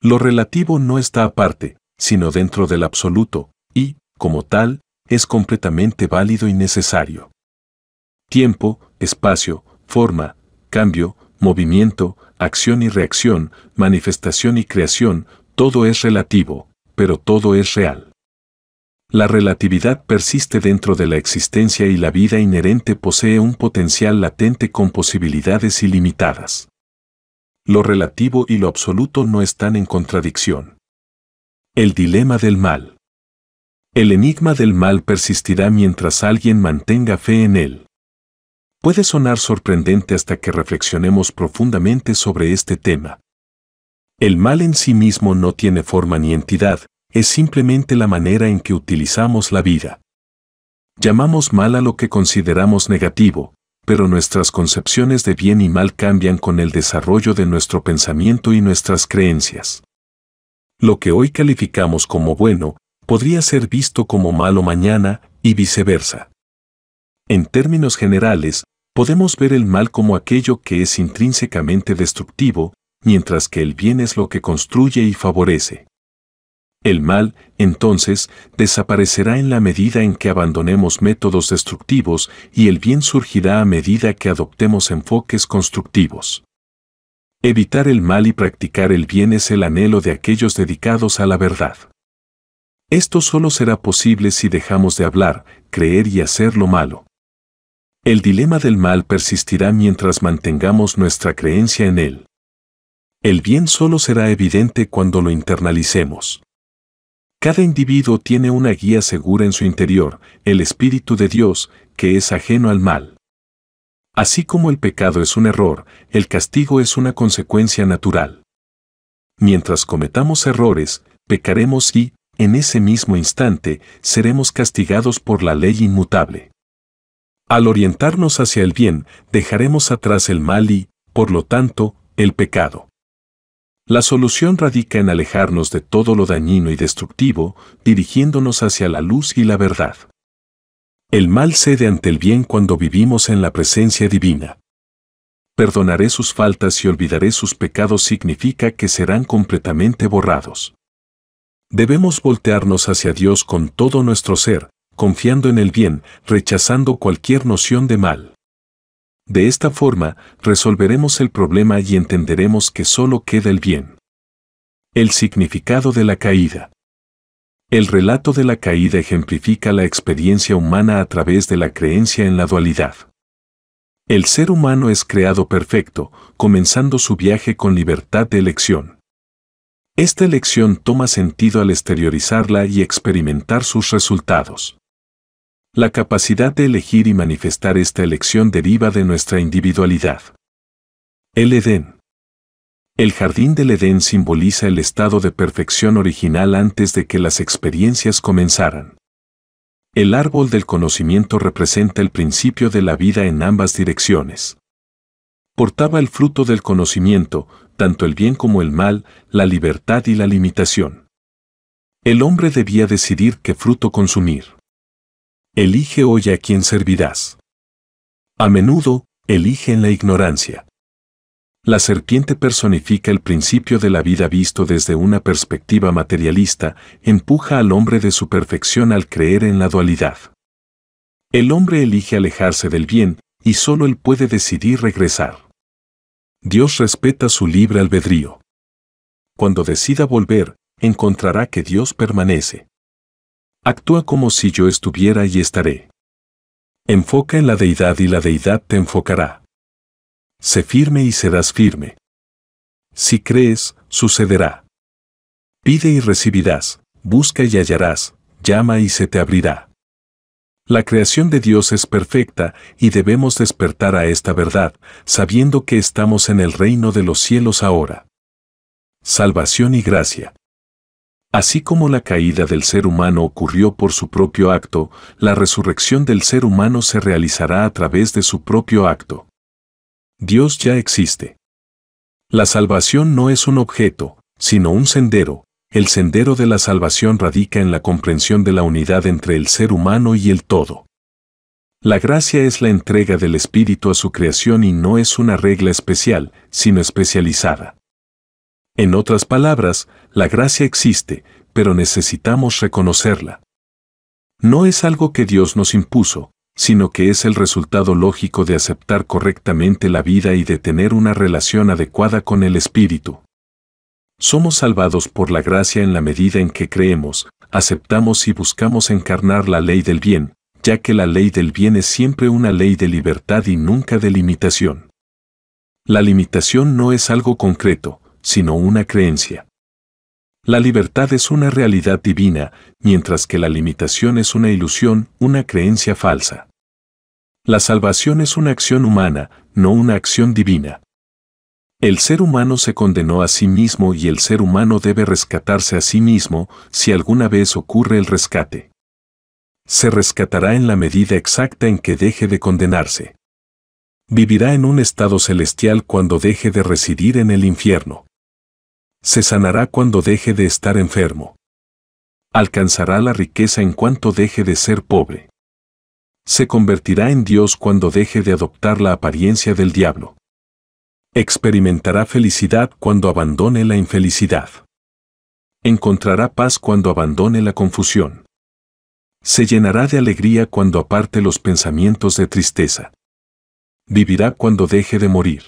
Lo relativo no está aparte, sino dentro del absoluto, y, como tal, es completamente válido y necesario. Tiempo, espacio, forma, cambio, movimiento, acción y reacción, manifestación y creación, todo es relativo, pero todo es real. La relatividad persiste dentro de la existencia y la vida inherente posee un potencial latente con posibilidades ilimitadas. Lo relativo y lo absoluto no están en contradicción. El dilema del mal. El enigma del mal persistirá mientras alguien mantenga fe en él. Puede sonar sorprendente hasta que reflexionemos profundamente sobre este tema. El mal en sí mismo no tiene forma ni entidad, es simplemente la manera en que utilizamos la vida. Llamamos mal a lo que consideramos negativo, pero nuestras concepciones de bien y mal cambian con el desarrollo de nuestro pensamiento y nuestras creencias. Lo que hoy calificamos como bueno, podría ser visto como malo mañana, y viceversa. En términos generales, podemos ver el mal como aquello que es intrínsecamente destructivo, mientras que el bien es lo que construye y favorece. El mal, entonces, desaparecerá en la medida en que abandonemos métodos destructivos y el bien surgirá a medida que adoptemos enfoques constructivos. Evitar el mal y practicar el bien es el anhelo de aquellos dedicados a la verdad. Esto solo será posible si dejamos de hablar, creer y hacer lo malo. El dilema del mal persistirá mientras mantengamos nuestra creencia en él. El bien solo será evidente cuando lo internalicemos. Cada individuo tiene una guía segura en su interior, el Espíritu de Dios, que es ajeno al mal. Así como el pecado es un error, el castigo es una consecuencia natural. Mientras cometamos errores, pecaremos y, en ese mismo instante, seremos castigados por la ley inmutable. Al orientarnos hacia el bien, dejaremos atrás el mal y, por lo tanto, el pecado. La solución radica en alejarnos de todo lo dañino y destructivo, dirigiéndonos hacia la luz y la verdad. El mal cede ante el bien cuando vivimos en la presencia divina. Perdonaré sus faltas y olvidaré sus pecados significa que serán completamente borrados. Debemos voltearnos hacia Dios con todo nuestro ser, confiando en el bien, rechazando cualquier noción de mal. De esta forma, resolveremos el problema y entenderemos que solo queda el bien. El significado de la caída. El relato de la caída ejemplifica la experiencia humana a través de la creencia en la dualidad. El ser humano es creado perfecto, comenzando su viaje con libertad de elección. Esta elección toma sentido al exteriorizarla y experimentar sus resultados. La capacidad de elegir y manifestar esta elección deriva de nuestra individualidad. El Edén. El jardín del Edén simboliza el estado de perfección original antes de que las experiencias comenzaran. El árbol del conocimiento representa el principio de la vida en ambas direcciones. Portaba el fruto del conocimiento, tanto el bien como el mal, la libertad y la limitación. El hombre debía decidir qué fruto consumir elige hoy a quien servirás. A menudo, elige en la ignorancia. La serpiente personifica el principio de la vida visto desde una perspectiva materialista, empuja al hombre de su perfección al creer en la dualidad. El hombre elige alejarse del bien, y solo él puede decidir regresar. Dios respeta su libre albedrío. Cuando decida volver, encontrará que Dios permanece. Actúa como si yo estuviera y estaré. Enfoca en la deidad y la deidad te enfocará. Sé firme y serás firme. Si crees, sucederá. Pide y recibirás, busca y hallarás, llama y se te abrirá. La creación de Dios es perfecta y debemos despertar a esta verdad, sabiendo que estamos en el reino de los cielos ahora. Salvación y gracia. Así como la caída del ser humano ocurrió por su propio acto, la resurrección del ser humano se realizará a través de su propio acto. Dios ya existe. La salvación no es un objeto, sino un sendero. El sendero de la salvación radica en la comprensión de la unidad entre el ser humano y el todo. La gracia es la entrega del Espíritu a su creación y no es una regla especial, sino especializada. En otras palabras, la gracia existe, pero necesitamos reconocerla. No es algo que Dios nos impuso, sino que es el resultado lógico de aceptar correctamente la vida y de tener una relación adecuada con el Espíritu. Somos salvados por la gracia en la medida en que creemos, aceptamos y buscamos encarnar la ley del bien, ya que la ley del bien es siempre una ley de libertad y nunca de limitación. La limitación no es algo concreto, sino una creencia. La libertad es una realidad divina, mientras que la limitación es una ilusión, una creencia falsa. La salvación es una acción humana, no una acción divina. El ser humano se condenó a sí mismo y el ser humano debe rescatarse a sí mismo si alguna vez ocurre el rescate. Se rescatará en la medida exacta en que deje de condenarse vivirá en un estado celestial cuando deje de residir en el infierno. Se sanará cuando deje de estar enfermo. Alcanzará la riqueza en cuanto deje de ser pobre. Se convertirá en Dios cuando deje de adoptar la apariencia del diablo. Experimentará felicidad cuando abandone la infelicidad. Encontrará paz cuando abandone la confusión. Se llenará de alegría cuando aparte los pensamientos de tristeza vivirá cuando deje de morir.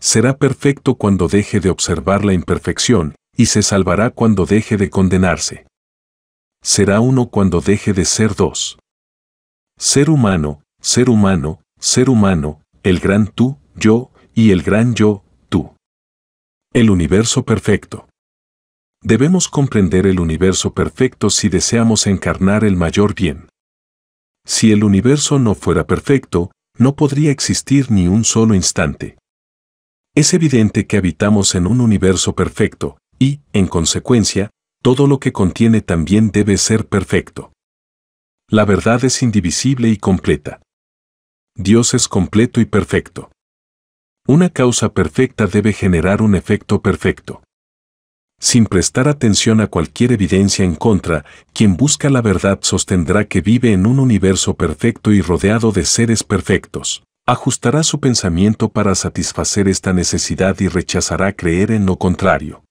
Será perfecto cuando deje de observar la imperfección, y se salvará cuando deje de condenarse. Será uno cuando deje de ser dos. Ser humano, ser humano, ser humano, el gran tú, yo, y el gran yo, tú. El universo perfecto. Debemos comprender el universo perfecto si deseamos encarnar el mayor bien. Si el universo no fuera perfecto, no podría existir ni un solo instante. Es evidente que habitamos en un universo perfecto, y, en consecuencia, todo lo que contiene también debe ser perfecto. La verdad es indivisible y completa. Dios es completo y perfecto. Una causa perfecta debe generar un efecto perfecto sin prestar atención a cualquier evidencia en contra, quien busca la verdad sostendrá que vive en un universo perfecto y rodeado de seres perfectos. Ajustará su pensamiento para satisfacer esta necesidad y rechazará creer en lo contrario.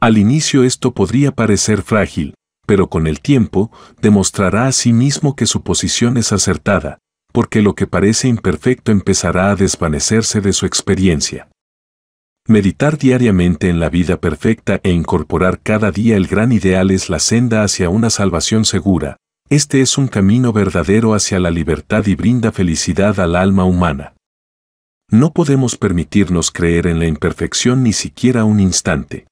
Al inicio esto podría parecer frágil, pero con el tiempo demostrará a sí mismo que su posición es acertada, porque lo que parece imperfecto empezará a desvanecerse de su experiencia. Meditar diariamente en la vida perfecta e incorporar cada día el gran ideal es la senda hacia una salvación segura. Este es un camino verdadero hacia la libertad y brinda felicidad al alma humana. No podemos permitirnos creer en la imperfección ni siquiera un instante.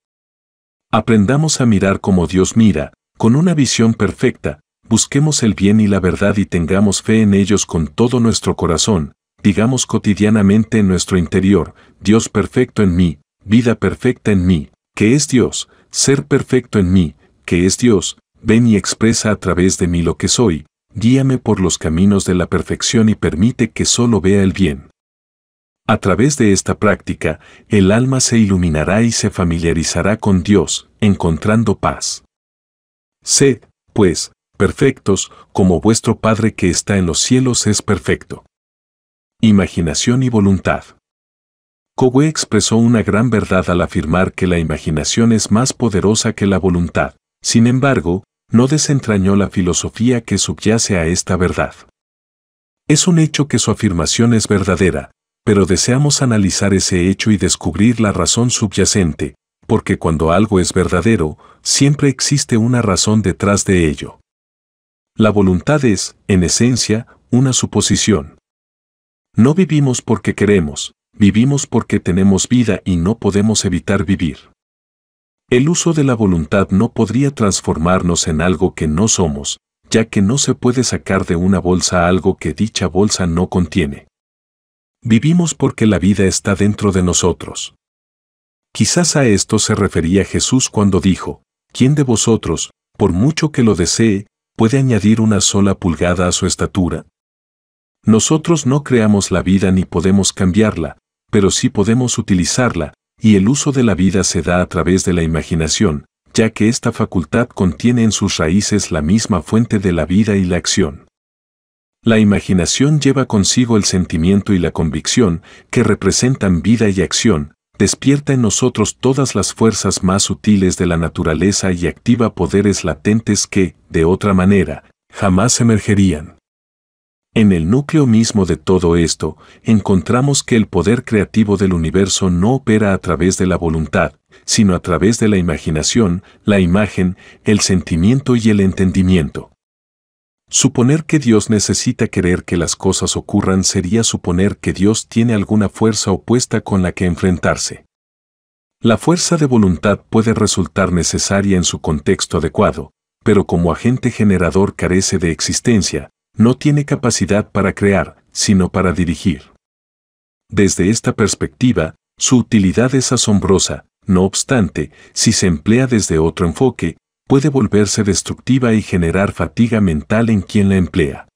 Aprendamos a mirar como Dios mira, con una visión perfecta, busquemos el bien y la verdad y tengamos fe en ellos con todo nuestro corazón, digamos cotidianamente en nuestro interior, Dios perfecto en mí, vida perfecta en mí, que es Dios, ser perfecto en mí, que es Dios, ven y expresa a través de mí lo que soy, guíame por los caminos de la perfección y permite que solo vea el bien. A través de esta práctica, el alma se iluminará y se familiarizará con Dios, encontrando paz. Sed, pues, perfectos, como vuestro Padre que está en los cielos es perfecto. Imaginación y voluntad. Cowé expresó una gran verdad al afirmar que la imaginación es más poderosa que la voluntad. Sin embargo, no desentrañó la filosofía que subyace a esta verdad. Es un hecho que su afirmación es verdadera, pero deseamos analizar ese hecho y descubrir la razón subyacente, porque cuando algo es verdadero, siempre existe una razón detrás de ello. La voluntad es, en esencia, una suposición no vivimos porque queremos, vivimos porque tenemos vida y no podemos evitar vivir. El uso de la voluntad no podría transformarnos en algo que no somos, ya que no se puede sacar de una bolsa algo que dicha bolsa no contiene. Vivimos porque la vida está dentro de nosotros. Quizás a esto se refería Jesús cuando dijo, ¿quién de vosotros, por mucho que lo desee, puede añadir una sola pulgada a su estatura? Nosotros no creamos la vida ni podemos cambiarla, pero sí podemos utilizarla, y el uso de la vida se da a través de la imaginación, ya que esta facultad contiene en sus raíces la misma fuente de la vida y la acción. La imaginación lleva consigo el sentimiento y la convicción, que representan vida y acción, despierta en nosotros todas las fuerzas más sutiles de la naturaleza y activa poderes latentes que, de otra manera, jamás emergerían. En el núcleo mismo de todo esto, encontramos que el poder creativo del universo no opera a través de la voluntad, sino a través de la imaginación, la imagen, el sentimiento y el entendimiento. Suponer que Dios necesita querer que las cosas ocurran sería suponer que Dios tiene alguna fuerza opuesta con la que enfrentarse. La fuerza de voluntad puede resultar necesaria en su contexto adecuado, pero como agente generador carece de existencia, no tiene capacidad para crear, sino para dirigir. Desde esta perspectiva, su utilidad es asombrosa, no obstante, si se emplea desde otro enfoque, puede volverse destructiva y generar fatiga mental en quien la emplea.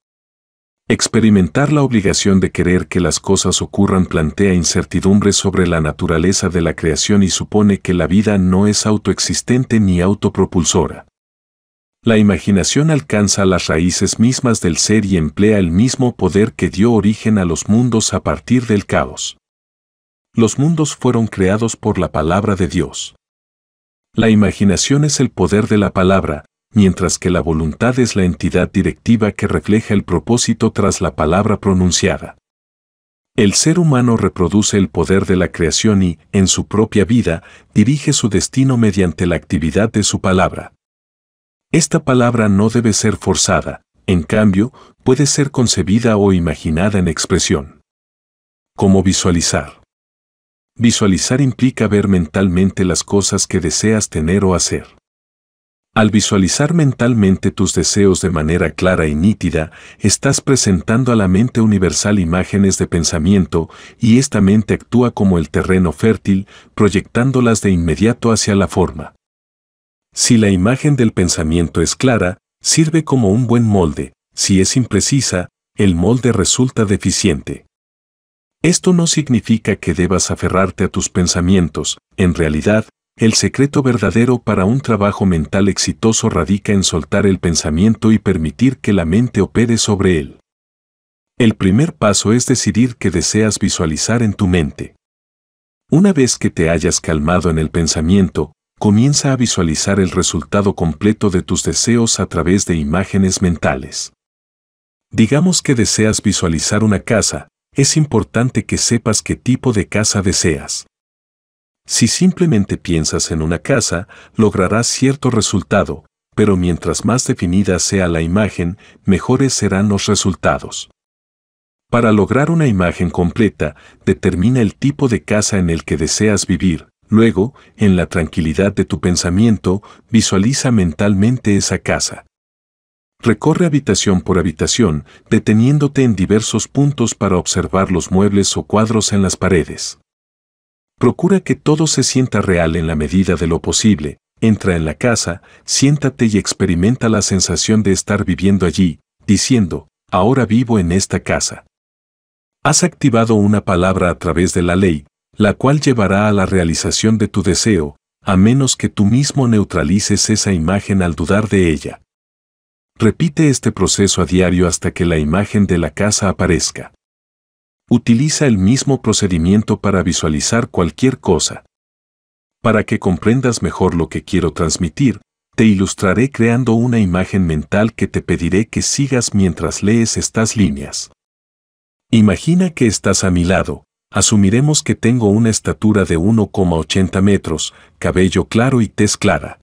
Experimentar la obligación de querer que las cosas ocurran plantea incertidumbre sobre la naturaleza de la creación y supone que la vida no es autoexistente ni autopropulsora. La imaginación alcanza las raíces mismas del ser y emplea el mismo poder que dio origen a los mundos a partir del caos. Los mundos fueron creados por la palabra de Dios. La imaginación es el poder de la palabra, mientras que la voluntad es la entidad directiva que refleja el propósito tras la palabra pronunciada. El ser humano reproduce el poder de la creación y, en su propia vida, dirige su destino mediante la actividad de su palabra. Esta palabra no debe ser forzada, en cambio, puede ser concebida o imaginada en expresión. Como visualizar. Visualizar implica ver mentalmente las cosas que deseas tener o hacer. Al visualizar mentalmente tus deseos de manera clara y nítida, estás presentando a la mente universal imágenes de pensamiento y esta mente actúa como el terreno fértil, proyectándolas de inmediato hacia la forma. Si la imagen del pensamiento es clara, sirve como un buen molde, si es imprecisa, el molde resulta deficiente. Esto no significa que debas aferrarte a tus pensamientos, en realidad, el secreto verdadero para un trabajo mental exitoso radica en soltar el pensamiento y permitir que la mente opere sobre él. El primer paso es decidir qué deseas visualizar en tu mente. Una vez que te hayas calmado en el pensamiento, comienza a visualizar el resultado completo de tus deseos a través de imágenes mentales. Digamos que deseas visualizar una casa, es importante que sepas qué tipo de casa deseas. Si simplemente piensas en una casa, lograrás cierto resultado, pero mientras más definida sea la imagen, mejores serán los resultados. Para lograr una imagen completa, determina el tipo de casa en el que deseas vivir, Luego, en la tranquilidad de tu pensamiento, visualiza mentalmente esa casa. Recorre habitación por habitación, deteniéndote en diversos puntos para observar los muebles o cuadros en las paredes. Procura que todo se sienta real en la medida de lo posible. Entra en la casa, siéntate y experimenta la sensación de estar viviendo allí, diciendo, ahora vivo en esta casa. Has activado una palabra a través de la ley, la cual llevará a la realización de tu deseo, a menos que tú mismo neutralices esa imagen al dudar de ella. Repite este proceso a diario hasta que la imagen de la casa aparezca. Utiliza el mismo procedimiento para visualizar cualquier cosa. Para que comprendas mejor lo que quiero transmitir, te ilustraré creando una imagen mental que te pediré que sigas mientras lees estas líneas. Imagina que estás a mi lado, Asumiremos que tengo una estatura de 1,80 metros, cabello claro y tez clara.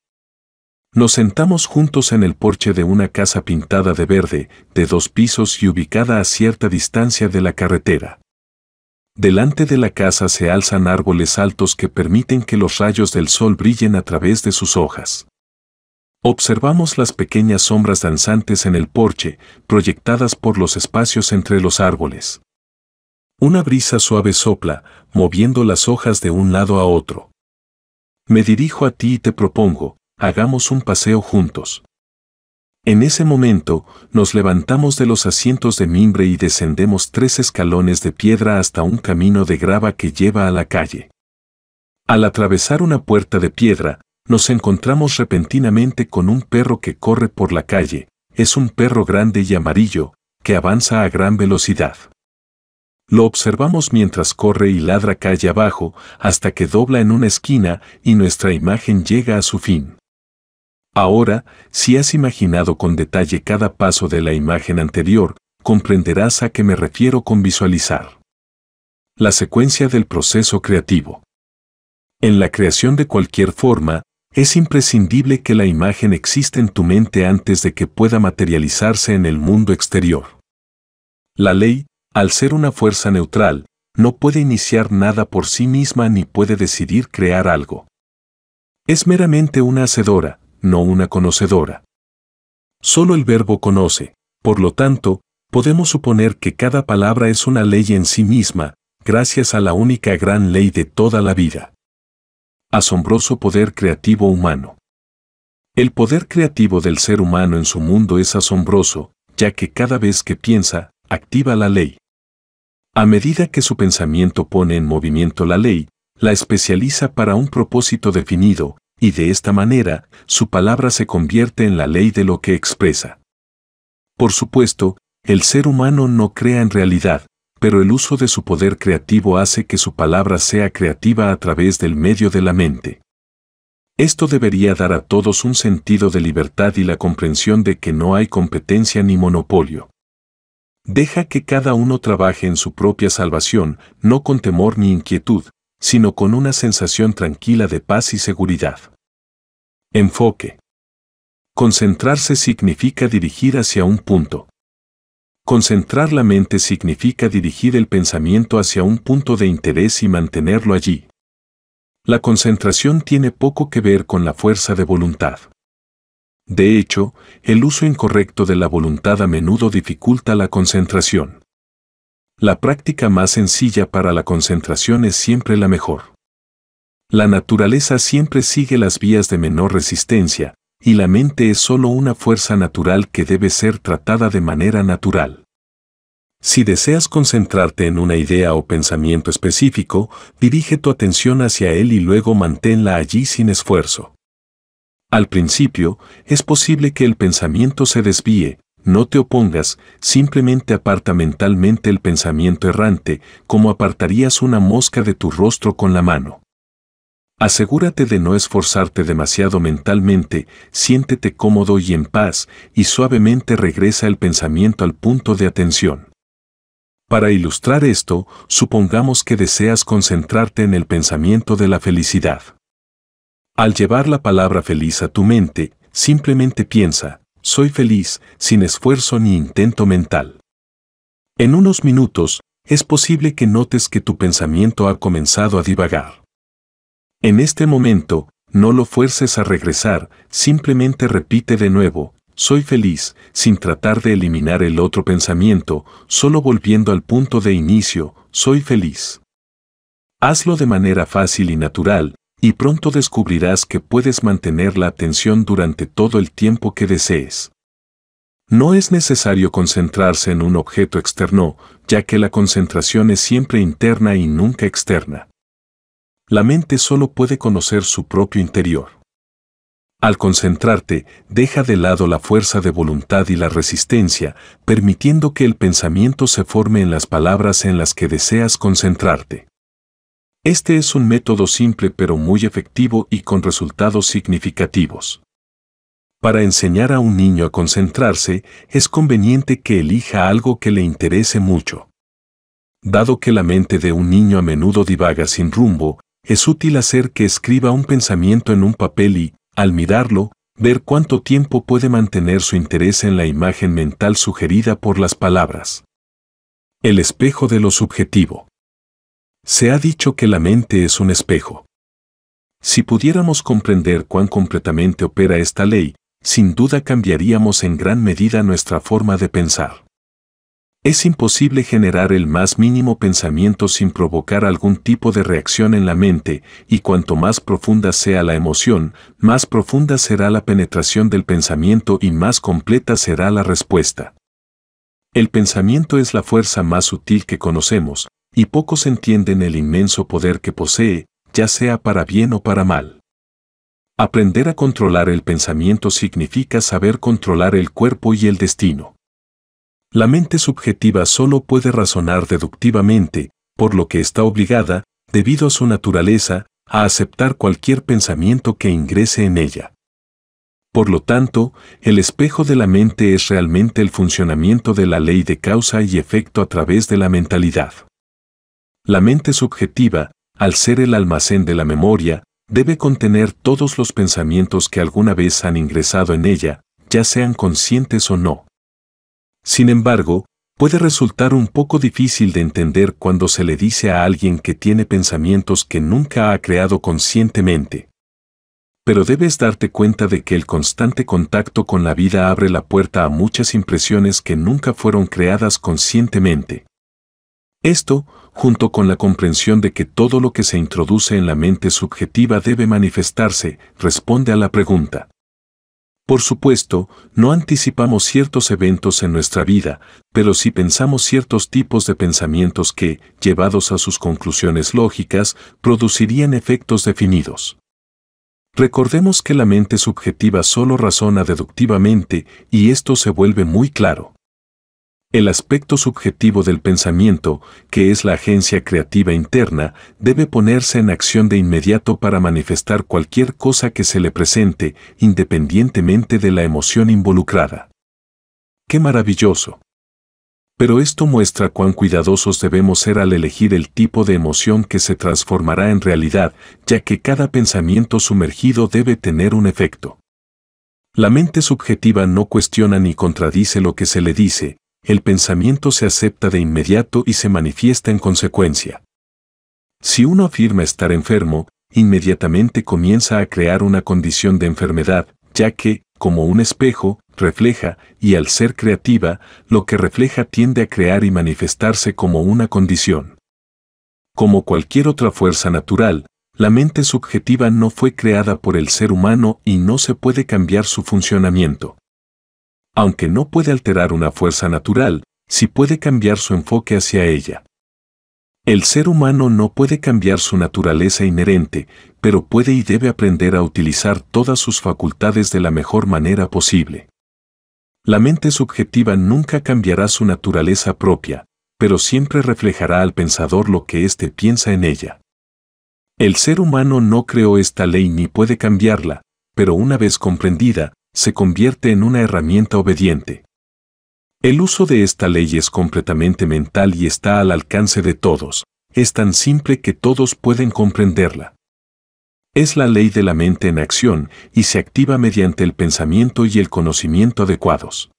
Nos sentamos juntos en el porche de una casa pintada de verde, de dos pisos y ubicada a cierta distancia de la carretera. Delante de la casa se alzan árboles altos que permiten que los rayos del sol brillen a través de sus hojas. Observamos las pequeñas sombras danzantes en el porche, proyectadas por los espacios entre los árboles. Una brisa suave sopla, moviendo las hojas de un lado a otro. Me dirijo a ti y te propongo, hagamos un paseo juntos. En ese momento, nos levantamos de los asientos de mimbre y descendemos tres escalones de piedra hasta un camino de grava que lleva a la calle. Al atravesar una puerta de piedra, nos encontramos repentinamente con un perro que corre por la calle. Es un perro grande y amarillo, que avanza a gran velocidad. Lo observamos mientras corre y ladra calle abajo hasta que dobla en una esquina y nuestra imagen llega a su fin. Ahora, si has imaginado con detalle cada paso de la imagen anterior, comprenderás a qué me refiero con visualizar. La secuencia del proceso creativo. En la creación de cualquier forma, es imprescindible que la imagen exista en tu mente antes de que pueda materializarse en el mundo exterior. La ley al ser una fuerza neutral, no puede iniciar nada por sí misma ni puede decidir crear algo. Es meramente una hacedora, no una conocedora. Solo el verbo conoce, por lo tanto, podemos suponer que cada palabra es una ley en sí misma, gracias a la única gran ley de toda la vida. Asombroso poder creativo humano. El poder creativo del ser humano en su mundo es asombroso, ya que cada vez que piensa, activa la ley. A medida que su pensamiento pone en movimiento la ley, la especializa para un propósito definido, y de esta manera, su palabra se convierte en la ley de lo que expresa. Por supuesto, el ser humano no crea en realidad, pero el uso de su poder creativo hace que su palabra sea creativa a través del medio de la mente. Esto debería dar a todos un sentido de libertad y la comprensión de que no hay competencia ni monopolio. Deja que cada uno trabaje en su propia salvación, no con temor ni inquietud, sino con una sensación tranquila de paz y seguridad. Enfoque. Concentrarse significa dirigir hacia un punto. Concentrar la mente significa dirigir el pensamiento hacia un punto de interés y mantenerlo allí. La concentración tiene poco que ver con la fuerza de voluntad. De hecho, el uso incorrecto de la voluntad a menudo dificulta la concentración. La práctica más sencilla para la concentración es siempre la mejor. La naturaleza siempre sigue las vías de menor resistencia, y la mente es solo una fuerza natural que debe ser tratada de manera natural. Si deseas concentrarte en una idea o pensamiento específico, dirige tu atención hacia él y luego manténla allí sin esfuerzo. Al principio, es posible que el pensamiento se desvíe, no te opongas, simplemente aparta mentalmente el pensamiento errante, como apartarías una mosca de tu rostro con la mano. Asegúrate de no esforzarte demasiado mentalmente, siéntete cómodo y en paz, y suavemente regresa el pensamiento al punto de atención. Para ilustrar esto, supongamos que deseas concentrarte en el pensamiento de la felicidad. Al llevar la palabra feliz a tu mente, simplemente piensa, soy feliz, sin esfuerzo ni intento mental. En unos minutos, es posible que notes que tu pensamiento ha comenzado a divagar. En este momento, no lo fuerces a regresar, simplemente repite de nuevo, soy feliz, sin tratar de eliminar el otro pensamiento, solo volviendo al punto de inicio, soy feliz. Hazlo de manera fácil y natural, y pronto descubrirás que puedes mantener la atención durante todo el tiempo que desees. No es necesario concentrarse en un objeto externo, ya que la concentración es siempre interna y nunca externa. La mente solo puede conocer su propio interior. Al concentrarte, deja de lado la fuerza de voluntad y la resistencia, permitiendo que el pensamiento se forme en las palabras en las que deseas concentrarte. Este es un método simple pero muy efectivo y con resultados significativos. Para enseñar a un niño a concentrarse, es conveniente que elija algo que le interese mucho. Dado que la mente de un niño a menudo divaga sin rumbo, es útil hacer que escriba un pensamiento en un papel y, al mirarlo, ver cuánto tiempo puede mantener su interés en la imagen mental sugerida por las palabras. El espejo de lo subjetivo. Se ha dicho que la mente es un espejo. Si pudiéramos comprender cuán completamente opera esta ley, sin duda cambiaríamos en gran medida nuestra forma de pensar. Es imposible generar el más mínimo pensamiento sin provocar algún tipo de reacción en la mente, y cuanto más profunda sea la emoción, más profunda será la penetración del pensamiento y más completa será la respuesta. El pensamiento es la fuerza más sutil que conocemos, y pocos entienden el inmenso poder que posee, ya sea para bien o para mal. Aprender a controlar el pensamiento significa saber controlar el cuerpo y el destino. La mente subjetiva solo puede razonar deductivamente, por lo que está obligada, debido a su naturaleza, a aceptar cualquier pensamiento que ingrese en ella. Por lo tanto, el espejo de la mente es realmente el funcionamiento de la ley de causa y efecto a través de la mentalidad. La mente subjetiva, al ser el almacén de la memoria, debe contener todos los pensamientos que alguna vez han ingresado en ella, ya sean conscientes o no. Sin embargo, puede resultar un poco difícil de entender cuando se le dice a alguien que tiene pensamientos que nunca ha creado conscientemente. Pero debes darte cuenta de que el constante contacto con la vida abre la puerta a muchas impresiones que nunca fueron creadas conscientemente. Esto, junto con la comprensión de que todo lo que se introduce en la mente subjetiva debe manifestarse, responde a la pregunta. Por supuesto, no anticipamos ciertos eventos en nuestra vida, pero sí pensamos ciertos tipos de pensamientos que, llevados a sus conclusiones lógicas, producirían efectos definidos. Recordemos que la mente subjetiva solo razona deductivamente y esto se vuelve muy claro. El aspecto subjetivo del pensamiento, que es la agencia creativa interna, debe ponerse en acción de inmediato para manifestar cualquier cosa que se le presente, independientemente de la emoción involucrada. ¡Qué maravilloso! Pero esto muestra cuán cuidadosos debemos ser al elegir el tipo de emoción que se transformará en realidad, ya que cada pensamiento sumergido debe tener un efecto. La mente subjetiva no cuestiona ni contradice lo que se le dice, el pensamiento se acepta de inmediato y se manifiesta en consecuencia. Si uno afirma estar enfermo, inmediatamente comienza a crear una condición de enfermedad, ya que, como un espejo, refleja, y al ser creativa, lo que refleja tiende a crear y manifestarse como una condición. Como cualquier otra fuerza natural, la mente subjetiva no fue creada por el ser humano y no se puede cambiar su funcionamiento aunque no puede alterar una fuerza natural, si puede cambiar su enfoque hacia ella. El ser humano no puede cambiar su naturaleza inherente, pero puede y debe aprender a utilizar todas sus facultades de la mejor manera posible. La mente subjetiva nunca cambiará su naturaleza propia, pero siempre reflejará al pensador lo que éste piensa en ella. El ser humano no creó esta ley ni puede cambiarla, pero una vez comprendida, se convierte en una herramienta obediente. El uso de esta ley es completamente mental y está al alcance de todos, es tan simple que todos pueden comprenderla. Es la ley de la mente en acción y se activa mediante el pensamiento y el conocimiento adecuados.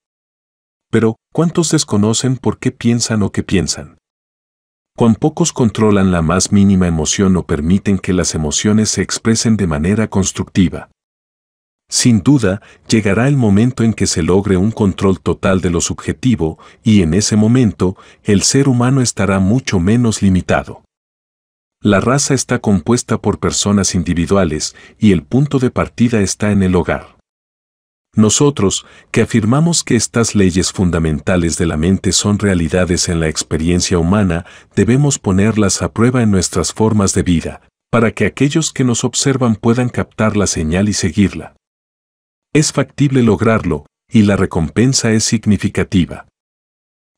Pero, ¿cuántos desconocen por qué piensan o qué piensan? Cuán pocos controlan la más mínima emoción o permiten que las emociones se expresen de manera constructiva. Sin duda, llegará el momento en que se logre un control total de lo subjetivo y en ese momento el ser humano estará mucho menos limitado. La raza está compuesta por personas individuales y el punto de partida está en el hogar. Nosotros, que afirmamos que estas leyes fundamentales de la mente son realidades en la experiencia humana, debemos ponerlas a prueba en nuestras formas de vida, para que aquellos que nos observan puedan captar la señal y seguirla. Es factible lograrlo, y la recompensa es significativa.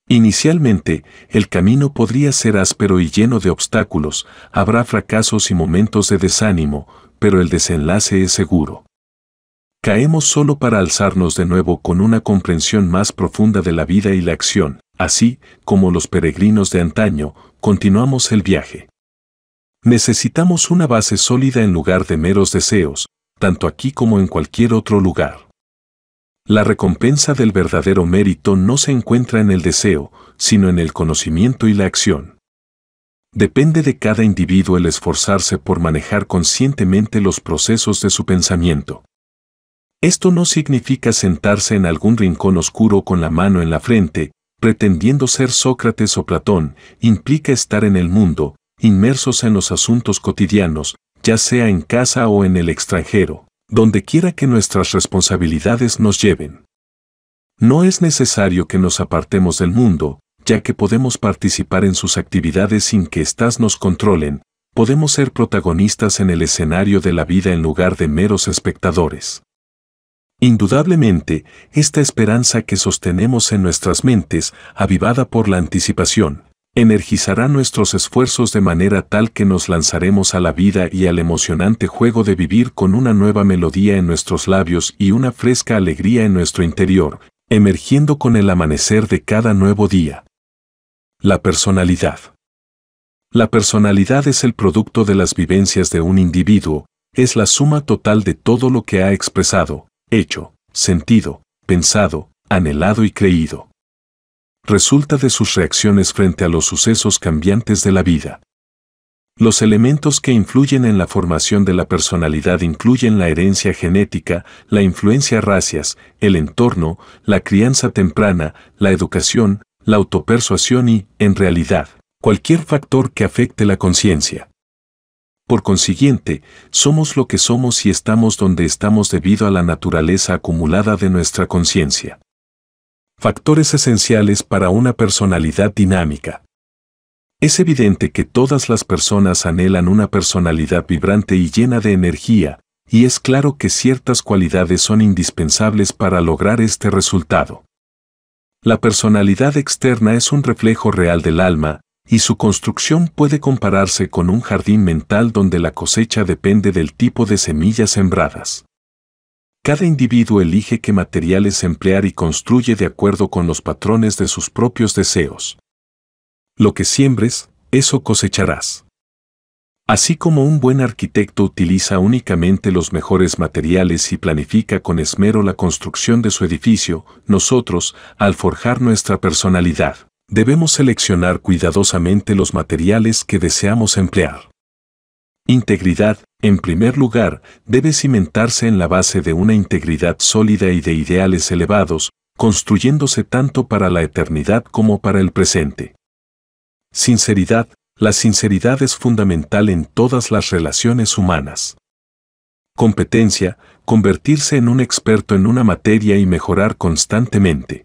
Inicialmente, el camino podría ser áspero y lleno de obstáculos, habrá fracasos y momentos de desánimo, pero el desenlace es seguro. Caemos solo para alzarnos de nuevo con una comprensión más profunda de la vida y la acción, así como los peregrinos de antaño, continuamos el viaje. Necesitamos una base sólida en lugar de meros deseos, tanto aquí como en cualquier otro lugar. La recompensa del verdadero mérito no se encuentra en el deseo, sino en el conocimiento y la acción. Depende de cada individuo el esforzarse por manejar conscientemente los procesos de su pensamiento. Esto no significa sentarse en algún rincón oscuro con la mano en la frente, pretendiendo ser Sócrates o Platón, implica estar en el mundo, inmersos en los asuntos cotidianos, ya sea en casa o en el extranjero, donde quiera que nuestras responsabilidades nos lleven. No es necesario que nos apartemos del mundo, ya que podemos participar en sus actividades sin que éstas nos controlen, podemos ser protagonistas en el escenario de la vida en lugar de meros espectadores. Indudablemente, esta esperanza que sostenemos en nuestras mentes, avivada por la anticipación, energizará nuestros esfuerzos de manera tal que nos lanzaremos a la vida y al emocionante juego de vivir con una nueva melodía en nuestros labios y una fresca alegría en nuestro interior, emergiendo con el amanecer de cada nuevo día. La personalidad. La personalidad es el producto de las vivencias de un individuo, es la suma total de todo lo que ha expresado, hecho, sentido, pensado, anhelado y creído resulta de sus reacciones frente a los sucesos cambiantes de la vida. Los elementos que influyen en la formación de la personalidad incluyen la herencia genética, la influencia racias, el entorno, la crianza temprana, la educación, la autopersuasión y, en realidad, cualquier factor que afecte la conciencia. Por consiguiente, somos lo que somos y estamos donde estamos debido a la naturaleza acumulada de nuestra conciencia factores esenciales para una personalidad dinámica. Es evidente que todas las personas anhelan una personalidad vibrante y llena de energía, y es claro que ciertas cualidades son indispensables para lograr este resultado. La personalidad externa es un reflejo real del alma, y su construcción puede compararse con un jardín mental donde la cosecha depende del tipo de semillas sembradas. Cada individuo elige qué materiales emplear y construye de acuerdo con los patrones de sus propios deseos. Lo que siembres, eso cosecharás. Así como un buen arquitecto utiliza únicamente los mejores materiales y planifica con esmero la construcción de su edificio, nosotros, al forjar nuestra personalidad, debemos seleccionar cuidadosamente los materiales que deseamos emplear. Integridad, en primer lugar, debe cimentarse en la base de una integridad sólida y de ideales elevados, construyéndose tanto para la eternidad como para el presente. Sinceridad. La sinceridad es fundamental en todas las relaciones humanas. Competencia. Convertirse en un experto en una materia y mejorar constantemente.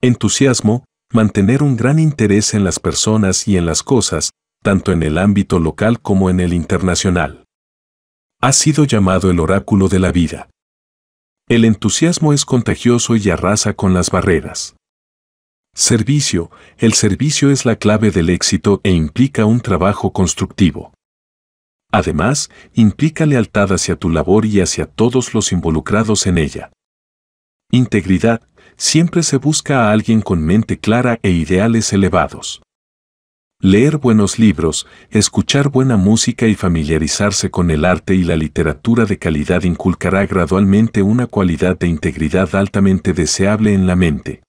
Entusiasmo. Mantener un gran interés en las personas y en las cosas, tanto en el ámbito local como en el internacional ha sido llamado el oráculo de la vida. El entusiasmo es contagioso y arrasa con las barreras. Servicio. El servicio es la clave del éxito e implica un trabajo constructivo. Además, implica lealtad hacia tu labor y hacia todos los involucrados en ella. Integridad. Siempre se busca a alguien con mente clara e ideales elevados leer buenos libros, escuchar buena música y familiarizarse con el arte y la literatura de calidad inculcará gradualmente una cualidad de integridad altamente deseable en la mente.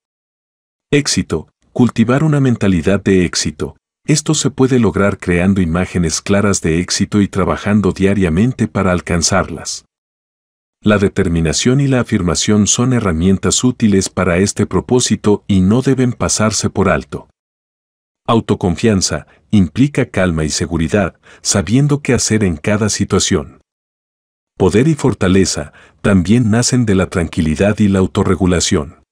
Éxito, cultivar una mentalidad de éxito. Esto se puede lograr creando imágenes claras de éxito y trabajando diariamente para alcanzarlas. La determinación y la afirmación son herramientas útiles para este propósito y no deben pasarse por alto. Autoconfianza implica calma y seguridad, sabiendo qué hacer en cada situación. Poder y fortaleza también nacen de la tranquilidad y la autorregulación.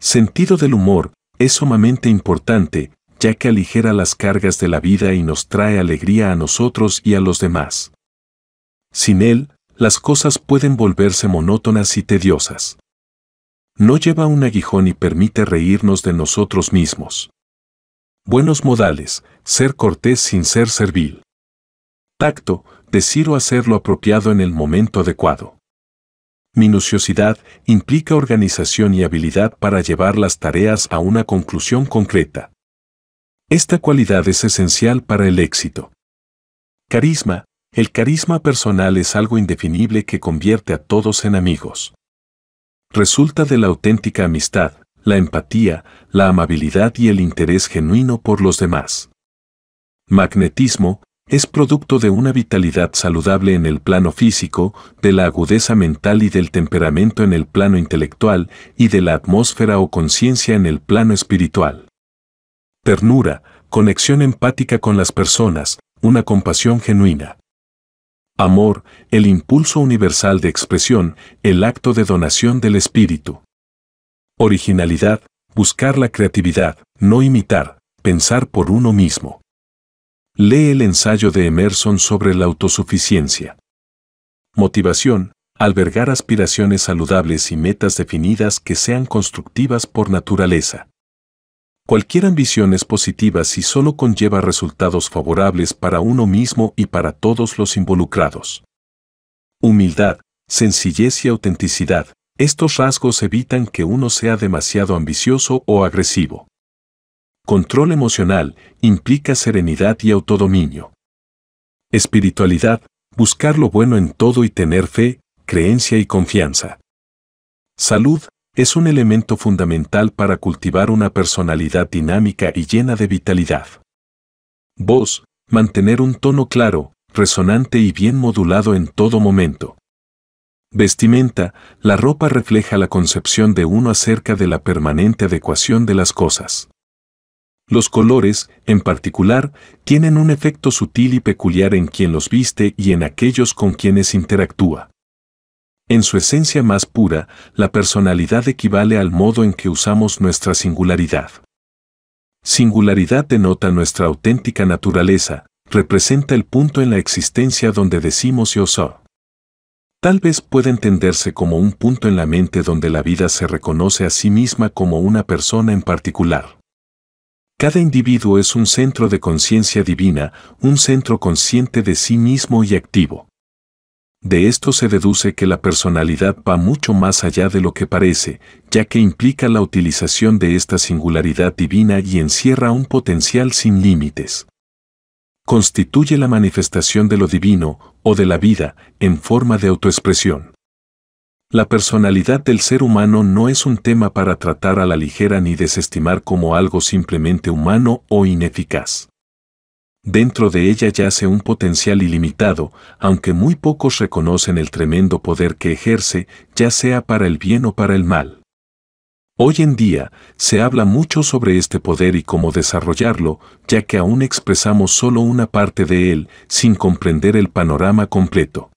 Sentido del humor es sumamente importante, ya que aligera las cargas de la vida y nos trae alegría a nosotros y a los demás. Sin él, las cosas pueden volverse monótonas y tediosas. No lleva un aguijón y permite reírnos de nosotros mismos. Buenos modales, ser cortés sin ser servil. Tacto, decir o hacer lo apropiado en el momento adecuado. Minuciosidad implica organización y habilidad para llevar las tareas a una conclusión concreta. Esta cualidad es esencial para el éxito. Carisma. El carisma personal es algo indefinible que convierte a todos en amigos. Resulta de la auténtica amistad, la empatía, la amabilidad y el interés genuino por los demás. Magnetismo es producto de una vitalidad saludable en el plano físico, de la agudeza mental y del temperamento en el plano intelectual y de la atmósfera o conciencia en el plano espiritual. Ternura, conexión empática con las personas, una compasión genuina. Amor, el impulso universal de expresión, el acto de donación del espíritu. Originalidad, buscar la creatividad, no imitar, pensar por uno mismo. Lee el ensayo de Emerson sobre la autosuficiencia. Motivación, albergar aspiraciones saludables y metas definidas que sean constructivas por naturaleza. Cualquier ambición es positiva si solo conlleva resultados favorables para uno mismo y para todos los involucrados. Humildad, sencillez y autenticidad, estos rasgos evitan que uno sea demasiado ambicioso o agresivo. Control emocional implica serenidad y autodominio. Espiritualidad, buscar lo bueno en todo y tener fe, creencia y confianza. Salud, es un elemento fundamental para cultivar una personalidad dinámica y llena de vitalidad. Voz, mantener un tono claro, resonante y bien modulado en todo momento. Vestimenta, la ropa refleja la concepción de uno acerca de la permanente adecuación de las cosas. Los colores, en particular, tienen un efecto sutil y peculiar en quien los viste y en aquellos con quienes interactúa. En su esencia más pura, la personalidad equivale al modo en que usamos nuestra singularidad. Singularidad denota nuestra auténtica naturaleza, representa el punto en la existencia donde decimos yo soy. Tal vez puede entenderse como un punto en la mente donde la vida se reconoce a sí misma como una persona en particular. Cada individuo es un centro de conciencia divina, un centro consciente de sí mismo y activo. De esto se deduce que la personalidad va mucho más allá de lo que parece, ya que implica la utilización de esta singularidad divina y encierra un potencial sin límites constituye la manifestación de lo divino o de la vida en forma de autoexpresión. La personalidad del ser humano no es un tema para tratar a la ligera ni desestimar como algo simplemente humano o ineficaz. Dentro de ella yace un potencial ilimitado, aunque muy pocos reconocen el tremendo poder que ejerce, ya sea para el bien o para el mal. Hoy en día se habla mucho sobre este poder y cómo desarrollarlo, ya que aún expresamos solo una parte de él sin comprender el panorama completo.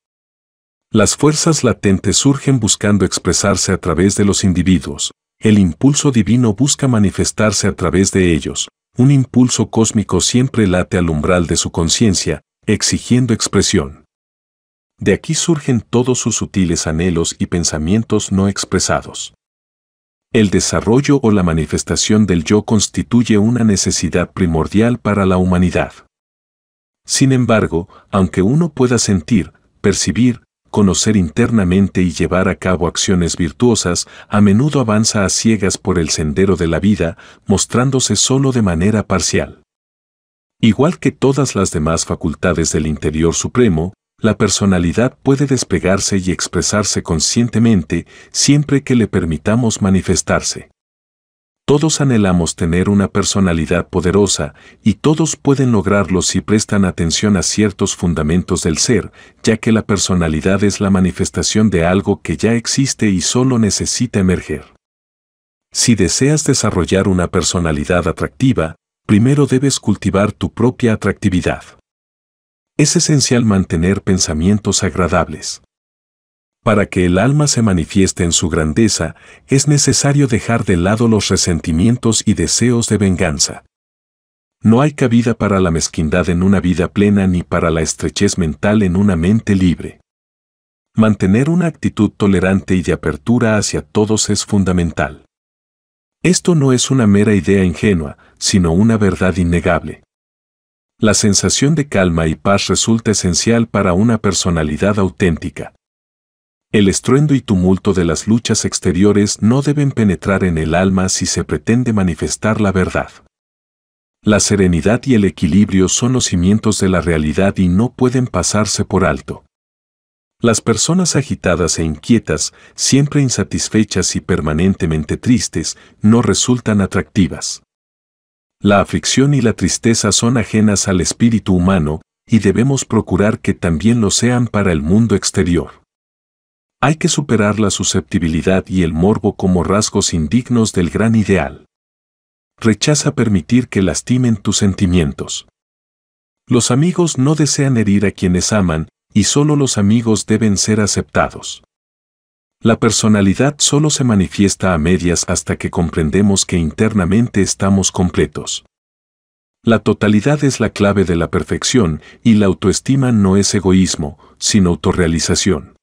Las fuerzas latentes surgen buscando expresarse a través de los individuos. El impulso divino busca manifestarse a través de ellos. Un impulso cósmico siempre late al umbral de su conciencia, exigiendo expresión. De aquí surgen todos sus sutiles anhelos y pensamientos no expresados. El desarrollo o la manifestación del yo constituye una necesidad primordial para la humanidad. Sin embargo, aunque uno pueda sentir, percibir, conocer internamente y llevar a cabo acciones virtuosas, a menudo avanza a ciegas por el sendero de la vida, mostrándose solo de manera parcial. Igual que todas las demás facultades del interior supremo, la personalidad puede despegarse y expresarse conscientemente siempre que le permitamos manifestarse. Todos anhelamos tener una personalidad poderosa y todos pueden lograrlo si prestan atención a ciertos fundamentos del ser, ya que la personalidad es la manifestación de algo que ya existe y solo necesita emerger. Si deseas desarrollar una personalidad atractiva, primero debes cultivar tu propia atractividad es esencial mantener pensamientos agradables. Para que el alma se manifieste en su grandeza, es necesario dejar de lado los resentimientos y deseos de venganza. No hay cabida para la mezquindad en una vida plena ni para la estrechez mental en una mente libre. Mantener una actitud tolerante y de apertura hacia todos es fundamental. Esto no es una mera idea ingenua, sino una verdad innegable. La sensación de calma y paz resulta esencial para una personalidad auténtica. El estruendo y tumulto de las luchas exteriores no deben penetrar en el alma si se pretende manifestar la verdad. La serenidad y el equilibrio son los cimientos de la realidad y no pueden pasarse por alto. Las personas agitadas e inquietas, siempre insatisfechas y permanentemente tristes, no resultan atractivas. La aflicción y la tristeza son ajenas al espíritu humano, y debemos procurar que también lo sean para el mundo exterior. Hay que superar la susceptibilidad y el morbo como rasgos indignos del gran ideal. Rechaza permitir que lastimen tus sentimientos. Los amigos no desean herir a quienes aman, y solo los amigos deben ser aceptados. La personalidad solo se manifiesta a medias hasta que comprendemos que internamente estamos completos. La totalidad es la clave de la perfección y la autoestima no es egoísmo, sino autorrealización.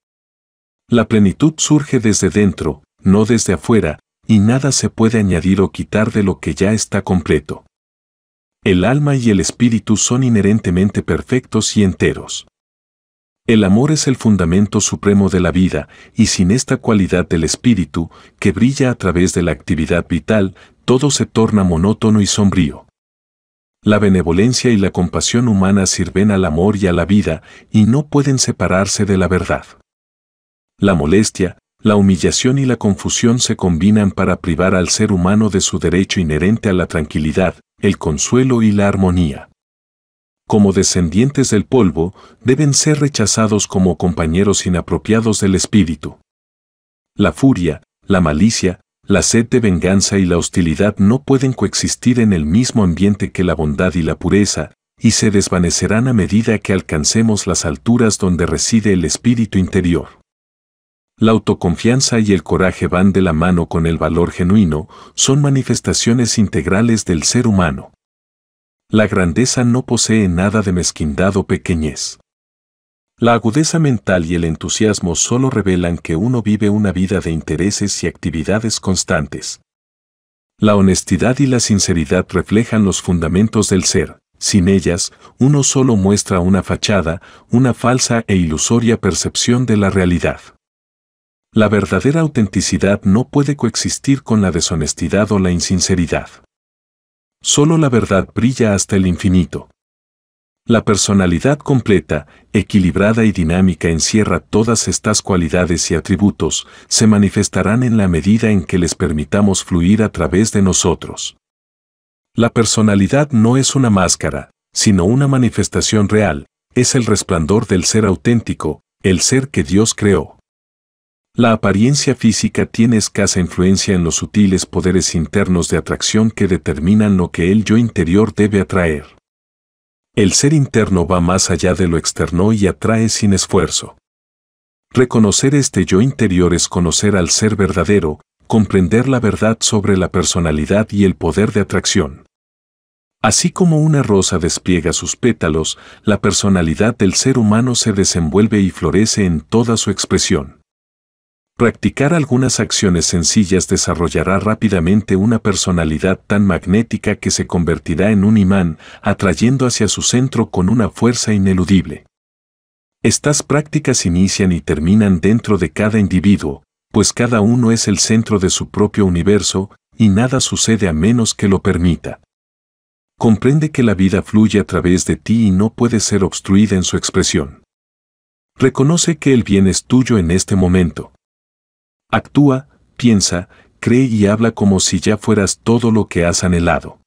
La plenitud surge desde dentro, no desde afuera, y nada se puede añadir o quitar de lo que ya está completo. El alma y el espíritu son inherentemente perfectos y enteros. El amor es el fundamento supremo de la vida, y sin esta cualidad del espíritu, que brilla a través de la actividad vital, todo se torna monótono y sombrío. La benevolencia y la compasión humana sirven al amor y a la vida, y no pueden separarse de la verdad. La molestia, la humillación y la confusión se combinan para privar al ser humano de su derecho inherente a la tranquilidad, el consuelo y la armonía como descendientes del polvo, deben ser rechazados como compañeros inapropiados del espíritu. La furia, la malicia, la sed de venganza y la hostilidad no pueden coexistir en el mismo ambiente que la bondad y la pureza, y se desvanecerán a medida que alcancemos las alturas donde reside el espíritu interior. La autoconfianza y el coraje van de la mano con el valor genuino, son manifestaciones integrales del ser humano. La grandeza no posee nada de mezquindad o pequeñez. La agudeza mental y el entusiasmo solo revelan que uno vive una vida de intereses y actividades constantes. La honestidad y la sinceridad reflejan los fundamentos del ser. Sin ellas, uno solo muestra una fachada, una falsa e ilusoria percepción de la realidad. La verdadera autenticidad no puede coexistir con la deshonestidad o la insinceridad. Solo la verdad brilla hasta el infinito. La personalidad completa, equilibrada y dinámica encierra todas estas cualidades y atributos, se manifestarán en la medida en que les permitamos fluir a través de nosotros. La personalidad no es una máscara, sino una manifestación real, es el resplandor del ser auténtico, el ser que Dios creó. La apariencia física tiene escasa influencia en los sutiles poderes internos de atracción que determinan lo que el yo interior debe atraer. El ser interno va más allá de lo externo y atrae sin esfuerzo. Reconocer este yo interior es conocer al ser verdadero, comprender la verdad sobre la personalidad y el poder de atracción. Así como una rosa despliega sus pétalos, la personalidad del ser humano se desenvuelve y florece en toda su expresión. Practicar algunas acciones sencillas desarrollará rápidamente una personalidad tan magnética que se convertirá en un imán, atrayendo hacia su centro con una fuerza ineludible. Estas prácticas inician y terminan dentro de cada individuo, pues cada uno es el centro de su propio universo, y nada sucede a menos que lo permita. Comprende que la vida fluye a través de ti y no puede ser obstruida en su expresión. Reconoce que el bien es tuyo en este momento Actúa, piensa, cree y habla como si ya fueras todo lo que has anhelado.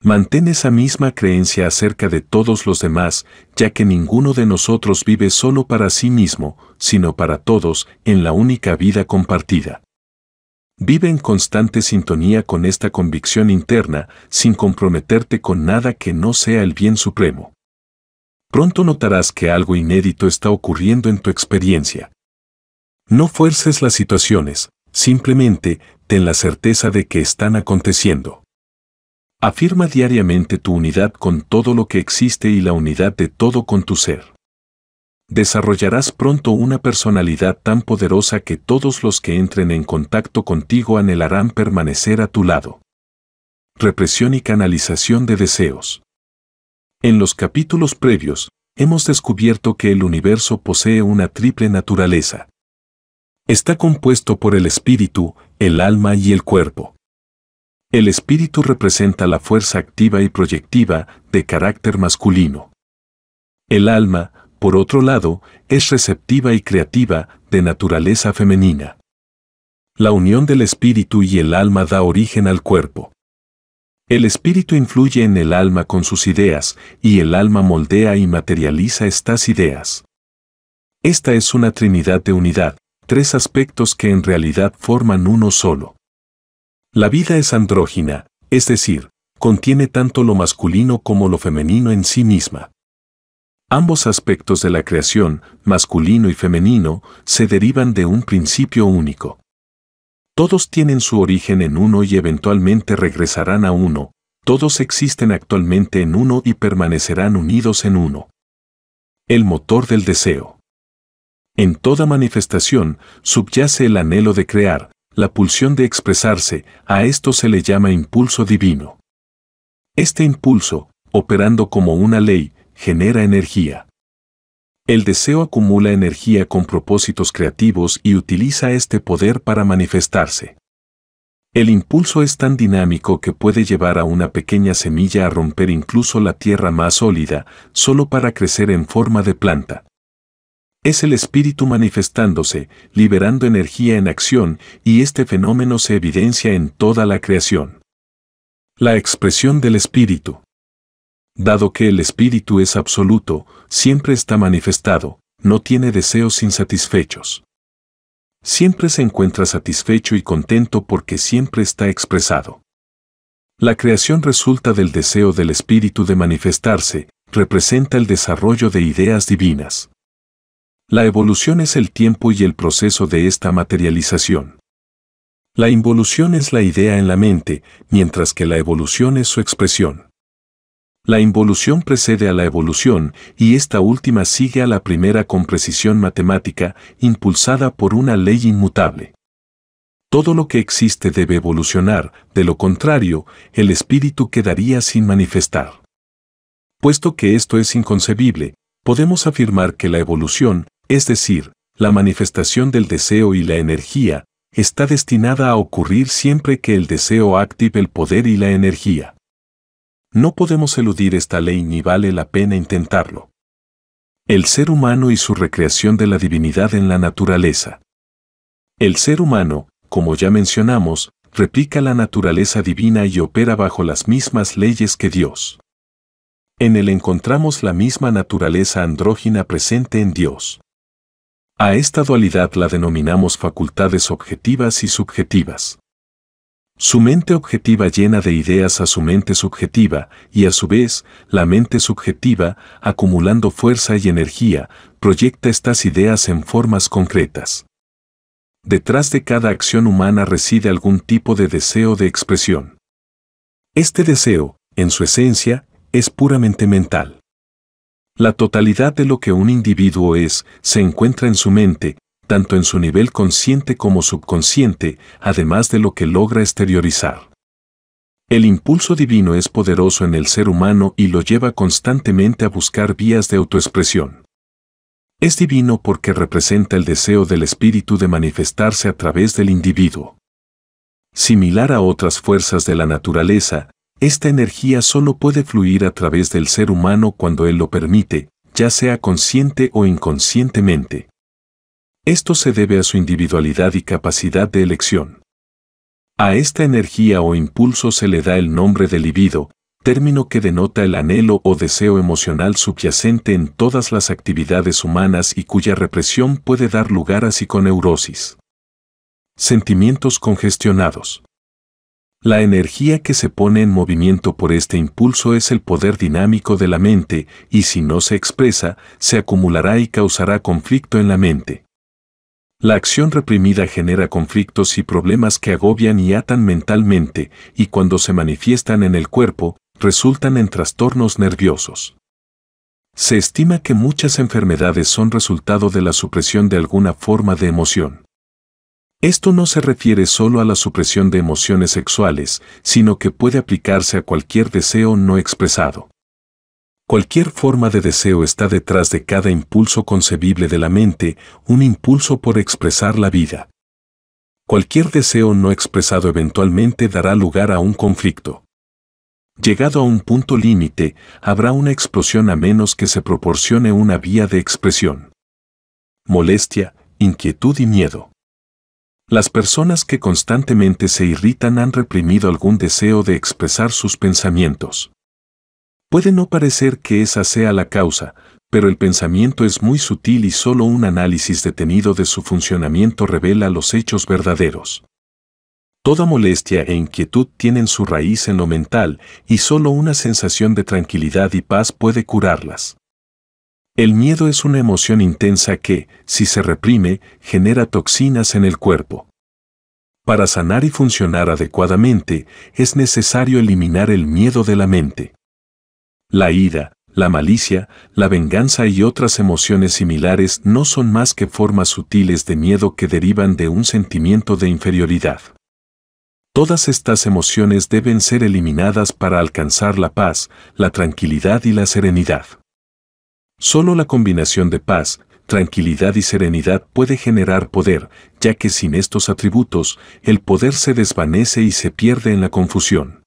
Mantén esa misma creencia acerca de todos los demás, ya que ninguno de nosotros vive solo para sí mismo, sino para todos, en la única vida compartida. Vive en constante sintonía con esta convicción interna, sin comprometerte con nada que no sea el bien supremo. Pronto notarás que algo inédito está ocurriendo en tu experiencia. No fuerces las situaciones, simplemente ten la certeza de que están aconteciendo. Afirma diariamente tu unidad con todo lo que existe y la unidad de todo con tu ser. Desarrollarás pronto una personalidad tan poderosa que todos los que entren en contacto contigo anhelarán permanecer a tu lado. Represión y canalización de deseos. En los capítulos previos, hemos descubierto que el universo posee una triple naturaleza, está compuesto por el espíritu, el alma y el cuerpo. El espíritu representa la fuerza activa y proyectiva de carácter masculino. El alma, por otro lado, es receptiva y creativa de naturaleza femenina. La unión del espíritu y el alma da origen al cuerpo. El espíritu influye en el alma con sus ideas y el alma moldea y materializa estas ideas. Esta es una trinidad de unidad, tres aspectos que en realidad forman uno solo. La vida es andrógina, es decir, contiene tanto lo masculino como lo femenino en sí misma. Ambos aspectos de la creación, masculino y femenino, se derivan de un principio único. Todos tienen su origen en uno y eventualmente regresarán a uno, todos existen actualmente en uno y permanecerán unidos en uno. El motor del deseo. En toda manifestación subyace el anhelo de crear, la pulsión de expresarse, a esto se le llama impulso divino. Este impulso, operando como una ley, genera energía. El deseo acumula energía con propósitos creativos y utiliza este poder para manifestarse. El impulso es tan dinámico que puede llevar a una pequeña semilla a romper incluso la tierra más sólida, solo para crecer en forma de planta. Es el espíritu manifestándose, liberando energía en acción, y este fenómeno se evidencia en toda la creación. La expresión del espíritu. Dado que el espíritu es absoluto, siempre está manifestado, no tiene deseos insatisfechos. Siempre se encuentra satisfecho y contento porque siempre está expresado. La creación resulta del deseo del espíritu de manifestarse, representa el desarrollo de ideas divinas. La evolución es el tiempo y el proceso de esta materialización. La involución es la idea en la mente, mientras que la evolución es su expresión. La involución precede a la evolución y esta última sigue a la primera con precisión matemática, impulsada por una ley inmutable. Todo lo que existe debe evolucionar, de lo contrario, el espíritu quedaría sin manifestar. Puesto que esto es inconcebible, podemos afirmar que la evolución es decir, la manifestación del deseo y la energía, está destinada a ocurrir siempre que el deseo active el poder y la energía. No podemos eludir esta ley ni vale la pena intentarlo. El ser humano y su recreación de la divinidad en la naturaleza. El ser humano, como ya mencionamos, replica la naturaleza divina y opera bajo las mismas leyes que Dios. En él encontramos la misma naturaleza andrógina presente en Dios. A esta dualidad la denominamos facultades objetivas y subjetivas. Su mente objetiva llena de ideas a su mente subjetiva y a su vez, la mente subjetiva, acumulando fuerza y energía, proyecta estas ideas en formas concretas. Detrás de cada acción humana reside algún tipo de deseo de expresión. Este deseo, en su esencia, es puramente mental. La totalidad de lo que un individuo es se encuentra en su mente, tanto en su nivel consciente como subconsciente, además de lo que logra exteriorizar. El impulso divino es poderoso en el ser humano y lo lleva constantemente a buscar vías de autoexpresión. Es divino porque representa el deseo del espíritu de manifestarse a través del individuo. Similar a otras fuerzas de la naturaleza, esta energía solo puede fluir a través del ser humano cuando él lo permite, ya sea consciente o inconscientemente. Esto se debe a su individualidad y capacidad de elección. A esta energía o impulso se le da el nombre de libido, término que denota el anhelo o deseo emocional subyacente en todas las actividades humanas y cuya represión puede dar lugar a psiconeurosis. Sentimientos congestionados. La energía que se pone en movimiento por este impulso es el poder dinámico de la mente y si no se expresa, se acumulará y causará conflicto en la mente. La acción reprimida genera conflictos y problemas que agobian y atan mentalmente y cuando se manifiestan en el cuerpo, resultan en trastornos nerviosos. Se estima que muchas enfermedades son resultado de la supresión de alguna forma de emoción. Esto no se refiere solo a la supresión de emociones sexuales, sino que puede aplicarse a cualquier deseo no expresado. Cualquier forma de deseo está detrás de cada impulso concebible de la mente, un impulso por expresar la vida. Cualquier deseo no expresado eventualmente dará lugar a un conflicto. Llegado a un punto límite, habrá una explosión a menos que se proporcione una vía de expresión. Molestia, inquietud y miedo. Las personas que constantemente se irritan han reprimido algún deseo de expresar sus pensamientos. Puede no parecer que esa sea la causa, pero el pensamiento es muy sutil y solo un análisis detenido de su funcionamiento revela los hechos verdaderos. Toda molestia e inquietud tienen su raíz en lo mental y solo una sensación de tranquilidad y paz puede curarlas. El miedo es una emoción intensa que, si se reprime, genera toxinas en el cuerpo. Para sanar y funcionar adecuadamente, es necesario eliminar el miedo de la mente. La ira, la malicia, la venganza y otras emociones similares no son más que formas sutiles de miedo que derivan de un sentimiento de inferioridad. Todas estas emociones deben ser eliminadas para alcanzar la paz, la tranquilidad y la serenidad. Solo la combinación de paz, tranquilidad y serenidad puede generar poder, ya que sin estos atributos, el poder se desvanece y se pierde en la confusión.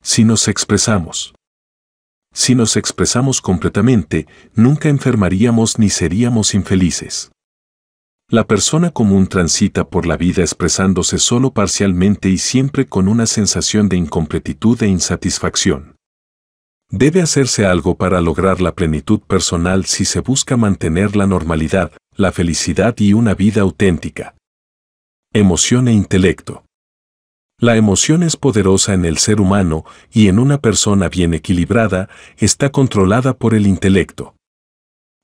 Si nos expresamos. Si nos expresamos completamente, nunca enfermaríamos ni seríamos infelices. La persona común transita por la vida expresándose solo parcialmente y siempre con una sensación de incompletitud e insatisfacción. Debe hacerse algo para lograr la plenitud personal si se busca mantener la normalidad, la felicidad y una vida auténtica. Emoción e intelecto. La emoción es poderosa en el ser humano y en una persona bien equilibrada está controlada por el intelecto.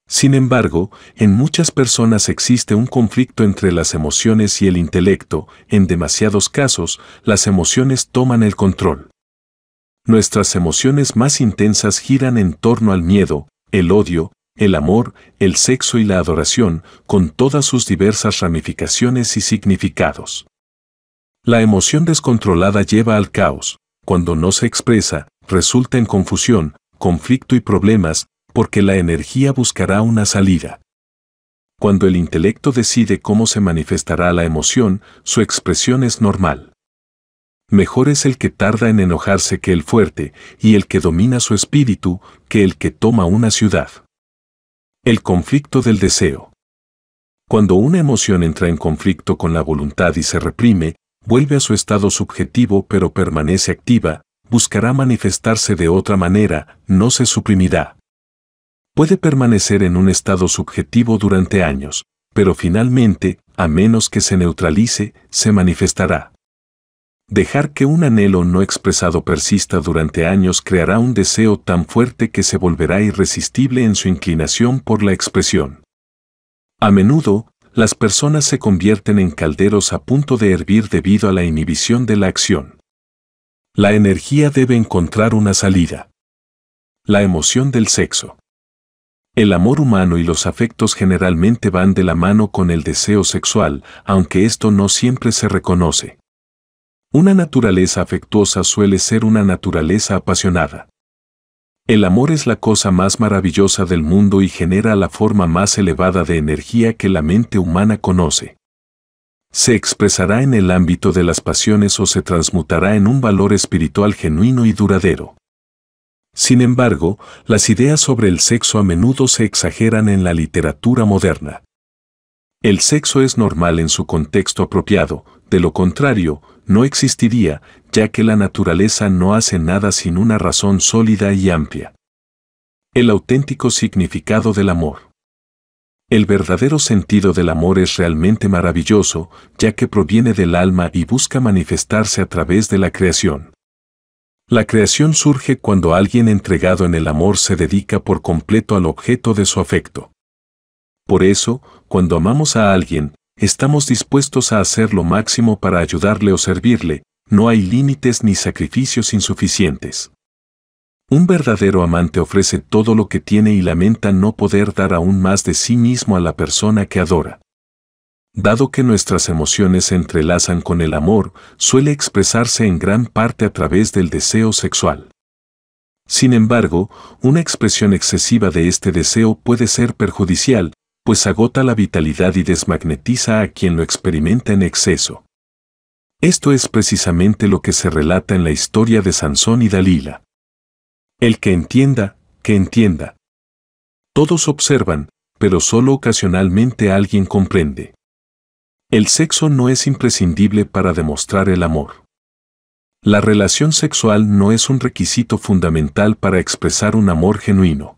Sin embargo, en muchas personas existe un conflicto entre las emociones y el intelecto, en demasiados casos, las emociones toman el control nuestras emociones más intensas giran en torno al miedo, el odio, el amor, el sexo y la adoración, con todas sus diversas ramificaciones y significados. La emoción descontrolada lleva al caos, cuando no se expresa, resulta en confusión, conflicto y problemas, porque la energía buscará una salida. Cuando el intelecto decide cómo se manifestará la emoción, su expresión es normal. Mejor es el que tarda en enojarse que el fuerte, y el que domina su espíritu, que el que toma una ciudad. El conflicto del deseo. Cuando una emoción entra en conflicto con la voluntad y se reprime, vuelve a su estado subjetivo pero permanece activa, buscará manifestarse de otra manera, no se suprimirá. Puede permanecer en un estado subjetivo durante años, pero finalmente, a menos que se neutralice, se manifestará. Dejar que un anhelo no expresado persista durante años creará un deseo tan fuerte que se volverá irresistible en su inclinación por la expresión. A menudo, las personas se convierten en calderos a punto de hervir debido a la inhibición de la acción. La energía debe encontrar una salida. La emoción del sexo. El amor humano y los afectos generalmente van de la mano con el deseo sexual, aunque esto no siempre se reconoce. Una naturaleza afectuosa suele ser una naturaleza apasionada. El amor es la cosa más maravillosa del mundo y genera la forma más elevada de energía que la mente humana conoce. Se expresará en el ámbito de las pasiones o se transmutará en un valor espiritual genuino y duradero. Sin embargo, las ideas sobre el sexo a menudo se exageran en la literatura moderna. El sexo es normal en su contexto apropiado, de lo contrario, no existiría, ya que la naturaleza no hace nada sin una razón sólida y amplia. El auténtico significado del amor. El verdadero sentido del amor es realmente maravilloso, ya que proviene del alma y busca manifestarse a través de la creación. La creación surge cuando alguien entregado en el amor se dedica por completo al objeto de su afecto. Por eso, cuando amamos a alguien, estamos dispuestos a hacer lo máximo para ayudarle o servirle, no hay límites ni sacrificios insuficientes. Un verdadero amante ofrece todo lo que tiene y lamenta no poder dar aún más de sí mismo a la persona que adora. Dado que nuestras emociones se entrelazan con el amor, suele expresarse en gran parte a través del deseo sexual. Sin embargo, una expresión excesiva de este deseo puede ser perjudicial, pues agota la vitalidad y desmagnetiza a quien lo experimenta en exceso. Esto es precisamente lo que se relata en la historia de Sansón y Dalila. El que entienda, que entienda. Todos observan, pero solo ocasionalmente alguien comprende. El sexo no es imprescindible para demostrar el amor. La relación sexual no es un requisito fundamental para expresar un amor genuino.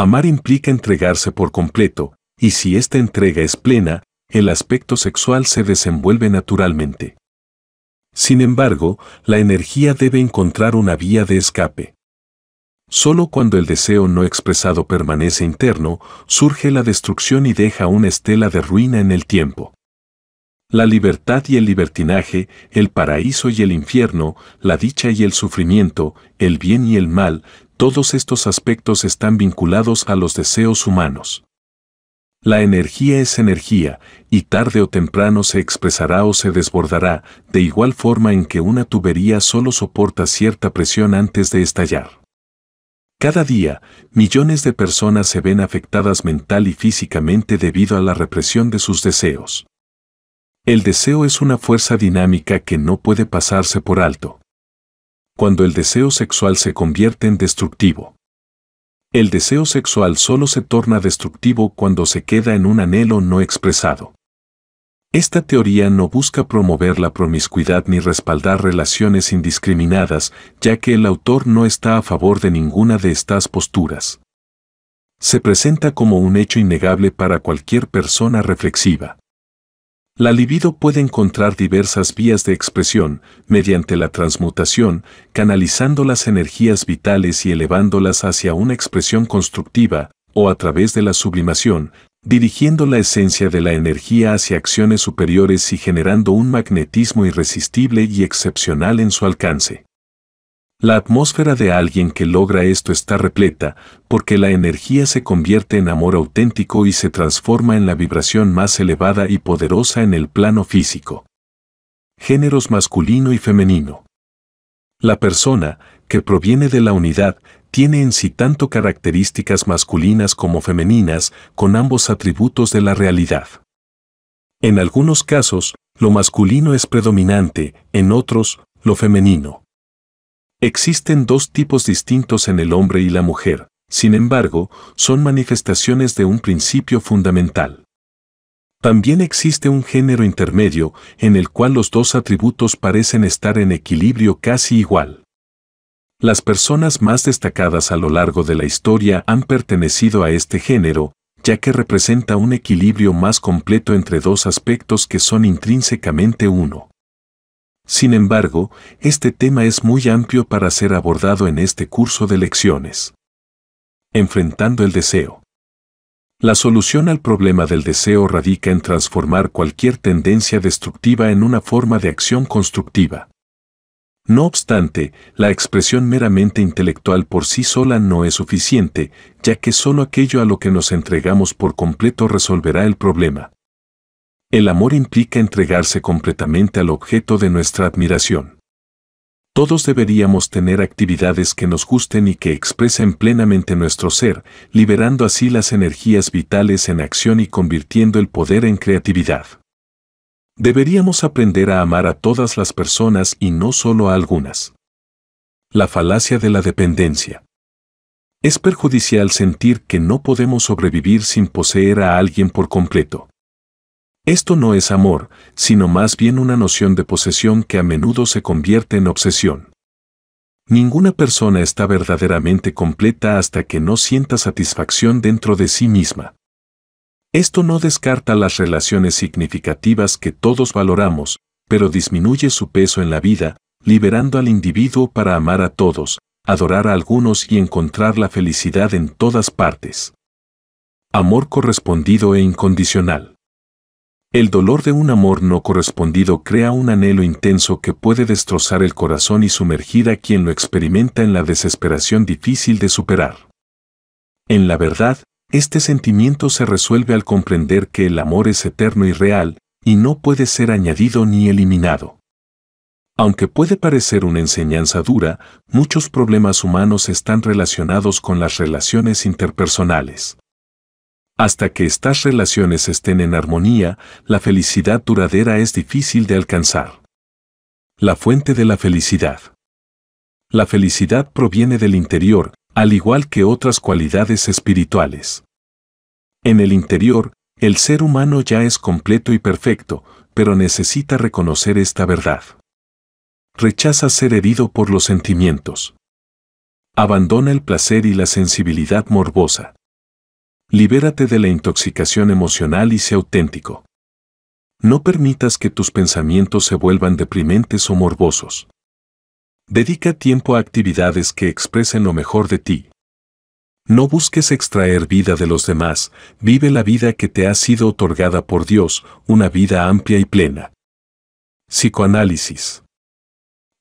Amar implica entregarse por completo, y si esta entrega es plena, el aspecto sexual se desenvuelve naturalmente. Sin embargo, la energía debe encontrar una vía de escape. Solo cuando el deseo no expresado permanece interno, surge la destrucción y deja una estela de ruina en el tiempo. La libertad y el libertinaje, el paraíso y el infierno, la dicha y el sufrimiento, el bien y el mal, todos estos aspectos están vinculados a los deseos humanos. La energía es energía, y tarde o temprano se expresará o se desbordará, de igual forma en que una tubería solo soporta cierta presión antes de estallar. Cada día, millones de personas se ven afectadas mental y físicamente debido a la represión de sus deseos. El deseo es una fuerza dinámica que no puede pasarse por alto cuando el deseo sexual se convierte en destructivo. El deseo sexual solo se torna destructivo cuando se queda en un anhelo no expresado. Esta teoría no busca promover la promiscuidad ni respaldar relaciones indiscriminadas, ya que el autor no está a favor de ninguna de estas posturas. Se presenta como un hecho innegable para cualquier persona reflexiva. La libido puede encontrar diversas vías de expresión mediante la transmutación, canalizando las energías vitales y elevándolas hacia una expresión constructiva, o a través de la sublimación, dirigiendo la esencia de la energía hacia acciones superiores y generando un magnetismo irresistible y excepcional en su alcance. La atmósfera de alguien que logra esto está repleta, porque la energía se convierte en amor auténtico y se transforma en la vibración más elevada y poderosa en el plano físico. Géneros masculino y femenino. La persona, que proviene de la unidad, tiene en sí tanto características masculinas como femeninas, con ambos atributos de la realidad. En algunos casos, lo masculino es predominante, en otros, lo femenino. Existen dos tipos distintos en el hombre y la mujer, sin embargo, son manifestaciones de un principio fundamental. También existe un género intermedio en el cual los dos atributos parecen estar en equilibrio casi igual. Las personas más destacadas a lo largo de la historia han pertenecido a este género, ya que representa un equilibrio más completo entre dos aspectos que son intrínsecamente uno. Sin embargo, este tema es muy amplio para ser abordado en este curso de lecciones. Enfrentando el deseo. La solución al problema del deseo radica en transformar cualquier tendencia destructiva en una forma de acción constructiva. No obstante, la expresión meramente intelectual por sí sola no es suficiente, ya que solo aquello a lo que nos entregamos por completo resolverá el problema. El amor implica entregarse completamente al objeto de nuestra admiración. Todos deberíamos tener actividades que nos gusten y que expresen plenamente nuestro ser, liberando así las energías vitales en acción y convirtiendo el poder en creatividad. Deberíamos aprender a amar a todas las personas y no solo a algunas. La falacia de la dependencia. Es perjudicial sentir que no podemos sobrevivir sin poseer a alguien por completo. Esto no es amor, sino más bien una noción de posesión que a menudo se convierte en obsesión. Ninguna persona está verdaderamente completa hasta que no sienta satisfacción dentro de sí misma. Esto no descarta las relaciones significativas que todos valoramos, pero disminuye su peso en la vida, liberando al individuo para amar a todos, adorar a algunos y encontrar la felicidad en todas partes. Amor correspondido e incondicional. El dolor de un amor no correspondido crea un anhelo intenso que puede destrozar el corazón y sumergir a quien lo experimenta en la desesperación difícil de superar. En la verdad, este sentimiento se resuelve al comprender que el amor es eterno y real, y no puede ser añadido ni eliminado. Aunque puede parecer una enseñanza dura, muchos problemas humanos están relacionados con las relaciones interpersonales. Hasta que estas relaciones estén en armonía, la felicidad duradera es difícil de alcanzar. La fuente de la felicidad. La felicidad proviene del interior, al igual que otras cualidades espirituales. En el interior, el ser humano ya es completo y perfecto, pero necesita reconocer esta verdad. Rechaza ser herido por los sentimientos. Abandona el placer y la sensibilidad morbosa. Libérate de la intoxicación emocional y sé auténtico. No permitas que tus pensamientos se vuelvan deprimentes o morbosos. Dedica tiempo a actividades que expresen lo mejor de ti. No busques extraer vida de los demás, vive la vida que te ha sido otorgada por Dios, una vida amplia y plena. Psicoanálisis.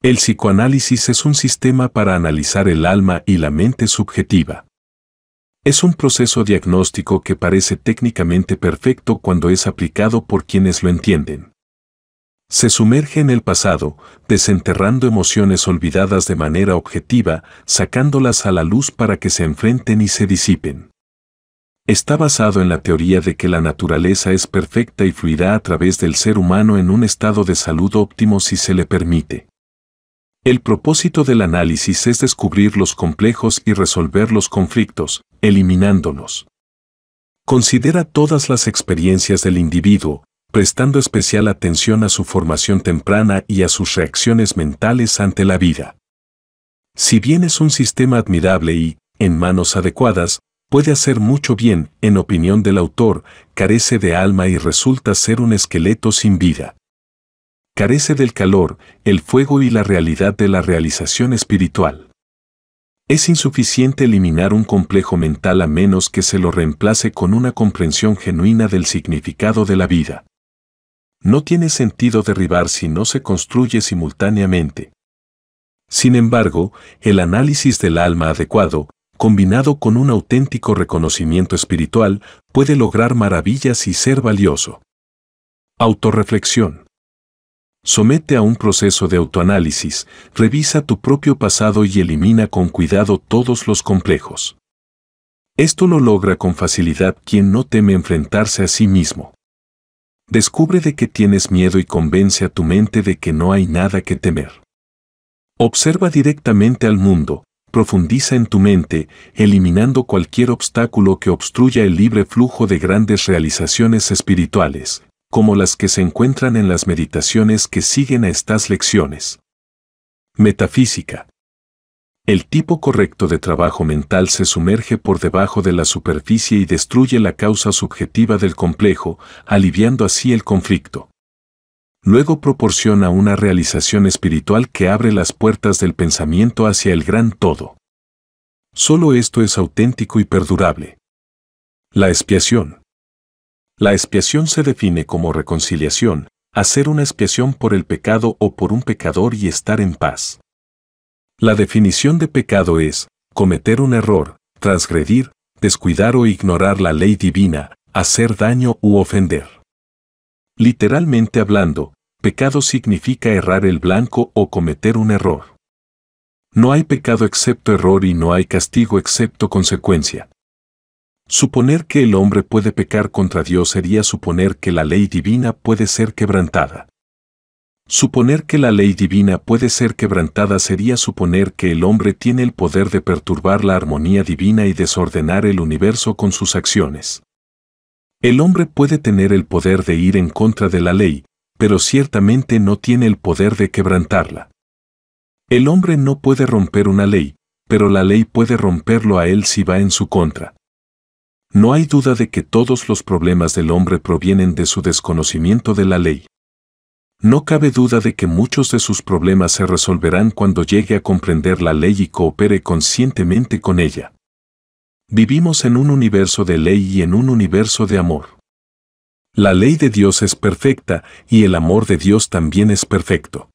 El psicoanálisis es un sistema para analizar el alma y la mente subjetiva. Es un proceso diagnóstico que parece técnicamente perfecto cuando es aplicado por quienes lo entienden. Se sumerge en el pasado, desenterrando emociones olvidadas de manera objetiva, sacándolas a la luz para que se enfrenten y se disipen. Está basado en la teoría de que la naturaleza es perfecta y fluirá a través del ser humano en un estado de salud óptimo si se le permite. El propósito del análisis es descubrir los complejos y resolver los conflictos, eliminándolos. Considera todas las experiencias del individuo, prestando especial atención a su formación temprana y a sus reacciones mentales ante la vida. Si bien es un sistema admirable y, en manos adecuadas, puede hacer mucho bien, en opinión del autor, carece de alma y resulta ser un esqueleto sin vida carece del calor, el fuego y la realidad de la realización espiritual. Es insuficiente eliminar un complejo mental a menos que se lo reemplace con una comprensión genuina del significado de la vida. No tiene sentido derribar si no se construye simultáneamente. Sin embargo, el análisis del alma adecuado, combinado con un auténtico reconocimiento espiritual, puede lograr maravillas y ser valioso. Autoreflexión. Somete a un proceso de autoanálisis, revisa tu propio pasado y elimina con cuidado todos los complejos. Esto lo logra con facilidad quien no teme enfrentarse a sí mismo. Descubre de qué tienes miedo y convence a tu mente de que no hay nada que temer. Observa directamente al mundo, profundiza en tu mente, eliminando cualquier obstáculo que obstruya el libre flujo de grandes realizaciones espirituales, como las que se encuentran en las meditaciones que siguen a estas lecciones. Metafísica. El tipo correcto de trabajo mental se sumerge por debajo de la superficie y destruye la causa subjetiva del complejo, aliviando así el conflicto. Luego proporciona una realización espiritual que abre las puertas del pensamiento hacia el gran todo. Solo esto es auténtico y perdurable. La expiación. La expiación se define como reconciliación, hacer una expiación por el pecado o por un pecador y estar en paz. La definición de pecado es cometer un error, transgredir, descuidar o ignorar la ley divina, hacer daño u ofender. Literalmente hablando, pecado significa errar el blanco o cometer un error. No hay pecado excepto error y no hay castigo excepto consecuencia. Suponer que el hombre puede pecar contra Dios sería suponer que la ley divina puede ser quebrantada. Suponer que la ley divina puede ser quebrantada sería suponer que el hombre tiene el poder de perturbar la armonía divina y desordenar el universo con sus acciones. El hombre puede tener el poder de ir en contra de la ley, pero ciertamente no tiene el poder de quebrantarla. El hombre no puede romper una ley, pero la ley puede romperlo a él si va en su contra. No hay duda de que todos los problemas del hombre provienen de su desconocimiento de la ley. No cabe duda de que muchos de sus problemas se resolverán cuando llegue a comprender la ley y coopere conscientemente con ella. Vivimos en un universo de ley y en un universo de amor. La ley de Dios es perfecta y el amor de Dios también es perfecto.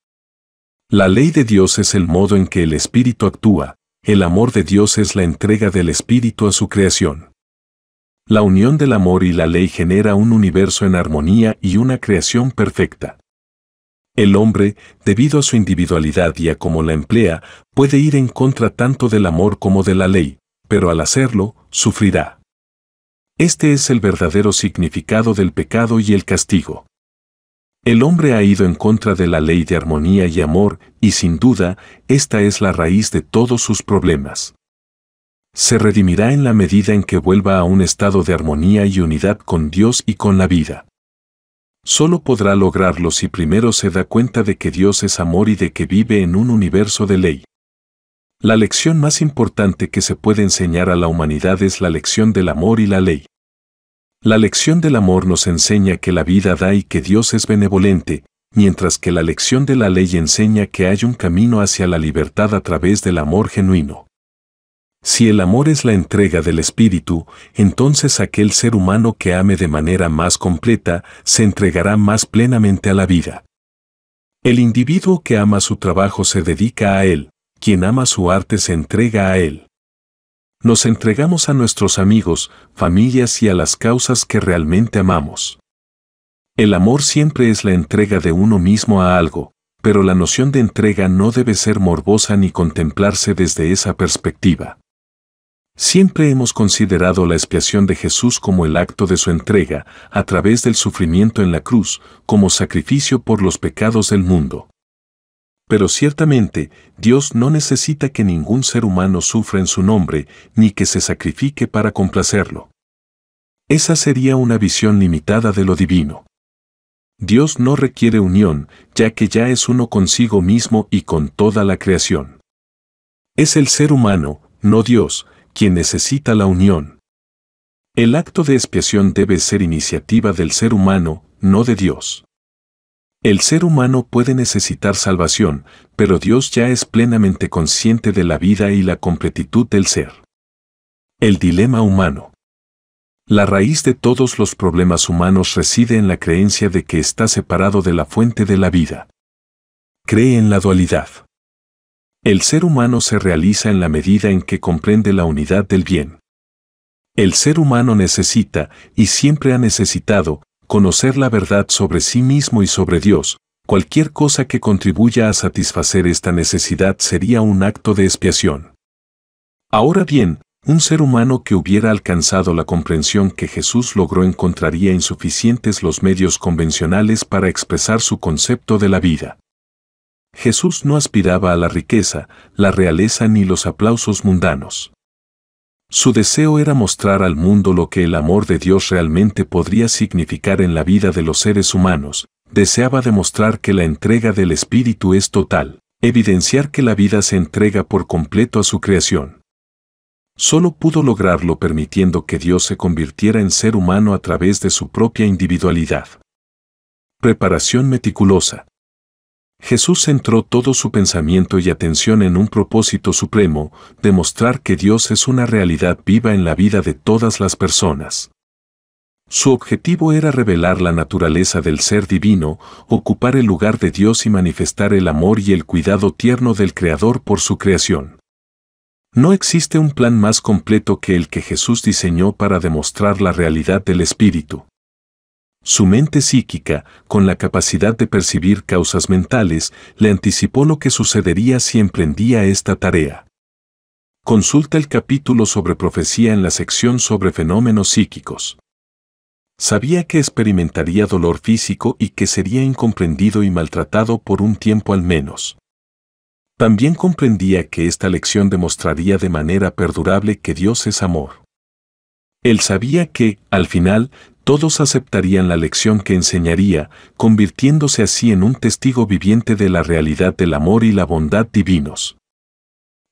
La ley de Dios es el modo en que el Espíritu actúa, el amor de Dios es la entrega del Espíritu a su creación. La unión del amor y la ley genera un universo en armonía y una creación perfecta. El hombre, debido a su individualidad y a cómo la emplea, puede ir en contra tanto del amor como de la ley, pero al hacerlo, sufrirá. Este es el verdadero significado del pecado y el castigo. El hombre ha ido en contra de la ley de armonía y amor, y sin duda, esta es la raíz de todos sus problemas se redimirá en la medida en que vuelva a un estado de armonía y unidad con Dios y con la vida. Solo podrá lograrlo si primero se da cuenta de que Dios es amor y de que vive en un universo de ley. La lección más importante que se puede enseñar a la humanidad es la lección del amor y la ley. La lección del amor nos enseña que la vida da y que Dios es benevolente, mientras que la lección de la ley enseña que hay un camino hacia la libertad a través del amor genuino. Si el amor es la entrega del espíritu, entonces aquel ser humano que ame de manera más completa se entregará más plenamente a la vida. El individuo que ama su trabajo se dedica a él, quien ama su arte se entrega a él. Nos entregamos a nuestros amigos, familias y a las causas que realmente amamos. El amor siempre es la entrega de uno mismo a algo, pero la noción de entrega no debe ser morbosa ni contemplarse desde esa perspectiva. Siempre hemos considerado la expiación de Jesús como el acto de su entrega a través del sufrimiento en la cruz, como sacrificio por los pecados del mundo. Pero ciertamente, Dios no necesita que ningún ser humano sufra en su nombre, ni que se sacrifique para complacerlo. Esa sería una visión limitada de lo divino. Dios no requiere unión, ya que ya es uno consigo mismo y con toda la creación. Es el ser humano, no Dios, quien necesita la unión. El acto de expiación debe ser iniciativa del ser humano, no de Dios. El ser humano puede necesitar salvación, pero Dios ya es plenamente consciente de la vida y la completitud del ser. El dilema humano. La raíz de todos los problemas humanos reside en la creencia de que está separado de la fuente de la vida. Cree en la dualidad. El ser humano se realiza en la medida en que comprende la unidad del bien. El ser humano necesita, y siempre ha necesitado, conocer la verdad sobre sí mismo y sobre Dios. Cualquier cosa que contribuya a satisfacer esta necesidad sería un acto de expiación. Ahora bien, un ser humano que hubiera alcanzado la comprensión que Jesús logró encontraría insuficientes los medios convencionales para expresar su concepto de la vida. Jesús no aspiraba a la riqueza, la realeza ni los aplausos mundanos. Su deseo era mostrar al mundo lo que el amor de Dios realmente podría significar en la vida de los seres humanos, deseaba demostrar que la entrega del Espíritu es total, evidenciar que la vida se entrega por completo a su creación. Solo pudo lograrlo permitiendo que Dios se convirtiera en ser humano a través de su propia individualidad. Preparación meticulosa, Jesús centró todo su pensamiento y atención en un propósito supremo, demostrar que Dios es una realidad viva en la vida de todas las personas. Su objetivo era revelar la naturaleza del ser divino, ocupar el lugar de Dios y manifestar el amor y el cuidado tierno del Creador por su creación. No existe un plan más completo que el que Jesús diseñó para demostrar la realidad del Espíritu. Su mente psíquica, con la capacidad de percibir causas mentales, le anticipó lo que sucedería si emprendía esta tarea. Consulta el capítulo sobre profecía en la sección sobre fenómenos psíquicos. Sabía que experimentaría dolor físico y que sería incomprendido y maltratado por un tiempo al menos. También comprendía que esta lección demostraría de manera perdurable que Dios es amor. Él sabía que, al final, todos aceptarían la lección que enseñaría, convirtiéndose así en un testigo viviente de la realidad del amor y la bondad divinos.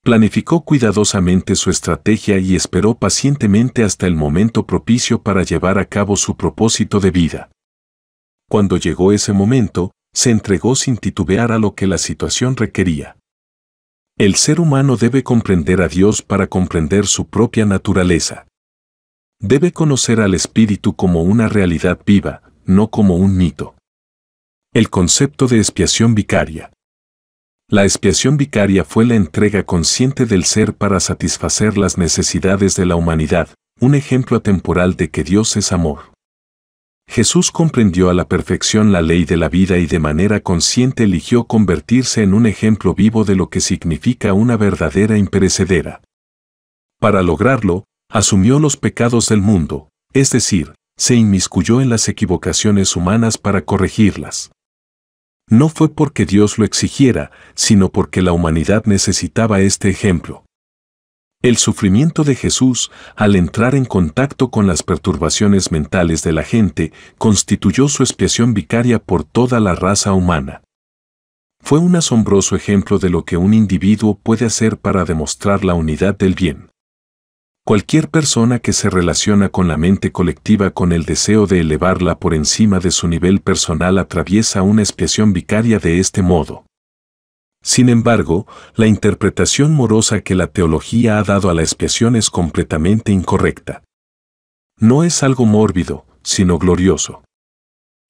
Planificó cuidadosamente su estrategia y esperó pacientemente hasta el momento propicio para llevar a cabo su propósito de vida. Cuando llegó ese momento, se entregó sin titubear a lo que la situación requería. El ser humano debe comprender a Dios para comprender su propia naturaleza debe conocer al espíritu como una realidad viva, no como un mito. El concepto de expiación vicaria. La expiación vicaria fue la entrega consciente del ser para satisfacer las necesidades de la humanidad, un ejemplo atemporal de que Dios es amor. Jesús comprendió a la perfección la ley de la vida y de manera consciente eligió convertirse en un ejemplo vivo de lo que significa una verdadera imperecedera. Para lograrlo, asumió los pecados del mundo, es decir, se inmiscuyó en las equivocaciones humanas para corregirlas. No fue porque Dios lo exigiera, sino porque la humanidad necesitaba este ejemplo. El sufrimiento de Jesús, al entrar en contacto con las perturbaciones mentales de la gente, constituyó su expiación vicaria por toda la raza humana. Fue un asombroso ejemplo de lo que un individuo puede hacer para demostrar la unidad del bien. Cualquier persona que se relaciona con la mente colectiva con el deseo de elevarla por encima de su nivel personal atraviesa una expiación vicaria de este modo. Sin embargo, la interpretación morosa que la teología ha dado a la expiación es completamente incorrecta. No es algo mórbido, sino glorioso.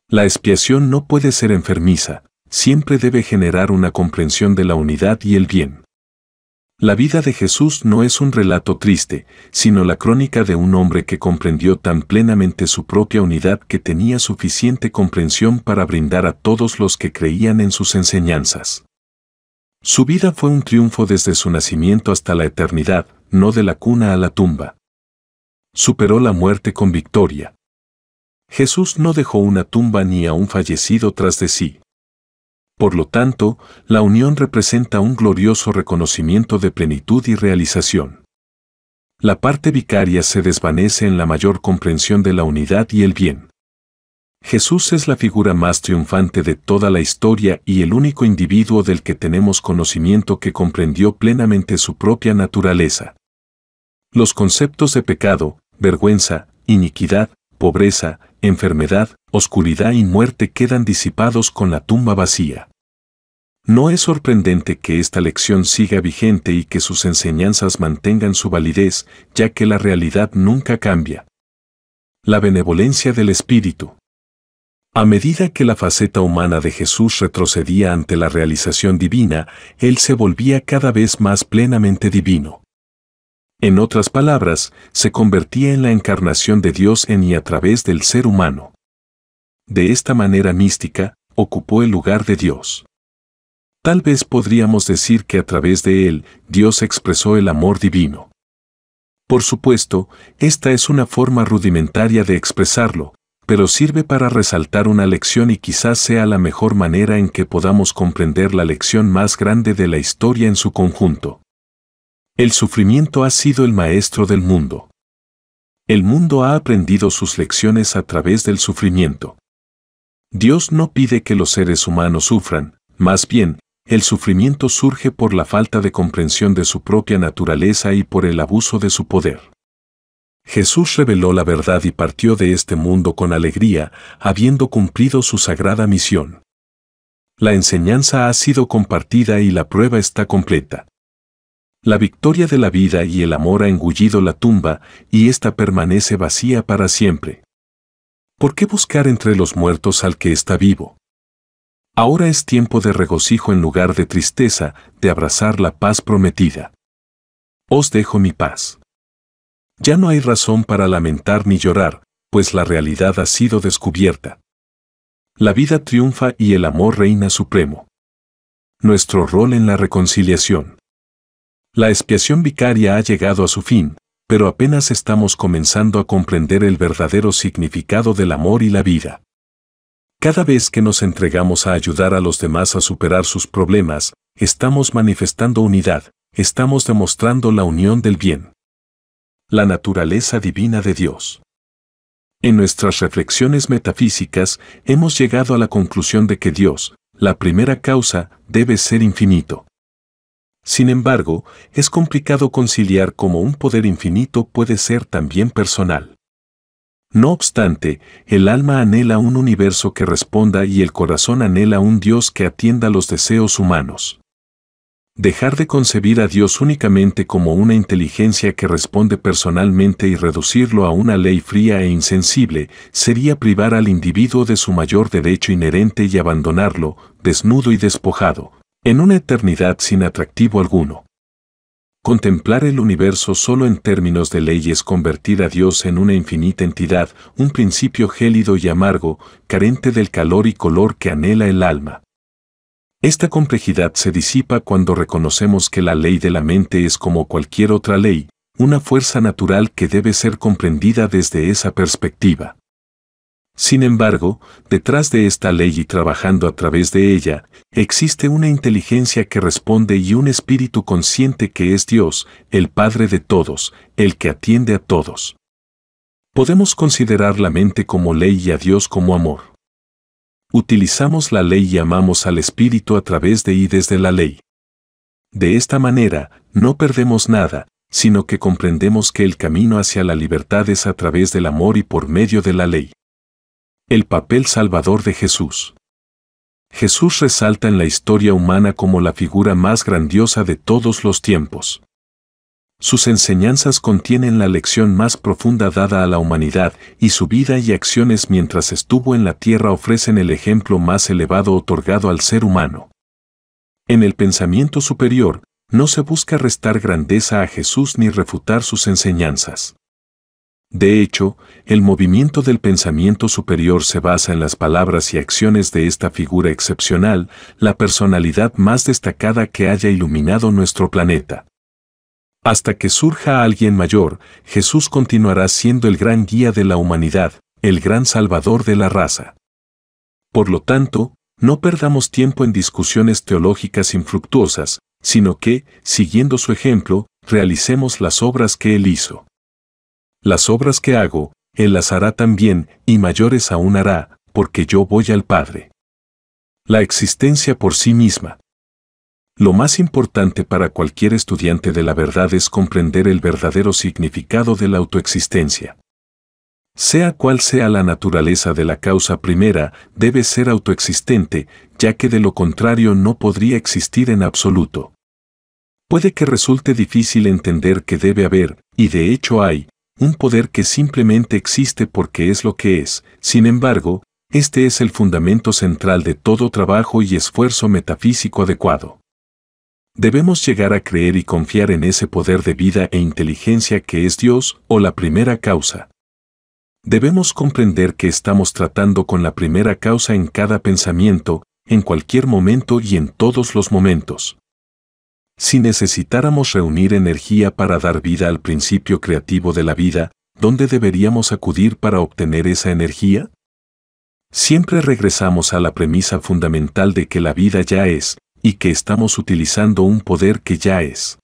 La expiación no puede ser enfermiza, siempre debe generar una comprensión de la unidad y el bien. La vida de Jesús no es un relato triste, sino la crónica de un hombre que comprendió tan plenamente su propia unidad que tenía suficiente comprensión para brindar a todos los que creían en sus enseñanzas. Su vida fue un triunfo desde su nacimiento hasta la eternidad, no de la cuna a la tumba. Superó la muerte con victoria. Jesús no dejó una tumba ni a un fallecido tras de sí. Por lo tanto, la unión representa un glorioso reconocimiento de plenitud y realización. La parte vicaria se desvanece en la mayor comprensión de la unidad y el bien. Jesús es la figura más triunfante de toda la historia y el único individuo del que tenemos conocimiento que comprendió plenamente su propia naturaleza. Los conceptos de pecado, vergüenza, iniquidad, pobreza, enfermedad, oscuridad y muerte quedan disipados con la tumba vacía. No es sorprendente que esta lección siga vigente y que sus enseñanzas mantengan su validez, ya que la realidad nunca cambia. La benevolencia del Espíritu. A medida que la faceta humana de Jesús retrocedía ante la realización divina, Él se volvía cada vez más plenamente divino. En otras palabras, se convertía en la encarnación de Dios en y a través del ser humano. De esta manera mística, ocupó el lugar de Dios. Tal vez podríamos decir que a través de él, Dios expresó el amor divino. Por supuesto, esta es una forma rudimentaria de expresarlo, pero sirve para resaltar una lección y quizás sea la mejor manera en que podamos comprender la lección más grande de la historia en su conjunto. El sufrimiento ha sido el maestro del mundo. El mundo ha aprendido sus lecciones a través del sufrimiento. Dios no pide que los seres humanos sufran, más bien, el sufrimiento surge por la falta de comprensión de su propia naturaleza y por el abuso de su poder. Jesús reveló la verdad y partió de este mundo con alegría, habiendo cumplido su sagrada misión. La enseñanza ha sido compartida y la prueba está completa. La victoria de la vida y el amor ha engullido la tumba y ésta permanece vacía para siempre. ¿Por qué buscar entre los muertos al que está vivo? Ahora es tiempo de regocijo en lugar de tristeza, de abrazar la paz prometida. Os dejo mi paz. Ya no hay razón para lamentar ni llorar, pues la realidad ha sido descubierta. La vida triunfa y el amor reina supremo. Nuestro rol en la reconciliación. La expiación vicaria ha llegado a su fin, pero apenas estamos comenzando a comprender el verdadero significado del amor y la vida. Cada vez que nos entregamos a ayudar a los demás a superar sus problemas, estamos manifestando unidad, estamos demostrando la unión del bien. La naturaleza divina de Dios. En nuestras reflexiones metafísicas hemos llegado a la conclusión de que Dios, la primera causa, debe ser infinito. Sin embargo, es complicado conciliar cómo un poder infinito puede ser también personal. No obstante, el alma anhela un universo que responda y el corazón anhela un Dios que atienda los deseos humanos. Dejar de concebir a Dios únicamente como una inteligencia que responde personalmente y reducirlo a una ley fría e insensible sería privar al individuo de su mayor derecho inherente y abandonarlo, desnudo y despojado, en una eternidad sin atractivo alguno. Contemplar el universo solo en términos de ley es convertir a Dios en una infinita entidad, un principio gélido y amargo, carente del calor y color que anhela el alma. Esta complejidad se disipa cuando reconocemos que la ley de la mente es como cualquier otra ley, una fuerza natural que debe ser comprendida desde esa perspectiva. Sin embargo, detrás de esta ley y trabajando a través de ella, existe una inteligencia que responde y un espíritu consciente que es Dios, el Padre de todos, el que atiende a todos. Podemos considerar la mente como ley y a Dios como amor. Utilizamos la ley y amamos al espíritu a través de y desde la ley. De esta manera, no perdemos nada, sino que comprendemos que el camino hacia la libertad es a través del amor y por medio de la ley. El papel salvador de Jesús. Jesús resalta en la historia humana como la figura más grandiosa de todos los tiempos. Sus enseñanzas contienen la lección más profunda dada a la humanidad y su vida y acciones mientras estuvo en la tierra ofrecen el ejemplo más elevado otorgado al ser humano. En el pensamiento superior, no se busca restar grandeza a Jesús ni refutar sus enseñanzas. De hecho, el movimiento del pensamiento superior se basa en las palabras y acciones de esta figura excepcional, la personalidad más destacada que haya iluminado nuestro planeta. Hasta que surja alguien mayor, Jesús continuará siendo el gran guía de la humanidad, el gran salvador de la raza. Por lo tanto, no perdamos tiempo en discusiones teológicas infructuosas, sino que, siguiendo su ejemplo, realicemos las obras que Él hizo. Las obras que hago, él las hará también, y mayores aún hará, porque yo voy al Padre. La existencia por sí misma. Lo más importante para cualquier estudiante de la verdad es comprender el verdadero significado de la autoexistencia. Sea cual sea la naturaleza de la causa primera, debe ser autoexistente, ya que de lo contrario no podría existir en absoluto. Puede que resulte difícil entender que debe haber, y de hecho hay, un poder que simplemente existe porque es lo que es, sin embargo, este es el fundamento central de todo trabajo y esfuerzo metafísico adecuado. Debemos llegar a creer y confiar en ese poder de vida e inteligencia que es Dios o la primera causa. Debemos comprender que estamos tratando con la primera causa en cada pensamiento, en cualquier momento y en todos los momentos. Si necesitáramos reunir energía para dar vida al principio creativo de la vida, ¿dónde deberíamos acudir para obtener esa energía? Siempre regresamos a la premisa fundamental de que la vida ya es, y que estamos utilizando un poder que ya es.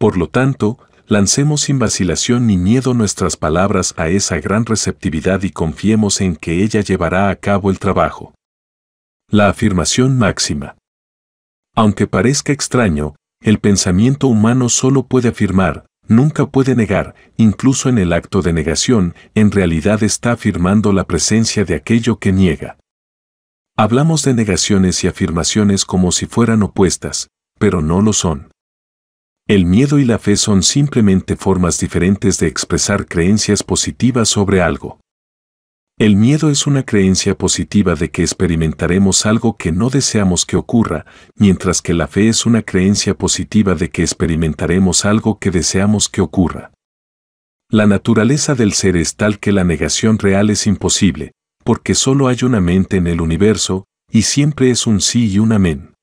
Por lo tanto, lancemos sin vacilación ni miedo nuestras palabras a esa gran receptividad y confiemos en que ella llevará a cabo el trabajo. La afirmación máxima. Aunque parezca extraño, el pensamiento humano solo puede afirmar, nunca puede negar, incluso en el acto de negación, en realidad está afirmando la presencia de aquello que niega. Hablamos de negaciones y afirmaciones como si fueran opuestas, pero no lo son. El miedo y la fe son simplemente formas diferentes de expresar creencias positivas sobre algo. El miedo es una creencia positiva de que experimentaremos algo que no deseamos que ocurra, mientras que la fe es una creencia positiva de que experimentaremos algo que deseamos que ocurra. La naturaleza del ser es tal que la negación real es imposible, porque solo hay una mente en el universo, y siempre es un sí y un amén.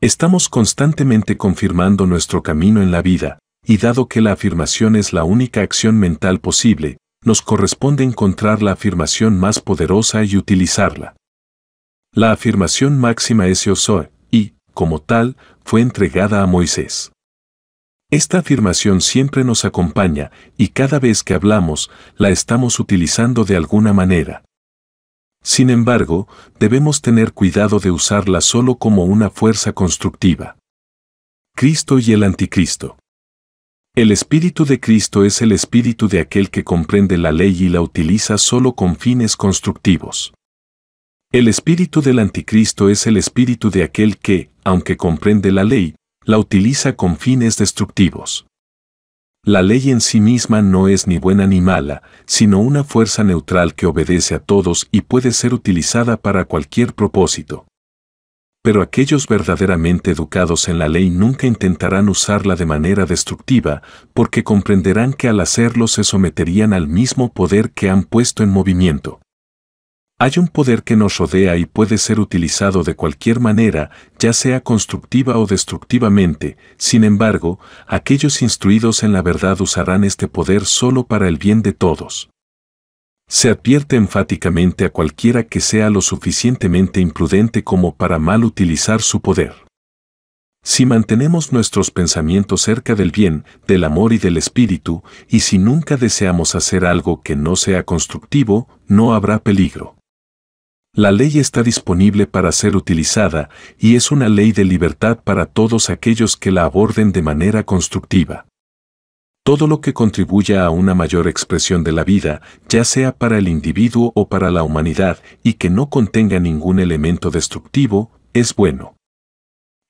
Estamos constantemente confirmando nuestro camino en la vida, y dado que la afirmación es la única acción mental posible, nos corresponde encontrar la afirmación más poderosa y utilizarla. La afirmación máxima es yo soy, y, como tal, fue entregada a Moisés. Esta afirmación siempre nos acompaña y cada vez que hablamos la estamos utilizando de alguna manera. Sin embargo, debemos tener cuidado de usarla solo como una fuerza constructiva. Cristo y el Anticristo. El Espíritu de Cristo es el Espíritu de aquel que comprende la ley y la utiliza solo con fines constructivos. El Espíritu del Anticristo es el Espíritu de aquel que, aunque comprende la ley, la utiliza con fines destructivos. La ley en sí misma no es ni buena ni mala, sino una fuerza neutral que obedece a todos y puede ser utilizada para cualquier propósito pero aquellos verdaderamente educados en la ley nunca intentarán usarla de manera destructiva, porque comprenderán que al hacerlo se someterían al mismo poder que han puesto en movimiento. Hay un poder que nos rodea y puede ser utilizado de cualquier manera, ya sea constructiva o destructivamente, sin embargo, aquellos instruidos en la verdad usarán este poder solo para el bien de todos. Se advierte enfáticamente a cualquiera que sea lo suficientemente imprudente como para mal utilizar su poder. Si mantenemos nuestros pensamientos cerca del bien, del amor y del espíritu, y si nunca deseamos hacer algo que no sea constructivo, no habrá peligro. La ley está disponible para ser utilizada y es una ley de libertad para todos aquellos que la aborden de manera constructiva. Todo lo que contribuya a una mayor expresión de la vida, ya sea para el individuo o para la humanidad, y que no contenga ningún elemento destructivo, es bueno.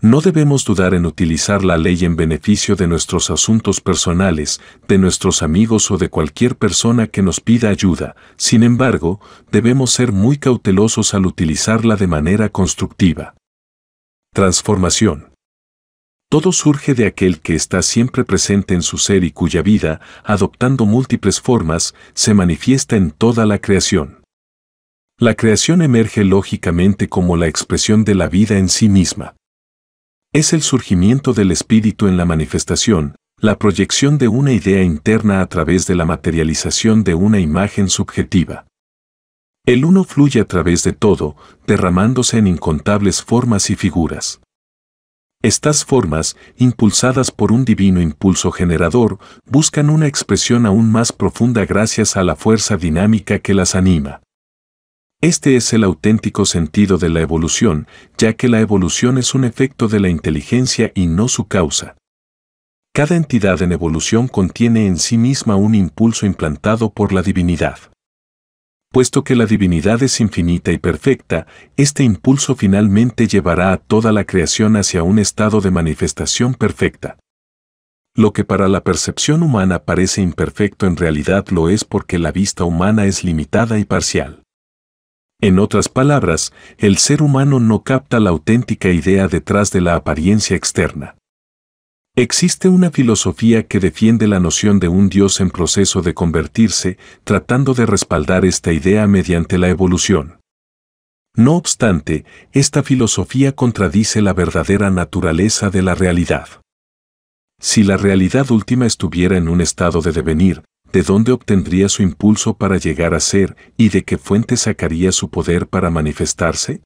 No debemos dudar en utilizar la ley en beneficio de nuestros asuntos personales, de nuestros amigos o de cualquier persona que nos pida ayuda. Sin embargo, debemos ser muy cautelosos al utilizarla de manera constructiva. Transformación. Todo surge de aquel que está siempre presente en su ser y cuya vida, adoptando múltiples formas, se manifiesta en toda la creación. La creación emerge lógicamente como la expresión de la vida en sí misma. Es el surgimiento del espíritu en la manifestación, la proyección de una idea interna a través de la materialización de una imagen subjetiva. El uno fluye a través de todo, derramándose en incontables formas y figuras. Estas formas, impulsadas por un divino impulso generador, buscan una expresión aún más profunda gracias a la fuerza dinámica que las anima. Este es el auténtico sentido de la evolución, ya que la evolución es un efecto de la inteligencia y no su causa. Cada entidad en evolución contiene en sí misma un impulso implantado por la divinidad puesto que la divinidad es infinita y perfecta, este impulso finalmente llevará a toda la creación hacia un estado de manifestación perfecta. Lo que para la percepción humana parece imperfecto en realidad lo es porque la vista humana es limitada y parcial. En otras palabras, el ser humano no capta la auténtica idea detrás de la apariencia externa. Existe una filosofía que defiende la noción de un Dios en proceso de convertirse, tratando de respaldar esta idea mediante la evolución. No obstante, esta filosofía contradice la verdadera naturaleza de la realidad. Si la realidad última estuviera en un estado de devenir, ¿de dónde obtendría su impulso para llegar a ser y de qué fuente sacaría su poder para manifestarse?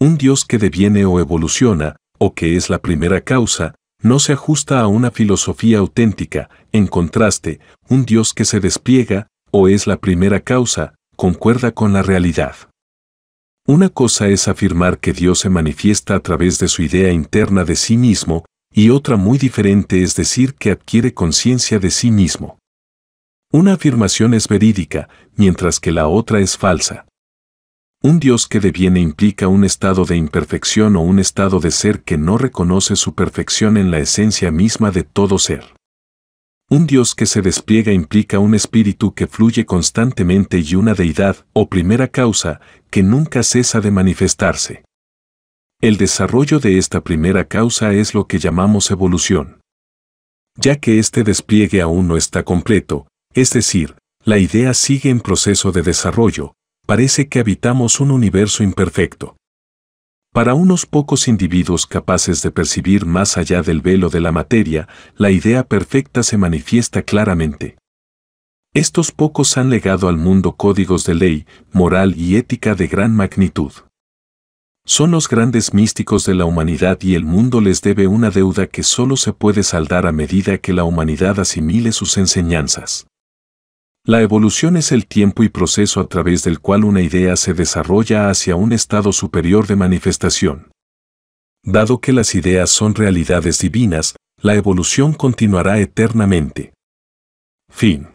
Un Dios que deviene o evoluciona, o que es la primera causa, no se ajusta a una filosofía auténtica, en contraste, un Dios que se despliega, o es la primera causa, concuerda con la realidad. Una cosa es afirmar que Dios se manifiesta a través de su idea interna de sí mismo, y otra muy diferente es decir que adquiere conciencia de sí mismo. Una afirmación es verídica, mientras que la otra es falsa. Un Dios que deviene implica un estado de imperfección o un estado de ser que no reconoce su perfección en la esencia misma de todo ser. Un Dios que se despliega implica un espíritu que fluye constantemente y una deidad, o primera causa, que nunca cesa de manifestarse. El desarrollo de esta primera causa es lo que llamamos evolución. Ya que este despliegue aún no está completo, es decir, la idea sigue en proceso de desarrollo, parece que habitamos un universo imperfecto. Para unos pocos individuos capaces de percibir más allá del velo de la materia, la idea perfecta se manifiesta claramente. Estos pocos han legado al mundo códigos de ley, moral y ética de gran magnitud. Son los grandes místicos de la humanidad y el mundo les debe una deuda que solo se puede saldar a medida que la humanidad asimile sus enseñanzas. La evolución es el tiempo y proceso a través del cual una idea se desarrolla hacia un estado superior de manifestación. Dado que las ideas son realidades divinas, la evolución continuará eternamente. Fin.